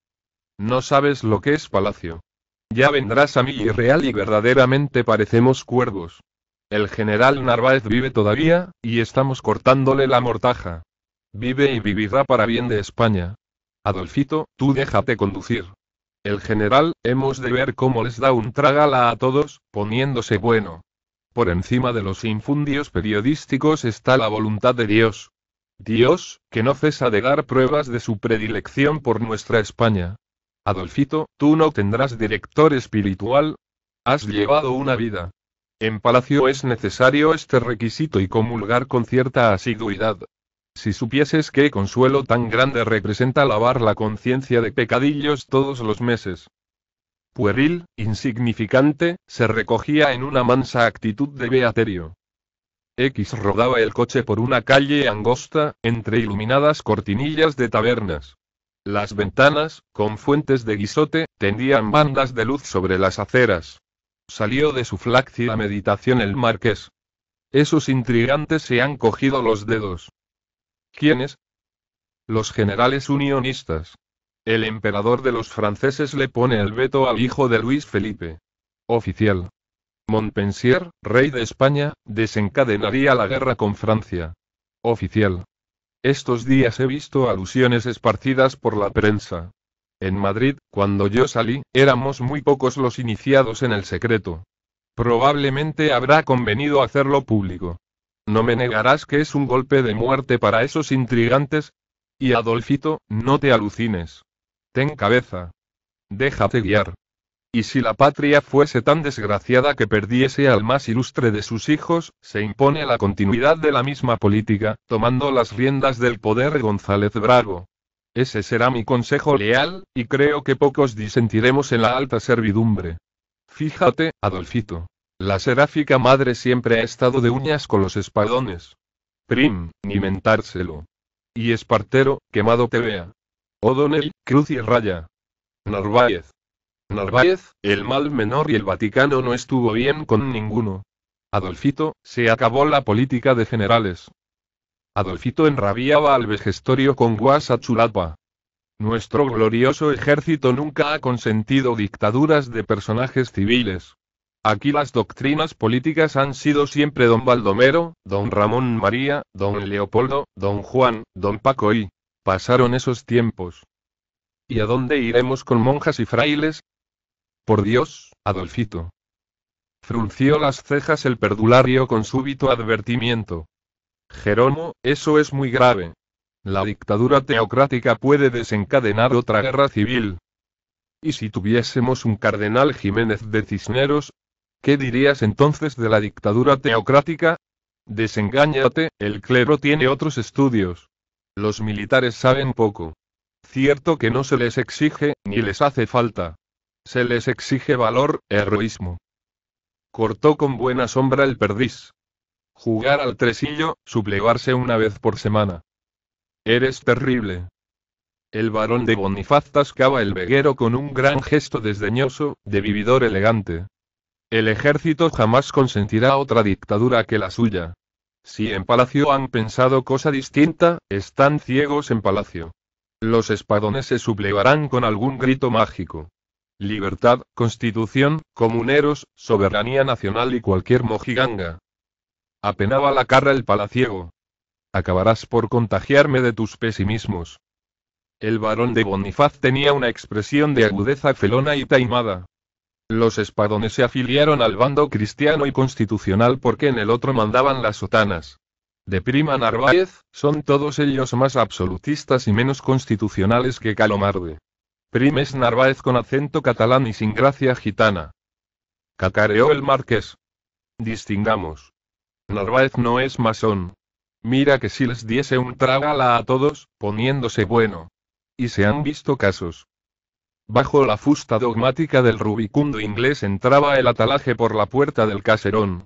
No sabes lo que es palacio. Ya vendrás a mí y real y verdaderamente parecemos cuervos. El general Narváez vive todavía, y estamos cortándole la mortaja. Vive y vivirá para bien de España. Adolfito, tú déjate conducir. El general, hemos de ver cómo les da un trágala a todos, poniéndose bueno. Por encima de los infundios periodísticos está la voluntad de Dios. Dios, que no cesa de dar pruebas de su predilección por nuestra España. Adolfito, tú no tendrás director espiritual. Has llevado una vida. En palacio es necesario este requisito y comulgar con cierta asiduidad. Si supieses qué consuelo tan grande representa lavar la conciencia de pecadillos todos los meses. Pueril, insignificante, se recogía en una mansa actitud de beaterio. X rodaba el coche por una calle angosta, entre iluminadas cortinillas de tabernas. Las ventanas, con fuentes de guisote, tendían bandas de luz sobre las aceras. Salió de su flácida meditación el marqués. Esos intrigantes se han cogido los dedos. ¿Quiénes? Los generales unionistas. El emperador de los franceses le pone el veto al hijo de Luis Felipe. Oficial. Montpensier, rey de España, desencadenaría la guerra con Francia. Oficial. Estos días he visto alusiones esparcidas por la prensa. En Madrid, cuando yo salí, éramos muy pocos los iniciados en el secreto. Probablemente habrá convenido hacerlo público. No me negarás que es un golpe de muerte para esos intrigantes. Y Adolfito, no te alucines. Ten cabeza. Déjate guiar. Y si la patria fuese tan desgraciada que perdiese al más ilustre de sus hijos, se impone la continuidad de la misma política, tomando las riendas del poder González Bravo. Ese será mi consejo leal, y creo que pocos disentiremos en la alta servidumbre. Fíjate, Adolfito. La seráfica madre siempre ha estado de uñas con los espadones. Prim, ni mentárselo. Y Espartero, quemado te vea. O'Donnell, Cruz y Raya. Narváez. Narváez, el mal menor y el Vaticano no estuvo bien con ninguno. Adolfito, se acabó la política de generales. Adolfito enrabiaba al vejestorio con Guasachulapa. Nuestro glorioso ejército nunca ha consentido dictaduras de personajes civiles. Aquí las doctrinas políticas han sido siempre don Baldomero, don Ramón María, don Leopoldo, don Juan, don Paco y... Pasaron esos tiempos. ¿Y a dónde iremos con monjas y frailes? Por Dios, Adolfito. Frunció las cejas el perdulario con súbito advertimiento. Jeromo, eso es muy grave. La dictadura teocrática puede desencadenar otra guerra civil. Y si tuviésemos un cardenal Jiménez de Cisneros, ¿Qué dirías entonces de la dictadura teocrática? Desengáñate, el clero tiene otros estudios. Los militares saben poco. Cierto que no se les exige, ni les hace falta. Se les exige valor, heroísmo. Cortó con buena sombra el perdiz. Jugar al tresillo, suplevarse una vez por semana. Eres terrible. El varón de Bonifaz tascaba el veguero con un gran gesto desdeñoso, de vividor elegante. El ejército jamás consentirá otra dictadura que la suya. Si en Palacio han pensado cosa distinta, están ciegos en Palacio. Los espadones se sublevarán con algún grito mágico. Libertad, constitución, comuneros, soberanía nacional y cualquier mojiganga. Apenaba la cara el palaciego. Acabarás por contagiarme de tus pesimismos. El varón de Bonifaz tenía una expresión de agudeza felona y taimada, los espadones se afiliaron al bando cristiano y constitucional porque en el otro mandaban las sotanas. De Prima Narváez, son todos ellos más absolutistas y menos constitucionales que Calomarde. Primes es Narváez con acento catalán y sin gracia gitana. Cacareó el marqués. Distingamos. Narváez no es masón. Mira que si les diese un tragala a todos, poniéndose bueno. Y se han visto casos. Bajo la fusta dogmática del rubicundo inglés entraba el atalaje por la puerta del caserón.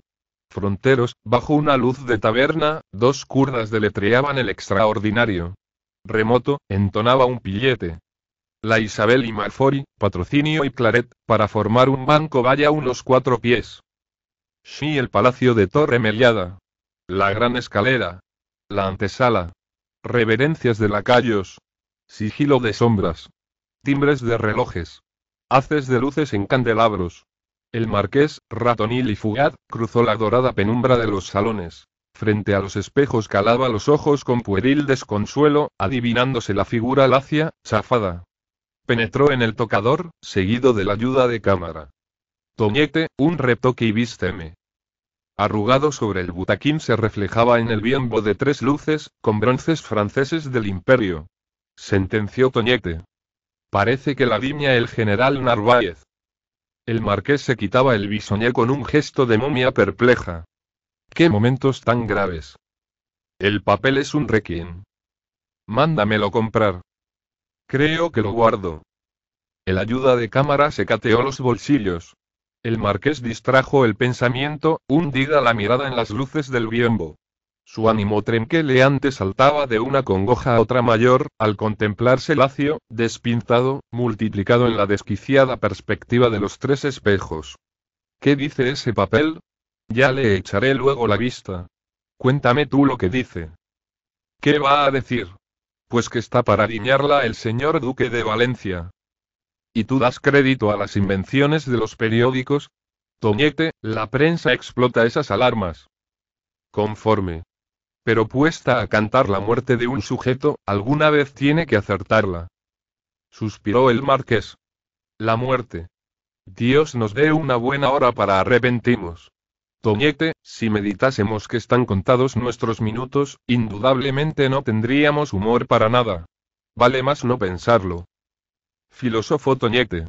Fronteros, bajo una luz de taberna, dos kurdas deletreaban el extraordinario. Remoto, entonaba un pillete. La Isabel y Marfori, patrocinio y claret, para formar un banco vaya unos cuatro pies. Sí, el palacio de Torre Meliada. La gran escalera. La antesala. Reverencias de lacayos. Sigilo de sombras timbres de relojes, haces de luces en candelabros. El marqués, ratonil y fugaz, cruzó la dorada penumbra de los salones. Frente a los espejos calaba los ojos con pueril desconsuelo, adivinándose la figura lacia, chafada. Penetró en el tocador, seguido de la ayuda de cámara. Toñete, un retoque y vísteme. Arrugado sobre el butaquín se reflejaba en el biombo de tres luces, con bronces franceses del imperio. Sentenció Toñete. Parece que la viña el general Narváez. El marqués se quitaba el bisoñé con un gesto de momia perpleja. ¡Qué momentos tan graves! El papel es un requiem. Mándamelo comprar. Creo que lo guardo. El ayuda de cámara se cateó los bolsillos. El marqués distrajo el pensamiento, hundida la mirada en las luces del biombo. Su ánimo antes saltaba de una congoja a otra mayor, al contemplarse lacio, despintado, multiplicado en la desquiciada perspectiva de los tres espejos. ¿Qué dice ese papel? Ya le echaré luego la vista. Cuéntame tú lo que dice. ¿Qué va a decir? Pues que está para riñarla el señor duque de Valencia. ¿Y tú das crédito a las invenciones de los periódicos? Toñete, la prensa explota esas alarmas. Conforme. Pero puesta a cantar la muerte de un sujeto, alguna vez tiene que acertarla. Suspiró el marqués. La muerte. Dios nos dé una buena hora para arrepentirnos. Toñete, si meditásemos que están contados nuestros minutos, indudablemente no tendríamos humor para nada. Vale más no pensarlo. Filósofo Toñete.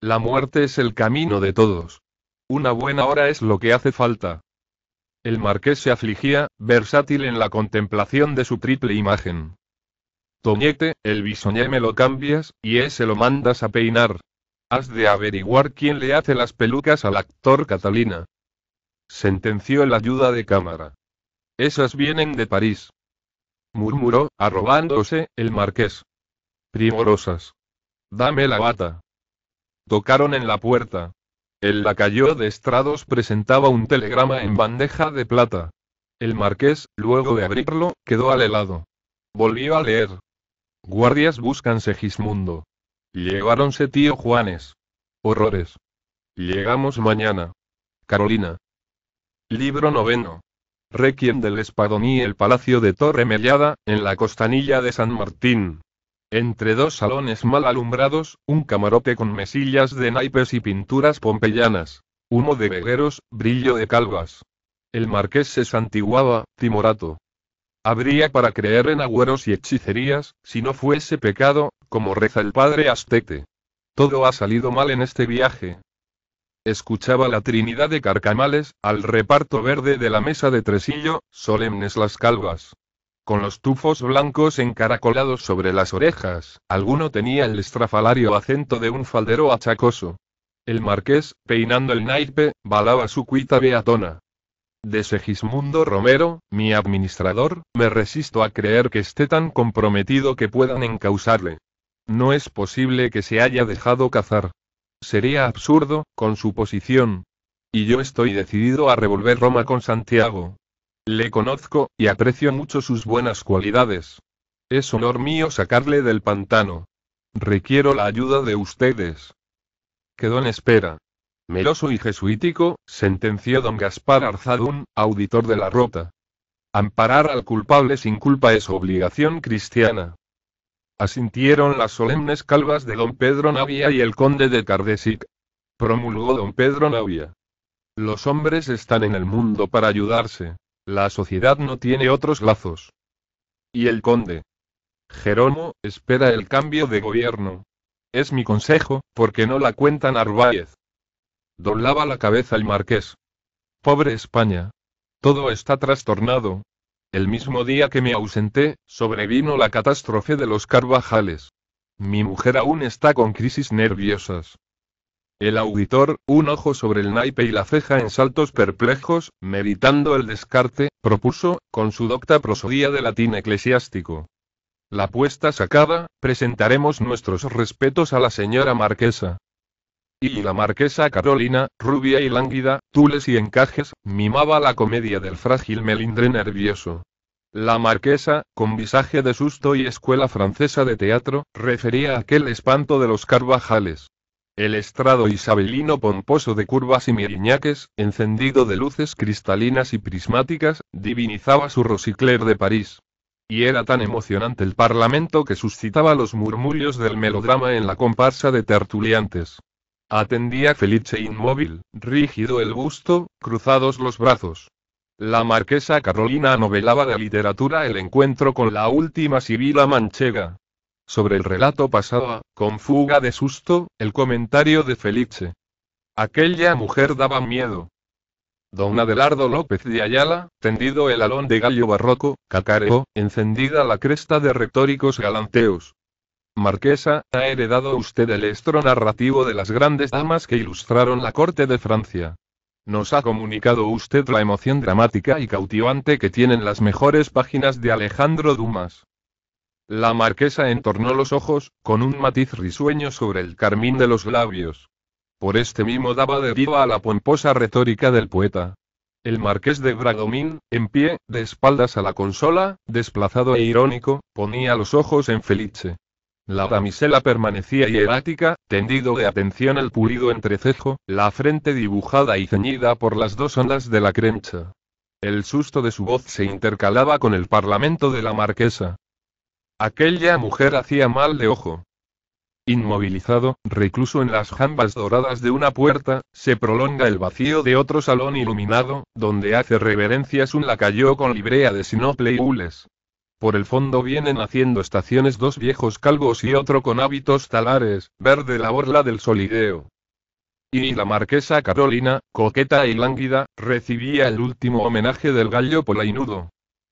La muerte es el camino de todos. Una buena hora es lo que hace falta. El marqués se afligía, versátil en la contemplación de su triple imagen. Toñete, el bisoñé me lo cambias, y ese lo mandas a peinar. Has de averiguar quién le hace las pelucas al actor Catalina. Sentenció el ayuda de cámara. Esas vienen de París. Murmuró, arrobándose, el marqués. Primorosas. Dame la bata. Tocaron en la puerta. El lacayo de Estrados presentaba un telegrama en bandeja de plata. El marqués, luego de abrirlo, quedó al helado. Volvió a leer. Guardias buscan Segismundo. llegáronse tío Juanes. Horrores. Llegamos mañana. Carolina. Libro noveno. Requiem del Espadón y el Palacio de Torre Mellada, en la costanilla de San Martín. Entre dos salones mal alumbrados, un camarote con mesillas de naipes y pinturas pompeyanas. Humo de vegueros, brillo de calvas. El marqués se santiguaba, timorato. Habría para creer en agüeros y hechicerías, si no fuese pecado, como reza el padre Astete. Todo ha salido mal en este viaje. Escuchaba la trinidad de carcamales, al reparto verde de la mesa de tresillo, solemnes las calvas con los tufos blancos encaracolados sobre las orejas, alguno tenía el estrafalario acento de un faldero achacoso. El marqués, peinando el naipe, balaba su cuita beatona. De Segismundo Romero, mi administrador, me resisto a creer que esté tan comprometido que puedan encausarle. No es posible que se haya dejado cazar. Sería absurdo, con su posición. Y yo estoy decidido a revolver Roma con Santiago, le conozco, y aprecio mucho sus buenas cualidades. Es honor mío sacarle del pantano. Requiero la ayuda de ustedes. Quedó en espera. Meloso y jesuítico, sentenció don Gaspar Arzadún, auditor de la rota. Amparar al culpable sin culpa es obligación cristiana. Asintieron las solemnes calvas de don Pedro Navia y el conde de Cardesic. Promulgó don Pedro Navia. Los hombres están en el mundo para ayudarse. La sociedad no tiene otros lazos. Y el conde. Jerónimo, espera el cambio de gobierno. Es mi consejo, porque no la cuentan Narváez. Doblaba la cabeza el marqués. Pobre España. Todo está trastornado. El mismo día que me ausenté, sobrevino la catástrofe de los Carvajales. Mi mujer aún está con crisis nerviosas. El auditor, un ojo sobre el naipe y la ceja en saltos perplejos, meditando el descarte, propuso, con su docta prosodía de latín eclesiástico. La puesta sacada, presentaremos nuestros respetos a la señora marquesa. Y la marquesa Carolina, rubia y lánguida, tules y encajes, mimaba la comedia del frágil melindre nervioso. La marquesa, con visaje de susto y escuela francesa de teatro, refería aquel espanto de los Carvajales. El estrado isabelino pomposo de curvas y miriñaques, encendido de luces cristalinas y prismáticas, divinizaba su rosicler de París. Y era tan emocionante el parlamento que suscitaba los murmullos del melodrama en la comparsa de tertuliantes. Atendía Felice inmóvil, rígido el busto, cruzados los brazos. La marquesa Carolina novelaba de literatura el encuentro con la última sibila manchega, sobre el relato pasado con fuga de susto, el comentario de Felice. Aquella mujer daba miedo. Don Adelardo López de Ayala, tendido el alón de gallo barroco, cacareó, encendida la cresta de retóricos galanteos. Marquesa, ha heredado usted el estro narrativo de las grandes damas que ilustraron la corte de Francia. Nos ha comunicado usted la emoción dramática y cautivante que tienen las mejores páginas de Alejandro Dumas. La marquesa entornó los ojos, con un matiz risueño sobre el carmín de los labios. Por este mimo daba viva a la pomposa retórica del poeta. El marqués de Bradomín, en pie, de espaldas a la consola, desplazado e irónico, ponía los ojos en Felice. La damisela permanecía hierática, tendido de atención al pulido entrecejo, la frente dibujada y ceñida por las dos ondas de la crencha. El susto de su voz se intercalaba con el parlamento de la marquesa. Aquella mujer hacía mal de ojo. Inmovilizado, recluso en las jambas doradas de una puerta, se prolonga el vacío de otro salón iluminado, donde hace reverencias un lacayo con librea de sinople y hules. Por el fondo vienen haciendo estaciones dos viejos calvos y otro con hábitos talares, verde la borla del solideo. Y la marquesa Carolina, coqueta y lánguida, recibía el último homenaje del gallo polainudo.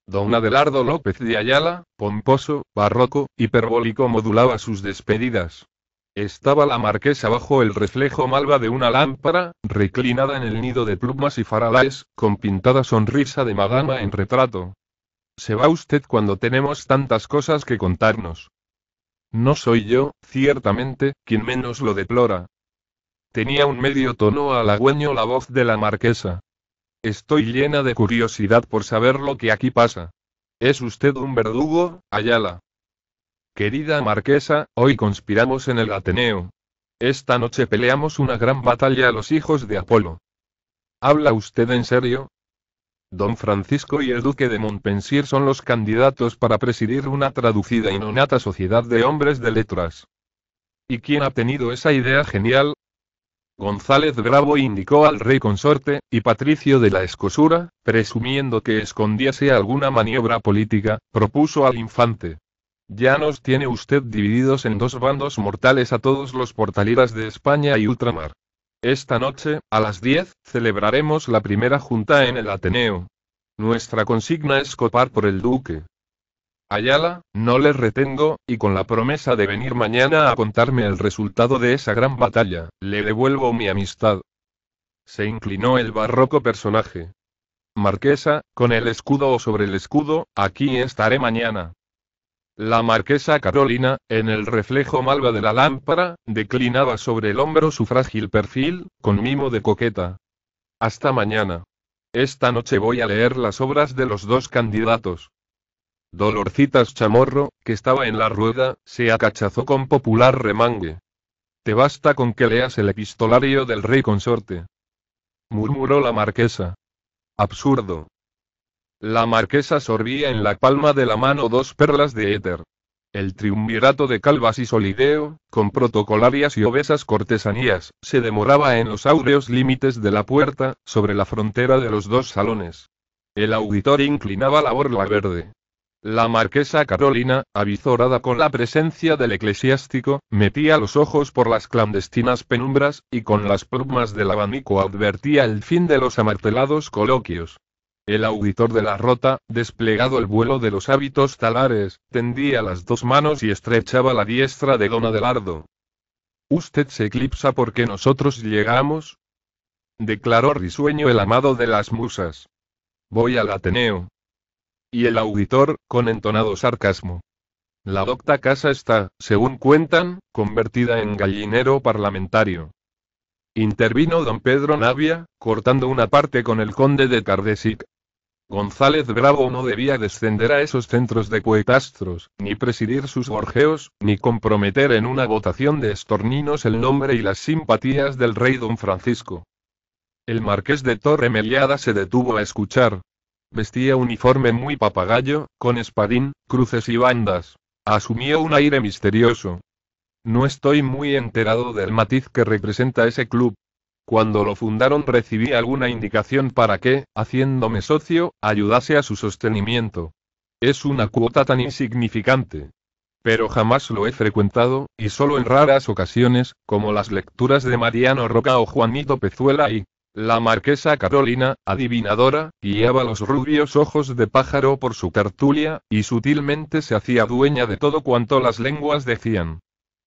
Don Adelardo López de Ayala, pomposo, barroco, hiperbólico modulaba sus despedidas. Estaba la marquesa bajo el reflejo malva de una lámpara, reclinada en el nido de plumas y faralaes, con pintada sonrisa de madama en retrato. Se va usted cuando tenemos tantas cosas que contarnos. No soy yo, ciertamente, quien menos lo deplora. Tenía un medio tono halagüeño la voz de la marquesa. Estoy llena de curiosidad por saber lo que aquí pasa. ¿Es usted un verdugo, Ayala? Querida marquesa, hoy conspiramos en el Ateneo. Esta noche peleamos una gran batalla a los hijos de Apolo. ¿Habla usted en serio? Don Francisco y el duque de Montpensier son los candidatos para presidir una traducida y nonata sociedad de hombres de letras. ¿Y quién ha tenido esa idea genial, González Bravo indicó al rey consorte, y Patricio de la Escosura, presumiendo que escondiese alguna maniobra política, propuso al infante. Ya nos tiene usted divididos en dos bandos mortales a todos los portaleras de España y ultramar. Esta noche, a las 10, celebraremos la primera junta en el Ateneo. Nuestra consigna es copar por el duque. Ayala, no les retengo, y con la promesa de venir mañana a contarme el resultado de esa gran batalla, le devuelvo mi amistad. Se inclinó el barroco personaje. Marquesa, con el escudo o sobre el escudo, aquí estaré mañana. La marquesa Carolina, en el reflejo malva de la lámpara, declinaba sobre el hombro su frágil perfil, con mimo de coqueta. Hasta mañana. Esta noche voy a leer las obras de los dos candidatos. Dolorcitas Chamorro, que estaba en la rueda, se acachazó con popular remangue. Te basta con que leas el epistolario del rey consorte. Murmuró la marquesa. Absurdo. La marquesa sorbía en la palma de la mano dos perlas de éter. El triunvirato de Calvas y Solideo, con protocolarias y obesas cortesanías, se demoraba en los áureos límites de la puerta, sobre la frontera de los dos salones. El auditor inclinaba la borla verde, la marquesa Carolina, avizorada con la presencia del eclesiástico, metía los ojos por las clandestinas penumbras, y con las plumas del abanico advertía el fin de los amartelados coloquios. El auditor de la rota, desplegado el vuelo de los hábitos talares, tendía las dos manos y estrechaba la diestra de don Adelardo. Usted se eclipsa porque nosotros llegamos, declaró risueño el amado de las musas. Voy al Ateneo, y el auditor, con entonado sarcasmo. La docta casa está, según cuentan, convertida en gallinero parlamentario. Intervino don Pedro Navia, cortando una parte con el conde de Cardesic. González Bravo no debía descender a esos centros de cuetastros, ni presidir sus gorjeos, ni comprometer en una votación de estorninos el nombre y las simpatías del rey don Francisco. El marqués de Torre se detuvo a escuchar, Vestía uniforme muy papagayo, con espadín, cruces y bandas. Asumió un aire misterioso. No estoy muy enterado del matiz que representa ese club. Cuando lo fundaron recibí alguna indicación para que, haciéndome socio, ayudase a su sostenimiento. Es una cuota tan insignificante. Pero jamás lo he frecuentado, y solo en raras ocasiones, como las lecturas de Mariano Roca o Juanito Pezuela y, la marquesa Carolina, adivinadora, guiaba los rubios ojos de pájaro por su tertulia, y sutilmente se hacía dueña de todo cuanto las lenguas decían.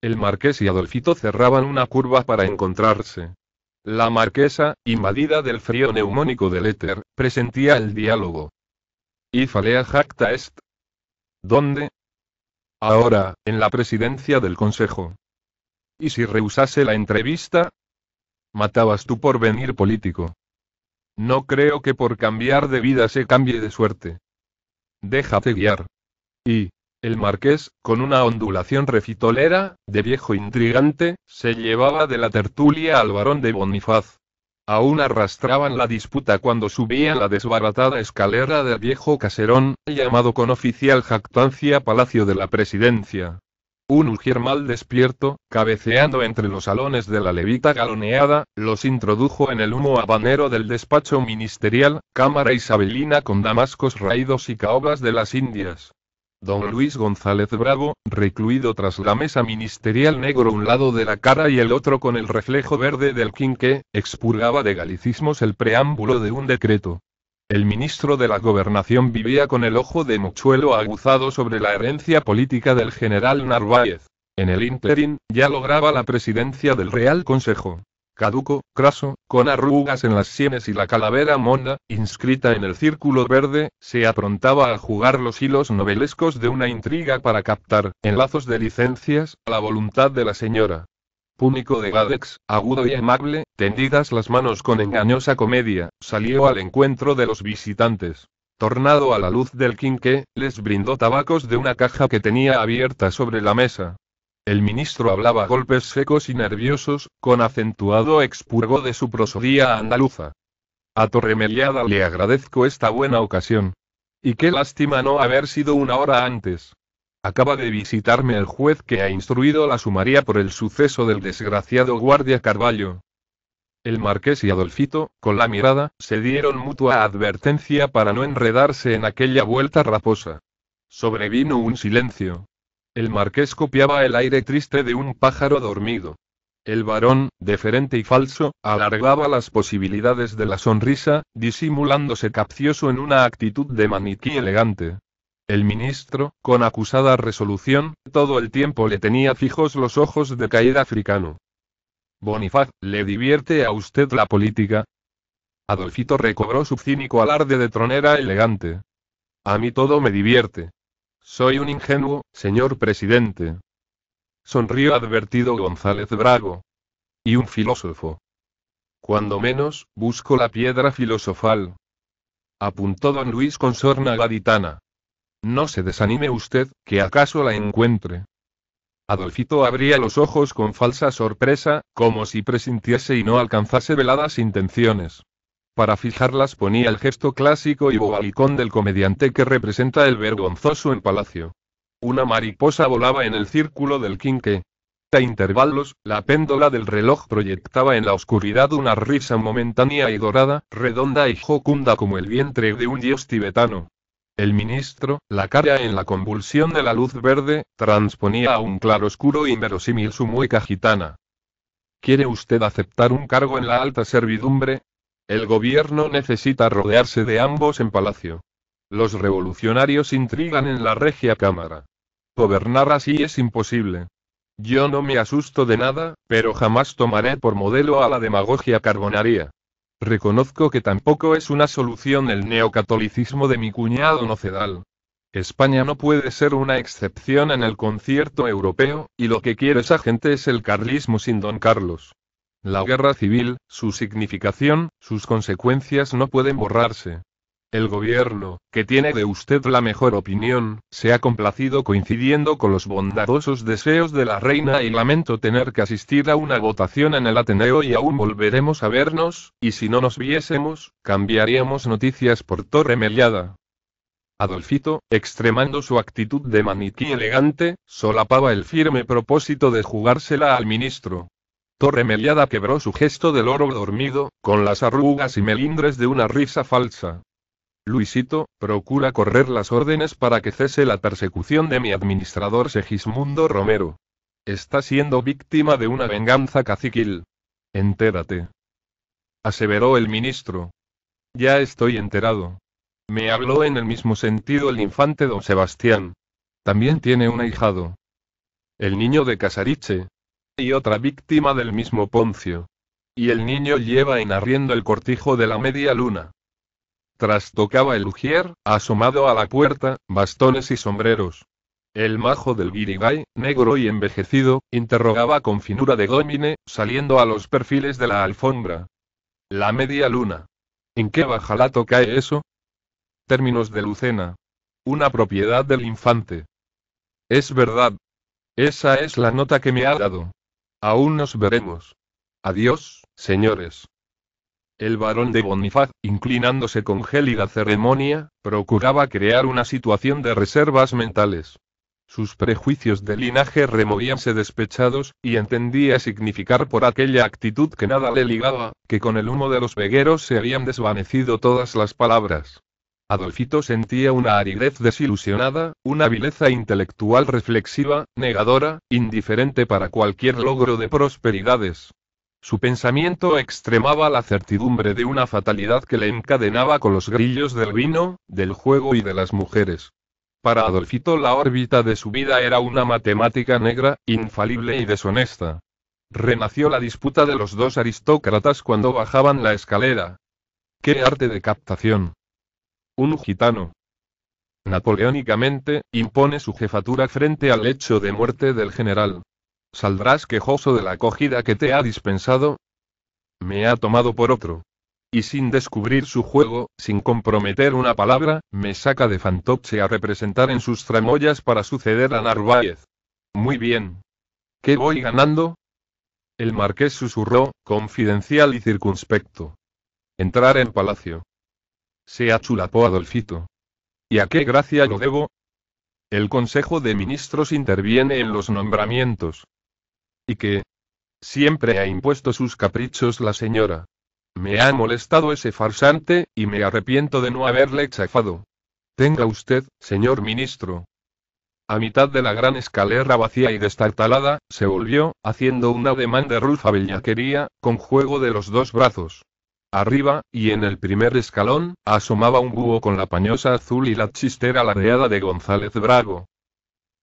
El marqués y Adolfito cerraban una curva para encontrarse. La marquesa, invadida del frío neumónico del éter, presentía el diálogo. ¿Y falea jacta est? ¿Dónde? Ahora, en la presidencia del Consejo. ¿Y si rehusase la entrevista? Matabas tú por venir político. No creo que por cambiar de vida se cambie de suerte. Déjate guiar. Y, el marqués, con una ondulación refitolera, de viejo intrigante, se llevaba de la tertulia al varón de Bonifaz. Aún arrastraban la disputa cuando subían la desbaratada escalera del viejo caserón, llamado con oficial jactancia Palacio de la Presidencia. Un Ujier mal despierto, cabeceando entre los salones de la levita galoneada, los introdujo en el humo habanero del despacho ministerial, cámara isabelina con damascos raídos y caobas de las Indias. Don Luis González Bravo, recluido tras la mesa ministerial negro un lado de la cara y el otro con el reflejo verde del quinqué, expurgaba de galicismos el preámbulo de un decreto. El ministro de la Gobernación vivía con el ojo de mochuelo aguzado sobre la herencia política del general Narváez. En el interín, ya lograba la presidencia del Real Consejo. Caduco, craso, con arrugas en las sienes y la calavera monda, inscrita en el círculo verde, se aprontaba a jugar los hilos novelescos de una intriga para captar, en lazos de licencias, la voluntad de la señora púnico de Gadex, agudo y amable, tendidas las manos con engañosa comedia, salió al encuentro de los visitantes. Tornado a la luz del quinqué, les brindó tabacos de una caja que tenía abierta sobre la mesa. El ministro hablaba a golpes secos y nerviosos, con acentuado expurgo de su prosodía andaluza. A Torremeliada le agradezco esta buena ocasión. Y qué lástima no haber sido una hora antes. Acaba de visitarme el juez que ha instruido a la sumaría por el suceso del desgraciado guardia Carballo. El marqués y Adolfito, con la mirada, se dieron mutua advertencia para no enredarse en aquella vuelta raposa. Sobrevino un silencio. El marqués copiaba el aire triste de un pájaro dormido. El varón, deferente y falso, alargaba las posibilidades de la sonrisa, disimulándose capcioso en una actitud de maniquí elegante. El ministro, con acusada resolución, todo el tiempo le tenía fijos los ojos de caída africano. Bonifaz, ¿le divierte a usted la política? Adolfito recobró su cínico alarde de tronera elegante. A mí todo me divierte. Soy un ingenuo, señor presidente. Sonrió advertido González Brago. Y un filósofo. Cuando menos, busco la piedra filosofal. Apuntó don Luis con sorna gaditana. No se desanime usted, que acaso la encuentre. Adolfito abría los ojos con falsa sorpresa, como si presintiese y no alcanzase veladas intenciones. Para fijarlas ponía el gesto clásico y bobalicón del comediante que representa el vergonzoso en palacio. Una mariposa volaba en el círculo del quinqué. A intervalos, la péndola del reloj proyectaba en la oscuridad una risa momentánea y dorada, redonda y jocunda como el vientre de un dios tibetano. El ministro, la cara en la convulsión de la luz verde, transponía a un oscuro inverosímil su mueca gitana. ¿Quiere usted aceptar un cargo en la alta servidumbre? El gobierno necesita rodearse de ambos en palacio. Los revolucionarios intrigan en la regia cámara. Gobernar así es imposible. Yo no me asusto de nada, pero jamás tomaré por modelo a la demagogia carbonaria. Reconozco que tampoco es una solución el neocatolicismo de mi cuñado Nocedal. España no puede ser una excepción en el concierto europeo, y lo que quiere esa gente es el carlismo sin don Carlos. La guerra civil, su significación, sus consecuencias no pueden borrarse. El gobierno, que tiene de usted la mejor opinión, se ha complacido coincidiendo con los bondadosos deseos de la reina y lamento tener que asistir a una votación en el Ateneo y aún volveremos a vernos, y si no nos viésemos, cambiaríamos noticias por torre Adolfito, extremando su actitud de maniquí elegante, solapaba el firme propósito de jugársela al ministro. Torre quebró su gesto del oro dormido, con las arrugas y melindres de una risa falsa. Luisito, procura correr las órdenes para que cese la persecución de mi administrador Segismundo Romero. Está siendo víctima de una venganza caciquil. Entérate. Aseveró el ministro. Ya estoy enterado. Me habló en el mismo sentido el infante don Sebastián. También tiene un ahijado. El niño de Casariche. Y otra víctima del mismo Poncio. Y el niño lleva en arriendo el cortijo de la media luna. Tras tocaba el ujier, asomado a la puerta, bastones y sombreros. El majo del guirigay, negro y envejecido, interrogaba con finura de gómine, saliendo a los perfiles de la alfombra. La media luna. ¿En qué bajalato cae eso? Términos de Lucena. Una propiedad del infante. Es verdad. Esa es la nota que me ha dado. Aún nos veremos. Adiós, señores. El varón de Bonifaz, inclinándose con gélida ceremonia, procuraba crear una situación de reservas mentales. Sus prejuicios de linaje removíanse despechados, y entendía significar por aquella actitud que nada le ligaba, que con el humo de los vegueros se habían desvanecido todas las palabras. Adolfito sentía una aridez desilusionada, una vileza intelectual reflexiva, negadora, indiferente para cualquier logro de prosperidades. Su pensamiento extremaba la certidumbre de una fatalidad que le encadenaba con los grillos del vino, del juego y de las mujeres. Para Adolfito la órbita de su vida era una matemática negra, infalible y deshonesta. Renació la disputa de los dos aristócratas cuando bajaban la escalera. ¡Qué arte de captación! Un gitano. Napoleónicamente, impone su jefatura frente al hecho de muerte del general. ¿Saldrás quejoso de la acogida que te ha dispensado? Me ha tomado por otro. Y sin descubrir su juego, sin comprometer una palabra, me saca de fantoche a representar en sus tramoyas para suceder a Narváez. Muy bien. ¿Qué voy ganando? El marqués susurró, confidencial y circunspecto. Entrar en palacio. Se achulapó Adolfito. ¿Y a qué gracia lo debo? El Consejo de Ministros interviene en los nombramientos. Y que... Siempre ha impuesto sus caprichos la señora. Me ha molestado ese farsante, y me arrepiento de no haberle chafado. Tenga usted, señor ministro. A mitad de la gran escalera vacía y destartalada, se volvió, haciendo una demanda de rufa bellaquería, con juego de los dos brazos. Arriba, y en el primer escalón, asomaba un búho con la pañosa azul y la chistera ladeada de González Brago.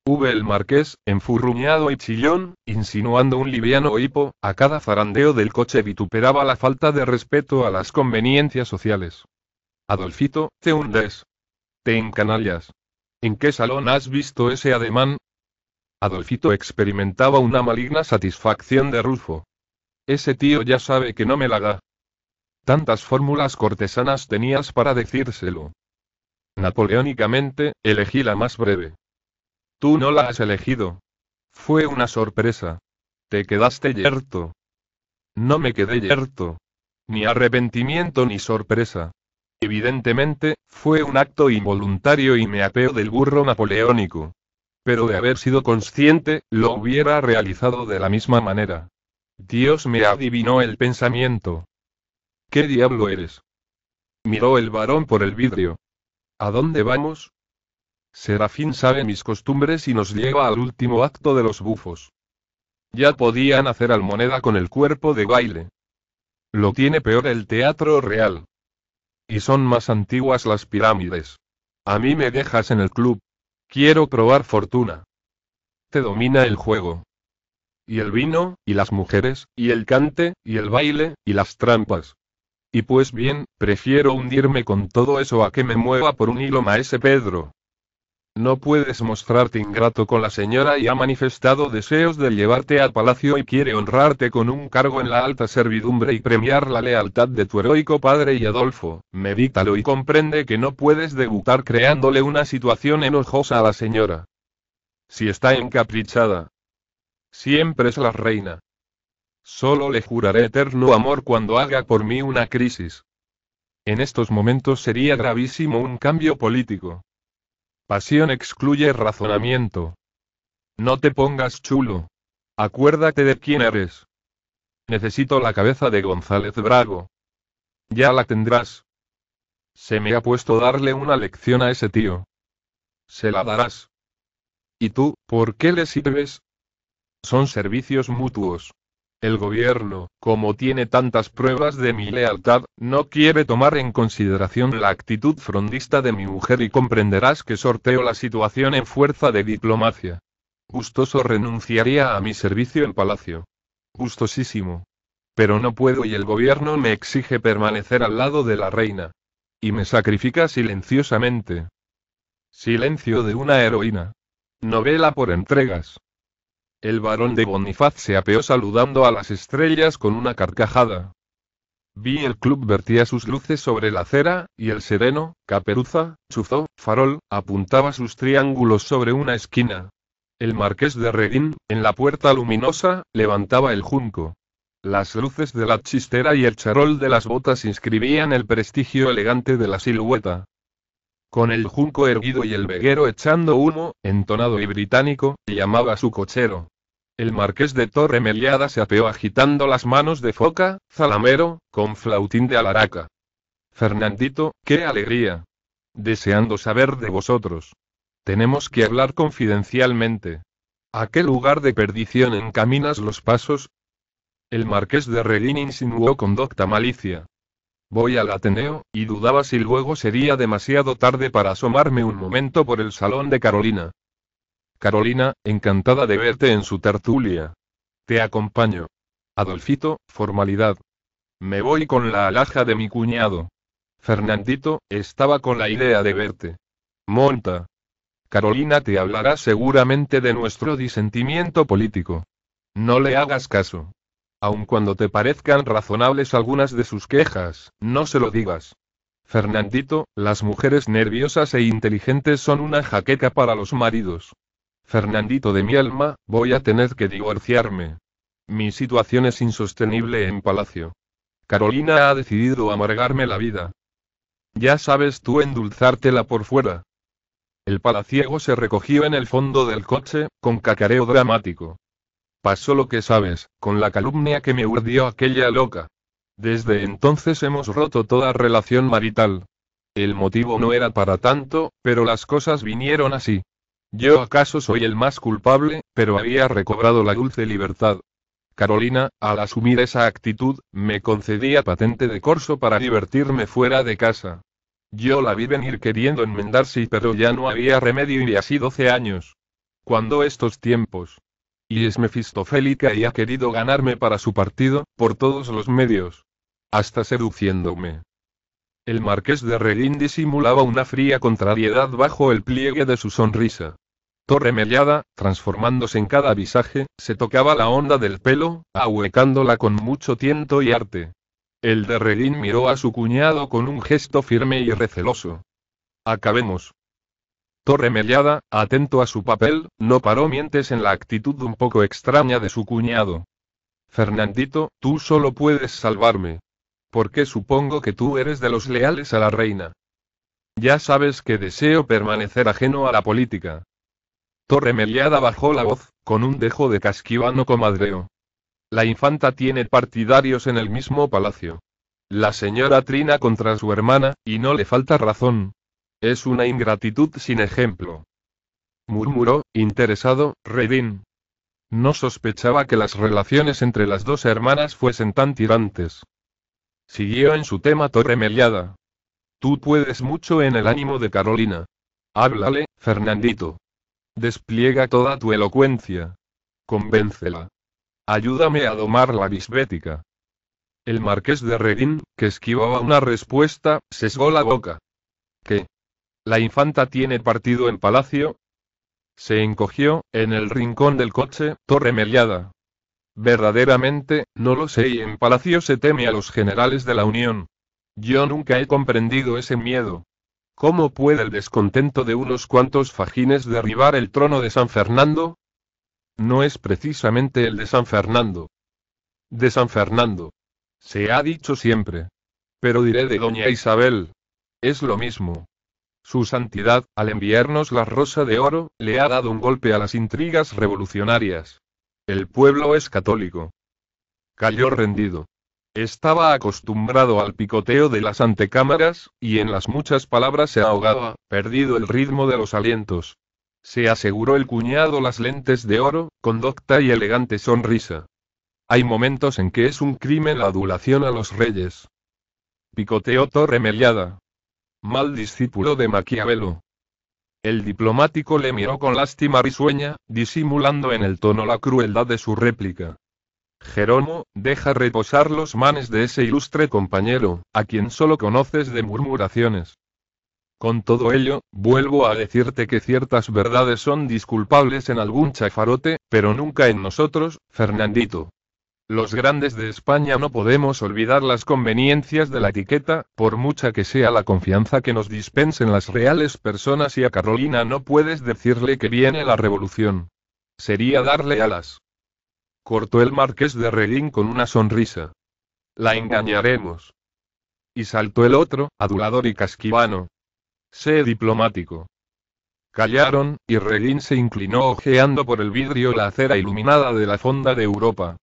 V. el marqués, enfurruñado y chillón, insinuando un liviano hipo, a cada zarandeo del coche vituperaba la falta de respeto a las conveniencias sociales. Adolfito, te hundes. Te encanallas. ¿En qué salón has visto ese ademán? Adolfito experimentaba una maligna satisfacción de Rufo. Ese tío ya sabe que no me la da. Tantas fórmulas cortesanas tenías para decírselo. Napoleónicamente, elegí la más breve. Tú no la has elegido. Fue una sorpresa. Te quedaste yerto. No me quedé yerto. Ni arrepentimiento ni sorpresa. Evidentemente, fue un acto involuntario y me apeo del burro napoleónico. Pero de haber sido consciente, lo hubiera realizado de la misma manera. Dios me adivinó el pensamiento. ¿Qué diablo eres? Miró el varón por el vidrio. ¿A dónde vamos? Serafín sabe mis costumbres y nos lleva al último acto de los bufos. Ya podían hacer almoneda con el cuerpo de baile. Lo tiene peor el teatro real. Y son más antiguas las pirámides. A mí me dejas en el club. Quiero probar fortuna. Te domina el juego. Y el vino, y las mujeres, y el cante, y el baile, y las trampas. Y pues bien, prefiero hundirme con todo eso a que me mueva por un hilo maese Pedro. No puedes mostrarte ingrato con la señora y ha manifestado deseos de llevarte al palacio y quiere honrarte con un cargo en la alta servidumbre y premiar la lealtad de tu heroico padre y Adolfo. Medítalo y comprende que no puedes debutar creándole una situación enojosa a la señora. Si está encaprichada. Siempre es la reina. Solo le juraré eterno amor cuando haga por mí una crisis. En estos momentos sería gravísimo un cambio político. Pasión excluye razonamiento. No te pongas chulo. Acuérdate de quién eres. Necesito la cabeza de González Brago. Ya la tendrás. Se me ha puesto darle una lección a ese tío. Se la darás. ¿Y tú, por qué le sirves? Son servicios mutuos. El gobierno, como tiene tantas pruebas de mi lealtad, no quiere tomar en consideración la actitud frondista de mi mujer y comprenderás que sorteo la situación en fuerza de diplomacia. Gustoso renunciaría a mi servicio en palacio. Gustosísimo. Pero no puedo y el gobierno me exige permanecer al lado de la reina. Y me sacrifica silenciosamente. Silencio de una heroína. Novela por entregas. El varón de Bonifaz se apeó saludando a las estrellas con una carcajada. Vi el club vertía sus luces sobre la acera, y el sereno, caperuza, chuzó, farol, apuntaba sus triángulos sobre una esquina. El marqués de Redín, en la puerta luminosa, levantaba el junco. Las luces de la chistera y el charol de las botas inscribían el prestigio elegante de la silueta. Con el junco erguido y el veguero echando humo, entonado y británico, llamaba a su cochero. El marqués de Torre se apeó agitando las manos de foca, zalamero, con flautín de alaraca. Fernandito, qué alegría. Deseando saber de vosotros. Tenemos que hablar confidencialmente. ¿A qué lugar de perdición encaminas los pasos? El marqués de Redín insinuó con docta malicia. Voy al Ateneo, y dudaba si luego sería demasiado tarde para asomarme un momento por el salón de Carolina. Carolina, encantada de verte en su tertulia. Te acompaño. Adolfito, formalidad. Me voy con la alhaja de mi cuñado. Fernandito, estaba con la idea de verte. Monta. Carolina te hablará seguramente de nuestro disentimiento político. No le hagas caso. Aun cuando te parezcan razonables algunas de sus quejas, no se lo digas. Fernandito, las mujeres nerviosas e inteligentes son una jaqueca para los maridos. Fernandito de mi alma, voy a tener que divorciarme. Mi situación es insostenible en Palacio. Carolina ha decidido amargarme la vida. Ya sabes tú endulzártela por fuera. El palaciego se recogió en el fondo del coche, con cacareo dramático. Pasó lo que sabes, con la calumnia que me urdió aquella loca. Desde entonces hemos roto toda relación marital. El motivo no era para tanto, pero las cosas vinieron así. Yo acaso soy el más culpable, pero había recobrado la dulce libertad. Carolina, al asumir esa actitud, me concedía patente de corso para divertirme fuera de casa. Yo la vi venir queriendo enmendarse, pero ya no había remedio y así doce años. Cuando estos tiempos. Y es mefistofélica y ha querido ganarme para su partido, por todos los medios. Hasta seduciéndome. El marqués de Redín disimulaba una fría contrariedad bajo el pliegue de su sonrisa. Torre transformándose en cada visaje, se tocaba la onda del pelo, ahuecándola con mucho tiento y arte. El de Redín miró a su cuñado con un gesto firme y receloso. Acabemos. Torre atento a su papel, no paró mientes en la actitud un poco extraña de su cuñado. Fernandito, tú solo puedes salvarme porque supongo que tú eres de los leales a la reina. Ya sabes que deseo permanecer ajeno a la política. Torremeliada bajó la voz, con un dejo de casquivano comadreo. La infanta tiene partidarios en el mismo palacio. La señora trina contra su hermana, y no le falta razón. Es una ingratitud sin ejemplo. Murmuró, interesado, Redín. No sospechaba que las relaciones entre las dos hermanas fuesen tan tirantes. Siguió en su tema torremeliada. Tú puedes mucho en el ánimo de Carolina. Háblale, Fernandito. Despliega toda tu elocuencia. Convéncela. Ayúdame a domar la bisbética. El marqués de Redín, que esquivaba una respuesta, sesgó la boca. ¿Qué? ¿La infanta tiene partido en palacio? Se encogió, en el rincón del coche, torremeliada. Verdaderamente, no lo sé y en Palacio se teme a los generales de la Unión. Yo nunca he comprendido ese miedo. ¿Cómo puede el descontento de unos cuantos fajines derribar el trono de San Fernando? No es precisamente el de San Fernando. De San Fernando. Se ha dicho siempre. Pero diré de Doña Isabel. Es lo mismo. Su Santidad, al enviarnos la rosa de oro, le ha dado un golpe a las intrigas revolucionarias. El pueblo es católico. Cayó rendido. Estaba acostumbrado al picoteo de las antecámaras, y en las muchas palabras se ahogaba, perdido el ritmo de los alientos. Se aseguró el cuñado las lentes de oro, con docta y elegante sonrisa. Hay momentos en que es un crimen la adulación a los reyes. Picoteó Torre Mal discípulo de Maquiavelo. El diplomático le miró con lástima risueña, disimulando en el tono la crueldad de su réplica. Jeromo, deja reposar los manes de ese ilustre compañero, a quien solo conoces de murmuraciones. Con todo ello, vuelvo a decirte que ciertas verdades son disculpables en algún chafarote, pero nunca en nosotros, Fernandito. Los grandes de España no podemos olvidar las conveniencias de la etiqueta, por mucha que sea la confianza que nos dispensen las reales personas y a Carolina no puedes decirle que viene la revolución. Sería darle alas. Cortó el marqués de Redín con una sonrisa. La engañaremos. Y saltó el otro, adulador y casquivano. Sé diplomático. Callaron, y Redín se inclinó ojeando por el vidrio la acera iluminada de la fonda de Europa.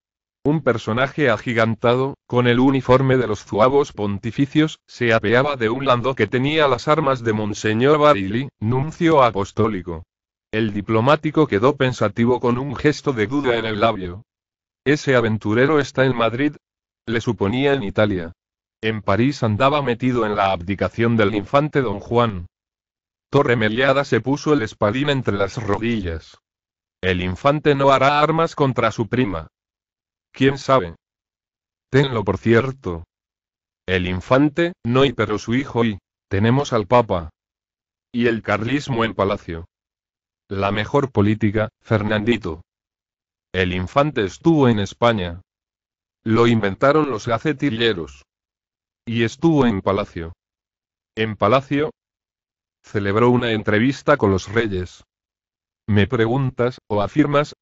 Un personaje agigantado, con el uniforme de los zuavos pontificios, se apeaba de un lando que tenía las armas de Monseñor Barili, nuncio apostólico. El diplomático quedó pensativo con un gesto de duda en el labio. ¿Ese aventurero está en Madrid? Le suponía en Italia. En París andaba metido en la abdicación del infante don Juan. Torre se puso el espadín entre las rodillas. El infante no hará armas contra su prima, ¿Quién sabe? Tenlo por cierto. El infante, no y pero su hijo y, tenemos al Papa. Y el carlismo en palacio. La mejor política, Fernandito. El infante estuvo en España. Lo inventaron los gacetilleros. Y estuvo en palacio. En palacio. Celebró una entrevista con los reyes. Me preguntas, o afirmas,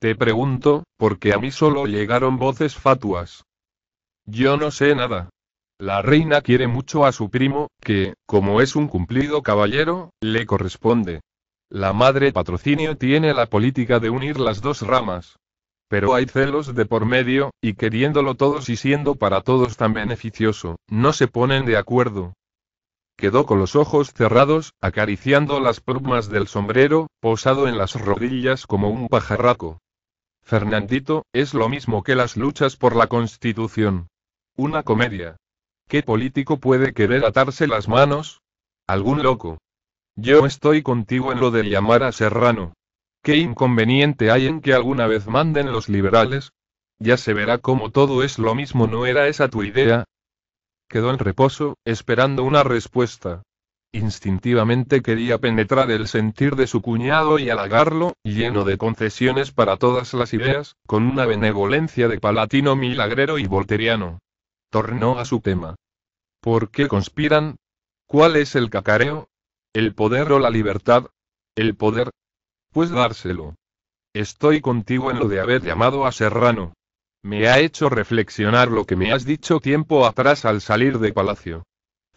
te pregunto, porque a mí solo llegaron voces fatuas. Yo no sé nada. La reina quiere mucho a su primo, que, como es un cumplido caballero, le corresponde. La madre patrocinio tiene la política de unir las dos ramas. Pero hay celos de por medio, y queriéndolo todos y siendo para todos tan beneficioso, no se ponen de acuerdo. Quedó con los ojos cerrados, acariciando las plumas del sombrero, posado en las rodillas como un pajarraco. Fernandito, es lo mismo que las luchas por la Constitución. Una comedia. ¿Qué político puede querer atarse las manos? Algún loco. Yo estoy contigo en lo de llamar a Serrano. ¿Qué inconveniente hay en que alguna vez manden los liberales? Ya se verá cómo todo es lo mismo, ¿no era esa tu idea? Quedó en reposo, esperando una respuesta. Instintivamente quería penetrar el sentir de su cuñado y halagarlo, lleno de concesiones para todas las ideas, con una benevolencia de palatino milagrero y volteriano. Tornó a su tema. ¿Por qué conspiran? ¿Cuál es el cacareo? ¿El poder o la libertad? ¿El poder? Pues dárselo. Estoy contigo en lo de haber llamado a Serrano. Me ha hecho reflexionar lo que me has dicho tiempo atrás al salir de palacio.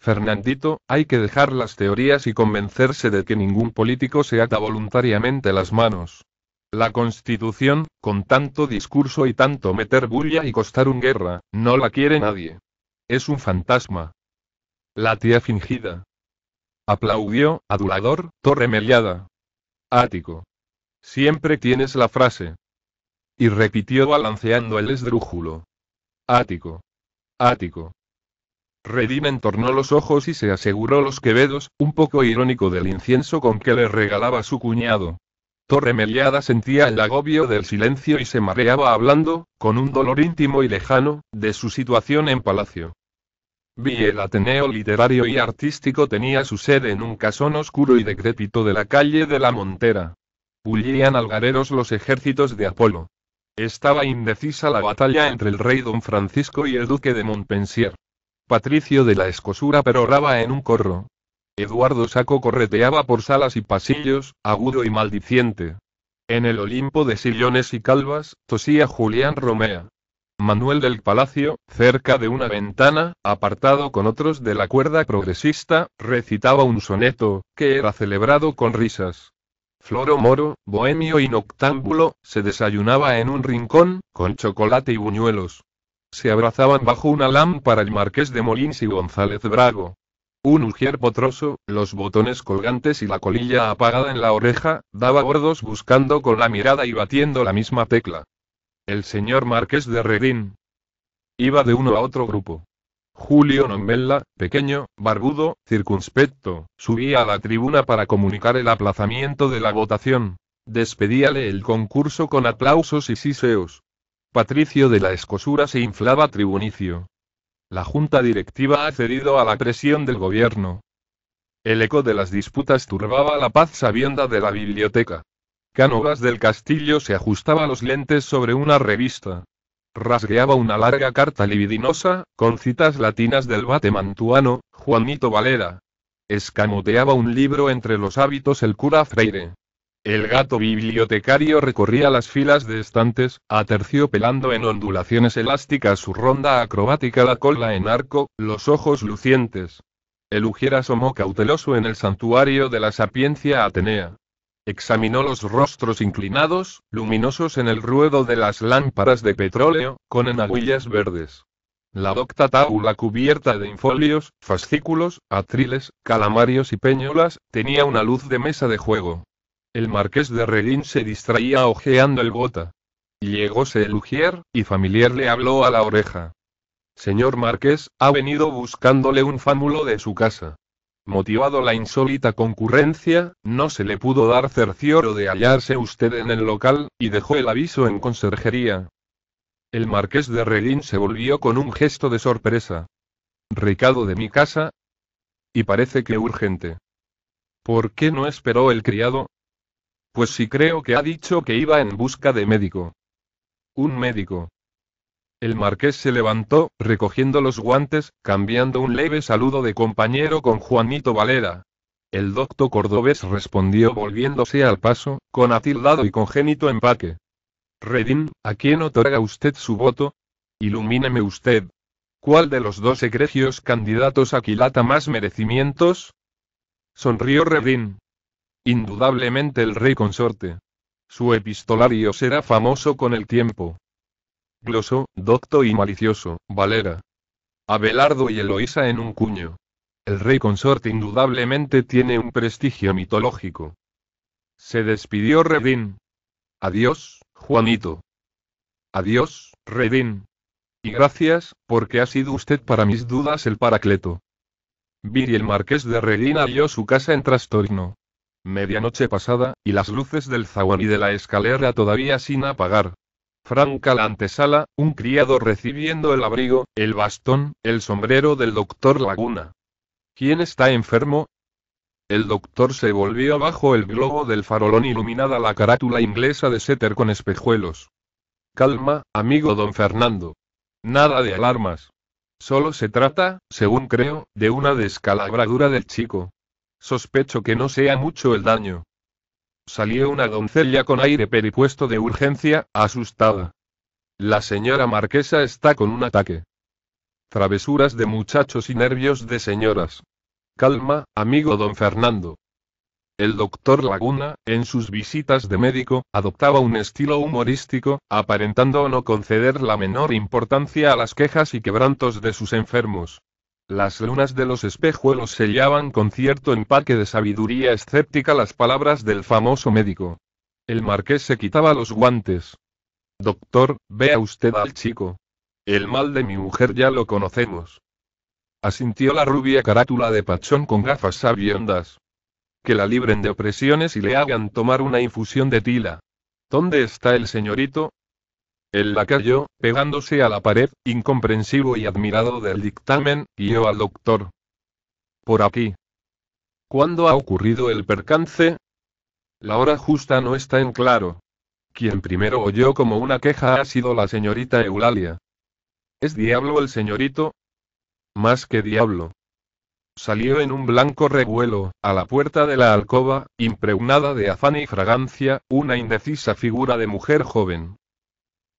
Fernandito, hay que dejar las teorías y convencerse de que ningún político se ata voluntariamente las manos. La Constitución, con tanto discurso y tanto meter bulla y costar un guerra, no la quiere nadie. Es un fantasma. La tía fingida. Aplaudió, adulador, torre Ático. Siempre tienes la frase. Y repitió balanceando el esdrújulo. Ático. Ático. Redim entornó los ojos y se aseguró los quevedos, un poco irónico del incienso con que le regalaba su cuñado. Torremeliada sentía el agobio del silencio y se mareaba hablando, con un dolor íntimo y lejano, de su situación en palacio. Vi el Ateneo Literario y Artístico tenía su sede en un casón oscuro y decrépito de la calle de la Montera. Bullían algareros los ejércitos de Apolo. Estaba indecisa la batalla entre el rey don Francisco y el duque de Montpensier. Patricio de la escosura peroraba en un corro. Eduardo Saco correteaba por salas y pasillos, agudo y maldiciente. En el Olimpo de sillones y calvas, tosía Julián Romea. Manuel del Palacio, cerca de una ventana, apartado con otros de la cuerda progresista, recitaba un soneto, que era celebrado con risas. Floro Moro, bohemio y noctámbulo, se desayunaba en un rincón, con chocolate y buñuelos se abrazaban bajo una lámpara el marqués de Molins y González Brago. Un ujier potroso, los botones colgantes y la colilla apagada en la oreja, daba gordos buscando con la mirada y batiendo la misma tecla. El señor marqués de Redín. Iba de uno a otro grupo. Julio Nombella, pequeño, barbudo, circunspecto, subía a la tribuna para comunicar el aplazamiento de la votación. Despedíale el concurso con aplausos y siseos. Patricio de la Escosura se inflaba tribunicio. La junta directiva ha cedido a la presión del gobierno. El eco de las disputas turbaba la paz sabienda de la biblioteca. Cánovas del Castillo se ajustaba los lentes sobre una revista. Rasgueaba una larga carta libidinosa, con citas latinas del bate mantuano, Juanito Valera. Escamoteaba un libro entre los hábitos el cura Freire. El gato bibliotecario recorría las filas de estantes, aterciopelando en ondulaciones elásticas su ronda acrobática la cola en arco, los ojos lucientes. El ujier asomó cauteloso en el santuario de la sapiencia Atenea. Examinó los rostros inclinados, luminosos en el ruedo de las lámparas de petróleo, con enaguillas verdes. La docta tábula cubierta de infolios, fascículos, atriles, calamarios y peñolas, tenía una luz de mesa de juego. El marqués de Redín se distraía ojeando el bota. Llegóse el ujier, y familiar le habló a la oreja. Señor marqués, ha venido buscándole un fámulo de su casa. Motivado la insólita concurrencia, no se le pudo dar cercioro de hallarse usted en el local, y dejó el aviso en conserjería. El marqués de Redín se volvió con un gesto de sorpresa. Recado de mi casa. Y parece que urgente. ¿Por qué no esperó el criado? Pues sí creo que ha dicho que iba en busca de médico. Un médico. El marqués se levantó, recogiendo los guantes, cambiando un leve saludo de compañero con Juanito Valera. El doctor cordobés respondió volviéndose al paso, con atildado y congénito empaque. Redín, ¿a quién otorga usted su voto? Ilumíneme usted. ¿Cuál de los dos egregios candidatos aquilata más merecimientos? Sonrió Redín, Indudablemente el rey consorte. Su epistolario será famoso con el tiempo. Gloso, docto y malicioso, Valera. Abelardo y Eloísa en un cuño. El rey consorte indudablemente tiene un prestigio mitológico. Se despidió Redín. Adiós, Juanito. Adiós, Redín. Y gracias, porque ha sido usted para mis dudas el paracleto. y el marqués de Redín halló su casa en trastorno. Medianoche pasada, y las luces del zaguán y de la escalera todavía sin apagar. Franca la antesala, un criado recibiendo el abrigo, el bastón, el sombrero del doctor Laguna. ¿Quién está enfermo? El doctor se volvió bajo el globo del farolón iluminada la carátula inglesa de Setter con espejuelos. Calma, amigo don Fernando. Nada de alarmas. Solo se trata, según creo, de una descalabradura del chico. Sospecho que no sea mucho el daño. Salió una doncella con aire peripuesto de urgencia, asustada. La señora marquesa está con un ataque. Travesuras de muchachos y nervios de señoras. Calma, amigo don Fernando. El doctor Laguna, en sus visitas de médico, adoptaba un estilo humorístico, aparentando no conceder la menor importancia a las quejas y quebrantos de sus enfermos. Las lunas de los espejuelos sellaban con cierto empaque de sabiduría escéptica las palabras del famoso médico. El marqués se quitaba los guantes. Doctor, vea usted al chico. El mal de mi mujer ya lo conocemos. Asintió la rubia carátula de pachón con gafas sabiondas. Que la libren de opresiones y le hagan tomar una infusión de tila. ¿Dónde está el señorito? El lacayo, pegándose a la pared, incomprensivo y admirado del dictamen, guió al doctor. Por aquí. ¿Cuándo ha ocurrido el percance? La hora justa no está en claro. Quien primero oyó como una queja ha sido la señorita Eulalia. ¿Es diablo el señorito? Más que diablo. Salió en un blanco revuelo, a la puerta de la alcoba, impregnada de afán y fragancia, una indecisa figura de mujer joven.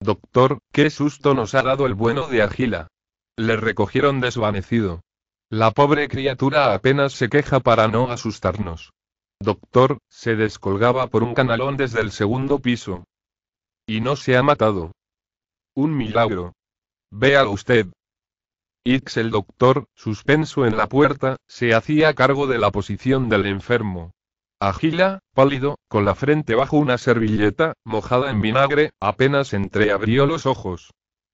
Doctor, qué susto nos ha dado el bueno de Agila. Le recogieron desvanecido. La pobre criatura apenas se queja para no asustarnos. Doctor, se descolgaba por un canalón desde el segundo piso. Y no se ha matado. Un milagro. Vea usted. Ix el doctor, suspenso en la puerta, se hacía cargo de la posición del enfermo. Agila, pálido, con la frente bajo una servilleta, mojada en vinagre, apenas entreabrió los ojos.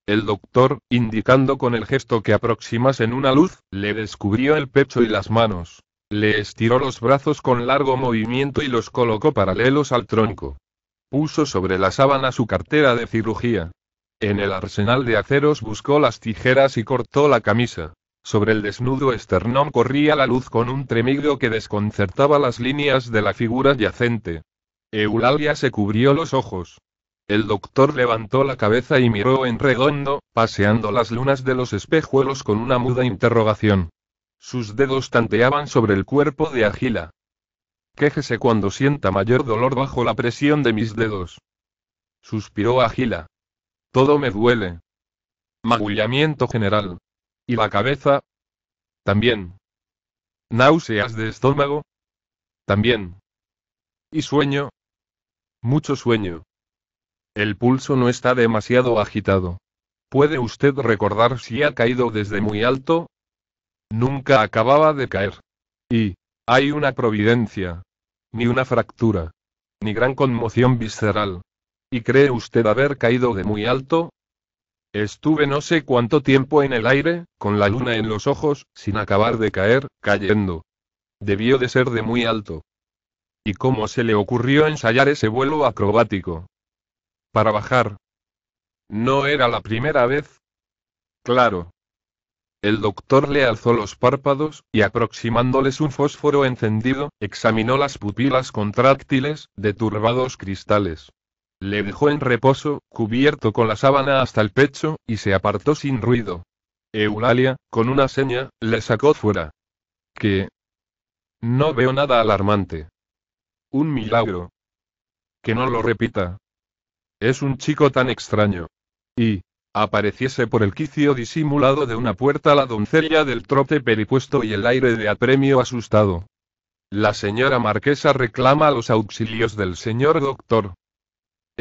El doctor, indicando con el gesto que aproximasen una luz, le descubrió el pecho y las manos. Le estiró los brazos con largo movimiento y los colocó paralelos al tronco. Puso sobre la sábana su cartera de cirugía. En el arsenal de aceros buscó las tijeras y cortó la camisa. Sobre el desnudo esternón corría la luz con un tremido que desconcertaba las líneas de la figura yacente. Eulalia se cubrió los ojos. El doctor levantó la cabeza y miró en redondo, paseando las lunas de los espejuelos con una muda interrogación. Sus dedos tanteaban sobre el cuerpo de Agila. Quéjese cuando sienta mayor dolor bajo la presión de mis dedos. Suspiró Agila. Todo me duele. Magullamiento general. ¿Y la cabeza? También. ¿Náuseas de estómago? También. ¿Y sueño? Mucho sueño. El pulso no está demasiado agitado. ¿Puede usted recordar si ha caído desde muy alto? Nunca acababa de caer. Y, hay una providencia. Ni una fractura. Ni gran conmoción visceral. ¿Y cree usted haber caído de muy alto? Estuve no sé cuánto tiempo en el aire, con la luna en los ojos, sin acabar de caer, cayendo. Debió de ser de muy alto. ¿Y cómo se le ocurrió ensayar ese vuelo acrobático? Para bajar. No era la primera vez. Claro. El doctor le alzó los párpados, y aproximándoles un fósforo encendido, examinó las pupilas contráctiles, de turbados cristales. Le dejó en reposo, cubierto con la sábana hasta el pecho, y se apartó sin ruido. Eulalia, con una seña, le sacó fuera. ¿Qué? No veo nada alarmante. Un milagro. Que no lo repita. Es un chico tan extraño. Y, apareciese por el quicio disimulado de una puerta la doncella del trote peripuesto y el aire de apremio asustado. La señora marquesa reclama los auxilios del señor doctor.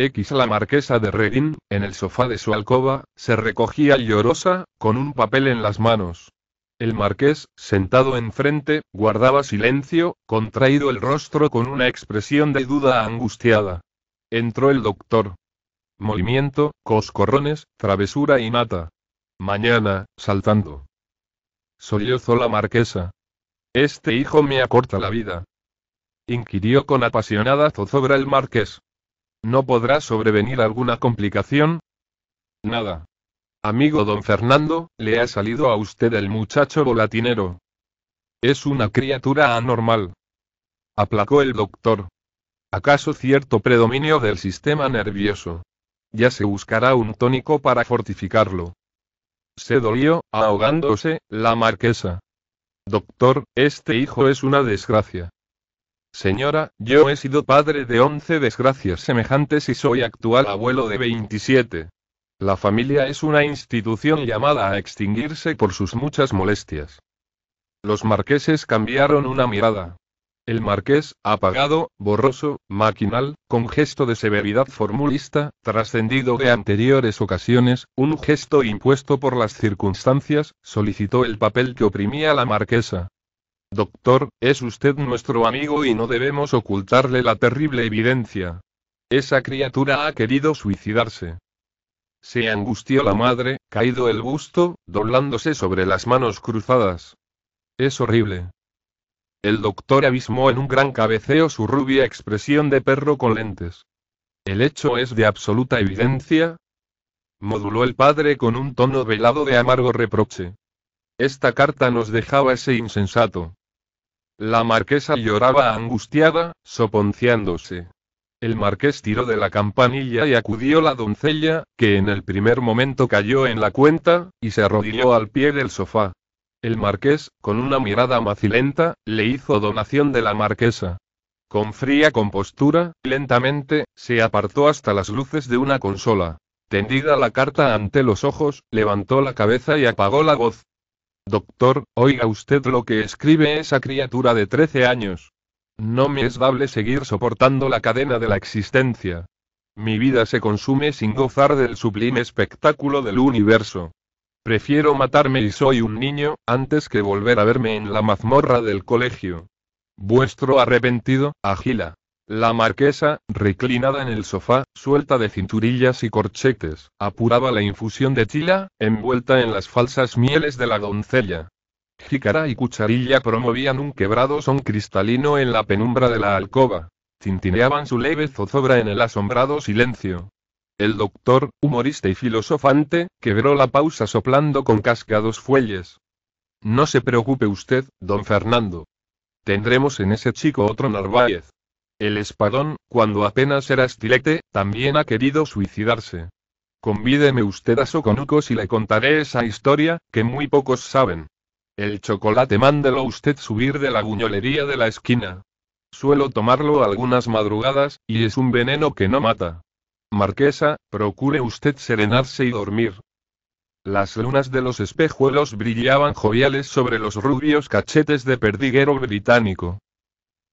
X. La marquesa de Redin, en el sofá de su alcoba, se recogía llorosa, con un papel en las manos. El marqués, sentado enfrente, guardaba silencio, contraído el rostro con una expresión de duda angustiada. Entró el doctor. Movimiento, coscorrones, travesura y mata. Mañana, saltando. Sollozó la marquesa. Este hijo me acorta la vida. Inquirió con apasionada zozobra el marqués. ¿No podrá sobrevenir alguna complicación? Nada. Amigo don Fernando, le ha salido a usted el muchacho volatinero. Es una criatura anormal. Aplacó el doctor. ¿Acaso cierto predominio del sistema nervioso? Ya se buscará un tónico para fortificarlo. Se dolió, ahogándose, la marquesa. Doctor, este hijo es una desgracia. Señora, yo he sido padre de once desgracias semejantes y soy actual abuelo de 27. La familia es una institución llamada a extinguirse por sus muchas molestias. Los marqueses cambiaron una mirada. El marqués, apagado, borroso, maquinal, con gesto de severidad formulista, trascendido de anteriores ocasiones, un gesto impuesto por las circunstancias, solicitó el papel que oprimía la marquesa. Doctor, es usted nuestro amigo y no debemos ocultarle la terrible evidencia. Esa criatura ha querido suicidarse. Se angustió la madre, caído el busto, doblándose sobre las manos cruzadas. Es horrible. El doctor abismó en un gran cabeceo su rubia expresión de perro con lentes. ¿El hecho es de absoluta evidencia? moduló el padre con un tono velado de amargo reproche. Esta carta nos dejaba ese insensato. La marquesa lloraba angustiada, soponciándose. El marqués tiró de la campanilla y acudió la doncella, que en el primer momento cayó en la cuenta, y se arrodilló al pie del sofá. El marqués, con una mirada macilenta, le hizo donación de la marquesa. Con fría compostura, lentamente, se apartó hasta las luces de una consola. Tendida la carta ante los ojos, levantó la cabeza y apagó la voz. Doctor, oiga usted lo que escribe esa criatura de 13 años. No me es dable seguir soportando la cadena de la existencia. Mi vida se consume sin gozar del sublime espectáculo del universo. Prefiero matarme y soy un niño, antes que volver a verme en la mazmorra del colegio. Vuestro arrepentido, Agila. La marquesa, reclinada en el sofá, suelta de cinturillas y corchetes, apuraba la infusión de tila, envuelta en las falsas mieles de la doncella. Jícara y cucharilla promovían un quebrado son cristalino en la penumbra de la alcoba. Tintineaban su leve zozobra en el asombrado silencio. El doctor, humorista y filosofante, quebró la pausa soplando con cascados fuelles. No se preocupe usted, don Fernando. Tendremos en ese chico otro Narváez. El espadón, cuando apenas era estilete, también ha querido suicidarse. Convídeme usted a Soconucos y le contaré esa historia, que muy pocos saben. El chocolate mándelo usted subir de la guñolería de la esquina. Suelo tomarlo algunas madrugadas, y es un veneno que no mata. Marquesa, procure usted serenarse y dormir. Las lunas de los espejuelos brillaban joviales sobre los rubios cachetes de perdiguero británico.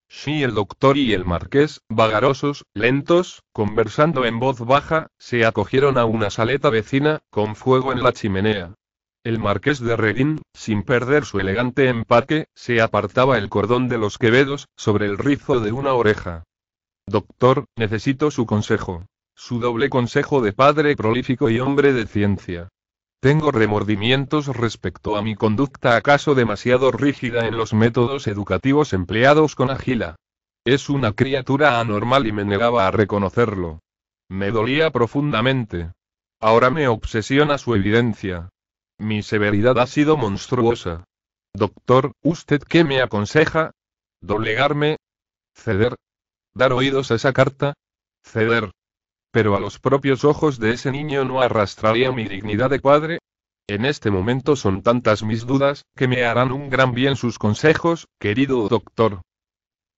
Sí, el doctor y el marqués, vagarosos, lentos, conversando en voz baja, se acogieron a una saleta vecina, con fuego en la chimenea. El marqués de Redín, sin perder su elegante empaque, se apartaba el cordón de los quevedos, sobre el rizo de una oreja. Doctor, necesito su consejo. Su doble consejo de padre prolífico y hombre de ciencia. Tengo remordimientos respecto a mi conducta acaso demasiado rígida en los métodos educativos empleados con ágila. Es una criatura anormal y me negaba a reconocerlo. Me dolía profundamente. Ahora me obsesiona su evidencia. Mi severidad ha sido monstruosa. Doctor, ¿usted qué me aconseja? ¿Doblegarme? ¿Ceder? ¿Dar oídos a esa carta? ¿Ceder? pero a los propios ojos de ese niño no arrastraría mi dignidad de padre. En este momento son tantas mis dudas, que me harán un gran bien sus consejos, querido doctor.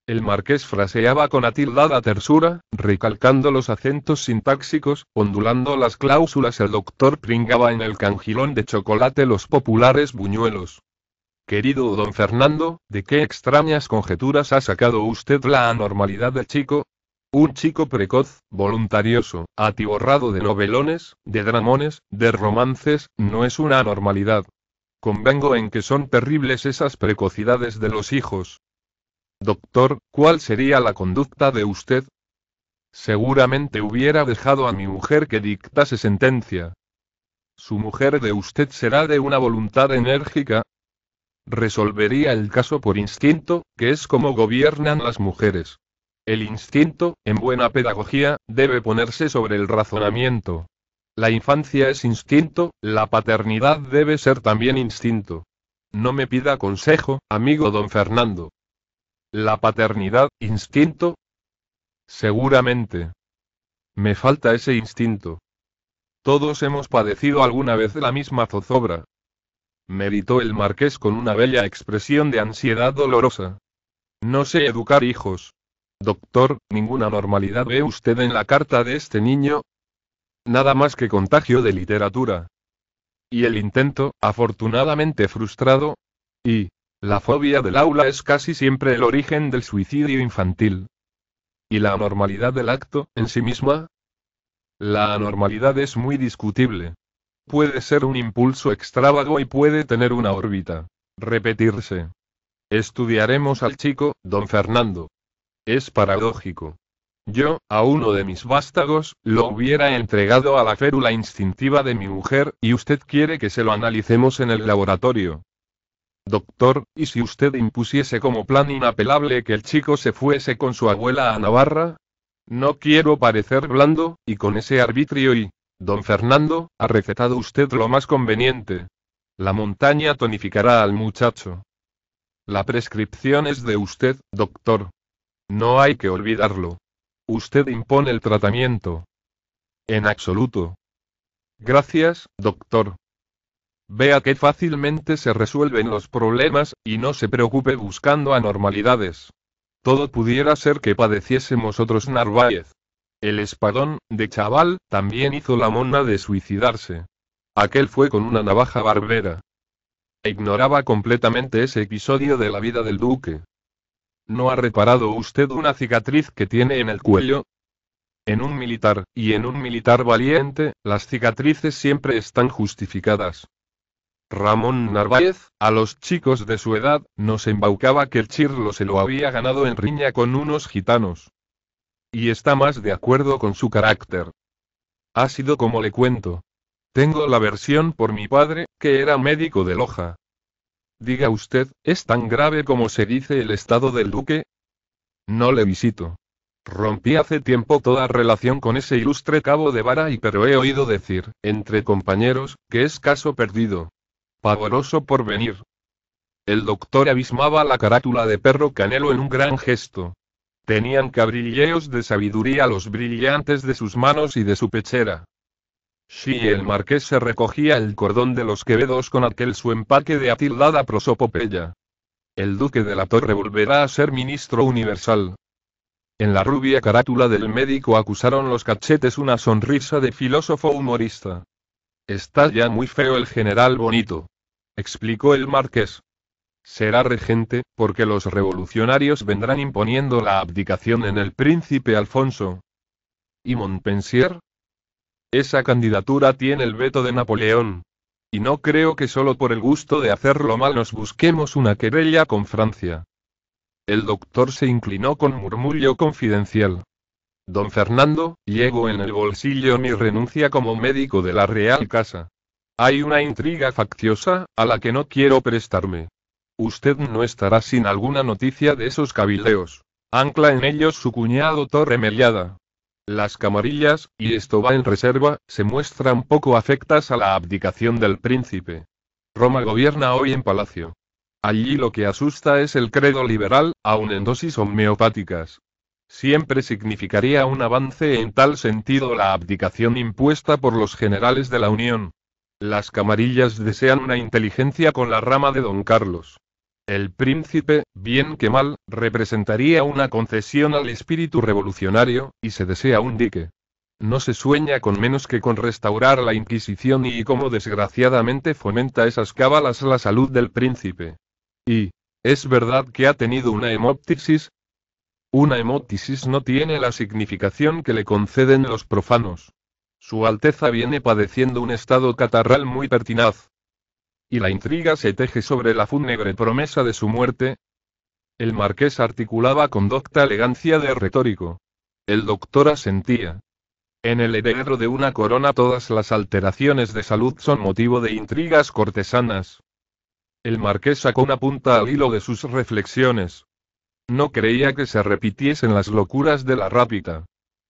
El marqués fraseaba con atildada tersura, recalcando los acentos sintáxicos, ondulando las cláusulas. El doctor pringaba en el cangilón de chocolate los populares buñuelos. Querido don Fernando, ¿de qué extrañas conjeturas ha sacado usted la anormalidad del chico? Un chico precoz, voluntarioso, atiborrado de novelones, de dramones, de romances, no es una anormalidad. Convengo en que son terribles esas precocidades de los hijos. Doctor, ¿cuál sería la conducta de usted? Seguramente hubiera dejado a mi mujer que dictase sentencia. Su mujer de usted será de una voluntad enérgica. Resolvería el caso por instinto, que es como gobiernan las mujeres. El instinto, en buena pedagogía, debe ponerse sobre el razonamiento. La infancia es instinto, la paternidad debe ser también instinto. No me pida consejo, amigo don Fernando. ¿La paternidad, instinto? Seguramente. Me falta ese instinto. Todos hemos padecido alguna vez la misma zozobra. Meditó el marqués con una bella expresión de ansiedad dolorosa. No sé educar hijos. Doctor, ninguna normalidad ve usted en la carta de este niño. Nada más que contagio de literatura. Y el intento, afortunadamente frustrado. Y. La fobia del aula es casi siempre el origen del suicidio infantil. ¿Y la anormalidad del acto, en sí misma? La anormalidad es muy discutible. Puede ser un impulso extrávago y puede tener una órbita. Repetirse. Estudiaremos al chico, don Fernando. Es paradójico. Yo, a uno de mis vástagos, lo hubiera entregado a la férula instintiva de mi mujer, y usted quiere que se lo analicemos en el laboratorio. Doctor, ¿y si usted impusiese como plan inapelable que el chico se fuese con su abuela a Navarra? No quiero parecer blando, y con ese arbitrio y... Don Fernando, ha recetado usted lo más conveniente. La montaña tonificará al muchacho. La prescripción es de usted, doctor. No hay que olvidarlo. Usted impone el tratamiento. En absoluto. Gracias, doctor. Vea que fácilmente se resuelven los problemas, y no se preocupe buscando anormalidades. Todo pudiera ser que padeciésemos otros Narváez. El espadón, de chaval, también hizo la mona de suicidarse. Aquel fue con una navaja barbera. Ignoraba completamente ese episodio de la vida del duque. ¿No ha reparado usted una cicatriz que tiene en el cuello? En un militar, y en un militar valiente, las cicatrices siempre están justificadas. Ramón Narváez, a los chicos de su edad, nos embaucaba que el chirlo se lo había ganado en riña con unos gitanos. Y está más de acuerdo con su carácter. Ha sido como le cuento. Tengo la versión por mi padre, que era médico de Loja, Diga usted, ¿es tan grave como se dice el estado del duque? No le visito. Rompí hace tiempo toda relación con ese ilustre cabo de vara y pero he oído decir, entre compañeros, que es caso perdido. Pavoroso por venir. El doctor abismaba la carátula de perro canelo en un gran gesto. Tenían cabrilleos de sabiduría los brillantes de sus manos y de su pechera. Si sí, el marqués se recogía el cordón de los quevedos con aquel su empaque de atildada prosopopeya. El duque de la Torre volverá a ser ministro universal. En la rubia carátula del médico acusaron los cachetes una sonrisa de filósofo humorista. Está ya muy feo el general Bonito. Explicó el marqués. Será regente, porque los revolucionarios vendrán imponiendo la abdicación en el príncipe Alfonso. ¿Y Montpensier? Esa candidatura tiene el veto de Napoleón. Y no creo que solo por el gusto de hacerlo mal nos busquemos una querella con Francia. El doctor se inclinó con murmullo confidencial. Don Fernando, llevo en el bolsillo mi renuncia como médico de la Real Casa. Hay una intriga facciosa, a la que no quiero prestarme. Usted no estará sin alguna noticia de esos cabildeos. Ancla en ellos su cuñado Torre las camarillas, y esto va en reserva, se muestran poco afectas a la abdicación del príncipe. Roma gobierna hoy en palacio. Allí lo que asusta es el credo liberal, aun en dosis homeopáticas. Siempre significaría un avance en tal sentido la abdicación impuesta por los generales de la Unión. Las camarillas desean una inteligencia con la rama de don Carlos. El príncipe, bien que mal, representaría una concesión al espíritu revolucionario, y se desea un dique. No se sueña con menos que con restaurar la Inquisición y cómo desgraciadamente fomenta esas cábalas la salud del príncipe. Y, ¿es verdad que ha tenido una hemoptisis? Una hemoptisis no tiene la significación que le conceden los profanos. Su Alteza viene padeciendo un estado catarral muy pertinaz y la intriga se teje sobre la fúnebre promesa de su muerte? El marqués articulaba con docta elegancia de retórico. El doctor asentía. En el heredero de una corona todas las alteraciones de salud son motivo de intrigas cortesanas. El marqués sacó una punta al hilo de sus reflexiones. No creía que se repitiesen las locuras de la rápida.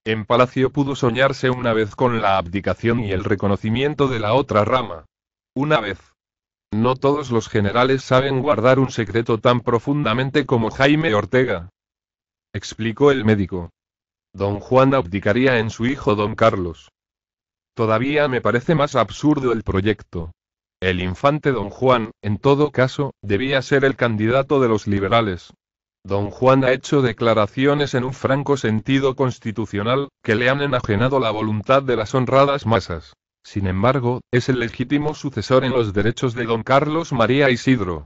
En palacio pudo soñarse una vez con la abdicación y el reconocimiento de la otra rama. Una vez. No todos los generales saben guardar un secreto tan profundamente como Jaime Ortega. Explicó el médico. Don Juan abdicaría en su hijo Don Carlos. Todavía me parece más absurdo el proyecto. El infante Don Juan, en todo caso, debía ser el candidato de los liberales. Don Juan ha hecho declaraciones en un franco sentido constitucional, que le han enajenado la voluntad de las honradas masas. Sin embargo, es el legítimo sucesor en los derechos de don Carlos María Isidro.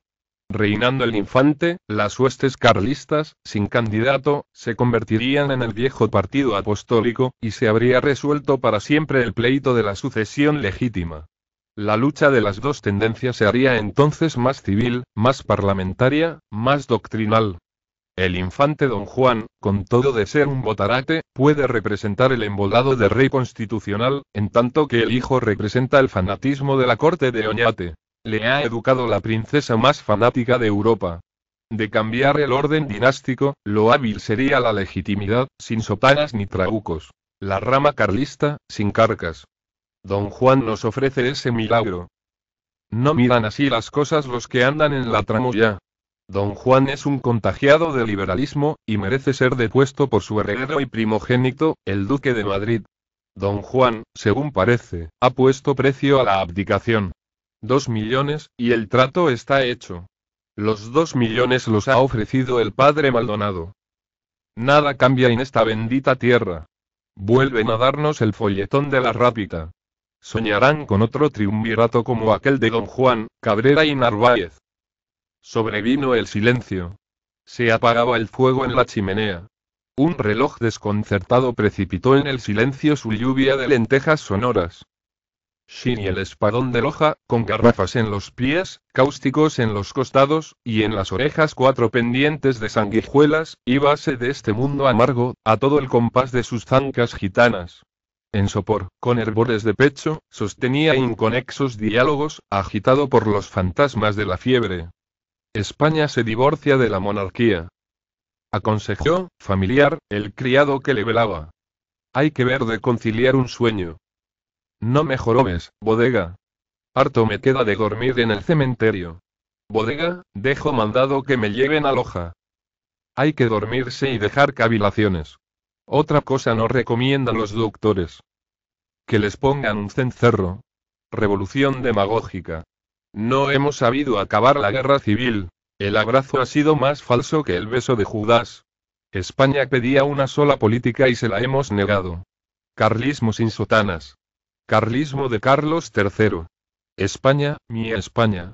Reinando el infante, las huestes carlistas, sin candidato, se convertirían en el viejo partido apostólico, y se habría resuelto para siempre el pleito de la sucesión legítima. La lucha de las dos tendencias se haría entonces más civil, más parlamentaria, más doctrinal, el infante don Juan, con todo de ser un botarate, puede representar el embolado de rey constitucional, en tanto que el hijo representa el fanatismo de la corte de Oñate. Le ha educado la princesa más fanática de Europa. De cambiar el orden dinástico, lo hábil sería la legitimidad, sin sotanas ni traucos. La rama carlista, sin carcas. Don Juan nos ofrece ese milagro. No miran así las cosas los que andan en la tramoya, Don Juan es un contagiado de liberalismo, y merece ser depuesto por su heredero y primogénito, el duque de Madrid. Don Juan, según parece, ha puesto precio a la abdicación. Dos millones, y el trato está hecho. Los dos millones los ha ofrecido el padre Maldonado. Nada cambia en esta bendita tierra. Vuelven a darnos el folletón de la rápida. Soñarán con otro triunvirato como aquel de Don Juan, Cabrera y Narváez. Sobrevino el silencio. Se apagaba el fuego en la chimenea. Un reloj desconcertado precipitó en el silencio su lluvia de lentejas sonoras. Shin y el espadón de Loja, con garrafas en los pies, cáusticos en los costados, y en las orejas cuatro pendientes de sanguijuelas, íbase de este mundo amargo, a todo el compás de sus zancas gitanas. En sopor, con herbores de pecho, sostenía inconexos diálogos, agitado por los fantasmas de la fiebre. España se divorcia de la monarquía. Aconsejó, familiar, el criado que le velaba. Hay que ver de conciliar un sueño. No me jorobes, bodega. Harto me queda de dormir en el cementerio. Bodega, dejo mandado que me lleven a Loja. Hay que dormirse y dejar cavilaciones. Otra cosa no recomiendan los doctores. Que les pongan un cencerro. Revolución demagógica. No hemos sabido acabar la guerra civil. El abrazo ha sido más falso que el beso de Judas. España pedía una sola política y se la hemos negado. Carlismo sin sotanas. Carlismo de Carlos III. España, mi España.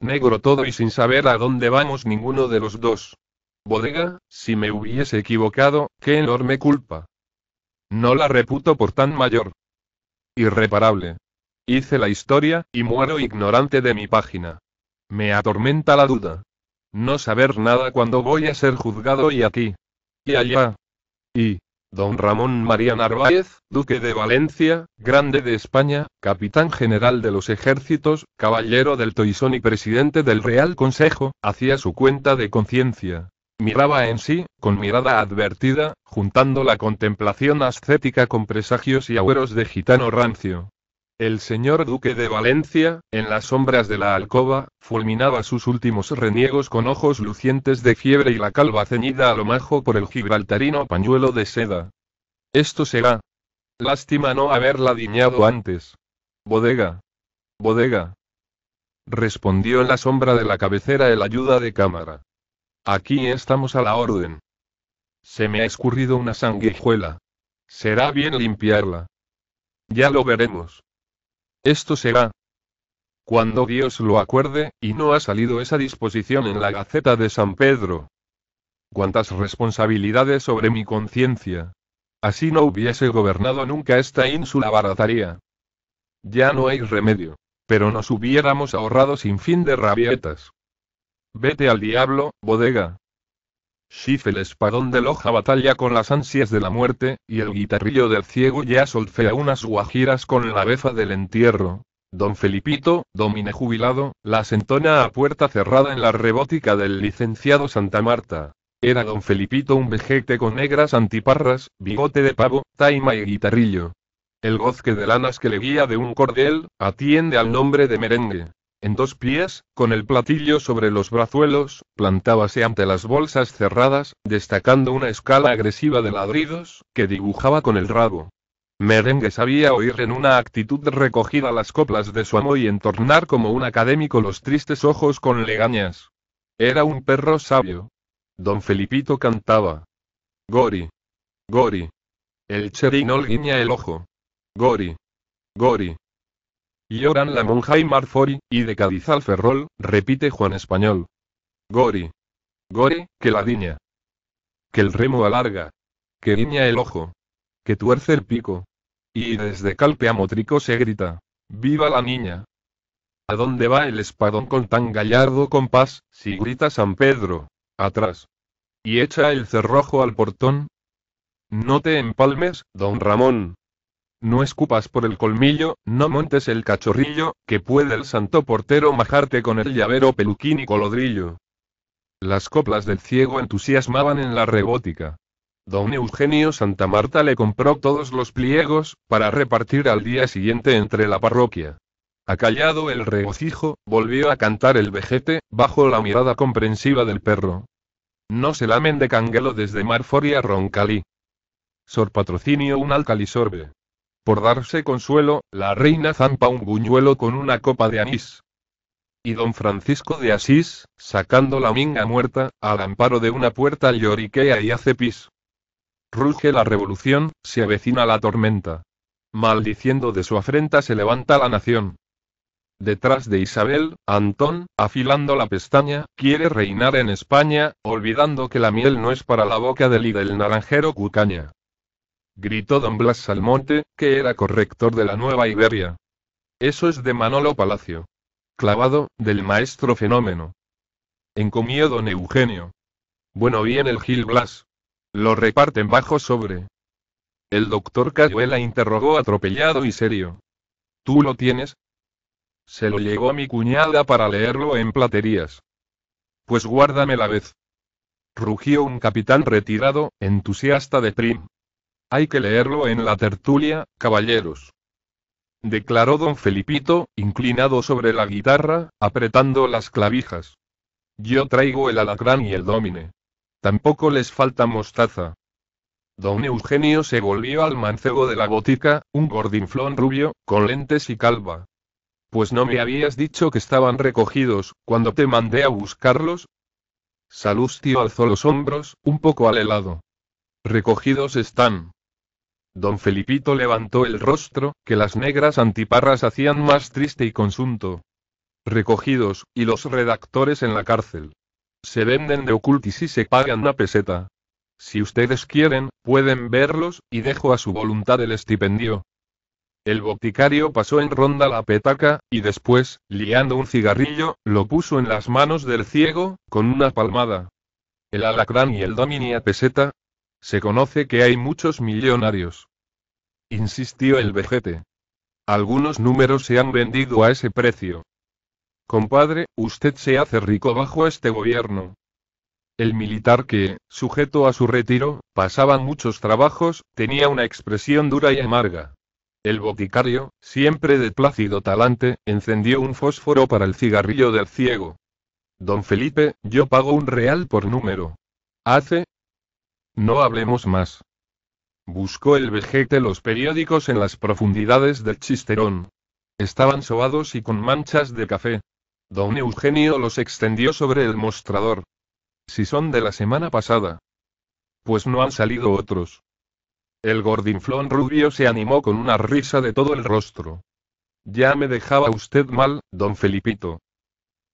Negro todo y sin saber a dónde vamos ninguno de los dos. Bodega, si me hubiese equivocado, qué enorme culpa. No la reputo por tan mayor. Irreparable. Hice la historia, y muero ignorante de mi página. Me atormenta la duda. No saber nada cuando voy a ser juzgado y aquí. Y allá. Y. Don Ramón María Narváez, Duque de Valencia, Grande de España, Capitán General de los Ejércitos, Caballero del Toisón y Presidente del Real Consejo, hacía su cuenta de conciencia. Miraba en sí, con mirada advertida, juntando la contemplación ascética con presagios y agüeros de gitano rancio. El señor duque de Valencia, en las sombras de la alcoba, fulminaba sus últimos reniegos con ojos lucientes de fiebre y la calva ceñida a lo majo por el gibraltarino pañuelo de seda. Esto será. Lástima no haberla diñado antes. Bodega. Bodega. Respondió en la sombra de la cabecera el ayuda de cámara. Aquí estamos a la orden. Se me ha escurrido una sanguijuela. Será bien limpiarla. Ya lo veremos. Esto será cuando Dios lo acuerde, y no ha salido esa disposición en la Gaceta de San Pedro. Cuántas responsabilidades sobre mi conciencia. Así no hubiese gobernado nunca esta ínsula barataria. Ya no hay remedio. Pero nos hubiéramos ahorrado sin fin de rabietas. Vete al diablo, bodega, Schiff el espadón de Loja batalla con las ansias de la muerte, y el guitarrillo del ciego ya solfea unas guajiras con la befa del entierro. Don Felipito, domine jubilado, la sentona a puerta cerrada en la rebótica del licenciado Santa Marta. Era don Felipito un vejete con negras antiparras, bigote de pavo, taima y guitarrillo. El gozque de lanas que le guía de un cordel, atiende al nombre de merengue. En dos pies, con el platillo sobre los brazuelos, plantábase ante las bolsas cerradas, destacando una escala agresiva de ladridos, que dibujaba con el rabo. Merengue sabía oír en una actitud recogida las coplas de su amo y entornar como un académico los tristes ojos con legañas. Era un perro sabio. Don Felipito cantaba. Gori. Gori. El cherinol guiña el ojo. Gori. Gori. Lloran la monja y Marfori, y de Cádiz al Ferrol, repite Juan Español. Gori. Gori, que la diña. Que el remo alarga. Que diña el ojo. Que tuerce el pico. Y desde Calpe a Motrico se grita. ¡Viva la niña! ¿A dónde va el espadón con tan gallardo compás, si grita San Pedro? Atrás. Y echa el cerrojo al portón. No te empalmes, don Ramón, no escupas por el colmillo, no montes el cachorrillo, que puede el santo portero majarte con el llavero peluquín y colodrillo. Las coplas del ciego entusiasmaban en la rebótica. Don Eugenio Santa Marta le compró todos los pliegos, para repartir al día siguiente entre la parroquia. Acallado el regocijo, volvió a cantar el vejete, bajo la mirada comprensiva del perro. No se lamen de canguelo desde Marforia Roncalí. Sor Patrocinio un alcalisorbe darse consuelo, la reina zampa un buñuelo con una copa de anís. Y don Francisco de Asís, sacando la minga muerta, al amparo de una puerta lloriquea y hace pis. Ruge la revolución, se avecina la tormenta. Maldiciendo de su afrenta se levanta la nación. Detrás de Isabel, Antón, afilando la pestaña, quiere reinar en España, olvidando que la miel no es para la boca del y del naranjero cucaña gritó don Blas Salmonte, que era corrector de la Nueva Iberia. Eso es de Manolo Palacio. Clavado, del maestro fenómeno. Encomió don Eugenio. Bueno, bien el Gil Blas. Lo reparten bajo sobre. El doctor Cayuela interrogó atropellado y serio. ¿Tú lo tienes? Se lo llegó a mi cuñada para leerlo en platerías. Pues guárdame la vez. Rugió un capitán retirado, entusiasta de Prim. Hay que leerlo en la tertulia, caballeros. Declaró don Felipito, inclinado sobre la guitarra, apretando las clavijas. Yo traigo el alacrán y el domine. Tampoco les falta mostaza. Don Eugenio se volvió al mancebo de la botica, un gordinflón rubio, con lentes y calva. Pues no me habías dicho que estaban recogidos, cuando te mandé a buscarlos. Salustio alzó los hombros, un poco al helado. Recogidos están. Don Felipito levantó el rostro, que las negras antiparras hacían más triste y consunto. Recogidos, y los redactores en la cárcel. Se venden de ocultis y se pagan una peseta. Si ustedes quieren, pueden verlos, y dejo a su voluntad el estipendio. El boticario pasó en ronda la petaca, y después, liando un cigarrillo, lo puso en las manos del ciego, con una palmada. El alacrán y el domini a peseta, se conoce que hay muchos millonarios. Insistió el vejete. Algunos números se han vendido a ese precio. Compadre, usted se hace rico bajo este gobierno. El militar que, sujeto a su retiro, pasaba muchos trabajos, tenía una expresión dura y amarga. El boticario, siempre de plácido talante, encendió un fósforo para el cigarrillo del ciego. Don Felipe, yo pago un real por número. Hace, no hablemos más. Buscó el vejete los periódicos en las profundidades del chisterón. Estaban sobados y con manchas de café. Don Eugenio los extendió sobre el mostrador. Si son de la semana pasada. Pues no han salido otros. El gordinflón rubio se animó con una risa de todo el rostro. Ya me dejaba usted mal, don Felipito.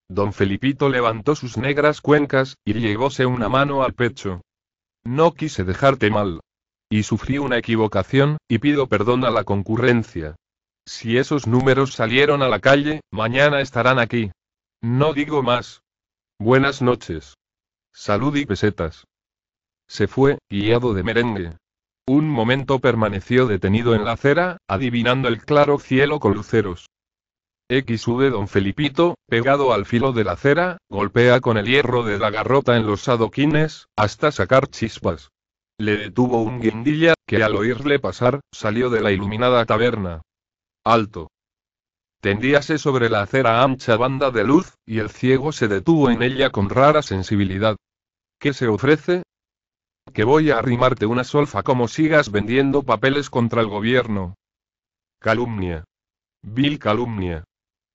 Don Felipito levantó sus negras cuencas, y llegóse una mano al pecho. No quise dejarte mal. Y sufrí una equivocación, y pido perdón a la concurrencia. Si esos números salieron a la calle, mañana estarán aquí. No digo más. Buenas noches. Salud y pesetas. Se fue, guiado de merengue. Un momento permaneció detenido en la acera, adivinando el claro cielo con luceros de Don Felipito, pegado al filo de la cera, golpea con el hierro de la garrota en los adoquines, hasta sacar chispas. Le detuvo un guindilla, que al oírle pasar, salió de la iluminada taberna. Alto. Tendíase sobre la acera ancha banda de luz, y el ciego se detuvo en ella con rara sensibilidad. ¿Qué se ofrece? Que voy a arrimarte una solfa como sigas vendiendo papeles contra el gobierno. Calumnia. Vil calumnia.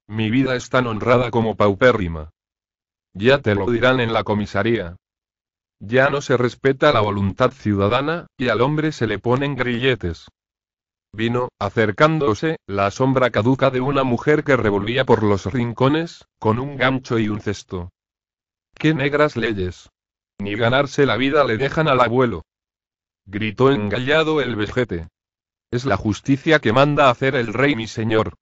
Mi vida es tan honrada como paupérrima. Ya te lo dirán en la comisaría. Ya no se respeta la voluntad ciudadana, y al hombre se le ponen grilletes. Vino, acercándose, la sombra caduca de una mujer que revolvía por los rincones, con un gancho y un cesto. ¡Qué negras leyes! Ni ganarse la vida le dejan al abuelo. Gritó engallado el vejete. Es la justicia que manda hacer el rey mi señor.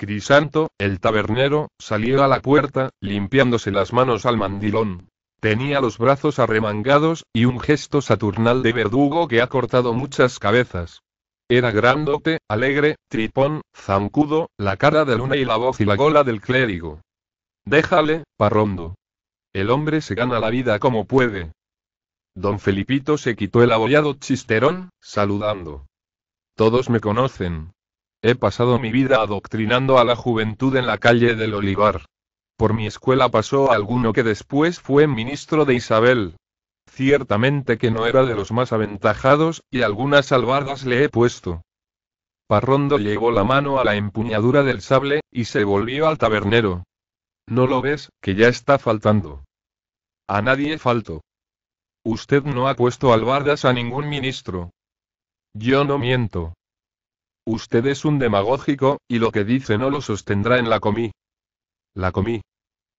Crisanto, el tabernero, salió a la puerta, limpiándose las manos al mandilón. Tenía los brazos arremangados, y un gesto saturnal de verdugo que ha cortado muchas cabezas. Era grandote, alegre, tripón, zancudo, la cara de luna y la voz y la gola del clérigo. Déjale, parrondo. El hombre se gana la vida como puede. Don Felipito se quitó el abollado chisterón, saludando. Todos me conocen. He pasado mi vida adoctrinando a la juventud en la calle del Olivar. Por mi escuela pasó alguno que después fue ministro de Isabel. Ciertamente que no era de los más aventajados, y algunas albardas le he puesto. Parrondo llevó la mano a la empuñadura del sable, y se volvió al tabernero. ¿No lo ves, que ya está faltando? A nadie falto. Usted no ha puesto albardas a ningún ministro. Yo no miento. Usted es un demagógico, y lo que dice no lo sostendrá en la comí. La comí.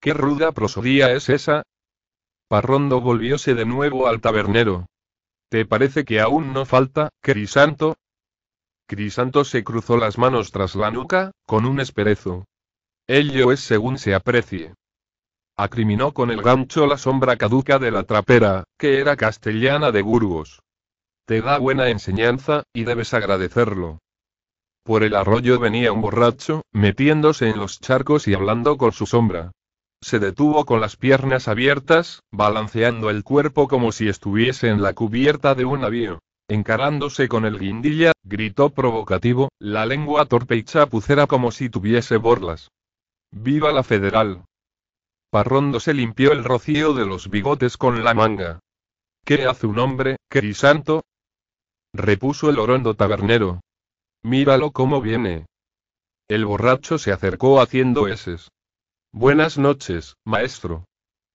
¿Qué ruda prosodía es esa? Parrondo volvióse de nuevo al tabernero. ¿Te parece que aún no falta, Crisanto? Crisanto se cruzó las manos tras la nuca, con un esperezo. Ello es según se aprecie. Acriminó con el gancho la sombra caduca de la trapera, que era castellana de Burgos. Te da buena enseñanza, y debes agradecerlo. Por el arroyo venía un borracho, metiéndose en los charcos y hablando con su sombra. Se detuvo con las piernas abiertas, balanceando el cuerpo como si estuviese en la cubierta de un navío. Encarándose con el guindilla, gritó provocativo, la lengua torpe y chapucera como si tuviese borlas. ¡Viva la federal! Parrondo se limpió el rocío de los bigotes con la manga. ¿Qué hace un hombre, querisanto? repuso el orondo tabernero, Míralo cómo viene. El borracho se acercó haciendo eses. Buenas noches, maestro.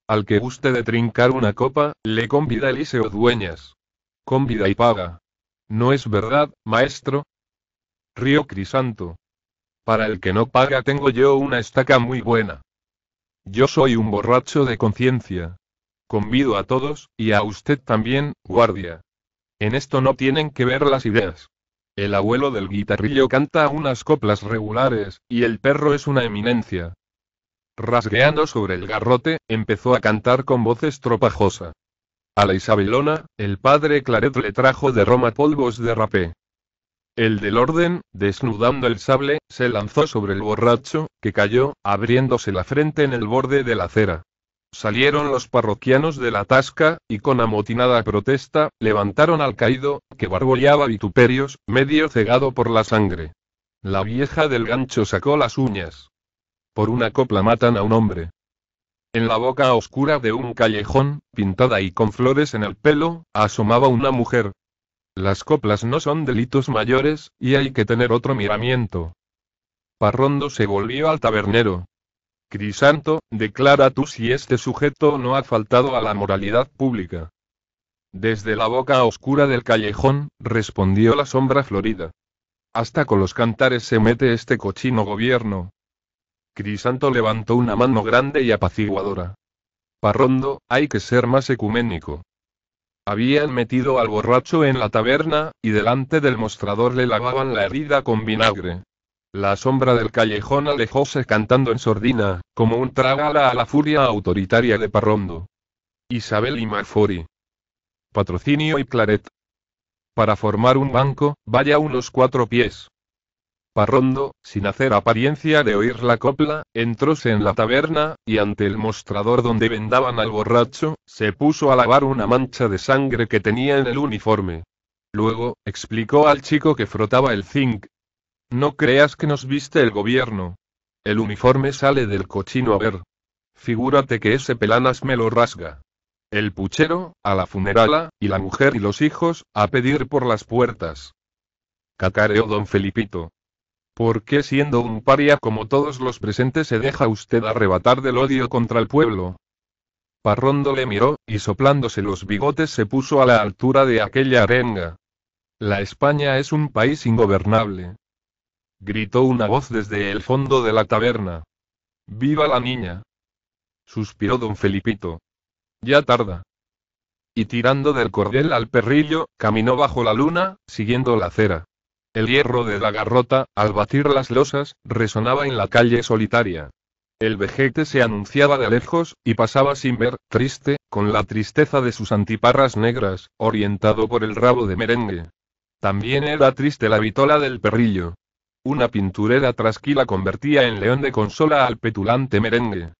Al que guste de trincar una copa, le convida Eliseo Dueñas. Convida y paga. ¿No es verdad, maestro? Río Crisanto. Para el que no paga tengo yo una estaca muy buena. Yo soy un borracho de conciencia. Convido a todos, y a usted también, guardia. En esto no tienen que ver las ideas. El abuelo del guitarrillo canta unas coplas regulares, y el perro es una eminencia. Rasgueando sobre el garrote, empezó a cantar con voz estropajosa. A la Isabelona, el padre Claret le trajo de Roma polvos de rapé. El del orden, desnudando el sable, se lanzó sobre el borracho, que cayó, abriéndose la frente en el borde de la acera. Salieron los parroquianos de la tasca, y con amotinada protesta, levantaron al caído, que barbollaba vituperios, medio cegado por la sangre. La vieja del gancho sacó las uñas. Por una copla matan a un hombre. En la boca oscura de un callejón, pintada y con flores en el pelo, asomaba una mujer. Las coplas no son delitos mayores, y hay que tener otro miramiento. Parrondo se volvió al tabernero. Crisanto, declara tú si este sujeto no ha faltado a la moralidad pública. Desde la boca oscura del callejón, respondió la sombra florida. Hasta con los cantares se mete este cochino gobierno. Crisanto levantó una mano grande y apaciguadora. Parrondo, hay que ser más ecuménico. Habían metido al borracho en la taberna, y delante del mostrador le lavaban la herida con vinagre. La sombra del callejón alejóse cantando en sordina, como un trágala a la furia autoritaria de Parrondo. Isabel y Marfori. Patrocinio y Claret. Para formar un banco, vaya unos cuatro pies. Parrondo, sin hacer apariencia de oír la copla, entróse en la taberna, y ante el mostrador donde vendaban al borracho, se puso a lavar una mancha de sangre que tenía en el uniforme. Luego, explicó al chico que frotaba el zinc, no creas que nos viste el gobierno. El uniforme sale del cochino a ver. Figúrate que ese pelanas me lo rasga. El puchero, a la funerala, y la mujer y los hijos, a pedir por las puertas. Cacareó don Felipito. ¿Por qué siendo un paria como todos los presentes se deja usted arrebatar del odio contra el pueblo? Parrondo le miró, y soplándose los bigotes se puso a la altura de aquella arenga. La España es un país ingobernable, gritó una voz desde el fondo de la taberna. ¡Viva la niña! suspiró don Felipito. Ya tarda. Y tirando del cordel al perrillo, caminó bajo la luna, siguiendo la cera. El hierro de la garrota, al batir las losas, resonaba en la calle solitaria. El vejete se anunciaba de lejos, y pasaba sin ver, triste, con la tristeza de sus antiparras negras, orientado por el rabo de merengue. También era triste la vitola del perrillo, una pinturera trasquila convertía en león de consola al petulante merengue.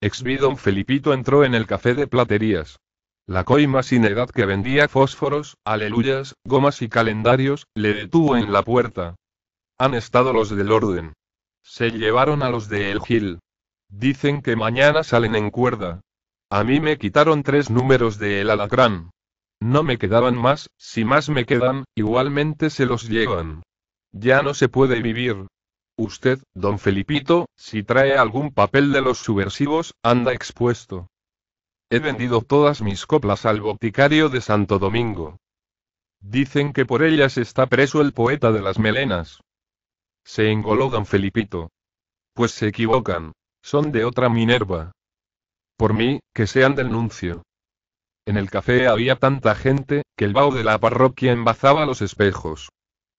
Exvidon Felipito entró en el café de platerías. La coima sin edad que vendía fósforos, aleluyas, gomas y calendarios, le detuvo en la puerta. Han estado los del orden. Se llevaron a los de El Gil. Dicen que mañana salen en cuerda. A mí me quitaron tres números de El Alacrán. No me quedaban más, si más me quedan, igualmente se los llevan. Ya no se puede vivir. Usted, don Felipito, si trae algún papel de los subversivos, anda expuesto. He vendido todas mis coplas al boticario de Santo Domingo. Dicen que por ellas está preso el poeta de las melenas. Se engoló don Felipito. Pues se equivocan. Son de otra Minerva. Por mí, que sean del nuncio. En el café había tanta gente, que el vaho de la parroquia embazaba los espejos.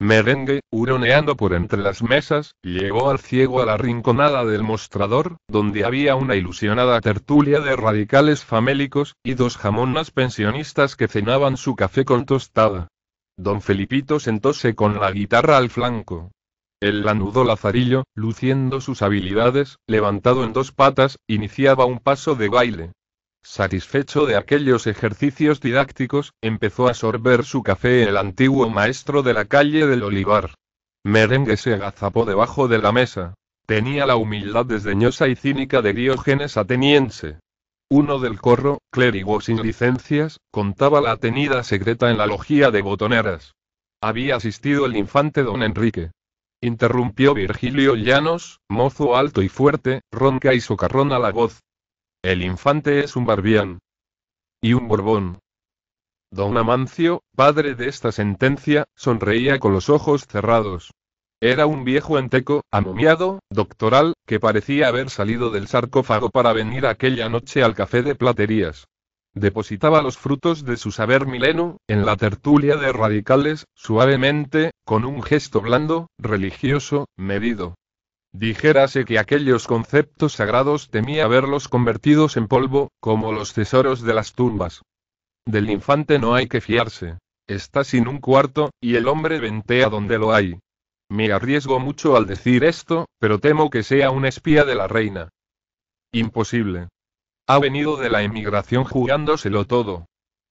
Merengue, huroneando por entre las mesas, llegó al ciego a la rinconada del mostrador, donde había una ilusionada tertulia de radicales famélicos, y dos jamonas pensionistas que cenaban su café con tostada. Don Felipito sentóse con la guitarra al flanco. El lanudo lazarillo, luciendo sus habilidades, levantado en dos patas, iniciaba un paso de baile. Satisfecho de aquellos ejercicios didácticos, empezó a sorber su café el antiguo maestro de la calle del Olivar. Merengue se agazapó debajo de la mesa. Tenía la humildad desdeñosa y cínica de Diógenes ateniense. Uno del corro, clérigo sin licencias, contaba la tenida secreta en la logía de botoneras. Había asistido el infante don Enrique. Interrumpió Virgilio Llanos, mozo alto y fuerte, ronca y socarrón a la voz, el infante es un barbián. Y un borbón. Don Amancio, padre de esta sentencia, sonreía con los ojos cerrados. Era un viejo enteco, amomiado, doctoral, que parecía haber salido del sarcófago para venir aquella noche al café de platerías. Depositaba los frutos de su saber mileno, en la tertulia de radicales, suavemente, con un gesto blando, religioso, medido. Dijérase que aquellos conceptos sagrados temía verlos convertidos en polvo, como los tesoros de las tumbas. Del infante no hay que fiarse. Está sin un cuarto, y el hombre ventea donde lo hay. Me arriesgo mucho al decir esto, pero temo que sea un espía de la reina. Imposible. Ha venido de la emigración jugándoselo todo.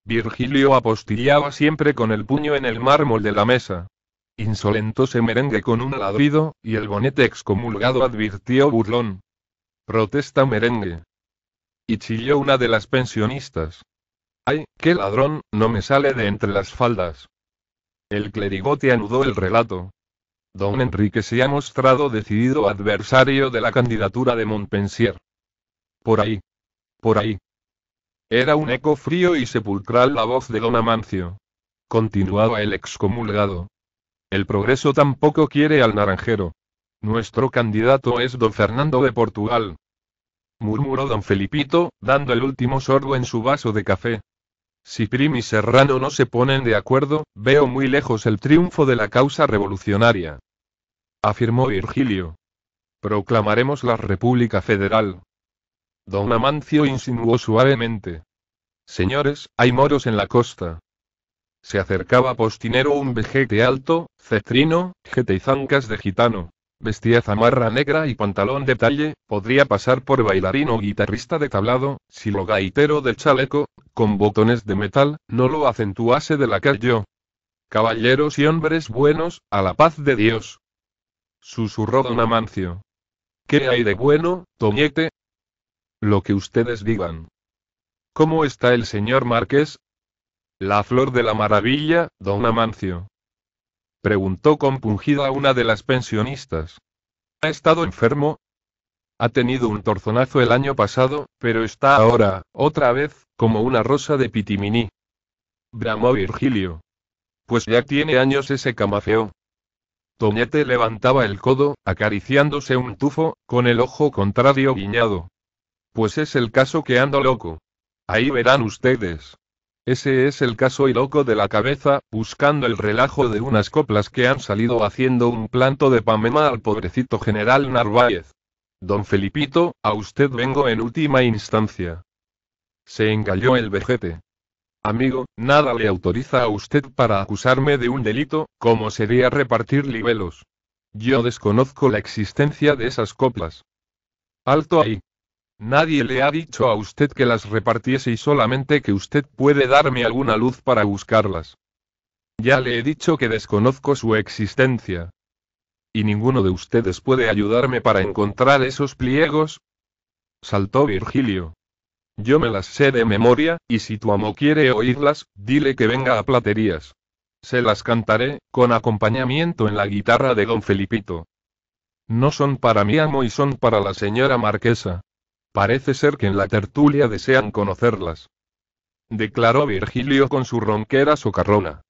Virgilio apostillaba siempre con el puño en el mármol de la mesa. Insolentóse merengue con un ladrido, y el bonete excomulgado advirtió burlón. Protesta merengue. Y chilló una de las pensionistas. ¡Ay, qué ladrón, no me sale de entre las faldas! El clerigote anudó el relato. Don Enrique se ha mostrado decidido adversario de la candidatura de Montpensier. Por ahí. Por ahí. Era un eco frío y sepulcral la voz de don Amancio. Continuaba el excomulgado. El progreso tampoco quiere al naranjero. Nuestro candidato es don Fernando de Portugal. Murmuró don Felipito, dando el último sorbo en su vaso de café. Si Prim y Serrano no se ponen de acuerdo, veo muy lejos el triunfo de la causa revolucionaria. Afirmó Virgilio. Proclamaremos la República Federal. Don Amancio insinuó suavemente. Señores, hay moros en la costa. Se acercaba postinero un vejete alto, cetrino, jete y zancas de gitano. Vestía zamarra negra y pantalón de talle, podría pasar por bailarín o guitarrista de tablado, si lo gaitero del chaleco, con botones de metal, no lo acentuase de la calle. Caballeros y hombres buenos, a la paz de Dios. Susurró don Amancio. ¿Qué hay de bueno, Toñete? Lo que ustedes digan. ¿Cómo está el señor Marqués? ¿La flor de la maravilla, don Amancio? Preguntó compungida una de las pensionistas. ¿Ha estado enfermo? Ha tenido un torzonazo el año pasado, pero está ahora, otra vez, como una rosa de pitiminí. Bramó Virgilio. Pues ya tiene años ese camafeo. Toñete levantaba el codo, acariciándose un tufo, con el ojo contrario guiñado. Pues es el caso que ando loco. Ahí verán ustedes. Ese es el caso y loco de la cabeza, buscando el relajo de unas coplas que han salido haciendo un planto de Pamema al pobrecito general Narváez. Don Felipito, a usted vengo en última instancia. Se engalló el vejete. Amigo, nada le autoriza a usted para acusarme de un delito, como sería repartir libelos. Yo desconozco la existencia de esas coplas. Alto ahí. Nadie le ha dicho a usted que las repartiese y solamente que usted puede darme alguna luz para buscarlas. Ya le he dicho que desconozco su existencia. ¿Y ninguno de ustedes puede ayudarme para encontrar esos pliegos? Saltó Virgilio. Yo me las sé de memoria, y si tu amo quiere oírlas, dile que venga a platerías. Se las cantaré, con acompañamiento en la guitarra de don Felipito. No son para mi amo y son para la señora marquesa. Parece ser que en la tertulia desean conocerlas. Declaró Virgilio con su ronquera socarrona.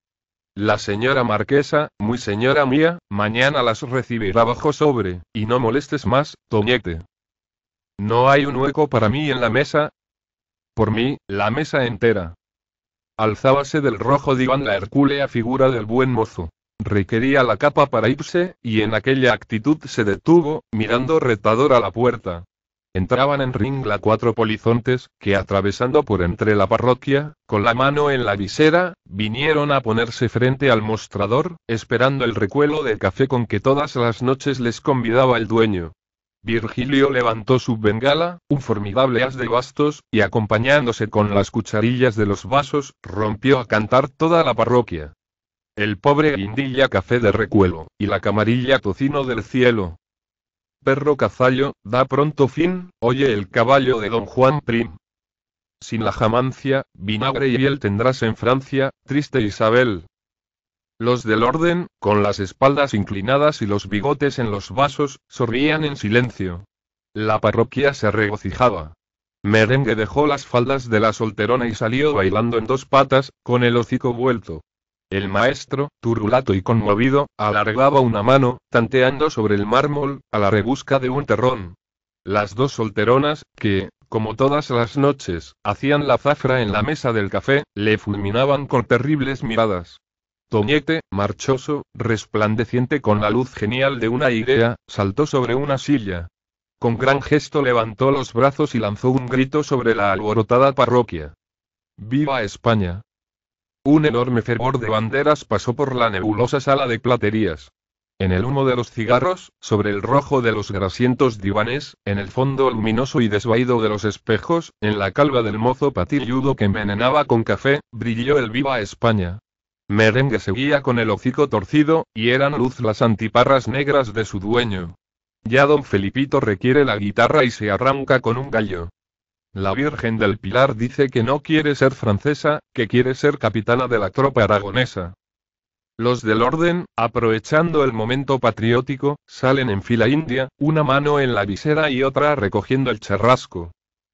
La señora marquesa, muy señora mía, mañana las recibirá bajo sobre, y no molestes más, Toñete. ¿No hay un hueco para mí en la mesa? Por mí, la mesa entera. Alzábase del rojo diván la hercúlea figura del buen mozo. Requería la capa para irse, y en aquella actitud se detuvo, mirando retador a la puerta. Entraban en ringla cuatro polizontes, que atravesando por entre la parroquia, con la mano en la visera, vinieron a ponerse frente al mostrador, esperando el recuelo de café con que todas las noches les convidaba el dueño. Virgilio levantó su bengala, un formidable as de bastos, y acompañándose con las cucharillas de los vasos, rompió a cantar toda la parroquia. El pobre guindilla café de recuelo, y la camarilla tocino del cielo, perro cazallo, da pronto fin, oye el caballo de don Juan Prim. Sin la jamancia, vinagre y hiel tendrás en Francia, triste Isabel. Los del orden, con las espaldas inclinadas y los bigotes en los vasos, sonrían en silencio. La parroquia se regocijaba. Merengue dejó las faldas de la solterona y salió bailando en dos patas, con el hocico vuelto. El maestro, turulato y conmovido, alargaba una mano, tanteando sobre el mármol, a la rebusca de un terrón. Las dos solteronas, que, como todas las noches, hacían la zafra en la mesa del café, le fulminaban con terribles miradas. Toñete, marchoso, resplandeciente con la luz genial de una idea, saltó sobre una silla. Con gran gesto levantó los brazos y lanzó un grito sobre la alborotada parroquia. ¡Viva España! Un enorme fervor de banderas pasó por la nebulosa sala de platerías. En el humo de los cigarros, sobre el rojo de los grasientos divanes, en el fondo luminoso y desvaído de los espejos, en la calva del mozo patilludo que envenenaba con café, brilló el Viva España. Merengue seguía con el hocico torcido, y eran luz las antiparras negras de su dueño. Ya don Felipito requiere la guitarra y se arranca con un gallo. La Virgen del Pilar dice que no quiere ser francesa, que quiere ser capitana de la tropa aragonesa. Los del orden, aprovechando el momento patriótico, salen en fila india, una mano en la visera y otra recogiendo el charrasco.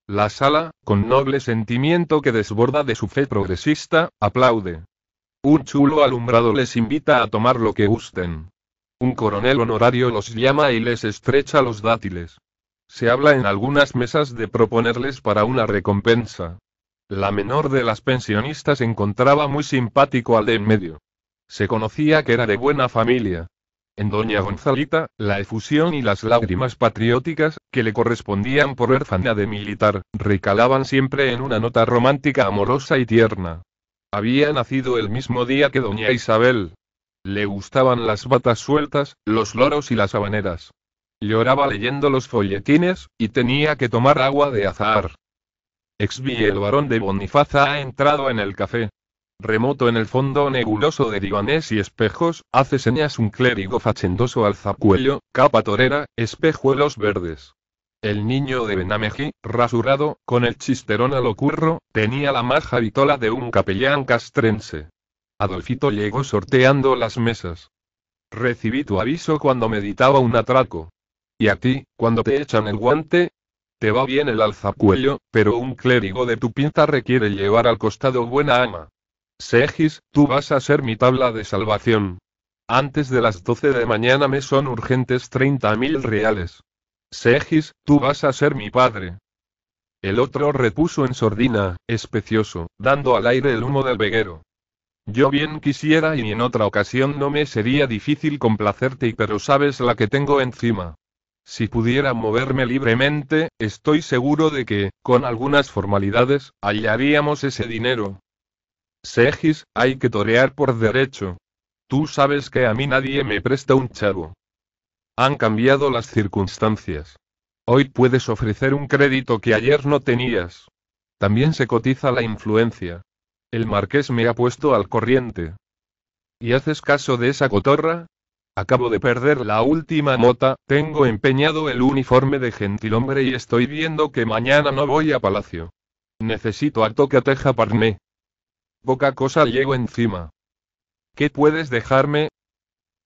La sala, con noble sentimiento que desborda de su fe progresista, aplaude. Un chulo alumbrado les invita a tomar lo que gusten. Un coronel honorario los llama y les estrecha los dátiles. Se habla en algunas mesas de proponerles para una recompensa. La menor de las pensionistas encontraba muy simpático al de en medio. Se conocía que era de buena familia. En doña Gonzalita, la efusión y las lágrimas patrióticas, que le correspondían por herfana de militar, recalaban siempre en una nota romántica amorosa y tierna. Había nacido el mismo día que doña Isabel. Le gustaban las batas sueltas, los loros y las habaneras. Lloraba leyendo los folletines, y tenía que tomar agua de azahar. Exvi el varón de Bonifaza ha entrado en el café. Remoto en el fondo nebuloso de divanes y espejos, hace señas un clérigo fachendoso al capa torera, espejuelos verdes. El niño de Benameji, rasurado, con el chisterón a lo tenía la maja vitola de un capellán castrense. Adolfito llegó sorteando las mesas. Recibí tu aviso cuando meditaba un atraco. Y a ti, cuando te echan el guante, te va bien el alzacuello, pero un clérigo de tu pinta requiere llevar al costado buena ama. Segis, tú vas a ser mi tabla de salvación. Antes de las 12 de mañana me son urgentes 30.000 reales. Segis, tú vas a ser mi padre. El otro repuso en sordina, especioso, dando al aire el humo del veguero. Yo bien quisiera y en otra ocasión no me sería difícil complacerte, pero sabes la que tengo encima. Si pudiera moverme libremente, estoy seguro de que, con algunas formalidades, hallaríamos ese dinero. Segis, hay que torear por derecho. Tú sabes que a mí nadie me presta un chavo. Han cambiado las circunstancias. Hoy puedes ofrecer un crédito que ayer no tenías. También se cotiza la influencia. El marqués me ha puesto al corriente. ¿Y haces caso de esa cotorra? Acabo de perder la última mota, tengo empeñado el uniforme de gentilhombre y estoy viendo que mañana no voy a palacio. Necesito a que teja parné. Poca cosa llego encima. ¿Qué puedes dejarme?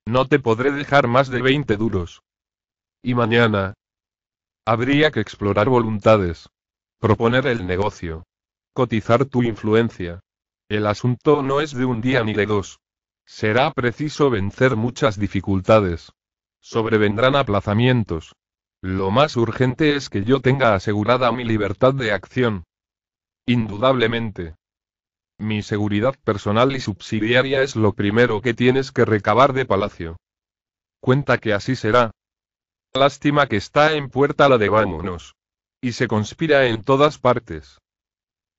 No te podré dejar más de 20 duros. Y mañana. Habría que explorar voluntades. Proponer el negocio. Cotizar tu influencia. El asunto no es de un día ni de dos. Será preciso vencer muchas dificultades. Sobrevendrán aplazamientos. Lo más urgente es que yo tenga asegurada mi libertad de acción. Indudablemente. Mi seguridad personal y subsidiaria es lo primero que tienes que recabar de Palacio. Cuenta que así será. Lástima que está en puerta la de vámonos. Y se conspira en todas partes.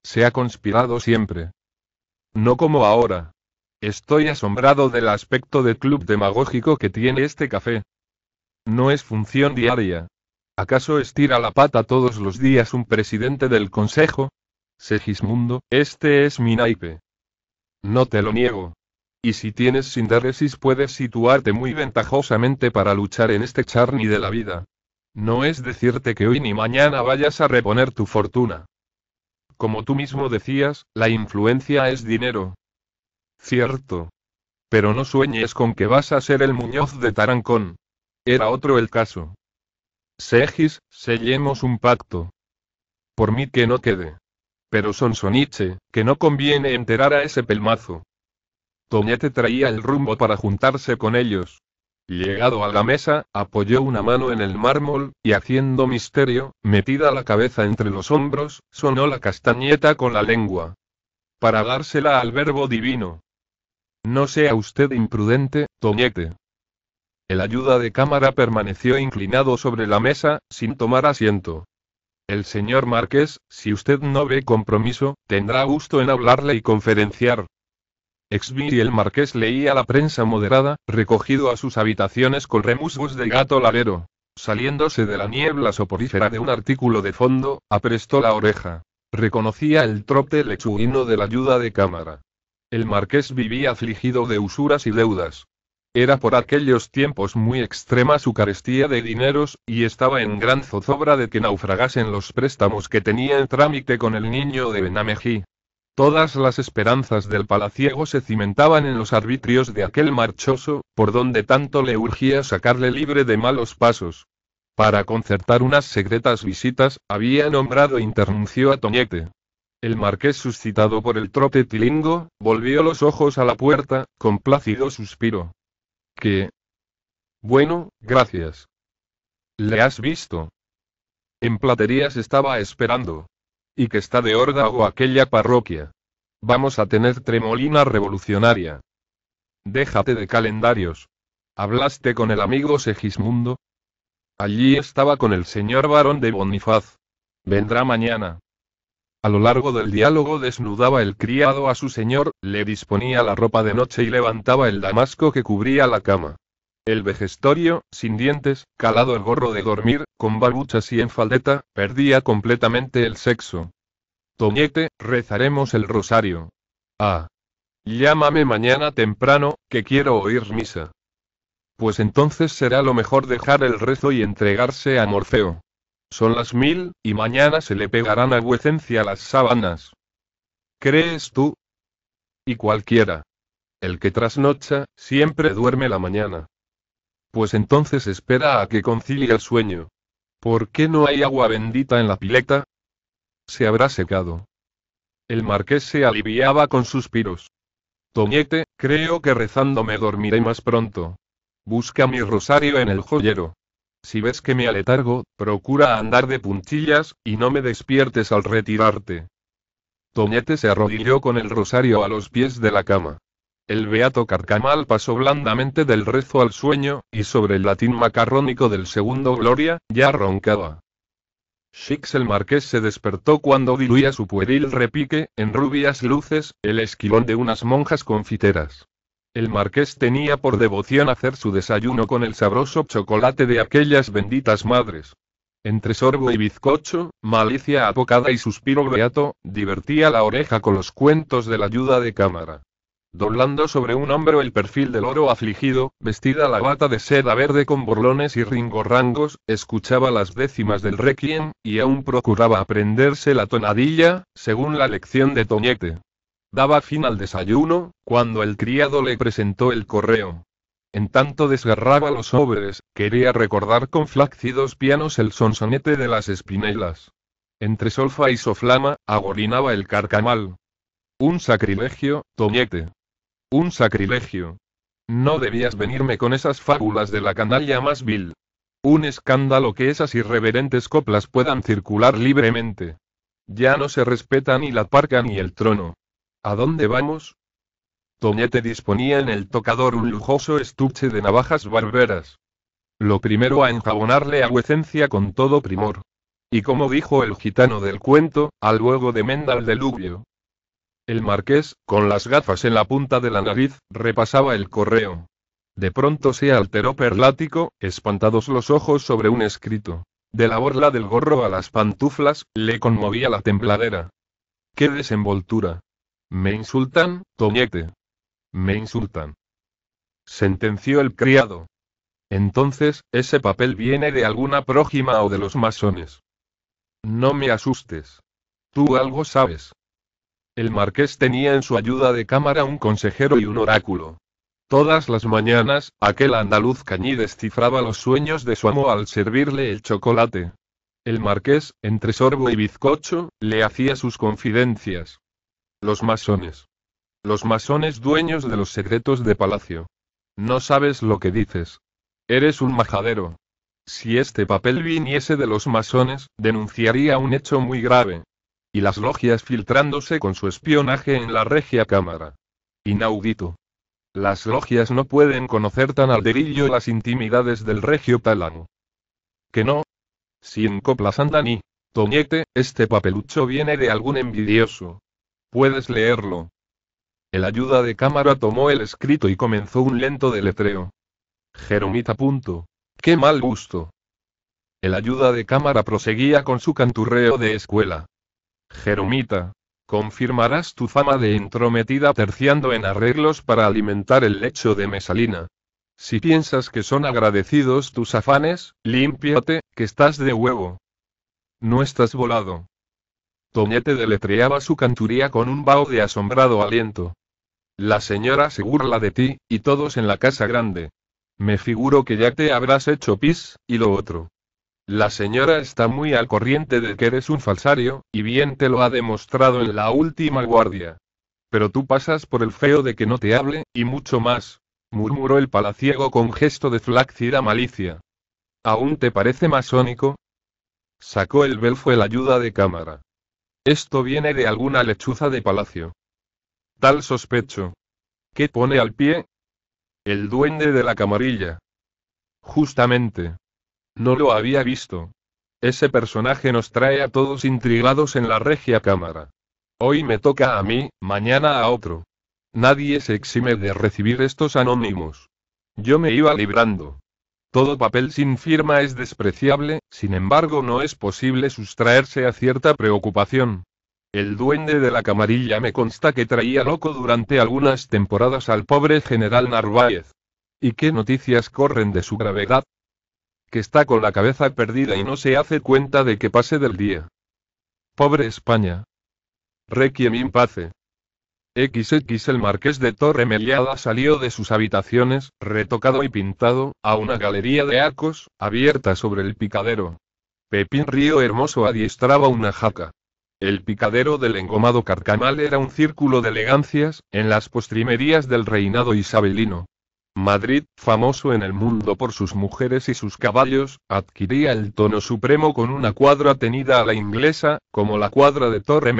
Se ha conspirado siempre. No como ahora, Estoy asombrado del aspecto de club demagógico que tiene este café. No es función diaria. ¿Acaso estira la pata todos los días un presidente del Consejo? Segismundo, este es mi naipe. No te lo niego. Y si tienes sindéresis puedes situarte muy ventajosamente para luchar en este charni de la vida. No es decirte que hoy ni mañana vayas a reponer tu fortuna. Como tú mismo decías, la influencia es dinero, Cierto. Pero no sueñes con que vas a ser el Muñoz de Tarancón. Era otro el caso. Sejis, sellemos un pacto. Por mí que no quede. Pero Sonsoniche, que no conviene enterar a ese pelmazo. Toñete traía el rumbo para juntarse con ellos. Llegado a la mesa, apoyó una mano en el mármol, y haciendo misterio, metida la cabeza entre los hombros, sonó la castañeta con la lengua. Para dársela al verbo divino. No sea usted imprudente, Toñete. El ayuda de cámara permaneció inclinado sobre la mesa, sin tomar asiento. El señor Marqués, si usted no ve compromiso, tendrá gusto en hablarle y conferenciar. Exby y el marqués leía la prensa moderada, recogido a sus habitaciones con remusgos de gato larero. Saliéndose de la niebla soporífera de un artículo de fondo, aprestó la oreja. Reconocía el trote lechuino de la ayuda de cámara. El marqués vivía afligido de usuras y deudas. Era por aquellos tiempos muy extrema su carestía de dineros, y estaba en gran zozobra de que naufragasen los préstamos que tenía en trámite con el niño de Benamejí. Todas las esperanzas del palaciego se cimentaban en los arbitrios de aquel marchoso, por donde tanto le urgía sacarle libre de malos pasos. Para concertar unas secretas visitas, había nombrado e internuncio a Toñete, el marqués, suscitado por el trote tilingo, volvió los ojos a la puerta, con plácido suspiro. ¿Qué? Bueno, gracias. ¿Le has visto? En platerías estaba esperando. Y que está de horda o aquella parroquia. Vamos a tener tremolina revolucionaria. Déjate de calendarios. ¿Hablaste con el amigo Segismundo? Allí estaba con el señor barón de Bonifaz. Vendrá mañana. A lo largo del diálogo desnudaba el criado a su señor, le disponía la ropa de noche y levantaba el damasco que cubría la cama. El vejestorio, sin dientes, calado el gorro de dormir, con babuchas y en faldeta, perdía completamente el sexo. Toñete, rezaremos el rosario. Ah. Llámame mañana temprano, que quiero oír misa. Pues entonces será lo mejor dejar el rezo y entregarse a Morfeo. Son las mil, y mañana se le pegarán a las sábanas. ¿Crees tú? Y cualquiera. El que trasnocha, siempre duerme la mañana. Pues entonces espera a que concilie el sueño. ¿Por qué no hay agua bendita en la pileta? Se habrá secado. El marqués se aliviaba con suspiros. Toñete, creo que rezando me dormiré más pronto. Busca mi rosario en el joyero. Si ves que me aletargo, procura andar de puntillas, y no me despiertes al retirarte. Toñete se arrodilló con el rosario a los pies de la cama. El beato Carcamal pasó blandamente del rezo al sueño, y sobre el latín macarrónico del segundo Gloria, ya roncaba. Shix el marqués se despertó cuando diluía su pueril repique, en rubias luces, el esquilón de unas monjas confiteras. El marqués tenía por devoción hacer su desayuno con el sabroso chocolate de aquellas benditas madres. Entre sorbo y bizcocho, malicia apocada y suspiro beato, divertía la oreja con los cuentos de la ayuda de cámara. Doblando sobre un hombro el perfil del oro afligido, vestida la bata de seda verde con borlones y ringorrangos, escuchaba las décimas del requiem, y aún procuraba aprenderse la tonadilla, según la lección de Toñete. Daba fin al desayuno, cuando el criado le presentó el correo. En tanto desgarraba los sobres, quería recordar con flácidos pianos el sonsonete de las espinelas. Entre solfa y soflama, agorinaba el carcamal. Un sacrilegio, Toñete. Un sacrilegio. No debías venirme con esas fábulas de la canalla más vil. Un escándalo que esas irreverentes coplas puedan circular libremente. Ya no se respeta ni la parca ni el trono. ¿A dónde vamos? Toñete disponía en el tocador un lujoso estuche de navajas barberas. Lo primero a enjabonarle a vuecencia con todo primor. Y como dijo el gitano del cuento, al luego de menda el deluvio. El marqués, con las gafas en la punta de la nariz, repasaba el correo. De pronto se alteró perlático, espantados los ojos sobre un escrito. De la borla del gorro a las pantuflas, le conmovía la tembladera. ¡Qué desenvoltura! Me insultan, Toñete. Me insultan. Sentenció el criado. Entonces, ese papel viene de alguna prójima o de los masones. No me asustes. Tú algo sabes. El marqués tenía en su ayuda de cámara un consejero y un oráculo. Todas las mañanas, aquel andaluz cañí descifraba los sueños de su amo al servirle el chocolate. El marqués, entre sorbo y bizcocho, le hacía sus confidencias. Los masones. Los masones dueños de los secretos de palacio. No sabes lo que dices. Eres un majadero. Si este papel viniese de los masones, denunciaría un hecho muy grave. Y las logias filtrándose con su espionaje en la regia cámara. Inaudito. Las logias no pueden conocer tan al las intimidades del regio tálamo. Que no. Si en coplas Toñete, este papelucho viene de algún envidioso, Puedes leerlo. El ayuda de cámara tomó el escrito y comenzó un lento deletreo. Jeromita. Punto. ¡Qué mal gusto! El ayuda de cámara proseguía con su canturreo de escuela. Jeromita. Confirmarás tu fama de entrometida terciando en arreglos para alimentar el lecho de mesalina. Si piensas que son agradecidos tus afanes, límpiate, que estás de huevo. No estás volado. Toñete deletreaba su canturía con un vaho de asombrado aliento. La señora se burla de ti, y todos en la casa grande. Me figuro que ya te habrás hecho pis, y lo otro. La señora está muy al corriente de que eres un falsario, y bien te lo ha demostrado en la última guardia. Pero tú pasas por el feo de que no te hable, y mucho más, murmuró el palaciego con gesto de flácida malicia. ¿Aún te parece masónico? Sacó el belfo el ayuda de cámara. Esto viene de alguna lechuza de palacio. Tal sospecho. ¿Qué pone al pie? El duende de la camarilla. Justamente. No lo había visto. Ese personaje nos trae a todos intrigados en la regia cámara. Hoy me toca a mí, mañana a otro. Nadie se exime de recibir estos anónimos. Yo me iba librando. Todo papel sin firma es despreciable, sin embargo no es posible sustraerse a cierta preocupación. El duende de la camarilla me consta que traía loco durante algunas temporadas al pobre general Narváez. ¿Y qué noticias corren de su gravedad? Que está con la cabeza perdida y no se hace cuenta de que pase del día. Pobre España. Requiem in pace. XX el marqués de Torremeliada salió de sus habitaciones, retocado y pintado, a una galería de arcos, abierta sobre el picadero. Pepín Río Hermoso adiestraba una jaca. El picadero del engomado carcamal era un círculo de elegancias, en las postrimerías del reinado isabelino. Madrid, famoso en el mundo por sus mujeres y sus caballos, adquiría el tono supremo con una cuadra tenida a la inglesa, como la cuadra de Torre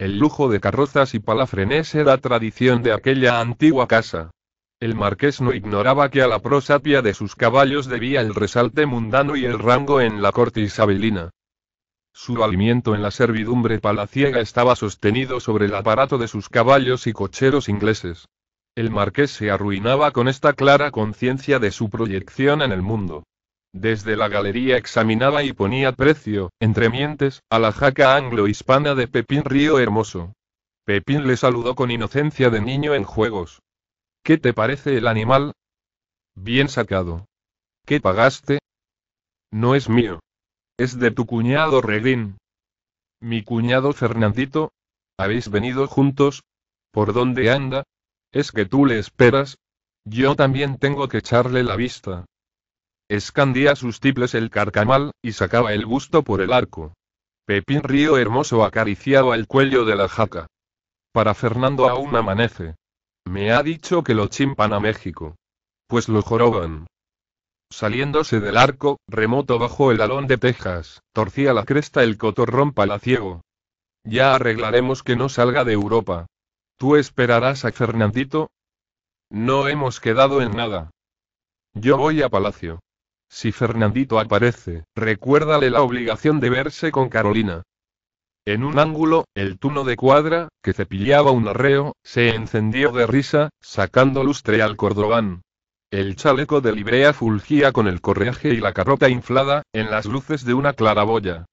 el lujo de carrozas y palafrenés era tradición de aquella antigua casa. El marqués no ignoraba que a la prosapia de sus caballos debía el resalte mundano y el rango en la corte isabelina. Su alimento en la servidumbre palaciega estaba sostenido sobre el aparato de sus caballos y cocheros ingleses. El marqués se arruinaba con esta clara conciencia de su proyección en el mundo. Desde la galería examinaba y ponía precio, entre mientes, a la jaca anglo-hispana de Pepín Río Hermoso. Pepín le saludó con inocencia de niño en juegos. ¿Qué te parece el animal? Bien sacado. ¿Qué pagaste? No es mío. Es de tu cuñado Regín. Mi cuñado Fernandito. ¿Habéis venido juntos? ¿Por dónde anda? ¿Es que tú le esperas? Yo también tengo que echarle la vista. Escandía sus tiples el carcamal, y sacaba el busto por el arco. Pepín Río Hermoso acariciaba el cuello de la jaca. Para Fernando aún amanece. Me ha dicho que lo chimpan a México. Pues lo joroban. Saliéndose del arco, remoto bajo el alón de Texas, torcía la cresta el cotorrón ciego. Ya arreglaremos que no salga de Europa. ¿Tú esperarás a Fernandito? No hemos quedado en nada. Yo voy a palacio. Si Fernandito aparece, recuérdale la obligación de verse con Carolina. En un ángulo, el tuno de cuadra, que cepillaba un arreo, se encendió de risa, sacando lustre al cordobán. El chaleco de librea fulgía con el correaje y la carrota inflada, en las luces de una claraboya.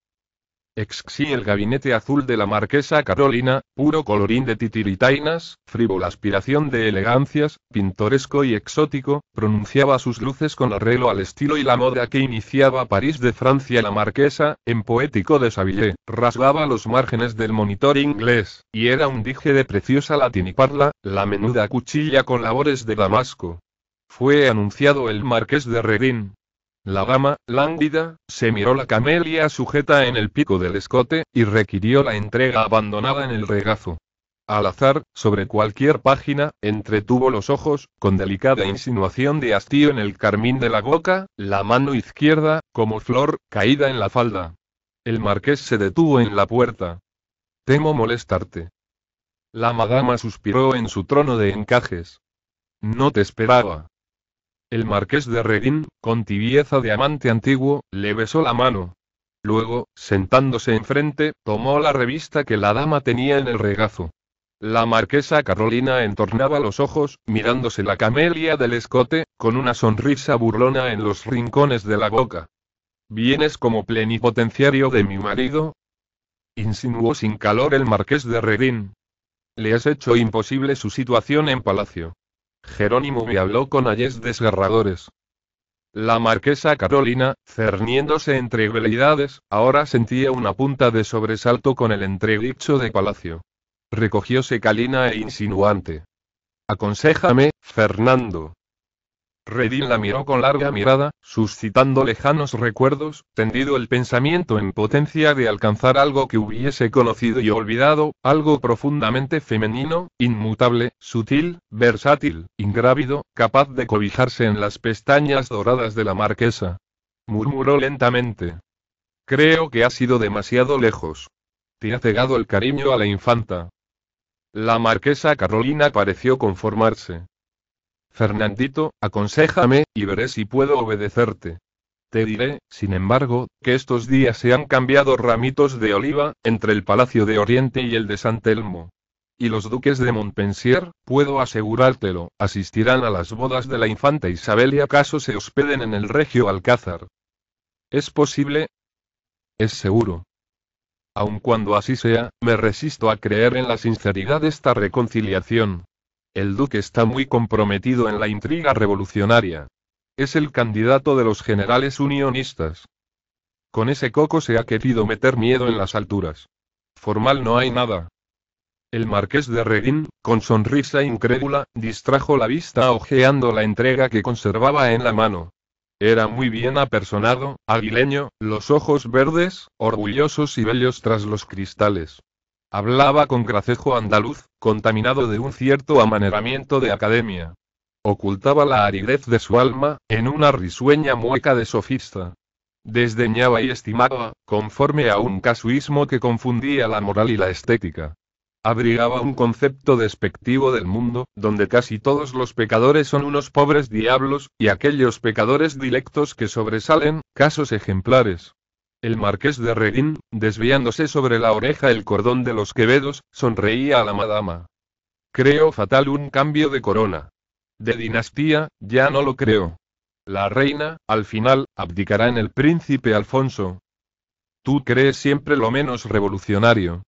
Exxi el gabinete azul de la marquesa Carolina, puro colorín de titiritainas, frívola aspiración de elegancias, pintoresco y exótico, pronunciaba sus luces con arreglo al estilo y la moda que iniciaba París de Francia la marquesa, en poético de rasgaba los márgenes del monitor inglés, y era un dije de preciosa latiniparla, la menuda cuchilla con labores de Damasco. Fue anunciado el marqués de Redín, la dama, lánguida, se miró la camelia sujeta en el pico del escote, y requirió la entrega abandonada en el regazo. Al azar, sobre cualquier página, entretuvo los ojos, con delicada insinuación de hastío en el carmín de la boca, la mano izquierda, como flor, caída en la falda. El marqués se detuvo en la puerta. Temo molestarte. La madama suspiró en su trono de encajes. No te esperaba. El marqués de Redín, con tibieza de amante antiguo, le besó la mano. Luego, sentándose enfrente, tomó la revista que la dama tenía en el regazo. La marquesa Carolina entornaba los ojos, mirándose la camelia del escote, con una sonrisa burlona en los rincones de la boca. ¿Vienes como plenipotenciario de mi marido? Insinuó sin calor el marqués de Redín. Le has hecho imposible su situación en palacio. Jerónimo me habló con ayes desgarradores. La marquesa Carolina, cerniéndose entre veleidades, ahora sentía una punta de sobresalto con el entredicho de palacio. Recogióse calina e insinuante. Aconséjame, Fernando, Redin la miró con larga mirada, suscitando lejanos recuerdos, tendido el pensamiento en potencia de alcanzar algo que hubiese conocido y olvidado, algo profundamente femenino, inmutable, sutil, versátil, ingrávido, capaz de cobijarse en las pestañas doradas de la marquesa. Murmuró lentamente. Creo que ha sido demasiado lejos. Te ha cegado el cariño a la infanta. La marquesa Carolina pareció conformarse. Fernandito, aconséjame, y veré si puedo obedecerte. Te diré, sin embargo, que estos días se han cambiado ramitos de oliva, entre el Palacio de Oriente y el de San Telmo. Y los duques de Montpensier, puedo asegurártelo, asistirán a las bodas de la infanta Isabel y acaso se hospeden en el regio Alcázar. ¿Es posible? Es seguro. Aun cuando así sea, me resisto a creer en la sinceridad de esta reconciliación, el duque está muy comprometido en la intriga revolucionaria. Es el candidato de los generales unionistas. Con ese coco se ha querido meter miedo en las alturas. Formal no hay nada. El marqués de Redín, con sonrisa incrédula, distrajo la vista ojeando la entrega que conservaba en la mano. Era muy bien apersonado, aguileño, los ojos verdes, orgullosos y bellos tras los cristales. Hablaba con gracejo andaluz, contaminado de un cierto amaneramiento de academia. Ocultaba la aridez de su alma, en una risueña mueca de sofista. Desdeñaba y estimaba, conforme a un casuismo que confundía la moral y la estética. Abrigaba un concepto despectivo del mundo, donde casi todos los pecadores son unos pobres diablos, y aquellos pecadores dilectos que sobresalen, casos ejemplares. El marqués de Redín, desviándose sobre la oreja el cordón de los quevedos, sonreía a la madama. Creo fatal un cambio de corona. De dinastía, ya no lo creo. La reina, al final, abdicará en el príncipe Alfonso. Tú crees siempre lo menos revolucionario.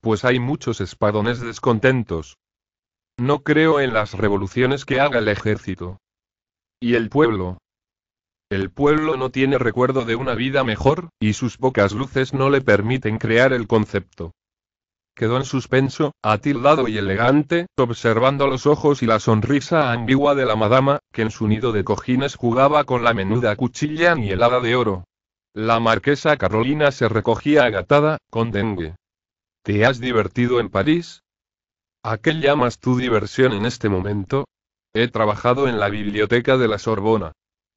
Pues hay muchos espadones descontentos. No creo en las revoluciones que haga el ejército. Y el pueblo, el pueblo no tiene recuerdo de una vida mejor, y sus pocas luces no le permiten crear el concepto. Quedó en suspenso, atildado y elegante, observando los ojos y la sonrisa ambigua de la madama, que en su nido de cojines jugaba con la menuda cuchilla nielada de oro. La marquesa Carolina se recogía agatada, con dengue. ¿Te has divertido en París? ¿A qué llamas tu diversión en este momento? He trabajado en la biblioteca de la Sorbona.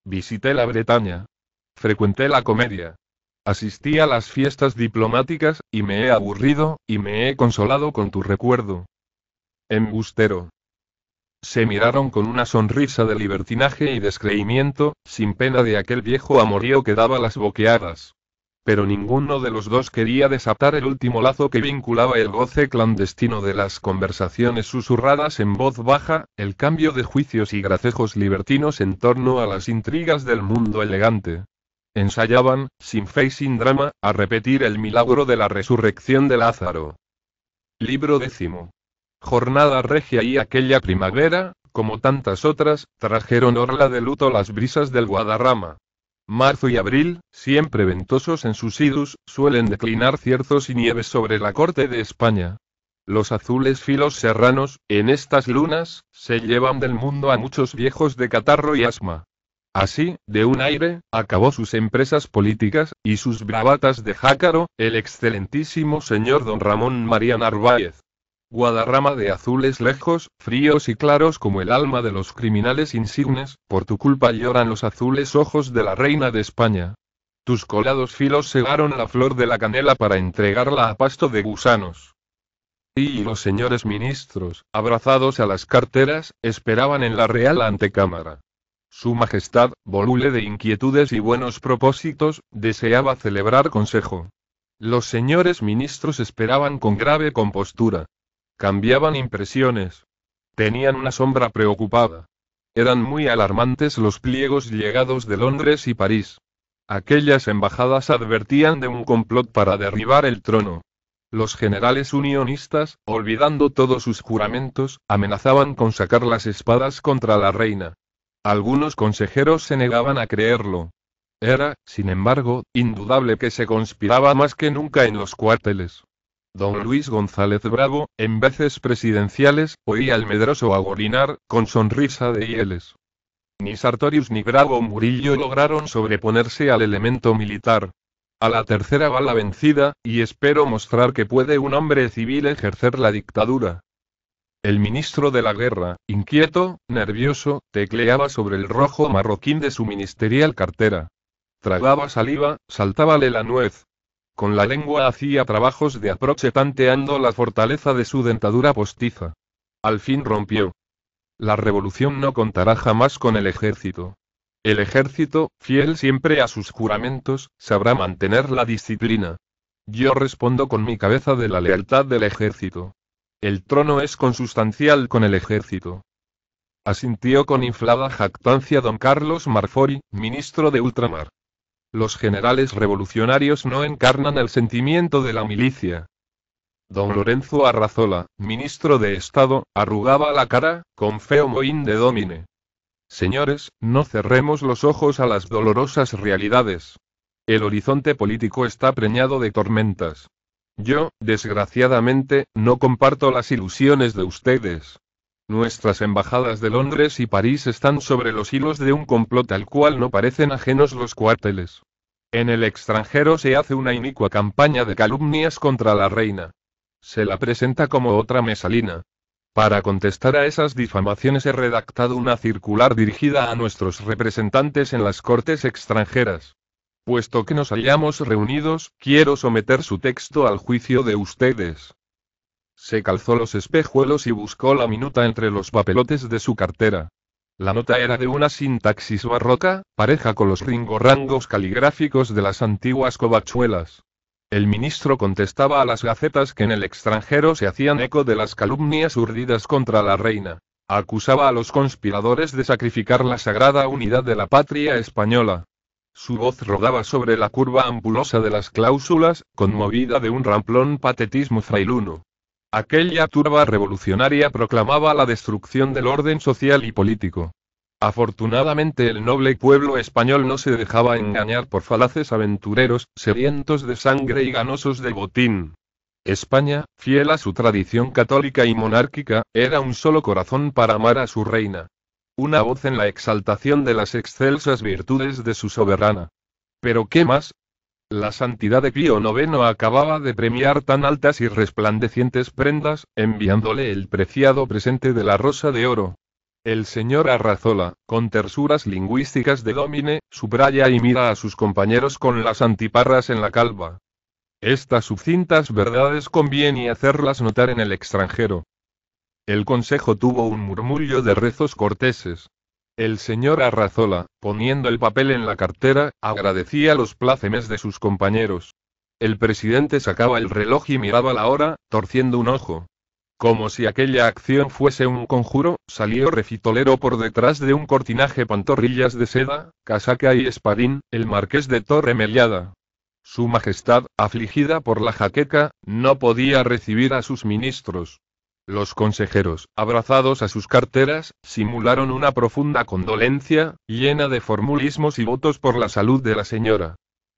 Visité la Bretaña. Frecuenté la comedia. Asistí a las fiestas diplomáticas, y me he aburrido, y me he consolado con tu recuerdo. Embustero. Se miraron con una sonrisa de libertinaje y descreimiento, sin pena de aquel viejo amorío que daba las boqueadas pero ninguno de los dos quería desatar el último lazo que vinculaba el goce clandestino de las conversaciones susurradas en voz baja, el cambio de juicios y gracejos libertinos en torno a las intrigas del mundo elegante. Ensayaban, sin fe y sin drama, a repetir el milagro de la resurrección de Lázaro. Libro décimo. Jornada regia y aquella primavera, como tantas otras, trajeron orla de luto las brisas del Guadarrama. Marzo y abril, siempre ventosos en sus idus, suelen declinar cierzos y nieves sobre la corte de España. Los azules filos serranos, en estas lunas, se llevan del mundo a muchos viejos de catarro y asma. Así, de un aire, acabó sus empresas políticas, y sus bravatas de jácaro, el excelentísimo señor don Ramón María Narváez. Guadarrama de azules lejos, fríos y claros como el alma de los criminales insignes, por tu culpa lloran los azules ojos de la reina de España. Tus colados filos cegaron la flor de la canela para entregarla a pasto de gusanos. Y los señores ministros, abrazados a las carteras, esperaban en la real antecámara. Su Majestad, voluble de inquietudes y buenos propósitos, deseaba celebrar consejo. Los señores ministros esperaban con grave compostura. Cambiaban impresiones. Tenían una sombra preocupada. Eran muy alarmantes los pliegos llegados de Londres y París. Aquellas embajadas advertían de un complot para derribar el trono. Los generales unionistas, olvidando todos sus juramentos, amenazaban con sacar las espadas contra la reina. Algunos consejeros se negaban a creerlo. Era, sin embargo, indudable que se conspiraba más que nunca en los cuarteles. Don Luis González Bravo, en veces presidenciales, oía al medroso agolinar, con sonrisa de hieles. Ni Sartorius ni Bravo Murillo lograron sobreponerse al elemento militar. A la tercera bala vencida, y espero mostrar que puede un hombre civil ejercer la dictadura. El ministro de la guerra, inquieto, nervioso, tecleaba sobre el rojo marroquín de su ministerial cartera. Tragaba saliva, saltábale la nuez, con la lengua hacía trabajos de aproche tanteando la fortaleza de su dentadura postiza. Al fin rompió. La revolución no contará jamás con el ejército. El ejército, fiel siempre a sus juramentos, sabrá mantener la disciplina. Yo respondo con mi cabeza de la lealtad del ejército. El trono es consustancial con el ejército. Asintió con inflada jactancia don Carlos Marfori, ministro de Ultramar los generales revolucionarios no encarnan el sentimiento de la milicia. Don Lorenzo Arrazola, ministro de Estado, arrugaba la cara, con feo moín de domine. Señores, no cerremos los ojos a las dolorosas realidades. El horizonte político está preñado de tormentas. Yo, desgraciadamente, no comparto las ilusiones de ustedes. Nuestras embajadas de Londres y París están sobre los hilos de un complot al cual no parecen ajenos los cuarteles. En el extranjero se hace una inicua campaña de calumnias contra la reina. Se la presenta como otra mesalina. Para contestar a esas difamaciones he redactado una circular dirigida a nuestros representantes en las cortes extranjeras. Puesto que nos hallamos reunidos, quiero someter su texto al juicio de ustedes. Se calzó los espejuelos y buscó la minuta entre los papelotes de su cartera. La nota era de una sintaxis barroca, pareja con los ringorrangos caligráficos de las antiguas covachuelas. El ministro contestaba a las gacetas que en el extranjero se hacían eco de las calumnias urdidas contra la reina. Acusaba a los conspiradores de sacrificar la sagrada unidad de la patria española. Su voz rodaba sobre la curva ambulosa de las cláusulas, conmovida de un ramplón patetismo frailuno. Aquella turba revolucionaria proclamaba la destrucción del orden social y político. Afortunadamente el noble pueblo español no se dejaba engañar por falaces aventureros, sedientos de sangre y ganosos de botín. España, fiel a su tradición católica y monárquica, era un solo corazón para amar a su reina. Una voz en la exaltación de las excelsas virtudes de su soberana. Pero ¿qué más? La santidad de Pío IX acababa de premiar tan altas y resplandecientes prendas, enviándole el preciado presente de la rosa de oro. El señor Arrazola, con tersuras lingüísticas de domine, subraya y mira a sus compañeros con las antiparras en la calva. Estas sucintas verdades conviene hacerlas notar en el extranjero. El consejo tuvo un murmullo de rezos corteses. El señor Arrazola, poniendo el papel en la cartera, agradecía los plácemes de sus compañeros. El presidente sacaba el reloj y miraba la hora, torciendo un ojo. Como si aquella acción fuese un conjuro, salió refitolero por detrás de un cortinaje pantorrillas de seda, casaca y espadín, el marqués de Torre Meliada. Su Majestad, afligida por la jaqueca, no podía recibir a sus ministros. Los consejeros, abrazados a sus carteras, simularon una profunda condolencia, llena de formulismos y votos por la salud de la señora.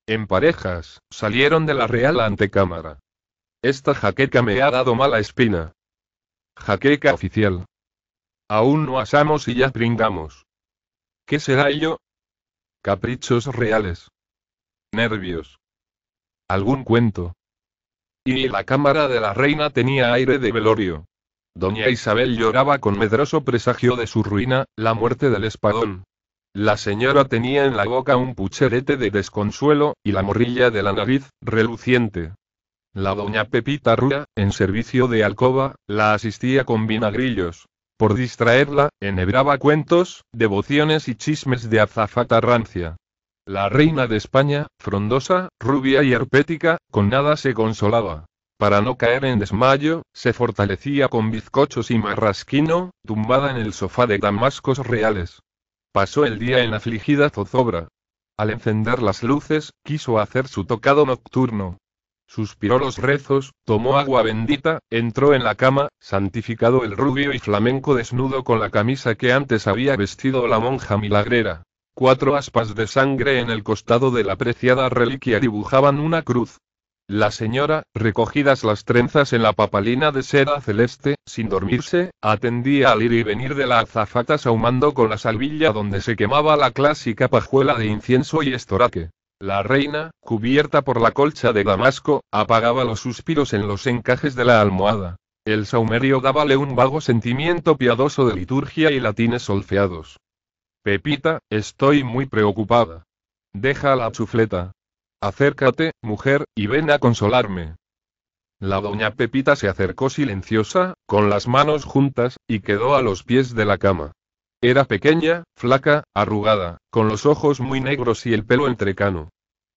En parejas, salieron de la real antecámara. Esta jaqueca me ha dado mala espina. Jaqueca oficial. Aún no asamos y ya pringamos. ¿Qué será ello? Caprichos reales. Nervios. Algún cuento. Y la cámara de la reina tenía aire de velorio. Doña Isabel lloraba con medroso presagio de su ruina, la muerte del espadón. La señora tenía en la boca un pucherete de desconsuelo, y la morrilla de la nariz, reluciente. La doña Pepita Rúa, en servicio de alcoba, la asistía con vinagrillos. Por distraerla, enhebraba cuentos, devociones y chismes de azafata rancia. La reina de España, frondosa, rubia y herpética, con nada se consolaba. Para no caer en desmayo, se fortalecía con bizcochos y marrasquino, tumbada en el sofá de damascos reales. Pasó el día en afligida zozobra. Al encender las luces, quiso hacer su tocado nocturno. Suspiró los rezos, tomó agua bendita, entró en la cama, santificado el rubio y flamenco desnudo con la camisa que antes había vestido la monja milagrera. Cuatro aspas de sangre en el costado de la preciada reliquia dibujaban una cruz. La señora, recogidas las trenzas en la papalina de seda celeste, sin dormirse, atendía al ir y venir de la azafata sahumando con la salvilla donde se quemaba la clásica pajuela de incienso y estoraque. La reina, cubierta por la colcha de damasco, apagaba los suspiros en los encajes de la almohada. El saumerio dábale un vago sentimiento piadoso de liturgia y latines solfeados. Pepita, estoy muy preocupada. Deja la chufleta, Acércate, mujer, y ven a consolarme. La doña Pepita se acercó silenciosa, con las manos juntas, y quedó a los pies de la cama. Era pequeña, flaca, arrugada, con los ojos muy negros y el pelo entrecano.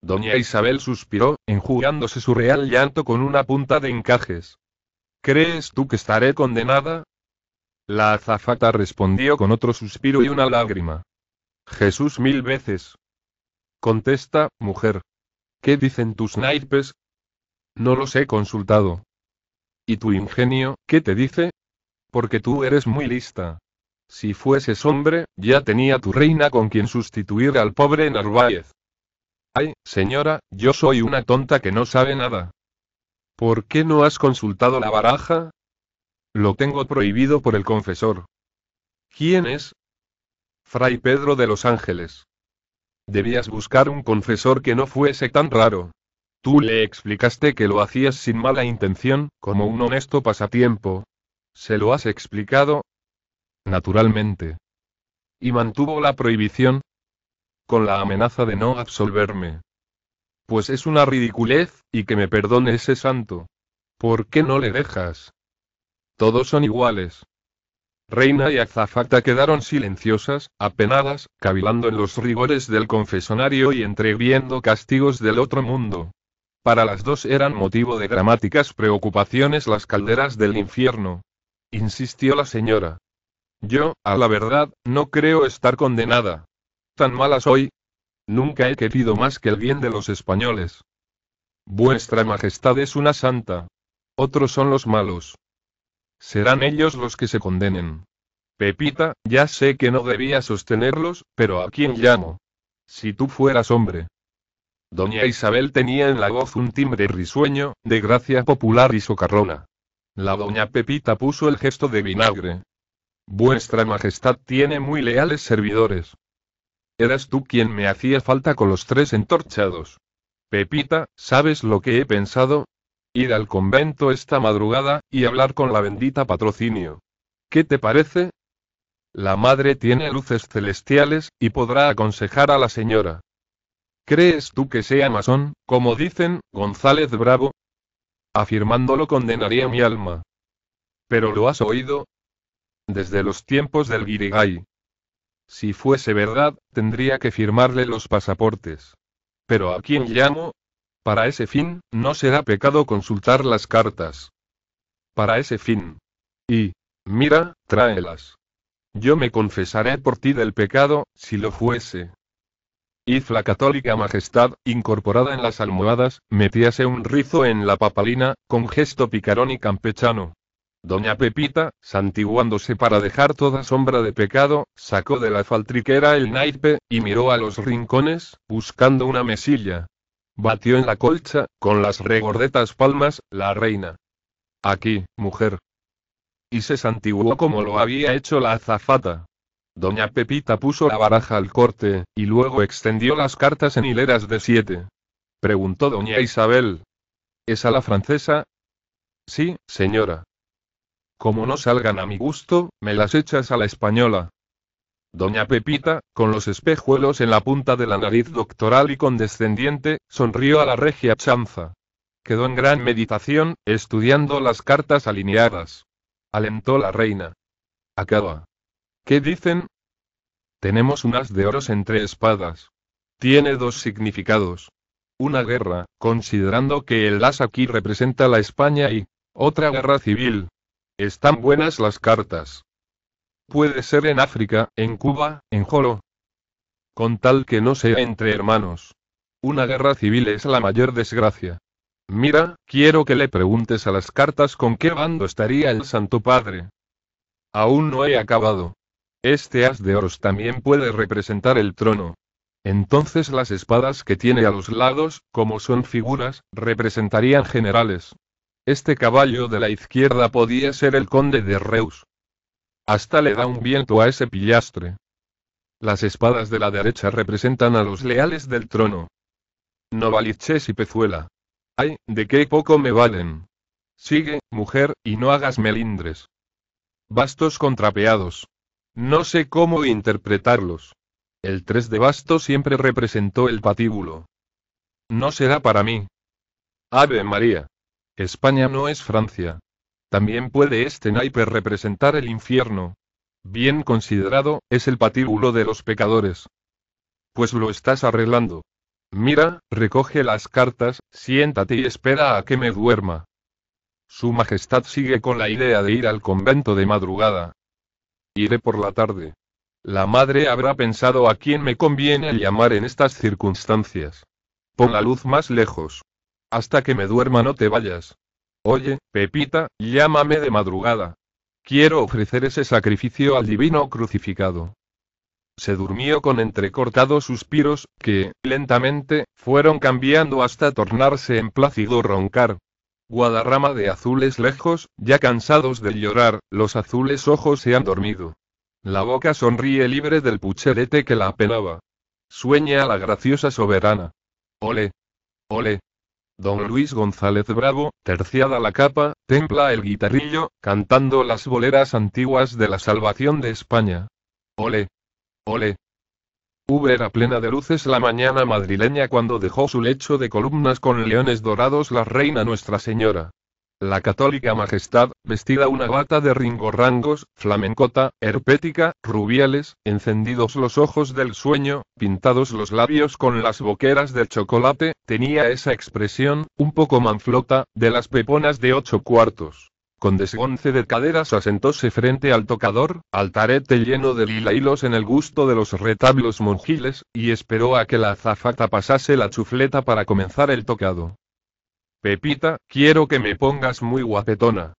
Doña Isabel suspiró, enjugándose su real llanto con una punta de encajes. ¿Crees tú que estaré condenada? La azafata respondió con otro suspiro y una lágrima. Jesús mil veces. Contesta, mujer, ¿Qué dicen tus naipes? No los he consultado. ¿Y tu ingenio, qué te dice? Porque tú eres muy lista. Si fueses hombre, ya tenía tu reina con quien sustituir al pobre Narváez. Ay, señora, yo soy una tonta que no sabe nada. ¿Por qué no has consultado la baraja? Lo tengo prohibido por el confesor. ¿Quién es? Fray Pedro de los Ángeles. Debías buscar un confesor que no fuese tan raro. Tú le explicaste que lo hacías sin mala intención, como un honesto pasatiempo. ¿Se lo has explicado? Naturalmente. ¿Y mantuvo la prohibición? Con la amenaza de no absolverme. Pues es una ridiculez, y que me perdone ese santo. ¿Por qué no le dejas? Todos son iguales. Reina y Azafata quedaron silenciosas, apenadas, cavilando en los rigores del confesonario y entreviendo castigos del otro mundo. Para las dos eran motivo de dramáticas preocupaciones las calderas del infierno. Insistió la señora. Yo, a la verdad, no creo estar condenada. Tan mala soy. Nunca he querido más que el bien de los españoles. Vuestra Majestad es una santa. Otros son los malos. Serán ellos los que se condenen. Pepita, ya sé que no debía sostenerlos, pero ¿a quién llamo? Si tú fueras hombre. Doña Isabel tenía en la voz un timbre risueño, de gracia popular y socarrona. La doña Pepita puso el gesto de vinagre. Vuestra Majestad tiene muy leales servidores. Eras tú quien me hacía falta con los tres entorchados. Pepita, ¿sabes lo que he pensado? Ir al convento esta madrugada, y hablar con la bendita patrocinio. ¿Qué te parece? La madre tiene luces celestiales, y podrá aconsejar a la señora. ¿Crees tú que sea masón, como dicen, González Bravo? Afirmándolo condenaría mi alma. ¿Pero lo has oído? Desde los tiempos del Guirigay. Si fuese verdad, tendría que firmarle los pasaportes. Pero ¿a quién llamo? Para ese fin, no será pecado consultar las cartas. Para ese fin. Y, mira, tráelas. Yo me confesaré por ti del pecado, si lo fuese. Y la católica majestad, incorporada en las almohadas, metíase un rizo en la papalina, con gesto picarón y campechano. Doña Pepita, santiguándose para dejar toda sombra de pecado, sacó de la faltriquera el naipe, y miró a los rincones, buscando una mesilla. Batió en la colcha, con las regordetas palmas, la reina. Aquí, mujer. Y se santiguó como lo había hecho la azafata. Doña Pepita puso la baraja al corte, y luego extendió las cartas en hileras de siete. Preguntó doña Isabel. ¿Es a la francesa? Sí, señora. Como no salgan a mi gusto, me las echas a la española. Doña Pepita, con los espejuelos en la punta de la nariz doctoral y condescendiente, sonrió a la regia chanza. Quedó en gran meditación, estudiando las cartas alineadas. Alentó la reina. Acaba. ¿Qué dicen? Tenemos un as de oros entre espadas. Tiene dos significados. Una guerra, considerando que el as aquí representa la España y otra guerra civil. Están buenas las cartas. Puede ser en África, en Cuba, en Jolo. Con tal que no sea entre hermanos. Una guerra civil es la mayor desgracia. Mira, quiero que le preguntes a las cartas con qué bando estaría el Santo Padre. Aún no he acabado. Este as de oros también puede representar el trono. Entonces las espadas que tiene a los lados, como son figuras, representarían generales. Este caballo de la izquierda podía ser el conde de Reus. Hasta le da un viento a ese pillastre. Las espadas de la derecha representan a los leales del trono. Novaliches y Pezuela. Ay, de qué poco me valen. Sigue, mujer, y no hagas melindres. Bastos contrapeados. No sé cómo interpretarlos. El 3 de basto siempre representó el patíbulo. No será para mí. Ave María. España no es Francia. También puede este naipe representar el infierno. Bien considerado, es el patíbulo de los pecadores. Pues lo estás arreglando. Mira, recoge las cartas, siéntate y espera a que me duerma. Su Majestad sigue con la idea de ir al convento de madrugada. Iré por la tarde. La madre habrá pensado a quién me conviene llamar en estas circunstancias. Pon la luz más lejos. Hasta que me duerma no te vayas. Oye, Pepita, llámame de madrugada. Quiero ofrecer ese sacrificio al divino crucificado. Se durmió con entrecortados suspiros, que, lentamente, fueron cambiando hasta tornarse en plácido roncar. Guadarrama de azules lejos, ya cansados de llorar, los azules ojos se han dormido. La boca sonríe libre del pucherete que la apenaba. Sueña a la graciosa soberana. Ole. Ole. Don Luis González Bravo, terciada la capa, templa el guitarrillo, cantando las boleras antiguas de la salvación de España. Ole. Ole. V era plena de luces la mañana madrileña cuando dejó su lecho de columnas con leones dorados la reina Nuestra Señora. La católica majestad, vestida una bata de ringorrangos, flamencota, herpética, rubiales, encendidos los ojos del sueño, pintados los labios con las boqueras del chocolate, tenía esa expresión, un poco manflota, de las peponas de ocho cuartos. Con desgonce de caderas asentóse frente al tocador, altarete lleno de lila hilos en el gusto de los retablos monjiles, y esperó a que la azafata pasase la chufleta para comenzar el tocado. Pepita, quiero que me pongas muy guapetona.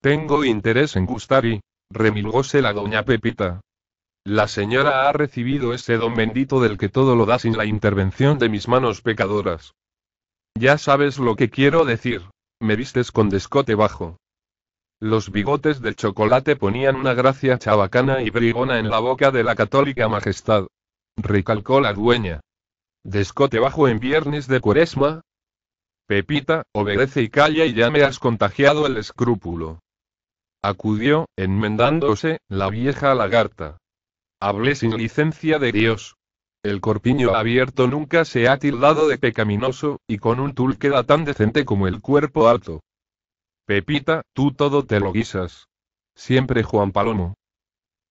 Tengo interés en gustar y... remilgóse la doña Pepita. La señora ha recibido ese don bendito del que todo lo da sin la intervención de mis manos pecadoras. Ya sabes lo que quiero decir. Me vistes con descote bajo. Los bigotes del chocolate ponían una gracia chabacana y brigona en la boca de la católica majestad. Recalcó la dueña. Descote bajo en viernes de cuaresma, Pepita, obedece y calla y ya me has contagiado el escrúpulo. Acudió, enmendándose, la vieja lagarta. Hablé sin licencia de Dios. El corpiño abierto nunca se ha tildado de pecaminoso, y con un tul queda tan decente como el cuerpo alto. Pepita, tú todo te lo guisas. Siempre Juan Palomo.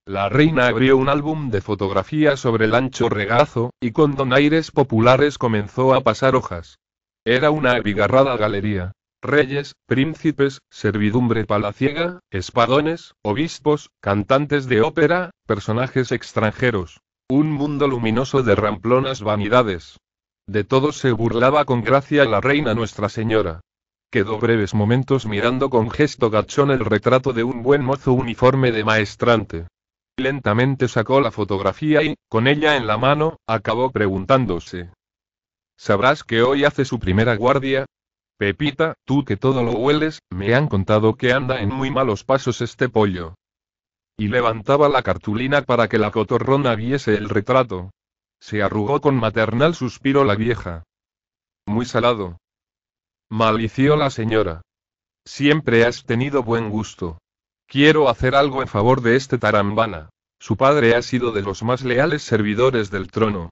La reina abrió un álbum de fotografía sobre el ancho regazo, y con donaires populares comenzó a pasar hojas. Era una abigarrada galería. Reyes, príncipes, servidumbre palaciega, espadones, obispos, cantantes de ópera, personajes extranjeros. Un mundo luminoso de ramplonas vanidades. De todo se burlaba con gracia la reina Nuestra Señora. Quedó breves momentos mirando con gesto gachón el retrato de un buen mozo uniforme de maestrante. Lentamente sacó la fotografía y, con ella en la mano, acabó preguntándose, ¿Sabrás que hoy hace su primera guardia? Pepita, tú que todo lo hueles, me han contado que anda en muy malos pasos este pollo. Y levantaba la cartulina para que la cotorrona viese el retrato. Se arrugó con maternal suspiro la vieja. Muy salado. Malició la señora. Siempre has tenido buen gusto. Quiero hacer algo en favor de este tarambana. Su padre ha sido de los más leales servidores del trono.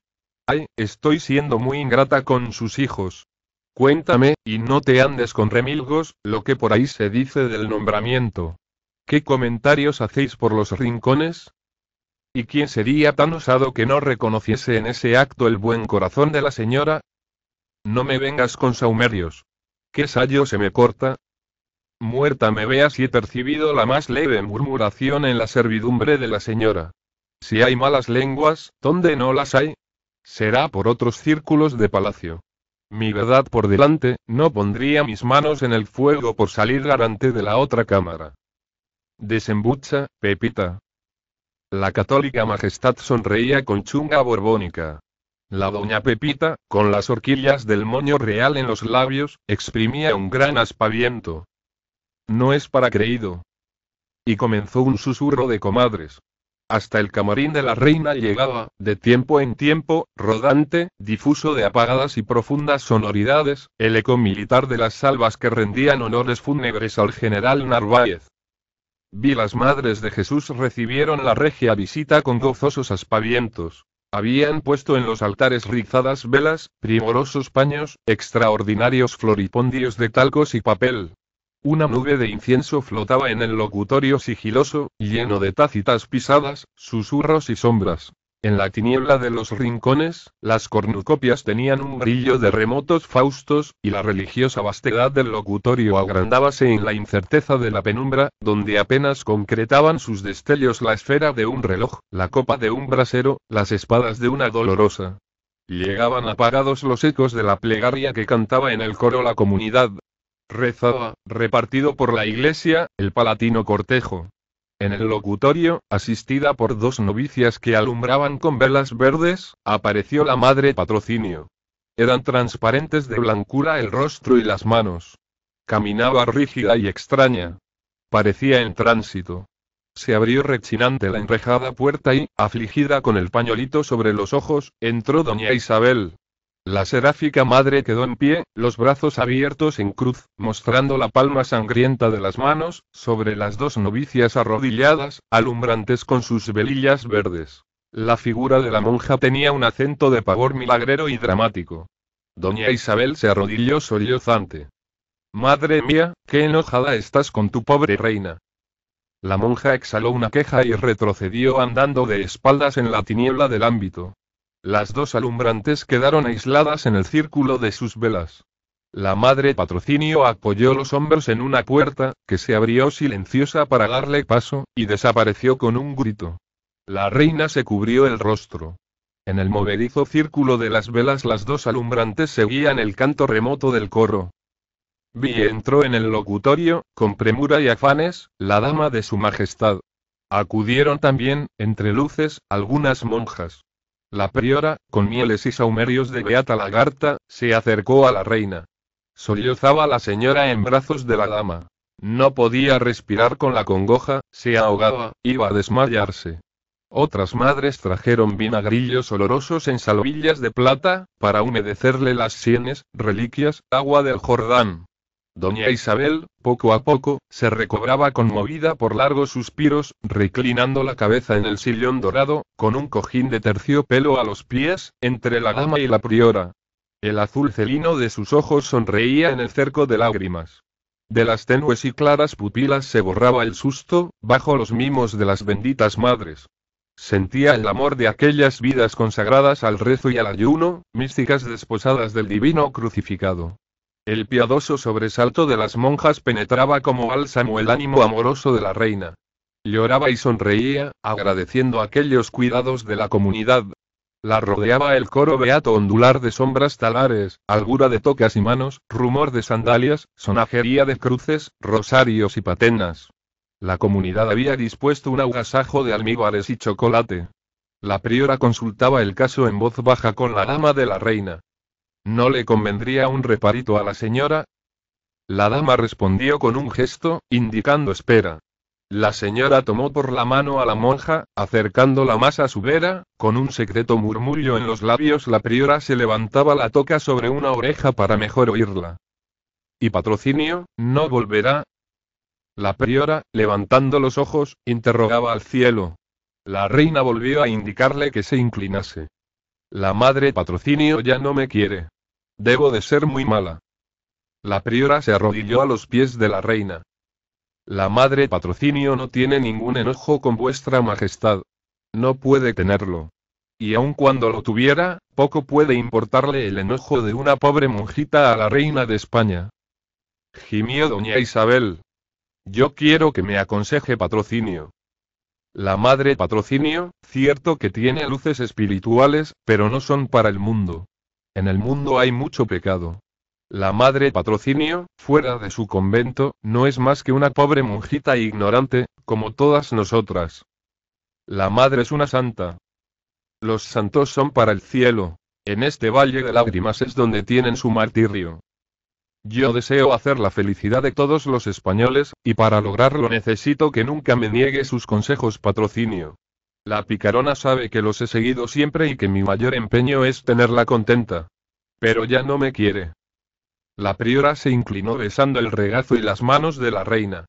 Ay, estoy siendo muy ingrata con sus hijos. Cuéntame, y no te andes con remilgos, lo que por ahí se dice del nombramiento. ¿Qué comentarios hacéis por los rincones? ¿Y quién sería tan osado que no reconociese en ese acto el buen corazón de la señora? No me vengas con saumerios. ¿Qué sayo se me corta? Muerta me veas y he percibido la más leve murmuración en la servidumbre de la señora. Si hay malas lenguas, ¿dónde no las hay, será por otros círculos de palacio. Mi verdad por delante, no pondría mis manos en el fuego por salir garante de la otra cámara. Desembucha, Pepita. La católica majestad sonreía con chunga borbónica. La doña Pepita, con las horquillas del moño real en los labios, exprimía un gran aspaviento. No es para creído. Y comenzó un susurro de comadres. Hasta el camarín de la reina llegaba, de tiempo en tiempo, rodante, difuso de apagadas y profundas sonoridades, el eco militar de las salvas que rendían honores fúnebres al general Narváez. Vi las madres de Jesús recibieron la regia visita con gozosos aspavientos. Habían puesto en los altares rizadas velas, primorosos paños, extraordinarios floripondios de talcos y papel, una nube de incienso flotaba en el locutorio sigiloso, lleno de tácitas pisadas, susurros y sombras. En la tiniebla de los rincones, las cornucopias tenían un brillo de remotos faustos, y la religiosa vastedad del locutorio agrandábase en la incerteza de la penumbra, donde apenas concretaban sus destellos la esfera de un reloj, la copa de un brasero, las espadas de una dolorosa. Llegaban apagados los ecos de la plegaria que cantaba en el coro la comunidad, Rezaba, repartido por la iglesia, el palatino cortejo. En el locutorio, asistida por dos novicias que alumbraban con velas verdes, apareció la madre patrocinio. Eran transparentes de blancura el rostro y las manos. Caminaba rígida y extraña. Parecía en tránsito. Se abrió rechinante la enrejada puerta y, afligida con el pañolito sobre los ojos, entró doña Isabel, la seráfica madre quedó en pie, los brazos abiertos en cruz, mostrando la palma sangrienta de las manos, sobre las dos novicias arrodilladas, alumbrantes con sus velillas verdes. La figura de la monja tenía un acento de pavor milagrero y dramático. Doña Isabel se arrodilló sollozante. Madre mía, qué enojada estás con tu pobre reina. La monja exhaló una queja y retrocedió andando de espaldas en la tiniebla del ámbito. Las dos alumbrantes quedaron aisladas en el círculo de sus velas. La madre patrocinio apoyó los hombros en una puerta, que se abrió silenciosa para darle paso, y desapareció con un grito. La reina se cubrió el rostro. En el movedizo círculo de las velas las dos alumbrantes seguían el canto remoto del coro. Vi entró en el locutorio, con premura y afanes, la dama de su majestad. Acudieron también, entre luces, algunas monjas. La priora, con mieles y saumerios de beata lagarta, se acercó a la reina. Sollozaba la señora en brazos de la dama. No podía respirar con la congoja, se ahogaba, iba a desmayarse. Otras madres trajeron vinagrillos olorosos en salvillas de plata, para humedecerle las sienes, reliquias, agua del Jordán, Doña Isabel, poco a poco, se recobraba conmovida por largos suspiros, reclinando la cabeza en el sillón dorado, con un cojín de terciopelo a los pies, entre la dama y la priora. El azul celino de sus ojos sonreía en el cerco de lágrimas. De las tenues y claras pupilas se borraba el susto, bajo los mimos de las benditas madres. Sentía el amor de aquellas vidas consagradas al rezo y al ayuno, místicas desposadas del divino crucificado. El piadoso sobresalto de las monjas penetraba como bálsamo el ánimo amoroso de la reina. Lloraba y sonreía, agradeciendo aquellos cuidados de la comunidad. La rodeaba el coro beato ondular de sombras talares, algura de tocas y manos, rumor de sandalias, sonajería de cruces, rosarios y patenas. La comunidad había dispuesto un agasajo de almíbares y chocolate. La priora consultaba el caso en voz baja con la dama de la reina. ¿No le convendría un reparito a la señora? La dama respondió con un gesto, indicando espera. La señora tomó por la mano a la monja, acercándola más a su vera, con un secreto murmullo en los labios la priora se levantaba la toca sobre una oreja para mejor oírla. ¿Y patrocinio, no volverá? La priora, levantando los ojos, interrogaba al cielo. La reina volvió a indicarle que se inclinase. La madre patrocinio ya no me quiere. Debo de ser muy mala. La priora se arrodilló a los pies de la reina. La madre patrocinio no tiene ningún enojo con vuestra majestad. No puede tenerlo. Y aun cuando lo tuviera, poco puede importarle el enojo de una pobre monjita a la reina de España. Gimió doña Isabel. Yo quiero que me aconseje patrocinio. La madre patrocinio, cierto que tiene luces espirituales, pero no son para el mundo. En el mundo hay mucho pecado. La madre patrocinio, fuera de su convento, no es más que una pobre monjita ignorante, como todas nosotras. La madre es una santa. Los santos son para el cielo. En este valle de lágrimas es donde tienen su martirio. Yo deseo hacer la felicidad de todos los españoles, y para lograrlo necesito que nunca me niegue sus consejos patrocinio. La picarona sabe que los he seguido siempre y que mi mayor empeño es tenerla contenta. Pero ya no me quiere. La priora se inclinó besando el regazo y las manos de la reina.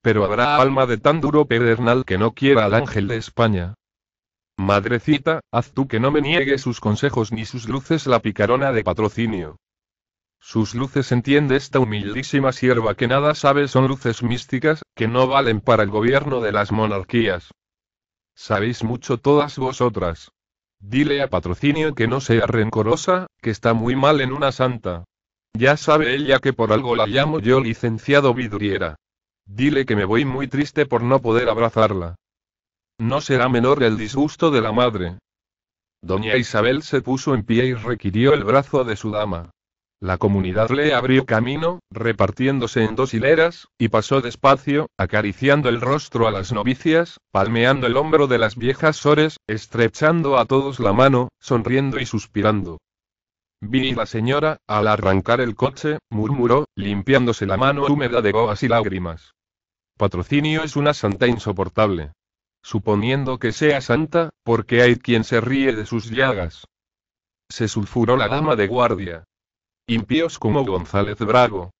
Pero habrá alma de tan duro pedernal que no quiera al ángel de España. Madrecita, haz tú que no me niegue sus consejos ni sus luces la picarona de patrocinio. Sus luces entiende esta humildísima sierva que nada sabe son luces místicas, que no valen para el gobierno de las monarquías. Sabéis mucho todas vosotras. Dile a Patrocinio que no sea rencorosa, que está muy mal en una santa. Ya sabe ella que por algo la llamo yo licenciado vidriera. Dile que me voy muy triste por no poder abrazarla. No será menor el disgusto de la madre. Doña Isabel se puso en pie y requirió el brazo de su dama. La comunidad le abrió camino, repartiéndose en dos hileras, y pasó despacio, acariciando el rostro a las novicias, palmeando el hombro de las viejas sores, estrechando a todos la mano, sonriendo y suspirando. Vi la señora, al arrancar el coche, murmuró, limpiándose la mano húmeda de goas y lágrimas. Patrocinio es una santa insoportable. Suponiendo que sea santa, porque hay quien se ríe de sus llagas. Se sulfuró la dama de guardia, impíos como González Brago.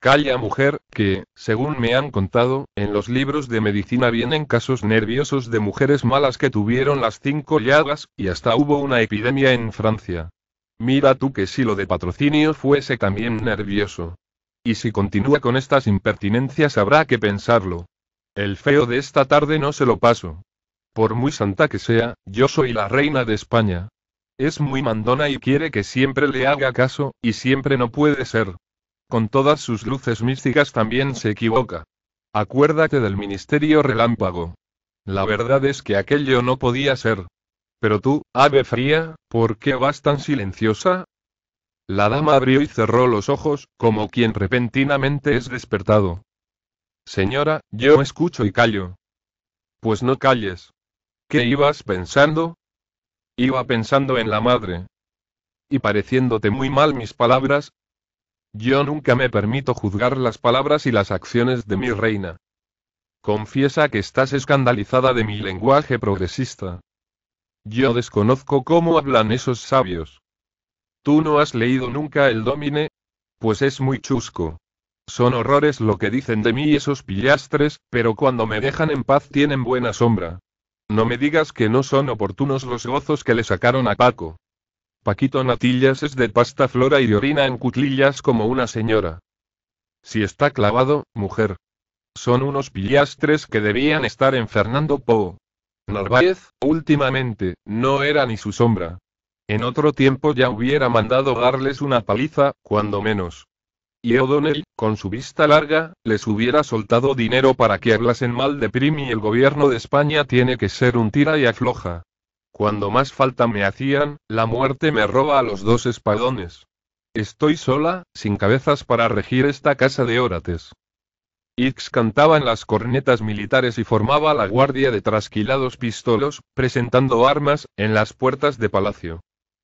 Calla mujer, que, según me han contado, en los libros de medicina vienen casos nerviosos de mujeres malas que tuvieron las cinco llagas, y hasta hubo una epidemia en Francia. Mira tú que si lo de patrocinio fuese también nervioso. Y si continúa con estas impertinencias habrá que pensarlo. El feo de esta tarde no se lo paso. Por muy santa que sea, yo soy la reina de España, es muy mandona y quiere que siempre le haga caso, y siempre no puede ser. Con todas sus luces místicas también se equivoca. Acuérdate del ministerio relámpago. La verdad es que aquello no podía ser. Pero tú, ave fría, ¿por qué vas tan silenciosa? La dama abrió y cerró los ojos, como quien repentinamente es despertado. Señora, yo escucho y callo. Pues no calles. ¿Qué ibas pensando? Iba pensando en la madre. ¿Y pareciéndote muy mal mis palabras? Yo nunca me permito juzgar las palabras y las acciones de mi reina. Confiesa que estás escandalizada de mi lenguaje progresista. Yo desconozco cómo hablan esos sabios. ¿Tú no has leído nunca el Domine? Pues es muy chusco. Son horrores lo que dicen de mí esos pillastres, pero cuando me dejan en paz tienen buena sombra. No me digas que no son oportunos los gozos que le sacaron a Paco. Paquito Natillas es de pasta flora y orina en cutlillas como una señora. Si está clavado, mujer. Son unos pillastres que debían estar en Fernando Po. Narváez, últimamente, no era ni su sombra. En otro tiempo ya hubiera mandado darles una paliza, cuando menos y O'Donnell, con su vista larga, les hubiera soltado dinero para que hablasen mal de Prim y el gobierno de España tiene que ser un tira y afloja. Cuando más falta me hacían, la muerte me roba a los dos espadones. Estoy sola, sin cabezas para regir esta casa de órates. Ix cantaba en las cornetas militares y formaba la guardia de trasquilados pistolos, presentando armas, en las puertas de palacio.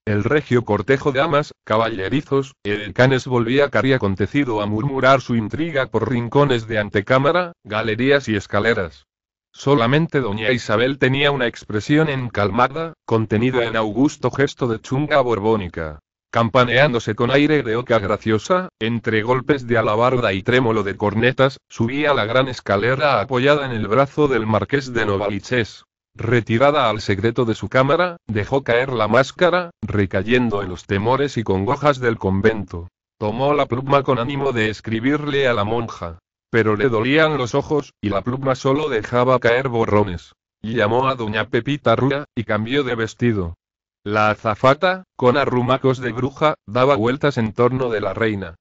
El regio cortejo de amas, caballerizos, canes volvía cari acontecido a murmurar su intriga por rincones de antecámara, galerías y escaleras. Solamente doña Isabel tenía una expresión encalmada, contenida en augusto gesto de chunga borbónica. Campaneándose con aire de oca graciosa, entre golpes de alabarda y trémolo de cornetas, subía la gran escalera apoyada en el brazo del marqués de Novaliches, Retirada al secreto de su cámara, dejó caer la máscara, recayendo en los temores y congojas del convento. Tomó la pluma con ánimo de escribirle a la monja. Pero le dolían los ojos, y la pluma solo dejaba caer borrones. Llamó a doña Pepita Rúa, y cambió de vestido. La azafata, con arrumacos de bruja, daba vueltas en torno de la reina.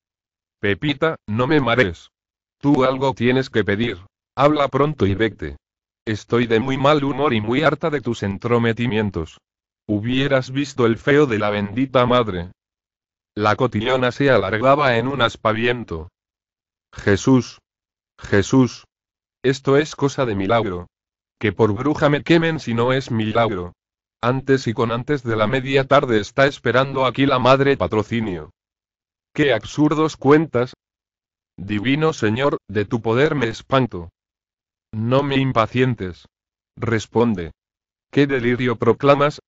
Pepita, no me marees. Tú algo tienes que pedir. Habla pronto y vete. Estoy de muy mal humor y muy harta de tus entrometimientos. Hubieras visto el feo de la bendita madre. La cotillona se alargaba en un aspaviento. Jesús. Jesús. Esto es cosa de milagro. Que por bruja me quemen si no es milagro. Antes y con antes de la media tarde está esperando aquí la madre patrocinio. ¡Qué absurdos cuentas! Divino Señor, de tu poder me espanto. No me impacientes. Responde. ¿Qué delirio proclamas?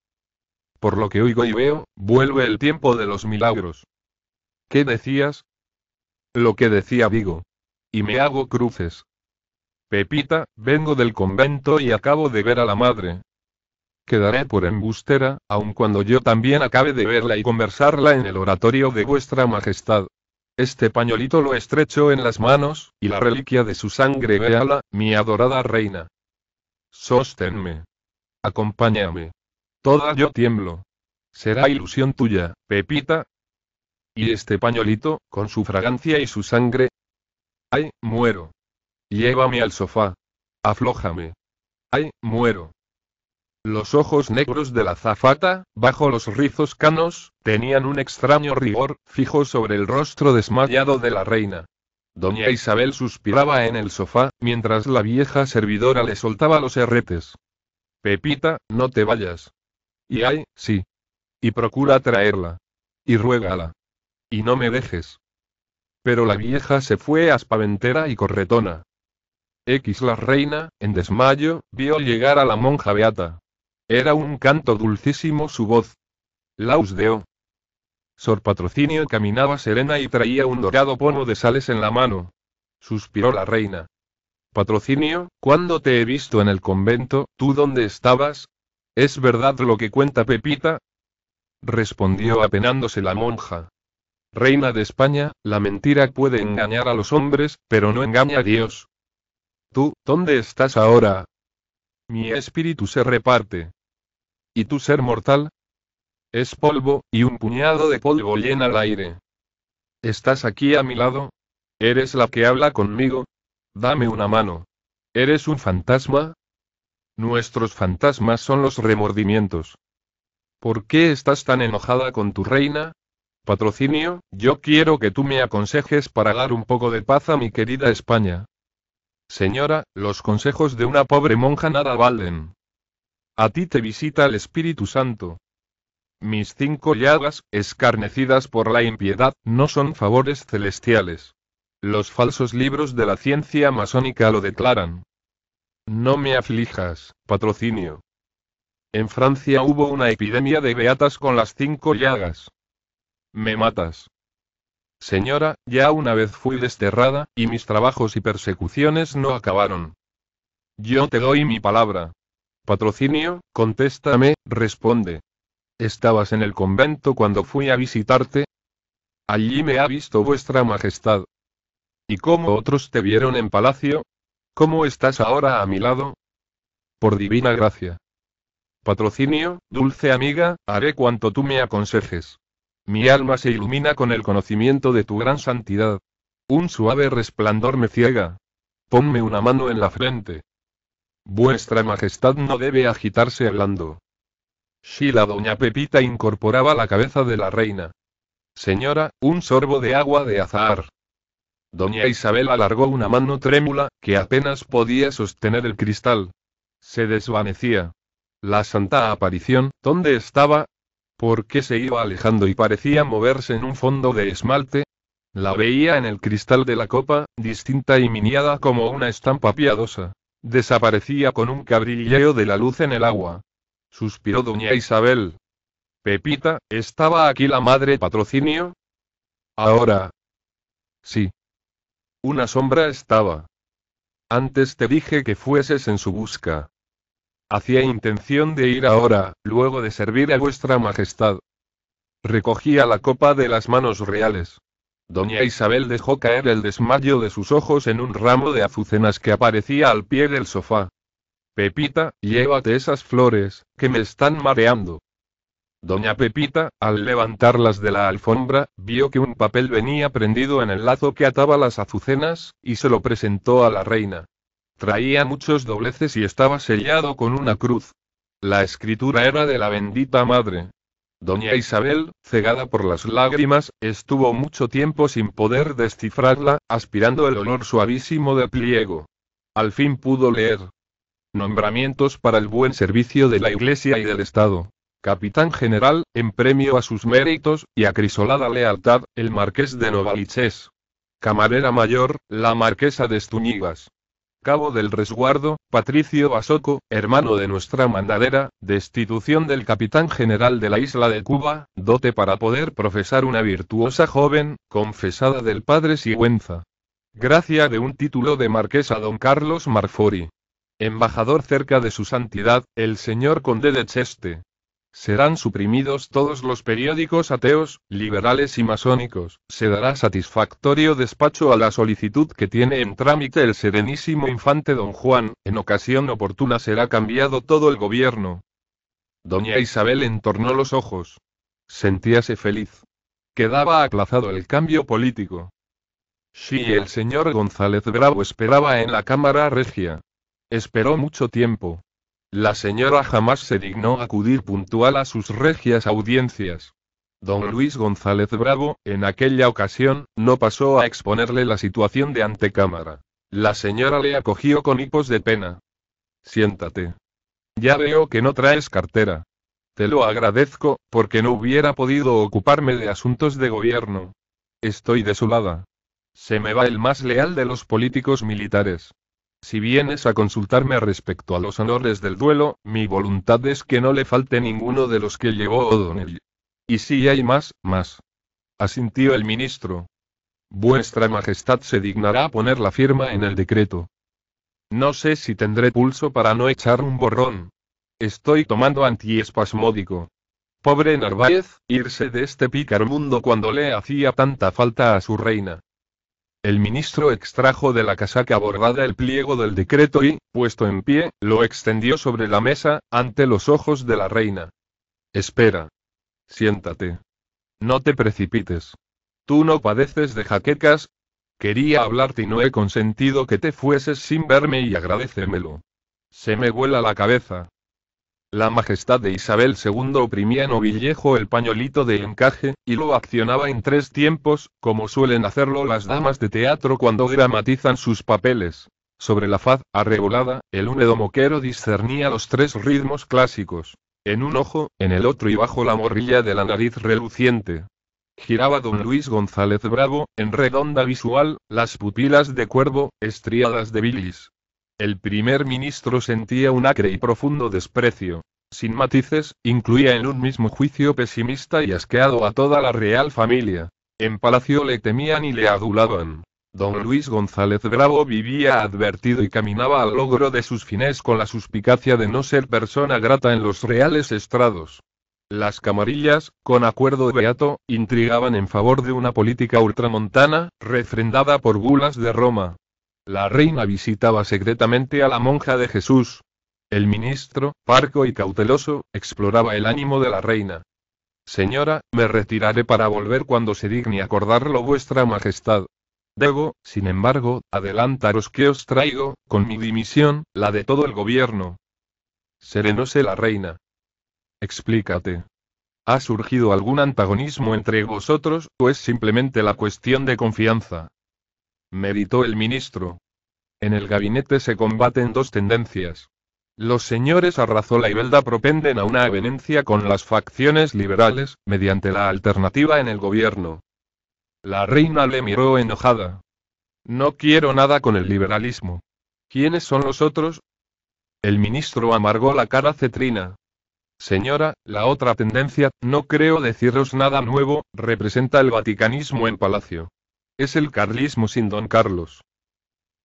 Por lo que oigo y veo, vuelve el tiempo de los milagros. ¿Qué decías? Lo que decía Vigo. Y me hago cruces. Pepita, vengo del convento y acabo de ver a la madre. Quedaré por embustera, aun cuando yo también acabe de verla y conversarla en el oratorio de vuestra majestad. Este pañolito lo estrecho en las manos, y la reliquia de su sangre véala, mi adorada reina. Sosténme, Acompáñame. Toda yo tiemblo. Será ilusión tuya, Pepita. Y este pañolito, con su fragancia y su sangre. Ay, muero. Llévame al sofá. Aflójame. Ay, muero. Los ojos negros de la zafata, bajo los rizos canos, tenían un extraño rigor, fijo sobre el rostro desmayado de la reina. Doña Isabel suspiraba en el sofá, mientras la vieja servidora le soltaba los herretes. Pepita, no te vayas. Y ay, sí. Y procura traerla. Y ruégala. Y no me dejes. Pero la vieja se fue aspaventera y corretona. X la reina, en desmayo, vio llegar a la monja beata. Era un canto dulcísimo su voz. Laus deo. Sor Patrocinio caminaba serena y traía un dorado pomo de sales en la mano. Suspiró la reina. Patrocinio, ¿cuándo te he visto en el convento, ¿tú dónde estabas? ¿Es verdad lo que cuenta Pepita? Respondió apenándose la monja. Reina de España, la mentira puede engañar a los hombres, pero no engaña a Dios. ¿Tú, dónde estás ahora? Mi espíritu se reparte. ¿Y tu ser mortal? Es polvo, y un puñado de polvo llena el aire. ¿Estás aquí a mi lado? ¿Eres la que habla conmigo? Dame una mano. ¿Eres un fantasma? Nuestros fantasmas son los remordimientos. ¿Por qué estás tan enojada con tu reina? Patrocinio, yo quiero que tú me aconsejes para dar un poco de paz a mi querida España. Señora, los consejos de una pobre monja nada valen. A ti te visita el Espíritu Santo. Mis cinco llagas, escarnecidas por la impiedad, no son favores celestiales. Los falsos libros de la ciencia masónica lo declaran. No me aflijas, patrocinio. En Francia hubo una epidemia de beatas con las cinco llagas. Me matas. Señora, ya una vez fui desterrada, y mis trabajos y persecuciones no acabaron. Yo te doy mi palabra. Patrocinio, contéstame, responde. ¿Estabas en el convento cuando fui a visitarte? Allí me ha visto vuestra majestad. ¿Y cómo otros te vieron en palacio? ¿Cómo estás ahora a mi lado? Por divina gracia. Patrocinio, dulce amiga, haré cuanto tú me aconsejes. Mi alma se ilumina con el conocimiento de tu gran santidad. Un suave resplandor me ciega. Ponme una mano en la frente. Vuestra Majestad no debe agitarse hablando. Si la doña Pepita incorporaba la cabeza de la reina. Señora, un sorbo de agua de azahar. Doña Isabel alargó una mano trémula, que apenas podía sostener el cristal. Se desvanecía. La santa aparición, ¿dónde estaba? ¿Por qué se iba alejando y parecía moverse en un fondo de esmalte? La veía en el cristal de la copa, distinta y miniada como una estampa piadosa. Desaparecía con un cabrilleo de la luz en el agua. Suspiró doña Isabel. Pepita, ¿estaba aquí la madre patrocinio? Ahora. Sí. Una sombra estaba. Antes te dije que fueses en su busca. Hacía intención de ir ahora, luego de servir a vuestra majestad. Recogía la copa de las manos reales. Doña Isabel dejó caer el desmayo de sus ojos en un ramo de azucenas que aparecía al pie del sofá. Pepita, llévate esas flores, que me están mareando. Doña Pepita, al levantarlas de la alfombra, vio que un papel venía prendido en el lazo que ataba las azucenas, y se lo presentó a la reina. Traía muchos dobleces y estaba sellado con una cruz. La escritura era de la bendita madre, Doña Isabel, cegada por las lágrimas, estuvo mucho tiempo sin poder descifrarla, aspirando el olor suavísimo de pliego. Al fin pudo leer. Nombramientos para el buen servicio de la Iglesia y del Estado. Capitán General, en premio a sus méritos, y acrisolada lealtad, el Marqués de Novaliches. Camarera Mayor, la Marquesa de Estuñigas cabo del resguardo, Patricio Basoco, hermano de nuestra mandadera, destitución del capitán general de la isla de Cuba, dote para poder profesar una virtuosa joven, confesada del padre Sigüenza. Gracia de un título de marquesa don Carlos Marfori. Embajador cerca de su santidad, el señor conde de Cheste, Serán suprimidos todos los periódicos ateos, liberales y masónicos. Se dará satisfactorio despacho a la solicitud que tiene en trámite el serenísimo infante don Juan. En ocasión oportuna será cambiado todo el gobierno. Doña Isabel entornó los ojos. Sentíase feliz. Quedaba aplazado el cambio político. Sí, el señor González Bravo esperaba en la Cámara Regia. Esperó mucho tiempo. La señora jamás se dignó acudir puntual a sus regias audiencias. Don Luis González Bravo, en aquella ocasión, no pasó a exponerle la situación de antecámara. La señora le acogió con hipos de pena. Siéntate. Ya veo que no traes cartera. Te lo agradezco, porque no hubiera podido ocuparme de asuntos de gobierno. Estoy desolada. Se me va el más leal de los políticos militares. Si vienes a consultarme respecto a los honores del duelo, mi voluntad es que no le falte ninguno de los que llevó O'Donnell. Y si hay más, más. Asintió el ministro. Vuestra Majestad se dignará a poner la firma en el decreto. No sé si tendré pulso para no echar un borrón. Estoy tomando antiespasmódico. Pobre Narváez, irse de este pícaro mundo cuando le hacía tanta falta a su reina. El ministro extrajo de la casaca bordada el pliego del decreto y, puesto en pie, lo extendió sobre la mesa, ante los ojos de la reina. Espera. Siéntate. No te precipites. Tú no padeces de jaquecas. Quería hablarte y no he consentido que te fueses sin verme y agradecémelo. Se me vuela la cabeza. La Majestad de Isabel II oprimía en Ovillejo el pañolito de encaje, y lo accionaba en tres tiempos, como suelen hacerlo las damas de teatro cuando dramatizan sus papeles. Sobre la faz, arrebolada, el húmedo moquero discernía los tres ritmos clásicos. En un ojo, en el otro y bajo la morrilla de la nariz reluciente. Giraba don Luis González Bravo, en redonda visual, las pupilas de cuervo, estriadas de bilis. El primer ministro sentía un acre y profundo desprecio. Sin matices, incluía en un mismo juicio pesimista y asqueado a toda la real familia. En Palacio le temían y le adulaban. Don Luis González Bravo vivía advertido y caminaba al logro de sus fines con la suspicacia de no ser persona grata en los reales estrados. Las camarillas, con acuerdo beato, intrigaban en favor de una política ultramontana, refrendada por bulas de Roma. La reina visitaba secretamente a la monja de Jesús. El ministro, parco y cauteloso, exploraba el ánimo de la reina. Señora, me retiraré para volver cuando se digne acordarlo vuestra majestad. Debo, sin embargo, adelantaros que os traigo, con mi dimisión, la de todo el gobierno. Serenose la reina. Explícate. ¿Ha surgido algún antagonismo entre vosotros, o es simplemente la cuestión de confianza? meditó el ministro. En el gabinete se combaten dos tendencias. Los señores Arrazola y Belda propenden a una avenencia con las facciones liberales, mediante la alternativa en el gobierno. La reina le miró enojada. No quiero nada con el liberalismo. ¿Quiénes son los otros? El ministro amargó la cara cetrina. Señora, la otra tendencia, no creo deciros nada nuevo, representa el vaticanismo en palacio. Es el carlismo sin don Carlos.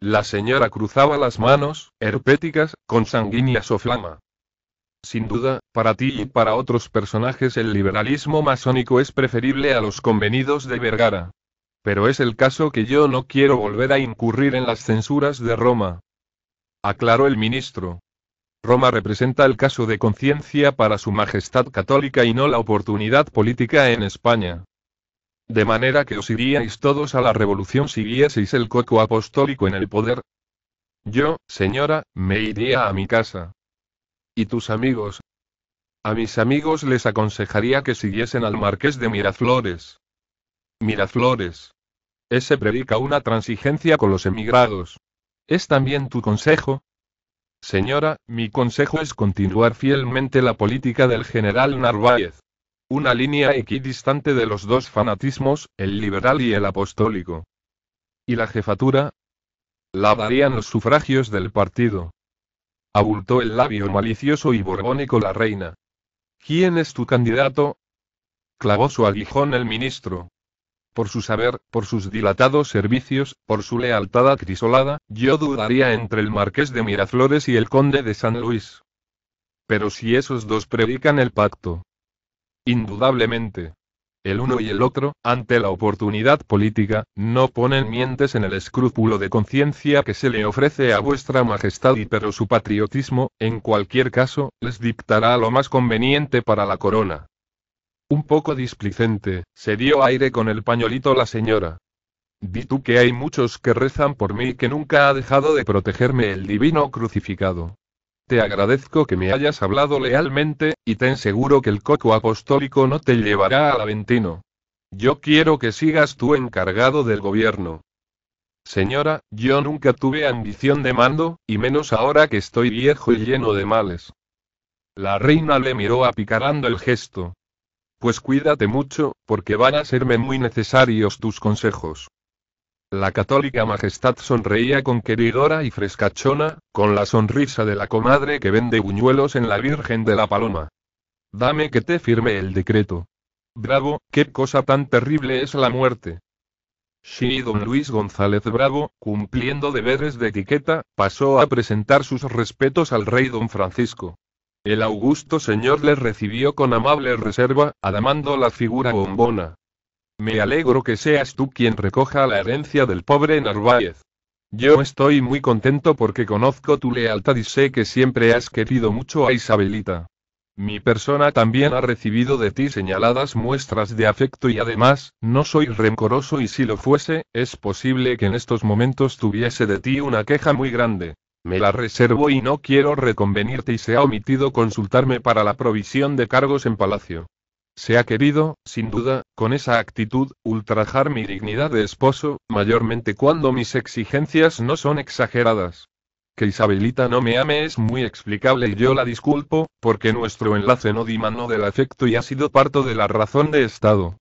La señora cruzaba las manos, herpéticas, con o soflama. Sin duda, para ti y para otros personajes el liberalismo masónico es preferible a los convenidos de Vergara. Pero es el caso que yo no quiero volver a incurrir en las censuras de Roma. Aclaró el ministro. Roma representa el caso de conciencia para su Majestad Católica y no la oportunidad política en España de manera que os iríais todos a la revolución si vieseis el coco apostólico en el poder. Yo, señora, me iría a mi casa. ¿Y tus amigos? A mis amigos les aconsejaría que siguiesen al marqués de Miraflores. Miraflores. Ese predica una transigencia con los emigrados. ¿Es también tu consejo? Señora, mi consejo es continuar fielmente la política del general Narváez una línea equidistante de los dos fanatismos, el liberal y el apostólico. ¿Y la jefatura? La darían los sufragios del partido. Abultó el labio malicioso y borbónico la reina. ¿Quién es tu candidato? Clavó su aguijón el ministro. Por su saber, por sus dilatados servicios, por su lealtad acrisolada, yo dudaría entre el marqués de Miraflores y el conde de San Luis. Pero si esos dos predican el pacto, Indudablemente. El uno y el otro, ante la oportunidad política, no ponen mientes en el escrúpulo de conciencia que se le ofrece a vuestra majestad y pero su patriotismo, en cualquier caso, les dictará lo más conveniente para la corona. Un poco displicente, se dio aire con el pañolito la señora. Di tú que hay muchos que rezan por mí y que nunca ha dejado de protegerme el divino crucificado. Te agradezco que me hayas hablado lealmente, y te seguro que el coco apostólico no te llevará al Aventino. Yo quiero que sigas tú encargado del gobierno. Señora, yo nunca tuve ambición de mando, y menos ahora que estoy viejo y lleno de males. La reina le miró apicarando el gesto. Pues cuídate mucho, porque van a serme muy necesarios tus consejos. La católica majestad sonreía con queridora y frescachona, con la sonrisa de la comadre que vende buñuelos en la Virgen de la Paloma. Dame que te firme el decreto. Bravo, qué cosa tan terrible es la muerte. Sí, don Luis González Bravo, cumpliendo deberes de etiqueta, pasó a presentar sus respetos al rey don Francisco. El augusto señor le recibió con amable reserva, adamando la figura bombona. Me alegro que seas tú quien recoja la herencia del pobre Narváez. Yo estoy muy contento porque conozco tu lealtad y sé que siempre has querido mucho a Isabelita. Mi persona también ha recibido de ti señaladas muestras de afecto y además, no soy rencoroso y si lo fuese, es posible que en estos momentos tuviese de ti una queja muy grande. Me la reservo y no quiero reconvenirte y se ha omitido consultarme para la provisión de cargos en palacio. Se ha querido, sin duda, con esa actitud, ultrajar mi dignidad de esposo, mayormente cuando mis exigencias no son exageradas. Que Isabelita no me ame es muy explicable y yo la disculpo, porque nuestro enlace no dimanó del afecto y ha sido parto de la razón de Estado.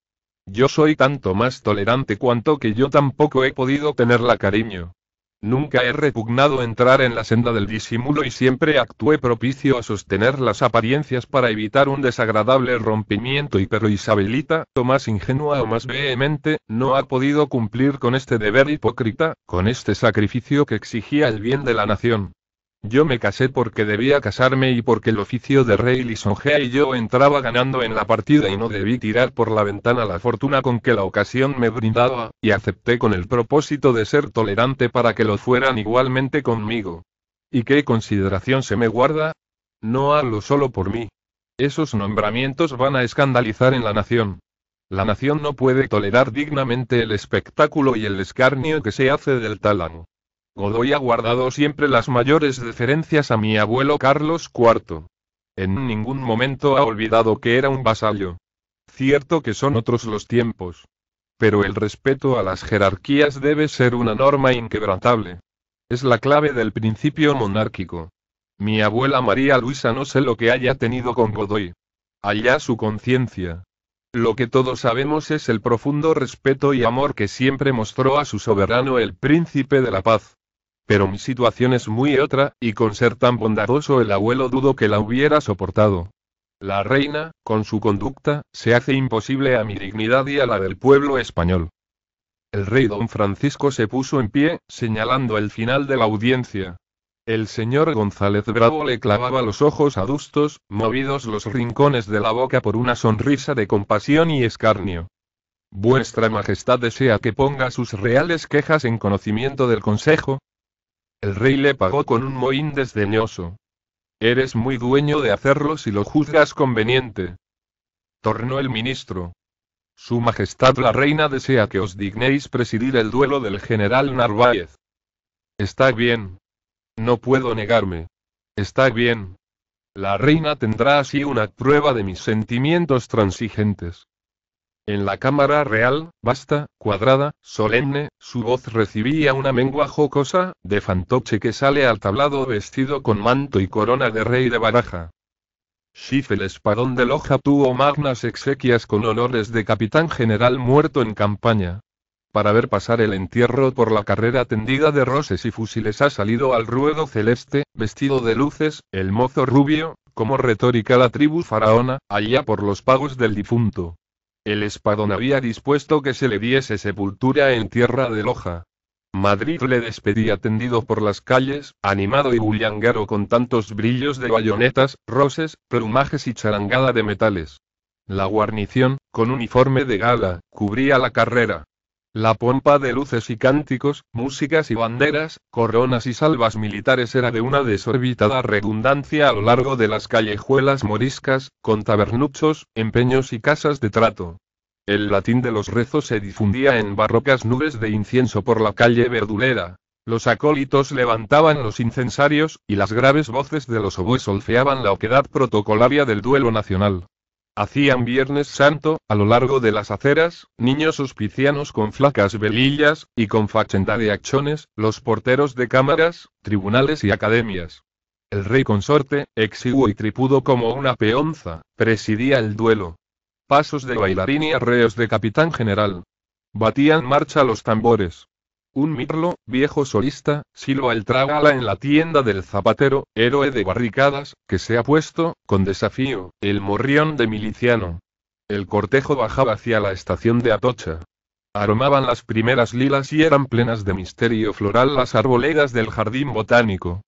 Yo soy tanto más tolerante cuanto que yo tampoco he podido tenerla cariño. Nunca he repugnado entrar en la senda del disimulo y siempre actué propicio a sostener las apariencias para evitar un desagradable rompimiento y pero Isabelita, o más ingenua o más vehemente, no ha podido cumplir con este deber hipócrita, con este sacrificio que exigía el bien de la nación. Yo me casé porque debía casarme y porque el oficio de rey lisonjea y yo entraba ganando en la partida y no debí tirar por la ventana la fortuna con que la ocasión me brindaba, y acepté con el propósito de ser tolerante para que lo fueran igualmente conmigo. ¿Y qué consideración se me guarda? No hablo solo por mí. Esos nombramientos van a escandalizar en la nación. La nación no puede tolerar dignamente el espectáculo y el escarnio que se hace del tálamo. Godoy ha guardado siempre las mayores deferencias a mi abuelo Carlos IV. En ningún momento ha olvidado que era un vasallo. Cierto que son otros los tiempos. Pero el respeto a las jerarquías debe ser una norma inquebrantable. Es la clave del principio monárquico. Mi abuela María Luisa no sé lo que haya tenido con Godoy. Allá su conciencia. Lo que todos sabemos es el profundo respeto y amor que siempre mostró a su soberano el príncipe de la paz. Pero mi situación es muy otra, y con ser tan bondadoso el abuelo dudo que la hubiera soportado. La reina, con su conducta, se hace imposible a mi dignidad y a la del pueblo español. El rey don Francisco se puso en pie, señalando el final de la audiencia. El señor González Bravo le clavaba los ojos adustos, movidos los rincones de la boca por una sonrisa de compasión y escarnio. Vuestra Majestad desea que ponga sus reales quejas en conocimiento del Consejo, el rey le pagó con un mohín desdeñoso. Eres muy dueño de hacerlo si lo juzgas conveniente. Tornó el ministro. Su Majestad la Reina desea que os dignéis presidir el duelo del general Narváez. Está bien. No puedo negarme. Está bien. La Reina tendrá así una prueba de mis sentimientos transigentes. En la cámara real, vasta, cuadrada, solemne, su voz recibía una mengua jocosa, de fantoche que sale al tablado vestido con manto y corona de rey de baraja. Shif el espadón de Loja tuvo magnas exequias con honores de capitán general muerto en campaña. Para ver pasar el entierro por la carrera tendida de rosas y fusiles ha salido al ruedo celeste, vestido de luces, el mozo rubio, como retórica la tribu faraona, allá por los pagos del difunto. El espadón había dispuesto que se le diese sepultura en tierra de Loja. Madrid le despedía tendido por las calles, animado y bullangaro con tantos brillos de bayonetas, roses, plumajes y charangada de metales. La guarnición, con uniforme de gala, cubría la carrera. La pompa de luces y cánticos, músicas y banderas, coronas y salvas militares era de una desorbitada redundancia a lo largo de las callejuelas moriscas, con tabernuchos, empeños y casas de trato. El latín de los rezos se difundía en barrocas nubes de incienso por la calle verdulera. Los acólitos levantaban los incensarios, y las graves voces de los oboes solfeaban la oquedad protocolaria del duelo nacional. Hacían Viernes Santo, a lo largo de las aceras, niños hospicianos con flacas velillas, y con fachenda de achones, los porteros de cámaras, tribunales y academias. El rey consorte, exiguo y tripudo como una peonza, presidía el duelo. Pasos de bailarín y arreos de capitán general. Batían marcha los tambores. Un mirlo, viejo solista, silo al trágala en la tienda del zapatero, héroe de barricadas, que se ha puesto, con desafío, el morrión de miliciano. El cortejo bajaba hacia la estación de Atocha. Aromaban las primeras lilas y eran plenas de misterio floral las arboledas del jardín botánico.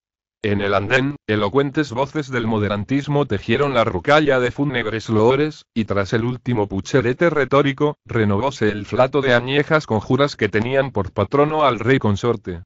En el andén, elocuentes voces del moderantismo tejieron la rucalla de fúnebres loores, y tras el último pucherete retórico, renovóse el flato de añejas conjuras que tenían por patrono al rey consorte.